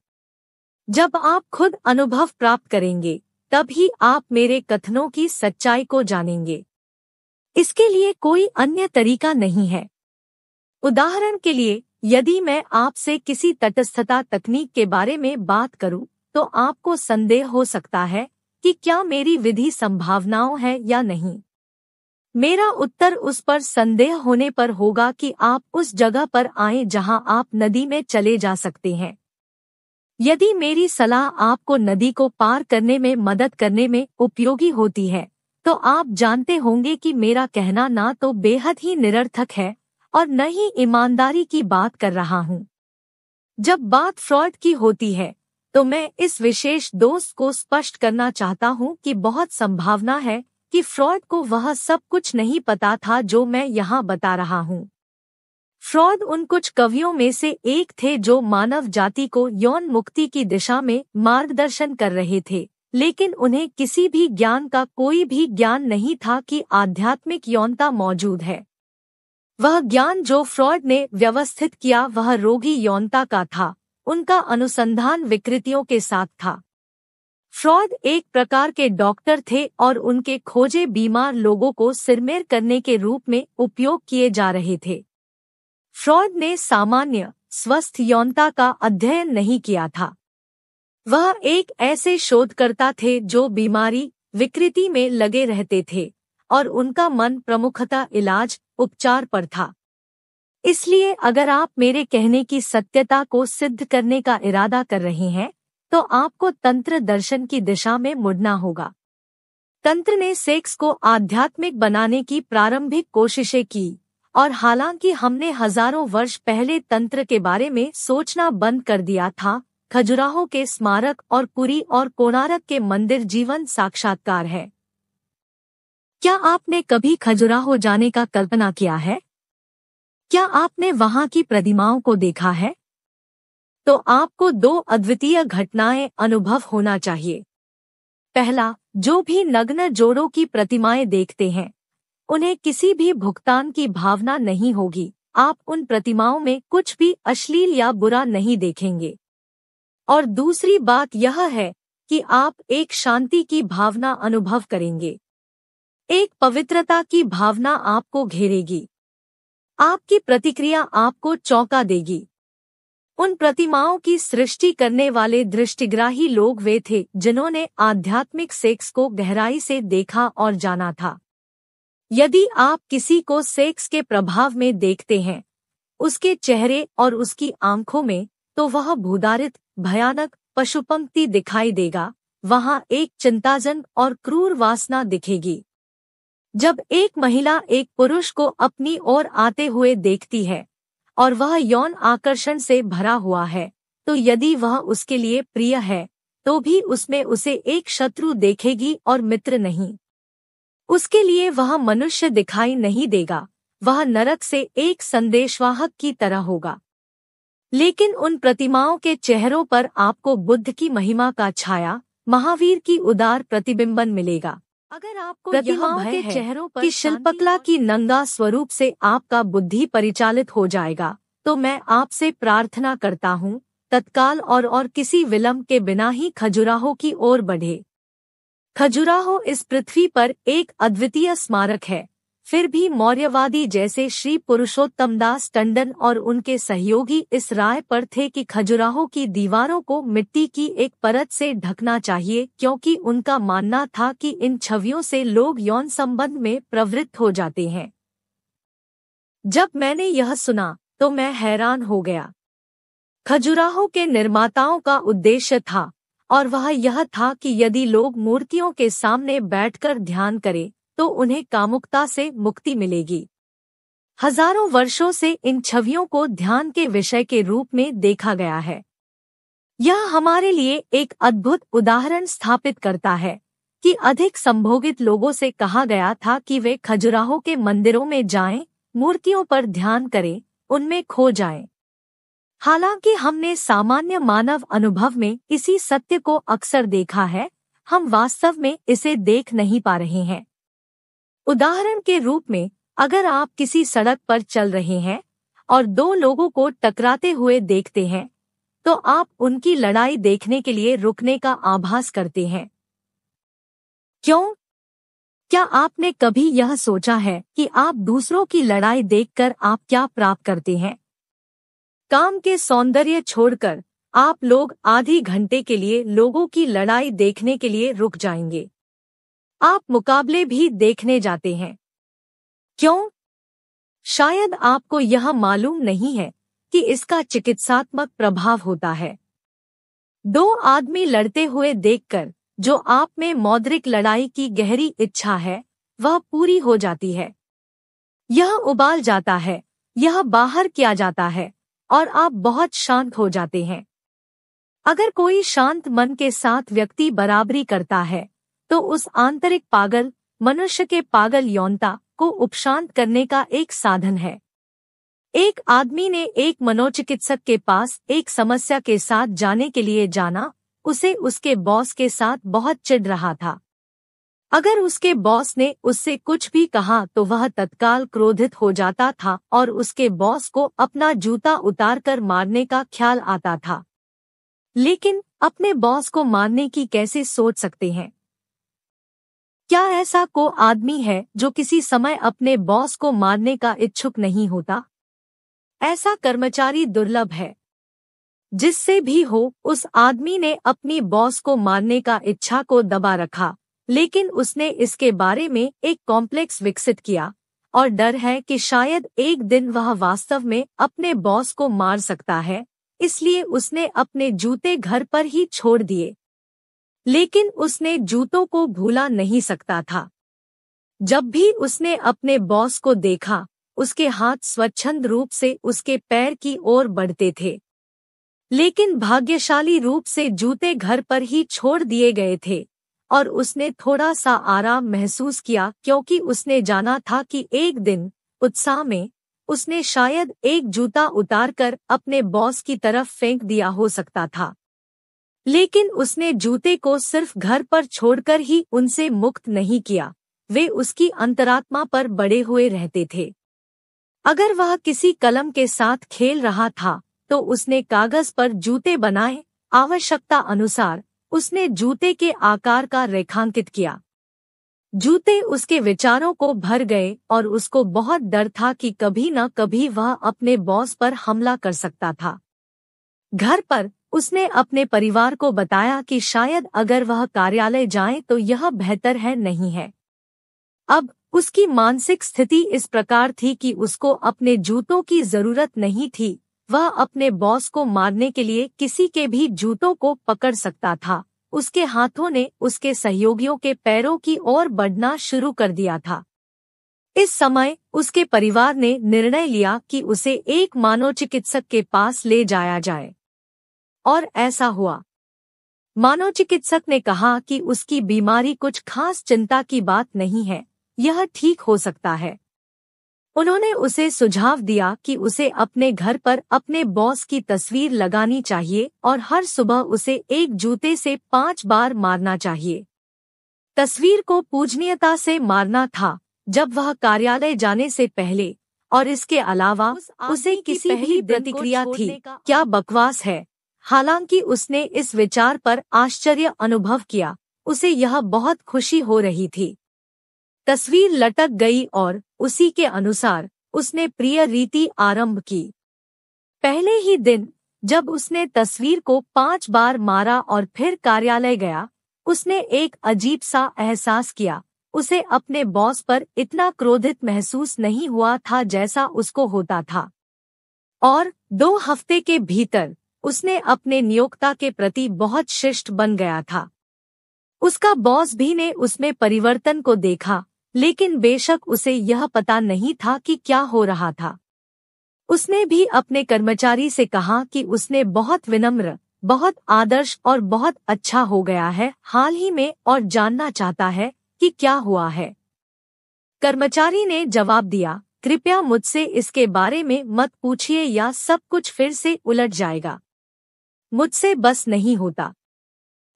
जब आप खुद अनुभव प्राप्त करेंगे तब ही आप मेरे कथनों की सच्चाई को जानेंगे इसके लिए कोई अन्य तरीका नहीं है उदाहरण के लिए यदि मैं आपसे किसी तटस्थता तकनीक के बारे में बात करूं, तो आपको संदेह हो सकता है कि क्या मेरी विधि संभावनाओं है या नहीं मेरा उत्तर उस पर संदेह होने पर होगा कि आप उस जगह पर आए जहां आप नदी में चले जा सकते हैं यदि मेरी सलाह आपको नदी को पार करने में मदद करने में उपयोगी होती है तो आप जानते होंगे कि मेरा कहना ना तो बेहद ही निरर्थक है और न ही ईमानदारी की बात कर रहा हूँ जब बात फ्रॉड की होती है तो मैं इस विशेष दोस्त को स्पष्ट करना चाहता हूँ कि बहुत संभावना है कि फ्रॉड को वह सब कुछ नहीं पता था जो मैं यहाँ बता रहा हूँ फ्रॉड उन कुछ कवियों में से एक थे जो मानव जाति को यौन मुक्ति की दिशा में मार्गदर्शन कर रहे थे लेकिन उन्हें किसी भी ज्ञान का कोई भी ज्ञान नहीं था कि आध्यात्मिक यौनता मौजूद है वह ज्ञान जो फ्रॉड ने व्यवस्थित किया वह रोगी यौनता का था उनका अनुसंधान विकृतियों के साथ था फ्रॉड एक प्रकार के डॉक्टर थे और उनके खोजे बीमार लोगों को सिरमेर करने के रूप में उपयोग किए जा रहे थे फ्रॉड ने सामान्य स्वस्थ यौनता का अध्ययन नहीं किया था वह एक ऐसे शोधकर्ता थे जो बीमारी विकृति में लगे रहते थे और उनका मन प्रमुखता इलाज उपचार पर था इसलिए अगर आप मेरे कहने की सत्यता को सिद्ध करने का इरादा कर रहे हैं तो आपको तंत्र दर्शन की दिशा में मुड़ना होगा तंत्र ने सेक्स को आध्यात्मिक बनाने की प्रारंभिक कोशिशें की और हालांकि हमने हजारों वर्ष पहले तंत्र के बारे में सोचना बंद कर दिया था खजुराहो के स्मारक और पुरी और कोणारक के मंदिर जीवन साक्षात्कार है क्या आपने कभी खजुराहो जाने का कल्पना किया है क्या आपने वहां की प्रतिमाओं को देखा है तो आपको दो अद्वितीय घटनाएं अनुभव होना चाहिए पहला जो भी नग्न जोड़ों की प्रतिमाएं देखते हैं उन्हें किसी भी भुगतान की भावना नहीं होगी आप उन प्रतिमाओं में कुछ भी अश्लील या बुरा नहीं देखेंगे और दूसरी बात यह है कि आप एक शांति की भावना अनुभव करेंगे एक पवित्रता की भावना आपको घेरेगी आपकी प्रतिक्रिया आपको चौंका देगी उन प्रतिमाओं की सृष्टि करने वाले दृष्टिग्राही लोग वे थे जिन्होंने आध्यात्मिक सेक्स को गहराई से देखा और जाना था यदि आप किसी को सेक्स के प्रभाव में देखते हैं उसके चेहरे और उसकी आंखों में तो वह भूदारित भयानक पशुपंक्ति दिखाई देगा वहाँ एक चिंताजन और क्रूर वासना दिखेगी जब एक महिला एक पुरुष को अपनी ओर आते हुए देखती है और वह यौन आकर्षण से भरा हुआ है तो यदि वह उसके लिए प्रिय है तो भी उसमें उसे एक शत्रु देखेगी और मित्र नहीं उसके लिए वह मनुष्य दिखाई नहीं देगा वह नरक से एक संदेशवाहक की तरह होगा लेकिन उन प्रतिमाओं के चेहरों पर आपको बुद्ध की महिमा का छाया महावीर की उदार प्रतिबिंबन मिलेगा अगर आपको प्रतिमाओं के चेहरों पर शिल्पकला की नंगा स्वरूप से आपका बुद्धि परिचालित हो जाएगा तो मैं आपसे प्रार्थना करता हूँ तत्काल और और किसी विलंब के बिना ही खजुराहो की ओर बढ़े खजुराहो इस पृथ्वी पर एक अद्वितीय स्मारक है फिर भी मौर्यवादी जैसे श्री पुरुषोत्तम दास टंडन और उनके सहयोगी इस राय पर थे कि खजुराहो की दीवारों को मिट्टी की एक परत से ढकना चाहिए क्योंकि उनका मानना था कि इन छवियों से लोग यौन संबंध में प्रवृत्त हो जाते हैं जब मैंने यह सुना तो मैं हैरान हो गया खजुराहो के निर्माताओं का उद्देश्य था और वह यह था कि यदि लोग मूर्तियों के सामने बैठकर ध्यान करें तो उन्हें कामुकता से मुक्ति मिलेगी हजारों वर्षों से इन छवियों को ध्यान के विषय के रूप में देखा गया है यह हमारे लिए एक अद्भुत उदाहरण स्थापित करता है कि अधिक संभोगित लोगों से कहा गया था कि वे खजुराहो के मंदिरों में जाएं, मूर्तियों पर ध्यान करें उनमें खो जाएं। हालांकि हमने सामान्य मानव अनुभव में इसी सत्य को अक्सर देखा है हम वास्तव में इसे देख नहीं पा रहे हैं उदाहरण के रूप में अगर आप किसी सड़क पर चल रहे हैं और दो लोगों को टकराते हुए देखते हैं तो आप उनकी लड़ाई देखने के लिए रुकने का आभास करते हैं क्यों क्या आपने कभी यह सोचा है कि आप दूसरों की लड़ाई देखकर आप क्या प्राप्त करते हैं काम के सौंदर्य छोड़कर आप लोग आधी घंटे के लिए लोगों की लड़ाई देखने के लिए रुक जाएंगे आप मुकाबले भी देखने जाते हैं क्यों शायद आपको यह मालूम नहीं है कि इसका चिकित्सात्मक प्रभाव होता है दो आदमी लड़ते हुए देखकर जो आप में मौद्रिक लड़ाई की गहरी इच्छा है वह पूरी हो जाती है यह उबाल जाता है यह बाहर किया जाता है और आप बहुत शांत हो जाते हैं अगर कोई शांत मन के साथ व्यक्ति बराबरी करता है तो उस आंतरिक पागल मनुष्य के पागल यौनता को उपशांत करने का एक साधन है एक आदमी ने एक मनोचिकित्सक के पास एक समस्या के साथ जाने के लिए जाना उसे उसके बॉस के साथ बहुत चिढ़ रहा था अगर उसके बॉस ने उससे कुछ भी कहा तो वह तत्काल क्रोधित हो जाता था और उसके बॉस को अपना जूता उतारकर मारने का ख्याल आता था लेकिन अपने बॉस को मारने की कैसे सोच सकते हैं क्या ऐसा को आदमी है जो किसी समय अपने बॉस को मारने का इच्छुक नहीं होता ऐसा कर्मचारी दुर्लभ है जिससे भी हो उस आदमी ने अपनी बॉस को मारने का इच्छा को दबा रखा लेकिन उसने इसके बारे में एक कॉम्प्लेक्स विकसित किया और डर है कि शायद एक दिन वह वास्तव में अपने बॉस को मार सकता है इसलिए उसने अपने जूते घर पर ही छोड़ दिए लेकिन उसने जूतों को भूला नहीं सकता था जब भी उसने अपने बॉस को देखा उसके हाथ स्वच्छंद रूप से उसके पैर की ओर बढ़ते थे लेकिन भाग्यशाली रूप से जूते घर पर ही छोड़ दिए गए थे और उसने थोड़ा सा आराम महसूस किया क्योंकि उसने जाना था कि एक दिन उत्साह में उसने शायद एक जूता उतारकर अपने बॉस की तरफ फेंक दिया हो सकता था लेकिन उसने जूते को सिर्फ घर पर छोड़कर ही उनसे मुक्त नहीं किया वे उसकी अंतरात्मा पर बड़े हुए रहते थे अगर वह किसी कलम के साथ खेल रहा था तो उसने कागज पर जूते बनाए आवश्यकता अनुसार उसने जूते के आकार का रेखांकित किया जूते उसके विचारों को भर गए और उसको बहुत डर था कि कभी न कभी वह अपने बॉस पर हमला कर सकता था घर पर उसने अपने परिवार को बताया कि शायद अगर वह कार्यालय जाए तो यह बेहतर है नहीं है अब उसकी मानसिक स्थिति इस प्रकार थी कि उसको अपने जूतों की जरूरत नहीं थी वह अपने बॉस को मारने के लिए किसी के भी जूतों को पकड़ सकता था उसके हाथों ने उसके सहयोगियों के पैरों की ओर बढ़ना शुरू कर दिया था इस समय उसके परिवार ने निर्णय लिया कि उसे एक मानव चिकित्सक के पास ले जाया जाए और ऐसा हुआ मानव चिकित्सक ने कहा कि उसकी बीमारी कुछ खास चिंता की बात नहीं है यह ठीक हो सकता है उन्होंने उसे सुझाव दिया कि उसे अपने घर पर अपने बॉस की तस्वीर लगानी चाहिए और हर सुबह उसे एक जूते से पांच बार मारना चाहिए तस्वीर को पूजनीयता से मारना था जब वह कार्यालय जाने से पहले और इसके अलावा उसे किसी भी प्रतिक्रिया थी क्या बकवास है हालांकि उसने इस विचार पर आश्चर्य अनुभव किया उसे यह बहुत खुशी हो रही थी तस्वीर लटक गई और उसी के अनुसार उसने प्रिय रीति आरंभ की पहले ही दिन जब उसने तस्वीर को पांच बार मारा और फिर कार्यालय गया उसने एक अजीब सा एहसास किया उसे अपने बॉस पर इतना क्रोधित महसूस नहीं हुआ था जैसा उसको होता था और दो हफ्ते के भीतर उसने अपने नियोक्ता के प्रति बहुत शिष्ट बन गया था उसका बॉस भी ने उसमें परिवर्तन को देखा लेकिन बेशक उसे यह पता नहीं था कि क्या हो रहा था उसने भी अपने कर्मचारी से कहा कि उसने बहुत विनम्र बहुत आदर्श और बहुत अच्छा हो गया है हाल ही में और जानना चाहता है कि क्या हुआ है कर्मचारी ने जवाब दिया कृपया मुझसे इसके बारे में मत पूछिए या सब कुछ फिर से उलट जाएगा मुझसे बस नहीं होता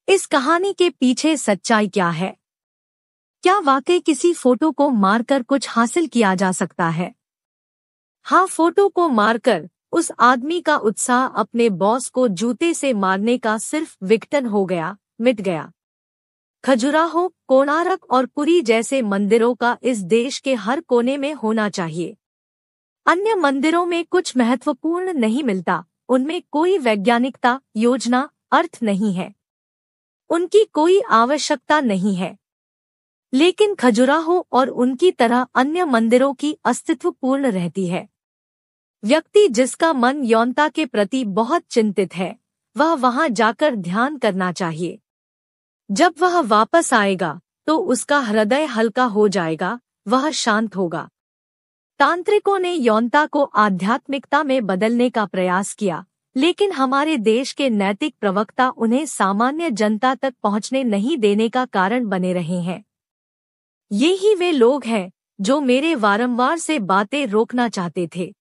इस कहानी के पीछे सच्चाई क्या है क्या वाकई किसी फोटो को मारकर कुछ हासिल किया जा सकता है हाँ फोटो को मारकर उस आदमी का उत्साह अपने बॉस को जूते से मारने का सिर्फ विघटन हो गया मिट गया खजुराहो कोणारक और पुरी जैसे मंदिरों का इस देश के हर कोने में होना चाहिए अन्य मंदिरों में कुछ महत्वपूर्ण नहीं मिलता उनमें कोई वैज्ञानिकता योजना अर्थ नहीं है उनकी कोई आवश्यकता नहीं है लेकिन खजुराहो और उनकी तरह अन्य मंदिरों की अस्तित्व पूर्ण रहती है व्यक्ति जिसका मन यौनता के प्रति बहुत चिंतित है वह वहां जाकर ध्यान करना चाहिए जब वह वापस आएगा तो उसका हृदय हल्का हो जाएगा वह शांत होगा तांत्रिकों ने यौनता को आध्यात्मिकता में बदलने का प्रयास किया लेकिन हमारे देश के नैतिक प्रवक्ता उन्हें सामान्य जनता तक पहुंचने नहीं देने का कारण बने रहे हैं ये ही वे लोग हैं जो मेरे वारंवार से बातें रोकना चाहते थे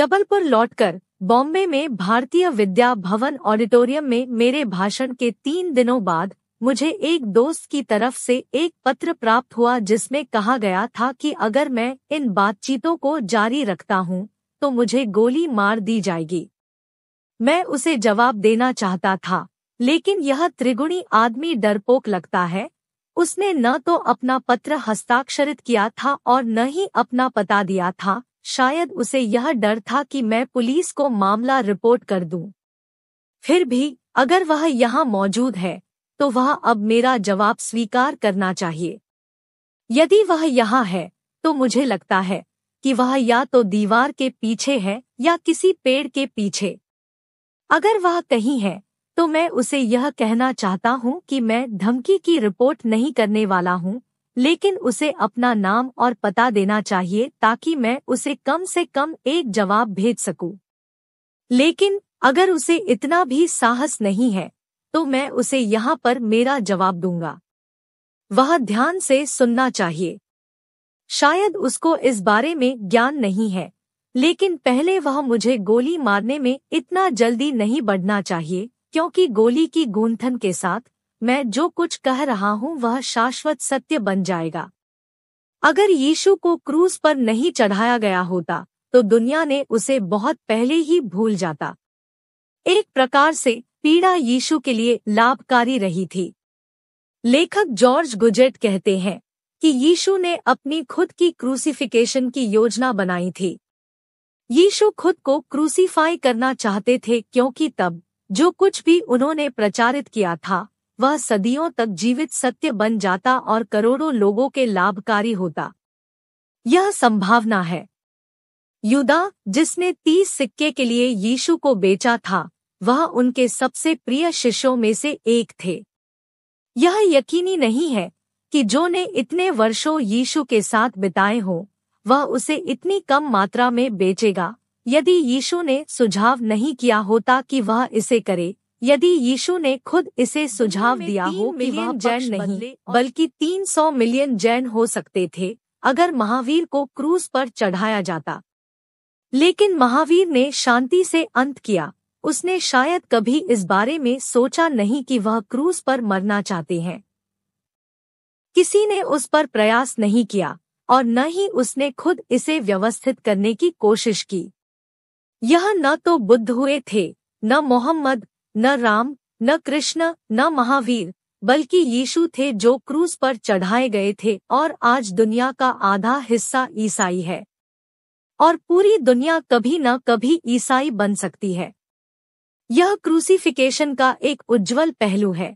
जबलपुर लौटकर बॉम्बे में भारतीय विद्या भवन ऑडिटोरियम में मेरे भाषण के तीन दिनों बाद मुझे एक दोस्त की तरफ से एक पत्र प्राप्त हुआ जिसमें कहा गया था कि अगर मैं इन बातचीतों को जारी रखता हूं तो मुझे गोली मार दी जाएगी मैं उसे जवाब देना चाहता था लेकिन यह त्रिगुणी आदमी डरपोक लगता है उसने न तो अपना पत्र हस्ताक्षरित किया था और न ही अपना पता दिया था शायद उसे यह डर था कि मैं पुलिस को मामला रिपोर्ट कर दूं। फिर भी अगर वह यहाँ मौजूद है तो वह अब मेरा जवाब स्वीकार करना चाहिए यदि वह यहाँ है तो मुझे लगता है कि वह या तो दीवार के पीछे है या किसी पेड़ के पीछे अगर वह कहीं है तो मैं उसे यह कहना चाहता हूँ कि मैं धमकी की रिपोर्ट नहीं करने वाला हूँ लेकिन उसे अपना नाम और पता देना चाहिए ताकि मैं उसे कम से कम एक जवाब भेज सकूं। लेकिन अगर उसे इतना भी साहस नहीं है तो मैं उसे यहाँ पर मेरा जवाब दूंगा वह ध्यान से सुनना चाहिए शायद उसको इस बारे में ज्ञान नहीं है लेकिन पहले वह मुझे गोली मारने में इतना जल्दी नहीं बढ़ना चाहिए क्योंकि गोली की गूंथन के साथ मैं जो कुछ कह रहा हूँ वह शाश्वत सत्य बन जाएगा अगर यीशु को क्रूज पर नहीं चढ़ाया गया होता तो दुनिया ने उसे बहुत पहले ही भूल जाता एक प्रकार से पीड़ा यीशु के लिए लाभकारी रही थी लेखक जॉर्ज गुजेट कहते हैं कि यीशु ने अपनी खुद की क्रूसिफिकेशन की योजना बनाई थी यीशु खुद को क्रूसीफाई करना चाहते थे क्योंकि तब जो कुछ भी उन्होंने प्रचारित किया था वह सदियों तक जीवित सत्य बन जाता और करोड़ों लोगों के लाभकारी होता यह संभावना है युदा जिसने तीस सिक्के के लिए यीशु को बेचा था वह उनके सबसे प्रिय शिष्यों में से एक थे यह यकीनी नहीं है कि जो ने इतने वर्षों यीशु के साथ बिताए हो वह उसे इतनी कम मात्रा में बेचेगा यदि यीशु ने सुझाव नहीं किया होता कि वह इसे करे यदि यीशु ने खुद इसे सुझाव दिया हो कि वह जैन नहीं बल्कि 300 मिलियन जैन हो सकते थे अगर महावीर को क्रूज पर चढ़ाया जाता लेकिन महावीर ने शांति से अंत किया उसने शायद कभी इस बारे में सोचा नहीं कि वह क्रूज पर मरना चाहते हैं किसी ने उस पर प्रयास नहीं किया और न ही उसने खुद इसे व्यवस्थित करने की कोशिश की यह न तो बुद्ध हुए थे न मोहम्मद न राम न कृष्ण न महावीर बल्कि यीशु थे जो क्रूज पर चढ़ाए गए थे और आज दुनिया का आधा हिस्सा ईसाई है और पूरी दुनिया कभी न कभी ईसाई बन सकती है यह क्रूसीफिकेशन का एक उज्जवल पहलू है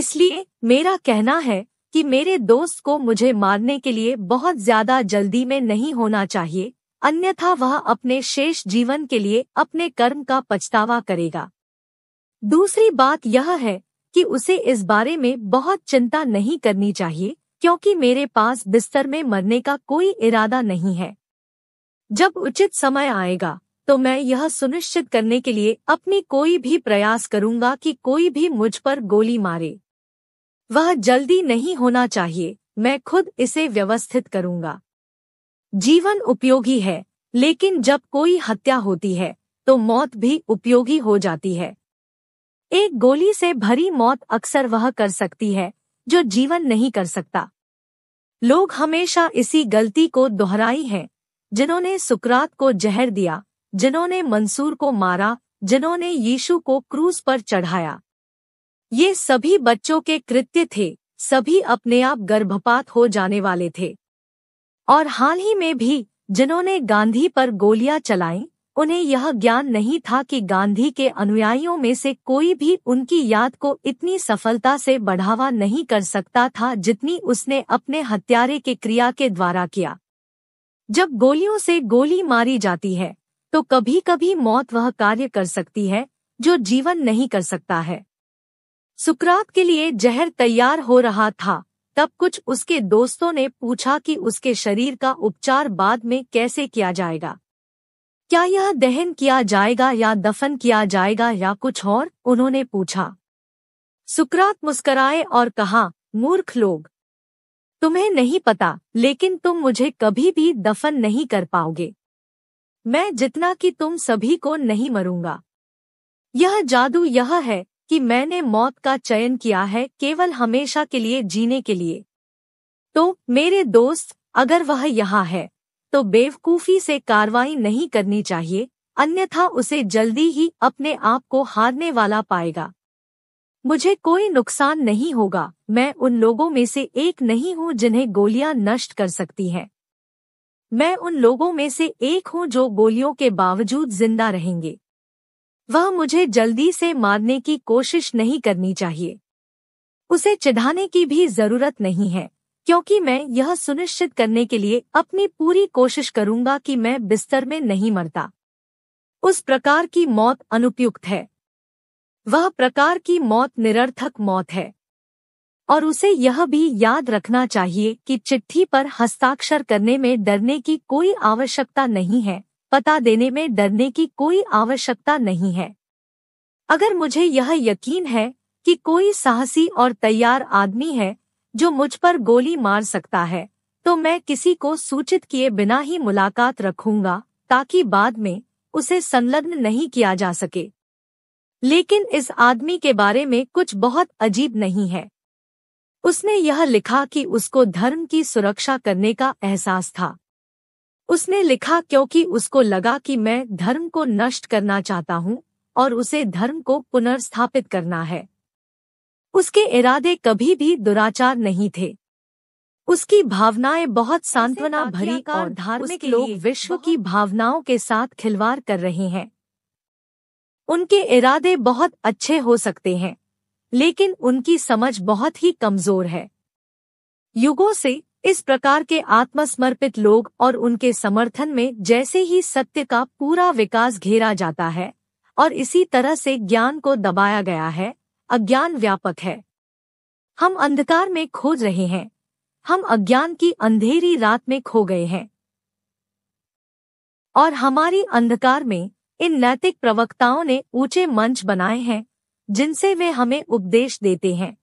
इसलिए मेरा कहना है कि मेरे दोस्त को मुझे मारने के लिए बहुत ज्यादा जल्दी में नहीं होना चाहिए अन्यथा वह अपने शेष जीवन के लिए अपने कर्म का पछतावा करेगा दूसरी बात यह है कि उसे इस बारे में बहुत चिंता नहीं करनी चाहिए क्योंकि मेरे पास बिस्तर में मरने का कोई इरादा नहीं है जब उचित समय आएगा तो मैं यह सुनिश्चित करने के लिए अपनी कोई भी प्रयास करूंगा कि कोई भी मुझ पर गोली मारे वह जल्दी नहीं होना चाहिए मैं खुद इसे व्यवस्थित करूंगा जीवन उपयोगी है लेकिन जब कोई हत्या होती है तो मौत भी उपयोगी हो जाती है एक गोली से भरी मौत अक्सर वह कर सकती है जो जीवन नहीं कर सकता लोग हमेशा इसी गलती को दोहराई है जिन्होंने सुकरात को जहर दिया जिन्होंने मंसूर को मारा जिन्होंने यीशु को क्रूज पर चढ़ाया ये सभी बच्चों के कृत्य थे सभी अपने आप गर्भपात हो जाने वाले थे और हाल ही में भी जिन्होंने गांधी पर गोलियां चलाई उन्हें यह ज्ञान नहीं था कि गांधी के अनुयायियों में से कोई भी उनकी याद को इतनी सफलता से बढ़ावा नहीं कर सकता था जितनी उसने अपने हत्यारे के क्रिया के द्वारा किया जब गोलियों से गोली मारी जाती है तो कभी कभी मौत वह कार्य कर सकती है जो जीवन नहीं कर सकता है सुकरात के लिए जहर तैयार हो रहा था तब कुछ उसके दोस्तों ने पूछा कि उसके शरीर का उपचार बाद में कैसे किया जाएगा क्या यह दहन किया जाएगा या दफन किया जाएगा या कुछ और उन्होंने पूछा सुकरात मुस्कराए और कहा मूर्ख लोग तुम्हें नहीं पता लेकिन तुम मुझे कभी भी दफन नहीं कर पाओगे मैं जितना कि तुम सभी को नहीं मरूंगा यह जादू यह है कि मैंने मौत का चयन किया है केवल हमेशा के लिए जीने के लिए तो मेरे दोस्त अगर वह यहाँ है तो बेवकूफ़ी से कार्रवाई नहीं करनी चाहिए अन्यथा उसे जल्दी ही अपने आप को हारने वाला पाएगा मुझे कोई नुकसान नहीं होगा मैं उन लोगों में से एक नहीं हूँ जिन्हें गोलियां नष्ट कर सकती हैं मैं उन लोगों में से एक हूं जो गोलियों के बावजूद जिंदा रहेंगे वह मुझे जल्दी से मारने की कोशिश नहीं करनी चाहिए उसे चिढ़ाने की भी जरूरत नहीं है क्योंकि मैं यह सुनिश्चित करने के लिए अपनी पूरी कोशिश करूंगा कि मैं बिस्तर में नहीं मरता उस प्रकार की मौत अनुपयुक्त है वह प्रकार की मौत निरर्थक मौत है और उसे यह भी याद रखना चाहिए कि चिट्ठी पर हस्ताक्षर करने में डरने की कोई आवश्यकता नहीं है पता देने में डरने की कोई आवश्यकता नहीं है अगर मुझे यह यकीन है कि कोई साहसी और तैयार आदमी है जो मुझ पर गोली मार सकता है तो मैं किसी को सूचित किए बिना ही मुलाकात रखूंगा ताकि बाद में उसे संलग्न नहीं किया जा सके लेकिन इस आदमी के बारे में कुछ बहुत अजीब नहीं है उसने यह लिखा कि उसको धर्म की सुरक्षा करने का एहसास था उसने लिखा क्योंकि उसको लगा कि मैं धर्म को नष्ट करना चाहता हूं और उसे धर्म को पुनर्स्थापित करना है उसके इरादे कभी भी दुराचार नहीं थे उसकी भावनाएं बहुत सांत्वना भरी और धार्मिक लोग विश्व की भावनाओं के साथ खिलवाड़ कर रहे हैं उनके इरादे बहुत अच्छे हो सकते हैं लेकिन उनकी समझ बहुत ही कमजोर है युगों से इस प्रकार के आत्मसमर्पित लोग और उनके समर्थन में जैसे ही सत्य का पूरा विकास घेरा जाता है और इसी तरह से ज्ञान को दबाया गया है अज्ञान व्यापक है हम अंधकार में खोज रहे हैं हम अज्ञान की अंधेरी रात में खो गए हैं और हमारी अंधकार में इन नैतिक प्रवक्ताओं ने ऊंचे मंच बनाए हैं जिनसे वे हमें उपदेश देते हैं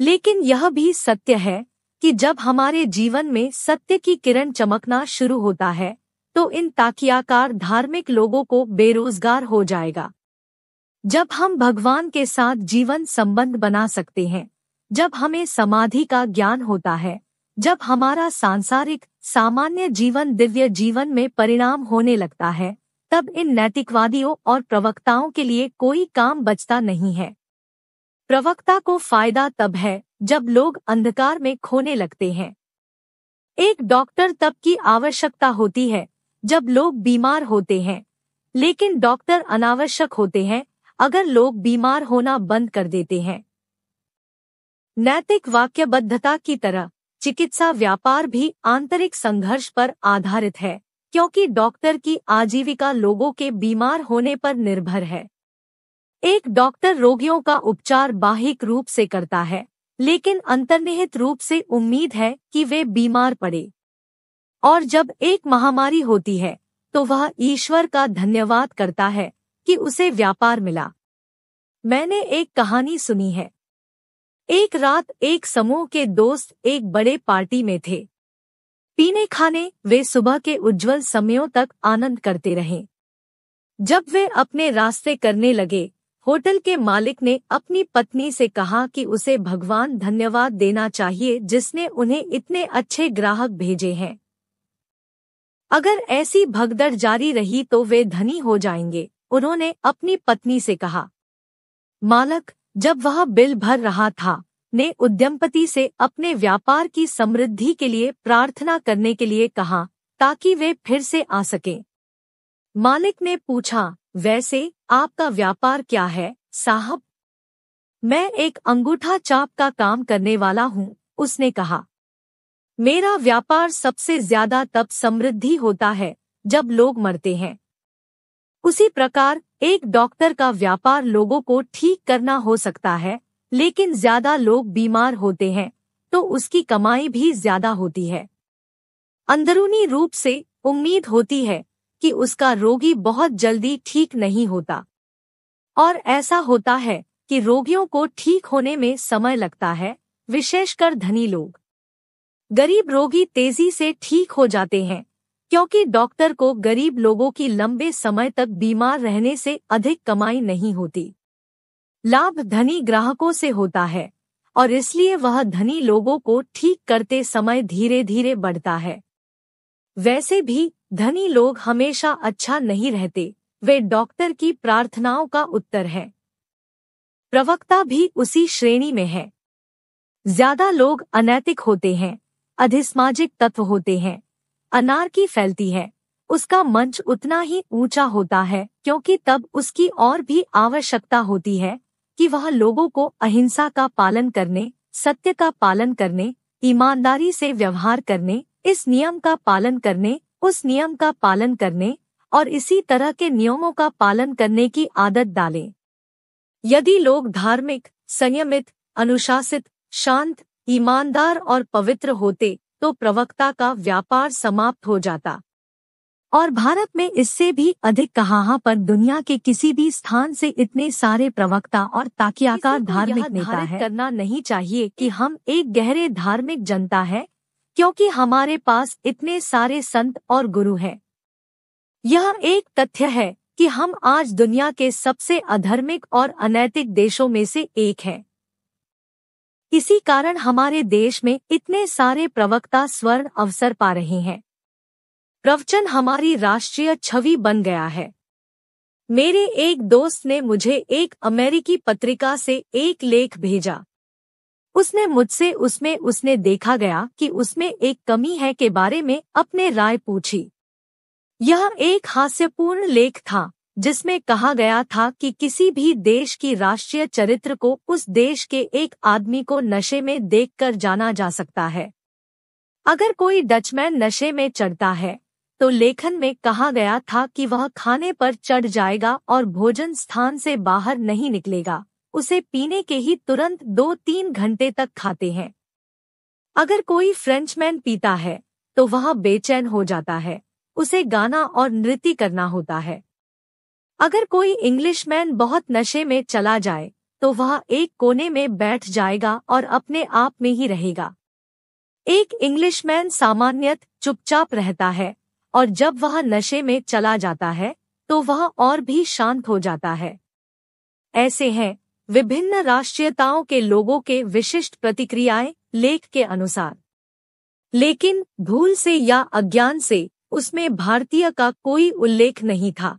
लेकिन यह भी सत्य है कि जब हमारे जीवन में सत्य की किरण चमकना शुरू होता है तो इन ताकियाकार धार्मिक लोगों को बेरोजगार हो जाएगा जब हम भगवान के साथ जीवन संबंध बना सकते हैं जब हमें समाधि का ज्ञान होता है जब हमारा सांसारिक सामान्य जीवन दिव्य जीवन में परिणाम होने लगता है तब इन नैतिकवादियों और प्रवक्ताओं के लिए कोई काम बचता नहीं है प्रवक्ता को फायदा तब है जब लोग अंधकार में खोने लगते हैं एक डॉक्टर तब की आवश्यकता होती है जब लोग बीमार होते हैं लेकिन डॉक्टर अनावश्यक होते हैं अगर लोग बीमार होना बंद कर देते हैं नैतिक वाक्यबद्धता की तरह चिकित्सा व्यापार भी आंतरिक संघर्ष पर आधारित है क्योंकि डॉक्टर की आजीविका लोगों के बीमार होने पर निर्भर है एक डॉक्टर रोगियों का उपचार बाहिक रूप से करता है लेकिन अंतर्निहित रूप से उम्मीद है कि वे बीमार पड़े और जब एक महामारी होती है तो वह ईश्वर का धन्यवाद करता है कि उसे व्यापार मिला मैंने एक कहानी सुनी है एक रात एक समूह के दोस्त एक बड़े पार्टी में थे पीने खाने वे सुबह के उज्जवल समयों तक आनंद करते रहे जब वे अपने रास्ते करने लगे होटल के मालिक ने अपनी पत्नी से कहा कि उसे भगवान धन्यवाद देना चाहिए जिसने उन्हें इतने अच्छे ग्राहक भेजे हैं अगर ऐसी भगदड़ जारी रही तो वे धनी हो जाएंगे उन्होंने अपनी पत्नी से कहा मालक जब वह बिल भर रहा था ने उद्यमपति से अपने व्यापार की समृद्धि के लिए प्रार्थना करने के लिए कहा ताकि वे फिर से आ सकें मालिक ने पूछा वैसे आपका व्यापार क्या है साहब मैं एक अंगूठा चाप का काम करने वाला हूँ उसने कहा मेरा व्यापार सबसे ज्यादा तब समृद्धि होता है जब लोग मरते हैं उसी प्रकार एक डॉक्टर का व्यापार लोगों को ठीक करना हो सकता है लेकिन ज्यादा लोग बीमार होते हैं तो उसकी कमाई भी ज्यादा होती है अंदरूनी रूप से उम्मीद होती है कि उसका रोगी बहुत जल्दी ठीक नहीं होता और ऐसा होता है कि रोगियों को ठीक होने में समय लगता है विशेषकर धनी लोग गरीब रोगी तेजी से ठीक हो जाते हैं क्योंकि डॉक्टर को गरीब लोगों की लंबे समय तक बीमार रहने से अधिक कमाई नहीं होती लाभ धनी ग्राहकों से होता है और इसलिए वह धनी लोगों को ठीक करते समय धीरे धीरे बढ़ता है वैसे भी धनी लोग हमेशा अच्छा नहीं रहते वे डॉक्टर की प्रार्थनाओं का उत्तर है प्रवक्ता भी उसी श्रेणी में है ज्यादा लोग अनैतिक होते हैं अधिसमाजिक तत्व होते हैं अनारकी फैलती है उसका मंच उतना ही ऊंचा होता है क्योंकि तब उसकी और भी आवश्यकता होती है कि वह लोगों को अहिंसा का पालन करने सत्य का पालन करने ईमानदारी से व्यवहार करने इस नियम का पालन करने उस नियम का पालन करने और इसी तरह के नियमों का पालन करने की आदत डालें यदि लोग धार्मिक संयमित अनुशासित शांत ईमानदार और पवित्र होते तो प्रवक्ता का व्यापार समाप्त हो जाता और भारत में इससे भी अधिक कहा पर दुनिया के किसी भी स्थान से इतने सारे प्रवक्ता और ताकियाकार धार्मिक नेता है करना नहीं चाहिए कि हम एक गहरे धार्मिक जनता है क्योंकि हमारे पास इतने सारे संत और गुरु हैं यह एक तथ्य है कि हम आज दुनिया के सबसे अधर्मिक और अनैतिक देशों में से एक है इसी कारण हमारे देश में इतने सारे प्रवक्ता स्वर्ण अवसर पा रहे हैं प्रवचन हमारी राष्ट्रीय छवि बन गया है मेरे एक दोस्त ने मुझे एक अमेरिकी पत्रिका से एक लेख भेजा उसने मुझसे उसमें उसने देखा गया कि उसमें एक कमी है के बारे में अपने राय पूछी यह एक हास्यपूर्ण लेख था जिसमें कहा गया था कि किसी भी देश की राष्ट्रीय चरित्र को उस देश के एक आदमी को नशे में देखकर जाना जा सकता है अगर कोई डचमैन नशे में चढ़ता है तो लेखन में कहा गया था कि वह खाने पर चढ़ जाएगा और भोजन स्थान से बाहर नहीं निकलेगा उसे पीने के ही तुरंत दो तीन घंटे तक खाते हैं अगर कोई फ्रेंचमैन पीता है तो वह बेचैन हो जाता है उसे गाना और नृत्य करना होता है अगर कोई इंग्लिशमैन बहुत नशे में चला जाए तो वह एक कोने में बैठ जाएगा और अपने आप में ही रहेगा एक इंग्लिशमैन सामान्यत चुपचाप रहता है और जब वह नशे में चला जाता है तो वह और भी शांत हो जाता है ऐसे हैं विभिन्न राष्ट्रीयताओं के लोगों के विशिष्ट प्रतिक्रियाएं लेख के अनुसार लेकिन भूल से या अज्ञान से उसमें भारतीय का कोई उल्लेख नहीं था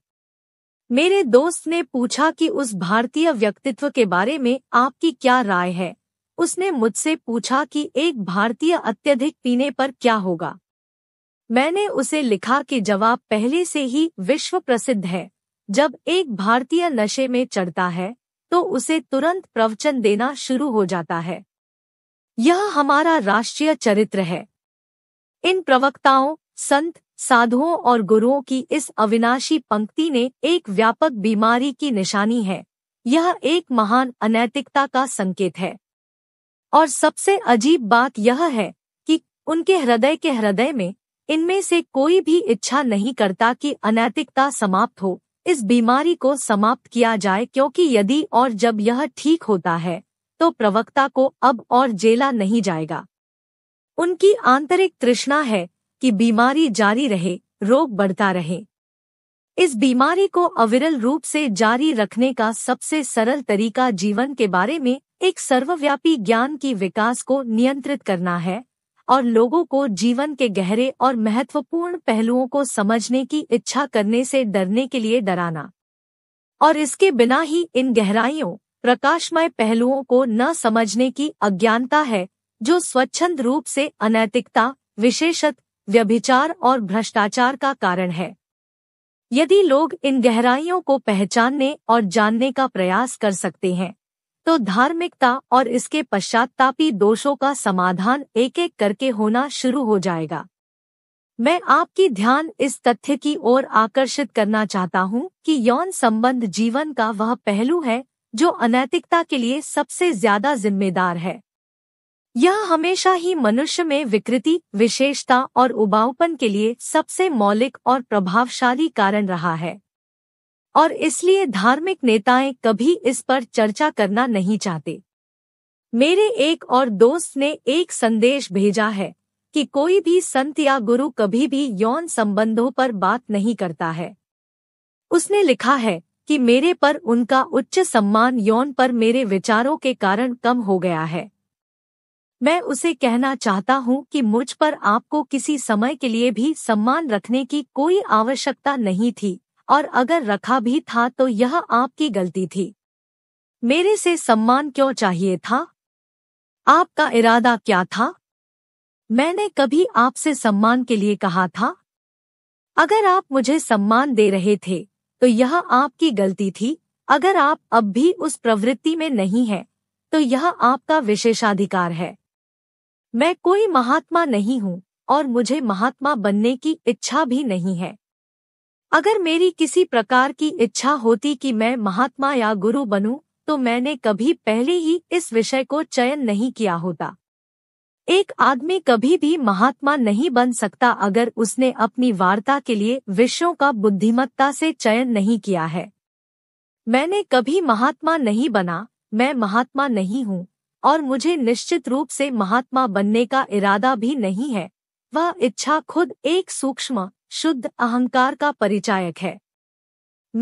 मेरे दोस्त ने पूछा कि उस भारतीय व्यक्तित्व के बारे में आपकी क्या राय है उसने मुझसे पूछा कि एक भारतीय अत्यधिक पीने पर क्या होगा मैंने उसे लिखा कि जवाब पहले से ही विश्व प्रसिद्ध है जब एक भारतीय नशे में चढ़ता है तो उसे तुरंत प्रवचन देना शुरू हो जाता है यह हमारा राष्ट्रीय चरित्र है इन प्रवक्ताओं संत साधुओं और गुरुओं की इस अविनाशी पंक्ति ने एक व्यापक बीमारी की निशानी है यह एक महान अनैतिकता का संकेत है और सबसे अजीब बात यह है कि उनके हृदय के हृदय में इनमें से कोई भी इच्छा नहीं करता कि अनैतिकता समाप्त हो इस बीमारी को समाप्त किया जाए क्योंकि यदि और जब यह ठीक होता है तो प्रवक्ता को अब और जेला नहीं जाएगा उनकी आंतरिक तृष्णा है कि बीमारी जारी रहे रोग बढ़ता रहे इस बीमारी को अविरल रूप से जारी रखने का सबसे सरल तरीका जीवन के बारे में एक सर्वव्यापी ज्ञान की विकास को नियंत्रित करना है और लोगों को जीवन के गहरे और महत्वपूर्ण पहलुओं को समझने की इच्छा करने से डरने के लिए डराना और इसके बिना ही इन गहराइयों प्रकाशमय पहलुओं को न समझने की अज्ञानता है जो स्वच्छंद रूप से अनैतिकता विशेषत व्यभिचार और भ्रष्टाचार का कारण है यदि लोग इन गहराइयों को पहचानने और जानने का प्रयास कर सकते हैं तो धार्मिकता और इसके पश्चातापी दोषों का समाधान एक एक करके होना शुरू हो जाएगा मैं आपकी ध्यान इस तथ्य की ओर आकर्षित करना चाहता हूँ कि यौन संबंध जीवन का वह पहलू है जो अनैतिकता के लिए सबसे ज्यादा जिम्मेदार है यह हमेशा ही मनुष्य में विकृति विशेषता और उबाऊपन के लिए सबसे मौलिक और प्रभावशाली कारण रहा है और इसलिए धार्मिक नेताएं कभी इस पर चर्चा करना नहीं चाहते मेरे एक और दोस्त ने एक संदेश भेजा है कि कोई भी संत या गुरु कभी भी यौन संबंधों पर बात नहीं करता है उसने लिखा है कि मेरे पर उनका उच्च सम्मान यौन पर मेरे विचारों के कारण कम हो गया है मैं उसे कहना चाहता हूँ कि मुझ पर आपको किसी समय के लिए भी सम्मान रखने की कोई आवश्यकता नहीं थी और अगर रखा भी था तो यह आपकी गलती थी मेरे से सम्मान क्यों चाहिए था आपका इरादा क्या था मैंने कभी आपसे सम्मान के लिए कहा था अगर आप मुझे सम्मान दे रहे थे तो यह आपकी गलती थी अगर आप अब भी उस प्रवृत्ति में नहीं हैं तो यह आपका विशेषाधिकार है मैं कोई महात्मा नहीं हूँ और मुझे महात्मा बनने की इच्छा भी नहीं है अगर मेरी किसी प्रकार की इच्छा होती कि मैं महात्मा या गुरु बनूं, तो मैंने कभी पहले ही इस विषय को चयन नहीं किया होता एक आदमी कभी भी महात्मा नहीं बन सकता अगर उसने अपनी वार्ता के लिए विषयों का बुद्धिमत्ता से चयन नहीं किया है मैंने कभी महात्मा नहीं बना मैं महात्मा नहीं हूँ और मुझे निश्चित रूप से महात्मा बनने का इरादा भी नहीं है वह इच्छा खुद एक सूक्ष्म शुद्ध अहंकार का परिचायक है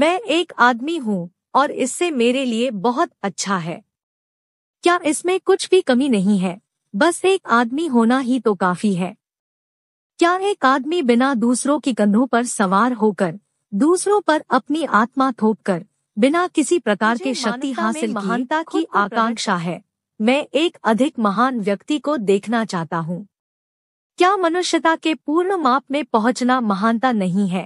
मैं एक आदमी हूँ और इससे मेरे लिए बहुत अच्छा है क्या इसमें कुछ भी कमी नहीं है बस एक आदमी होना ही तो काफी है क्या एक आदमी बिना दूसरों की कंधों पर सवार होकर दूसरों पर अपनी आत्मा थोपकर बिना किसी प्रकार के शक्ति हासिल महानता की आकांक्षा है मैं एक अधिक महान व्यक्ति को देखना चाहता हूँ क्या मनुष्यता के पूर्ण माप में पहुंचना महानता नहीं है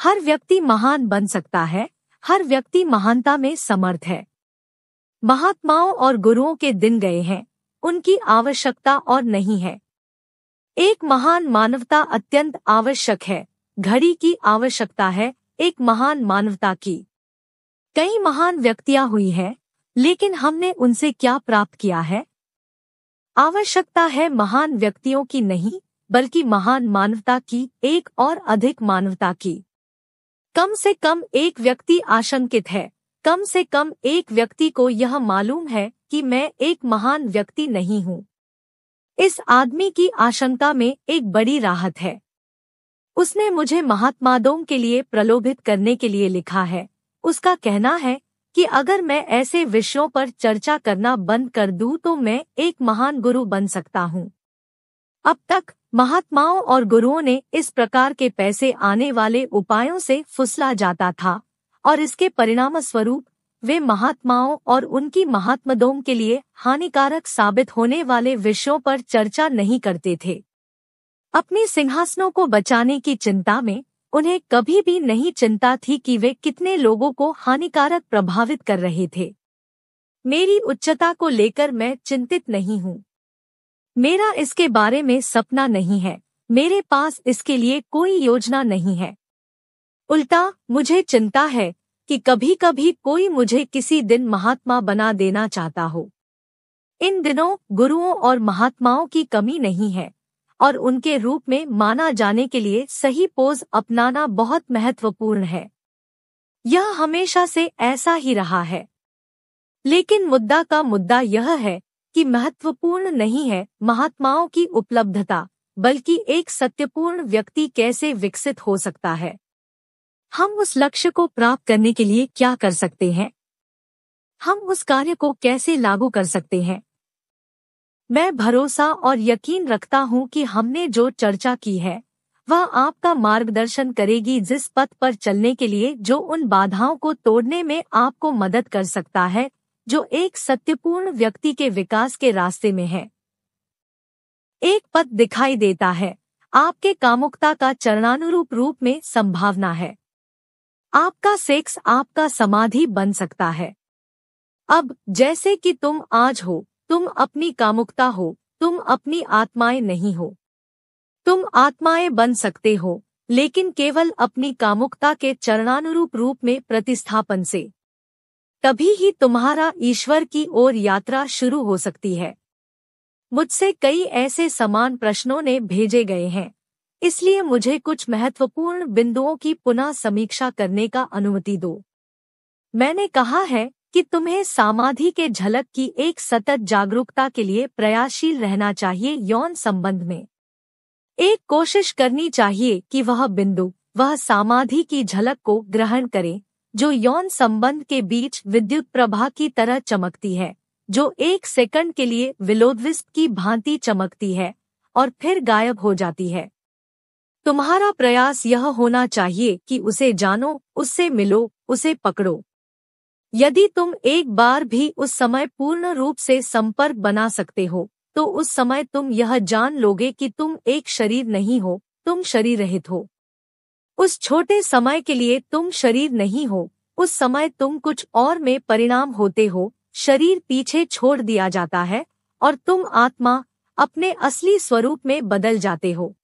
हर व्यक्ति महान बन सकता है हर व्यक्ति महानता में समर्थ है महात्माओं और गुरुओं के दिन गए हैं उनकी आवश्यकता और नहीं है एक महान मानवता अत्यंत आवश्यक है घड़ी की आवश्यकता है एक महान मानवता की कई महान व्यक्तियां हुई हैं लेकिन हमने उनसे क्या प्राप्त किया है आवश्यकता है महान व्यक्तियों की नहीं बल्कि महान मानवता की एक और अधिक मानवता की कम से कम एक व्यक्ति आशंकित है कम से कम एक व्यक्ति को यह मालूम है कि मैं एक महान व्यक्ति नहीं हूँ इस आदमी की आशंका में एक बड़ी राहत है उसने मुझे महात्मादों के लिए प्रलोभित करने के लिए लिखा है उसका कहना है कि अगर मैं ऐसे विषयों पर चर्चा करना बंद कर दूं तो मैं एक महान गुरु बन सकता हूं। अब तक महात्माओं और गुरुओं ने इस प्रकार के पैसे आने वाले उपायों से फुसला जाता था और इसके परिणाम स्वरूप वे महात्माओं और उनकी महात्मदों के लिए हानिकारक साबित होने वाले विषयों पर चर्चा नहीं करते थे अपने सिंहासनों को बचाने की चिंता में उन्हें कभी भी नहीं चिंता थी कि वे कितने लोगों को हानिकारक प्रभावित कर रहे थे मेरी उच्चता को लेकर मैं चिंतित नहीं हूँ मेरा इसके बारे में सपना नहीं है मेरे पास इसके लिए कोई योजना नहीं है उल्टा मुझे चिंता है कि कभी कभी कोई मुझे किसी दिन महात्मा बना देना चाहता हो इन दिनों गुरुओं और महात्माओं की कमी नहीं है और उनके रूप में माना जाने के लिए सही पोज अपनाना बहुत महत्वपूर्ण है यह हमेशा से ऐसा ही रहा है लेकिन मुद्दा का मुद्दा यह है कि महत्वपूर्ण नहीं है महात्माओं की उपलब्धता बल्कि एक सत्यपूर्ण व्यक्ति कैसे विकसित हो सकता है हम उस लक्ष्य को प्राप्त करने के लिए क्या कर सकते हैं हम उस कार्य को कैसे लागू कर सकते हैं मैं भरोसा और यकीन रखता हूँ कि हमने जो चर्चा की है वह आपका मार्गदर्शन करेगी जिस पथ पर चलने के लिए जो उन बाधाओं को तोड़ने में आपको मदद कर सकता है जो एक सत्यपूर्ण व्यक्ति के विकास के रास्ते में है एक पथ दिखाई देता है आपके कामुकता का चरणानुरूप रूप में संभावना है आपका सेक्स आपका समाधि बन सकता है अब जैसे कि तुम आज हो तुम अपनी कामुकता हो तुम अपनी आत्माएं नहीं हो तुम आत्माएं बन सकते हो लेकिन केवल अपनी कामुकता के चरणानुरूप रूप में प्रतिस्थापन से तभी ही तुम्हारा ईश्वर की ओर यात्रा शुरू हो सकती है मुझसे कई ऐसे समान प्रश्नों ने भेजे गए हैं इसलिए मुझे कुछ महत्वपूर्ण बिंदुओं की पुनः समीक्षा करने का अनुमति दो मैंने कहा है कि तुम्हें समाधि के झलक की एक सतत जागरूकता के लिए प्रयासशील रहना चाहिए यौन संबंध में एक कोशिश करनी चाहिए कि वह बिंदु वह समाधि की झलक को ग्रहण करे जो यौन संबंध के बीच विद्युत प्रभा की तरह चमकती है जो एक सेकंड के लिए विलोदविस्प की भांति चमकती है और फिर गायब हो जाती है तुम्हारा प्रयास यह होना चाहिए कि उसे जानो उससे मिलो उसे पकड़ो यदि तुम एक बार भी उस समय पूर्ण रूप से संपर्क बना सकते हो तो उस समय तुम यह जान लोगे कि तुम एक शरीर नहीं हो तुम शरीर रहित हो उस छोटे समय के लिए तुम शरीर नहीं हो उस समय तुम कुछ और में परिणाम होते हो शरीर पीछे छोड़ दिया जाता है और तुम आत्मा अपने असली स्वरूप में बदल जाते हो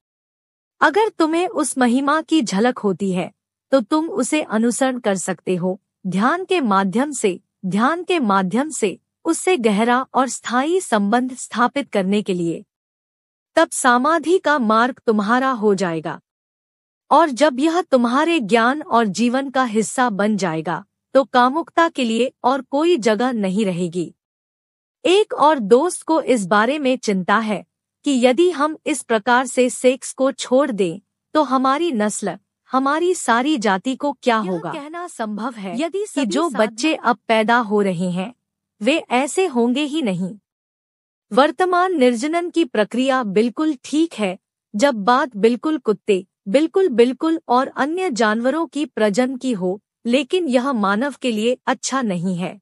अगर तुम्हें उस महिमा की झलक होती है तो तुम उसे अनुसरण कर सकते हो ध्यान के माध्यम से ध्यान के माध्यम से उससे गहरा और स्थायी संबंध स्थापित करने के लिए तब समाधि का मार्ग तुम्हारा हो जाएगा और जब यह तुम्हारे ज्ञान और जीवन का हिस्सा बन जाएगा तो कामुकता के लिए और कोई जगह नहीं रहेगी एक और दोस्त को इस बारे में चिंता है कि यदि हम इस प्रकार से सेक्स को छोड़ दें तो हमारी नस्ल हमारी सारी जाति को क्या होगा कहना संभव है यदि कि जो बच्चे अब पैदा हो रहे हैं वे ऐसे होंगे ही नहीं वर्तमान निर्जनन की प्रक्रिया बिल्कुल ठीक है जब बात बिल्कुल कुत्ते बिल्कुल बिल्कुल और अन्य जानवरों की प्रजन की हो लेकिन यह मानव के लिए अच्छा नहीं है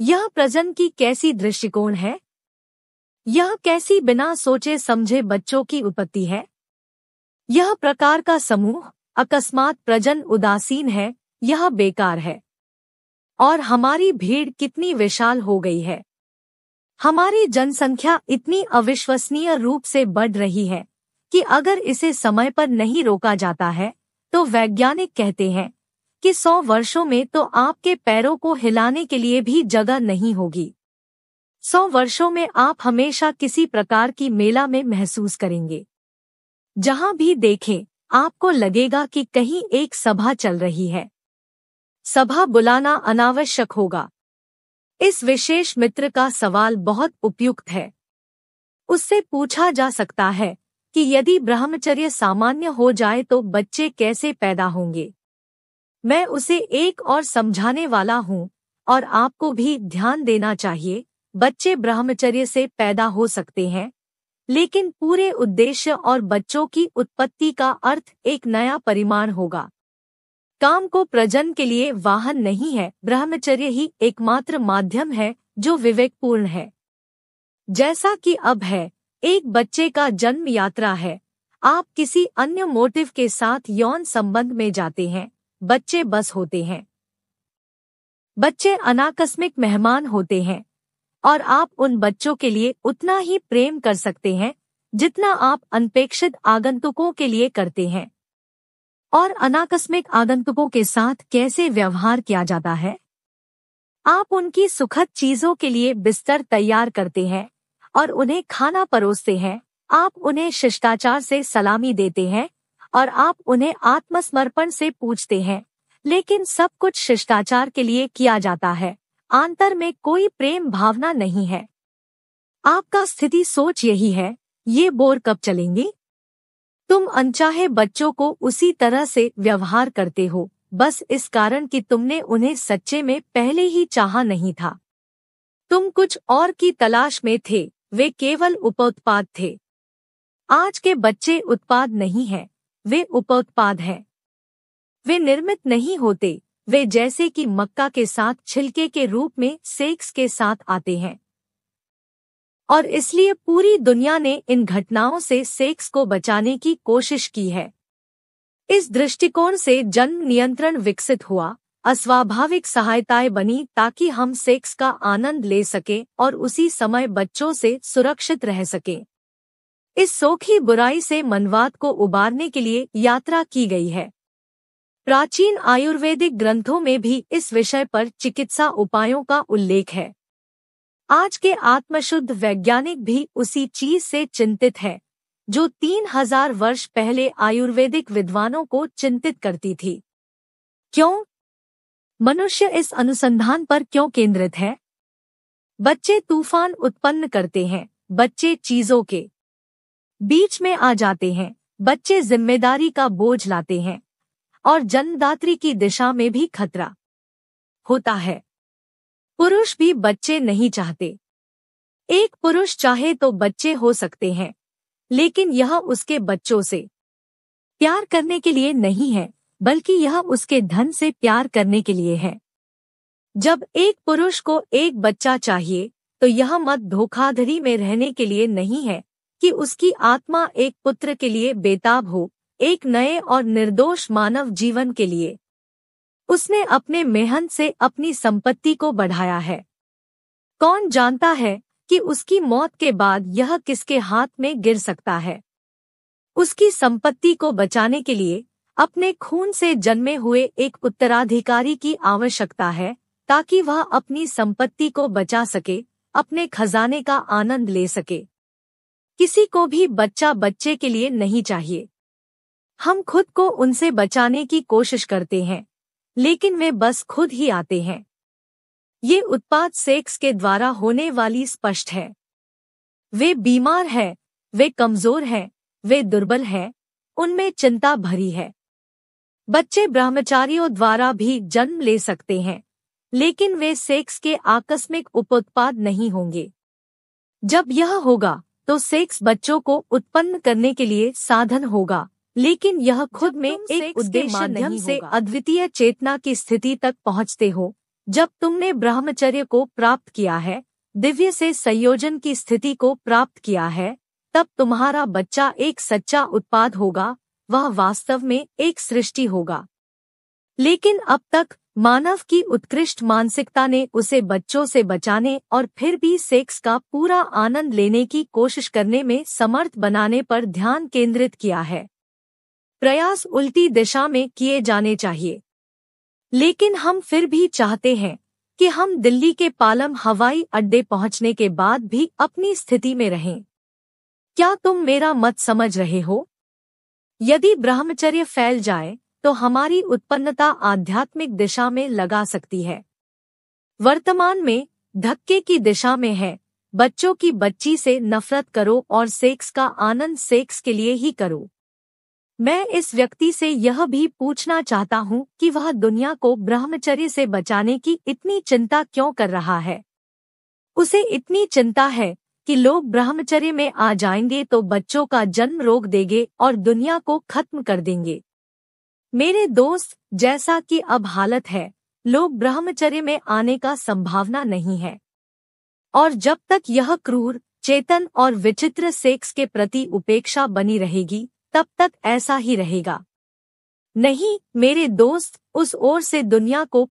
यह प्रजन की कैसी दृष्टिकोण है यह कैसी बिना सोचे समझे बच्चों की उत्पत्ति है यह प्रकार का समूह अकस्मात प्रजन उदासीन है यह बेकार है और हमारी भीड़ कितनी विशाल हो गई है हमारी जनसंख्या इतनी अविश्वसनीय रूप से बढ़ रही है कि अगर इसे समय पर नहीं रोका जाता है तो वैज्ञानिक कहते हैं कि सौ वर्षों में तो आपके पैरों को हिलाने के लिए भी जगह नहीं होगी सौ वर्षों में आप हमेशा किसी प्रकार की मेला में महसूस करेंगे जहां भी देखें आपको लगेगा कि कहीं एक सभा चल रही है सभा बुलाना अनावश्यक होगा इस विशेष मित्र का सवाल बहुत उपयुक्त है उससे पूछा जा सकता है कि यदि ब्रह्मचर्य सामान्य हो जाए तो बच्चे कैसे पैदा होंगे मैं उसे एक और समझाने वाला हूँ और आपको भी ध्यान देना चाहिए बच्चे ब्रह्मचर्य से पैदा हो सकते हैं लेकिन पूरे उद्देश्य और बच्चों की उत्पत्ति का अर्थ एक नया परिमाण होगा काम को प्रजन के लिए वाहन नहीं है ब्रह्मचर्य ही एकमात्र माध्यम है जो विवेकपूर्ण है जैसा कि अब है एक बच्चे का जन्म यात्रा है आप किसी अन्य मोटिव के साथ यौन संबंध में जाते हैं बच्चे बस होते हैं बच्चे अनाकस्मिक मेहमान होते हैं और आप उन बच्चों के लिए उतना ही प्रेम कर सकते हैं जितना आप अनपेक्षित आगंतुकों के लिए करते हैं और अनाकस्मिक आगंतुकों के साथ कैसे व्यवहार किया जाता है आप उनकी सुखद चीजों के लिए बिस्तर तैयार करते हैं और उन्हें खाना परोसते हैं आप उन्हें शिष्टाचार से सलामी देते हैं और आप उन्हें आत्मसमर्पण से पूछते हैं लेकिन सब कुछ शिष्टाचार के लिए किया जाता है आंतर में कोई प्रेम भावना नहीं है आपका स्थिति सोच यही है ये बोर कब चलेंगे तुम अनचाहे बच्चों को उसी तरह से व्यवहार करते हो बस इस कारण कि तुमने उन्हें सच्चे में पहले ही चाहा नहीं था तुम कुछ और की तलाश में थे वे केवल उपोत्पाद थे आज के बच्चे उत्पाद नहीं हैं, वे उपोत्पाद हैं। वे निर्मित नहीं होते वे जैसे कि मक्का के साथ छिलके के रूप में सेक्स के साथ आते हैं और इसलिए पूरी दुनिया ने इन घटनाओं से सेक्स को बचाने की कोशिश की है इस दृष्टिकोण से जन्म नियंत्रण विकसित हुआ अस्वाभाविक सहायताएं बनी ताकि हम सेक्स का आनंद ले सकें और उसी समय बच्चों से सुरक्षित रह सकें इस सोखी बुराई से मनवाद को उबारने के लिए यात्रा की गई है प्राचीन आयुर्वेदिक ग्रंथों में भी इस विषय पर चिकित्सा उपायों का उल्लेख है आज के आत्मशुद्ध वैज्ञानिक भी उसी चीज से चिंतित है जो तीन हजार वर्ष पहले आयुर्वेदिक विद्वानों को चिंतित करती थी क्यों मनुष्य इस अनुसंधान पर क्यों केंद्रित है बच्चे तूफान उत्पन्न करते हैं बच्चे चीजों के बीच में आ जाते हैं बच्चे जिम्मेदारी का बोझ लाते हैं और जन्मदात्री की दिशा में भी खतरा होता है पुरुष भी बच्चे नहीं चाहते एक पुरुष चाहे तो बच्चे हो सकते हैं लेकिन यह उसके बच्चों से प्यार करने के लिए नहीं है बल्कि यह उसके धन से प्यार करने के लिए है जब एक पुरुष को एक बच्चा चाहिए तो यह मत धोखाधड़ी में रहने के लिए नहीं है कि उसकी आत्मा एक पुत्र के लिए बेताब हो एक नए और निर्दोष मानव जीवन के लिए उसने अपने मेहनत से अपनी संपत्ति को बढ़ाया है कौन जानता है कि उसकी मौत के बाद यह किसके हाथ में गिर सकता है उसकी संपत्ति को बचाने के लिए अपने खून से जन्मे हुए एक उत्तराधिकारी की आवश्यकता है ताकि वह अपनी संपत्ति को बचा सके अपने खजाने का आनंद ले सके किसी को भी बच्चा बच्चे के लिए नहीं चाहिए हम खुद को उनसे बचाने की कोशिश करते हैं लेकिन वे बस खुद ही आते हैं ये उत्पाद सेक्स के द्वारा होने वाली स्पष्ट है वे बीमार हैं वे कमजोर हैं वे दुर्बल हैं उनमें चिंता भरी है बच्चे ब्रह्मचारियों द्वारा भी जन्म ले सकते हैं लेकिन वे सेक्स के आकस्मिक उपोत्पाद नहीं होंगे जब यह होगा तो सेक्स बच्चों को उत्पन्न करने के लिए साधन होगा लेकिन यह खुद में एक उद्देश्य माध्यम से अद्वितीय चेतना की स्थिति तक पहुँचते हो जब तुमने ब्रह्मचर्य को प्राप्त किया है दिव्य से संयोजन की स्थिति को प्राप्त किया है तब तुम्हारा बच्चा एक सच्चा उत्पाद होगा वह वास्तव में एक सृष्टि होगा लेकिन अब तक मानव की उत्कृष्ट मानसिकता ने उसे बच्चों से बचाने और फिर भी सेक्स का पूरा आनंद लेने की कोशिश करने में समर्थ बनाने पर ध्यान केंद्रित किया है प्रयास उल्टी दिशा में किए जाने चाहिए लेकिन हम फिर भी चाहते हैं कि हम दिल्ली के पालम हवाई अड्डे पहुंचने के बाद भी अपनी स्थिति में रहें क्या तुम मेरा मत समझ रहे हो यदि ब्रह्मचर्य फैल जाए तो हमारी उत्पन्नता आध्यात्मिक दिशा में लगा सकती है वर्तमान में धक्के की दिशा में है बच्चों की बच्ची से नफरत करो और सेक्स का आनंद सेक्स के लिए ही करो मैं इस व्यक्ति से यह भी पूछना चाहता हूँ कि वह दुनिया को ब्रह्मचर्य से बचाने की इतनी चिंता क्यों कर रहा है उसे इतनी चिंता है कि लोग ब्रह्मचर्य में आ जाएंगे तो बच्चों का जन्म रोक देंगे और दुनिया को खत्म कर देंगे मेरे दोस्त जैसा कि अब हालत है लोग ब्रह्मचर्य में आने का संभावना नहीं है और जब तक यह क्रूर चेतन और विचित्र सेक्स के प्रति उपेक्षा बनी रहेगी तब तक ऐसा ही रहेगा नहीं मेरे दोस्त उस ओर से दुनिया को